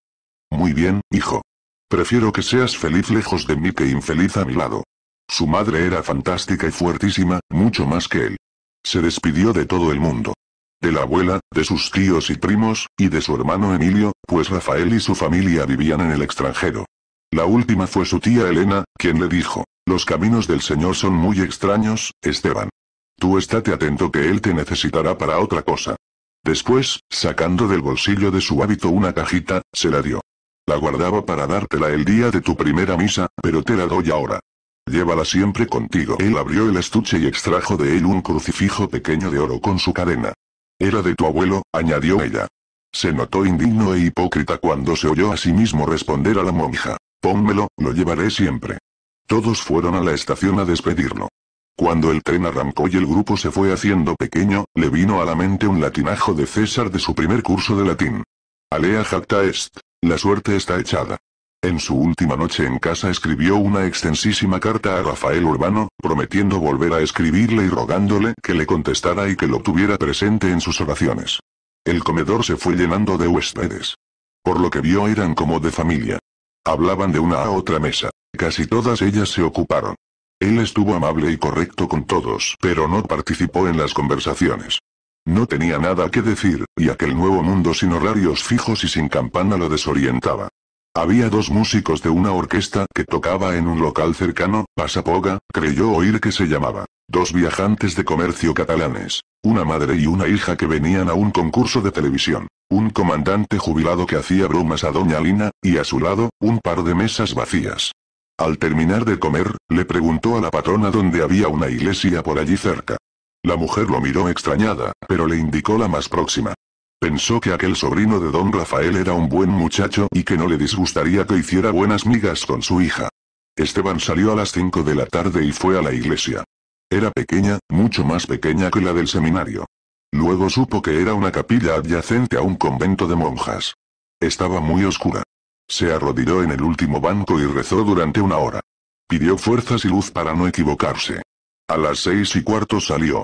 Muy bien, hijo. Prefiero que seas feliz lejos de mí que infeliz a mi lado. Su madre era fantástica y fuertísima, mucho más que él. Se despidió de todo el mundo. De la abuela, de sus tíos y primos, y de su hermano Emilio, pues Rafael y su familia vivían en el extranjero. La última fue su tía Elena, quien le dijo, los caminos del Señor son muy extraños, Esteban. Tú estate atento que Él te necesitará para otra cosa. Después, sacando del bolsillo de su hábito una cajita, se la dio. La guardaba para dártela el día de tu primera misa, pero te la doy ahora. Llévala siempre contigo. Él abrió el estuche y extrajo de él un crucifijo pequeño de oro con su cadena. Era de tu abuelo, añadió ella. Se notó indigno e hipócrita cuando se oyó a sí mismo responder a la monja. Pónmelo, lo llevaré siempre. Todos fueron a la estación a despedirlo. Cuando el tren arrancó y el grupo se fue haciendo pequeño, le vino a la mente un latinajo de César de su primer curso de latín. Alea jacta est, la suerte está echada. En su última noche en casa escribió una extensísima carta a Rafael Urbano, prometiendo volver a escribirle y rogándole que le contestara y que lo tuviera presente en sus oraciones. El comedor se fue llenando de huéspedes. Por lo que vio eran como de familia. Hablaban de una a otra mesa. Casi todas ellas se ocuparon. Él estuvo amable y correcto con todos, pero no participó en las conversaciones. No tenía nada que decir, y aquel nuevo mundo sin horarios fijos y sin campana lo desorientaba. Había dos músicos de una orquesta que tocaba en un local cercano, Pasapoga, creyó oír que se llamaba. Dos viajantes de comercio catalanes, una madre y una hija que venían a un concurso de televisión, un comandante jubilado que hacía bromas a doña Lina, y a su lado, un par de mesas vacías. Al terminar de comer, le preguntó a la patrona dónde había una iglesia por allí cerca. La mujer lo miró extrañada, pero le indicó la más próxima. Pensó que aquel sobrino de don Rafael era un buen muchacho y que no le disgustaría que hiciera buenas migas con su hija. Esteban salió a las 5 de la tarde y fue a la iglesia. Era pequeña, mucho más pequeña que la del seminario. Luego supo que era una capilla adyacente a un convento de monjas. Estaba muy oscura. Se arrodilló en el último banco y rezó durante una hora. Pidió fuerzas y luz para no equivocarse. A las seis y cuarto salió.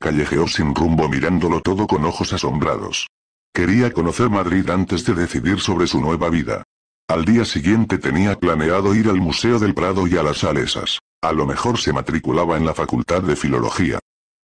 Callejeó sin rumbo mirándolo todo con ojos asombrados. Quería conocer Madrid antes de decidir sobre su nueva vida. Al día siguiente tenía planeado ir al Museo del Prado y a las Salesas. A lo mejor se matriculaba en la Facultad de Filología.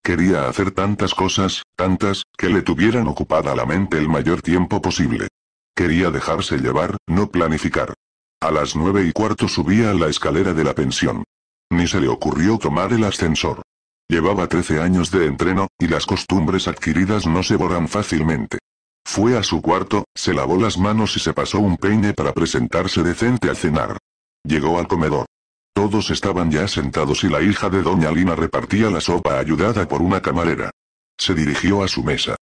Quería hacer tantas cosas, tantas, que le tuvieran ocupada la mente el mayor tiempo posible. Quería dejarse llevar, no planificar. A las nueve y cuarto subía a la escalera de la pensión. Ni se le ocurrió tomar el ascensor. Llevaba trece años de entreno, y las costumbres adquiridas no se borran fácilmente. Fue a su cuarto, se lavó las manos y se pasó un peine para presentarse decente al cenar. Llegó al comedor. Todos estaban ya sentados y la hija de doña Lina repartía la sopa ayudada por una camarera. Se dirigió a su mesa.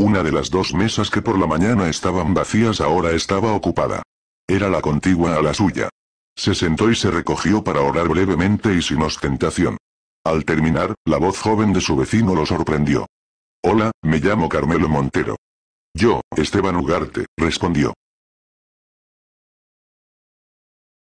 Una de las dos mesas que por la mañana estaban vacías ahora estaba ocupada. Era la contigua a la suya. Se sentó y se recogió para orar brevemente y sin ostentación. Al terminar, la voz joven de su vecino lo sorprendió. Hola, me llamo Carmelo Montero. Yo, Esteban Ugarte, respondió.